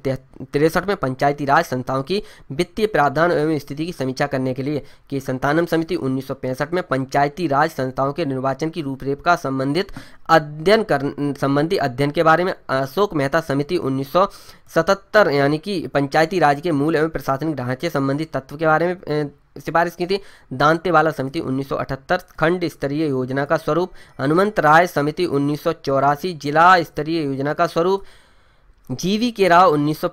में पंचायती राज संस्थाओं की वित्तीय प्रावधान एवं स्थिति की समीक्षा करने के लिए कि संतानवे समिति उन्नीस में पंचायती राज संस्थाओं के निर्वाचन की रूपरेखा संबंधित अध्ययन कर संबंधी अध्ययन के बारे में अशोक मेहता समिति उन्नीस यानी कि पंचायती राज के मूल एवं प्रशासनिक ढांचे संबंधी तत्व के बारे में सिफारिश की थी दांतेवाला समिति 1978 खंड स्तरीय योजना का स्वरूप हनुमंत राय समिति उन्नीस जिला स्तरीय योजना का स्वरूप जीवी के राव उन्नीस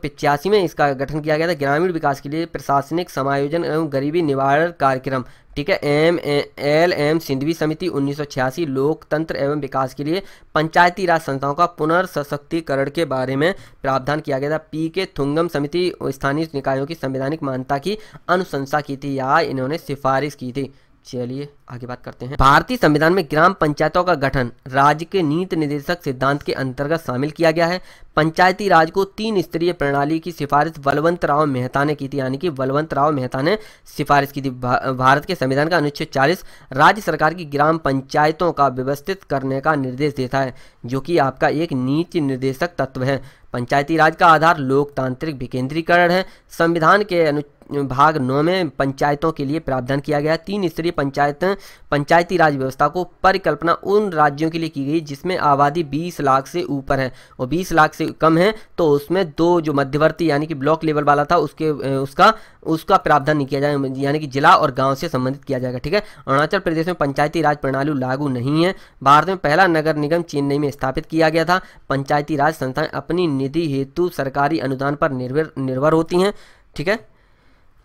में इसका गठन किया गया था ग्रामीण विकास के लिए प्रशासनिक समायोजन एवं गरीबी निवारण कार्यक्रम ठीक है एम एल एम सिंधवी समिति 1986 लोकतंत्र एवं विकास के लिए पंचायती राज संस्थाओं का पुनर्सशक्तिकरण के बारे में प्रावधान किया गया था पी के थुंगम समिति स्थानीय निकायों की संवैधानिक मान्यता की अनुशंसा की थी या इन्होंने सिफारिश की थी चलिए आगे बात करते हैं भारतीय संविधान में ग्राम पंचायतों का गठन राज्य के नीति निर्देशक सिद्धांत के अंतर्गत शामिल किया गया है पंचायती राज को तीन स्तरीय प्रणाली की सिफारिश बलवंत राव मेहता ने की थी यानी कि बलवंत राव मेहता ने सिफारिश की थी भारत के संविधान का अनुच्छेद चालीस राज्य सरकार की ग्राम पंचायतों का व्यवस्थित करने का निर्देश देता है जो कि आपका एक नीति निर्देशक तत्व है पंचायती राज का आधार लोकतांत्रिक विकेंद्रीकरण है संविधान के अनुच्छेद भाग नौ में पंचायतों के लिए प्रावधान किया गया तीन स्तरीय पंचायत पंचायती राज व्यवस्था को परिकल्पना उन राज्यों के लिए की गई जिसमें आबादी 20 लाख से ऊपर है और 20 लाख से कम है तो उसमें दो जो मध्यवर्ती यानी कि ब्लॉक लेवल वाला था उसके उसका उसका प्रावधान नहीं किया जाएगा यानी कि जिला और गाँव से संबंधित किया जाएगा ठीक है अरुणाचल प्रदेश में पंचायती राज प्रणाली लागू नहीं है भारत में पहला नगर निगम चेन्नई में स्थापित किया गया था पंचायती राज संस्थाएं अपनी निधि हेतु सरकारी अनुदान पर निर्भर निर्भर होती हैं ठीक है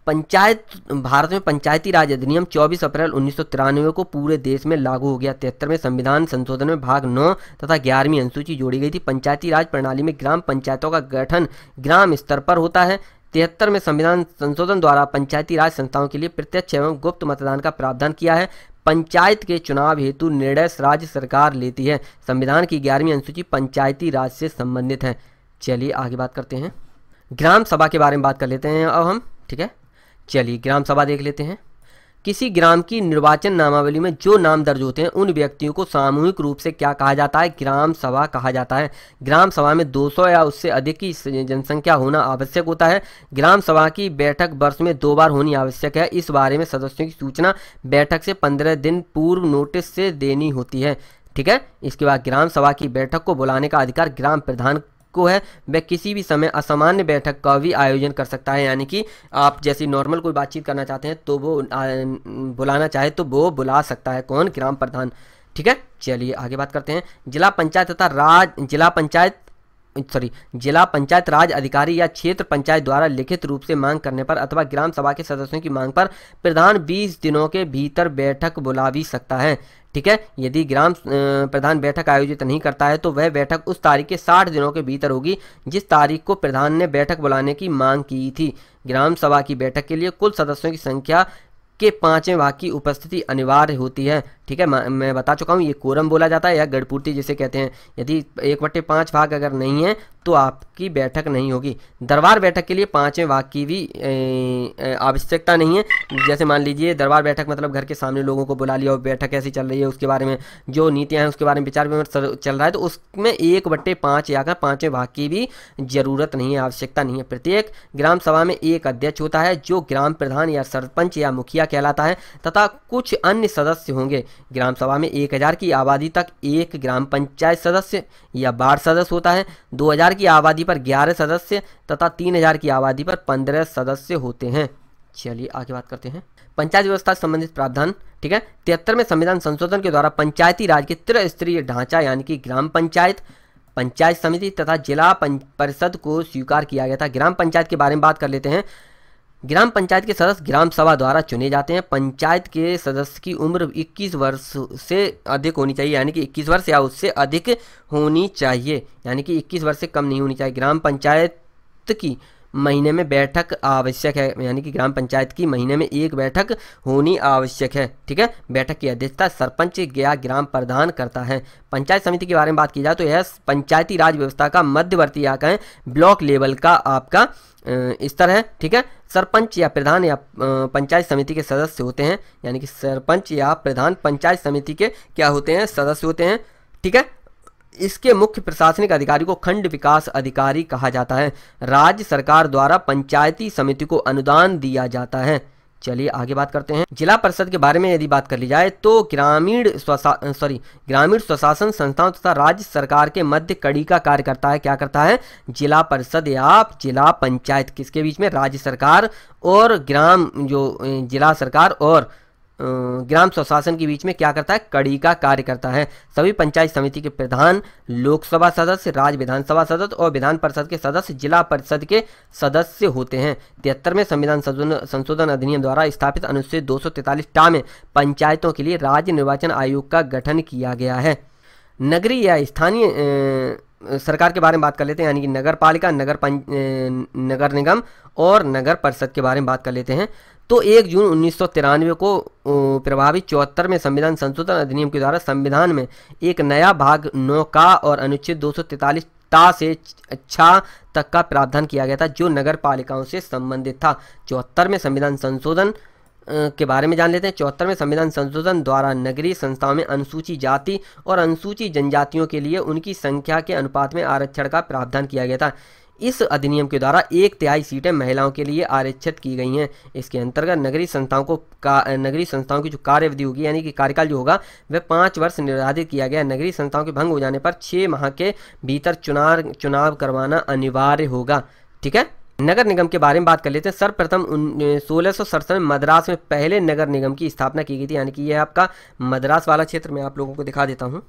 पंचायत भारत में पंचायती राज अधिनियम 24 अप्रैल उन्नीस को पूरे देश में लागू हो गया तिहत्तर में संविधान संशोधन में भाग नौ तथा ग्यारहवीं अनुसूची जोड़ी गई थी पंचायती राज प्रणाली में ग्राम पंचायतों का गठन ग्राम स्तर पर होता है तिहत्तर में संविधान संशोधन द्वारा पंचायती राज संस्थाओं के लिए प्रत्यक्ष एवं गुप्त मतदान का प्रावधान किया है पंचायत के चुनाव हेतु निर्णय राज्य सरकार लेती है संविधान की ग्यारहवीं अनुसूची पंचायती राज से संबंधित है चलिए आगे बात करते हैं ग्राम सभा के बारे में बात कर लेते हैं अब हम ठीक है चलिए ग्राम सभा देख लेते हैं किसी ग्राम की निर्वाचन नामावली में जो नाम दर्ज होते हैं उन व्यक्तियों को सामूहिक रूप से क्या कहा जाता है ग्राम सभा कहा जाता है ग्राम सभा में 200 या उससे अधिक की जनसंख्या होना आवश्यक होता है ग्राम सभा की बैठक वर्ष में दो बार होनी आवश्यक है इस बारे में सदस्यों की सूचना बैठक से पंद्रह दिन पूर्व नोटिस से देनी होती है ठीक है इसके बाद ग्राम सभा की बैठक को बुलाने का अधिकार ग्राम प्रधान को है वह किसी भी समय असामान्य बैठक का भी आयोजन कर सकता है यानी कि आप जैसी नॉर्मल कोई बातचीत करना चाहते हैं तो वो बुलाना चाहे तो वो बुला सकता है कौन ग्राम प्रधान ठीक है चलिए आगे बात करते हैं जिला पंचायत तथा राज जिला पंचायत सॉरी जिला पंचायत राज अधिकारी या क्षेत्र पंचायत द्वारा लिखित रूप से मांग करने पर अथवा ग्राम सभा के सदस्यों की मांग पर प्रधान 20 दिनों के भीतर बैठक बुला भी सकता है ठीक है यदि ग्राम प्रधान बैठक आयोजित नहीं करता है तो वह बैठक उस तारीख के 60 दिनों के भीतर होगी जिस तारीख को प्रधान ने बैठक बुलाने की मांग की थी ग्राम सभा की बैठक के लिए कुल सदस्यों की संख्या के पाँचवें भाग की उपस्थिति अनिवार्य होती है ठीक है मैं बता चुका हूँ ये कोरम बोला जाता है या गढ़पूर्ति जिसे कहते हैं यदि एक बट्टे पाँच भाग अगर नहीं है तो आपकी बैठक नहीं होगी दरबार बैठक के लिए पाँचवें भाग की भी आवश्यकता नहीं है जैसे मान लीजिए दरबार बैठक मतलब घर के सामने लोगों को बुला लिया और बैठक ऐसी चल रही है उसके बारे में जो नीतियाँ हैं उसके बारे में विचार विमर्श चल रहा है तो उसमें एक बट्टे पाँच या पाँचवें भाग की भी जरूरत नहीं है आवश्यकता नहीं है प्रत्येक ग्राम सभा में एक अध्यक्ष होता है जो ग्राम प्रधान या सरपंच या मुखिया कहलाता है तथा कुछ अन्य सदस्य होंगे ग्राम सभा में एक हज़ार की आबादी तक एक ग्राम पंचायत सदस्य या बार सदस्य होता है दो हज़ार की आबादी पर ग्यारह सदस्य तथा तीन हज़ार की आबादी पर पंद्रह सदस्य होते हैं चलिए आगे बात करते हैं पंचायत व्यवस्था संबंधित प्रावधान ठीक है तिहत्तर में संविधान संशोधन के द्वारा पंचायती राज के त्रिस्तरीय ढांचा यानी कि ग्राम पंचायत पंचायत समिति तथा जिला परिषद को स्वीकार किया गया था ग्राम पंचायत के बारे में बात कर लेते हैं ग्राम पंचायत के सदस्य ग्राम सभा द्वारा चुने जाते हैं पंचायत के सदस्य की उम्र 21 वर्ष से अधिक होनी चाहिए यानी कि 21 वर्ष या उससे अधिक होनी चाहिए यानी कि 21 वर्ष से कम नहीं होनी चाहिए ग्राम पंचायत की महीने में बैठक आवश्यक है यानी कि ग्राम पंचायत की महीने में एक बैठक होनी आवश्यक है ठीक है बैठक की अध्यक्षता सरपंच या ग्राम प्रधान करता है पंचायत समिति के बारे में बात की जाए तो यह पंचायती राज व्यवस्था का मध्यवर्ती या कहें ब्लॉक लेवल का आपका स्तर है ठीक है सरपंच या प्रधान या पंचायत समिति के सदस्य होते हैं यानी कि सरपंच या प्रधान पंचायत समिति के क्या होते हैं सदस्य होते हैं ठीक है इसके मुख्य प्रशासनिक अधिकारी को खंड विकास अधिकारी कहा जाता है राज्य सरकार द्वारा पंचायती समिति को अनुदान दिया जाता है चलिए आगे बात करते हैं जिला परिषद के बारे में यदि बात कर ली जाए तो ग्रामीण सॉरी ग्रामीण स्वशासन संस्थाओं तथा राज्य सरकार के मध्य कड़ी का कार्य करता है क्या करता है जिला परिषद या जिला पंचायत किसके बीच में राज्य सरकार और ग्राम जो जिला सरकार और ग्राम स्वशासन के बीच में क्या करता है कड़ी का कार्य करता है सभी पंचायत समिति के प्रधान लोकसभा सदस्य राज्य विधानसभा सदस्य और विधान परिषद के सदस्य जिला परिषद के सदस्य होते हैं तिहत्तरवें संविधान संशोधन अधिनियम द्वारा स्थापित अनुच्छेद दो टा में पंचायतों के लिए राज्य निर्वाचन आयोग का गठन किया गया है नगरीय या स्थानीय सरकार के बारे में बात कर लेते हैं यानी कि नगर पालिका नगर पंच नगर निगम और नगर परिषद के बारे में बात कर लेते हैं तो एक जून उन्नीस को प्रभावित चौहत्तर में संविधान संशोधन अधिनियम के द्वारा संविधान में एक नया भाग नौ का और अनुच्छेद दो ता से अच्छा तक का प्रावधान किया गया था जो नगर पालिकाओं से संबंधित था चौहत्तर में संविधान संशोधन के बारे में जान लेते हैं चौहत्तर में संविधान संशोधन द्वारा नगरीय संस्थाओं में अनुसूचित जाति और अनुसूचित जनजातियों के लिए उनकी संख्या के अनुपात में आरक्षण का प्रावधान किया गया था इस अधिनियम के द्वारा एक तिहाई सीटें महिलाओं के लिए आरक्षित की गई हैं इसके अंतर्गत नगरीय संस्थाओं को नगरीय संस्थाओं की जो कार्यविधि होगी यानी कि कार्यकाल जो होगा वह पाँच वर्ष निर्धारित किया गया नगरीय संस्थाओं के भंग हो जाने पर छः माह के भीतर चुनाव चुनाव करवाना अनिवार्य होगा ठीक है नगर निगम के बारे में बात कर लेते हैं सर्वप्रथम सोलह सौ सड़सठ में मद्रास में पहले नगर निगम की स्थापना की गई थी यानी कि यह आपका मद्रास वाला क्षेत्र मैं आप लोगों को दिखा देता हूँ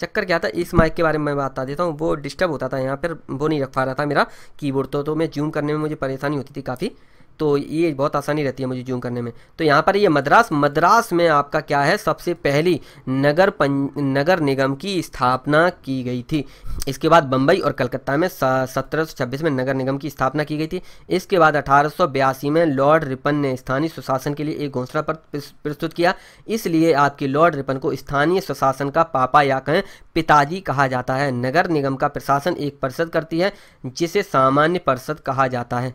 चक्कर क्या था इस माइक के बारे में मैं बता देता हूँ वो डिस्टर्ब होता था यहाँ पर वो नहीं रख पा रहा था मेरा कीबोर्ड तो तो मैं जूम करने में मुझे परेशानी होती थी काफ़ी तो ये बहुत आसानी रहती है मुझे जूम करने में तो यहाँ पर ये मद्रास मद्रास में आपका क्या है सबसे पहली नगर पं नगर निगम की स्थापना की गई थी इसके बाद बम्बई और कलकत्ता में सत्रह में नगर निगम की स्थापना की गई थी इसके बाद अठारह में लॉर्ड रिपन ने स्थानीय सुशासन के लिए एक घोषणा पत्र प्रस्तुत किया इसलिए आपके लॉर्ड रिपन को स्थानीय सुशासन का पापा या कहें पिताजी कहा जाता है नगर निगम का प्रशासन एक परिषद करती है जिसे सामान्य परिषद कहा जाता है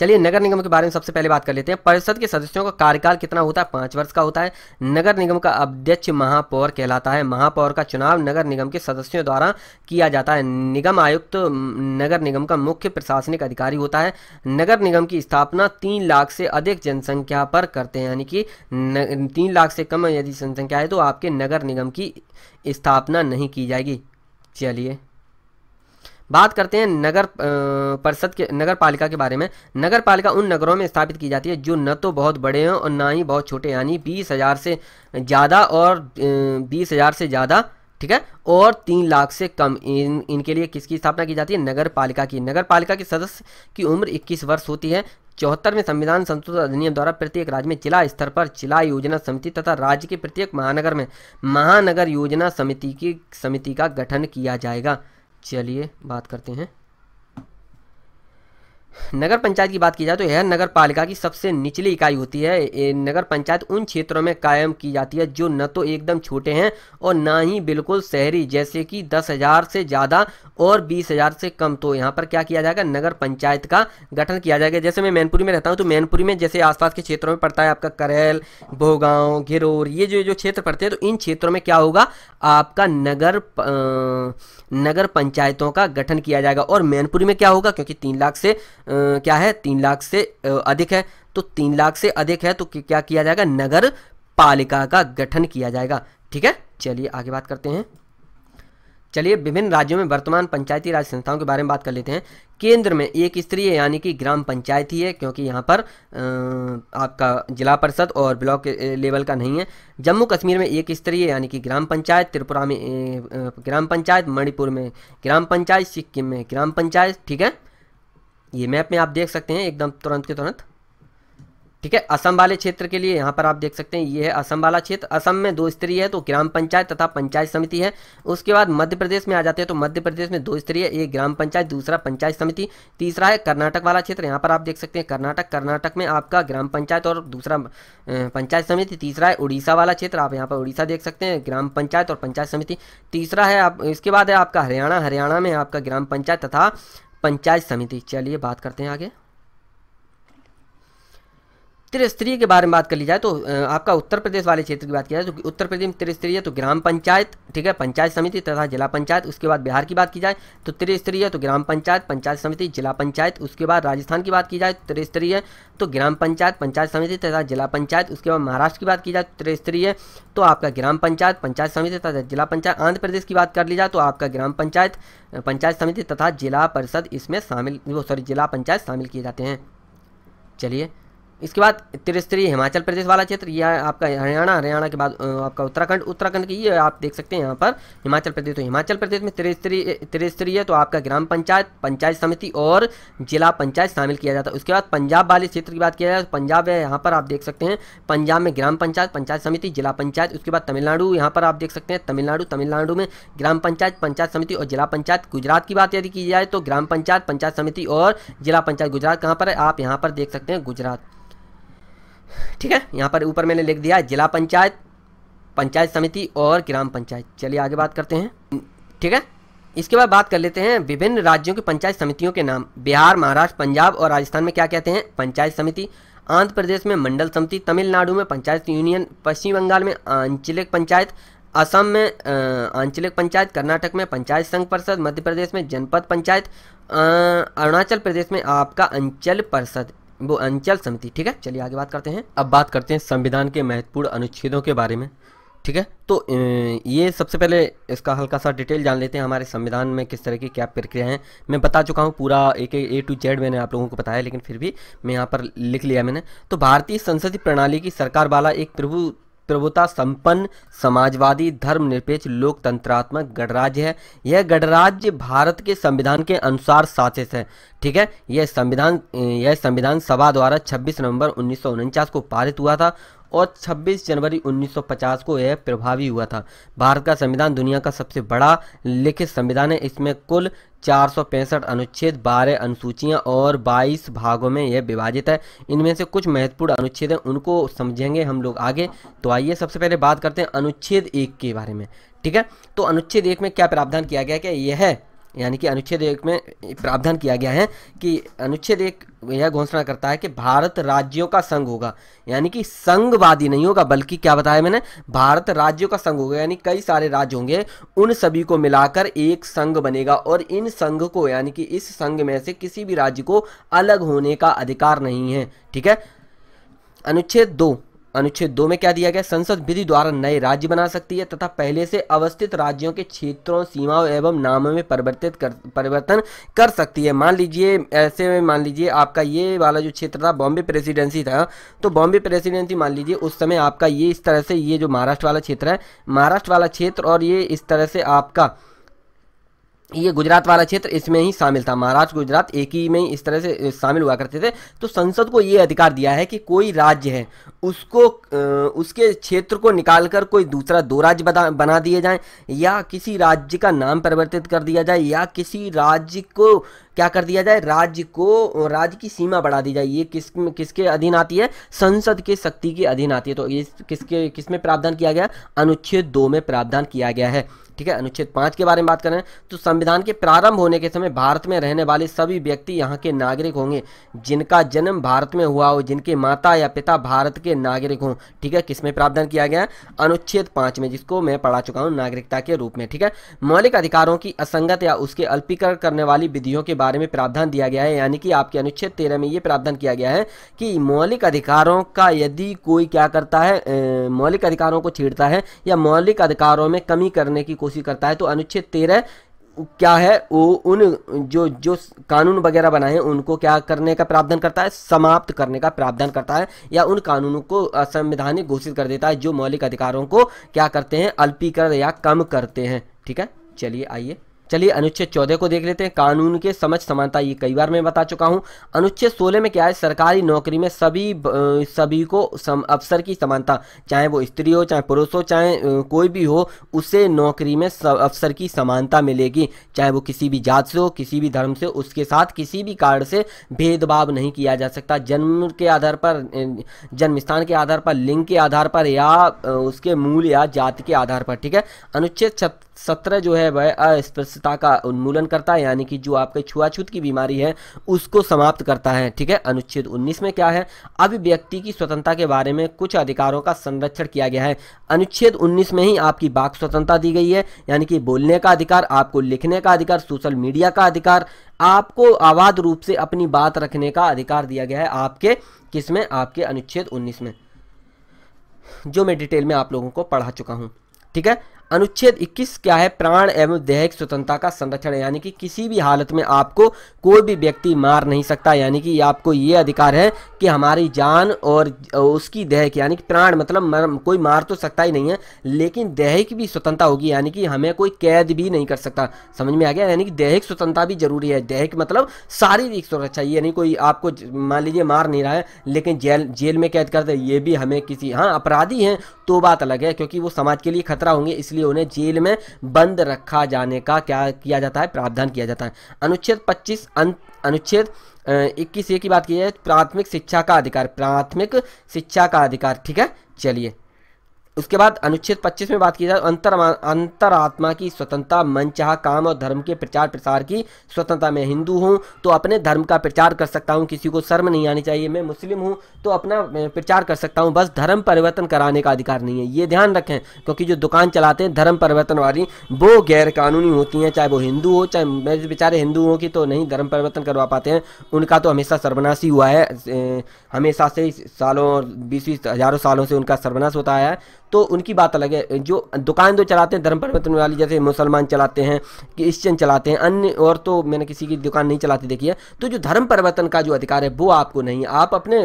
चलिए नगर निगम के बारे में सबसे पहले बात कर लेते हैं परिषद के सदस्यों का कार्यकाल कितना होता है पाँच वर्ष का होता है नगर निगम का अध्यक्ष महापौर कहलाता है महापौर का चुनाव नगर निगम के सदस्यों द्वारा किया जाता है निगम आयुक्त तो नगर निगम का मुख्य प्रशासनिक अधिकारी होता है नगर निगम की स्थापना तीन लाख से अधिक जनसंख्या पर करते हैं यानी कि तीन लाख से कम यदि जनसंख्या है तो आपके नगर निगम की स्थापना नहीं की जाएगी चलिए बात करते हैं नगर परिषद के नगर पालिका के बारे में नगर पालिका उन नगरों में स्थापित की जाती है जो न तो बहुत बड़े हैं और ना ही बहुत छोटे यानी बीस हज़ार से ज़्यादा और बीस हज़ार से ज़्यादा ठीक है और तीन लाख से कम इन इनके लिए किसकी स्थापना की जाती है नगर पालिका की नगर पालिका के सदस्य की उम्र 21 वर्ष होती है चौहत्तरवें संविधान संशोधन अधिनियम द्वारा प्रत्येक राज्य में जिला स्तर पर जिला योजना समिति तथा राज्य के प्रत्येक महानगर में महानगर योजना समिति की समिति का गठन किया जाएगा चलिए बात करते हैं नगर पंचायत की बात की जाए तो यह नगर पालिका की सबसे निचली इकाई होती है नगर पंचायत उन क्षेत्रों में कायम की जाती है जो न तो एकदम छोटे हैं और ना ही बिल्कुल शहरी जैसे कि दस हज़ार से ज़्यादा और बीस हज़ार से कम तो यहाँ पर क्या किया जाएगा नगर पंचायत का गठन किया जाएगा जैसे मैं मैनपुरी में रहता हूँ तो मैनपुरी में जैसे आसपास के क्षेत्रों में पड़ता है आपका करेल भोगांव घिरौर ये जो जो क्षेत्र पड़ते हैं तो इन क्षेत्रों में क्या होगा आपका नगर आ, नगर पंचायतों का गठन किया जाएगा और मैनपुरी में क्या होगा क्योंकि तीन लाख से आ, क्या है तीन लाख से अधिक है तो तीन लाख से अधिक है तो क्या किया जाएगा नगर पालिका का गठन किया जाएगा ठीक है चलिए आगे बात करते हैं चलिए विभिन्न राज्यों में वर्तमान पंचायती राज संस्थाओं के बारे में बात कर लेते हैं केंद्र में एक स्तरीय यानी कि ग्राम पंचायत ही है क्योंकि यहाँ पर आपका जिला परिषद और ब्लॉक लेवल का नहीं है जम्मू कश्मीर में एक स्तरीय यानी कि ग्राम पंचायत त्रिपुरा में ग्राम पंचायत मणिपुर में ग्राम पंचायत सिक्किम में ग्राम पंचायत ठीक है ये मैप में आप देख सकते हैं एकदम तुरंत के तुरंत ठीक है असम वाले क्षेत्र के लिए यहाँ पर आप देख सकते हैं ये है असम वाला क्षेत्र असम में दो स्त्री है तो ग्राम पंचायत तथा पंचायत समिति है उसके बाद मध्य प्रदेश में आ जाते हैं तो मध्य प्रदेश में दो स्तरीय एक ग्राम पंचायत दूसरा पंचायत समिति तीसरा है कर्नाटक वाला क्षेत्र यहाँ पर आप देख सकते हैं कर्नाटक कर्नाटक में आपका ग्राम पंचायत और दूसरा पंचायत समिति तीसरा है उड़ीसा वाला क्षेत्र आप यहाँ पर उड़ीसा देख सकते हैं ग्राम पंचायत और पंचायत समिति तीसरा है आप इसके बाद है आपका हरियाणा हरियाणा में आपका ग्राम पंचायत तथा पंचायत समिति चलिए बात करते हैं आगे त्रिस्तरीय के बारे में बात कर ली जाए तो आपका उत्तर प्रदेश वाले क्षेत्र की बात की जाए तो उत्तर प्रदेश में त्रिस्तरीय तो ग्राम पंचायत ठीक है पंचायत समिति तथा जिला पंचायत उसके बाद बिहार की बात की जाए तो त्रिस्तरीय तो ग्राम पंचायत पंचायत समिति जिला पंचायत उसके बाद राजस्थान की बात की जाए त्रिस्तरीय तो ग्राम पंचायत पंचायत समिति तथा जिला पंचायत उसके बाद महाराष्ट्र की बात की जाए तो त्रिस्तरीय तो आपका ग्राम पंचायत पंचायत समिति तथा जिला पंचायत आंध्र प्रदेश की बात कर ली जाए तो आपका ग्राम पंचायत पंचायत समिति तथा जिला परिषद इसमें शामिल वो सॉरी जिला पंचायत शामिल किए जाते हैं चलिए इसके बाद त्रिस्तरीय हिमाचल प्रदेश वाला क्षेत्र यह आपका हरियाणा हरियाणा के बाद आपका उत्तराखंड उत्तराखंड की ये आप देख सकते हैं यहाँ पर हिमाचल प्रदेश तो हिमाचल प्रदेश में त्रिस्तरीय त्रिस्तरीय तो आपका ग्राम पंचायत पंचायत समिति और जिला पंचायत शामिल किया जाता है उसके बाद पंजाब वाले क्षेत्र की बात किया जाए तो पंजाब है यहाँ पर आप देख सकते हैं पंजाब में ग्राम पंचायत पंचायत समिति जिला पंचायत उसके बाद तमिलनाडु यहाँ पर आप देख सकते हैं तमिलनाडु तमिलनाडु में ग्राम पंचायत पंचायत समिति और जिला पंचायत गुजरात की बात यदि की जाए तो ग्राम पंचायत पंचायत समिति और जिला पंचायत गुजरात कहाँ पर है आप यहाँ पर देख सकते हैं गुजरात ठीक है यहाँ पर ऊपर मैंने लिख दिया जिला पंचायत पंचायत समिति और ग्राम पंचायत चलिए आगे बात करते हैं ठीक है इसके बाद बात कर लेते हैं विभिन्न राज्यों की पंचायत समितियों के नाम बिहार महाराष्ट्र पंजाब और राजस्थान में क्या कहते हैं पंचायत समिति आंध्र प्रदेश में मंडल समिति तमिलनाडु में पंचायत यूनियन पश्चिम बंगाल में आंचलिक पंचायत असम में आंचलिक पंचायत कर्नाटक में पंचायत संघ परिषद मध्य प्रदेश में जनपद पंचायत अरुणाचल प्रदेश में आपका अंचल परिषद वो अंचल समिति ठीक है चलिए आगे बात करते हैं अब बात करते हैं संविधान के महत्वपूर्ण अनुच्छेदों के बारे में ठीक है तो ये सबसे पहले इसका हल्का सा डिटेल जान लेते हैं हमारे संविधान में किस तरह की क्या प्रक्रिया है मैं बता चुका हूँ पूरा एक ए टू जेड मैंने आप लोगों को बताया लेकिन फिर भी मैं यहाँ पर लिख लिया मैंने तो भारतीय संसदीय प्रणाली की सरकार वाला एक प्रभु प्रभुता संपन्न समाजवादी धर्मनिरपेक्ष लोकतंत्रात्मक गणराज्य है यह गणराज्य भारत के संविधान के अनुसार शासित है ठीक है यह संविधान यह संविधान सभा द्वारा 26 नवंबर उन्नीस को पारित हुआ था और 26 जनवरी 1950 को यह प्रभावी हुआ था भारत का संविधान दुनिया का सबसे बड़ा लिखित संविधान है इसमें कुल चार अनुच्छेद 12 अनुसूचियां और 22 भागों में यह विभाजित है इनमें से कुछ महत्वपूर्ण अनुच्छेद हैं उनको समझेंगे हम लोग आगे तो आइए सबसे पहले बात करते हैं अनुच्छेद एक के बारे में ठीक है तो अनुच्छेद एक में क्या प्रावधान किया गया कि यह है यानी कि अनुच्छेद एक में प्रावधान किया गया है कि अनुच्छेद एक यह घोषणा करता है कि भारत राज्यों का संघ होगा यानी कि संघवादी नहीं होगा बल्कि क्या बताया मैंने भारत राज्यों का संघ होगा यानी कई सारे राज्य होंगे उन सभी को मिलाकर एक संघ बनेगा और इन संघ को यानी कि इस संघ में से किसी भी राज्य को अलग होने का अधिकार नहीं है ठीक है अनुच्छेद दो अनुच्छेद दो में क्या दिया गया संसद विधि द्वारा नए राज्य बना सकती है तथा पहले से अवस्थित राज्यों के क्षेत्रों सीमाओं एवं नामों में परिवर्तित कर परिवर्तन कर सकती है मान लीजिए ऐसे में मान लीजिए आपका ये वाला जो क्षेत्र था बॉम्बे प्रेसिडेंसी था तो बॉम्बे प्रेसिडेंसी मान लीजिए उस समय आपका ये इस तरह से ये जो महाराष्ट्र वाला क्षेत्र है महाराष्ट्र वाला क्षेत्र और ये इस तरह से आपका ये गुजरात वाला क्षेत्र इसमें ही शामिल था महाराष्ट्र गुजरात एक ही में इस तरह से शामिल हुआ करते थे तो संसद को ये अधिकार दिया है कि कोई राज्य है उसको उसके क्षेत्र को निकालकर कोई दूसरा दो राज्य बना दिए जाएं या किसी राज्य का नाम परिवर्तित कर दिया जाए या किसी राज्य को क्या कर दिया जाए राज्य को राज्य की सीमा बढ़ा दी जाए ये किस किसके अधीन आती है संसद के शक्ति के अधीन आती है तो ये किसके किसमें प्रावधान किया गया अनुच्छेद दो में प्रावधान किया गया है ठीक है अनुच्छेद पांच के बारे में बात करें तो संविधान के प्रारंभ होने के समय भारत में रहने वाले सभी व्यक्ति यहाँ के नागरिक होंगे जिनका जन्म भारत में हुआ हो जिनके माता या पिता भारत के नागरिक हों ठीक है किसमें प्रावधान किया गया अनुच्छेद पांच में जिसको मैं पढ़ा चुका हूँ नागरिकता के रूप में ठीक है मौलिक अधिकारों की असंगत या उसके अल्पीकरण करने वाली विधियों के बारे में प्रावधान दिया गया है यानी कि आपके अनुच्छेद तेरह में ये प्रावधान किया गया है कि मौलिक अधिकारों का यदि कोई क्या करता है मौलिक अधिकारों को छेड़ता है या मौलिक अधिकारों में कमी करने की कोशिश करता है तो अनुच्छेद तेरह क्या है वो उन जो जो कानून वगैरह बनाए हैं उनको क्या करने का प्रावधान करता है समाप्त करने का प्रावधान करता है या उन कानूनों को असंवैधानिक घोषित कर देता है जो मौलिक अधिकारों को क्या करते हैं अल्पीकरण या कम करते हैं ठीक है चलिए आइए चलिए अनुच्छेद चौदह को देख लेते हैं कानून के समझ समानता ये कई बार मैं बता चुका हूँ अनुच्छेद सोलह में क्या है सरकारी नौकरी में सभी सभी को सम, अवसर की समानता चाहे वो स्त्री हो चाहे पुरुष हो चाहे कोई भी हो उसे नौकरी में अवसर की समानता मिलेगी चाहे वो किसी भी जात से हो किसी भी धर्म से उसके साथ किसी भी कारण से भेदभाव नहीं किया जा सकता जन्म के आधार पर जन्म स्थान के आधार पर लिंग के आधार पर या उसके मूल या जाति के आधार पर ठीक है अनुच्छेद सत्रह जो है वह अस्पृश्यता का उन्मूलन करता है यानी कि जो आपके छुआछूत की बीमारी है उसको समाप्त करता है ठीक है अनुच्छेद उन्नीस में क्या है अभिव्यक्ति की स्वतंत्रता के बारे में कुछ अधिकारों का संरक्षण किया गया है अनुच्छेद उन्नीस में ही आपकी बाक स्वतंत्रता दी गई है यानी कि बोलने का अधिकार आपको लिखने का अधिकार सोशल मीडिया का अधिकार आपको आवाज रूप से अपनी बात रखने का अधिकार दिया गया है आपके किसमें आपके अनुच्छेद उन्नीस में जो मैं डिटेल में आप लोगों को पढ़ा चुका हूँ ठीक है अनुच्छेद 21 क्या है प्राण एवं दैहिक स्वतंत्रता का संरक्षण यानी कि किसी भी हालत में आपको कोई भी व्यक्ति मार नहीं सकता यानी कि आपको ये अधिकार है कि हमारी जान और उसकी दैहिक यानी कि प्राण मतलब मर, कोई मार तो सकता ही नहीं है लेकिन दैहिक भी स्वतंत्रता होगी यानी कि हमें कोई कैद भी नहीं कर सकता समझ में आ गया यानी कि दैहिक स्वतंत्रता भी जरूरी है दैहिक मतलब शारीरिक सुरक्षा यानी कोई आपको मान लीजिए मार नहीं रहा है लेकिन जेल जेल में कैद करते ये भी हमें किसी हाँ अपराधी हैं तो बात अलग है क्योंकि वो समाज के लिए खतरा होंगे इसलिए उन्हें जेल में बंद रखा जाने का क्या किया जाता है प्रावधान किया जाता है अनुच्छेद पच्चीस अनुच्छेद इक्कीस ए की बात की जाए प्राथमिक शिक्षा का अधिकार प्राथमिक शिक्षा का अधिकार ठीक है चलिए उसके बाद अनुच्छेद 25 में बात की जाए अंतर अंतरात्मा की स्वतंत्रता मन चाह काम और धर्म के प्रचार प्रसार की स्वतंत्रता मैं हिंदू हूँ तो अपने धर्म का प्रचार कर सकता हूँ किसी को शर्म नहीं आनी चाहिए मैं मुस्लिम हूँ तो अपना प्रचार कर सकता हूँ बस धर्म परिवर्तन कराने का अधिकार नहीं है ये ध्यान रखें क्योंकि जो दुकान चलाते हैं धर्म परिवर्तन वाली वो गैरकानूनी होती हैं चाहे वो हिंदू हो चाहे मैं बेचारे हिंदू हों की तो नहीं धर्म परिवर्तन करवा पाते हैं उनका तो हमेशा सर्वनाशी हुआ है हमेशा से सालों बीस बीस हज़ारों सालों से उनका सर्वनाश होता आया है तो उनकी बात अलग है जो दुकान जो चलाते हैं धर्म परिवर्तन वाली जैसे मुसलमान चलाते हैं क्रिश्चियन चलाते हैं अन्य और तो मैंने किसी की दुकान नहीं चलाती देखी है तो जो धर्म परिवर्तन का जो अधिकार है वो आपको नहीं है आप अपने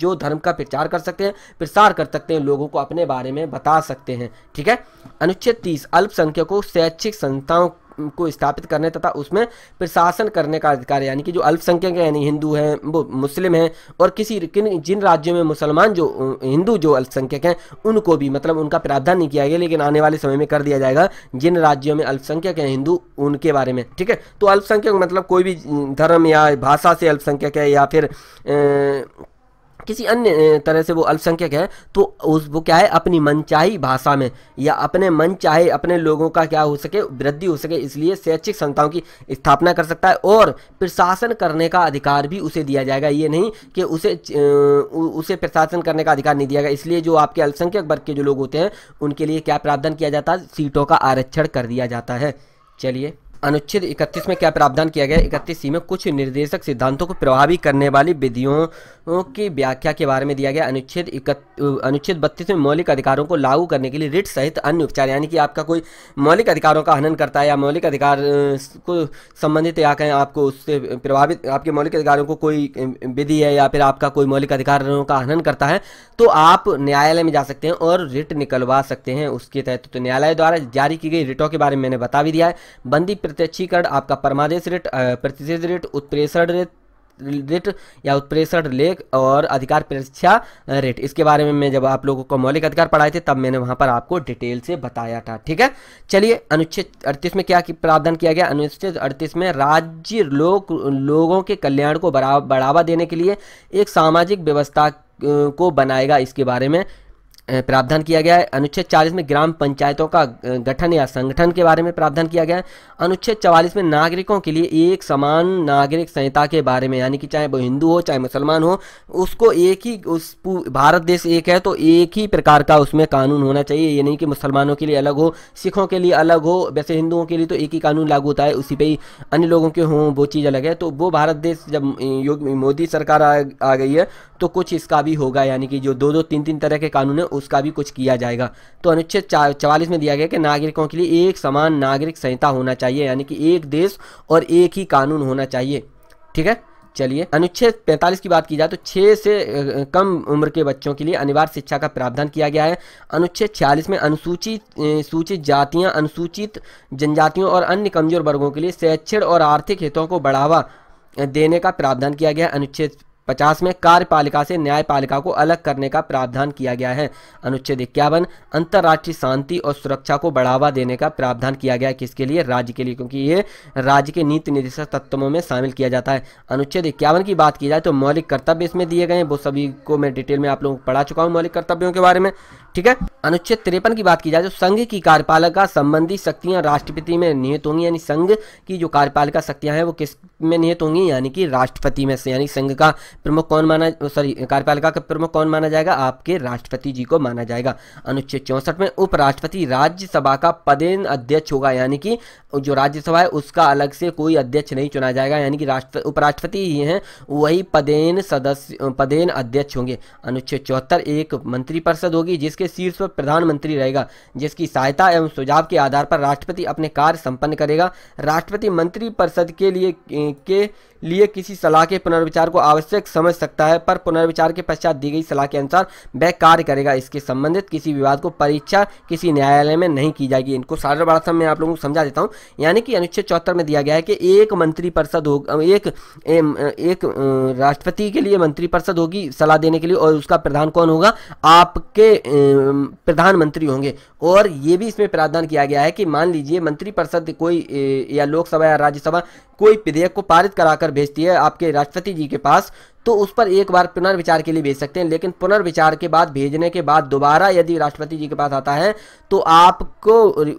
जो धर्म का प्रचार कर सकते हैं प्रसार कर सकते हैं लोगों को अपने बारे में बता सकते हैं ठीक है अनुच्छेद तीस अल्पसंख्यकों शैक्षिक संस्थाओं को स्थापित करने तथा उसमें प्रशासन करने का अधिकार यानी कि जो अल्पसंख्यक यानी हिंदू हैं वो मुस्लिम हैं और किसी किन जिन राज्यों में मुसलमान जो हिंदू जो अल्पसंख्यक हैं उनको भी मतलब उनका प्रावधान नहीं किया गया लेकिन आने वाले समय में कर दिया जाएगा जिन राज्यों में अल्पसंख्यक हैं हिंदू उनके बारे में ठीक है तो अल्पसंख्यक मतलब कोई भी धर्म या भाषा से अल्पसंख्यक है या फिर ए, किसी अन्य तरह से वो अल्पसंख्यक है तो उस वो क्या है अपनी मनचाही भाषा में या अपने मन चाहे अपने लोगों का क्या हो सके वृद्धि हो सके इसलिए शैक्षिक संस्थाओं की स्थापना कर सकता है और प्रशासन करने का अधिकार भी उसे दिया जाएगा ये नहीं कि उसे उसे प्रशासन करने का अधिकार नहीं दिया गया इसलिए जो आपके अल्पसंख्यक वर्ग के जो लोग होते हैं उनके लिए क्या प्रावधान किया जाता है सीटों का आरक्षण कर दिया जाता है चलिए अनुच्छेद 31 में क्या प्रावधान किया गया इकतीस सी में कुछ निर्देशक सिद्धांतों को प्रभावी करने वाली विधियों की व्याख्या के बारे में दिया गया अनुच्छेद अनुच्छेद 32 में मौलिक अधिकारों को लागू करने के लिए रिट सहित अन्य उपचार यानी कि आपका कोई मौलिक अधिकारों का हनन करता है या मौलिक अधिकार को संबंधित या कहें आपको उससे प्रभावित आपके मौलिक अधिकारों को कोई विधि है या फिर आपका कोई मौलिक अधिकारों का हनन करता है तो आप न्यायालय में जा सकते हैं और रिट निकलवा सकते हैं उसके तहत तो न्यायालय द्वारा जारी की गई रिटों के बारे में मैंने बता भी दिया है बंदी प्रत्यक्षीकरण आपका परमादेश रेट प्रतिशत रेट उत्प्रेषण रेट रेट या उत्प्रेषण लेख और अधिकार परीक्षा रेट इसके बारे में मैं जब आप लोगों को मौलिक अधिकार पढ़ाए थे तब मैंने वहां पर आपको डिटेल से बताया था ठीक है चलिए अनुच्छेद अड़तीस में क्या प्रावधान किया गया अनुच्छेद अड़तीस में राज्य लोग लोगों के कल्याण को बढ़ावा देने के लिए एक सामाजिक व्यवस्था को बनाएगा इसके बारे में प्रावधान किया गया है अनुच्छेद 40 में ग्राम पंचायतों का गठन या संगठन के बारे में प्रावधान किया गया है अनुच्छेद 44 में नागरिकों के लिए एक समान नागरिक संहिता के बारे में यानी कि चाहे वो हिंदू हो चाहे मुसलमान हो उसको एक ही उस भारत देश एक है तो एक ही प्रकार का उसमें कानून होना चाहिए ये नहीं कि मुसलमानों के लिए अलग हो सिखों के लिए अलग हो वैसे हिंदुओं के लिए तो एक ही कानून लागू होता है उसी पर ही अन्य लोगों के हों वो चीज़ अलग है तो वो भारत देश जब योग मोदी सरकार आ, आ गई है तो कुछ इसका भी होगा यानी कि जो दो दो तीन तीन तरह के कानून है उसका भी कुछ किया जाएगा तो अनुच्छेद चवालीस में दिया गया कि नागरिकों के लिए एक समान नागरिक संहिता होना चाहिए यानी कि एक देश और एक ही कानून होना चाहिए ठीक है चलिए अनुच्छेद 45 की बात की जाए तो 6 से कम उम्र के बच्चों के लिए अनिवार्य शिक्षा का प्रावधान किया गया है अनुच्छेद 46 में अनुसूचित सूचित जातियां अनुसूचित जनजातियों और अन्य कमजोर वर्गों के लिए शैक्षण और आर्थिक हितों को बढ़ावा देने का प्रावधान किया गया है अनुच्छेद पचास में कार्यपालिका से न्यायपालिका को अलग करने का प्रावधान किया गया है अनुच्छेद इक्यावन अंतर्राष्ट्रीय शांति और सुरक्षा को बढ़ावा देने का प्रावधान किया गया है किसके लिए राज्य के लिए क्योंकि ये राज्य के नीति निर्देशक तत्वों में शामिल किया जाता है अनुच्छेद इक्यावन की बात की जाए तो मौलिक कर्तव्य इसमें दिए गए हैं वो सभी को मैं डिटेल में आप लोगों को पढ़ा चुका हूँ मौलिक कर्तव्यों के बारे में ठीक है अनुच्छेद तिरपन की बात की जाए तो संघ की कार्यपालिका संबंधी शक्तियां राष्ट्रपति में निहित होंगी यानी संघ की जो कार्यपालिका शक्तियां हैं वो किस में निहित होंगी यानी कि राष्ट्रपति में से यानी संघ का प्रमुख कौन माना सॉरी कार्यपालिका का प्रमुख कौन माना जाएगा आपके राष्ट्रपति जी को माना जाएगा अनुच्छेद चौंसठ में उपराष्ट्रपति राज्यसभा का पदेन अध्यक्ष होगा यानी कि जो राज्यसभा है उसका अलग से कोई अध्यक्ष नहीं चुना जाएगा यानी कि राष्ट्र उपराष्ट्रपति ही हैं वही पदेन सदस्य पदेन अध्यक्ष होंगे अनुच्छेद चौहत्तर एक मंत्रिपरिषद होगी जिस इसके शीर्ष पर प्रधानमंत्री रहेगा जिसकी सहायता एवं सुझाव के आधार पर राष्ट्रपति अपने कार्य संपन्न करेगा राष्ट्रपति मंत्रिपरिषद के लिए के लिए किसी सलाह के पुनर्विचार को आवश्यक समझ सकता है पर पुनर्विचार के पश्चात दी गई सलाह के अनुसार वह कार्य करेगा इसके संबंधित किसी विवाद को परीक्षा किसी न्यायालय में नहीं की जाएगी इनको साधारण भाषा में आप लोगों को समझा देता हूँ यानी कि अनुच्छेद चौहत्तर में दिया गया है कि एक मंत्रिपरिषद हो एक एक राष्ट्रपति के लिए मंत्रिपरिषद होगी सलाह देने के लिए और उसका प्रधान कौन होगा आपके प्रधानमंत्री होंगे और ये भी इसमें प्रावधान किया गया है कि मान लीजिए मंत्रिपरिषद कोई या लोकसभा या राज्यसभा कोई विधेयक को पारित कराकर भेजती है आपके राष्ट्रपति जी के पास तो उस पर एक बार पुनर्विचार के लिए भेज सकते हैं लेकिन पुनर्विचार के बाद भेजने के बाद दोबारा यदि राष्ट्रपति जी के पास आता है तो आपको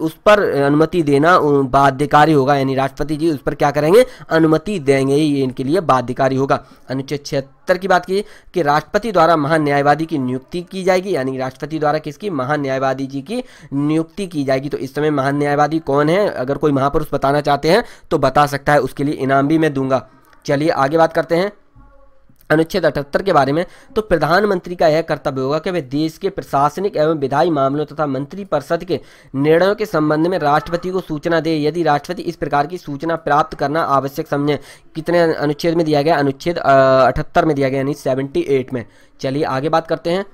उस पर अनुमति देना बाध्यकारी होगा यानी राष्ट्रपति जी उस पर क्या करेंगे अनुमति देंगे ही इनके लिए बाध्यकारी होगा अनुच्छेद छिहत्तर की बात की कि राष्ट्रपति द्वारा महान न्यायवादी की नियुक्ति की जाएगी यानी राष्ट्रपति द्वारा किसकी महान न्यायवादी जी की नियुक्ति की जाएगी तो इस समय महान न्यायवादी कौन है अगर कोई महापुरुष बताना चाहते हैं तो बता सकता है उसके लिए इनाम भी मैं दूंगा चलिए आगे बात करते हैं अनुच्छेद अठहत्तर के बारे में तो प्रधानमंत्री का यह कर्तव्य होगा कि वे देश के प्रशासनिक एवं विधायी मामलों तथा मंत्रिपरिषद के निर्णयों के संबंध में राष्ट्रपति को सूचना दे यदि राष्ट्रपति इस प्रकार की सूचना प्राप्त करना आवश्यक समझें कितने अनुच्छेद में दिया गया अनुच्छेद अठहत्तर में दिया गया यानी सेवेंटी में चलिए आगे बात करते हैं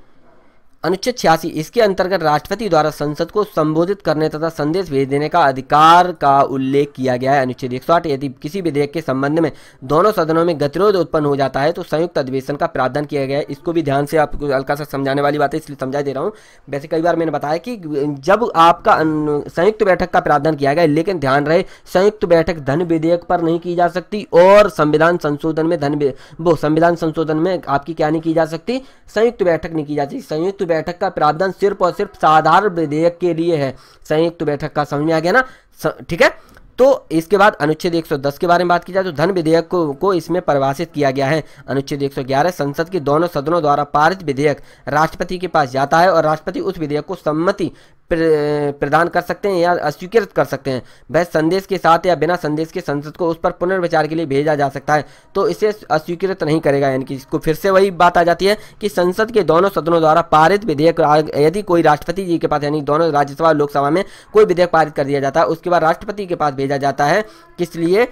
अनुच्छेद छियासी इसके अंतर्गत राष्ट्रपति द्वारा संसद को संबोधित करने तथा संदेश भेज देने का अधिकार का उल्लेख किया गया है अनुच्छेद एक यदि किसी विधेयक के संबंध में दोनों सदनों में गतिरोध उत्पन्न हो जाता है तो संयुक्त अधिवेशन का प्रावधान किया गया है इसको भी ध्यान से आपको हल्का सा समझाने वाली बात है इसलिए समझा दे रहा हूँ वैसे कई बार मैंने बताया कि जब आपका संयुक्त बैठक का प्रावधान किया गया लेकिन ध्यान रहे संयुक्त बैठक धन विधेयक पर नहीं की जा सकती और संविधान संशोधन में धन वो संविधान संशोधन में आपकी क्या नहीं की जा सकती संयुक्त बैठक नहीं की जा सकती संयुक्त बैठक का प्रावधान सिर्फ और सिर्फ साधारण विधेयक के लिए है संयुक्त बैठक का समझ में आ गया ना ठीक है तो इसके बाद अनुच्छेद 110 के बारे में बात की जाए तो धन विधेयक को, को इसमें परिभाषित किया गया है अनुच्छेद 111 संसद के दोनों सदनों द्वारा पारित विधेयक राष्ट्रपति के पास जाता है और राष्ट्रपति उस विधेयक को सम्मति प्रदान कर सकते हैं या अस्वीकृत कर सकते हैं वह संदेश के साथ या बिना संदेश के संसद को उस पर पुनर्विचार के लिए भेजा जा सकता है तो इसे अस्वीकृत नहीं करेगा यानी कि इसको फिर से वही बात आ जाती है कि संसद के दोनों सदनों द्वारा पारित विधेयक यदि कोई राष्ट्रपति जी के पास यानी दोनों राज्यसभा और लोकसभा में कोई विधेयक पारित कर दिया जाता है उसके बाद राष्ट्रपति के पास भेजा जाता है किस लिए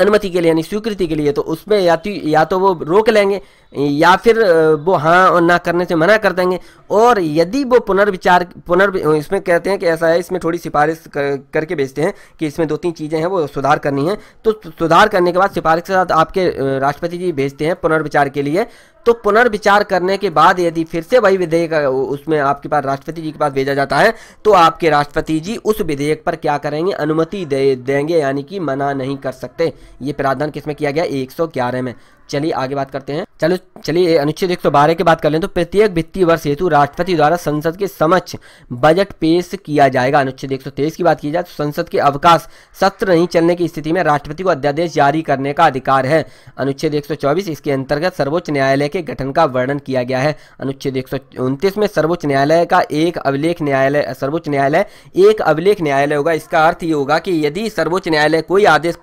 अनुमति के लिए यानी स्वीकृति के लिए तो उसमें या तो या तो वो रोक लेंगे या फिर वो हाँ और ना करने से मना कर देंगे और यदि वो पुनर्विचार पुनर् इसमें कहते हैं कि ऐसा है इसमें थोड़ी सिफारिश कर, करके भेजते हैं कि इसमें दो तीन चीज़ें हैं वो सुधार करनी है तो सुधार करने के बाद सिफारिश के साथ आपके राष्ट्रपति जी भेजते हैं पुनर्विचार के लिए तो पुनर्विचार करने के बाद यदि फिर से वही विधेयक उसमें आपके पास राष्ट्रपति जी के पास भेजा जाता है तो आपके राष्ट्रपति जी उस विधेयक पर क्या करेंगे अनुमति दे देंगे यानी कि मना नहीं कर सकते ये प्रावधान किसमें किया गया एक में चलिए आगे बात करते हैं चलो चलिए अनुच्छेद एक सौ बारह की बात कर लें तो प्रत्येक वित्तीय वर्ष हेतु राष्ट्रपति द्वारा संसद के समक्ष बजट पेश किया जाएगा अनुच्छेद एक सौ तेईस की बात की जाए तो संसद के अवकाश सत्र नहीं चलने की स्थिति में राष्ट्रपति को अध्यादेश जारी करने का अधिकार है अनुच्छेद एक सौ चौबीस इसके अंतर्गत सर्वोच्च न्यायालय के गठन का वर्णन किया गया है अनुच्छेद एक सौ उनतीस में सर्वोच्च न्यायालय का एक अभिलेख न्यायालय सर्वोच्च न्यायालय एक अभिलेख न्यायालय होगा इसका अर्थ ये होगा कि यदि सर्वोच्च न्यायालय कोई आदेश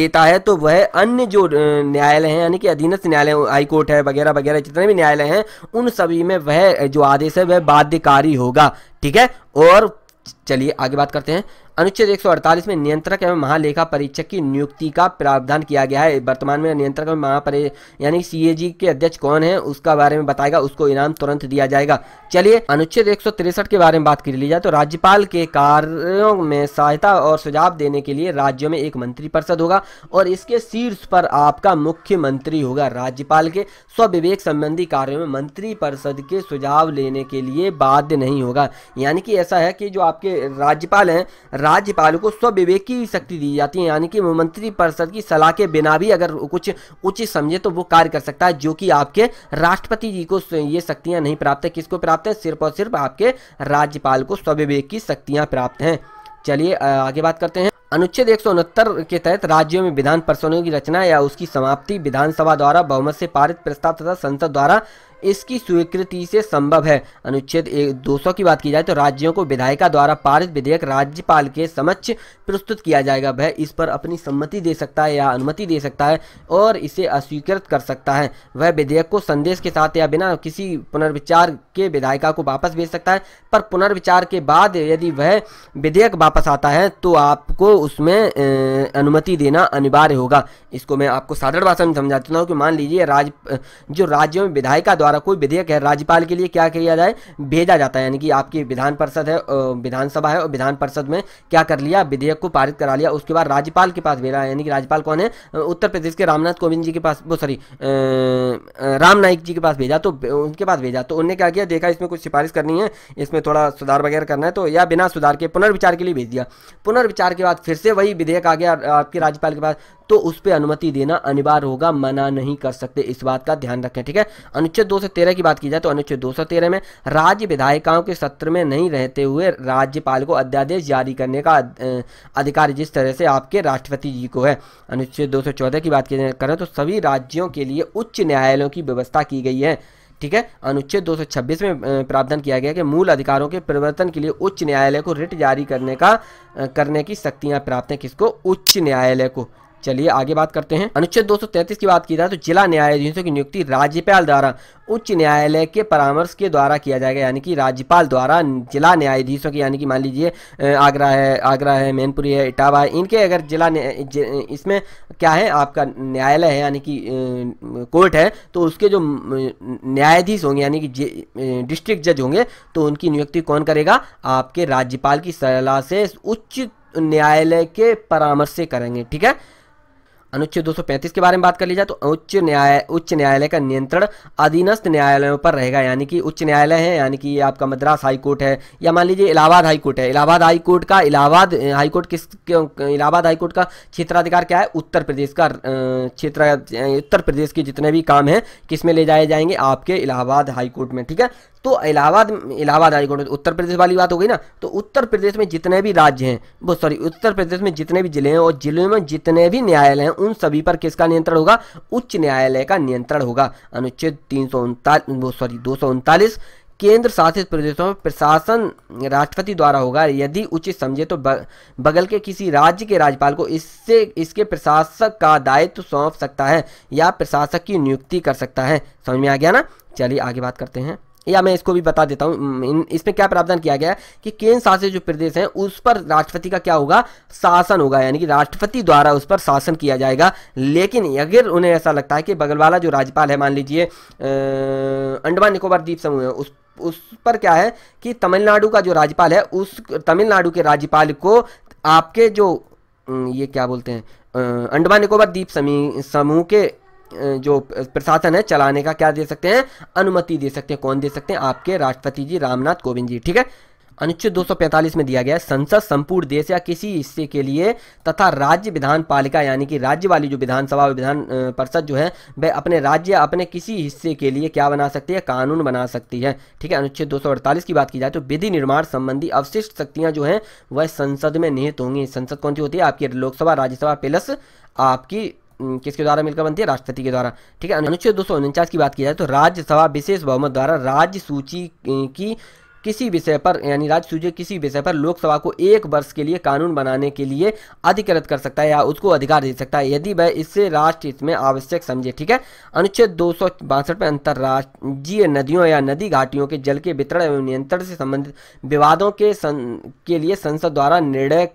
देता है तो वह अन्य जो न्यायालय है यानी कि अधीनस्थ न्यायालय हाई कोर्ट है वगैरह वगैरह जितने भी न्यायालय हैं उन सभी में वह जो आदेश है वह बाध्यकारी होगा ठीक है और चलिए आगे बात करते हैं अनुच्छेद 148 में नियंत्रक एवं महालेखा परीक्षक की नियुक्ति का प्रावधान किया गया है वर्तमान में नियंत्रक एवं महापरि यानी सीएजी के अध्यक्ष कौन है उसका बारे में बताएगा उसको इनाम तुरंत दिया जाएगा चलिए अनुच्छेद एक के बारे में बात कर ली जाए तो राज्यपाल के कार्यों में सहायता और सुझाव देने के लिए राज्यों में एक मंत्री परिषद होगा और इसके शीर्ष पर आपका मुख्यमंत्री होगा राज्यपाल के स्वविवेक संबंधी कार्यों में मंत्री परिषद के सुझाव लेने के लिए बाध्य नहीं होगा यानी कि ऐसा है कि जो आपके राज्यपाल हैं राज्यपाल को स्वविवेक की शक्ति दी जाती है यानी कि मंत्री परिषद की सलाह के बिना भी अगर कुछ उचित समझे तो वो कार्य कर सकता है जो कि आपके राष्ट्रपति जी को ये शक्तियां नहीं प्राप्त है किसको प्राप्त है सिर्फ और सिर्फ आपके राज्यपाल को स्वविवेक की शक्तियाँ प्राप्त हैं चलिए आगे बात करते हैं अनुच्छेद एक के तहत राज्यों में विधान परिषदों की रचना या उसकी समाप्ति विधानसभा द्वारा बहुमत से पारित प्रस्ताव तथा संसद द्वारा इसकी स्वीकृति से संभव है अनुच्छेद दो सौ की बात की जाए तो राज्यों को विधायिका द्वारा पारित विधेयक राज्यपाल के समक्ष प्रस्तुत किया जाएगा वह इस पर अपनी सम्मति दे सकता है या अनुमति दे सकता है और इसे अस्वीकृत कर सकता है वह विधेयक को संदेश के साथ या बिना किसी पुनर्विचार के विधायिका को वापस भेज सकता है पर पुनर्विचार के बाद यदि वह विधेयक वापस आता है तो आपको उसमें अनुमति देना अनिवार्य होगा इसको मैं आपको साधारण भाषा में समझाता हूँ कि मान लीजिए राज जो राज्यों में विधायिका द्वारा द्वारा कोई विधेयक है राज्यपाल के लिए क्या किया जाए भेजा जाता है यानी कि आपकी विधान परिषद है विधानसभा है और विधान परिषद में क्या कर लिया विधेयक को पारित करा लिया उसके बाद राज्यपाल के पास भेजा यानी कि राज्यपाल कौन है उत्तर प्रदेश के रामनाथ कोविंद जी के पास वो सॉरी राम नाइक जी के पास भेजा तो उनके पास भेजा तो उनने क्या किया देखा इसमें कुछ सिफारिश करनी है इसमें थोड़ा सुधार वगैरह करना है तो या बिना सुधार के पुनर्विचार के लिए भेज दिया पुनर्विचार के बाद फिर से वही विधेयक आ गया आपके राज्यपाल के पास तो उस पर अनुमति देना अनिवार्य होगा मना नहीं कर सकते इस बात का ध्यान रखें ठीक है अनुच्छेद दो की बात की जाए तो अनुच्छेद दो में राज्य विधायिकाओं के सत्र में नहीं रहते हुए राज्यपाल को अध्यादेश जारी करने का अधिकार जिस तरह से आपके राष्ट्रपति जी को है अनुच्छेद दो की बात की करें तो सभी राज्यों के लिए उच्च न्यायालयों की व्यवस्था की गई है ठीक है अनुच्छेद 226 में प्रावधान किया गया कि मूल अधिकारों के परिवर्तन के लिए उच्च न्यायालय को रिट जारी करने का करने की शक्तियां प्राप्त है किसको उच्च न्यायालय को चलिए आगे बात करते हैं अनुच्छेद 233 की बात की जाए तो जिला न्यायाधीशों की नियुक्ति राज्यपाल द्वारा उच्च न्यायालय के परामर्श के द्वारा किया जाएगा यानी कि राज्यपाल द्वारा जिला न्यायाधीशों की यानी कि मान लीजिए आगरा है आगरा है मैनपुरी है इटावा है इनके अगर जिला इसमें क्या है आपका न्यायालय है यानी कि कोर्ट है तो उसके जो न्यायाधीश होंगे यानी कि डिस्ट्रिक्ट जज होंगे तो उनकी नियुक्ति कौन करेगा आपके राज्यपाल की सलाह से उच्च न्यायालय के परामर्श से करेंगे ठीक है अनुच्छेद 235 के बारे में बात कर ली जाए तो उच्च न्यायालय उच्च न्यायालय का नियंत्रण अधीनस्थ न्यायालयों पर रहेगा यानी कि उच्च न्यायालय है यानी कि आपका मद्रास हाई कोर्ट है या मान लीजिए इलाहाबाद हाई कोर्ट है इलाहाबाद हाई कोर्ट का इलाहाबाद हाई कोर्ट किस इलाहाबाद हाई कोर्ट का क्षेत्राधिकार क्या है उत्तर प्रदेश का क्षेत्र उत्तर प्रदेश के जितने भी काम हैं किस में ले जाए जाएंगे आपके इलाहाबाद हाईकोर्ट में ठीक है तो इलाहाबाद इलाहाबाद हाईकोर्ट उत्तर प्रदेश वाली बात हो गई ना तो उत्तर प्रदेश में जितने भी राज्य हैं वो सॉरी उत्तर प्रदेश में जितने भी जिले हैं और जिलों में जितने भी न्यायालय हैं उन सभी पर किसका नियंत्रण होगा उच्च न्यायालय का नियंत्रण होगा अनुच्छेद तीन सौ वो सॉरी दो सौ उनतालीस केंद्र शासित प्रदेशों में प्रशासन राष्ट्रपति द्वारा होगा यदि उचित समझे तो बगल के किसी राज्य के राज्यपाल को इससे इसके प्रशासक का दायित्व सौंप सकता है या प्रशासक की नियुक्ति कर सकता है समझ में आ गया ना चलिए आगे बात करते हैं या मैं इसको भी बता देता हूँ इसमें क्या प्रावधान किया गया कि केंद्र शासित जो प्रदेश हैं उस पर राष्ट्रपति का क्या होगा शासन होगा यानी कि राष्ट्रपति द्वारा उस पर शासन किया जाएगा लेकिन अगर उन्हें ऐसा लगता है कि बगलवाला जो राज्यपाल है मान लीजिए अंडमान निकोबार द्वीप समूह है उस उस पर क्या है कि तमिलनाडु का जो राज्यपाल है उस तमिलनाडु के राज्यपाल को आपके जो ये क्या बोलते हैं अंडमान निकोबार द्वीप समूह के जो प्रशासन है चलाने का क्या दे सकते हैं अनुमति दे सकते हैं कौन दे सकते हैं आपके राष्ट्रपति जी रामनाथ कोविंद जी ठीक है अनुच्छेद 245 में दिया गया है संसद संपूर्ण देश या किसी हिस्से के लिए तथा राज्य विधान पालिका यानी कि राज्य वाली जो विधानसभा विधान परिषद जो है वह अपने राज्य अपने किसी हिस्से के लिए क्या बना सकती है कानून बना सकती है ठीक है अनुच्छेद 248 की बात की जाए तो विधि निर्माण संबंधी अवशिष्ट शक्तियाँ जो हैं वह संसद में निहित होंगी संसद कौन सी होती है आपकी लोकसभा राज्यसभा प्लस आपकी किसके द्वारा मिलकर बनती है राष्ट्रपति के द्वारा ठीक है अनुच्छेद दो की बात की जाए तो राज्यसभा विशेष बहुमत द्वारा राज्य सूची की किसी विषय पर यानी राज्य सूची किसी विषय पर लोकसभा को एक वर्ष के लिए कानून बनाने के लिए अधिकृत कर सकता है या उसको अधिकार दे सकता है यदि वह इससे राष्ट्र हित में आवश्यक समझे ठीक है अनुच्छेद दो में अंतर्राष्ट्रीय नदियों या नदी घाटियों के जल के वितरण एवं नियंत्रण से संबंधित विवादों के सं, के लिए संसद द्वारा निर्णय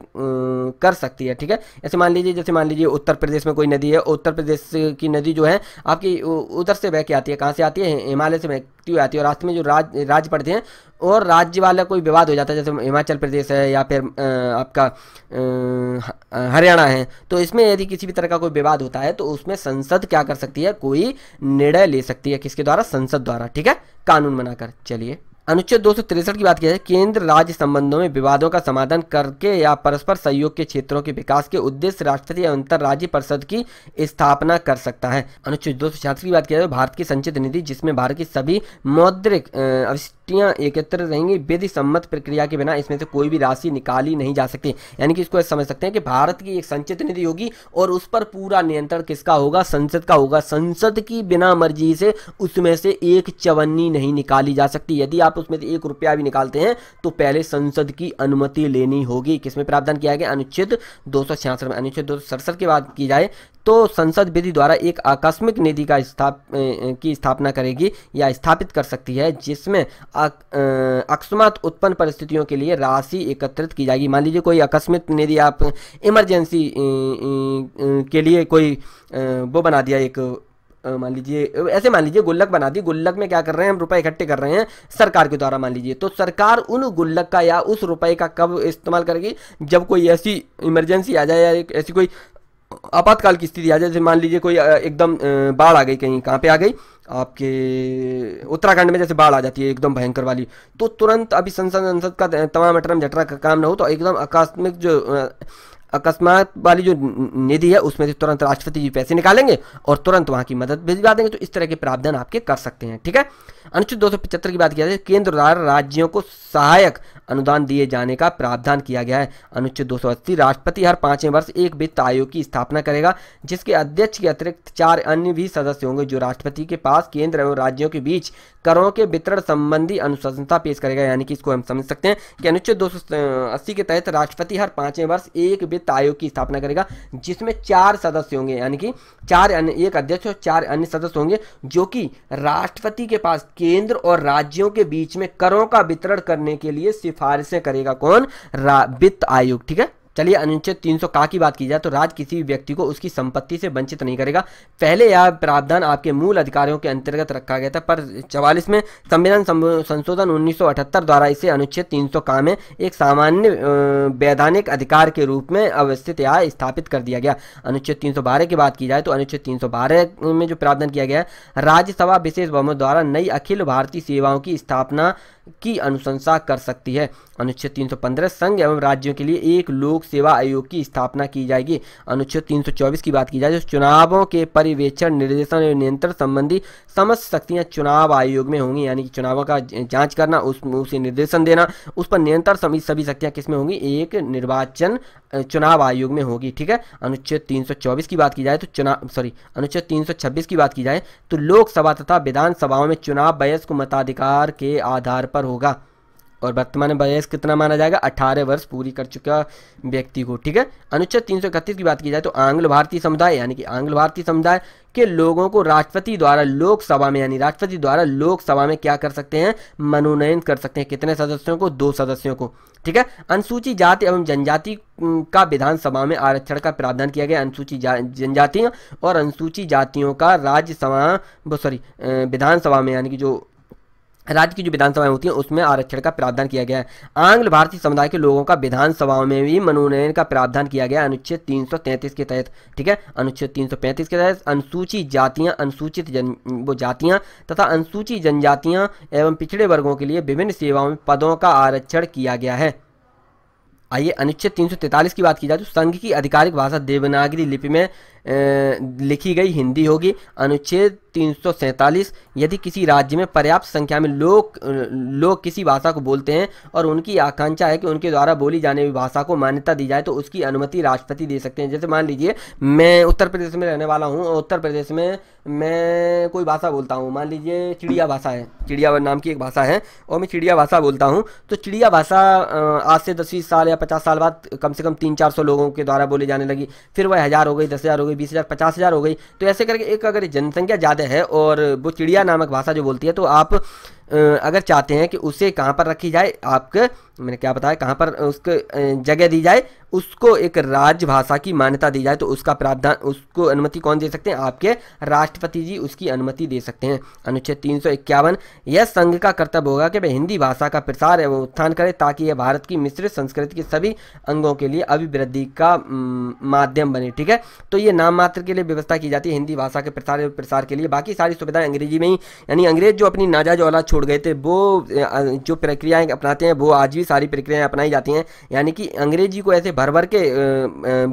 कर सकती है ठीक है ऐसे मान लीजिए जैसे मान लीजिए उत्तर प्रदेश में कोई नदी है उत्तर प्रदेश की नदी जो है आपकी उधर से बह के आती है कहाँ से आती है हिमालय से मृत्यु आती है और रास्ते में जो राज राज्य पड़ते हैं और राज्य वाला कोई विवाद हो जाता है जैसे हिमाचल प्रदेश है या फिर आपका हरियाणा है तो इसमें यदि किसी भी तरह का कोई विवाद होता है तो उसमें संसद क्या कर सकती है कोई निर्णय ले सकती है किसके द्वारा संसद द्वारा ठीक है कानून बनाकर चलिए अनुच्छेद दो की बात की जाए केंद्र राज्य संबंधों में विवादों का समाधान करके या परस्पर सहयोग के क्षेत्रों के विकास के उद्देश्य राष्ट्रीय या परिषद की स्थापना कर सकता है अनुच्छेद दो की बात की जाए तो भारत की संचित निधि जिसमें भारत की सभी मौद्रिक राशियां एकत्र रहेंगी विधि सम्मत प्रक्रिया के बिना इसमें से कोई भी राशि निकाली नहीं जा सकती यानी कि इसको समझ सकते हैं कि भारत की एक संचित निधि होगी और उस पर पूरा नियंत्रण किसका होगा संसद का होगा संसद की बिना मर्जी से उसमें से एक चवन्नी नहीं निकाली जा सकती यदि आप उसमें से एक रुपया भी निकालते हैं तो पहले संसद की अनुमति लेनी होगी किसमें प्रावधान किया गया अनुच्छेद दो में अनुच्छेद दो के बाद की जाए तो संसद विधि द्वारा एक आकस्मिक निधि का स्थाप की स्थापना करेगी या स्थापित कर सकती है जिसमें अकस्मात उत्पन्न परिस्थितियों के लिए राशि एकत्रित की जाएगी मान लीजिए कोई आकस्मिक निधि आप इमरजेंसी के लिए कोई वो बना दिया एक मान लीजिए ऐसे मान लीजिए गुल्लक बना दी गुल्लक में क्या कर रहे हैं हम रुपए इकट्ठे कर रहे हैं सरकार के द्वारा मान लीजिए तो सरकार उन गुल्लक का या उस रुपए का कब इस्तेमाल करेगी जब कोई ऐसी इमरजेंसी आ जाए या ऐसी कोई आपातकाल की स्थिति आ जाए जैसे मान लीजिए कोई एकदम बाढ़ आ गई कहीं कहाँ पे आ गई आपके उत्तराखंड में जैसे बाढ़ आ जाती है एकदम भयंकर वाली तो तुरंत अभी संसद संसद का तमाम अटरम जटरा का काम ना हो तो एकदम आकस्मिक जो अकस्मात वाली जो निधि है उसमें से तुरंत राष्ट्रपति जी पैसे निकालेंगे और तुरंत वहाँ की मदद भिजवा देंगे तो इस तरह के प्रावधान आपके कर सकते हैं ठीक है अनुच्छेद दो की बात किया जाए केंद्र द्वारा राज्यों को सहायक अनुदान दिए जाने का प्रावधान किया गया है अनुच्छेद दो राष्ट्रपति हर पांचवें वर्ष एक वित्त आयोग की स्थापना करेगा जिसके अध्यक्ष के अतिरिक्त चार अन्य भी सदस्य होंगे जो राष्ट्रपति के पास केंद्र एवं राज्यों के बीच करों के वितरण संबंधी अनुशंसा पेश करेगा यानी कि इसको हम समझ सकते हैं कि अनुच्छेद दो के तहत राष्ट्रपति हर पांचवें वर्ष एक वित्त आयोग की स्थापना करेगा जिसमें चार सदस्य होंगे यानी कि चार अन्य एक अध्यक्ष और चार अन्य सदस्य होंगे जो कि राष्ट्रपति के पास केंद्र और राज्यों के बीच में करों का वितरण करने के लिए सिफारिशें करेगा कौन वित्त आयोग ठीक है चलिए अनुच्छेद 300 का की बात की जाए तो राज्य किसी भी व्यक्ति को उसकी संपत्ति से वंचित नहीं करेगा पहले यह प्रावधान आपके मूल अधिकारों के अंतर्गत रखा गया था पर चवालीस में संविधान संशोधन 1978 द्वारा इसे अनुच्छेद 300 का में एक सामान्य वैधानिक अधिकार के रूप में अवस्थित या स्थापित कर दिया गया अनुच्छेद तीन की बात की जाए तो अनुच्छेद तीन में जो प्रावधान किया गया राज्यसभा विशेष बहुमत द्वारा नई अखिल भारतीय सेवाओं की स्थापना की अनुशंसा कर सकती है अनुच्छेद 315 संघ एवं राज्यों के लिए एक लोक सेवा आयोग की स्थापना की जाएगी अनुच्छेद 324 की बात की जाए तो चुनावों के पर्यवेक्षण निर्देशन एवं नियंत्रण संबंधी समस्त शक्तियाँ चुनाव आयोग में होंगी यानी कि चुनावों का जाँच करना उस उसे निर्देशन देना उस पर नियंत्रण सभी सभी शक्तियाँ किसमें होंगी एक निर्वाचन चुनाव आयोग में होगी ठीक है अनुच्छेद तीन की बात की जाए तो चुनाव सॉरी अनुच्छेद तीन की बात की जाए तो लोकसभा तथा विधानसभाओं में चुनाव वयस्क मताधिकार के आधार पर होगा और वर्तमान में वयस कितना माना जाएगा अठारह वर्ष पूरी कर चुका व्यक्ति को ठीक है अनुच्छेद तीन की बात की जाए तो आंग्ल भारतीय समुदाय यानी कि आंग्ल भारतीय समुदाय के लोगों को राष्ट्रपति द्वारा लोकसभा में यानी राष्ट्रपति द्वारा लोकसभा में क्या कर सकते हैं मनोनयन कर सकते हैं कितने सदस्यों को दो सदस्यों को ठीक है अनुसूचित जाति एवं जनजाति का विधानसभा में आरक्षण का प्रावधान किया गया अनुसूचित जनजातियों और अनुसूचित जातियों का राज्यसभा सॉरी विधानसभा में यानी कि जो राज्य की जो विधानसभाएं होती हैं उसमें आरक्षण का प्रावधान किया गया है आंग्ल भारतीय समुदाय के लोगों का विधानसभाओं में भी मनोनयन का प्रावधान किया गया अनुच्छेद 333 के तहत ठीक है अनुच्छेद 335 के तहत अनुसूचित जातियां अनुसूचित जन वो जातियां तथा अनुसूचित जनजातियां एवं पिछड़े वर्गों के लिए विभिन्न सेवाओं में पदों का आरक्षण किया गया है आइए अनुच्छेद 343 की बात की जाए तो संघ की आधिकारिक भाषा देवनागरी लिपि में लिखी गई हिंदी होगी अनुच्छेद तीन यदि किसी राज्य में पर्याप्त संख्या में लोग लोग किसी भाषा को बोलते हैं और उनकी आकांक्षा है कि उनके द्वारा बोली जाने वाली भाषा को मान्यता दी जाए तो उसकी अनुमति राष्ट्रपति दे सकते हैं जैसे मान लीजिए मैं उत्तर प्रदेश में रहने वाला हूँ और उत्तर प्रदेश में मैं कोई भाषा बोलता हूँ मान लीजिए चिड़िया भाषा है चिड़िया नाम की एक भाषा है और मैं चिड़िया भाषा बोलता हूँ तो चिड़िया भाषा आज से दस बीस साल या पचास साल बाद कम से कम तीन चार सौ लोगों के द्वारा बोली जाने लगी फिर वह हज़ार हो गई दस हज़ार हो गई गई बीस हज़ार पचास हज़ार हो गई तो ऐसे करके एक अगर जनसंख्या ज़्यादा है और वो चिड़िया नामक भाषा जो बोलती है तो आप अगर चाहते हैं कि उसे कहाँ पर रखी जाए आपके मैंने क्या बताया कहाँ पर उसके जगह दी जाए उसको एक राजभाषा की मान्यता दी जाए तो उसका प्रावधान उसको अनुमति कौन दे सकते हैं आपके राष्ट्रपति जी उसकी अनुमति दे सकते हैं अनुच्छेद तीन सौ इक्यावन यह संघ का कर्तव्य होगा कि वह हिंदी भाषा का प्रसार एवं उत्थान करे ताकि यह भारत की मिश्रित संस्कृति के सभी अंगों के लिए अभिवृद्धि का माध्यम बने ठीक है तो ये नाम मात्र के लिए व्यवस्था की जाती है हिंदी भाषा के प्रसार एवं प्रसार के लिए बाकी सारी सुविधाएं अंग्रेजी में ही यानी अंग्रेज जो अपनी नाजाज औला छोड़ गए थे वो जो प्रक्रियाएं अपनाते हैं वो आज भी सारी प्रक्रियाएं अपनाई जाती हैं यानी कि अंग्रेजी को ऐसे भर भर के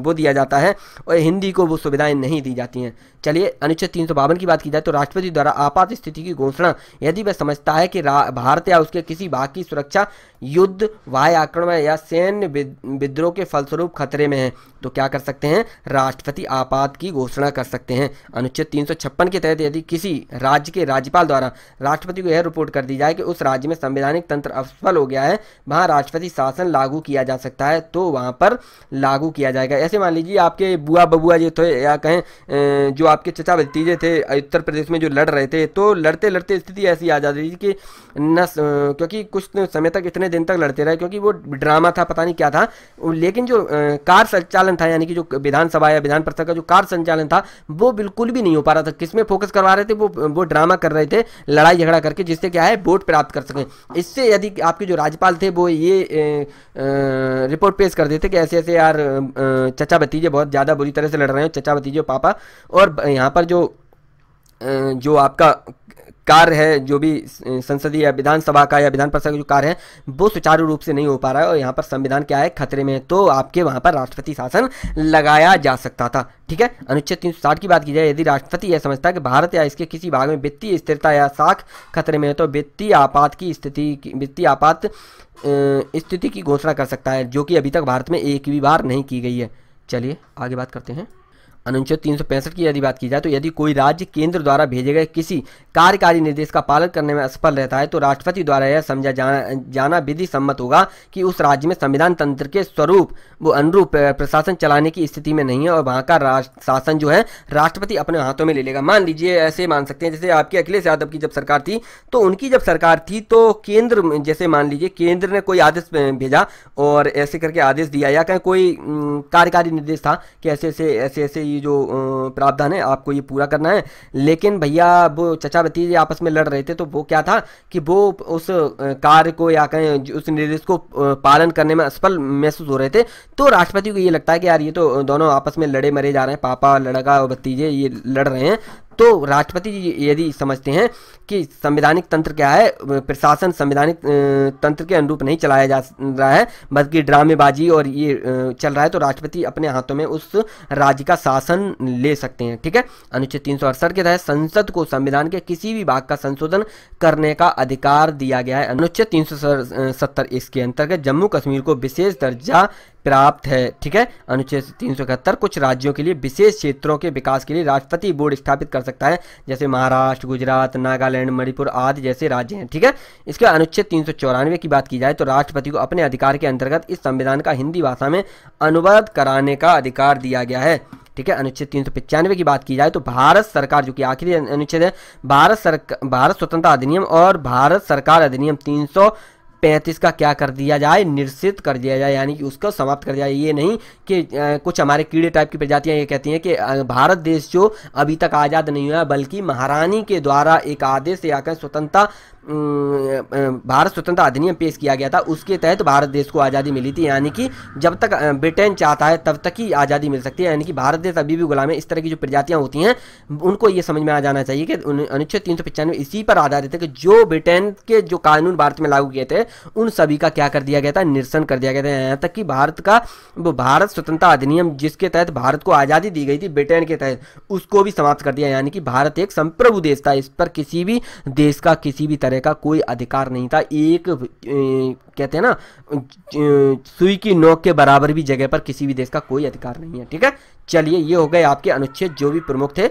वो दिया जाता है और हिंदी को वो सुविधाएं नहीं दी जाती हैं चलिए अनुच्छेद तीन की बात की जाए तो राष्ट्रपति द्वारा आपात स्थिति की घोषणा यदि वह समझता है कि भारत या उसके किसी भाग की सुरक्षा युद्ध वाय आक्रमण या सैन्य विद्रोह के फलस्वरूप खतरे में है तो क्या कर सकते हैं राष्ट्रपति आपात की घोषणा कर सकते हैं अनुच्छेद तीन के तहत यदि किसी राज्य के राज्यपाल द्वारा राष्ट्रपति को यह रिपोर्ट छूट कर दी जाए कि उस राज्य में संवैधानिक तंत्र असफल हो गया है वहाँ राष्ट्रपति शासन लागू किया जा सकता है तो वहाँ पर लागू किया जाएगा ऐसे मान लीजिए आपके बुआ बबुआ जो थे या कहें जो आपके चचा भतीजे थे उत्तर प्रदेश में जो लड़ रहे थे तो लड़ते लड़ते स्थिति ऐसी आ जाती थी कि न क्योंकि कुछ समय तक इतने दिन तक लड़ते रहे क्योंकि वो ड्रामा था पता नहीं क्या था लेकिन जो कार संचालन था यानी कि जो विधानसभा या विधान परिषद का जो कार संचालन था वो बिल्कुल भी नहीं हो पा रहा था किसमें फोकस करवा रहे थे वो वो ड्रामा कर रहे थे लड़ाई झगड़ा करके जिससे क्या क्या है वोट प्राप्त कर सकें इससे यदि आपके जो राज्यपाल थे वो ये रिपोर्ट पेश कर देते कि ऐसे ऐसे यार चचा भतीजे बहुत ज़्यादा बुरी तरह से लड़ रहे हैं चचा भतीजे पापा और यहाँ पर जो जो आपका कार्य है जो भी संसदीय या विधानसभा का या विधान परिषद का जो कार्य है वो सुचारू रूप से नहीं हो पा रहा है और यहाँ पर संविधान क्या है खतरे में तो आपके वहाँ पर राष्ट्रपति शासन लगाया जा सकता था ठीक है अनुच्छेद तीन की बात की जाए यदि राष्ट्रपति यह समझता है कि भारत या इसके किसी भाग में वित्तीय स्थिरता या साख खतरे में है तो वित्तीय आपात की स्थिति वित्तीय आपात स्थिति की घोषणा कर सकता है जो कि अभी तक भारत में एक भी बार नहीं की गई है चलिए आगे बात करते हैं अनुच्छेद तीन की यदि बात की जाए तो यदि कोई राज्य केंद्र द्वारा भेजे गए किसी कार्यकारी निर्देश का पालन करने में असफल रहता है तो राष्ट्रपति द्वारा यह समझा जाना जाना विधि सम्मत होगा कि उस राज्य में संविधान तंत्र के स्वरूप वो अनुरूप प्रशासन चलाने की स्थिति में नहीं है और वहाँ का शासन जो है राष्ट्रपति अपने हाथों में ले लेगा मान लीजिए ऐसे मान सकते हैं जैसे आपके अखिलेश यादव की जब सरकार थी तो उनकी जब सरकार थी तो केंद्र जैसे मान लीजिए केंद्र ने कोई आदेश भेजा और ऐसे करके आदेश दिया या कहीं कोई कार्यकारी निर्देश था कि ऐसे ऐसे ऐसे ऐसे ये जो प्रावधान है आपको ये पूरा करना है लेकिन भैया वो चचा भतीजे आपस में लड़ रहे थे तो वो क्या था कि वो उस कार्य को या कहें उस निर्देश को पालन करने में असफल महसूस हो रहे थे तो राष्ट्रपति को ये लगता है कि यार ये तो दोनों आपस में लड़े मरे जा रहे हैं पापा लड़का और भतीजे ये लड़ रहे हैं तो राष्ट्रपति जी यदि समझते हैं कि संवैधानिक तंत्र क्या है प्रशासन संवैधानिक तंत्र के अनुरूप नहीं चलाया जा रहा है बल्कि ड्रामेबाजी और ये चल रहा है तो राष्ट्रपति अपने हाथों में उस राज्य का शासन ले सकते हैं ठीक है अनुच्छेद तीन के तहत संसद को संविधान के किसी भी भाग का संशोधन करने का अधिकार दिया गया है अनुच्छेद तीन इसके अंतर्गत जम्मू कश्मीर को विशेष दर्जा प्राप्त है ठीक है अनुच्छेद तीन सौ इकहत्तर कुछ राज्यों के लिए विशेष क्षेत्रों के विकास के लिए राष्ट्रपति बोर्ड स्थापित कर सकता है जैसे महाराष्ट्र गुजरात नागालैंड मणिपुर आदि जैसे राज्य हैं ठीक है इसके अनुच्छेद तीन की बात की जाए तो राष्ट्रपति को अपने अधिकार के अंतर्गत इस संविधान का हिंदी भाषा में अनुवाद कराने का अधिकार दिया गया है ठीक है अनुच्छेद तीन सौ पचानवे की बात की जाए तो भारत सरकार जो कि आखिरी अनुच्छेद है भारत सरकार भारत स्वतंत्रता अधिनियम और भारत सरकार अधिनियम तीन सौ पैंतीस का क्या कर दिया जाए निश्चित कर दिया जाए यानी कि उसको समाप्त कर दिया जाए ये नहीं कि कुछ हमारे कीड़े टाइप की प्रजातियाँ ये कहती हैं कि भारत देश जो अभी तक आज़ाद नहीं हुआ बल्कि महारानी के द्वारा एक आदेश से आकर स्वतंत्रता भारत स्वतंत्रता अधिनियम पेश किया गया था उसके तहत भारत देश को आज़ादी मिली थी यानी कि जब तक ब्रिटेन चाहता है तब तक ही आज़ादी मिल सकती है यानी कि भारत देश अभी भी गुलाम है इस तरह की जो प्रजातियाँ होती हैं उनको ये समझ में आ जाना चाहिए कि अनुच्छेद तीन सौ पचानवे इसी पर आधारित है कि जो ब्रिटेन के जो कानून भारत में लागू किए थे उन सभी का क्या कर दिया गया था निरसन कर दिया गया था यहाँ तक कि भारत का वो भारत स्वतंत्रता अधिनियम जिसके तहत भारत को आज़ादी दी गई थी ब्रिटेन के तहत उसको भी समाप्त कर दिया यानी कि भारत एक संप्रभु देश था इस पर किसी भी देश का किसी भी तरह करने का कोई अधिकार नहीं था एक ए, कहते हैं ना सुई की नोक के बराबर भी जगह पर किसी भी देश का कोई अधिकार नहीं है ठीक है चलिए ये हो गए आपके अनुच्छेद जो भी प्रमुख थे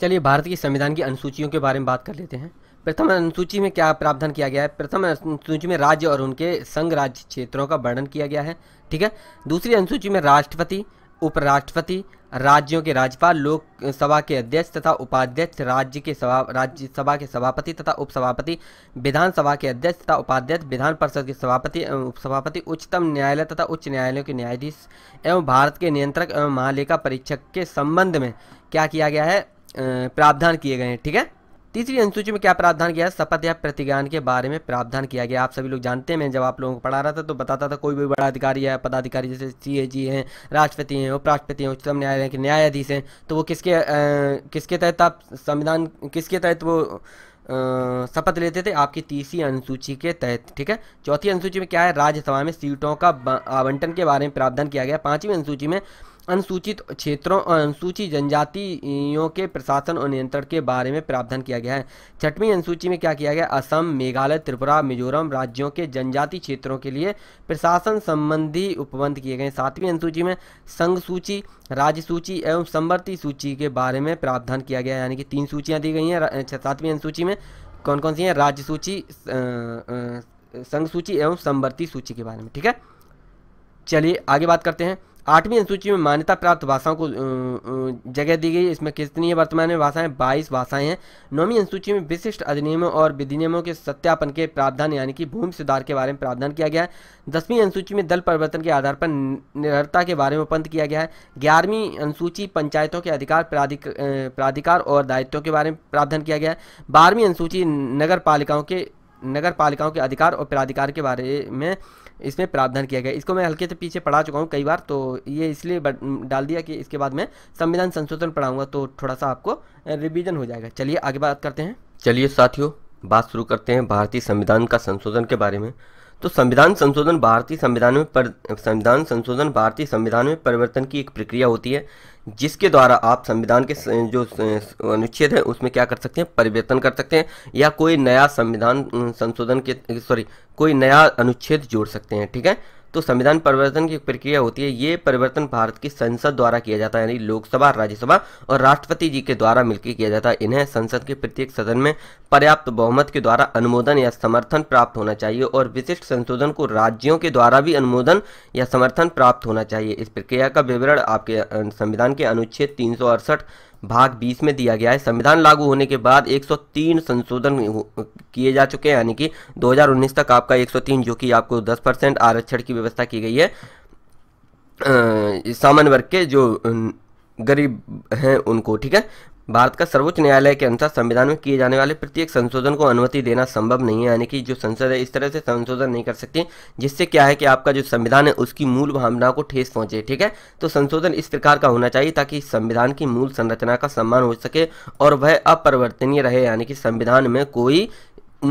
चलिए भारत की संविधान की अनुसूचियों के बारे में बात कर लेते हैं प्रथम अनुसूची में क्या प्रावधान किया गया है प्रथम अनुसूची में राज्य और उनके संघ राज्य क्षेत्रों का वर्णन किया गया है ठीक है दूसरी अनुसूची में राष्ट्रपति उपराष्ट्रपति राज्यों के राज्यपाल लोकसभा के अध्यक्ष तथा उपाध्यक्ष राज्य के सभा राज्यसभा के सभापति तथा उपसभापति विधानसभा के अध्यक्ष तथा उपाध्यक्ष विधान परिषद के सभापति एवं उपसभापति उच्चतम न्यायालय तथा उच्च न्यायालयों के न्यायाधीश एवं भारत के नियंत्रक एवं महालेखा परीक्षक के संबंध में क्या किया गया है प्रावधान किए गए हैं ठीक है तीसरी अनुसूची में क्या प्रावधान किया है शपथ या प्रतिज्ञान के बारे में प्रावधान किया गया आप सभी लोग जानते हैं मैं जब आप लोगों को पढ़ा रहा था तो बताता था कोई भी बड़ा अधिकारी है पदाधिकारी जैसे सी जी हैं राष्ट्रपति हैं उपराष्ट्रपति हैं उच्चतम न्यायालय के न्यायाधीश हैं तो वो किसके किसके तहत आप संविधान किसके तहत वो शपथ लेते थे आपकी तीसरी अनुसूची के तहत ठीक है चौथी अनुसूची में क्या है राज्यसभा में सीटों का आवंटन के बारे में प्रावधान किया गया पाँचवीं अनुसूची में अनुसूचित क्षेत्रों और अनुसूचित जनजातियों के प्रशासन और नियंत्रण के बारे में प्रावधान किया गया है छठवीं अनुसूची में क्या किया गया असम मेघालय त्रिपुरा मिजोरम राज्यों के जनजाति क्षेत्रों के लिए प्रशासन संबंधी उपबंध किए गए सातवीं अनुसूची में संघ सूची राज्य सूची एवं समवर्ती सूची के बारे में प्रावधान किया गया यानी कि तीन सूचियाँ दी गई हैं अच्छा, सातवीं अनुसूची में कौन कौन सी हैं राज्य सूची संघ सूची एवं समवर्ती सूची के बारे में ठीक है चलिए आगे बात करते हैं आठवीं अनुसूची में मान्यता प्राप्त भाषाओं को जगह दी गई इसमें कितनी वर्तमान में भाषाएं बाईस भाषाएं हैं नौवीं अनुसूची में विशिष्ट अधिनियमों और विधिनियमों के सत्यापन के प्रावधान यानी कि भूमि सुधार के बारे में प्रावधान किया गया है दसवीं अनुसूची में दल परिवर्तन के आधार पर निर्भरता के बारे में पंथ किया गया है ग्यारहवीं अनुसूची पंचायतों के अधिकार प्राधिक, प्राधिकार और दायित्वों के बारे में प्रावधान किया गया है बारहवीं अनुसूची नगर पालिकाओं के नगर पालिकाओं के अधिकार और प्राधिकार के बारे में इसमें प्रावधान किया गया इसको मैं हल्के से पीछे पढ़ा चुका हूँ कई बार तो ये इसलिए डाल दिया कि इसके बाद मैं संविधान संशोधन पढ़ाऊंगा तो थोड़ा सा आपको रिविजन हो जाएगा चलिए आगे बात करते हैं चलिए साथियों बात शुरू करते हैं भारतीय संविधान का संशोधन के बारे में तो संविधान संशोधन भारतीय संविधान में पर संविधान संशोधन भारतीय संविधान में परिवर्तन की एक प्रक्रिया होती है जिसके द्वारा आप संविधान के जो अनुच्छेद है उसमें क्या कर सकते हैं परिवर्तन कर सकते हैं या कोई नया संविधान संशोधन के सॉरी कोई नया अनुच्छेद जोड़ सकते हैं ठीक है तो संविधान परिवर्तन की प्रक्रिया होती है ये परिवर्तन भारत की संसद द्वारा किया जाता है यानी लोकसभा राज्यसभा और राष्ट्रपति जी के द्वारा मिलकर किया जाता है इन्हें संसद के प्रत्येक सदन में पर्याप्त बहुमत के द्वारा अनुमोदन या समर्थन प्राप्त होना चाहिए और विशिष्ट संशोधन को राज्यों के द्वारा भी अनुमोदन या समर्थन प्राप्त होना चाहिए इस प्रक्रिया का विवरण आपके संविधान के अनुच्छेद तीन भाग बीस में दिया गया है संविधान लागू होने के बाद 103 संशोधन किए जा चुके हैं यानी कि 2019 तक आपका 103 जो कि आपको 10 परसेंट आरक्षण की व्यवस्था की गई है सामान्य वर्ग के जो गरीब हैं उनको ठीक है भारत का सर्वोच्च न्यायालय के अनुसार संविधान में किए जाने वाले प्रत्येक संशोधन को अनुमति देना संभव नहीं है यानी कि जो संसद है इस तरह से संशोधन नहीं कर सकती जिससे क्या है कि आपका जो संविधान है उसकी मूल भावना को ठेस पहुंचे ठीक है तो संशोधन इस प्रकार का होना चाहिए ताकि संविधान की मूल संरचना का सम्मान हो सके और वह अपरिवर्तनीय रहे यानी कि संविधान में कोई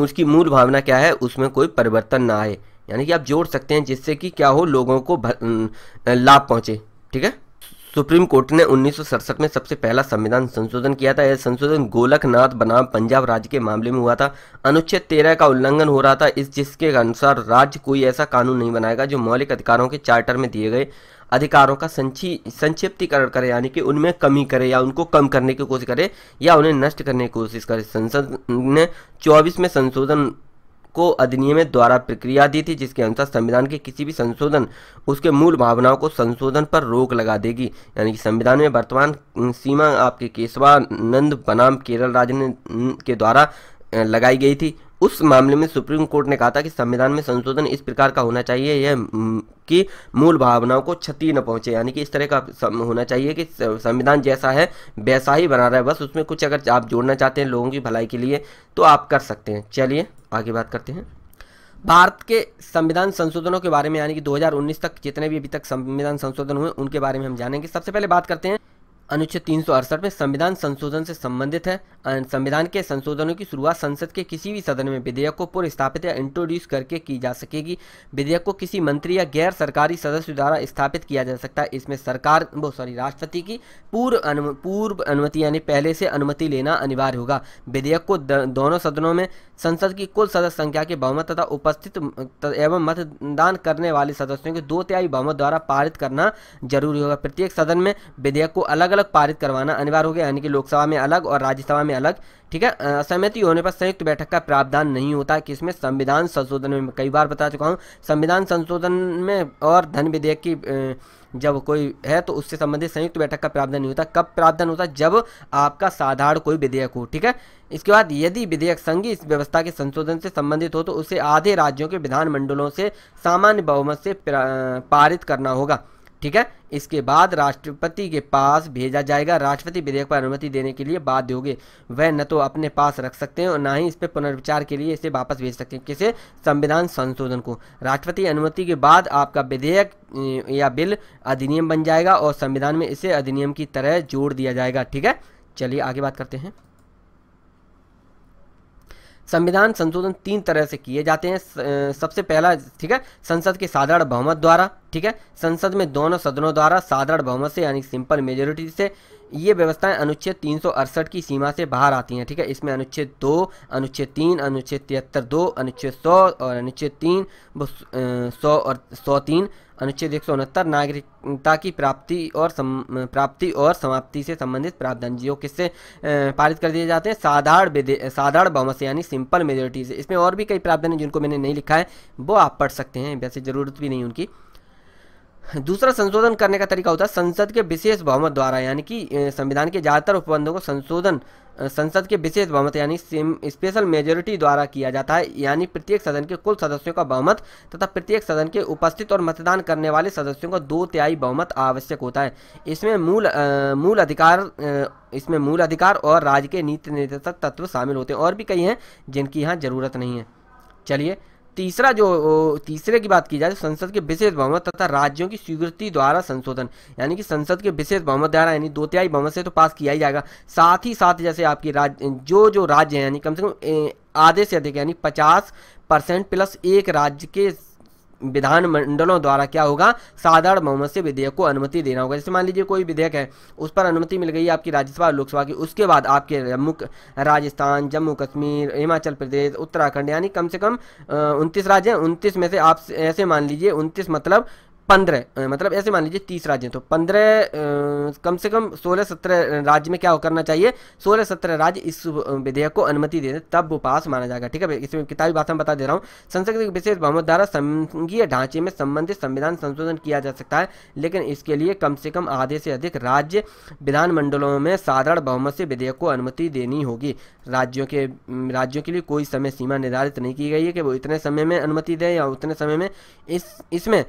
उसकी मूल भावना क्या है उसमें कोई परिवर्तन ना आए यानी कि आप जोड़ सकते हैं जिससे कि क्या हो लोगों को लाभ पहुँचे ठीक है सुप्रीम कोर्ट ने उन्नीस में सबसे पहला संविधान संशोधन किया था यह संशोधन गोलकनाथ बनाम पंजाब राज्य के मामले में हुआ था अनुच्छेद तेरह का उल्लंघन हो रहा था इस जिसके अनुसार राज्य कोई ऐसा कानून नहीं बनाएगा जो मौलिक अधिकारों के चार्टर में दिए गए अधिकारों का संक्षिप्तिकरण करे यानी कि उनमें कमी करे या उनको कम करने की कोशिश करे या उन्हें नष्ट करने की कोशिश करे संसद ने 24 में संशोधन को अधिनियम द्वारा प्रक्रिया दी थी जिसके अनुसार संविधान के किसी भी संशोधन उसके मूल भावनाओं को संशोधन पर रोक लगा देगी यानी कि संविधान में वर्तमान सीमा आपके केशवानंद बनाम केरल राज्य के द्वारा लगाई गई थी उस मामले में सुप्रीम कोर्ट ने कहा था कि संविधान में संशोधन इस प्रकार का होना चाहिए यह कि मूल भावनाओं को क्षति न पहुंचे यानी कि इस तरह का होना चाहिए कि संविधान जैसा है वैसा ही बना रहा है बस उसमें कुछ अगर आप जोड़ना चाहते हैं लोगों की भलाई के लिए तो आप कर सकते हैं चलिए आगे बात करते हैं भारत के संविधान संशोधनों के बारे में यानी कि 2019 तक जितने भी अभी तक संविधान संशोधन हुए उनके बारे में हम जानेंगे सबसे पहले बात करते हैं अनुच्छेद तीन में संविधान संशोधन से संबंधित है संविधान के संशोधनों की शुरुआत संसद के किसी भी सदन में विधेयक को पूर्व स्थापित या इंट्रोड्यूस करके की जा सकेगी विधेयक को किसी मंत्री या गैर सरकारी सदस्य द्वारा स्थापित किया जा सकता है इसमें सरकार वो सॉरी राष्ट्रपति की पूर्व पूर्व अनुमति यानी पहले से अनुमति लेना अनिवार्य होगा विधेयक को द, दोनों सदनों में संसद की कुल सदस्य संख्या के बहुमत तथा उपस्थित एवं मतदान करने वाले सदस्यों के दो त्याई बहुमत द्वारा पारित करना जरूरी होगा प्रत्येक सदन में विधेयक को अलग अलग पारित करवाना अनिवार्य हो गया यानी कि लोकसभा में अलग और राज्यसभा में अलग ठीक है सहमति होने पर संयुक्त बैठक का प्रावधान नहीं होता कि इसमें संविधान संशोधन में कई बार बता चुका हूँ संविधान संशोधन में और धन विधेयक की जब कोई है तो उससे संबंधित संयुक्त बैठक का प्रावधान नहीं होता कब प्रावधान होता जब आपका साधारण कोई विधेयक हो ठीक है इसके बाद यदि विधेयक संघीय इस व्यवस्था के संशोधन से संबंधित हो तो उसे आधे राज्यों के विधानमंडलों से सामान्य बहुमत से पारित करना होगा ठीक है इसके बाद राष्ट्रपति के पास भेजा जाएगा राष्ट्रपति विधेयक पर अनुमति देने के लिए बाध्य होगे वह न तो अपने पास रख सकते हैं और ना ही इस पर पुनर्विचार के लिए इसे वापस भेज सकते हैं किसे संविधान संशोधन को राष्ट्रपति अनुमति के बाद आपका विधेयक या बिल अधिनियम बन जाएगा और संविधान में इसे अधिनियम की तरह जोड़ दिया जाएगा ठीक है चलिए आगे बात करते हैं संविधान संशोधन तीन तरह से किए जाते हैं सबसे पहला ठीक है संसद के साधारण बहुमत द्वारा ठीक है संसद में दोनों सदनों द्वारा साधारण बहुमत से यानी सिंपल मेजोरिटी से ये व्यवस्थाएं अनुच्छेद तीन की सीमा से बाहर आती हैं ठीक है इसमें अनुच्छेद दो अनुच्छेद तीन अनुच्छेद तिहत्तर दो अनुच्छेद सौ और अनुच्छेद तीन सौ और सौ तीन अनुच्छेद एक नागरिकता की प्राप्ति और सम, प्राप्ति और समाप्ति से संबंधित प्रावधान जो किससे पारित कर दिए जाते हैं साधारण साधारण बहुमत से यानी सिंपल मेजोरिटी से इसमें और भी कई प्रावधान हैं जिनको मैंने नहीं लिखा है वो आप पढ़ सकते हैं वैसे ज़रूरत भी नहीं उनकी दूसरा संशोधन करने का तरीका होता है संसद के विशेष बहुमत द्वारा यानी कि संविधान के ज़्यादातर उपबंधों को संशोधन संसद के विशेष बहुमत यानी स्पेशल मेजोरिटी द्वारा किया जाता है यानी प्रत्येक सदन के कुल सदस्यों का बहुमत तथा प्रत्येक सदन के उपस्थित और मतदान करने वाले सदस्यों का दो तिहाई बहुमत आवश्यक होता है इसमें मूल आ, मूल अधिकार आ, इसमें मूल अधिकार और राज्य के नीति निर्देशक तत्व शामिल होते हैं और भी कई हैं जिनकी यहाँ ज़रूरत नहीं है चलिए तीसरा जो तीसरे की बात की जाए तो संसद के विशेष बहुमत तथा राज्यों की स्वीकृति द्वारा संशोधन यानी कि संसद के विशेष बहुमत द्वारा यानी दो तिहाई बहुमत से तो पास किया ही जाएगा साथ ही साथ जैसे आपकी राज्य जो जो राज्य हैं यानी कम से कम आधे से अधिक यानी पचास परसेंट प्लस एक राज्य के विधान मंडलों द्वारा क्या होगा साधारण बहुमत से विधेयक को अनुमति देना होगा जैसे मान लीजिए कोई विधेयक है उस पर अनुमति मिल गई आपकी राज्यसभा और लोकसभा की उसके बाद आपके जम्मू राजस्थान जम्मू कश्मीर हिमाचल प्रदेश उत्तराखंड यानी कम से कम उनतीस राज्य हैं उनतीस में से आप ऐसे मान लीजिए उनतीस मतलब पंद्रह मतलब ऐसे मान लीजिए तीस राज्य तो पंद्रह कम से कम सोलह सत्रह राज्य में क्या हो करना चाहिए सोलह सत्रह राज्य इस विधेयक को अनुमति दे दें तब वो पास माना जाएगा ठीक है इसमें किताबी भाषा में बता दे रहा हूँ संसद के विशेष बहुमत द्वारा संघीय ढांचे में संबंधित संविधान संशोधन किया जा सकता है लेकिन इसके लिए कम से कम आधे से अधिक राज्य विधानमंडलों में साधारण बहुमत से विधेयक को अनुमति देनी होगी राज्यों के राज्यों के लिए कोई समय सीमा निर्धारित नहीं की गई है कि वो इतने समय में अनुमति दें या उतने समय में इस इसमें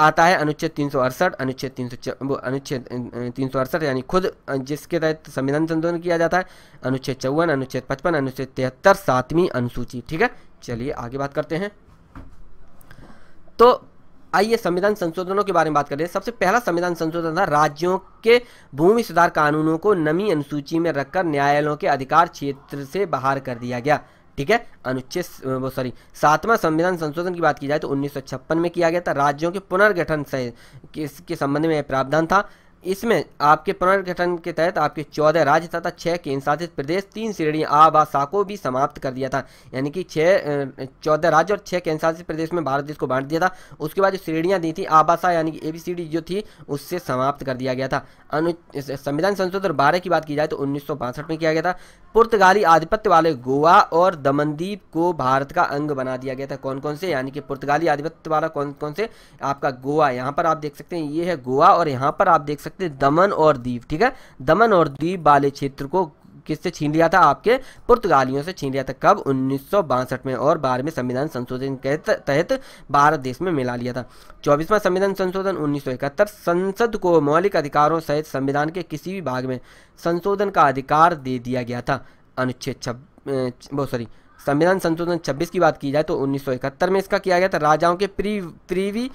आता है अनुच्छेद तीन सौ अड़सठ अनुच्छेद तीन सौ अनुच्छेद अं, अं, तीन सौ अड़सठ यानी खुद अं, जिसके तहत संविधान संशोधन किया जाता है अनुच्छेद चौवन अनुच्छेद पचपन अनुच्छेद तिहत्तर सातवीं अनुसूची ठीक है चलिए आगे बात करते हैं तो आइए संविधान संशोधनों के बारे में बात करें सबसे पहला संविधान संशोधन था राज्यों के भूमि सुधार कानूनों को नमी अनुसूची में रखकर न्यायालयों के अधिकार क्षेत्र से बाहर कर दिया गया ठीक है अनुच्छेद वो सॉरी सातवां संविधान संशोधन की बात की जाए तो उन्नीस में किया गया था राज्यों के पुनर्गठन से के, के संबंध में प्रावधान था इसमें आपके पुनर्गठन के तहत आपके चौदह राज्य तथा छः केंद्र शासित प्रदेश तीन श्रेणी आवासा को भी समाप्त कर दिया था यानी कि छः चौदह राज्य और छः केंद्र शासित प्रदेश में भारत देश को बांट दिया था उसके बाद जो श्रेणियाँ दी थी आवासा यानी कि ए बी सी डी जो थी उससे समाप्त कर दिया गया था अनु संविधान संशोधन बारह की बात की जाए तो उन्नीस में किया गया था पुर्तगाली आधिपत्य वाले गोवा और दमनदीप को भारत का अंग बना दिया गया था कौन कौन से यानी कि पुर्तगाली आधिपत्य वाला कौन कौन से आपका गोवा यहाँ पर आप देख सकते हैं ये है गोवा और यहाँ पर आप देख सकते सकते हैं दमन और दीव ठीक है दमन और दीव वाले क्षेत्र को किससे छीन लिया था आपके पुर्तगालियों से छीन लिया था कब उन्नीस में और में संविधान संशोधन के तहत भारत देश में मिला लिया था चौबीसवां संविधान संशोधन उन्नीस संसद को मौलिक अधिकारों सहित संविधान के किसी भी भाग में संशोधन का अधिकार दे दिया गया था अनुच्छेद छब सॉरी संविधान संशोधन 26 की बात की जाए तो 1971 में इसका किया गया था राजाओं के प्री प्रीवी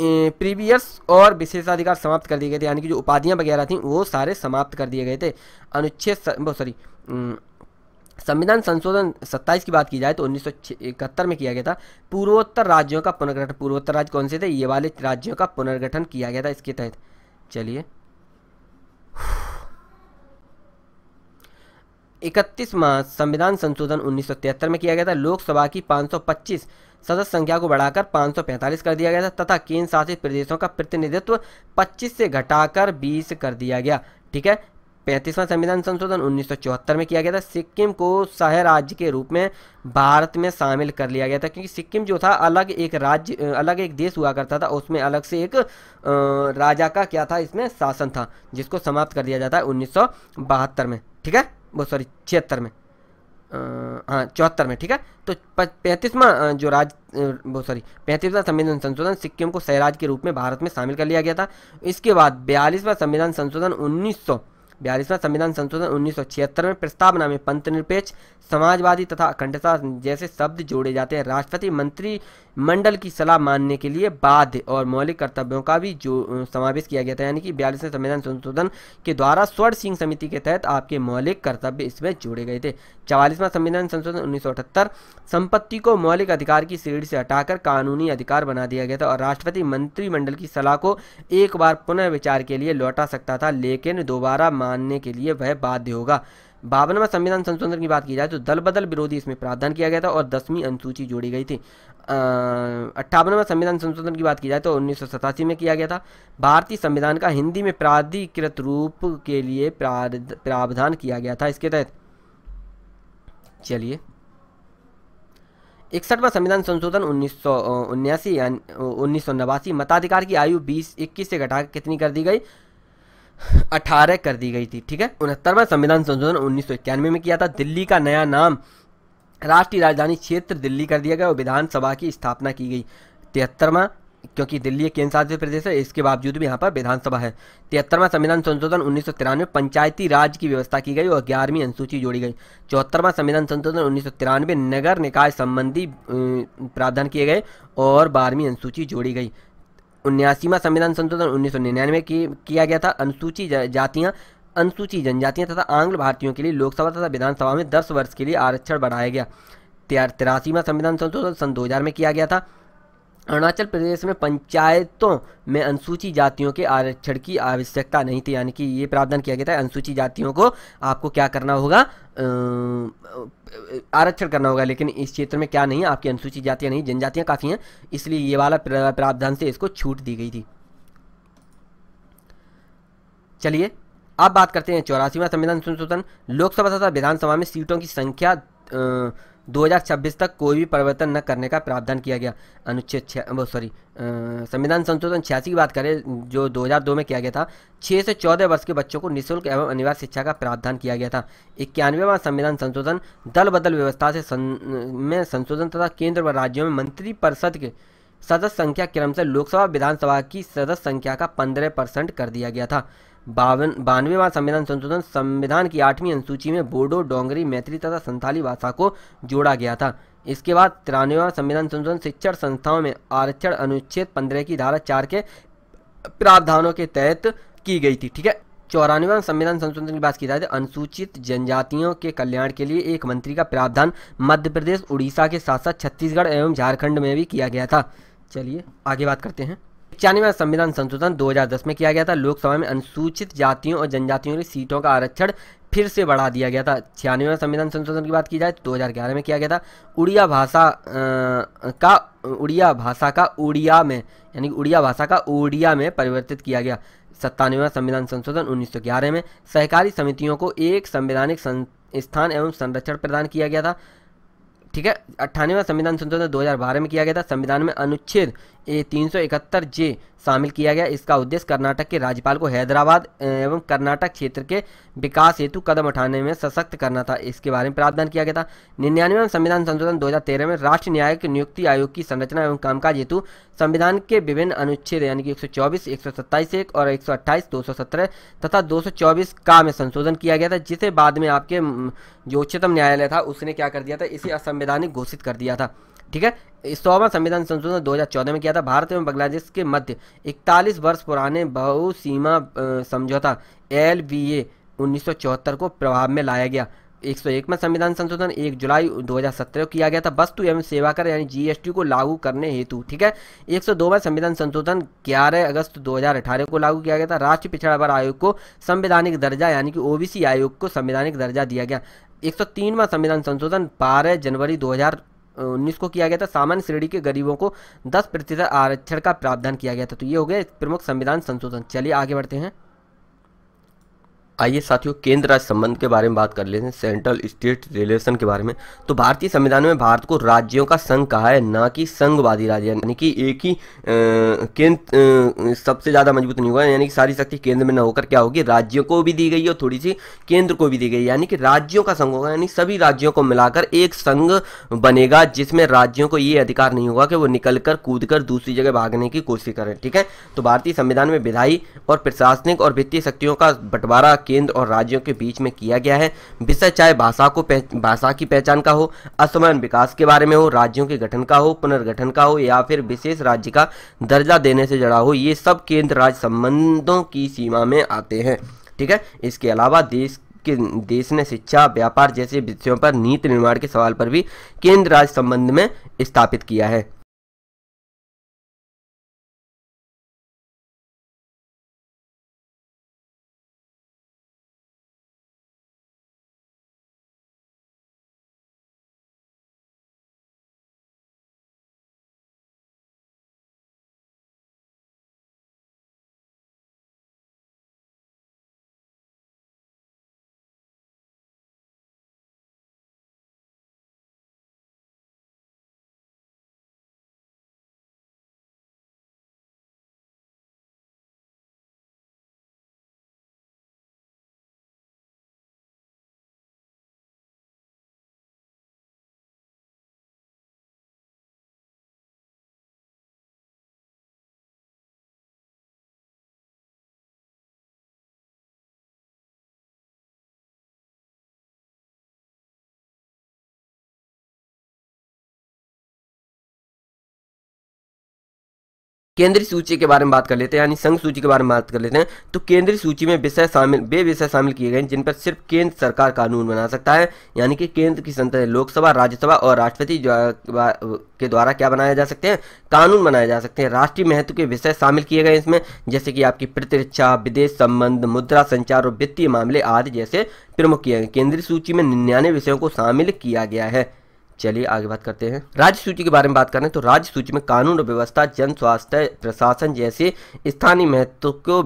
प्रीवियस और विशेषाधिकार समाप्त कर दिए गए थे यानी कि जो उपाधियां वगैरह थी वो सारे समाप्त कर दिए गए थे अनुच्छेद सॉरी संविधान संशोधन 27 की बात की जाए तो उन्नीस में किया गया था पूर्वोत्तर राज्यों का पुनर्गठन पूर्वोत्तर राज्य कौन से थे ये वाले राज्यों का पुनर्गठन किया गया था इसके तहत चलिए इकतीस मार्च संविधान संशोधन उन्नीस में किया गया था लोकसभा की 525 सदस्य संख्या को बढ़ाकर 545 कर दिया गया था तथा केंद्र शासित प्रदेशों का प्रतिनिधित्व 25 से घटाकर 20 कर दिया गया ठीक है पैंतीसवां संविधान संशोधन 1974 में किया गया था सिक्किम को सह राज्य के रूप में भारत में शामिल कर लिया गया था क्योंकि सिक्किम जो था अलग एक राज्य अलग एक देश हुआ करता था उसमें अलग से एक राजा का क्या था इसमें शासन था जिसको समाप्त कर दिया जाता है उन्नीस में ठीक है वो सॉरी छिहत्तर में हाँ चौहत्तर में ठीक है तो पैंतीसवां जो राज वो सॉरी पैंतीसवां संविधान संशोधन सिक्किम को सहराज के रूप में भारत में शामिल कर लिया गया था इसके बाद बयालीसवां संविधान संशोधन उन्नीस बयालीसवां संविधान संशोधन उन्नीस में प्रस्तावना में पंथनिरपेक्ष समाजवादी तथा अखंडता जैसे शब्द जोड़े जाते हैं राष्ट्रपति मंत्री मंडल की सलाह मानने के लिए बाध्य और मौलिक कर्तव्यों का भी जो समावेश किया गया था यानी कि बयालीसवें संविधान संशोधन के द्वारा स्वर्ण सिंह समिति के तहत आपके मौलिक कर्तव्य इसमें जोड़े गए थे चवालीसवां संविधान संशोधन उन्नीस संपत्ति को मौलिक अधिकार की श्रेणी से हटाकर कानूनी अधिकार बना दिया गया था और राष्ट्रपति मंत्रिमंडल की सलाह को एक बार पुनः विचार के लिए लौटा सकता था लेकिन दोबारा मानने के लिए वह बाध्य होगा बावनवा संविधान संशोधन की बात की जाए तो दल बदल विरोधी इसमें प्रावधान किया गया था और दसवीं अनुसूची जोड़ी गई थी अट्ठावनवा संविधान संशोधन की बात की जाए तो उन्नीस में किया गया था भारतीय संविधान का हिंदी में प्राधिकृत रूप के लिए प्रावधान किया गया था इसके तहत चलिए इकसठवा संविधान संशोधन उन्नीस सौ उन्यासी उन्नीस सौ मताधिकार की आयु 20 21 से घटा कितनी कर दी गई अठारह कर दी गई थी ठीक है उनहत्तरवा संविधान संशोधन उन्नीस में किया था दिल्ली का नया नाम राष्ट्रीय राजधानी क्षेत्र दिल्ली कर दिया गया और विधानसभा की स्थापना की गई तिहत्तरवा क्योंकि दिल्ली एक केंद्र शासित प्रदेश है इसके बावजूद भी यहाँ पर विधानसभा है तिहत्तरवां संविधान संशोधन उन्नीस सौ तिरानवे पंचायती राज की व्यवस्था की गई और ग्यारहवीं अनुसूची जोड़ी गई चौहत्तरवां संविधान संशोधन उन्नीस सौ तिरानवे नगर निकाय संबंधी प्रावधान किए गए और बारहवीं अनुसूची जोड़ी गई उन्यासीवा संविधान संशोधन उन्नीस सौ निन्यानवे किया गया था अनुसूचित जातियाँ अनुसूचित जनजातियाँ तथा आंग्ल भारतीयों के लिए लोकसभा तथा विधानसभा में दस वर्ष के लिए आरक्षण बढ़ाया गया तिरासीवा संविधान संशोधन सन 2000 में किया गया था अरुणाचल प्रदेश में पंचायतों में अनुसूचित जातियों के आरक्षण की आवश्यकता नहीं थी यानी कि ये प्रावधान किया गया था अनुसूचित जातियों को आपको क्या करना होगा आरक्षण करना होगा लेकिन इस क्षेत्र में क्या नहीं है आपकी अनुसूचित जातियाँ नहीं जनजातियाँ काफ़ी हैं इसलिए ये वाला प्रावधान से इसको छूट दी गई थी चलिए अब बात करते हैं चौरासीवा संविधान संशोधन लोकसभा तथा विधानसभा में सीटों की संख्या आ, 2026 तक कोई भी परिवर्तन न करने का प्रावधान किया गया अनुच्छेद छः सॉरी संविधान संशोधन छियासी की बात करें जो 2002 में किया गया था छः से चौदह वर्ष के बच्चों को निःशुल्क एवं अनिवार्य शिक्षा का प्रावधान किया गया था इक्यानवेवा संविधान संशोधन दल बदल व्यवस्था से सं, में संशोधन तथा केंद्र व राज्यों में मंत्रिपरिषद के सदस्य संख्या क्रम से लोकसभा विधानसभा की सदस्य संख्या का पंद्रह परसेंट कर दिया गया था बावन बानवेवा संविधान संशोधन संविधान की आठवीं अनुसूची में बोडो डोंगरी मैथिली तथा संथाली भाषा को जोड़ा गया था इसके बाद तिरानवेवा संविधान संशोधन शिक्षण संस्थाओं में आरक्षण अनुच्छेद पंद्रह की धारा चार के प्रावधानों के तहत की गई थी ठीक है चौरानवेवा संविधान संशोधन की बात की जाए तो अनुसूचित जनजातियों के कल्याण के लिए एक मंत्री का प्रावधान मध्य प्रदेश उड़ीसा के साथ साथ छत्तीसगढ़ एवं झारखंड में भी किया गया था चलिए आगे बात करते हैं इक्यानवे संविधान संशोधन 2010 में किया गया था लोकसभा में अनुसूचित जातियों और जनजातियों की सीटों का आरक्षण फिर से बढ़ा दिया गया था छियानवे संविधान संशोधन की बात की जाए तो 2011 में किया गया था उड़िया भाषा का उड़िया भाषा का उड़िया में यानी उड़िया भाषा का उड़िया में परिवर्तित किया गया सत्तानवे संविधान संशोधन 1911 में सहकारी समितियों को एक संवैधानिक स्थान एवं संरक्षण प्रदान किया गया था ठीक है अट्ठानवे संविधान संशोधन 2012 में किया गया था संविधान में अनुच्छेद तीन जे शामिल किया गया इसका उद्देश्य कर्नाटक के राज्यपाल को हैदराबाद एवं कर्नाटक क्षेत्र के विकास हेतु कदम उठाने में सशक्त करना था इसके बारे में प्रावधान किया गया था निन्यानवे संविधान संशोधन 2013 में राष्ट्रीय न्यायिक नियुक्ति आयोग की संरचना एवं कामकाज हेतु संविधान के विभिन्न अनुच्छेद यानी कि एक सौ एक और एक सौ तथा दो का में संशोधन किया गया था जिसे बाद में आपके जो उच्चतम न्यायालय था उसने क्या कर दिया था इसे असंवैधानिक घोषित कर दिया था ठीक है सौवा संविधान संशोधन 2014 में किया था भारत एवं बांग्लादेश के मध्य 41 वर्ष पुराने बहुसीमा समझौता एल बी ए को प्रभाव में लाया गया 101 में संविधान संशोधन 1 जुलाई 2017 को किया गया था वस्तु एवं सेवा कर यानी जीएसटी को लागू करने हेतु ठीक है 102 में संविधान संशोधन 11 अगस्त 2018 को लागू किया गया था राष्ट्रीय पिछड़ा वर्ग आयोग को संवैधानिक दर्जा यानी कि ओबीसी आयोग को संवैधानिक दर्जा दिया गया 103वां संविधान संशोधन 12 जनवरी 2000 उन्नीस को किया गया था सामान्य श्रेणी के गरीबों को दस प्रतिशत आरक्षण का प्रावधान किया गया था तो ये हो गया प्रमुख संविधान संशोधन चलिए आगे बढ़ते हैं आइए साथियों केंद्र राज्य संबंध के बारे में बात कर लेते हैं सेंट्रल स्टेट रिलेशन के बारे में तो भारतीय संविधान में भारत को राज्यों का संघ कहा है ना कि संघवादी राज्य यानी कि एक ही केंद्र सबसे ज़्यादा मजबूत नहीं हुआ यानी कि सारी शक्ति केंद्र में न होकर क्या होगी राज्यों को भी दी गई और थोड़ी सी केंद्र को भी दी गई यानी कि राज्यों का संघ होगा यानी सभी राज्यों को मिलाकर एक संघ बनेगा जिसमें राज्यों को ये अधिकार नहीं होगा कि वो निकल कर कूद कर दूसरी जगह भागने की कोशिश करें ठीक है तो भारतीय संविधान में विधायी और प्रशासनिक और वित्तीय शक्तियों का बंटवारा केंद्र और राज्यों के बीच में किया गया है विषय चाहे भाषा को भाषा की पहचान का हो असमान विकास के बारे में हो राज्यों के गठन का हो पुनर्गठन का हो या फिर विशेष राज्य का दर्जा देने से जड़ा हो ये सब केंद्र राज्य संबंधों की सीमा में आते हैं ठीक है इसके अलावा देश के देश ने शिक्षा व्यापार जैसे विषयों पर नीति निर्माण के सवाल पर भी केंद्र राज्य संबंध में स्थापित किया है केंद्रीय सूची के बारे में बात कर लेते हैं यानी संघ सूची के बारे में बात कर लेते हैं तो केंद्रीय सूची में विषय शामिल वे विषय शामिल किए गए हैं जिन पर सिर्फ केंद्र सरकार कानून बना सकता है यानी कि केंद्र की संसद लोकसभा राज्यसभा और राष्ट्रपति के द्वारा क्या बनाया जा सकते हैं कानून बनाए जा सकते हैं राष्ट्रीय महत्व के विषय शामिल किए गए इसमें जैसे कि आपकी प्रतिरक्षा विदेश संबंध मुद्रा संचार और वित्तीय मामले आदि जैसे प्रमुख किए गए केंद्रीय सूची में निन्यानवे विषयों को शामिल किया गया है चलिए आगे बात करते हैं राज्य सूची के बारे में बात करें तो राज्य सूची में कानून व्यवस्था जन स्वास्थ्य प्रशासन जैसे स्थानीय महत्व को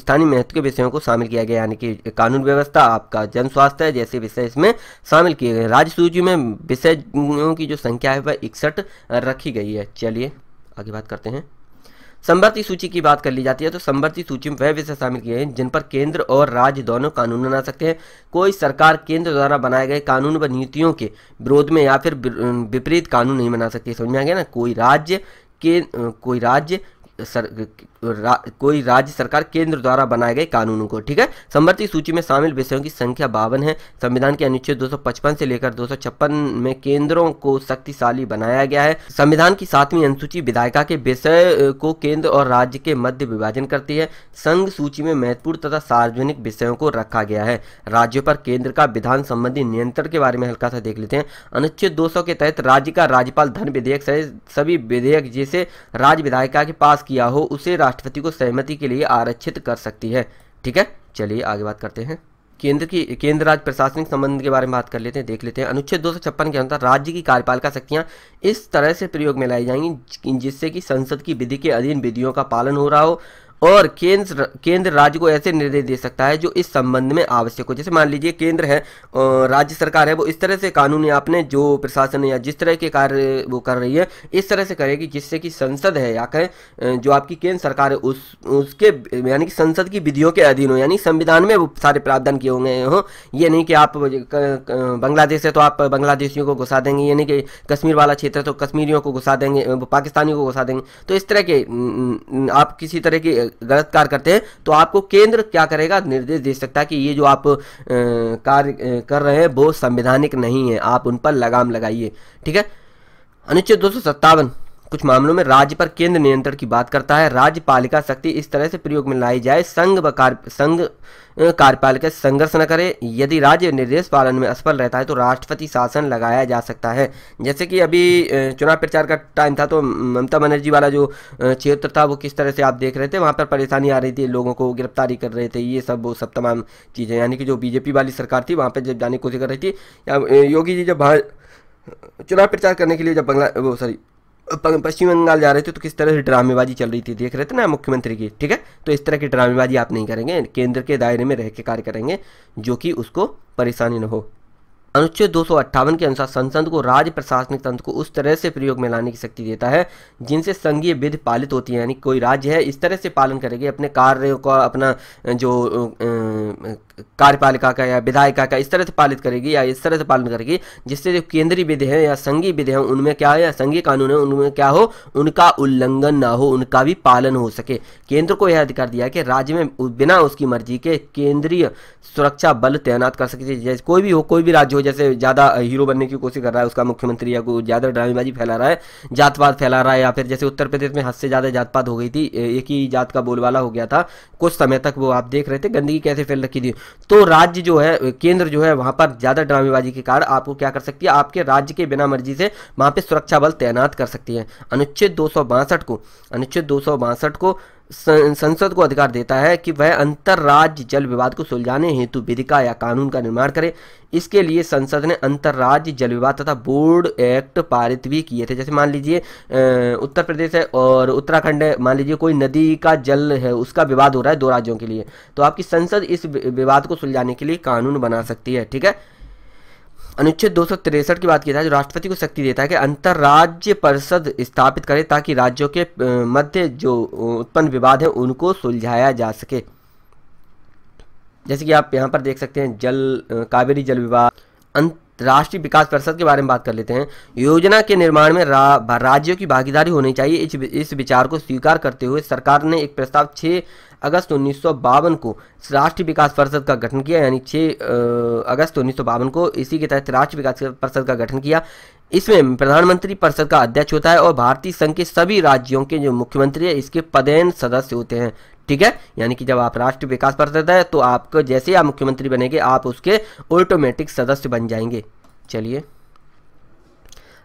स्थानीय महत्व के विषयों को शामिल किया गया यानी कि कानून व्यवस्था आपका जन स्वास्थ्य जैसे विषय इसमें शामिल किए गए राज्य सूची में विषयों की जो संख्या है वह इकसठ रखी गई है चलिए आगे बात करते हैं संवर्ती सूची की बात कर ली जाती है तो संवर्ती सूची में वह विषय शामिल किए हैं जिन पर केंद्र और राज्य दोनों कानून बना सकते हैं कोई सरकार केंद्र द्वारा बनाए गए कानून व नीतियों के विरोध में या फिर विपरीत कानून नहीं बना सकती समझ में आ गया ना कोई राज्य के कोई राज्य सर रा, कोई राज्य सरकार केंद्र द्वारा बनाए गए कानूनों को ठीक है समवर्ती सूची में शामिल विषयों की संख्या बावन है संविधान के अनुच्छेद 255 से लेकर 256 में केंद्रों को शक्तिशाली बनाया गया है संविधान की सातवीं अनुसूची विधायिका के विषय को केंद्र और राज्य के मध्य विभाजन करती है संघ सूची में महत्वपूर्ण तथा सार्वजनिक विषयों को रखा गया है राज्यों पर केंद्र का विधान संबंधी नियंत्रण के बारे में हल्का सा देख लेते हैं अनुच्छेद दो के तहत राज्य का राज्यपाल धन विधेयक सहित सभी विधेयक जिसे राज्य विधायिका के पास किया हो उसे राष्ट्रपति को सहमति के लिए आरक्षित कर सकती है ठीक है चलिए आगे बात करते हैं केंद्र की केंद्र राज्य प्रशासनिक संबंध के बारे में बात कर लेते हैं देख लेते हैं अनुच्छेद दो के अनुसार राज्य की कार्यपालिका शक्तियां इस तरह से प्रयोग में लाई जाएंगी जिससे कि संसद की विधि के अधीन विधियों का पालन हो रहा हो और केंद्र केंद्र राज्य को ऐसे निर्देश दे सकता है जो इस संबंध में आवश्यक हो जैसे मान लीजिए केंद्र है राज्य सरकार है वो इस तरह से कानून या अपने जो प्रशासन या जिस तरह के कार्य वो कर रही है इस तरह से करेगी जिससे कि संसद है या कहें जो आपकी केंद्र सरकार है उस उसके यानी कि संसद की विधियों के अधीन हो यानी संविधान में वो सारे प्रावधान किए होंगे हों ये नहीं कि आप बांग्लादेश है तो आप बांग्लादेशियों को घुसा देंगे यानी कि कश्मीर वाला क्षेत्र है तो कश्मीरियों को घुसा देंगे पाकिस्तानियों को घुसा देंगे तो इस तरह के आप किसी तरह की गलत कार्य करते हैं तो आपको केंद्र क्या करेगा निर्देश दे सकता है कि ये जो आप कार्य कर रहे हैं वो संवैधानिक नहीं है आप उन पर लगाम लगाइए ठीक है अनुच्छेद दो सौ सत्तावन कुछ मामलों में राज्य पर केंद्र नियंत्रण की बात करता है राज्य पालिका शक्ति इस तरह से प्रयोग में लाई जाए संघ व कार्य संघ कार्यपालिका संघर्ष न करे यदि राज्य निर्देश पालन में असफल रहता है तो राष्ट्रपति शासन लगाया जा सकता है जैसे कि अभी चुनाव प्रचार का टाइम था तो ममता बनर्जी वाला जो क्षेत्र था वो किस तरह से आप देख रहे थे वहाँ पर परेशानी आ रही थी लोगों को गिरफ्तारी कर रहे थे ये सब वो सब तमाम चीज़ें यानी कि जो बीजेपी वाली सरकार थी वहाँ पर जब जाने की कोशिश कर रही थी या योगी जी जब चुनाव प्रचार करने के लिए जब बंगला वो सॉरी पश्चिम बंगाल जा रहे थे तो किस तरह से ड्रामेबाजी चल रही थी देख रहे थे ना मुख्यमंत्री की ठीक है तो इस तरह की ड्रामेबाजी आप नहीं करेंगे केंद्र के दायरे में रह के कार्य करेंगे जो कि उसको परेशानी न हो अनुच्छेद दो के अनुसार संसद को राज्य प्रशासनिक तंत्र को उस तरह से प्रयोग में लाने की शक्ति देता है जिनसे संघीय विधि पालित होती है यानी कोई राज्य है इस तरह से पालन करेगी अपने कार्यों का अपना जो कार्यपालिका का या विधायिका का इस तरह से पालित करेगी या इस तरह से पालन करेगी जिससे जो केंद्रीय विधि हैं या संघीय विधि हैं उनमें क्या है या संघीय कानून है उनमें क्या हो उनका उल्लंघन ना हो उनका भी पालन हो सके केंद्र को यह अधिकार दिया कि राज्य में बिना उसकी मर्जी के केंद्रीय सुरक्षा बल तैनात कर सके जैसे कोई भी हो कोई भी राज्य हो जैसे ज़्यादा हीरो बनने की कोशिश कर रहा है उसका मुख्यमंत्री या कोई ज़्यादा ड्रामेबाजी फैला रहा है जातवाद फैला रहा है या फिर जैसे उत्तर प्रदेश में हद से ज़्यादा जातपात हो गई थी एक ही जात का बोलबाला हो गया था कुछ समय तक वो आप देख रहे थे गंदगी कैसे फैल रखी थी तो राज्य जो है केंद्र जो है वहां पर ज़्यादा ड्रामेबाजी के कारण आपको क्या कर सकती है आपके राज्य के बिना मर्जी से वहां पर सुरक्षा बल तैनात कर सकती है अनुच्छेद दो को अनुच्छेद दो को संसद को अधिकार देता है कि वह अंतरराज्य जल विवाद को सुलझाने हेतु विधिका या कानून का निर्माण करे इसके लिए संसद ने अंतरराज्य जल विवाद तथा बोर्ड एक्ट पारित भी किए थे जैसे मान लीजिए उत्तर प्रदेश है और उत्तराखंड है मान लीजिए कोई नदी का जल है उसका विवाद हो रहा है दो राज्यों के लिए तो आपकी संसद इस विवाद को सुलझाने के लिए कानून बना सकती है ठीक है अनुच्छेद दो की बात की जाए जो राष्ट्रपति को शक्ति देता है कि अंतर्राज्य परिषद स्थापित करे ताकि राज्यों के मध्य जो उत्पन्न विवाद है उनको सुलझाया जा सके जैसे कि आप यहाँ पर देख सकते हैं जल कावेरी जल विवाद अंत राष्ट्रीय विकास परिषद के बारे में बात कर लेते हैं योजना के निर्माण में रा, राज्यों की भागीदारी होनी चाहिए इस इस विचार को स्वीकार करते हुए सरकार ने एक प्रस्ताव 6 अगस्त उन्नीस को राष्ट्रीय विकास परिषद का गठन किया यानी 6 अगस्त उन्नीस को इसी के तहत राष्ट्रीय विकास परिषद का गठन किया इसमें प्रधानमंत्री परिषद का अध्यक्ष होता है और भारतीय संघ के सभी राज्यों के जो मुख्यमंत्री है इसके पदेन सदस्य होते हैं ठीक है यानी कि जब आप राष्ट्रीय विकास परिषद है तो आपको जैसे ही आप मुख्यमंत्री बनेंगे आप उसके ऑटोमेटिक सदस्य बन जाएंगे चलिए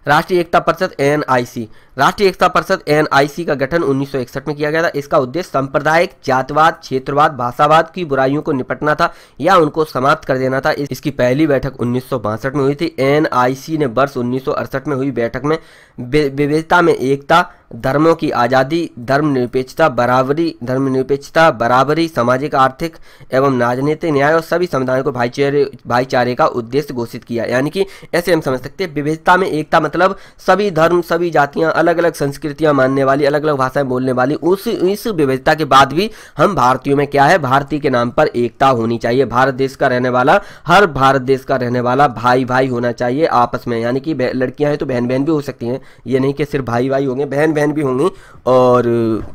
राष्ट्रीय एकता परिषद एन आई सी राष्ट्रीय एकता परिषद एनआईसी का गठन 1961 में किया गया था इसका उद्देश्य सांप्रदायिक जातवाद क्षेत्रवाद भाषावाद की बुराइयों को निपटना था या उनको समाप्त कर देना था इसकी पहली बैठक उन्नीस में हुई थी एनआईसी ने वर्ष उन्नीस में हुई बैठक में विविधता में एकता धर्मों की आज़ादी धर्मनिरपेक्षता बराबरी धर्मनिरपेक्षता बराबरी सामाजिक आर्थिक एवं राजनीतिक न्याय और सभी समुदायों को भाईचारे भाईचारे का उद्देश्य घोषित किया यानी कि ऐसे हम समझ सकते हैं विविधता में एकता मतलब सभी धर्म सभी जातियां अलग अलग संस्कृतियां मानने वाली अलग अलग भाषाएं बोलने वाली उस इस विविधता के बाद भी हम भारतीयों में क्या है भारतीय के नाम पर एकता होनी चाहिए भारत देश का रहने वाला हर भारत देश का रहने वाला भाई भाई होना चाहिए आपस में यानी कि लड़कियां हैं तो बहन बहन भी हो सकती हैं ये नहीं कि सिर्फ भाई भाई होंगे बहन बहन भी होंगी और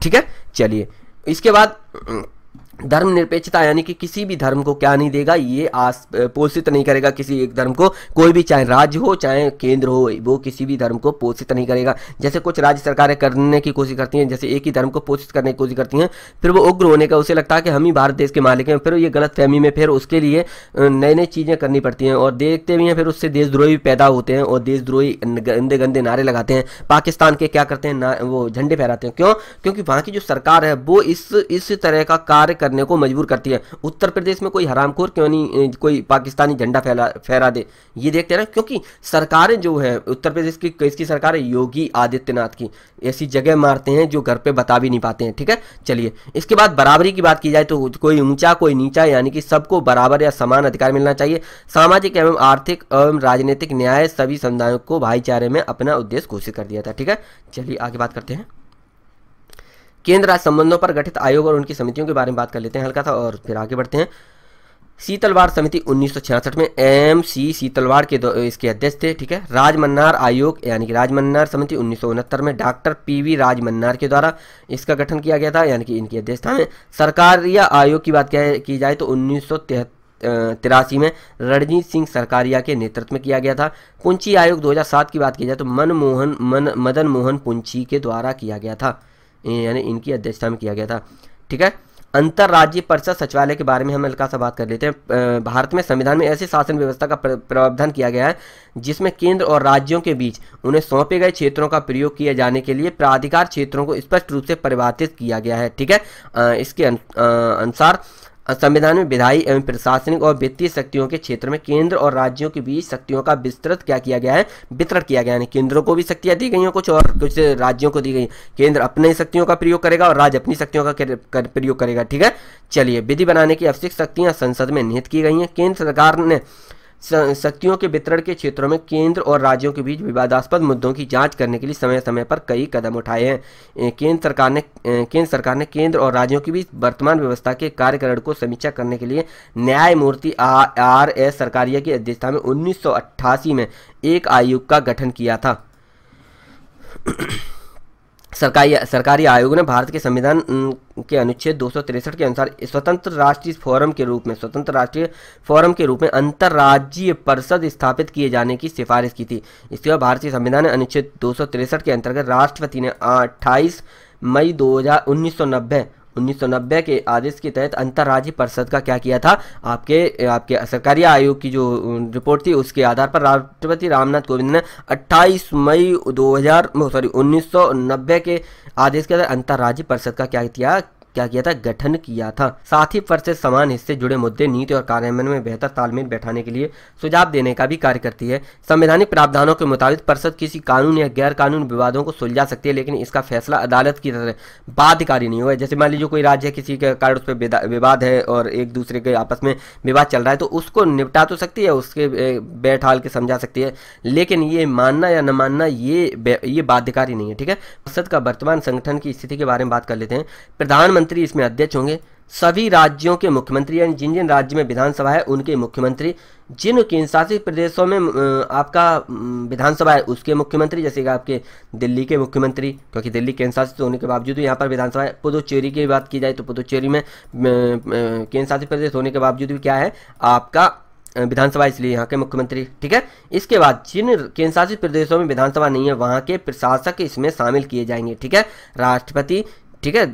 ठीक है चलिए इसके बाद धर्मनिरपेक्षता यानी कि किसी भी धर्म को क्या नहीं देगा ये आस पोषित नहीं करेगा किसी एक धर्म को कोई भी चाहे राज्य हो चाहे केंद्र हो वो किसी भी धर्म को पोषित नहीं करेगा जैसे कुछ राज्य सरकारें करने की कोशिश करती हैं जैसे एक ही धर्म को पोषित करने की कोशिश करती हैं फिर वो उग्र होने का उसे लगता है कि हम ही भारत देश के मालिक हैं फिर ये गलत फहमी में फिर उसके लिए नई नई चीज़ें करनी पड़ती हैं और देखते भी हैं फिर उससे देशद्रोही पैदा होते हैं और देशद्रोही गंदे गंदे नारे लगाते हैं पाकिस्तान के क्या करते हैं वो झंडे फहराते हैं क्यों क्योंकि वहाँ की जो सरकार है वो इस इस तरह का कार्य कर करने को मजबूर करती है उत्तर प्रदेश में कोई हरामखोर क्यों नहीं कोई पाकिस्तानी झंडा फैला फहरा दे ये देखते रहे क्योंकि सरकारें जो है उत्तर प्रदेश की किसकी सरकार है योगी आदित्यनाथ की ऐसी जगह मारते हैं जो घर पर बता भी नहीं पाते हैं ठीक है चलिए इसके बाद बराबरी की बात की जाए तो कोई ऊंचा कोई नीचा यानी कि सबको बराबर या समान अधिकार मिलना चाहिए सामाजिक एवं आर्थिक एवं राजनीतिक न्याय सभी समुदायों को भाईचारे में अपना उद्देश्य घोषित कर दिया था ठीक है चलिए आगे बात करते हैं केंद्र राज्य संबंधों पर गठित आयोग और उनकी समितियों के बारे में बात कर लेते हैं हल्का सा और फिर आगे बढ़ते हैं सीतलवार समिति 1966 में एम सी शीतलवाड़ के इसके अध्यक्ष थे ठीक है राजमन्नार आयोग यानी कि राजमन्नार समिति उन्नीस में डॉक्टर पीवी राजमन्नार के द्वारा इसका गठन किया गया था यानी कि इनकी अध्यक्षता में सरकारिया आयोग की बात की जाए तो उन्नीस तिरासी में रणजीत सिंह सरकारिया के नेतृत्व में किया गया था पुंछी आयोग 2007 की बात की जाए तो मनमोहन मन मदन मोहन पुंछी के द्वारा किया गया था यानी इनकी अध्यक्षता में किया गया था ठीक है अंतर्राज्यीय परिषद सचिवालय के बारे में हम हल्का सा बात कर लेते हैं भारत में संविधान में ऐसी शासन व्यवस्था का प्रावधान किया गया है जिसमें केंद्र और राज्यों के बीच उन्हें सौंपे गए क्षेत्रों का प्रयोग किए जाने के लिए प्राधिकार क्षेत्रों को स्पष्ट रूप से परिभाषित किया गया है ठीक है इसके अनुसार अं, संविधान में विधायी एवं प्रशासनिक और वित्तीय शक्तियों के क्षेत्र में केंद्र और राज्यों के बीच शक्तियों का विस्तृत क्या किया गया है वितरण किया गया है केंद्रों को भी शक्तियां दी गई हैं कुछ और कुछ राज्यों को दी गई केंद्र अपने शक्तियों का प्रयोग करेगा और राज्य अपनी शक्तियों का प्रयोग करेगा ठीक है चलिए विधि बनाने की आवश्यक शक्तियां संसद में निहित की गई हैं केंद्र सरकार ने शक्तियों के वितरण के क्षेत्रों में केंद्र और राज्यों के बीच विवादास्पद मुद्दों की जांच करने के लिए समय समय पर कई कदम उठाए हैं केंद्र सरकार ने केंद्र सरकार ने केंद्र और राज्यों के बीच वर्तमान व्यवस्था के कार्यकरण को समीक्षा करने के लिए न्यायमूर्ति आर एस सरकारिया की अध्यक्षता में उन्नीस में एक आयोग का गठन किया था सरकारी सरकारी आयोग ने भारत के संविधान के अनुच्छेद दो के अनुसार स्वतंत्र राष्ट्रीय फोरम के रूप में स्वतंत्र राष्ट्रीय फोरम के रूप में अंतर्राज्यीय परिषद स्थापित किए जाने की सिफारिश की थी इसके बाद भारतीय संविधान अनुच्छेद दो के अंतर्गत राष्ट्रपति ने अट्ठाईस मई दो हज़ार 1990 के आदेश के तहत अंतर्राज्यीय परिषद का क्या किया था आपके आपके सरकारी आयोग की जो रिपोर्ट थी उसके आधार पर राष्ट्रपति रामनाथ कोविंद ने 28 मई 2000 सॉरी 1990 के आदेश के तहत अंतर्राज्यीय परिषद का क्या किया क्या किया था गठन किया था साथ ही फर्ज से समान हिस्से जुड़े मुद्दे नीति और कार्यान्वयन में बेहतर तालमेल बैठाने के लिए सुझाव देने का भी कार्य करती है संवैधानिक प्रावधानों के मुताबिक परिषद किसी कानून या गैर कानून विवादों को सुलझा सकती है लेकिन इसका फैसला अदालत की तरह बाध्यकारी नहीं हुआ जैसे मान लीजिए कोई राज्य किसी के कारण उस पर विवाद है और एक दूसरे के आपस में विवाद चल रहा है तो उसको निपटा तो सकती है उसके बैठ हाल के समझा सकती है लेकिन ये मानना या न मानना ये ये बाध्यकारी नहीं है ठीक है परिषद का वर्तमान संगठन की स्थिति के बारे में बात कर लेते हैं प्रधानमंत्री मुख्यमंत्री इसमें अध्यक्ष होंगे सभी राज्यों के मुख्यमंत्री यानी जिन जिन राज्य में विधानसभा है उनके मुख्यमंत्री जिन केंद्र शासित प्रदेशों में आपका विधानसभा है उसके मुख्यमंत्री जैसे कि आपके दिल्ली के मुख्यमंत्री क्योंकि दिल्ली केंद्र शासित होने के बावजूद यहाँ पर विधानसभा है पुदुचेरी की बात की जाए तो पुदुचेरी में केंद्र शासित प्रदेश होने के बावजूद भी क्या है आपका विधानसभा इसलिए यहाँ के मुख्यमंत्री ठीक है इसके बाद जिन केंद्र शासित प्रदेशों में विधानसभा नहीं है वहाँ के प्रशासक इसमें शामिल किए जाएंगे ठीक है राष्ट्रपति ठीक है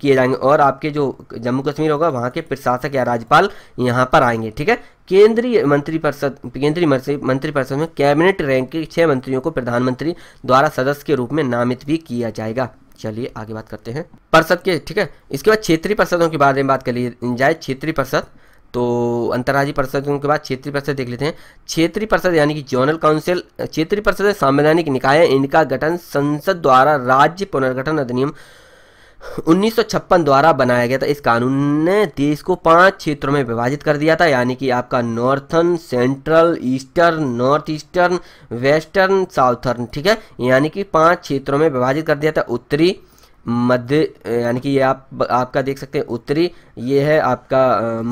किए जाएंगे और आपके जो जम्मू कश्मीर होगा वहाँ के प्रशासक या राज्यपाल यहाँ पर आएंगे ठीक है केंद्रीय मंत्रिपरिषद केंद्रीय मंत्रिपरिषद में कैबिनेट रैंक के छह मंत्रियों को प्रधानमंत्री द्वारा सदस्य के रूप में नामित भी किया जाएगा चलिए आगे बात करते हैं परिषद के ठीक है इसके बाद क्षेत्रीय परिषदों के बारे में बात कर ली जाए क्षेत्रीय परिषद तो अंतर्राज्यीय परिषदों के बाद क्षेत्रीय परिषद देख लेते हैं क्षेत्रीय परिषद यानी कि जोनल काउंसिल क्षेत्रीय परिषद संवैधानिक निकाय इनका गठन संसद द्वारा राज्य पुनर्गठन अधिनियम उन्नीस द्वारा बनाया गया था इस कानून ने देश को पांच क्षेत्रों में विभाजित कर दिया था यानी कि आपका northern central eastern north eastern western southern ठीक है यानी कि पांच क्षेत्रों में विभाजित कर दिया था उत्तरी मध्य यानी कि ये आप आपका देख सकते हैं उत्तरी ये है आपका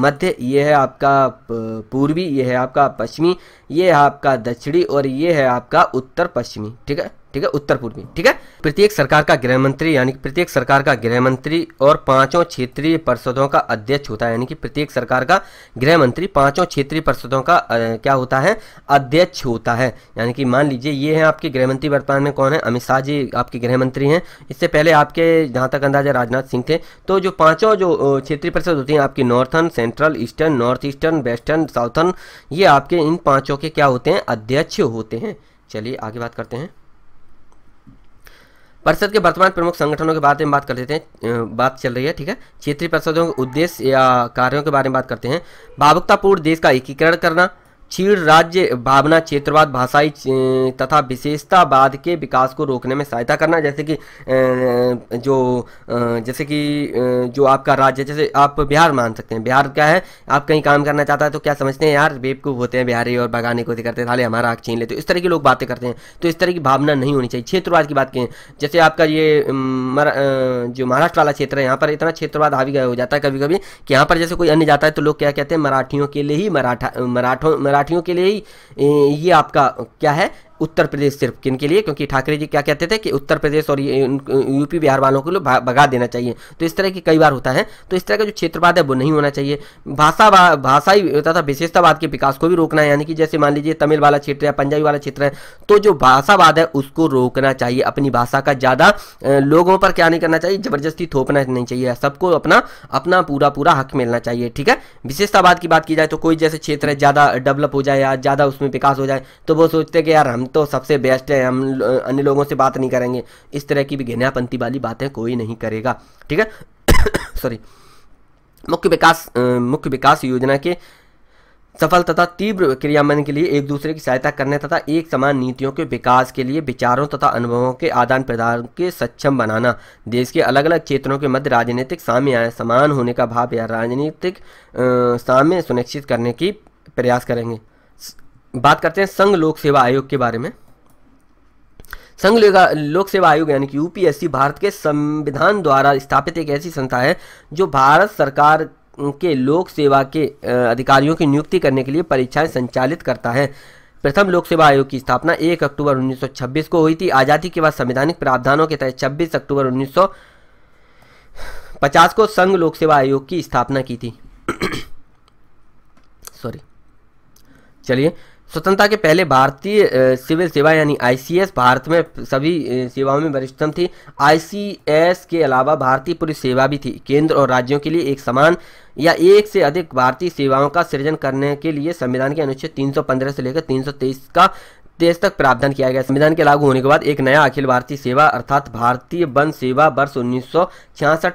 मध्य ये है आपका पूर्वी ये है आपका पश्चिमी ये है आपका दक्षिणी और ये है आपका उत्तर पश्चिमी ठीक है ठीक है उत्तर पूर्वी ठीक है प्रत्येक सरकार का गृह मंत्री यानी कि प्रत्येक सरकार का गृह मंत्री और पांचों क्षेत्रीय परिषदों का अध्यक्ष होता है यानी कि प्रत्येक सरकार का गृह मंत्री पांचों क्षेत्रीय परिषदों का क्या होता है अध्यक्ष होता है यानी कि मान लीजिए ये है आपके गृह मंत्री वर्तमान में कौन है अमित शाह जी आपके गृह मंत्री हैं इससे पहले आपके जहाँ तक अंदाजा राजनाथ सिंह थे तो जो पाँचों जो क्षेत्रीय परिषद होती हैं आपकी northern central eastern north eastern western southern ये आपके इन पाँचों के क्या होते हैं अध्यक्ष होते हैं चलिए आगे बात करते हैं परिषद के वर्तमान प्रमुख संगठनों के बारे में बात कर देते हैं बात चल रही है ठीक है क्षेत्रीय परिषदों के उद्देश्य या कार्यों के बारे में बात करते हैं भावुकतापूर्ण देश का एकीकरण करना छीड़ राज्य भावना क्षेत्रवाद भाषाई तथा विशेषतावाद के विकास को रोकने में सहायता करना जैसे कि जो जैसे कि जो आपका राज्य जैसे आप बिहार मान सकते हैं बिहार क्या है आप कहीं काम करना चाहता है तो क्या समझते हैं यार बेवकूफ़ होते हैं बिहारी और भगाने को करते हैं थाले हमारा आग छीन लेते तो इस तरह की लोग बातें करते हैं तो इस तरह की भावना नहीं होनी चाहिए क्षेत्रवाद की बात कहें जैसे आपका ये जो महाराष्ट्र वाला क्षेत्र है यहाँ पर इतना क्षेत्रवाद हावी हो जाता है कभी कभी कि यहाँ पर जैसे कोई अन्य जाता है तो लोग क्या कहते हैं मराठियों के लिए ही मराठा मराठों मराठियों के लिए ही ये आपका क्या है उत्तर प्रदेश सिर्फ किन के लिए क्योंकि ठाकरे जी क्या कहते थे कि उत्तर प्रदेश और यूपी बिहार वालों को भगा देना चाहिए तो इस तरह की कई बार होता है तो इस तरह का जो क्षेत्रवाद है वो नहीं होना चाहिए भाषा भाषाई तथा विशेषतावाद के विकास को भी रोकना है यानी कि जैसे मान लीजिए तमिल वाला क्षेत्र है पंजाबी वाला क्षेत्र है तो जो भाषावाद है उसको रोकना चाहिए अपनी भाषा का ज़्यादा लोगों पर क्या नहीं करना चाहिए जबरदस्ती थोपना नहीं चाहिए सबको अपना अपना पूरा पूरा हक मिलना चाहिए ठीक है विशेषतावाद की बात की जाए तो कोई जैसे क्षेत्र है ज़्यादा डेवलप हो जाए या ज़्यादा उसमें विकास हो जाए तो वो सोचते हैं कि यार हम तो सबसे बेस्ट है हम अन्य लोगों से बात नहीं करेंगे इस तरह की भी घिनापंथी वाली बातें कोई नहीं करेगा ठीक है सॉरी मुख्य विकास मुख्य विकास योजना के सफल तथा तीव्र क्रियान्वयन के लिए एक दूसरे की सहायता करने तथा एक समान नीतियों के विकास के लिए विचारों तथा अनुभवों के आदान प्रदान के सक्षम बनाना देश के अलग अलग क्षेत्रों के मध्य राजनीतिक साम्य समान होने का भाव या राजनीतिक साम्य सुनिश्चित करने की प्रयास करेंगे बात करते हैं संघ लोक सेवा आयोग के बारे में संघ लोक सेवा आयोग यानी कि यूपीएससी भारत के संविधान द्वारा स्थापित एक ऐसी संस्था है जो भारत सरकार के लोक सेवा के अधिकारियों की नियुक्ति करने के लिए परीक्षाएं संचालित करता है प्रथम लोक सेवा आयोग की स्थापना 1 अक्टूबर 1926 को हुई थी आज़ादी के बाद संवैधानिक प्रावधानों के तहत 26 अक्टूबर 1950 को संघ लोक सेवा आयोग की स्थापना की थी सॉरी चलिए स्वतंत्रता के पहले भारतीय सिविल सेवा यानी आईसीएस भारत में सभी सेवाओं में वरिष्ठतम थी आईसीएस के अलावा भारतीय पुलिस सेवा भी थी केंद्र और राज्यों के लिए एक समान या एक से अधिक भारतीय सेवाओं का सृजन करने के लिए संविधान के अनुच्छेद 315 से लेकर 323 का देश तक प्रावधान किया गया संविधान के लागू होने के बाद एक नया अखिल भारतीय सेवा अर्थात भारतीय वन सेवा वर्ष उन्नीस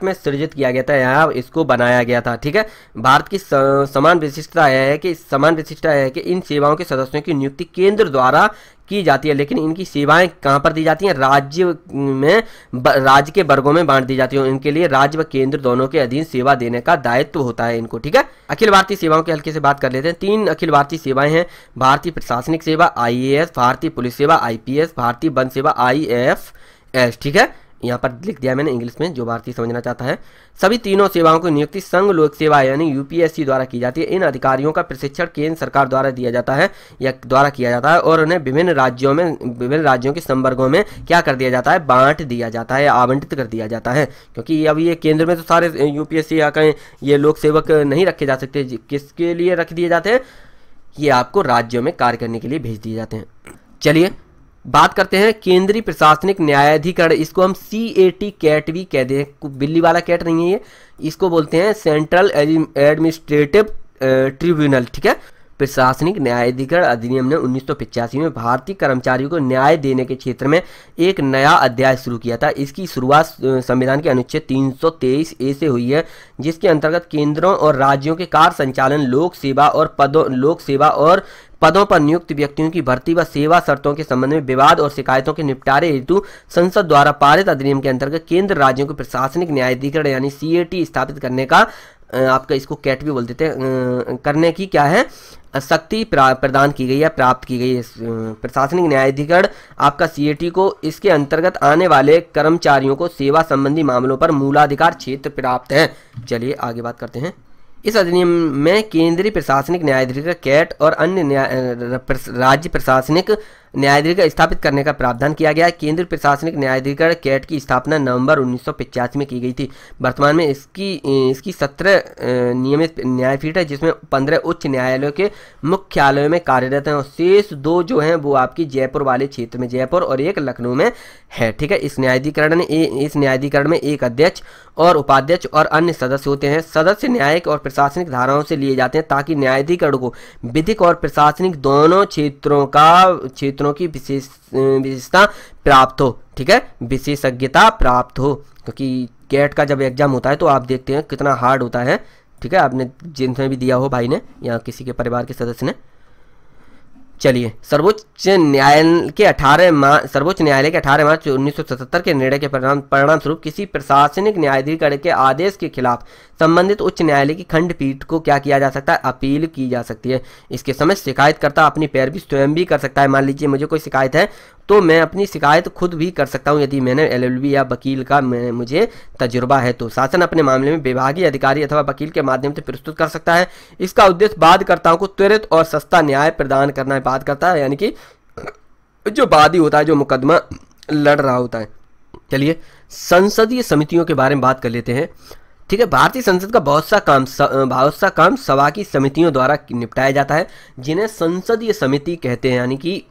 में सृजित किया गया था यहाँ इसको बनाया गया था ठीक है भारत की समान विशिष्टता यह है कि समान विशिष्टता है कि इन सेवाओं के सदस्यों की नियुक्ति केंद्र द्वारा की जाती है लेकिन इनकी सेवाएं कहां पर दी जाती हैं राज्य में राज्य के वर्गों में बांट दी जाती है इनके लिए राज्य व केंद्र दोनों के अधीन सेवा देने का दायित्व होता है इनको ठीक है अखिल भारतीय सेवाओं के हल्के से बात कर लेते हैं तीन अखिल भारतीय सेवाएं हैं भारतीय प्रशासनिक सेवा आई भारतीय पुलिस सेवा आई भारतीय वन सेवा आई ठीक है यहाँ पर लिख दिया मैंने इंग्लिश में जो भारतीय समझना चाहता है सभी तीनों सेवाओं की नियुक्ति संघ लोक सेवा यानी यूपीएससी द्वारा की जाती है इन अधिकारियों का प्रशिक्षण केंद्र सरकार द्वारा दिया जाता है या द्वारा किया जाता है और उन्हें विभिन्न राज्यों में विभिन्न राज्यों के संवर्गों में क्या कर दिया जाता है बांट दिया जाता है आवंटित कर दिया जाता है क्योंकि अब ये केंद्र में तो सारे यूपीएससी या कहीं ये लोक सेवक नहीं रखे जा सकते किसके लिए रख दिए जाते हैं ये आपको राज्यों में कार्य करने के लिए भेज दिए जाते हैं चलिए बात करते हैं केंद्रीय प्रशासनिक न्यायाधिकरण इसको हम सी ए टी कैट भी कह हैं बिल्ली वाला कैट नहीं है ये इसको बोलते हैं सेंट्रल एडमिनिस्ट्रेटिव ट्रिब्यूनल ठीक है प्रशासनिक न्यायाधिकरण अधिनियम ने उन्नीस में भारतीय कर्मचारियों को न्याय देने के क्षेत्र में एक नया अध्याय शुरू किया था इसकी शुरुआत संविधान के अनुच्छेद 323 ए से हुई है जिसके अंतर्गत केंद्रों और राज्यों के कार्य संचालन लोक सेवा और पदों लोक सेवा और पदों पर नियुक्त व्यक्तियों की भर्ती व सेवा शर्तों के संबंध में विवाद और शिकायतों के निपटारे हेतु संसद द्वारा पारित अधिनियम के अंतर्गत केंद्र राज्यों के प्रशासनिक न्यायाधिकरण यानी सी स्थापित करने का आपका इसको कैट भी बोल देते हैं करने की क्या है शक्ति प्रदान की गई है प्राप्त की गई है प्रशासनिक न्यायाधिकरण आपका सी को इसके अंतर्गत आने वाले कर्मचारियों को सेवा संबंधी मामलों पर मूलाधिकार क्षेत्र प्राप्त है चलिए आगे बात करते हैं इस अधिनियम में केंद्रीय प्रशासनिक न्यायाधीश कैट और अन्य राज्य प्रशासनिक न्यायाधिकरण स्थापित करने का प्रावधान किया गया है केंद्रीय प्रशासनिक न्यायाधिकरण कैट की स्थापना नवंबर उन्नीस में की गई थी वर्तमान में इसकी इसकी सत्रह नियमित न्यायपीठ है जिसमें पंद्रह उच्च न्यायालयों के मुख्यालयों में कार्यरत हैं और शेष दो जो हैं वो आपकी जयपुर वाले क्षेत्र में जयपुर और एक लखनऊ में है ठीक है इस न्यायाधिकरण ने इस न्यायाधिकरण में एक अध्यक्ष और उपाध्यक्ष और अन्य सदस्य होते हैं सदस्य न्यायिक और प्रशासनिक धाराओं से लिए जाते हैं ताकि न्यायाधिकरण को विधिक और प्रशासनिक दोनों क्षेत्रों का क्षेत्र क्षेत्रों की विशेष विशेषता प्राप्त हो ठीक है विशेषज्ञता प्राप्त हो क्योंकि गेट का जब एग्जाम होता है तो आप देखते हैं कितना हार्ड होता है ठीक है आपने जिनसे भी दिया हो भाई ने या किसी के परिवार के सदस्य ने चलिए सर्वोच्च न्यायालय के 18 मार्च सर्वोच्च न्यायालय के 18 मार्च 1977 के निर्णय के परिणाम परिणाम स्वरूप किसी प्रशासनिक न्यायाधिकरण के आदेश के खिलाफ संबंधित उच्च न्यायालय की खंडपीठ को क्या किया जा सकता है अपील की जा सकती है इसके समय शिकायतकर्ता अपनी पैरवी स्वयं भी कर सकता है मान लीजिए मुझे कोई शिकायत है तो मैं अपनी शिकायत खुद भी कर सकता हूँ यदि मैंने एल या वकील का मुझे तजुर्बा है तो शासन अपने मामले में विभागीय अधिकारी अथवा वकील के माध्यम से प्रस्तुत कर सकता है इसका उद्देश्य बाधकर्ताओं को त्वरित और सस्ता न्याय प्रदान करना है बाधकर्ता यानी कि जो बाधी होता है जो मुकदमा लड़ रहा होता है चलिए संसदीय समितियों के बारे में बात कर लेते हैं ठीक है भारतीय संसद का बहुत सा काम बहुत सा काम सभा की समितियों द्वारा निपटाया जाता है जिन्हें संसदीय समिति कहते हैं यानी कि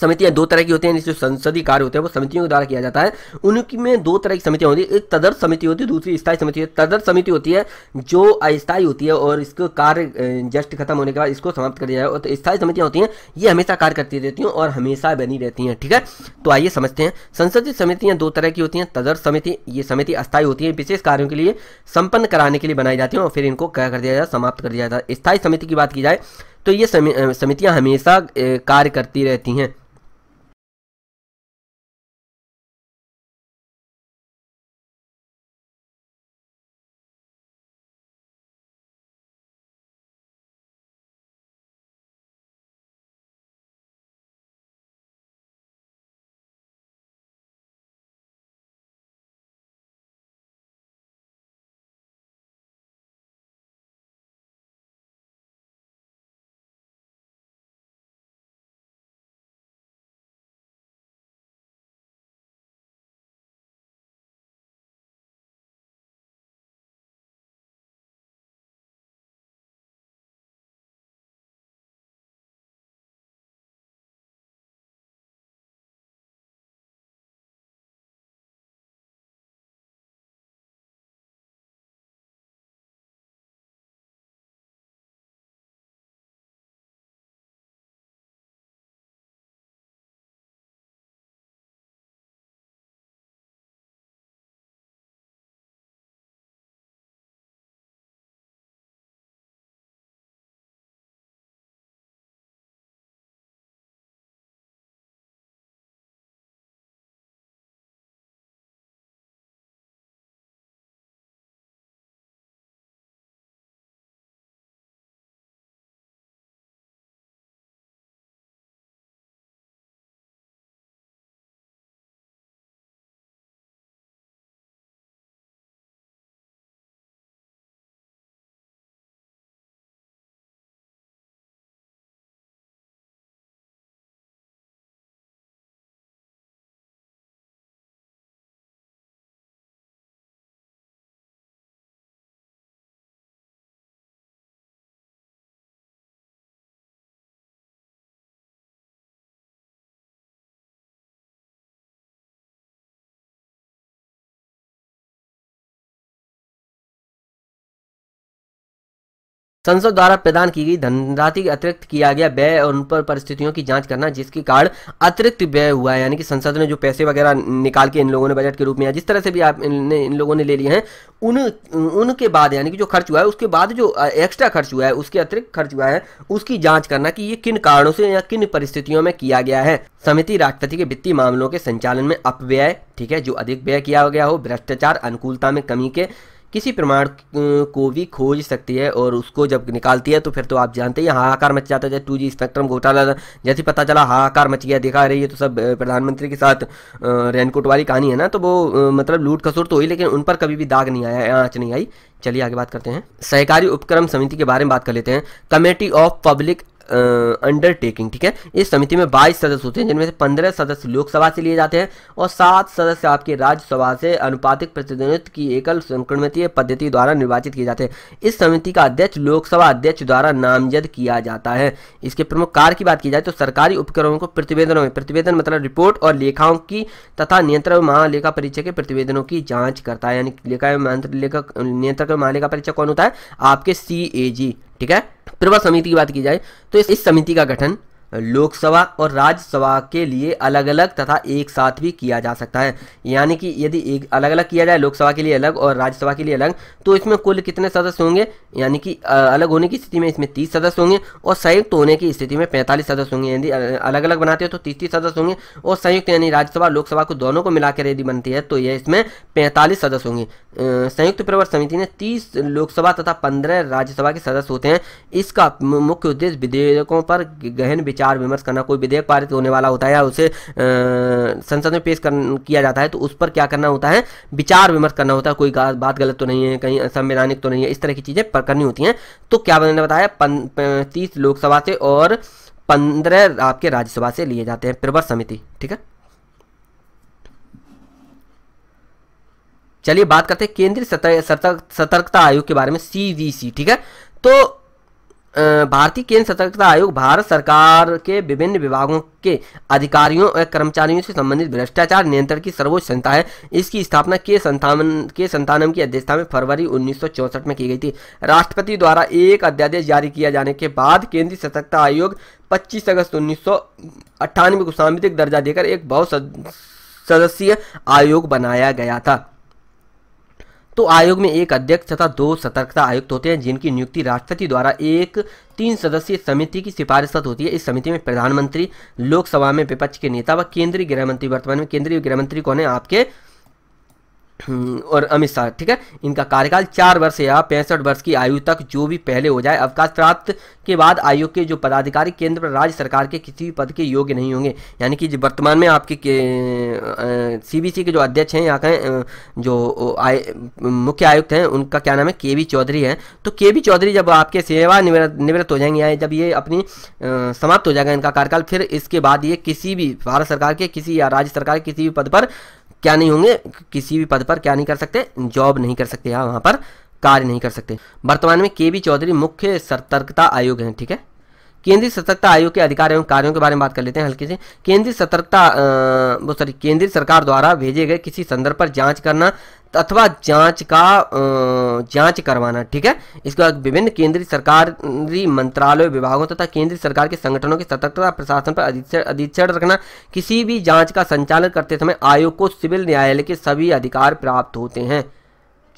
समितियां दो तरह की होती हैं जो संसदीय कार्य होते हैं वो समितियों के द्वारा किया जाता है उनकी में दो तरह की समितियां होती है एक तदर्थ समिति होती है दूसरी स्थायी समिति होती है तदर्थ समिति होती है जो अस्थायी होती है और इसको कार्य जस्ट खत्म होने के बाद इसको समाप्त कर दिया जाए और तो स्थायी समितियां होती हैं ये हमेशा कार्य करती रहती हैं और हमेशा बनी रहती हैं ठीक है तो आइए समझते हैं संसदीय समितियाँ दो तरह की होती हैं तदर्थ समिति ये समिति अस्थायी होती है विशेष कार्यों के लिए संपन्न कराने के लिए बनाई जाती है और फिर इनको क्या कर दिया जाए समाप्त कर दिया जाता है स्थायी समिति की बात की जाए तो ये समितियाँ हमेशा कार्य करती रहती हैं संसद द्वारा प्रदान की गई धनराशि के अतिरिक्त किया गया व्यय और उन पर परिस्थितियों की जांच करना जिसके कारण अतिरिक्त व्यय हुआ है यानी कि संसद ने जो पैसे वगैरह निकाल के इन लोगों ने बजट के रूप में जिस तरह से भी आप इन, इन लोगों ने ले लिए हैं उन उनके बाद यानी कि जो खर्च हुआ है उसके बाद जो एक्स्ट्रा खर्च हुआ है उसके अतिरिक्त खर्च हुआ है उसकी जाँच करना की ये किन कारणों से या किन परिस्थितियों में किया गया है समिति राष्ट्रपति के वित्तीय मामलों के संचालन में अपव्यय ठीक है जो अधिक व्यय किया गया हो भ्रष्टाचार अनुकूलता में कमी के किसी प्रमाण को भी खोज सकती है और उसको जब निकालती है तो फिर तो आप जानते हैं हाहाकार मच जाता है टू जी स्पेक्ट्रम घोटाला जैसे पता चला हाहाकार मच गया दिखा रही है तो सब प्रधानमंत्री के साथ रेनकोट वाली कहानी है ना तो वो मतलब लूट खसूर तो हुई लेकिन उन पर कभी भी दाग नहीं आया आँच नहीं आई चलिए आगे बात करते हैं सहकारी उपक्रम समिति के बारे में बात कर लेते हैं कमेटी ऑफ पब्लिक अंडरटेकिंग ठीक है इस समिति में 22 सदस्य होते हैं जिनमें से 15 सदस्य लोकसभा से लिए जाते हैं और सात सदस्य आपके राज्यसभा से अनुपातिक प्रतिनिधित्व की एकल संक्रमितीय पद्धति द्वारा निर्वाचित किए जाते हैं इस समिति का अध्यक्ष लोकसभा अध्यक्ष द्वारा नामजद किया जाता है इसके प्रमुख कार्य की बात की जाए तो सरकारी उपक्रमों को प्रतिवेदनों में प्रतिवेदन मतलब रिपोर्ट और लेखाओं की तथा नियंत्रण महालेखा परीक्षा के प्रतिवेदनों की जाँच करता है यानी लेखा नियंत्रक महालेखा परीक्षा कौन होता है आपके सी ठीक है प्रवर समिति की बात की जाए तो इस समिति का गठन लोकसभा और राज्यसभा के लिए अलग अलग तथा एक साथ भी किया जा सकता है यानी कि यदि एक अलग अलग किया जाए लोकसभा के लिए अलग और राज्यसभा के लिए अलग तो इसमें कुल कितने सदस्य होंगे यानी कि अलग होने की स्थिति में इसमें तीस सदस्य होंगे और संयुक्त होने की स्थिति में पैंतालीस सदस्य होंगे यदि अलग अलग बनाते हैं तो तीस तीस सदस्य होंगे और संयुक्त यानी राज्यसभा लोकसभा को दोनों को मिलाकर यदि बनती है तो यह इसमें पैंतालीस सदस्य होंगे संयुक्त प्रवर समिति ने तीस लोकसभा तथा पंद्रह राज्यसभा के सदस्य होते हैं इसका मुख्य उद्देश्य विधेयकों पर गहन विचार विचार विमर्श करना कोई विधेयक पारित तो होने वाला होता है या उसे संसद में पेश किया जाता है तो उस पर क्या करना होता है विचार विमर्श करना होता है कोई बात गलत तो नहीं है कहीं संवैधानिक तो नहीं है इस तरह की चीज़ें करनी होती हैं तो क्या मैंने बताया तीस लोकसभा से और पंद्रह आपके राज्यसभा से लिए जाते हैं प्रवर समिति ठीक है चलिए बात करते हैं केंद्रीय सतर्कता आयोग के बारे में सीवीसी ठीक है तो भारतीय केंद्र सतर्कता आयोग भारत सरकार के विभिन्न विभागों के अधिकारियों और कर्मचारियों से संबंधित भ्रष्टाचार नियंत्रण की सर्वोच्च संस्था है इसकी स्थापना के संतावन के संतानम की अध्यक्षता में फरवरी उन्नीस में की गई थी राष्ट्रपति द्वारा एक अध्यादेश जारी किया जाने के बाद केंद्रीय सतर्कता आयोग 25 अगस्त उन्नीस को सांविधिक दर्जा देकर एक बहु सदस्यीय आयोग बनाया गया था तो आयोग में एक अध्यक्ष तथा दो सतर्कता आयुक्त होते हैं जिनकी नियुक्ति राष्ट्रपति द्वारा एक तीन सदस्यीय समिति की सिफारिशत होती है इस समिति में प्रधानमंत्री लोकसभा में विपक्ष के नेता व केंद्रीय गृह मंत्री वर्तमान में केंद्रीय गृह मंत्री कौन है आपके और अमित शाह ठीक है इनका कार्यकाल चार वर्ष या पैंसठ वर्ष की आयु तक जो भी पहले हो जाए अवकाश प्राप्त के बाद आयोग के जो पदाधिकारी केंद्र पर राज्य सरकार के किसी भी पद के योग्य नहीं होंगे यानी कि वर्तमान में आपके सीबीसी के जो अध्यक्ष हैं यहाँ के जो आय मुख्य आयुक्त हैं उनका क्या नाम है के चौधरी है तो के चौधरी जब आपके सेवा निवृत्त निवृत्त हो जाएंगे या जब ये अपनी समाप्त हो जाएगा इनका कार्यकाल फिर इसके बाद ये किसी भी भारत सरकार के किसी या राज्य सरकार के किसी भी पद पर क्या नहीं होंगे किसी भी पद पर क्या नहीं कर सकते जॉब नहीं कर सकते यहाँ वहाँ पर कार्य नहीं कर सकते वर्तमान में के बी चौधरी मुख्य सतर्कता आयोग हैं ठीक है केंद्रीय सतर्कता आयोग के अधिकार एवं कार्यों के बारे में बात कर लेते हैं हल्के से केंद्रीय सतर्कता वो सॉरी केंद्रीय सरकार द्वारा भेजे गए किसी संदर्भ पर जांच करना अथवा जांच का जांच करवाना ठीक है इसके बाद विभिन्न केंद्रीय सरकारी मंत्रालय विभागों तथा केंद्रीय सरकार के संगठनों की सतर्कता प्रशासन पर अधीक्षण रखना किसी भी जांच का संचालन करते समय आयोग को सिविल न्यायालय के सभी अधिकार प्राप्त होते हैं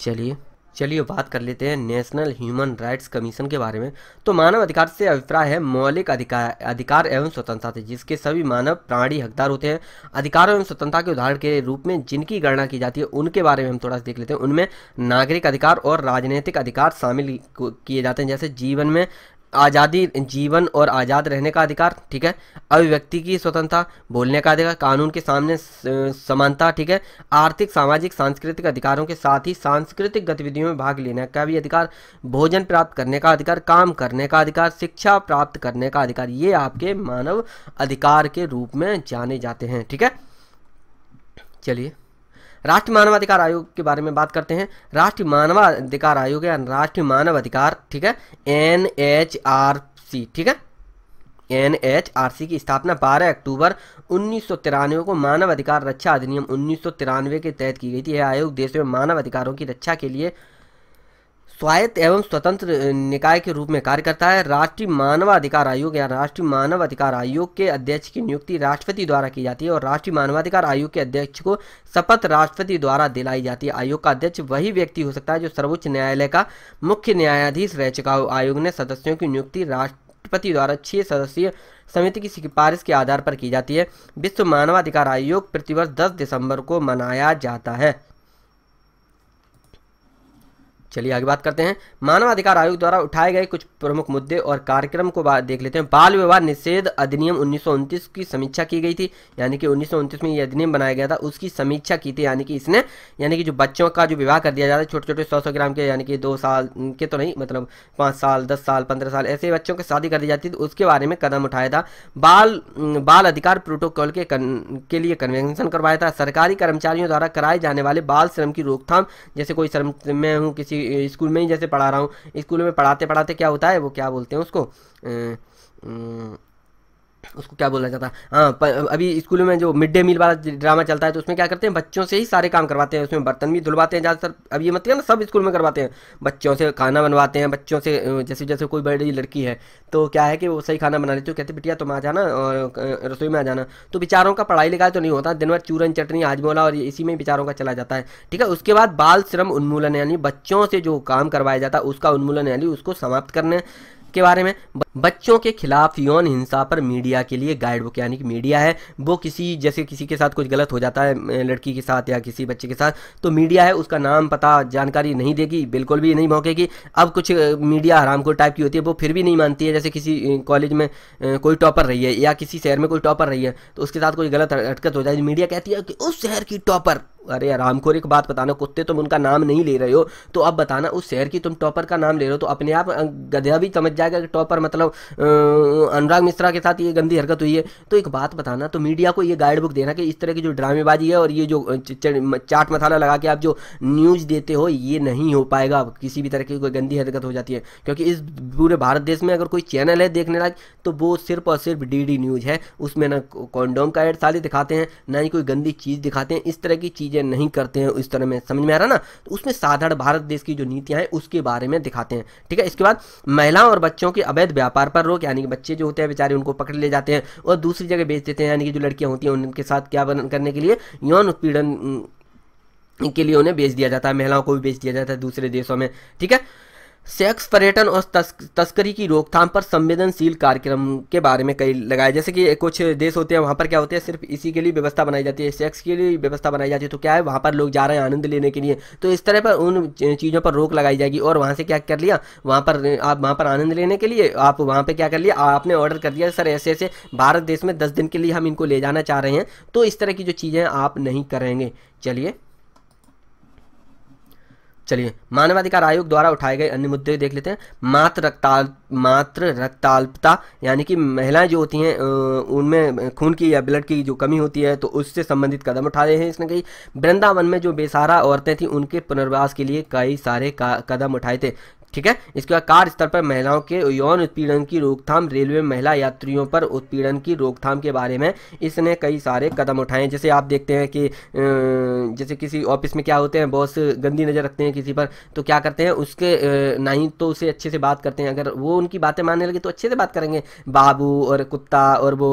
चलिए चलिए बात कर लेते हैं नेशनल ह्यूमन राइट्स कमीशन के बारे में तो मानव अधिकार से अभिप्राय है मौलिक अधिकार अधिकार एवं स्वतंत्रता से जिसके सभी मानव प्राणी हकदार होते हैं अधिकारों एवं स्वतंत्रता के उदाहरण के रूप में जिनकी गणना की जाती है उनके बारे में हम थोड़ा सा देख लेते हैं उनमें नागरिक अधिकार और राजनीतिक अधिकार शामिल किए जाते हैं जैसे जीवन में आज़ादी जीवन और आज़ाद रहने का अधिकार ठीक है अभिव्यक्ति की स्वतंत्रता बोलने का अधिकार कानून के सामने समानता ठीक है आर्थिक सामाजिक सांस्कृतिक अधिकारों के साथ ही सांस्कृतिक गतिविधियों में भाग लेने का भी अधिकार भोजन प्राप्त करने का अधिकार काम करने का अधिकार शिक्षा प्राप्त करने का अधिकार ये आपके मानव अधिकार के रूप में जाने जाते हैं ठीक है चलिए राष्ट्रीय मानवाधिकार आयोग के बारे में बात करते हैं राष्ट्रीय मानवाधिकार आयोग या राष्ट्रीय मानव अधिकार ठीक है एन एच आर सी ठीक है एन एच आर सी की स्थापना 12 अक्टूबर उन्नीस को मानव अधिकार रक्षा अधिनियम उन्नीस के तहत की गई थी यह आयोग देश में मानव अधिकारों की रक्षा के लिए स्वायत्त एवं स्वतंत्र निकाय के रूप में कार्य करता है राष्ट्रीय मानवाधिकार आयोग या राष्ट्रीय मानवाधिकार आयोग के अध्यक्ष की नियुक्ति राष्ट्रपति द्वारा की जाती है और राष्ट्रीय मानवाधिकार आयोग के अध्यक्ष को शपथ राष्ट्रपति द्वारा दिलाई जाती है आयोग का अध्यक्ष वही व्यक्ति हो सकता है जो सर्वोच्च न्यायालय का मुख्य न्यायाधीश रह चुका हो आयोग ने सदस्यों की नियुक्ति राष्ट्रपति द्वारा छह सदस्यीय समिति की सिफारिश के आधार पर की जाती है विश्व मानवाधिकार आयोग प्रतिवर्ष दस दिसंबर को मनाया जाता है चलिए आगे बात करते हैं मानवाधिकार आयोग द्वारा उठाए गए कुछ प्रमुख मुद्दे और कार्यक्रम को देख लेते हैं बाल विवाह निषेध अधिनियम उन्नीस की समीक्षा की गई थी यानी कि उन्नीस में यह अधिनियम बनाया गया था उसकी समीक्षा की थी यानी कि इसने यानी कि जो बच्चों का जो विवाह कर दिया जाता है छोटे छोटे सौ सौ ग्राम के यानी कि दो साल के तो नहीं मतलब पाँच साल दस साल पंद्रह साल ऐसे बच्चों की शादी कर दी जाती थी उसके बारे में कदम उठाया था बाल बाल अधिकार प्रोटोकॉल के कन, के लिए कन्वेंशन करवाया था सरकारी कर्मचारियों द्वारा कराए जाने वाले बाल श्रम की रोकथाम जैसे कोई श्रम में हूँ किसी स्कूल में ही जैसे पढ़ा रहा हूँ स्कूल में पढ़ाते पढ़ाते क्या होता है वो क्या बोलते हैं उसको उसको क्या बोलना चाहता हाँ अभी स्कूल में जो मिड डे मील वाला ड्रामा चलता है तो उसमें क्या करते हैं बच्चों से ही सारे काम करवाते हैं उसमें बर्तन भी धुलवाते हैं ज़्यादातर अब ये मतलब ना सब स्कूल में करवाते हैं बच्चों से खाना बनवाते हैं बच्चों से जैसे जैसे कोई बड़ी लड़की है तो क्या है कि वो सही खाना बना लेते हो कहते बिटिया तुम आ जाना और रसोई में आ जाना तो बेचारों का पढ़ाई लिखाई तो नहीं होता दिन भर चूरन चटनी आजमोला और इसी में बेचारों का चला जाता है ठीक है उसके बाद बाल श्रम उन्मूलन यानी बच्चों से जो काम करवाया जाता है उसका उन्मूलन यानी उसको समाप्त करने के बारे में बच्चों के खिलाफ यौन हिंसा पर मीडिया के लिए गाइड बुक यानी कि मीडिया है वो किसी जैसे किसी के साथ कुछ गलत हो जाता है लड़की के साथ या किसी बच्चे के साथ तो मीडिया है उसका नाम पता जानकारी नहीं देगी बिल्कुल भी नहीं भोंकेगी अब कुछ मीडिया हरामखोर टाइप की होती है वो फिर भी नहीं मानती है जैसे किसी कॉलेज में कोई टॉपर रही है या किसी शहर में कोई टॉपर रही है तो उसके साथ कोई गलत हटकत हो जाती तो मीडिया कहती है कि उस शहर की टॉपर अरे रामखोर एक बात बताना कुत्ते तुम उनका नाम नहीं ले रहे हो तो अब बताना उस शहर की तुम टॉपर का नाम ले रहे हो तो अपने आप गधा भी समझ जाएगा कि टॉपर मतलब अनुराग मिश्रा के साथ ये गंदी हरकत हुई है तो एक बात बताना तो मीडिया को ये गाइड बुक देना कि इस तरह की जो ड्रामेबाजी है और ये जो चाट मसाला लगा के आप जो न्यूज़ देते हो ये नहीं हो पाएगा किसी भी तरह की कोई गंदी हरकत हो जाती है क्योंकि इस पूरे भारत देश में अगर कोई चैनल है देखने लायक तो वो सिर्फ और सिर्फ डी न्यूज़ है उसमें ना कॉन्डोम का एड साले दिखाते हैं ना ही कोई गंदी चीज़ दिखाते हैं इस तरह की चीज़ें नहीं करते हैं इस तरह में समझ में आ रहा ना तो उसमें साधारण भारत देश की जो नीतियां हैं उसके बारे में दिखाते हैं ठीक है इसके बाद महिलाओं और बच्चों के अवैध व्यापार पर रोक यानी कि बच्चे जो होते हैं बेचारे उनको पकड़ ले जाते हैं और दूसरी जगह बेच देते हैं यानी कि जो लड़कियाँ होती हैं उनके साथ क्या करने के लिए यौन उत्पीड़न के लिए उन्हें बेच दिया जाता है महिलाओं को भी बेच दिया जाता है दूसरे देशों में ठीक है सेक्स पर्यटन और तस्करी की रोकथाम पर संवेदनशील कार्यक्रम के बारे में कई लगाए जैसे कि कुछ देश होते हैं वहाँ पर क्या होते हैं सिर्फ इसी के लिए व्यवस्था बनाई जाती है सेक्स के लिए व्यवस्था बनाई जाती है तो क्या है वहाँ पर लोग जा रहे हैं आनंद लेने के लिए तो इस तरह पर उन चीज़ों पर रोक लगाई जाएगी और वहाँ से क्या कर लिया वहाँ पर आप वहाँ पर आनंद लेने के लिए आप वहाँ पर क्या कर लिया आपने ऑर्डर कर दिया सर ऐसे ऐसे भारत देश में दस दिन के लिए हम इनको ले जाना चाह रहे हैं तो इस तरह की जो चीज़ें आप नहीं करेंगे चलिए चलिए मानवाधिकार आयोग द्वारा उठाए गए अन्य मुद्दे देख लेते हैं मात्र रक्ताल मात्र रक्ताल्पता यानी कि महिलाएं जो होती हैं उनमें खून की या ब्लड की जो कमी होती है तो उससे संबंधित कदम उठाए हैं इसने कही वृंदावन में जो बेसहारा औरतें थी उनके पुनर्वास के लिए कई सारे कदम उठाए थे ठीक है इसके बाद कार्य स्तर पर महिलाओं के यौन उत्पीड़न की रोकथाम रेलवे महिला यात्रियों पर उत्पीड़न की रोकथाम के बारे में इसने कई सारे कदम उठाए जैसे आप देखते हैं कि जैसे किसी ऑफिस में क्या होते हैं बॉस गंदी नज़र रखते हैं किसी पर तो क्या करते हैं उसके ना ही तो उसे अच्छे से बात करते हैं अगर वो उनकी बातें मानने लगे तो अच्छे से बात करेंगे बाबू और कुत्ता और वो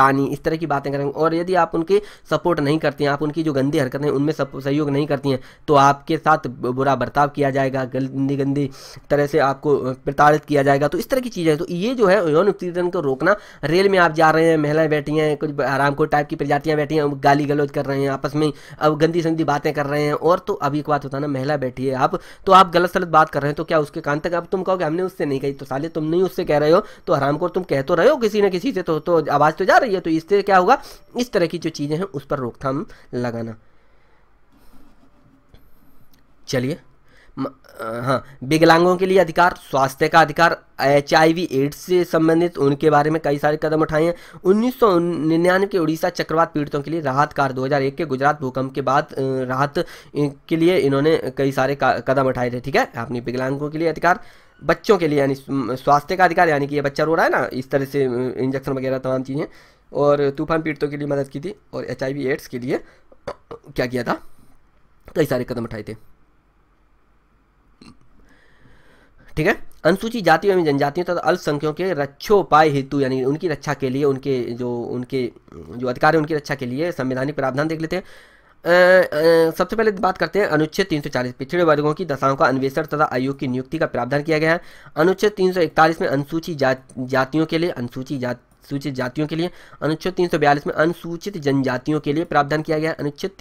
रानी इस तरह की बातें करेंगे और यदि आप उनकी सपोर्ट नहीं करते हैं आप उनकी जो गंदी हरकतें हैं उनमें सहयोग नहीं करती हैं तो आपके साथ बुरा बर्ताव किया जाएगा गंदी गंदी तरह से आपको प्रताड़ित किया जाएगा तो इस तरह की चीज़ें तो ये जो है यौन उत्पीड़न को रोकना रेल में आप जा रहे हैं महिलाएं बैठी हैं कुछ को टाइप की प्रजातियां बैठी हैं गाली गलौज कर रहे हैं आपस में अब गंदी संदी बातें कर रहे हैं और तो अभी एक बात होता ना महिला बैठी है आप तो आप गलत सलत बात कर रहे हैं तो क्या उसके कान तक अब तुम कहो हमने उससे नहीं कही तो साले तुम नहीं उससे कह रहे हो तो को तुम कह तो रहे हो किसी न किसी से तो, तो आवाज़ तो जा रही है तो इससे क्या होगा इस तरह की जो चीज़ें हैं उस पर रोकथाम लगाना चलिए हाँ विकलांगों के लिए अधिकार स्वास्थ्य का अधिकार एच एड्स से संबंधित उनके बारे में कई सारे कदम उठाए हैं उन्नीस सौ निन्यानवे के उड़ीसा चक्रवात पीड़ितों के लिए राहत कार 2001 के गुजरात भूकंप के बाद राहत के लिए इन्होंने कई सारे कदम उठाए थे ठीक है आपने विकलांगों के लिए अधिकार बच्चों के लिए यानी स्वास्थ्य का अधिकार यानी कि ये बच्चा रो रहा है ना इस तरह से इंजेक्शन वगैरह तमाम चीज़ें और तूफान पीड़ितों के लिए मदद की थी और एच एड्स के लिए क्या किया था कई सारे कदम उठाए थे ठीक है अनुसूचित जातियों एवं जनजातियों तथा अल्पसंख्यकों के रक्षोपाय हेतु यानी उनकी रक्षा के लिए उनके जो उनके जो अधिकार है उनकी रक्षा के लिए संवैधानिक प्रावधान देख लेते हैं सबसे पहले बात करते हैं अनुच्छेद 340 पिछड़े वर्गों की दशाओं का अन्वेषण तथा आयोग की नियुक्ति का प्रावधान किया गया है अनुच्छेद 341 में अनुसूचित जा, जातियों के लिए अनुसूचित जाति अनुसूचित जातियों के लिए अनुच्छेद 342 में अनुसूचित जनजातियों के लिए प्रावधान किया गया अनुच्छेद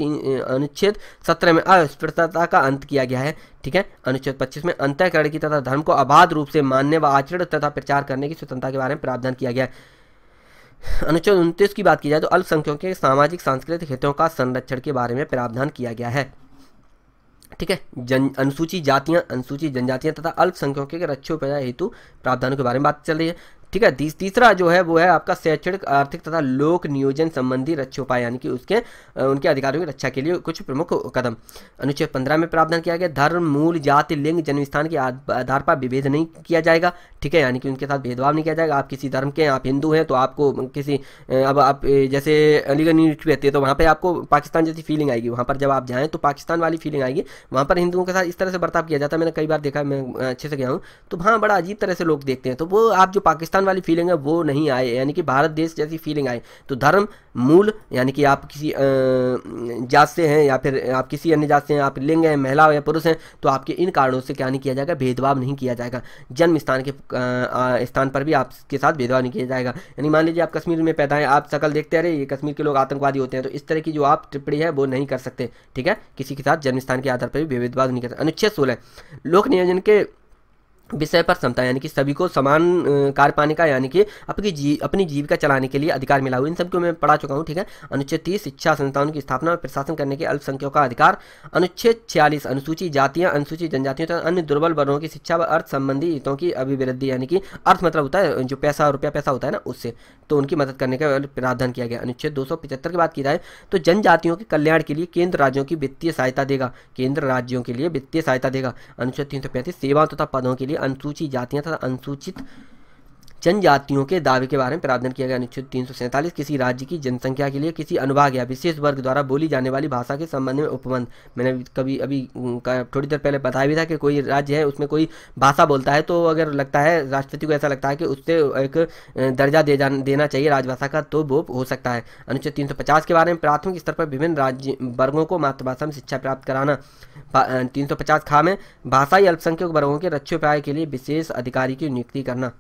अनुच्छेद 17 में अस्पृश्यता का अंत किया गया है ठीक है अनुच्छेद 25 में अंतःकरण की तथा धर्म को अबाध रूप से मानने व आचरण तथा प्रचार करने की स्वतंत्रता के बारे में प्रावधान किया गया है अनुच्छेद उनतीस की बात की जाए तो अल्पसंख्यकों के सामाजिक सांस्कृतिक हितों का संरक्षण के बारे में प्रावधान किया गया है ठीक है जन अनुसूचित जातियां अनुसूचित जनजातियां तथा अल्पसंख्यकों के रक्षा हेतु प्रावधानों के बारे में बात चल रही है ठीक है तीस, तीसरा जो है वो है आपका शैक्षणिक आर्थिक तथा लोक नियोजन संबंधी उपाय यानी कि उसके उनके अधिकारों की रक्षा के लिए कुछ प्रमुख कदम अनुच्छेद पंद्रह में प्रावधान किया गया धर्म मूल जाति लिंग जन्म स्थान के आधार पर विभेद नहीं किया जाएगा ठीक है यानी कि उनके साथ भेदभाव नहीं किया जाएगा आप किसी धर्म के आप हिंदू हैं तो आपको किसी अब आप जैसे अलीगढ़ यूनिवर्सिटी रहती है तो वहाँ पर आपको पाकिस्तान जैसी फीलिंग आएगी वहाँ पर जब आप जाएँ तो पाकिस्तान वाली फीलिंग आएगी वहाँ पर हिंदुओं के साथ इस तरह से बर्ताव किया जाता है मैंने कई बार देखा मैं अच्छे से गया हूँ तो वहाँ बड़ा अजीब तरह से लोग देखते हैं तो वो आप जो पाकिस्तान पाकिस्तान वाली फीलिंग है वो नहीं आए यानी कि भारत देश जैसी फीलिंग आए तो धर्म मूल यानी कि आप किसी जात से हैं या फिर आप किसी अन्य जात से हैं आप लिंग हैं महिला या पुरुष हैं तो आपके इन कारणों से क्या नहीं किया जाएगा भेदभाव नहीं किया जाएगा जन्म स्थान के स्थान पर भी आपके साथ भेदभाव नहीं किया जाएगा यानी मान लीजिए आप कश्मीर में पैदा हैं आप सकल देखते रहे ये कश्मीर के लोग आतंकवादी होते हैं तो इस तरह की जो आप टिप्पणी है वो नहीं कर सकते ठीक है किसी के साथ जन्म स्थान के आधार पर भी भेदभाव नहीं कर सकते अनुच्छेद सोलह लोक नियोजन के विषय पर समता यानी कि सभी को समान कार्य पाने का यानी कि अपनी जी अपनी जीविका चलाने के लिए अधिकार मिला हुआ इन सबको मैं पढ़ा चुका हूँ ठीक है अनुच्छेद तीस शिक्षा संस्थानों की स्थापना और प्रशासन करने के अल्पसंख्यकों का अधिकार अनुच्छेद छियालीस अनुसूचित जातियां अनुसूचित जनजातियों तथा अन्य दुर्बल वर्गों की शिक्षा व अर्थ संबंधी हितों की अभिवृद्धि यानी कि अर्थ मतलब होता है जो पैसा रुपया पैसा होता है ना उससे तो उनकी मदद करने का प्रावधान किया गया अनुच्छेद दो की बात की जाए तो जनजातियों के कल्याण के लिए केंद्र राज्यों की वित्तीय सहायता देगा केंद्र राज्यों के लिए वित्तीय सहायता देगा अनुच्छेद तीन सेवाओं तथा पदों के लिए अनुसूचित जातियां तथा अनुसूचित जनजातियों के दावे के बारे में प्रावधान किया गया अनुच्छेद तीन किसी राज्य की जनसंख्या के लिए किसी अनुभाग या विशेष वर्ग द्वारा बोली जाने वाली भाषा के संबंध में उपबंध मैंने कभी अभी थोड़ी देर पहले बताया भी था कि कोई राज्य है उसमें कोई भाषा बोलता है तो अगर लगता है राष्ट्रपति को ऐसा लगता है कि उससे एक दर्जा दे देना चाहिए राजभाषा का तो वो हो सकता है अनुच्छेद तीन के बारे में प्राथमिक स्तर पर विभिन्न राज्य वर्गों को मातृभाषा में शिक्षा प्राप्त कराना तीन सौ पचास खा में भाषाई अल्पसंख्यक वर्गों के रक्षोपाय के लिए विशेष अधिकारी की नियुक्ति करना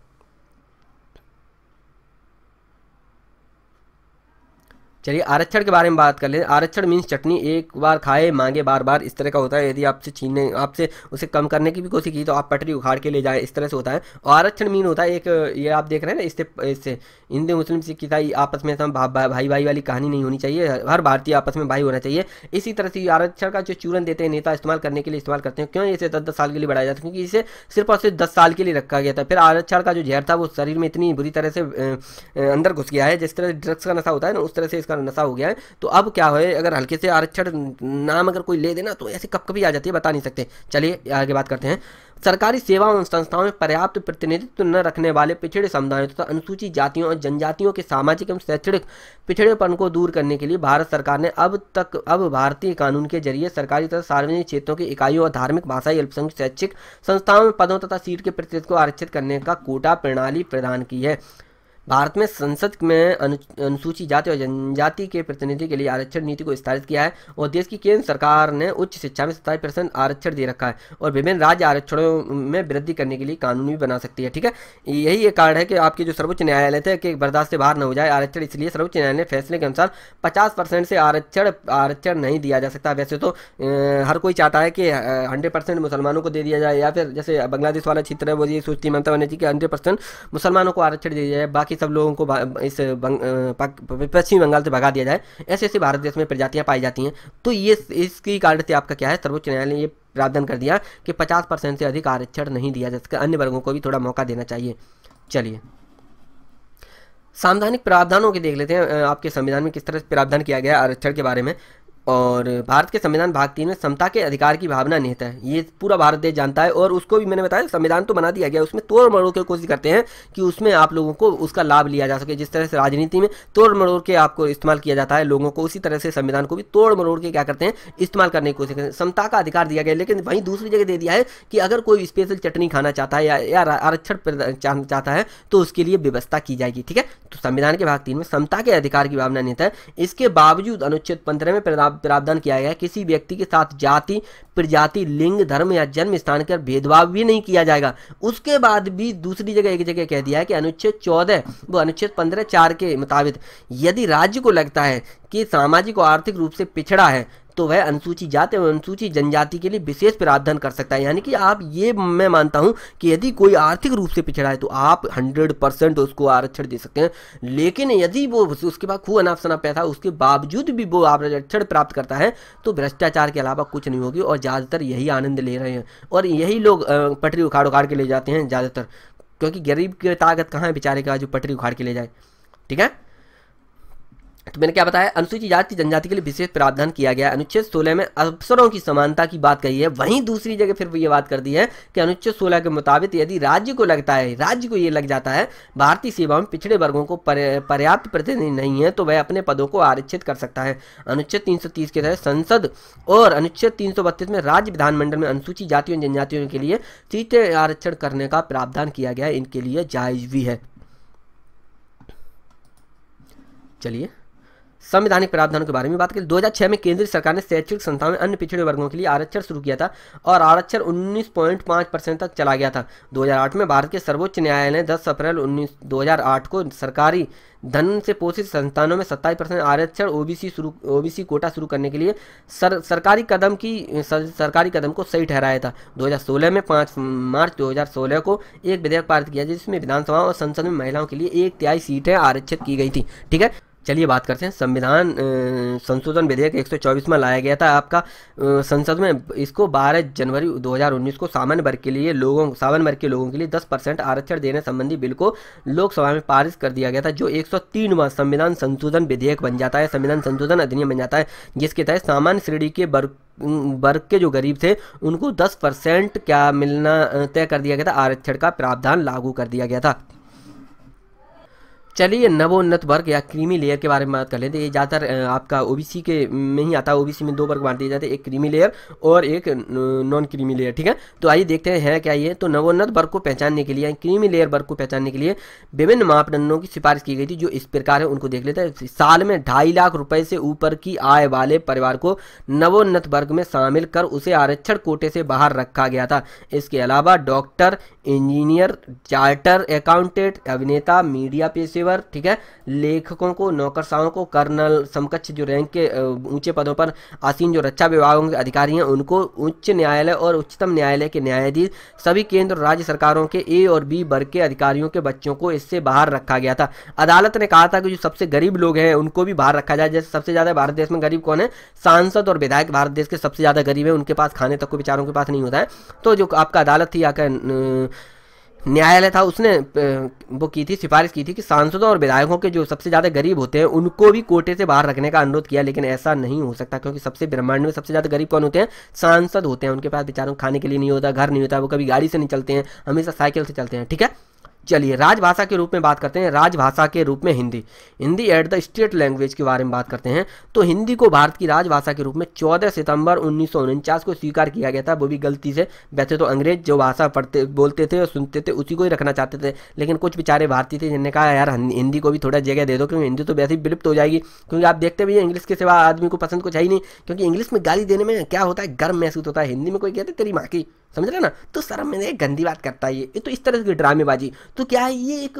चलिए आरक्षण के बारे में बात कर लें आरक्षण मीन्स चटनी एक बार खाए मांगे बार बार इस तरह का होता है यदि आपसे छीनने आपसे उसे कम करने की भी कोशिश की तो आप पटरी उखाड़ के ले जाए इस तरह से होता है और आरक्षण मीन होता है एक ये आप देख रहे हैं ना इससे इससे हिंदू मुस्लिम सिख ईसाई आपस में भा, भा, भाई भाई वाली कहानी नहीं होनी चाहिए हर भारतीय आपस में भाई होना चाहिए इसी तरह से आरक्षण का जो चूरन देते हैं नेता इस्तेमाल करने के लिए इस्तेमाल करते हैं क्यों इसे दस दस साल के लिए बढ़ाया जाता है क्योंकि इसे सिर्फ और सिर्फ दस साल के लिए रखा गया था फिर आरक्षण का जो जहर था वो शरीर में इतनी बुरी तरह से अंदर घुस गया है जिस तरह से ड्रग्स का नशा होता है ना उस तरह से इसका नशा हो गया है तो अब क्या है अगर हल्के से आरक्षण नाम अगर कोई ले देना तो ऐसे कब कभी आ जाती है बता नहीं सकते चलिए आगे बात करते हैं सरकारी सेवाओं संस्थाओं में पर्याप्त प्रतिनिधित्व न रखने वाले पिछड़े समुदायों तथा तो अनुसूचित जातियों और जनजातियों के सामाजिक एवं शैक्षणिक पिछड़ेपन को दूर करने के लिए भारत सरकार ने अब तक अब भारतीय कानून के जरिए सरकारी तथा सार्वजनिक क्षेत्रों की इकाइयों और धार्मिक भाषाई अल्पसंख्यक शैक्षिक संस्थाओं में पदों तथा सीट के प्रतिनिधित्व को आरक्षित करने का कोटा प्रणाली प्रदान की है भारत में संसद में अनुसूचित जाति और जनजाति के प्रतिनिधि के लिए आरक्षण नीति को स्थापित किया है और देश की केंद्र सरकार ने उच्च शिक्षा में सत्ताईस परसेंट आरक्षण दे रखा है और विभिन्न राज्य आरक्षणों में वृद्धि करने के लिए कानून भी बना सकती है ठीक है यही एक कारण है कि आपके जो सर्वोच्च न्यायालय थे कि बर्दाश्त से बाहर न हो जाए आरक्षण इसलिए सर्वोच्च न्यायालय ने फैसले के अनुसार पचास परसेंट से आरक्षण आरक्षण नहीं दिया जा सकता वैसे तो हर कोई चाहता है कि हंड्रेड परसेंट मुसलमानों को दे दिया जाए या फिर जैसे बांग्लादेश वाला क्षेत्र है वो ये सोचती ममता बनर्जी कि हंड्रेड परसेंट मुसलमानों को आरक्षण दिया जाए बाकी बाकी सब लोगों को इस पश्चिमी बंगाल से भगा दिया जाए ऐसे ऐसे भारत देश में प्रजातियाँ पाई जाती हैं तो ये इसकी कारण से आपका क्या है सर्वोच्च न्यायालय ने ये प्रावधान कर दिया कि पचास से अधिक आरक्षण नहीं दिया जा अन्य वर्गों को भी थोड़ा मौका देना चाहिए चलिए संवैधानिक प्रावधानों के देख लेते हैं आपके संविधान में किस तरह से प्रावधान किया गया आरक्षण के बारे में और भारत के संविधान भाग तीन में समता के अधिकार की भावना निहित है ये पूरा भारत देश जानता है और उसको भी मैंने बताया संविधान तो बना दिया गया उसमें तोड़ मरोड़ के कोशिश करते हैं कि उसमें आप लोगों को उसका लाभ लिया जा सके जिस तरह से राजनीति में तोड़ मरोड़ के आपको इस्तेमाल किया जाता है लोगों को उसी तरह से संविधान को भी तोड़ मरोड़ के क्या करते हैं इस्तेमाल करने की कोशिश करते हैं समता का अधिकार दिया गया लेकिन वहीं दूसरी जगह दे दिया है कि अगर कोई स्पेशल चटनी खाना चाहता है या आरक्षण चाहता है तो उसके लिए व्यवस्था की जाएगी ठीक है तो संविधान के भाग तीन में समता के अधिकार की भावना निहित है इसके बावजूद अनुच्छेद पंद्रह में प्रदान प्रावधान किया गया है किसी व्यक्ति के साथ जाति प्रजाति लिंग धर्म या जन्म स्थान का भेदभाव भी नहीं किया जाएगा उसके बाद भी दूसरी जगह एक जगह कह दिया है कि अनुच्छेद चौदह वो अनुच्छेद पंद्रह चार के मुताबिक यदि राज्य को लगता है कि सामाजिक और आर्थिक रूप से पिछड़ा है तो वह अनुसूचित जाति एवं अनुसूचित जनजाति के लिए विशेष प्रावधान कर सकता है यानी कि आप ये मैं मानता हूँ कि यदि कोई आर्थिक रूप से पिछड़ा है तो आप हंड्रेड परसेंट उसको आरक्षण दे सकते हैं लेकिन यदि वो उसके पास खूब अनाप शनाप पैसा उसके बावजूद भी वो आरक्षण प्राप्त करता है तो भ्रष्टाचार के अलावा कुछ नहीं होगी और ज़्यादातर यही आनंद ले रहे हैं और यही लोग पटरी उखाड़ उखाड़ के ले जाते हैं ज़्यादातर क्योंकि गरीब की ताकत कहाँ है बेचारे का जो पटरी उखाड़ के ले जाए ठीक है तो मैंने क्या बताया अनुसूचित जाति जनजाति के लिए विशेष प्रावधान किया गया अनुच्छेद 16 में अवसरों की समानता की बात कही है वहीं दूसरी जगह फिर ये बात कर दी है कि अनुच्छेद 16 के मुताबिक यदि राज्य को लगता है राज्य को ये लग जाता है भारतीय सेवा में पिछड़े वर्गों को पर्याप्त प्रतिनिधि नहीं है तो वह अपने पदों को आरक्षित कर सकता है अनुच्छेद तीन के तहत संसद और अनुच्छेद तीन में राज्य विधानमंडल में अनुसूचित जातियों जनजातियों के लिए सीटें आरक्षण करने का प्रावधान किया गया इनके लिए जायज भी है चलिए संवैधानिक प्रावधानों के बारे में बात करें 2006 में केंद्र सरकार ने शैक्षिक संस्थाओं में अन्य पिछड़े वर्गों के लिए आरक्षण शुरू किया था और आरक्षण 19.5 परसेंट तक चला गया था 2008 में भारत के सर्वोच्च न्यायालय ने 10 अप्रैल हजार 2008 को सरकारी धन से पोषित संस्थानों में सत्ताईस परसेंट आरक्षण ओबीसी शुरू ओबीसी कोटा शुरू करने के लिए सर, सरकारी कदम की सर, सरकारी कदम को सही ठहराया था 2016 में 5 मार्च 2016 को एक विधेयक पारित किया जिसमें विधानसभा और संसद में महिलाओं के लिए एक तिहाई सीटें आरक्षित की गई थी ठीक है चलिए बात करते हैं संविधान संशोधन विधेयक एक में लाया गया था आपका संसद में इसको 12 जनवरी 2019 को सामान्य वर्ग के लिए लोगों सामान्य वर्ग के लोगों के लिए 10 परसेंट आरक्षण देने संबंधी बिल को लोकसभा में पारित कर दिया गया था जो 103वां संविधान संशोधन विधेयक बन जाता है संविधान संशोधन अधिनियम बन जाता है जिसके तहत सामान्य श्रेणी के वर्ग वर्ग के जो गरीब थे उनको दस परसेंट क्या मिलना तय कर दिया गया था आरक्षण का प्रावधान लागू कर दिया गया था चलिए नवोन्नत वर्ग या क्रीमी लेयर के बारे में बात कर लेते हैं ये ज़्यादातर आपका ओबीसी के में ही आता है ओबीसी में दो वर्ग बांट दिए जाते हैं एक क्रीमी लेयर और एक नॉन क्रीमी लेयर ठीक है तो आइए देखते हैं क्या ये तो नवोन्नत वर्ग को पहचानने के लिए क्रीमी लेयर वर्ग को पहचानने के लिए विभिन्न मापदंडों की सिफारिश की गई थी जो इस प्रकार है उनको देख लेते हैं साल में ढाई लाख रुपये से ऊपर की आय वाले परिवार को नवोन्नत वर्ग में शामिल कर उसे आरक्षण कोटे से बाहर रखा गया था इसके अलावा डॉक्टर इंजीनियर चार्टर अकाउंटेंट अभिनेता मीडिया पेशे पेशेवर ठीक है लेखकों को नौकरशाहों को कर्नल समकक्ष जो रैंक के ऊंचे पदों पर आसीन जो रक्षा विभागों के अधिकारी हैं उनको उच्च न्यायालय और उच्चतम न्यायालय के न्यायाधीश सभी केंद्र राज्य सरकारों के ए और बी वर्ग के अधिकारियों के बच्चों को इससे बाहर रखा गया था अदालत ने कहा था कि जो सबसे गरीब लोग हैं उनको भी बाहर रखा जाए जैसे सबसे ज़्यादा भारत देश में गरीब कौन है सांसद और विधायक भारत देश के सबसे ज़्यादा गरीब है उनके पास खाने तक को बेचारों के पास नहीं होता है तो जो आपका अदालत थी आकर न्यायालय था उसने वो की थी सिफारिश की थी कि सांसदों और विधायकों के जो सबसे ज़्यादा गरीब होते हैं उनको भी कोटे से बाहर रखने का अनुरोध किया लेकिन ऐसा नहीं हो सकता क्योंकि सबसे ब्रह्मांड में सबसे ज़्यादा गरीब कौन होते हैं सांसद होते हैं उनके पास बेचारों खाने के लिए नहीं होता घर नहीं होता वो कभी गाड़ी से नहीं चलते हैं हमेशा साइकिल से चलते हैं ठीक है चलिए राजभाषा के रूप में बात करते हैं राजभाषा के रूप में Hindi Hindi at the state language के बारे में बात करते हैं तो हिंदी को भारत की राजभाषा के रूप में 14 सितंबर उन्नीस को स्वीकार किया गया था वो भी गलती से वैसे तो अंग्रेज जो भाषा पढ़ते बोलते थे और सुनते थे उसी को ही रखना चाहते थे लेकिन कुछ बेचारे भारतीय थे जिन्होंने कहा यार हिंदी को भी थोड़ा जगह दे दो क्योंकि हिंदी तो वैसे ही विलुप्त हो जाएगी क्योंकि आप देखते भी इंग्लिश के सिवा आदमी को पसंद कुछ है ही नहीं क्योंकि इंग्लिश में गाली देने में क्या होता है गर्म महसूस होता है हिंदी में कोई कहते तेरी माँ की समझ रहे ना तो सर में गंदी बात करता है ये तो इस तरह की ड्रामेबाजी तो तो क्या है ये एक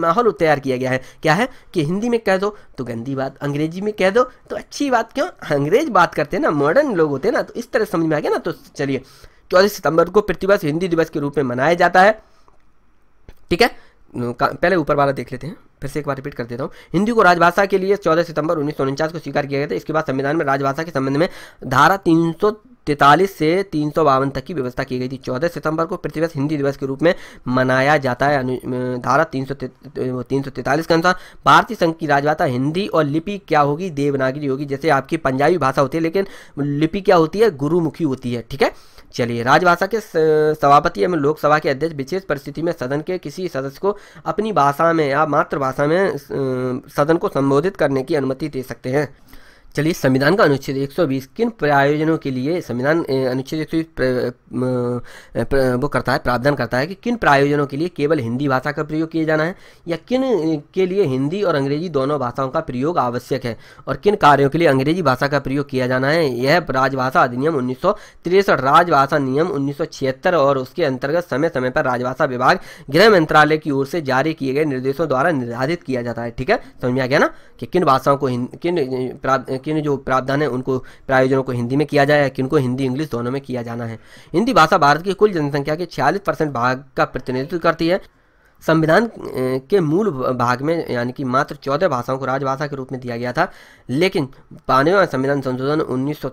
माहौल तैयार किया गया है क्या है कि हिंदी में कह दो तो गंदी बात अंग्रेजी में कह दो तो अच्छी बात क्यों अंग्रेज बात करते हैं ना मॉडर्न लोग होते हैं ना तो इस तरह समझ में आ गया ना तो चलिए चौदह सितंबर को प्रतिवर्ष हिंदी दिवस के रूप में मनाया जाता है ठीक है पहले ऊपर वाला देख लेते हैं फिर से एक बार रिपीट कर देता हूँ हिंदी को राजभाषा के लिए 14 सितंबर उन्नीस को स्वीकार किया गया था इसके बाद संविधान में राजभाषा के संबंध में धारा तीन तैतालीस से तीन तक की व्यवस्था की गई थी चौदह सितंबर को प्रतिवर्ष हिंदी दिवस के रूप में मनाया जाता है धारा तीन सौ के अनुसार भारतीय संघ की राजभाषा हिंदी और लिपि क्या होगी देवनागरी होगी जैसे आपकी पंजाबी भाषा होती है लेकिन लिपि क्या होती है गुरुमुखी होती है ठीक है चलिए राजभाषा के सभापति एवं लोकसभा के अध्यक्ष विशेष परिस्थिति में सदन के किसी सदस्य को अपनी भाषा में या मातृभाषा में सदन को संबोधित करने की अनुमति दे सकते हैं चलिए संविधान का अनुच्छेद 120 किन प्रायोजनों के लिए संविधान अनुच्छेद एक वो करता है प्रावधान करता है कि किन प्रायोजनों के लिए केवल हिंदी भाषा का प्रयोग किया जाना है या किन के लिए हिंदी और अंग्रेजी दोनों भाषाओं का प्रयोग आवश्यक है और किन कार्यों के लिए अंग्रेजी भाषा का प्रयोग किया जाना है यह राजभाषा अधिनियम उन्नीस राजभाषा नियम उन्नीस और उसके अंतर्गत समय समय पर राजभाषा विभाग गृह मंत्रालय की ओर से जारी किए गए निर्देशों द्वारा निर्धारित किया जाता है ठीक है समझ में आ गया ना कि किन भाषाओं को किन किन जो प्रावधान है उनको प्रायोजनों को हिंदी में किया जाए या किनको हिंदी इंग्लिश दोनों में किया जाना है हिंदी भाषा भारत की कुल जनसंख्या के छियालीस परसेंट भाग का प्रतिनिधित्व करती है संविधान के मूल भाग में यानी कि मात्र चौदह भाषाओं को राजभाषा के रूप में दिया गया था लेकिन बानवेवा संविधान संशोधन उन्नीस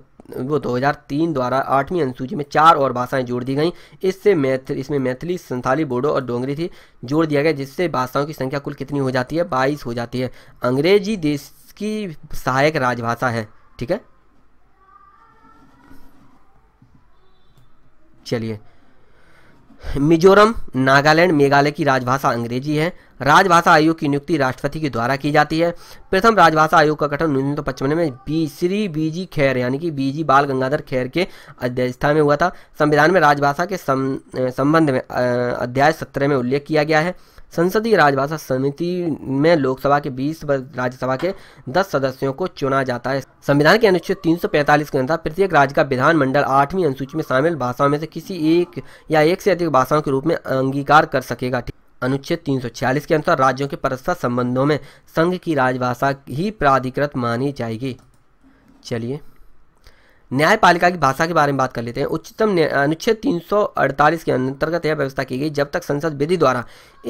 वो 2003 द्वारा आठवीं अनुसूची में चार और भाषाएं जोड़ दी गई इससे मैथ इसमें मैथिली संथाली बोडो और डोंगरी थी जोड़ दिया गया जिससे भाषाओं की संख्या कुल कितनी हो जाती है 22 हो जाती है अंग्रेजी देश इसकी सहायक राजभाषा है ठीक है चलिए मिजोरम नागालैंड मेघालय की राजभाषा अंग्रेजी है राजभाषा आयोग की नियुक्ति राष्ट्रपति के द्वारा की जाती है प्रथम राजभाषा आयोग का गठन उन्नीस सौ पचपन में बी श्री बीजी खैर यानी कि बीजी बाल गंगाधर खैर के अध्यक्षता में हुआ था संविधान में राजभाषा के संबंध में अध्याय सत्रह में उल्लेख किया गया है संसदीय राजभाषा समिति में लोकसभा के बीस व राज्यसभा के दस सदस्यों को चुना जाता है संविधान के अनुच्छेद 345 के अनुसार प्रत्येक राज्य का विधानमंडल आठवीं अनुसूची में शामिल भाषाओं में से किसी एक या एक से अधिक भाषाओं के रूप में अंगीकार कर सकेगा अनुच्छेद तीन के अनुसार राज्यों के परस्पर संबंधों में संघ की राजभाषा ही प्राधिकृत मानी जाएगी चलिए न्यायपालिका की भाषा के बारे में बात कर लेते हैं उच्चतम अनुच्छेद 348 के अंतर्गत यह व्यवस्था की गई जब तक संसद विधि द्वारा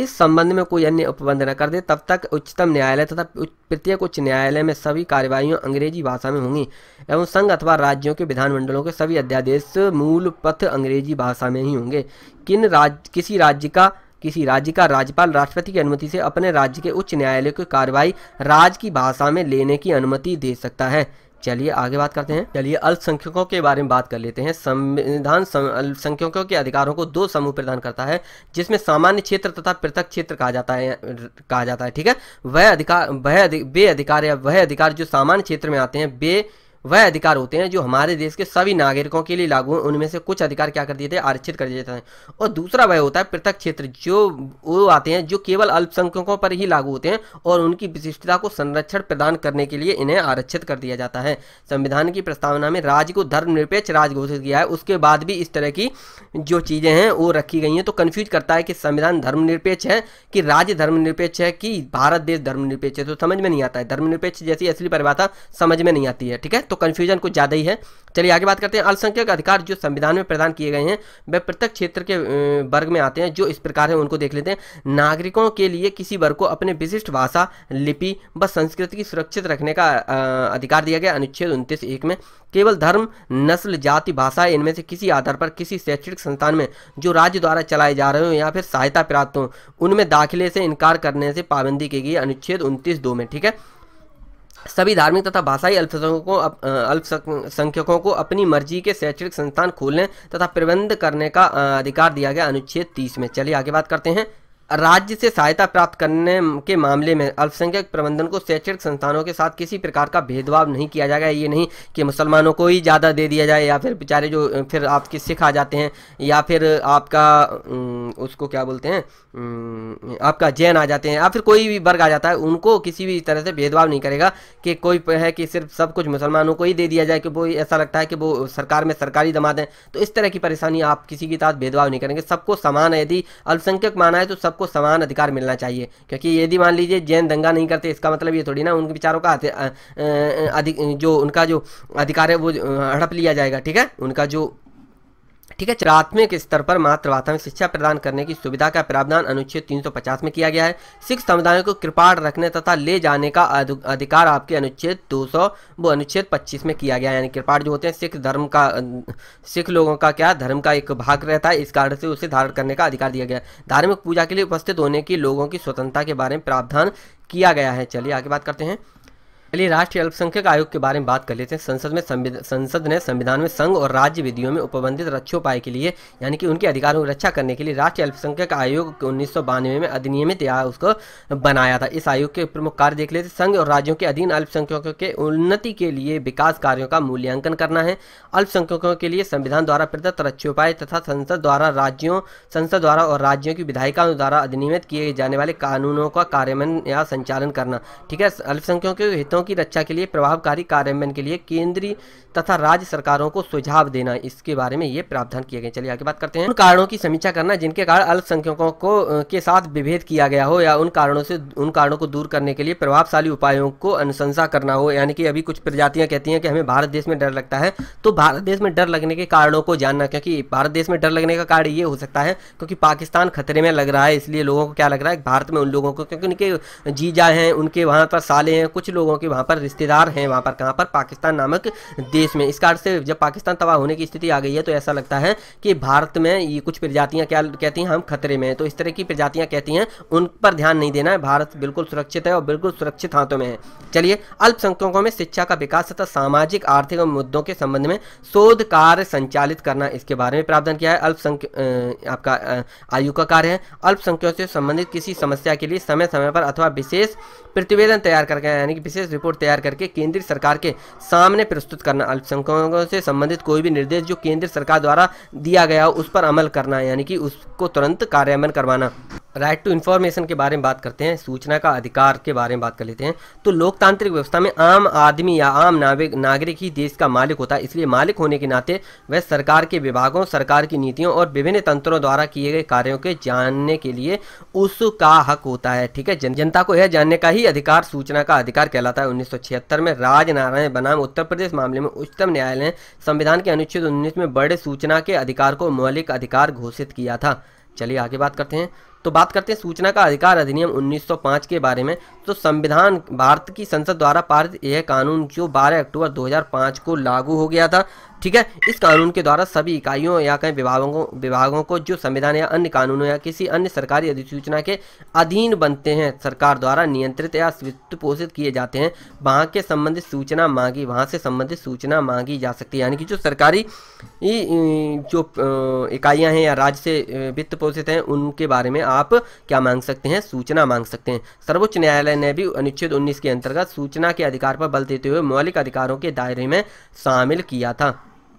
इस संबंध में कोई अन्य उपबंध न कर दे तब तक उच्चतम न्यायालय तथा प्रत्येक उच्च न्यायालय में सभी कार्यवाही अंग्रेजी भाषा में होंगी एवं संघ अथवा राज्यों के विधानमंडलों के सभी अध्यादेश मूल पथ अंग्रेजी भाषा में ही होंगे किन राज किसी राज्य का किसी राज्य का राज्यपाल राष्ट्रपति की अनुमति से अपने राज्य के उच्च न्यायालय की कार्रवाई राज्य की भाषा में लेने की अनुमति दे सकता है चलिए आगे बात करते हैं चलिए अल्पसंख्यकों के बारे में बात कर लेते हैं संविधान अल्पसंख्यकों के अधिकारों को दो समूह प्रदान करता है जिसमें सामान्य क्षेत्र तथा पृथक क्षेत्र कहा जाता है कहा जाता है ठीक है वह अधिकार वह अधिक, अधिकार या वह अधिकार जो सामान्य क्षेत्र में आते हैं वे वह अधिकार होते हैं जो हमारे देश के सभी नागरिकों के लिए लागू हैं उनमें से कुछ अधिकार क्या कर दिए थे आरक्षित कर दिए जाते हैं और दूसरा वह होता है पृथक क्षेत्र जो वो आते हैं जो केवल अल्पसंख्यकों पर ही लागू होते हैं और उनकी विशिष्टता को संरक्षण प्रदान करने के लिए इन्हें आरक्षित कर दिया जाता है संविधान की प्रस्तावना में राज्य को धर्मनिरपेक्ष राज्य घोषित किया है उसके बाद भी इस तरह की जो चीज़ें हैं वो रखी गई हैं तो कन्फ्यूज करता है कि संविधान धर्मनिरपेक्ष है कि राज्य धर्मनिरपेक्ष है कि भारत देश धर्मनिरपेक्ष है तो समझ में नहीं आता है धर्मनिरपेक्ष जैसी असली परिभाषा समझ में नहीं आती है ठीक है तो कन्फ्यूजन कुछ ज़्यादा ही है चलिए आगे बात करते हैं अल्पसंख्यक अधिकार जो संविधान में प्रदान किए गए हैं वे प्रत्येक क्षेत्र के वर्ग में आते हैं जो इस प्रकार है उनको देख लेते हैं नागरिकों के लिए किसी वर्ग को अपने विशिष्ट भाषा लिपि व संस्कृति की सुरक्षित रखने का अधिकार दिया गया अनुच्छेद उनतीस एक में केवल धर्म नस्ल जाति भाषा इनमें से किसी आधार पर किसी शैक्षणिक संस्थान में जो राज्य द्वारा चलाए जा रहे हो या फिर सहायता प्राप्त हो उनमें दाखिले से इनकार करने से पाबंदी की गई अनुच्छेद उनतीस दो में ठीक है सभी धार्मिक तथा भाषाई अल्पसंख्यकों अल्पसंख्यकों को अपनी मर्जी के शैक्षणिक संस्थान खोलने तथा प्रबंध करने का अधिकार दिया गया अनुच्छेद तीस में चलिए आगे बात करते हैं राज्य से सहायता प्राप्त करने के मामले में अल्पसंख्यक प्रबंधन को शैक्षणिक संस्थानों के साथ किसी प्रकार का भेदभाव नहीं किया जाएगा ये नहीं कि मुसलमानों को ही ज़्यादा दे दिया जाए या फिर बेचारे जो फिर आपके सिख आ जाते हैं या फिर आपका उसको क्या बोलते हैं आपका जैन आ जाते हैं या फिर कोई भी वर्ग आ जाता है उनको किसी भी तरह से भेदभाव नहीं करेगा कि कोई है कि सिर्फ सब कुछ मुसलमानों को ही दे दिया जाए कि वो ऐसा लगता है कि वो सरकार में सरकारी दमा दें तो इस तरह की परेशानी आप किसी के साथ भेदभाव नहीं करेंगे सबको समान है यदि अल्पसंख्यक माना है तो सबको सबको समान अधिकार मिलना चाहिए क्योंकि यदि मान लीजिए जैन दंगा नहीं करते इसका मतलब ये थोड़ी ना उनके विचारों का अधिक जो उनका जो अधिकार है वो हड़प लिया जाएगा ठीक है उनका जो ठीक है प्राथमिक स्तर पर मात्र प्राथमिक शिक्षा प्रदान करने की सुविधा का प्रावधान अनुच्छेद 350 में किया गया है सिख समुदायों को कृपाण रखने तथा ले जाने का अधिकार आपके अनुच्छेद 200 वो अनुच्छेद 25 में किया गया है यानी कृपाण जो होते हैं सिख धर्म का सिख लोगों का क्या धर्म का एक भाग रहता है इस कारण से उसे धारण करने का अधिकार दिया गया धार्मिक पूजा के लिए उपस्थित होने की लोगों की स्वतंत्रता के बारे में प्रावधान किया गया है चलिए आगे बात करते हैं चलिए राष्ट्रीय अल्पसंख्यक आयोग के बारे में बात कर लेते हैं संसद में संसद ने संविधान में संघ और राज्य विधियों में उपबंधित रक्षोपाय के लिए यानी कि उनके अधिकारों की रक्षा करने के लिए राष्ट्रीय अल्पसंख्यक आयोग के उन्नीस में अधिनियमित या उसको बनाया था इस आयोग के प्रमुख कार्य देख लेते संघ और राज्यों के अधीन अल्पसंख्यकों के उन्नति के लिए विकास कार्यों का मूल्यांकन करना है अल्पसंख्यकों के लिए संविधान द्वारा प्रदत्त रक्षोपाय तथा संसद द्वारा राज्यों संसद द्वारा और राज्यों की विधायिकाओं द्वारा अधिनियमित किए जाने वाले कानूनों का कार्यान्वयन या संचालन करना ठीक है अल्पसंख्यकों के हितों अधिकारों की रक्षा के लिए प्रभावकारी कार्यान्वयन के लिए केंद्रीय तथा राज्य सरकारों को सुझाव देना इसके बारे में ये प्रावधान किए गए चलिए आगे बात करते हैं उन कारणों की समीक्षा करना जिनके कारण अल्पसंख्यकों को के साथ विभेद किया गया हो या उन कारणों से उन कारणों को दूर करने के लिए प्रभावशाली उपायों को अनुशंसा करना हो यानी कि अभी कुछ प्रजातियां कहती हैं कि हमें भारत देश में डर लगता है तो भारत देश में डर लगने के कारणों को जानना क्योंकि भारत देश में डर लगने का कारण ये हो सकता है क्योंकि पाकिस्तान खतरे में लग रहा है इसलिए लोगों को क्या लग रहा है भारत में उन लोगों को क्योंकि उनके जीजा हैं उनके वहाँ पर साले हैं कुछ लोगों के वहाँ पर रिश्तेदार हैं वहाँ पर कहाँ पर पाकिस्तान नामक देश में इस कारण से जब पाकिस्तान तबाह होने की स्थिति आ गई है तो ऐसा लगता है कि भारत में ये कुछ प्रजातियाँ क्या कहती हैं हम खतरे में तो इस तरह की प्रजातियाँ कहती हैं उन पर ध्यान नहीं देना है भारत बिल्कुल सुरक्षित है और बिल्कुल सुरक्षित हाथों में है चलिए अल्पसंख्यकों में शिक्षा का विकास तथा सामाजिक आर्थिक मुद्दों के संबंध में शोध कार्य संचालित करना इसके बारे में प्रावधान किया है अल्पसंख्य आपका आयु का कार्य है अल्पसंख्यकों से संबंधित किसी समस्या के लिए समय समय पर अथवा विशेष प्रतिवेदन तैयार करके यानी कि विशेष रिपोर्ट तैयार करके केंद्र सरकार के सामने प्रस्तुत करना अल्पसंख्यकों से संबंधित कोई भी निर्देश जो केंद्र सरकार द्वारा दिया गया हो उस पर अमल करना यानी कि उसको तुरंत कार्यान्वयन करवाना राइट टू इन्फॉर्मेशन के बारे में बात करते हैं सूचना का अधिकार के बारे में बात कर लेते हैं तो लोकतांत्रिक व्यवस्था में आम आदमी या आम नागरिक नागरिक ही देश का मालिक होता है इसलिए मालिक होने के नाते वह सरकार के विभागों सरकार की नीतियों और विभिन्न तंत्रों द्वारा किए गए कार्यों के जानने के लिए उसका हक होता है ठीक है जन, जनता को यह जानने का ही अधिकार सूचना का अधिकार कहलाता है उन्नीस में राज नारायण बनाम उत्तर प्रदेश मामले में उच्चतम न्यायालय ने संविधान के अनुच्छेद उन्नीस में बड़े सूचना के अधिकार को मौलिक अधिकार घोषित किया था चलिए आगे बात करते हैं तो बात करते हैं सूचना का अधिकार अधिनियम 1905 के बारे में तो संविधान भारत की संसद द्वारा पारित यह कानून जो 12 अक्टूबर 2005 को लागू हो गया था ठीक है इस कानून के द्वारा सभी इकाइयों या कई विभागों विभागों को जो संविधान या अन्य कानूनों या किसी अन्य सरकारी अधिसूचना के अधीन बनते हैं सरकार द्वारा नियंत्रित या वित्त पोषित किए जाते हैं वहाँ के संबंधित सूचना मांगी वहाँ से संबंधित सूचना मांगी जा सकती है यानी कि जो सरकारी जो इकाइयाँ हैं या राज्य से वित्त पोषित हैं उनके बारे में आप क्या मांग सकते हैं सूचना मांग सकते हैं सर्वोच्च न्यायालय ने भी अनुच्छेद उन्नीस के अंतर्गत सूचना के अधिकार पर बल देते हुए मौलिक अधिकारों के दायरे में शामिल किया था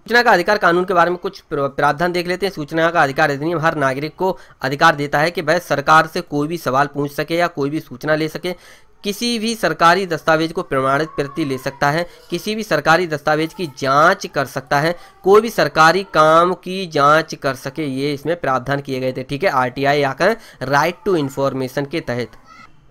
सूचना का अधिकार कानून के बारे में कुछ प्रावधान देख लेते हैं सूचना का अधिकार अधिनियम हर नागरिक को अधिकार देता है कि वह सरकार से कोई भी सवाल पूछ सके या कोई भी सूचना ले सके किसी भी सरकारी दस्तावेज को प्रमाणित प्रति ले सकता है किसी भी सरकारी दस्तावेज की जांच कर सकता है कोई भी सरकारी काम की जांच कर सके ये इसमें प्रावधान किए गए थे ठीक है आरटीआई या कर राइट टू इन्फॉर्मेशन के तहत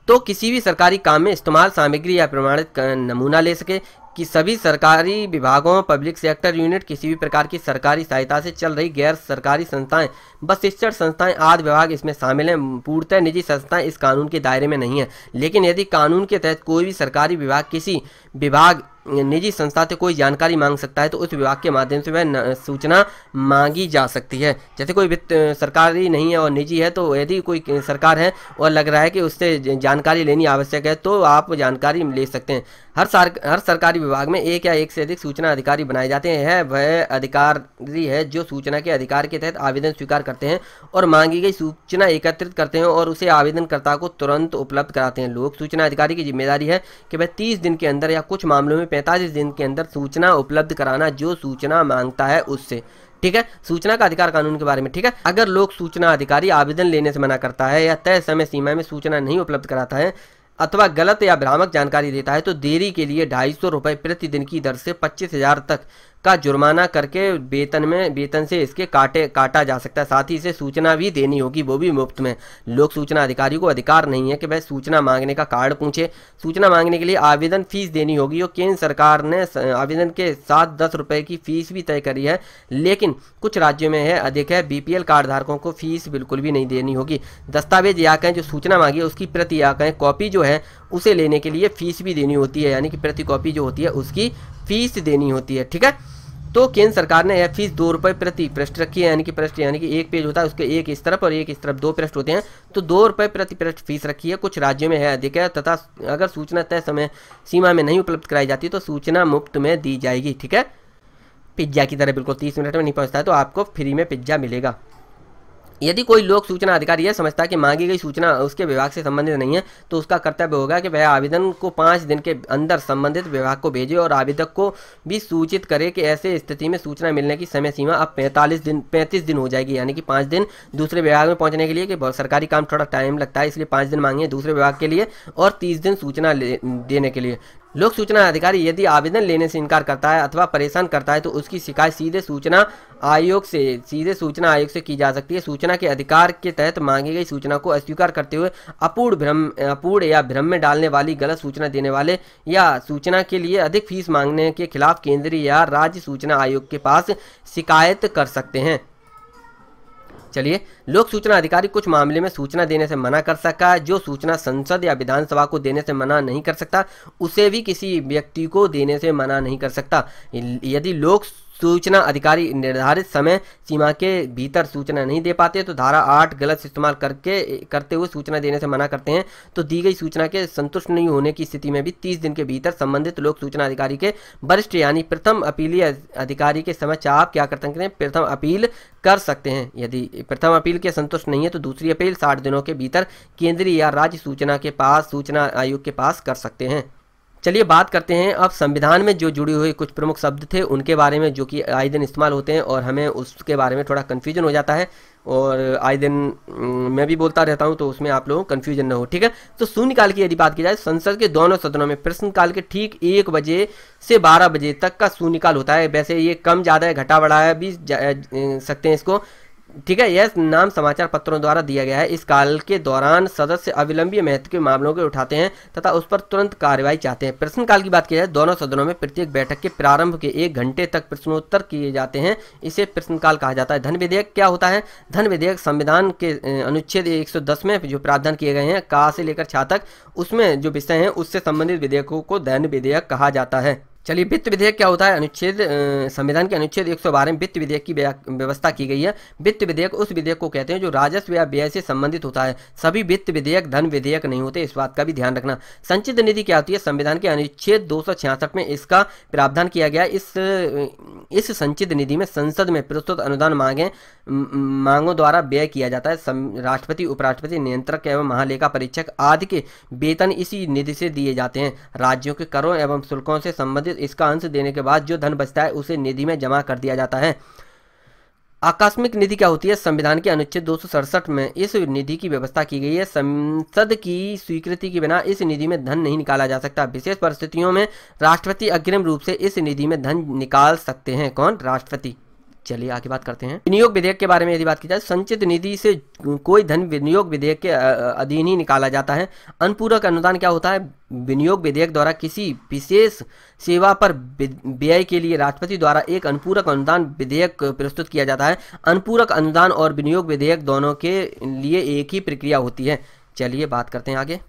तो किसी भी सरकारी काम में इस्तेमाल सामग्री या प्रमाणित नमूना ले सके कि सभी सरकारी विभागों पब्लिक सेक्टर यूनिट किसी भी प्रकार की सरकारी सहायता से चल रही गैर सरकारी संस्थाएं बस शिक्षण संस्थाएं आदि विभाग इसमें शामिल हैं पूर्णतः निजी संस्थाएं इस कानून के दायरे में नहीं है लेकिन यदि कानून के तहत कोई भी सरकारी विभाग किसी विभाग निजी संस्था से कोई जानकारी मांग सकता है तो उस विभाग के माध्यम से वह सूचना मांगी जा सकती है जैसे कोई वित्त सरकारी नहीं है और निजी है तो यदि कोई सरकार है और लग रहा है कि उससे जानकारी लेनी आवश्यक है तो आप जानकारी ले सकते हैं हर सार हर सरकारी विभाग में एक या एक से अधिक सूचना अधिकारी बनाए जाते हैं वह अधिकारी है जो सूचना के अधिकार के तहत आवेदन स्वीकार करते हैं और मांगी गई सूचना एकत्रित करते हैं और उसे आवेदनकर्ता को तुरंत उपलब्ध कराते हैं लोक सूचना अधिकारी की जिम्मेदारी है कि वह तीस दिन के अंदर या कुछ मामलों में पैंतालीस दिन के अंदर सूचना उपलब्ध कराना जो सूचना मांगता है उससे ठीक है सूचना का अधिकार कानून के बारे में ठीक है अगर लोक सूचना अधिकारी आवेदन लेने से मना करता है या तय समय सीमा में सूचना नहीं उपलब्ध कराता है अथवा गलत या भ्रामक जानकारी देता है तो देरी के लिए ढाई सौ रुपये प्रतिदिन की दर से पच्चीस हजार तक का जुर्माना करके वेतन में वेतन से इसके काटे काटा जा सकता है साथ ही इसे सूचना भी देनी होगी वो भी मुफ्त में लोक सूचना अधिकारी को अधिकार नहीं है कि वह सूचना मांगने का कार्ड पूछे सूचना मांगने के लिए आवेदन फीस देनी होगी और केंद्र सरकार ने आवेदन के साथ दस रुपये की फीस भी तय करी है लेकिन कुछ राज्यों में है अधिक है बी कार्ड धारकों को फीस बिल्कुल भी नहीं देनी होगी दस्तावेज या कहें जो सूचना मांगी उसकी प्रति या कहें कॉपी जो है उसे लेने के लिए फ़ीस भी देनी होती है यानी कि प्रति कॉपी जो होती है उसकी फ़ीस देनी होती है ठीक है तो केंद्र सरकार ने यह फीस दो रुपये प्रति पृष्ठ रखी है यानी कि पृष्ठ यानी कि एक पेज होता है उसके एक इस तरफ और एक इस तरफ दो पृष्ठ होते हैं तो दो रुपये प्रति पृष्ठ फीस रखी है कुछ राज्यों में है अधिक है तथा अगर सूचना तय समय सीमा में नहीं उपलब्ध कराई जाती तो सूचना मुफ्त में दी जाएगी ठीक है पिज्जा की तरह बिल्कुल तीस मिनट में नहीं पहुँचता है तो आपको फ्री में पिज्जा मिलेगा यदि कोई लोक सूचना अधिकारी यह समझता कि मांगी गई सूचना उसके विभाग से संबंधित नहीं है तो उसका कर्तव्य होगा कि वह आवेदन को पाँच दिन के अंदर संबंधित विभाग को भेजे और आवेदक को भी सूचित करे कि ऐसे स्थिति में सूचना मिलने की समय सीमा अब पैंतालीस दिन पैंतीस दिन हो जाएगी यानी कि पाँच दिन दूसरे विभाग में पहुँचने के लिए कि सरकारी काम थोड़ा टाइम लगता है इसलिए पाँच दिन मांगिए दूसरे विभाग के लिए और तीस दिन सूचना देने के लिए लोक सूचना अधिकारी यदि आवेदन लेने से इनकार करता है अथवा परेशान करता है तो उसकी शिकायत सीधे सूचना आयोग से सीधे सूचना आयोग से की जा सकती है सूचना के अधिकार के तहत मांगी गई सूचना को अस्वीकार करते हुए अपूर्ण भ्रम अपूर्ण या भ्रम में डालने वाली गलत सूचना देने वाले या सूचना के लिए अधिक फीस मांगने के खिलाफ केंद्रीय या राज्य सूचना आयोग के पास शिकायत कर सकते हैं चलिए लोक सूचना अधिकारी कुछ मामले में सूचना देने से मना कर सका जो सूचना संसद या विधानसभा को देने से मना नहीं कर सकता उसे भी किसी व्यक्ति को देने से मना नहीं कर सकता यदि लोक सूचना अधिकारी निर्धारित समय सीमा के भीतर सूचना नहीं दे पाते तो धारा आठ गलत इस्तेमाल करके करते हुए सूचना देने से मना करते हैं तो दी गई सूचना के संतुष्ट नहीं होने की स्थिति में भी तीस दिन के भीतर संबंधित लोक सूचना अधिकारी के वरिष्ठ यानी प्रथम अपीलीय अधिकारी के समय आप क्या कर सकते हैं प्रथम अपील कर सकते हैं यदि प्रथम अपील के संतुष्ट नहीं है तो दूसरी अपील साठ दिनों के भीतर केंद्रीय या राज्य सूचना के पास सूचना आयोग के पास कर सकते हैं चलिए बात करते हैं अब संविधान में जो जुड़े हुए कुछ प्रमुख शब्द थे उनके बारे में जो कि आए दिन इस्तेमाल होते हैं और हमें उसके बारे में थोड़ा कन्फ्यूजन हो जाता है और आए दिन मैं भी बोलता रहता हूँ तो उसमें आप लोगों कन्फ्यूजन ना हो ठीक है तो शून्यकाल की यदि बात की जाए संसद के दोनों सदनों में प्रश्नकाल के ठीक एक बजे से बारह बजे तक का शून्यकाल होता है वैसे ये कम ज़्यादा है घटा बढ़ा है भी सकते हैं इसको ठीक है यह नाम समाचार पत्रों द्वारा दिया गया है इस काल के दौरान सदस्य अविलंबीय महत्व के मामलों को उठाते हैं तथा उस पर तुरंत कार्रवाई चाहते हैं प्रश्नकाल की बात की जाए दोनों सदनों में प्रत्येक बैठक के प्रारंभ के एक घंटे तक प्रश्नोत्तर किए जाते हैं इसे प्रश्नकाल कहा जाता है धन विधेयक क्या होता है धन विधेयक संविधान के अनुच्छेद एक में जो प्रावधान किए गए हैं का से लेकर छा तक उसमें जो विषय है उससे संबंधित विधेयकों को धन विधेयक कहा जाता है चलिए वित्त विधेयक क्या होता है अनुच्छेद संविधान के अनुच्छेद 112 में वित्त विधेयक की व्यवस्था की गई है वित्त विधेयक उस विधेयक को कहते हैं जो राजस्व या व्यय से संबंधित होता है सभी वित्त विधेयक धन विधेयक नहीं होते इस बात का भी ध्यान रखना संचित निधि क्या होती है संविधान के अनुच्छेद दो में इसका प्रावधान किया गया इस इस संचित निधि में संसद में प्रस्तुत अनुदान मांगे मांगों द्वारा व्यय किया जाता है राष्ट्रपति उपराष्ट्रपति नियंत्रक एवं महालेखा परीक्षक आदि के वेतन इसी निधि से दिए जाते हैं राज्यों के करों एवं शुल्कों से संबंधित प्रतिशत इसका अंश देने के बाद जो धन बचता है उसे निधि में जमा कर दिया जाता है आकस्मिक निधि क्या होती है संविधान के अनुच्छेद दो में इस निधि की व्यवस्था की गई है संसद की स्वीकृति के बिना इस निधि में धन नहीं निकाला जा सकता विशेष परिस्थितियों में राष्ट्रपति अग्रिम रूप से इस निधि में धन निकाल सकते हैं कौन राष्ट्रपति चलिए आगे बात करते हैं विनियोग विधेयक के बारे में यदि बात की जाए संचित निधि से कोई धन विनियोग विधेयक के अधीन ही निकाला जाता है अनपूरक अनुदान क्या होता है विनियोग विधेयक द्वारा किसी विशेष सेवा पर व्यय के लिए राष्ट्रपति द्वारा एक अनुपूरक अनुदान विधेयक प्रस्तुत किया जाता है अनुपूरक अनुदान और विनियोग विधेयक दोनों के लिए एक ही प्रक्रिया होती है चलिए बात करते हैं आगे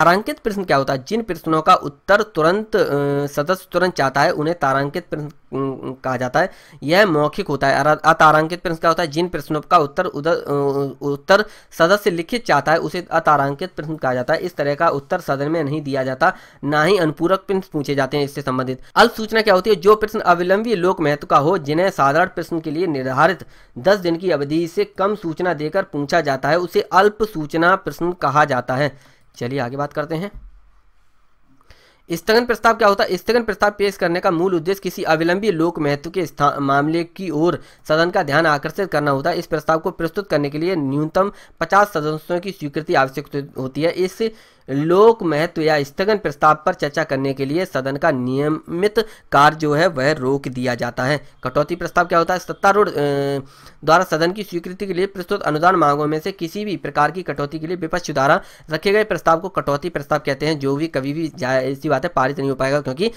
तारांकित प्रश्न क्या होता है जिन प्रश्नों का उत्तर तुरंत सदस्य तुरंत चाहता है उन्हें तारांकित प्रश्न कहा जाता है यह मौखिक होता है अतारांकित प्रश्न क्या होता है जिन प्रश्नों का उत्तर उत्तर सदस्य लिखित चाहता है उसे अतारांकित प्रश्न कहा जाता है इस तरह का उत्तर सदन में नहीं दिया जाता ना ही अनुपूरक प्रश्न पूछे जाते हैं इससे संबंधित अल्प सूचना क्या होती है जो प्रश्न अविलंबी लोक महत्व का हो जिन्हें साधारण प्रश्न के लिए निर्धारित दस दिन की अवधि से कम सूचना देकर पूछा जाता है उसे अल्प सूचना प्रश्न कहा जाता है चलिए आगे बात करते हैं स्थगन प्रस्ताव क्या होता है स्थगन प्रस्ताव पेश करने का मूल उद्देश्य किसी अविलंबी लोक महत्व के मामले की ओर सदन का ध्यान आकर्षित करना होता है इस प्रस्ताव को प्रस्तुत करने के लिए न्यूनतम 50 सदस्यों की स्वीकृति आवश्यक होती है इस लोक महत्व या स्थगन प्रस्ताव पर चर्चा करने के लिए सदन का नियमित कार्य जो है वह रोक दिया जाता है कटौती प्रस्ताव क्या होता है सत्तारूढ़ द्वारा सदन की स्वीकृति के लिए प्रस्तुत अनुदान मांगों में से किसी भी प्रकार की कटौती के लिए विपक्ष द्वारा रखे गए प्रस्ताव को कटौती प्रस्ताव कहते हैं जो भी कभी भी ऐसी बात है पारित नहीं हो पाएगा क्योंकि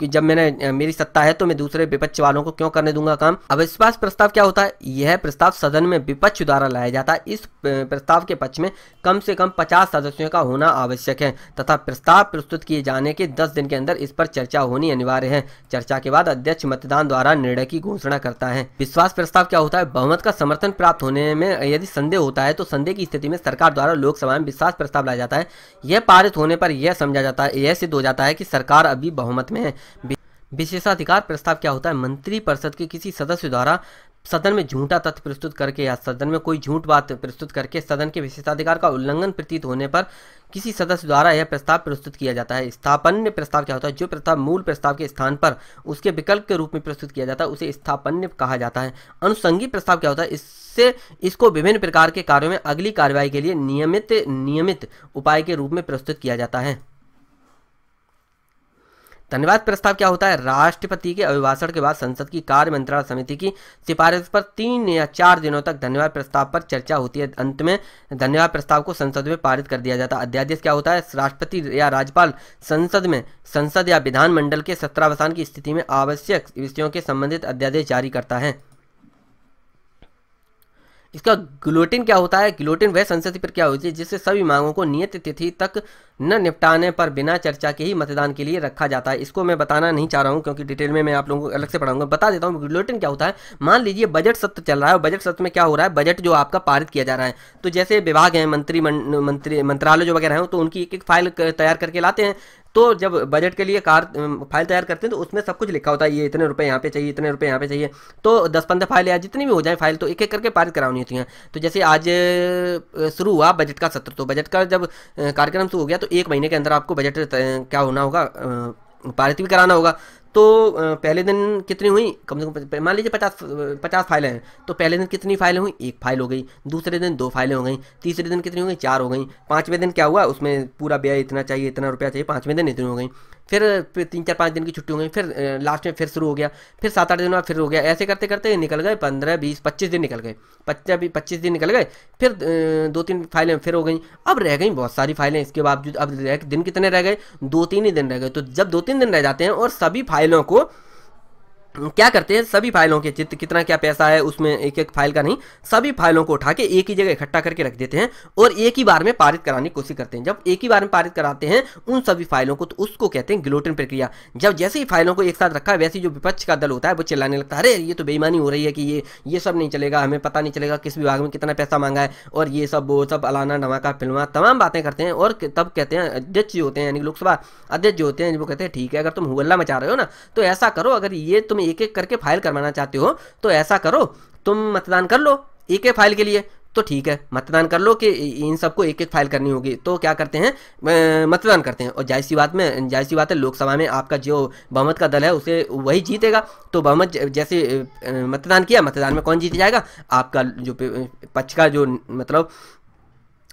कि जब मैंने मेरी सत्ता है तो मैं दूसरे विपक्ष वालों को क्यों करने दूंगा काम अविश्वास प्रस्ताव क्या होता है यह प्रस्ताव सदन में विपक्ष द्वारा लाया जाता है इस प्रस्ताव के पक्ष में कम से कम पचास सदस्यों का होना आवश्यक है तथा प्रस्ताव प्रस्तुत किए जाने के दस दिन के अंदर इस पर चर्चा होनी अनिवार्य है चर्चा के बाद अध्यक्ष मतदान द्वारा निर्णय की घोषणा करता है विश्वास प्रस्ताव क्या होता है बहुमत का समर्थन प्राप्त होने में यदि संदेह होता है तो संदेह की स्थिति में सरकार द्वारा लोकसभा में विश्वास प्रस्ताव लाया जाता है यह पारित होने पर यह समझा जाता है यह सिद्ध हो जाता है की सरकार अभी बहुमत में है विशेषाधिकार प्रस्ताव क्या होता है मंत्री परिषद के किसी सदस्य द्वारा सदन में झूठा तथ्य प्रस्तुत करके या सदन में कोई झूठ बात प्रस्तुत करके सदन के विशेषाधिकार का उल्लंघन प्रतीत होने पर किसी सदस्य द्वारा यह प्रस्ताव प्रस्तुत किया जाता है स्थापन्य प्रस्ताव क्या होता है जो प्रस्ताव मूल प्रस्ताव के स्थान पर उसके विकल्प के रूप में प्रस्तुत किया जाता है उसे स्थापन्य कहा जाता है अनुसंगी प्रस्ताव क्या होता है इससे इसको विभिन्न प्रकार के कार्यों में अगली कार्यवाही के लिए नियमित नियमित उपाय के रूप में प्रस्तुत किया जाता है धन्यवाद प्रस्ताव क्या होता है राष्ट्रपति के अभिभाषण के बाद संसद की कार्य मंत्रणा समिति की सिफारिश पर तीन या चार दिनों तक धन्यवाद प्रस्ताव पर चर्चा होती है अंत में धन्यवाद प्रस्ताव को संसद में पारित कर दिया जाता है अध्यादेश क्या होता है राष्ट्रपति या राज्यपाल संसद में संसद या विधानमंडल के सत्रावसान की स्थिति में आवश्यक विषयों के संबंधित अध्यादेश जारी करता है इसका ग्लोटिन क्या होता है ग्लोटिन वह संसदीय प्रक्रिया होती है जिससे सभी मांगों को नियत तिथि तक न निपटाने पर बिना चर्चा के ही मतदान के लिए रखा जाता है इसको मैं बताना नहीं चाह रहा हूँ क्योंकि डिटेल में मैं आप लोगों को अलग से पढ़ाऊंगा बता देता हूँ ग्लोटिन क्या होता है मान लीजिए बजट सत्र चल रहा है और बजट सत्र में क्या हो रहा है बजट जो आपका पारित किया जा रहा है तो जैसे विभाग हैं मंत्री मंत्री मंत्रालय जो वगैरह हैं तो उनकी एक एक फाइल तैयार करके लाते हैं तो जब बजट के लिए कार फाइल तैयार करते हैं तो उसमें सब कुछ लिखा होता है ये इतने रुपये यहाँ पे चाहिए इतने रुपये यहाँ पे चाहिए तो दस पंद्रह फाइल या जितनी भी हो जाए फाइल तो एक एक करके पारित करानी होती हैं तो जैसे आज शुरू हुआ बजट का सत्र तो बजट का जब कार्यक्रम शुरू हो गया तो एक महीने के अंदर आपको बजट क्या होना होगा पारित भी कराना होगा तो पहले दिन कितनी हुई कम से कम मान लीजिए पचास पचास फाइलें हैं तो पहले दिन कितनी फाइलें हुई एक फाइल हो गई दूसरे दिन दो फाइलें हो गई तीसरे दिन कितनी हो गई चार हो गई पाँचवें दिन क्या हुआ उसमें पूरा ब्याय इतना चाहिए इतना रुपया चाहिए पाँचवें दिन इतनी हो गई फिर तीन चार पाँच दिन की छुट्टी हो गई फिर लास्ट में फिर शुरू हो गया फिर सात आठ दिन बाद फिर हो गया ऐसे करते करते निकल गए पंद्रह बीस पच्चीस दिन निकल गए पच्चीस पच्चीस दिन निकल गए फिर दो तीन फाइलें फिर हो गई अब रह गई बहुत सारी फाइलें इसके बावजूद अब दिन कितने रह गए दो तीन ही दिन रह गए तो जब दो तीन दिन रह जाते हैं और सभी फाइलों को क्या करते हैं सभी फाइलों के चित्र कितना क्या पैसा है उसमें एक एक फाइल का नहीं सभी फाइलों को उठा के एक ही जगह इकट्ठा करके रख देते हैं और एक ही बार में पारित कराने की कोशिश करते हैं जब एक ही बार में पारित कराते हैं उन सभी फाइलों को तो उसको कहते हैं ग्लोटिन प्रक्रिया जब जैसे ही फाइलों को एक साथ रखा है वैसे जो विपक्ष का दल होता है वो चिल्लाने लगता है अरे ये तो बेईमानी हो रही है कि ये ये सब नहीं चलेगा हमें पता नहीं चलेगा किस विभाग में कितना पैसा मांगा है और ये सब वो सब अलाना नवाका फिल्मा तमाम बातें करते हैं और तब कहते हैं अध्यक्ष जो होते हैं यानी लोकसभा अध्यक्ष जो होते हैं वो कहते हैं ठीक है अगर तुम हुल्ला मचा रहे हो ना तो ऐसा करो अगर ये तुम एक एक करके फाइल करवाना चाहते हो तो ऐसा करो तुम मतदान कर लो एक एक फाइल के लिए तो ठीक है मतदान कर लो कि इन सबको एक एक फाइल करनी होगी तो क्या करते हैं मतदान करते हैं और जायसी बात में जायसी बात है लोकसभा में आपका जो बहुमत का दल है उसे वही जीतेगा तो बहुमत जैसे मतदान किया मतदान में कौन जीत जाएगा आपका जो पक्ष का जो मतलब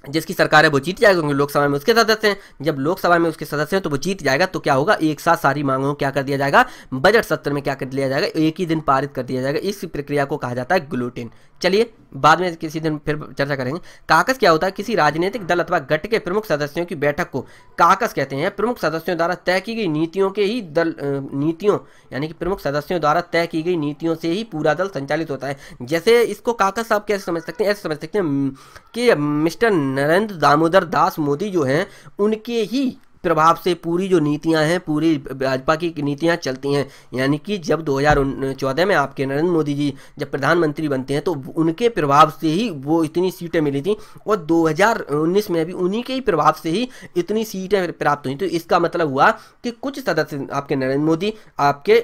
जिसकी सरकार है वो जीत जाएगा क्योंकि लोकसभा में उसके सदस्य हैं जब लोकसभा में उसके सदस्य हैं तो वो जीत जाएगा तो क्या होगा एक साथ सारी मांगों को क्या कर दिया जाएगा बजट सत्र में क्या कर दिया जाएगा एक ही दिन पारित कर दिया जाएगा इस प्रक्रिया को कहा जाता है ग्लूटिन चलिए बाद में किसी दिन फिर चर्चा करेंगे काकस क्या होता है किसी राजनीतिक दल अथवा गट के प्रमुख सदस्यों की बैठक को काकस कहते हैं प्रमुख सदस्यों द्वारा तय की गई नीतियों के ही दल नीतियों यानी कि प्रमुख सदस्यों द्वारा तय की गई नीतियों से ही पूरा दल संचालित होता है जैसे इसको काकस आप कैसे समझ सकते हैं ऐसे समझ सकते हैं कि मिस्टर नरेंद्र दामोदर दास मोदी जो हैं उनके ही प्रभाव से पूरी जो नीतियां हैं पूरी भाजपा की नीतियां चलती हैं यानी कि जब 2014 में आपके नरेंद्र मोदी जी जब प्रधानमंत्री बनते हैं तो उनके प्रभाव से ही वो इतनी सीटें मिली थी और 2019 में भी उन्हीं के ही प्रभाव से ही इतनी सीटें प्राप्त हुई तो इसका मतलब हुआ कि कुछ सदस्य आपके नरेंद्र मोदी आपके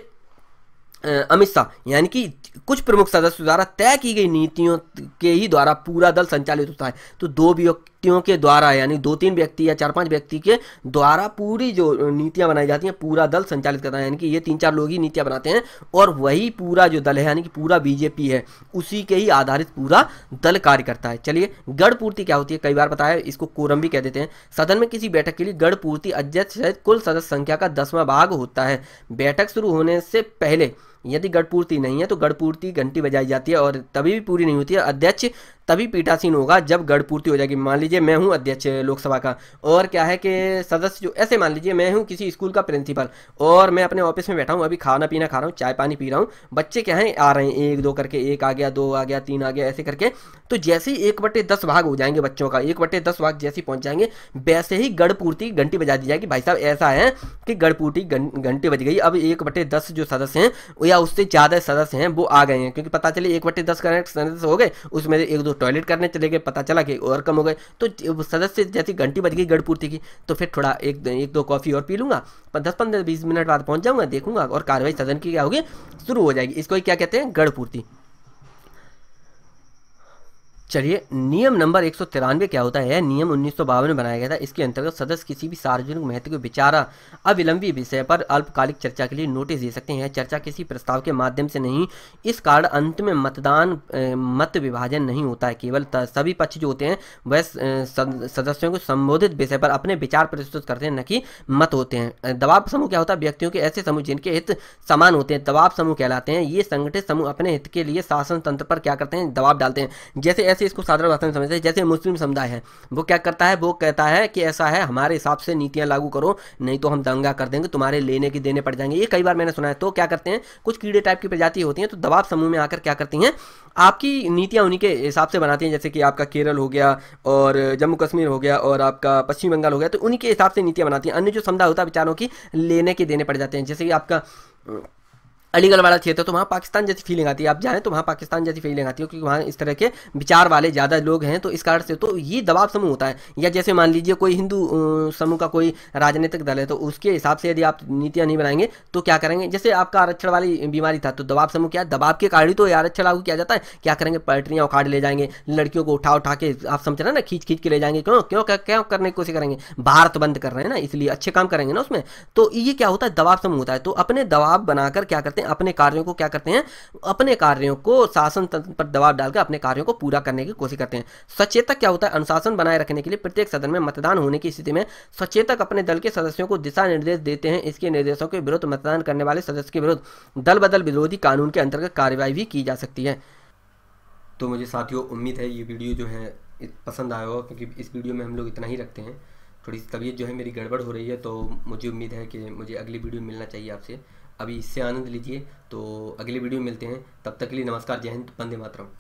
अमित शाह यानी कि कुछ प्रमुख सदस्यों द्वारा तय की गई नीतियों के ही द्वारा पूरा दल संचालित होता है तो दो वियोग व्यक्तियों के द्वारा यानी दो तीन व्यक्ति या चार पांच व्यक्ति के द्वारा पूरी जो नीतियां बनाई जाती हैं पूरा दल संचालित करता है यानी कि ये तीन चार लोग ही नीतियां बनाते हैं और वही पूरा जो दल है यानी कि पूरा बीजेपी है उसी के ही आधारित पूरा दल कार्य करता है चलिए गढ़पूर्ति क्या होती है कई बार बताया इसको कोरम भी कह देते हैं सदन में किसी बैठक के लिए गढ़पूर्ति अध्यक्ष सहित कुल सदस्य संख्या का दसवां भाग होता है बैठक शुरू होने से पहले यदि गढ़पूर्ति नहीं है तो गढ़पूर्ति घंटी बजाई जाती है और तभी भी पूरी नहीं होती है अध्यक्ष तभी पीठासीन होगा जब गढ़पूर्ति हो जाएगी मान लीजिए मैं हूँ अध्यक्ष लोकसभा का और क्या है कि सदस्य जो ऐसे मान लीजिए मैं हूँ किसी स्कूल का प्रिंसिपल और मैं अपने ऑफिस में बैठा हूँ अभी खाना पीना खा रहा हूँ चाय पानी पी रहा हूँ बच्चे क्या हैं आ रहे हैं एक दो करके एक आ गया दो आ गया तीन आ गया ऐसे करके तो जैसे ही एक बटे दस भाग हो जाएंगे बच्चों का एक बट्टे दस भाग जैसे ही पहुंच जाएंगे वैसे ही गढ़पूर्ति घंटी बजा दी जाएगी भाई साहब ऐसा है कि गढ़पूर्ति घंटी बज गई अब एक बटे दस जो सदस्य हैं या उससे ज़्यादा सदस्य हैं वो आ गए हैं क्योंकि पता चले एक बटे दस करेंट सदस्य हो गए उसमें एक दो टॉयलेट करने चले गए पता चला कि और कम हो गए तो सदस्य जैसी घंटी बज गई गढ़पूर्ति की तो फिर थोड़ा एक एक दो कॉफ़ी और पी लूँगा दस पंद्रह बीस मिनट बाद पहुँच जाऊँगा देखूँगा और कार्रवाई सदन की क्या होगी शुरू हो जाएगी इसको ही क्या कहते हैं गढ़पूर्ति चलिए नियम नंबर एक क्या होता है नियम उन्नीस में बनाया गया था इसके अंतर्गत सदस्य किसी भी सार्वजनिक महत्व के विचारा अविलंबी विषय पर अल्पकालिक चर्चा के लिए नोटिस दे सकते हैं चर्चा किसी प्रस्ताव के माध्यम से नहीं इस कारण अंत में मतदान मत विभाजन नहीं होता है केवल सभी पक्ष जो होते हैं वह सदस्यों को संबोधित विषय पर अपने विचार प्रस्तुत करते हैं न कि मत होते हैं दबाव समूह क्या होता है व्यक्तियों के ऐसे समूह जिनके हित समान होते हैं दबाव समूह कहलाते हैं ये संगठित समूह अपने हित के लिए शासन तंत्र पर क्या करते हैं दबाव डालते हैं जैसे कैसे इसको साधारण भाषा में समझते हैं जैसे मुस्लिम समुदाय है वो क्या करता है वो कहता है कि ऐसा है हमारे हिसाब से नीतियां लागू करो नहीं तो हम दंगा कर देंगे तुम्हारे लेने के देने पड़ जाएंगे ये कई बार मैंने सुना है तो क्या करते हैं कुछ कीड़े टाइप की प्रजाति होती हैं तो दबाव समूह में आकर क्या करती हैं आपकी नीतियाँ उन्हीं के हिसाब से बनाती हैं जैसे कि आपका केरल हो गया और जम्मू कश्मीर हो गया और आपका पश्चिम बंगाल हो गया तो उन्हीं के हिसाब से नीतियाँ बनाती हैं अन्य जो समुदाय होता है बेचारों की लेने के देने पड़ जाते हैं जैसे कि आपका अलीगढ़ वाला क्षेत्र तो वहाँ पाकिस्तान जैसी फीलिंग आती है आप जाएँ तो वहाँ पाकिस्तान जैसी फीलिंग आती है क्योंकि वहाँ इस तरह के विचार वाले ज़्यादा लोग हैं तो इस कारण से तो ये दबाव समूह होता है या जैसे मान लीजिए कोई हिंदू समूह का कोई राजनीतिक दल है तो उसके हिसाब से यदि आप नीतियाँ नहीं बनाएंगे तो क्या करेंगे जैसे आपका आरक्षण वाली बीमारी था तो दबाव समूह क्या दबाव के कारण ही तो आरक्षण लागू किया जाता है क्या करेंगे पटरियाँ उखाड़ ले जाएंगे लड़कियों को उठा उठा के आप समझ रहे ना खींच खींच के ले जाएंगे क्यों क्यों क्या करने की कोशिश करेंगे भारत बंद कर रहे हैं ना इसलिए अच्छे काम करेंगे ना उसमें तो ये क्या होता है दबाव समूह होता है तो अपने दबाव बनाकर क्या करते करते हैं अपने कार्यों को क्या करते हैं अपने कार्यों को शासन तंत्र पर दबाव डालकर अपने कार्यों को पूरा करने की कोशिश करते हैं सचेतक क्या होता है अनुशासन बनाए रखने के लिए प्रत्येक सदन में मतदान होने की स्थिति में सचेतक अपने दल के सदस्यों को दिशा निर्देश देते हैं इसके निर्देशों के विरुद्ध मतदान करने वाले सदस्य के विरुद्ध दल बदल विरोधी कानून के अंतर्गत कार्यवाही भी की जा सकती है तो मुझे साथियों उम्मीद है ये वीडियो जो है पसंद आया होगा क्योंकि इस वीडियो में हम लोग इतना ही रखते हैं थोड़ी सी तबीयत जो है मेरी गड़बड़ हो रही है तो मुझे उम्मीद है कि मुझे अगली वीडियो मिलना चाहिए आपसे अभी इससे आनंद लीजिए तो अगले वीडियो में मिलते हैं तब तक के लिए नमस्कार जय हिंद वंदे मातरम